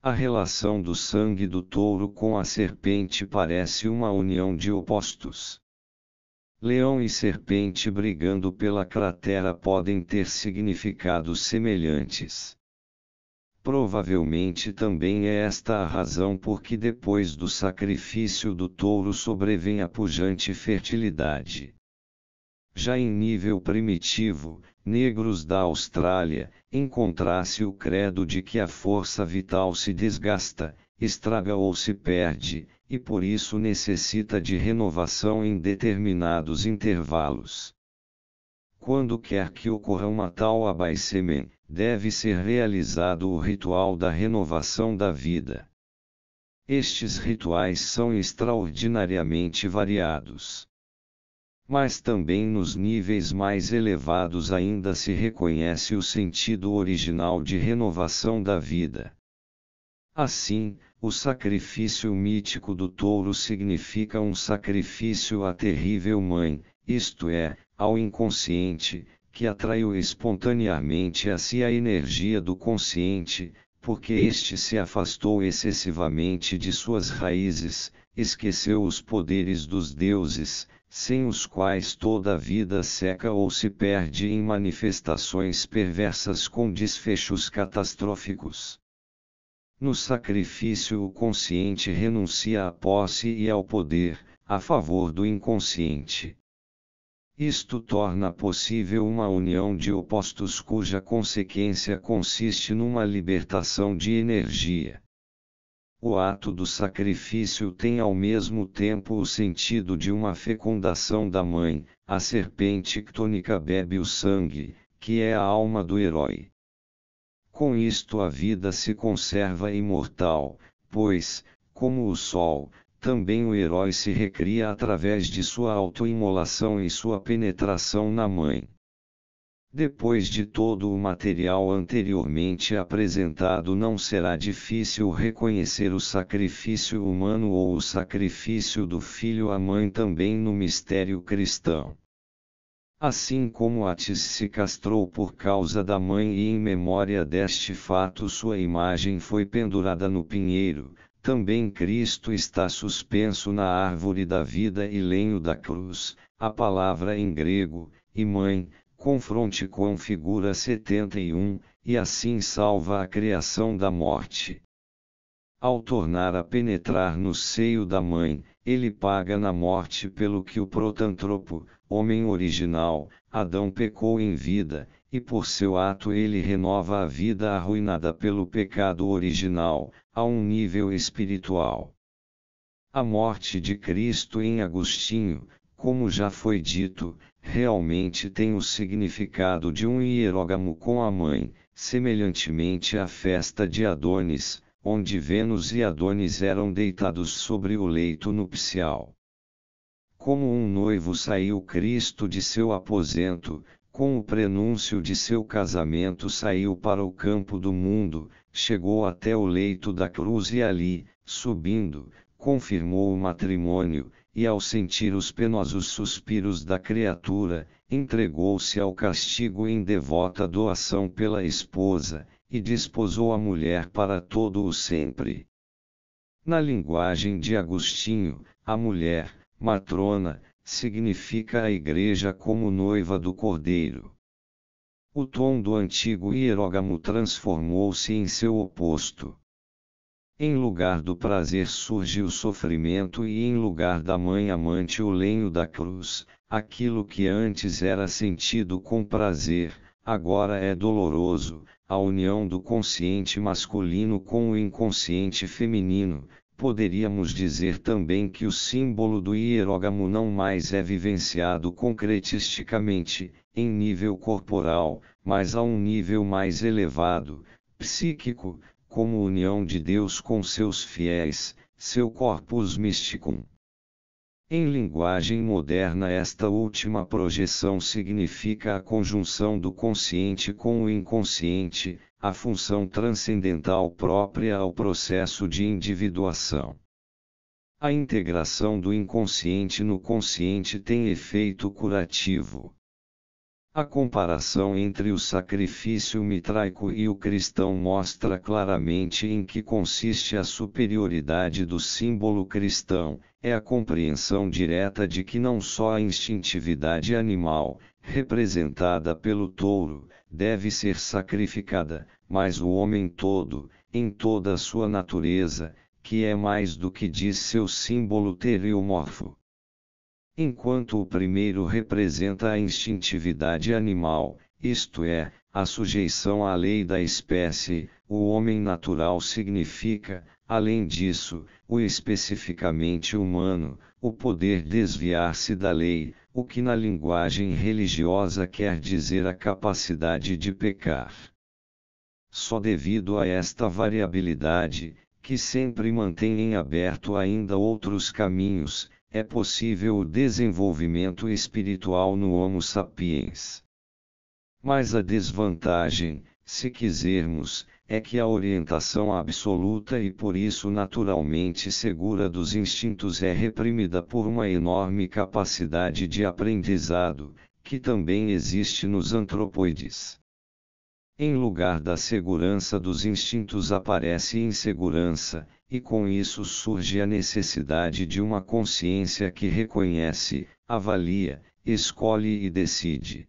A relação do sangue do touro com a serpente parece uma união de opostos. Leão e serpente brigando pela cratera podem ter significados semelhantes. Provavelmente também é esta a razão por que depois do sacrifício do touro sobrevém a pujante fertilidade. Já em nível primitivo, negros da Austrália, encontrasse o credo de que a força vital se desgasta, estraga ou se perde, e por isso necessita de renovação em determinados intervalos. Quando quer que ocorra uma tal abaixement, deve ser realizado o ritual da renovação da vida. Estes rituais são extraordinariamente variados mas também nos níveis mais elevados ainda se reconhece o sentido original de renovação da vida. Assim, o sacrifício mítico do touro significa um sacrifício à terrível mãe, isto é, ao inconsciente, que atraiu espontaneamente a si a energia do consciente, porque este se afastou excessivamente de suas raízes, esqueceu os poderes dos deuses, sem os quais toda a vida seca ou se perde em manifestações perversas com desfechos catastróficos. No sacrifício, o consciente renuncia à posse e ao poder, a favor do inconsciente. Isto torna possível uma união de opostos cuja consequência consiste numa libertação de energia. O ato do sacrifício tem ao mesmo tempo o sentido de uma fecundação da mãe, a serpente ctônica bebe o sangue, que é a alma do herói. Com isto a vida se conserva imortal, pois, como o sol, também o herói se recria através de sua autoimolação e sua penetração na mãe. Depois de todo o material anteriormente apresentado, não será difícil reconhecer o sacrifício humano ou o sacrifício do filho à mãe também no mistério cristão. Assim como Atis se castrou por causa da mãe e em memória deste fato sua imagem foi pendurada no pinheiro, também Cristo está suspenso na árvore da vida e lenho da cruz, a palavra em grego, e mãe, confronte com figura 71, e assim salva a criação da morte. Ao tornar a penetrar no seio da mãe, ele paga na morte pelo que o protantropo, homem original, Adão pecou em vida, e por seu ato ele renova a vida arruinada pelo pecado original, a um nível espiritual. A morte de Cristo em Agostinho, como já foi dito, realmente tem o significado de um hierógamo com a mãe, semelhantemente à festa de Adonis, onde Vênus e Adonis eram deitados sobre o leito nupcial. Como um noivo saiu Cristo de seu aposento, com o prenúncio de seu casamento saiu para o campo do mundo, chegou até o leito da cruz e ali, subindo, confirmou o matrimônio, e ao sentir os penosos suspiros da criatura, entregou-se ao castigo em devota doação pela esposa, e desposou a mulher para todo o sempre. Na linguagem de Agostinho, a mulher, matrona, significa a igreja como noiva do cordeiro. O tom do antigo hierógamo transformou-se em seu oposto. Em lugar do prazer surge o sofrimento e em lugar da mãe amante o lenho da cruz, aquilo que antes era sentido com prazer, agora é doloroso, a união do consciente masculino com o inconsciente feminino, poderíamos dizer também que o símbolo do hierógamo não mais é vivenciado concretisticamente, em nível corporal, mas a um nível mais elevado, psíquico, como união de Deus com seus fiéis, seu corpus mysticum. Em linguagem moderna, esta última projeção significa a conjunção do consciente com o inconsciente, a função transcendental própria ao processo de individuação. A integração do inconsciente no consciente tem efeito curativo. A comparação entre o sacrifício mitraico e o cristão mostra claramente em que consiste a superioridade do símbolo cristão, é a compreensão direta de que não só a instintividade animal, representada pelo touro, deve ser sacrificada, mas o homem todo, em toda a sua natureza, que é mais do que diz seu símbolo teriomorfo enquanto o primeiro representa a instintividade animal, isto é, a sujeição à lei da espécie, o homem natural significa, além disso, o especificamente humano, o poder desviar-se da lei, o que na linguagem religiosa quer dizer a capacidade de pecar. Só devido a esta variabilidade, que sempre mantém em aberto ainda outros caminhos, é possível o desenvolvimento espiritual no Homo sapiens. Mas a desvantagem, se quisermos, é que a orientação absoluta e por isso naturalmente segura dos instintos é reprimida por uma enorme capacidade de aprendizado, que também existe nos antropoides. Em lugar da segurança dos instintos aparece insegurança, e com isso surge a necessidade de uma consciência que reconhece, avalia, escolhe e decide.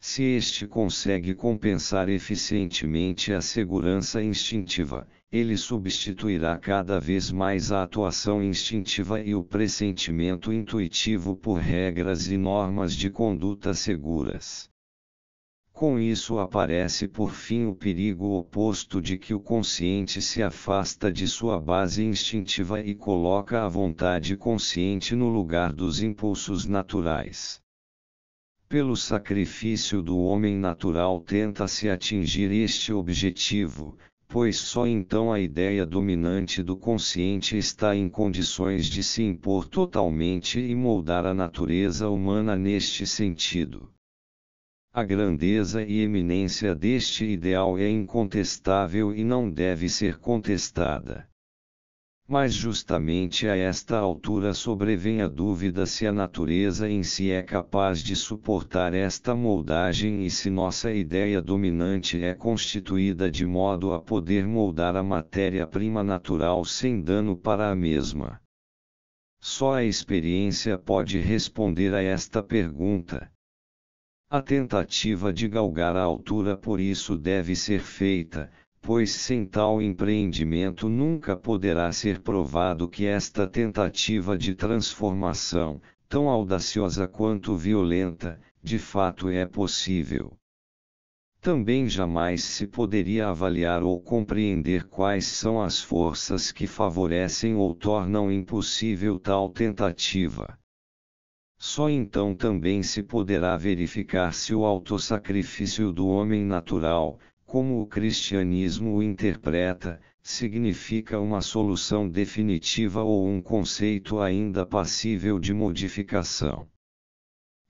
Se este consegue compensar eficientemente a segurança instintiva, ele substituirá cada vez mais a atuação instintiva e o pressentimento intuitivo por regras e normas de conduta seguras. Com isso aparece por fim o perigo oposto de que o consciente se afasta de sua base instintiva e coloca a vontade consciente no lugar dos impulsos naturais. Pelo sacrifício do homem natural tenta-se atingir este objetivo, pois só então a ideia dominante do consciente está em condições de se impor totalmente e moldar a natureza humana neste sentido. A grandeza e eminência deste ideal é incontestável e não deve ser contestada. Mas justamente a esta altura sobrevém a dúvida se a natureza em si é capaz de suportar esta moldagem e se nossa ideia dominante é constituída de modo a poder moldar a matéria-prima natural sem dano para a mesma. Só a experiência pode responder a esta pergunta. A tentativa de galgar a altura por isso deve ser feita, pois sem tal empreendimento nunca poderá ser provado que esta tentativa de transformação, tão audaciosa quanto violenta, de fato é possível. Também jamais se poderia avaliar ou compreender quais são as forças que favorecem ou tornam impossível tal tentativa. Só então também se poderá verificar se o autossacrifício do homem natural, como o cristianismo o interpreta, significa uma solução definitiva ou um conceito ainda passível de modificação.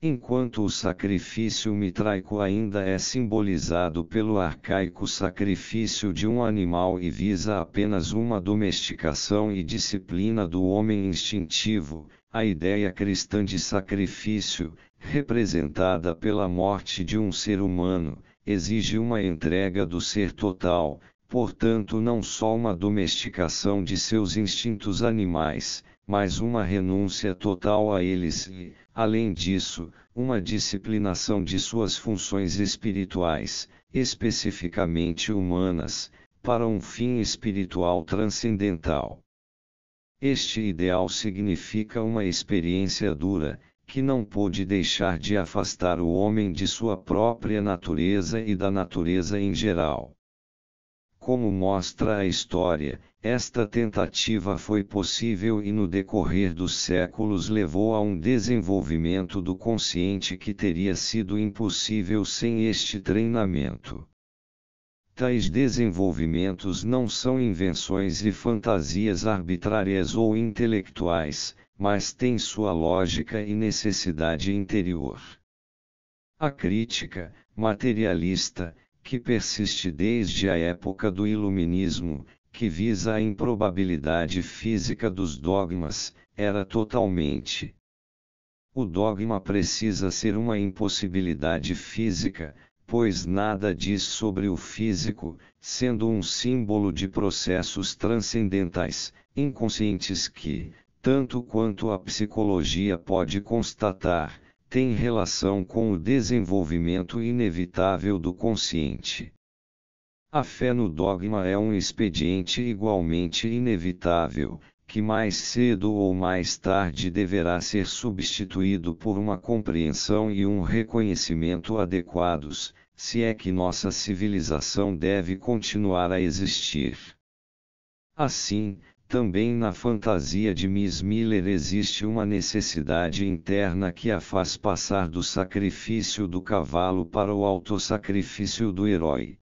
Enquanto o sacrifício mitraico ainda é simbolizado pelo arcaico sacrifício de um animal e visa apenas uma domesticação e disciplina do homem instintivo, a ideia cristã de sacrifício, representada pela morte de um ser humano, exige uma entrega do ser total, portanto, não só uma domesticação de seus instintos animais, mas uma renúncia total a eles e, além disso, uma disciplinação de suas funções espirituais, especificamente humanas, para um fim espiritual transcendental. Este ideal significa uma experiência dura, que não pôde deixar de afastar o homem de sua própria natureza e da natureza em geral. Como mostra a história, esta tentativa foi possível e no decorrer dos séculos levou a um desenvolvimento do consciente que teria sido impossível sem este treinamento. Tais desenvolvimentos não são invenções e fantasias arbitrárias ou intelectuais, mas têm sua lógica e necessidade interior. A crítica, materialista, que persiste desde a época do Iluminismo, que visa a improbabilidade física dos dogmas, era totalmente. O dogma precisa ser uma impossibilidade física, pois nada diz sobre o físico, sendo um símbolo de processos transcendentais, inconscientes que, tanto quanto a psicologia pode constatar, tem relação com o desenvolvimento inevitável do consciente. A fé no dogma é um expediente igualmente inevitável, que mais cedo ou mais tarde deverá ser substituído por uma compreensão e um reconhecimento adequados, se é que nossa civilização deve continuar a existir. Assim, também na fantasia de Miss Miller existe uma necessidade interna que a faz passar do sacrifício do cavalo para o autossacrifício do herói.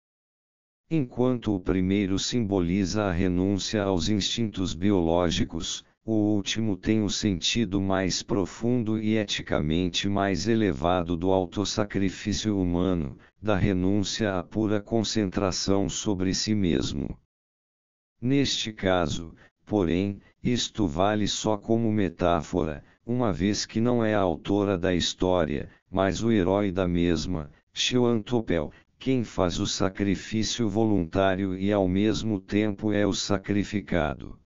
Enquanto o primeiro simboliza a renúncia aos instintos biológicos, o último tem o sentido mais profundo e eticamente mais elevado do autossacrifício humano, da renúncia à pura concentração sobre si mesmo. Neste caso, porém, isto vale só como metáfora, uma vez que não é a autora da história, mas o herói da mesma, Xiantopel, quem faz o sacrifício voluntário e ao mesmo tempo é o sacrificado.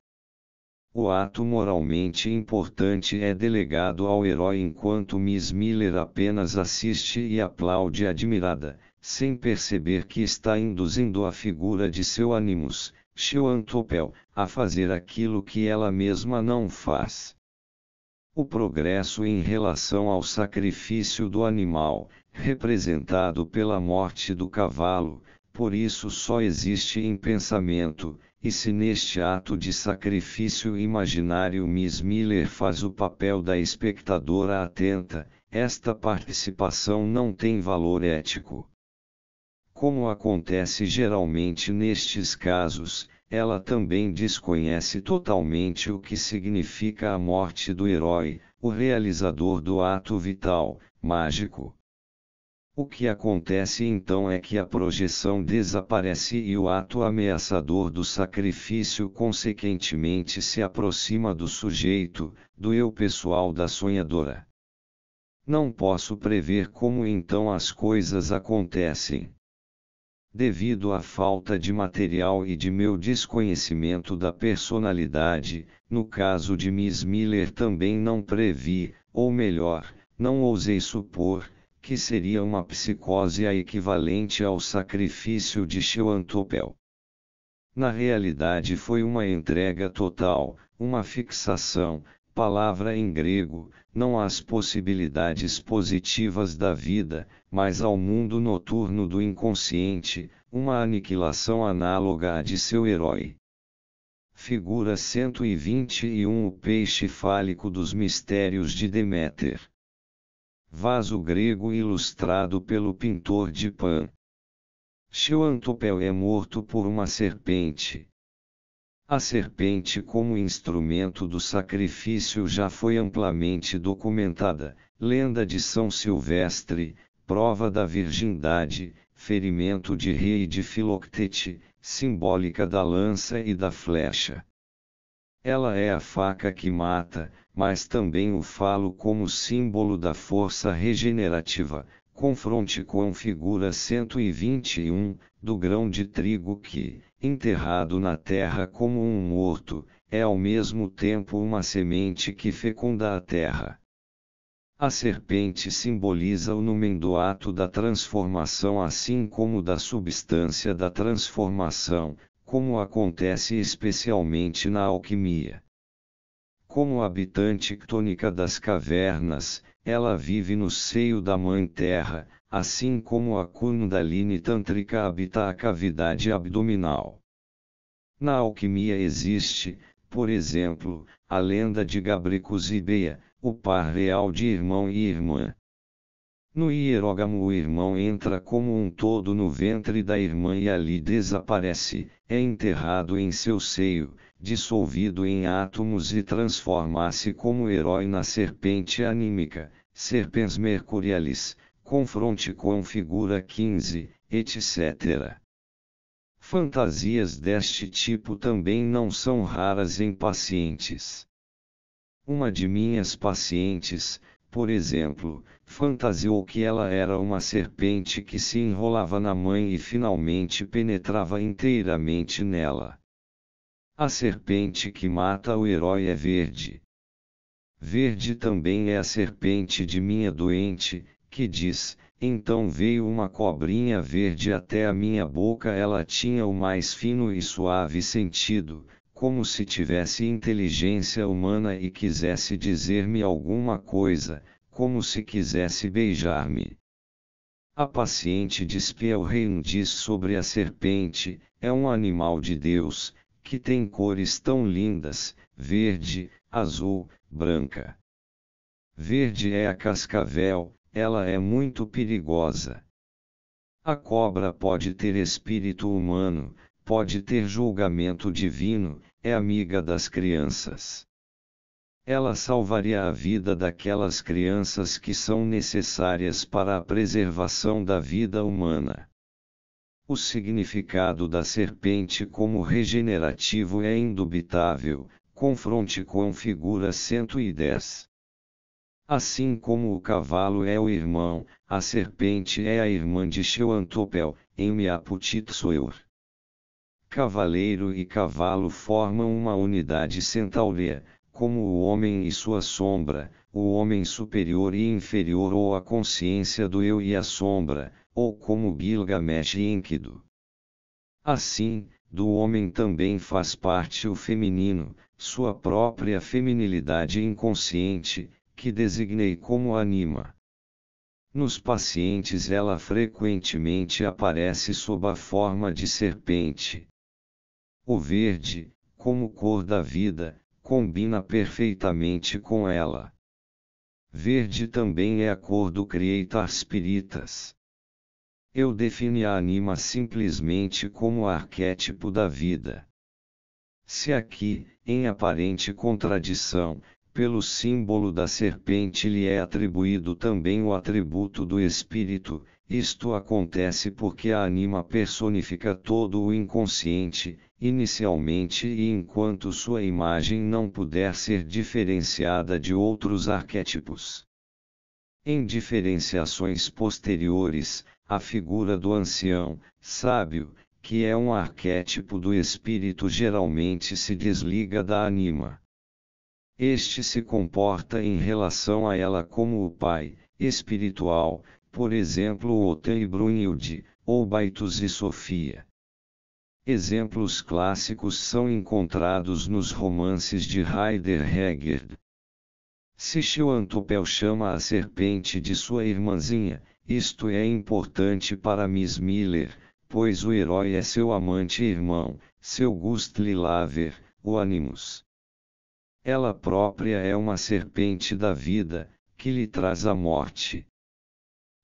O ato moralmente importante é delegado ao herói enquanto Miss Miller apenas assiste e aplaude admirada, sem perceber que está induzindo a figura de seu animus, Xiantopel, a fazer aquilo que ela mesma não faz. O progresso em relação ao sacrifício do animal, representado pela morte do cavalo, por isso só existe em pensamento, e se neste ato de sacrifício imaginário Miss Miller faz o papel da espectadora atenta, esta participação não tem valor ético. Como acontece geralmente nestes casos, ela também desconhece totalmente o que significa a morte do herói, o realizador do ato vital, mágico. O que acontece então é que a projeção desaparece e o ato ameaçador do sacrifício consequentemente se aproxima do sujeito, do eu pessoal da sonhadora. Não posso prever como então as coisas acontecem. Devido à falta de material e de meu desconhecimento da personalidade, no caso de Miss Miller também não previ, ou melhor, não ousei supor, que seria uma psicose equivalente ao sacrifício de Xeuantopel. Na realidade foi uma entrega total, uma fixação, palavra em grego, não às possibilidades positivas da vida, mas ao mundo noturno do inconsciente, uma aniquilação análoga à de seu herói. Figura 121 O peixe fálico dos mistérios de Deméter vaso grego ilustrado pelo pintor de Pan. Xiantopel é morto por uma serpente. A serpente como instrumento do sacrifício já foi amplamente documentada, lenda de São Silvestre, prova da virgindade, ferimento de rei de Filoctete, simbólica da lança e da flecha. Ela é a faca que mata, mas também o falo como símbolo da força regenerativa. Confronte com figura 121, do grão de trigo que, enterrado na terra como um morto, é ao mesmo tempo uma semente que fecunda a terra. A serpente simboliza o numen do ato da transformação assim como da substância da transformação, como acontece especialmente na alquimia. Como habitante tônica das cavernas, ela vive no seio da Mãe Terra, assim como a Kundalini Tântrica habita a cavidade abdominal. Na alquimia existe, por exemplo, a lenda de Gabricus e Beia, o par real de irmão e irmã. No hierógamo o irmão entra como um todo no ventre da irmã e ali desaparece, é enterrado em seu seio, dissolvido em átomos e transforma-se como herói na serpente anímica, Serpens Mercurialis, confronte com figura 15, etc. Fantasias deste tipo também não são raras em pacientes. Uma de minhas pacientes, por exemplo, fantasiou que ela era uma serpente que se enrolava na mãe e finalmente penetrava inteiramente nela. A serpente que mata o herói é verde. Verde também é a serpente de minha doente, que diz: Então veio uma cobrinha verde até a minha boca. Ela tinha o mais fino e suave sentido, como se tivesse inteligência humana e quisesse dizer-me alguma coisa como se quisesse beijar-me. A paciente o reino diz sobre a serpente: é um animal de Deus, que tem cores tão lindas, verde, azul, branca. Verde é a cascavel, ela é muito perigosa. A cobra pode ter espírito humano, pode ter julgamento divino, é amiga das crianças ela salvaria a vida daquelas crianças que são necessárias para a preservação da vida humana. O significado da serpente como regenerativo é indubitável, confronte com figura 110. Assim como o cavalo é o irmão, a serpente é a irmã de Sheuantopel, em Miaputitsueur. Cavaleiro e cavalo formam uma unidade centaurea, como o homem e sua sombra, o homem superior e inferior ou a consciência do eu e a sombra, ou como Gilgamesh e Enkidu. Assim, do homem também faz parte o feminino, sua própria feminilidade inconsciente, que designei como anima. Nos pacientes ela frequentemente aparece sob a forma de serpente. O verde, como cor da vida, combina perfeitamente com ela. Verde também é a cor do Creator Spiritas. Eu defini a anima simplesmente como o arquétipo da vida. Se aqui, em aparente contradição, pelo símbolo da serpente lhe é atribuído também o atributo do espírito, isto acontece porque a anima personifica todo o inconsciente, inicialmente e enquanto sua imagem não puder ser diferenciada de outros arquétipos. Em diferenciações posteriores, a figura do ancião, sábio, que é um arquétipo do espírito, geralmente se desliga da anima. Este se comporta em relação a ela como o pai, espiritual, por exemplo Otan e ou Baitus e Sofia. Exemplos clássicos são encontrados nos romances de Heidegger. Se Sichel Antopel chama a serpente de sua irmãzinha, isto é importante para Miss Miller, pois o herói é seu amante e irmão, seu Gustli Laver, o Animus. Ela própria é uma serpente da vida, que lhe traz a morte.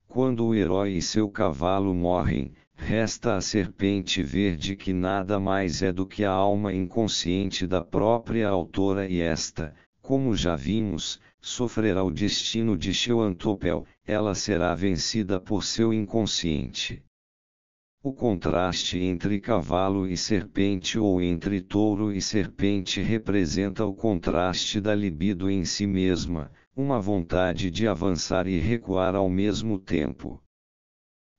Quando o herói e seu cavalo morrem, Resta a serpente verde que nada mais é do que a alma inconsciente da própria autora e esta, como já vimos, sofrerá o destino de Xeuantopel, ela será vencida por seu inconsciente. O contraste entre cavalo e serpente ou entre touro e serpente representa o contraste da libido em si mesma, uma vontade de avançar e recuar ao mesmo tempo.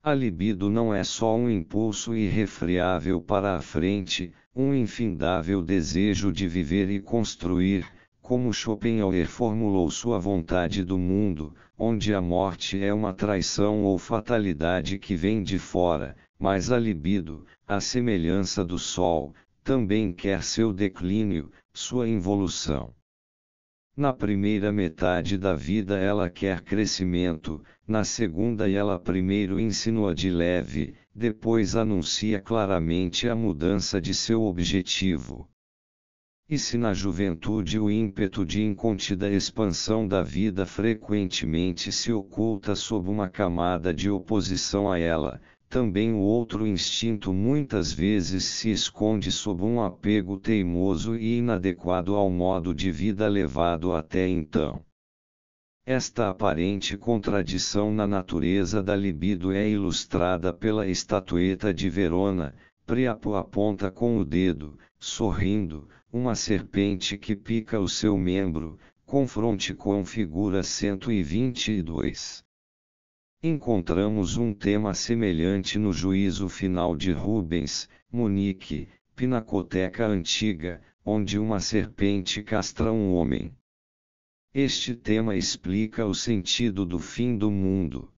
A libido não é só um impulso irrefreável para a frente, um infindável desejo de viver e construir, como Schopenhauer formulou sua vontade do mundo, onde a morte é uma traição ou fatalidade que vem de fora, mas a libido, a semelhança do sol, também quer seu declínio, sua involução. Na primeira metade da vida ela quer crescimento, na segunda ela primeiro insinua de leve, depois anuncia claramente a mudança de seu objetivo. E se na juventude o ímpeto de incontida expansão da vida frequentemente se oculta sob uma camada de oposição a ela, também o outro instinto muitas vezes se esconde sob um apego teimoso e inadequado ao modo de vida levado até então. Esta aparente contradição na natureza da libido é ilustrada pela estatueta de Verona, Priapo aponta com o dedo, sorrindo, uma serpente que pica o seu membro, confronte com figura 122. Encontramos um tema semelhante no juízo final de Rubens, Munique, Pinacoteca Antiga, onde uma serpente castra um homem. Este tema explica o sentido do fim do mundo.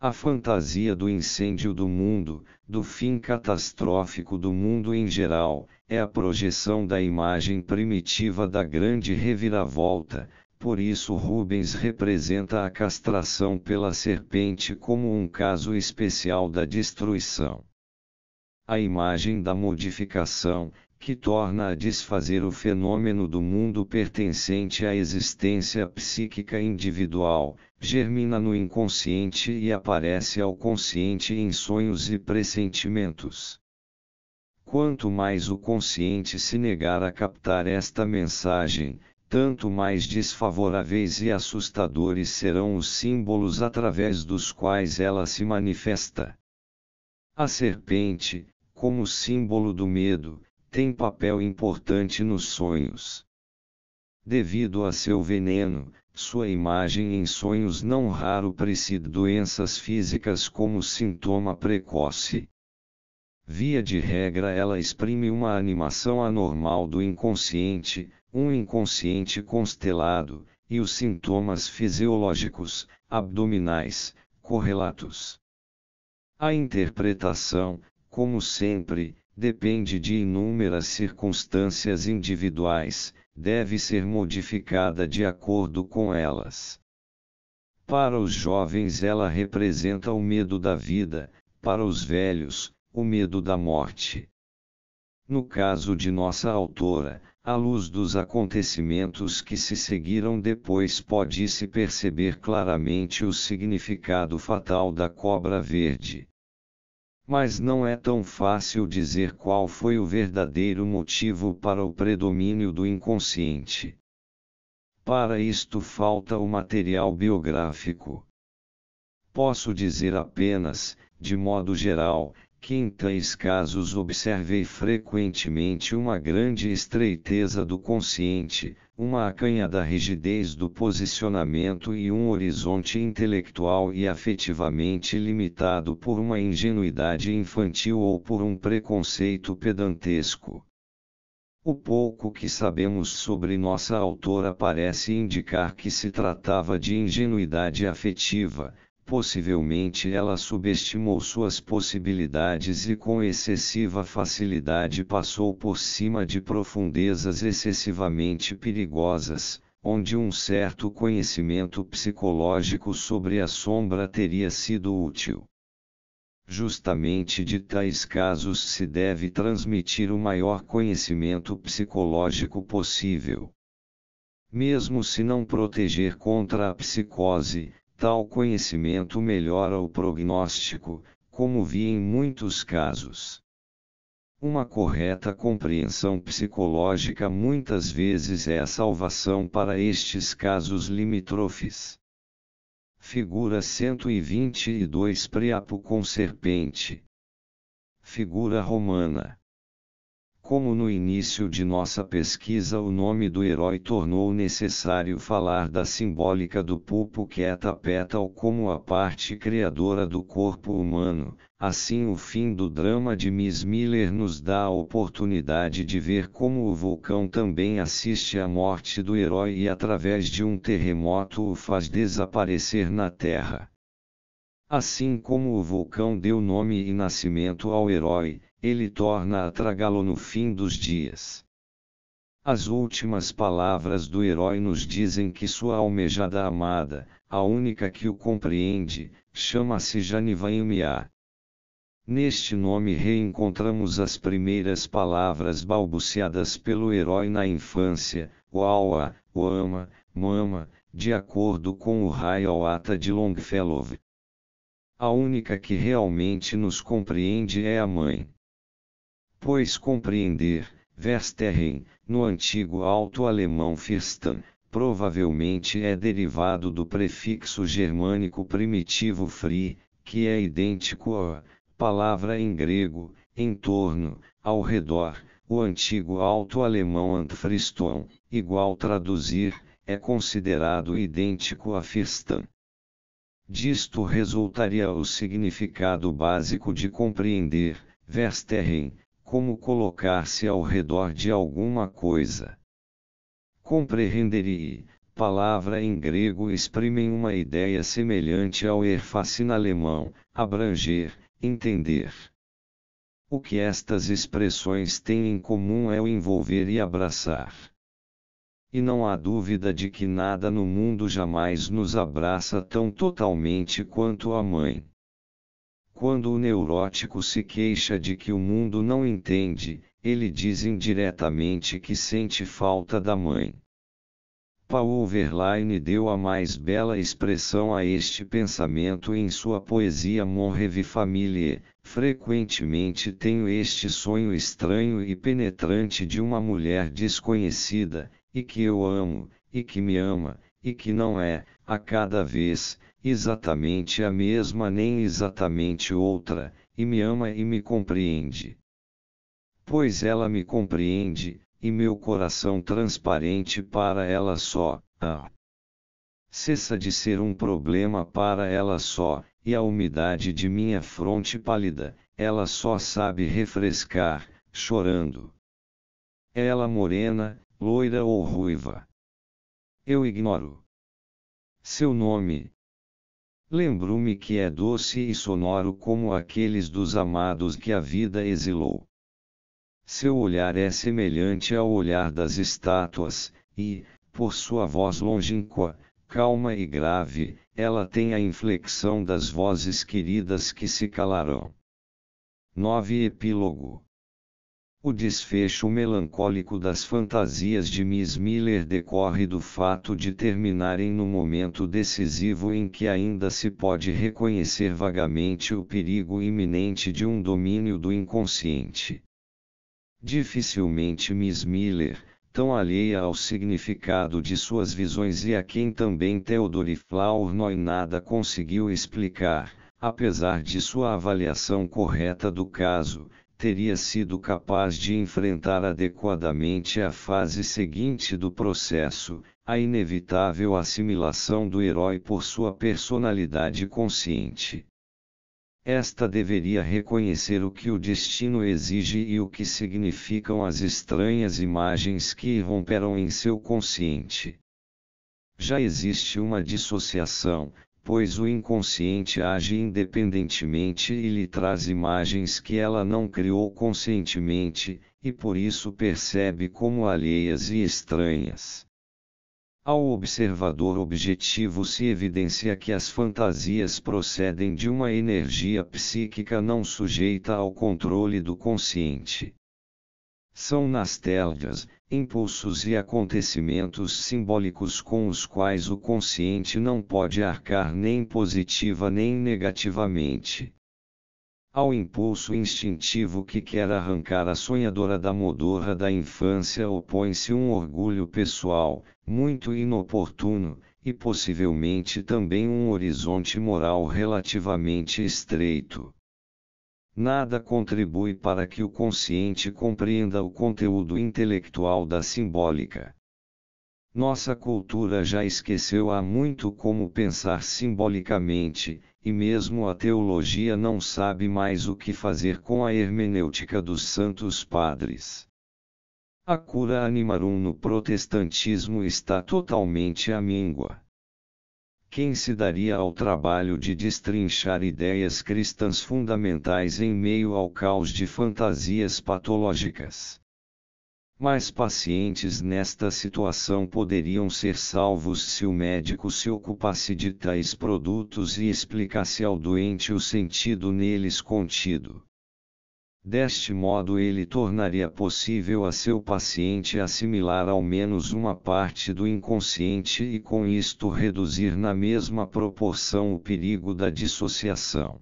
A fantasia do incêndio do mundo, do fim catastrófico do mundo em geral, é a projeção da imagem primitiva da grande reviravolta, por isso Rubens representa a castração pela serpente como um caso especial da destruição. A imagem da modificação, que torna a desfazer o fenômeno do mundo pertencente à existência psíquica individual, germina no inconsciente e aparece ao consciente em sonhos e pressentimentos. Quanto mais o consciente se negar a captar esta mensagem, tanto mais desfavoráveis e assustadores serão os símbolos através dos quais ela se manifesta. A serpente, como símbolo do medo, tem papel importante nos sonhos. Devido a seu veneno, sua imagem em sonhos não raro precede doenças físicas como sintoma precoce. Via de regra, ela exprime uma animação anormal do inconsciente, um inconsciente constelado, e os sintomas fisiológicos, abdominais, correlatos. A interpretação, como sempre, depende de inúmeras circunstâncias individuais, deve ser modificada de acordo com elas. Para os jovens, ela representa o medo da vida, para os velhos, o medo da morte. No caso de nossa autora, à luz dos acontecimentos que se seguiram depois, pode-se perceber claramente o significado fatal da cobra verde. Mas não é tão fácil dizer qual foi o verdadeiro motivo para o predomínio do inconsciente. Para isto falta o material biográfico. Posso dizer apenas, de modo geral, tais casos observei frequentemente uma grande estreiteza do consciente, uma acanhada rigidez do posicionamento e um horizonte intelectual e afetivamente limitado por uma ingenuidade infantil ou por um preconceito pedantesco. O pouco que sabemos sobre nossa autora parece indicar que se tratava de ingenuidade afetiva, Possivelmente ela subestimou suas possibilidades e com excessiva facilidade passou por cima de profundezas excessivamente perigosas, onde um certo conhecimento psicológico sobre a sombra teria sido útil. Justamente de tais casos se deve transmitir o maior conhecimento psicológico possível. Mesmo se não proteger contra a psicose, Tal conhecimento melhora o prognóstico, como vi em muitos casos. Uma correta compreensão psicológica muitas vezes é a salvação para estes casos limítrofes. Figura 122 Priapo com serpente. Figura romana. Como no início de nossa pesquisa o nome do herói tornou necessário falar da simbólica do pulpo que é Tapetal como a parte criadora do corpo humano, assim o fim do drama de Miss Miller nos dá a oportunidade de ver como o vulcão também assiste à morte do herói e através de um terremoto o faz desaparecer na Terra. Assim como o vulcão deu nome e nascimento ao herói, ele torna a tragá-lo no fim dos dias. As últimas palavras do herói nos dizem que sua almejada amada, a única que o compreende, chama-se Janivaimia. Neste nome reencontramos as primeiras palavras balbuciadas pelo herói na infância, Wawa, Wama, Mama, de acordo com o Hayawata de Longfellow. A única que realmente nos compreende é a mãe pois compreender, Westerren, no antigo alto alemão Fürsten, provavelmente é derivado do prefixo germânico primitivo fri, que é idêntico a palavra em grego, em torno, ao redor, o antigo alto alemão Antfriston, igual traduzir, é considerado idêntico a Fürsten. Disto resultaria o significado básico de compreender, Westerren, como colocar-se ao redor de alguma coisa. Compreender e, palavra em grego exprimem uma ideia semelhante ao na alemão, abranger, entender. O que estas expressões têm em comum é o envolver e abraçar. E não há dúvida de que nada no mundo jamais nos abraça tão totalmente quanto a mãe. Quando o neurótico se queixa de que o mundo não entende, ele diz indiretamente que sente falta da mãe. Paul Verlaine deu a mais bela expressão a este pensamento em sua poesia Mon Rêve Familie. Frequentemente tenho este sonho estranho e penetrante de uma mulher desconhecida, e que eu amo, e que me ama, e que não é, a cada vez, exatamente a mesma nem exatamente outra, e me ama e me compreende. Pois ela me compreende, e meu coração transparente para ela só, ah. Cessa de ser um problema para ela só, e a umidade de minha fronte pálida, ela só sabe refrescar, chorando. Ela morena, loira ou ruiva. Eu ignoro. Seu nome, lembro-me que é doce e sonoro como aqueles dos amados que a vida exilou. Seu olhar é semelhante ao olhar das estátuas, e, por sua voz longínqua, calma e grave, ela tem a inflexão das vozes queridas que se calarão. 9 Epílogo o desfecho melancólico das fantasias de Miss Miller decorre do fato de terminarem no momento decisivo em que ainda se pode reconhecer vagamente o perigo iminente de um domínio do inconsciente. Dificilmente Miss Miller, tão alheia ao significado de suas visões e a quem também Theodore Flournoy nada conseguiu explicar, apesar de sua avaliação correta do caso, teria sido capaz de enfrentar adequadamente a fase seguinte do processo, a inevitável assimilação do herói por sua personalidade consciente. Esta deveria reconhecer o que o destino exige e o que significam as estranhas imagens que irromperam em seu consciente. Já existe uma dissociação, pois o inconsciente age independentemente e lhe traz imagens que ela não criou conscientemente, e por isso percebe como alheias e estranhas. Ao observador objetivo se evidencia que as fantasias procedem de uma energia psíquica não sujeita ao controle do consciente. São nas telhas impulsos e acontecimentos simbólicos com os quais o consciente não pode arcar nem positiva nem negativamente. Ao impulso instintivo que quer arrancar a sonhadora da modorra da infância opõe-se um orgulho pessoal, muito inoportuno, e possivelmente também um horizonte moral relativamente estreito nada contribui para que o consciente compreenda o conteúdo intelectual da simbólica. Nossa cultura já esqueceu há muito como pensar simbolicamente, e mesmo a teologia não sabe mais o que fazer com a hermenêutica dos santos padres. A cura animarum no protestantismo está totalmente à míngua. Quem se daria ao trabalho de destrinchar ideias cristãs fundamentais em meio ao caos de fantasias patológicas? Mais pacientes nesta situação poderiam ser salvos se o médico se ocupasse de tais produtos e explicasse ao doente o sentido neles contido. Deste modo, ele tornaria possível a seu paciente assimilar ao menos uma parte do inconsciente e, com isto, reduzir na mesma proporção o perigo da dissociação.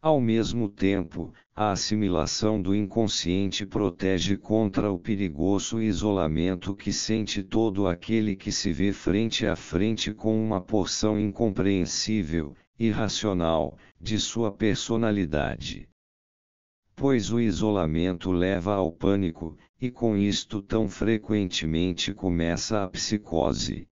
Ao mesmo tempo, a assimilação do inconsciente protege contra o perigoso isolamento que sente todo aquele que se vê frente a frente com uma porção incompreensível, irracional, de sua personalidade pois o isolamento leva ao pânico, e com isto tão frequentemente começa a psicose.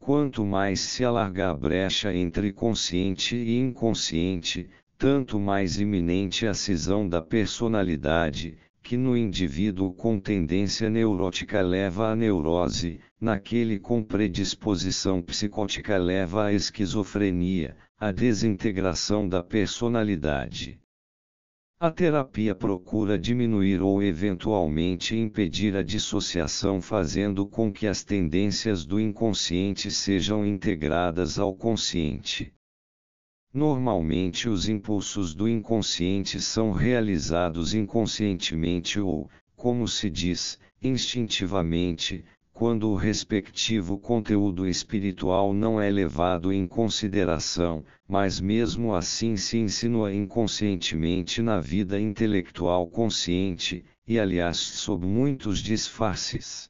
Quanto mais se alarga a brecha entre consciente e inconsciente, tanto mais iminente a cisão da personalidade, que no indivíduo com tendência neurótica leva à neurose, naquele com predisposição psicótica leva à esquizofrenia, à desintegração da personalidade. A terapia procura diminuir ou eventualmente impedir a dissociação, fazendo com que as tendências do inconsciente sejam integradas ao consciente. Normalmente, os impulsos do inconsciente são realizados inconscientemente ou, como se diz, instintivamente, quando o respectivo conteúdo espiritual não é levado em consideração, mas mesmo assim se insinua inconscientemente na vida intelectual consciente, e aliás sob muitos disfarces.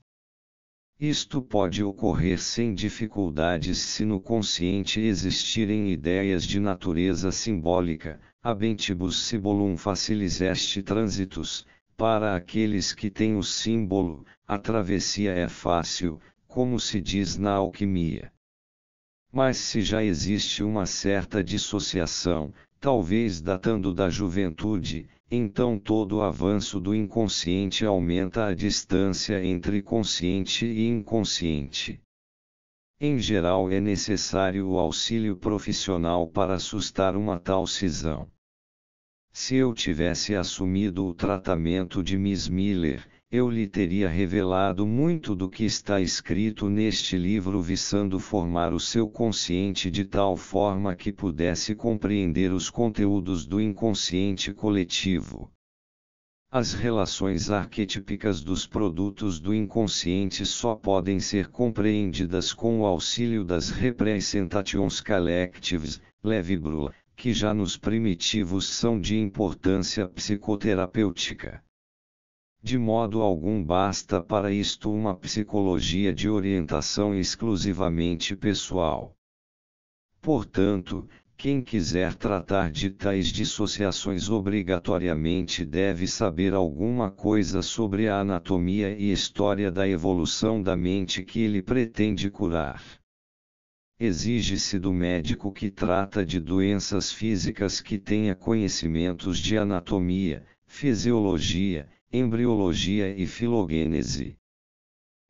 Isto pode ocorrer sem dificuldades se no consciente existirem ideias de natureza simbólica, abentibus symbolum facilis est transitus, para aqueles que têm o símbolo, a travessia é fácil, como se diz na alquimia. Mas se já existe uma certa dissociação, talvez datando da juventude, então todo avanço do inconsciente aumenta a distância entre consciente e inconsciente. Em geral é necessário o auxílio profissional para assustar uma tal cisão. Se eu tivesse assumido o tratamento de Miss Miller, eu lhe teria revelado muito do que está escrito neste livro visando formar o seu consciente de tal forma que pudesse compreender os conteúdos do inconsciente coletivo. As relações arquetípicas dos produtos do inconsciente só podem ser compreendidas com o auxílio das representations collectives, (Lev brühl que já nos primitivos são de importância psicoterapêutica. De modo algum basta para isto uma psicologia de orientação exclusivamente pessoal. Portanto, quem quiser tratar de tais dissociações obrigatoriamente deve saber alguma coisa sobre a anatomia e história da evolução da mente que ele pretende curar. Exige-se do médico que trata de doenças físicas que tenha conhecimentos de anatomia, fisiologia, embriologia e filogênese.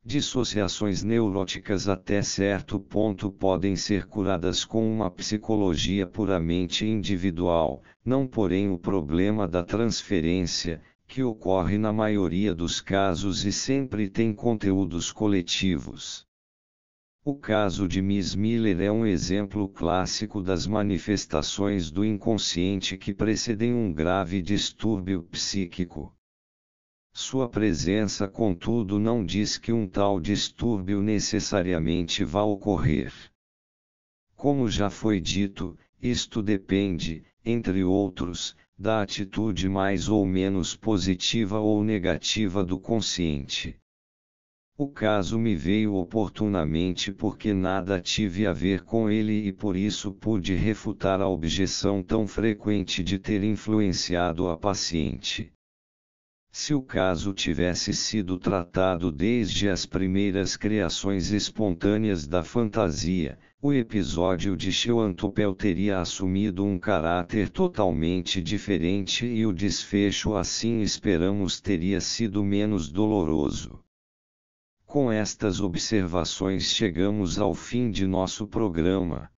Dissociações neuróticas até certo ponto podem ser curadas com uma psicologia puramente individual, não porém o problema da transferência, que ocorre na maioria dos casos e sempre tem conteúdos coletivos. O caso de Miss Miller é um exemplo clássico das manifestações do inconsciente que precedem um grave distúrbio psíquico. Sua presença, contudo, não diz que um tal distúrbio necessariamente vá ocorrer. Como já foi dito, isto depende, entre outros, da atitude mais ou menos positiva ou negativa do consciente. O caso me veio oportunamente porque nada tive a ver com ele e por isso pude refutar a objeção tão frequente de ter influenciado a paciente. Se o caso tivesse sido tratado desde as primeiras criações espontâneas da fantasia, o episódio de Cheuantopel teria assumido um caráter totalmente diferente e o desfecho assim esperamos teria sido menos doloroso. Com estas observações chegamos ao fim de nosso programa.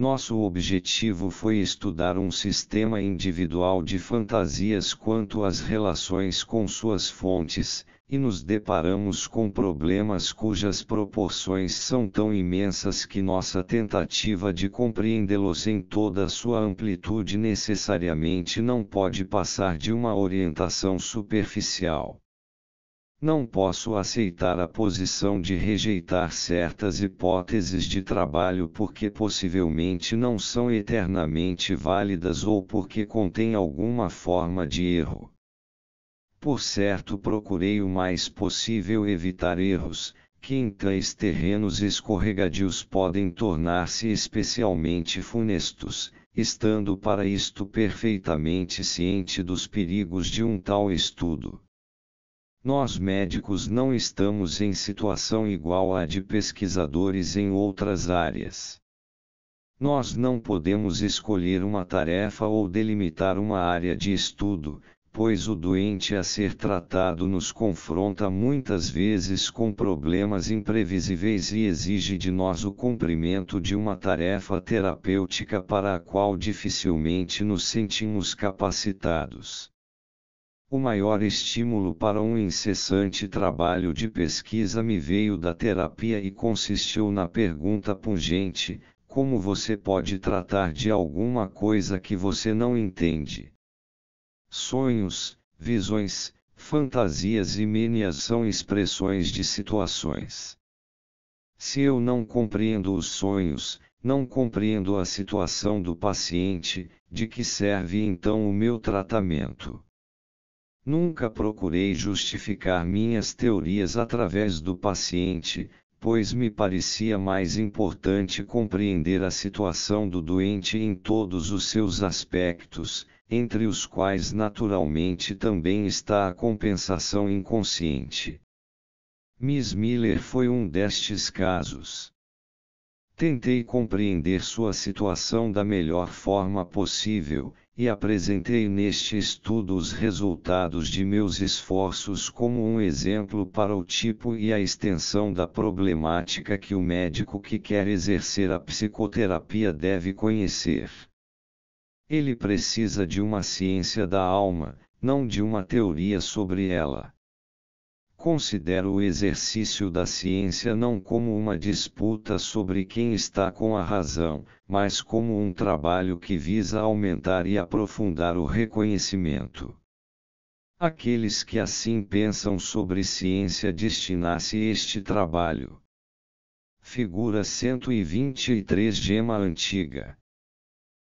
Nosso objetivo foi estudar um sistema individual de fantasias quanto às relações com suas fontes, e nos deparamos com problemas cujas proporções são tão imensas que nossa tentativa de compreendê-los em toda sua amplitude necessariamente não pode passar de uma orientação superficial não posso aceitar a posição de rejeitar certas hipóteses de trabalho porque possivelmente não são eternamente válidas ou porque contêm alguma forma de erro. Por certo, procurei o mais possível evitar erros, que em tais terrenos escorregadios podem tornar-se especialmente funestos, estando para isto perfeitamente ciente dos perigos de um tal estudo. Nós médicos não estamos em situação igual à de pesquisadores em outras áreas. Nós não podemos escolher uma tarefa ou delimitar uma área de estudo, pois o doente a ser tratado nos confronta muitas vezes com problemas imprevisíveis e exige de nós o cumprimento de uma tarefa terapêutica para a qual dificilmente nos sentimos capacitados. O maior estímulo para um incessante trabalho de pesquisa me veio da terapia e consistiu na pergunta pungente: como você pode tratar de alguma coisa que você não entende? Sonhos, visões, fantasias e menias são expressões de situações. Se eu não compreendo os sonhos, não compreendo a situação do paciente, de que serve então o meu tratamento? Nunca procurei justificar minhas teorias através do paciente, pois me parecia mais importante compreender a situação do doente em todos os seus aspectos, entre os quais naturalmente também está a compensação inconsciente. Miss Miller foi um destes casos. Tentei compreender sua situação da melhor forma possível, e apresentei neste estudo os resultados de meus esforços como um exemplo para o tipo e a extensão da problemática que o médico que quer exercer a psicoterapia deve conhecer. Ele precisa de uma ciência da alma, não de uma teoria sobre ela. Considero o exercício da ciência não como uma disputa sobre quem está com a razão, mas como um trabalho que visa aumentar e aprofundar o reconhecimento. Aqueles que assim pensam sobre ciência destinar-se este trabalho. Figura 123 Gema Antiga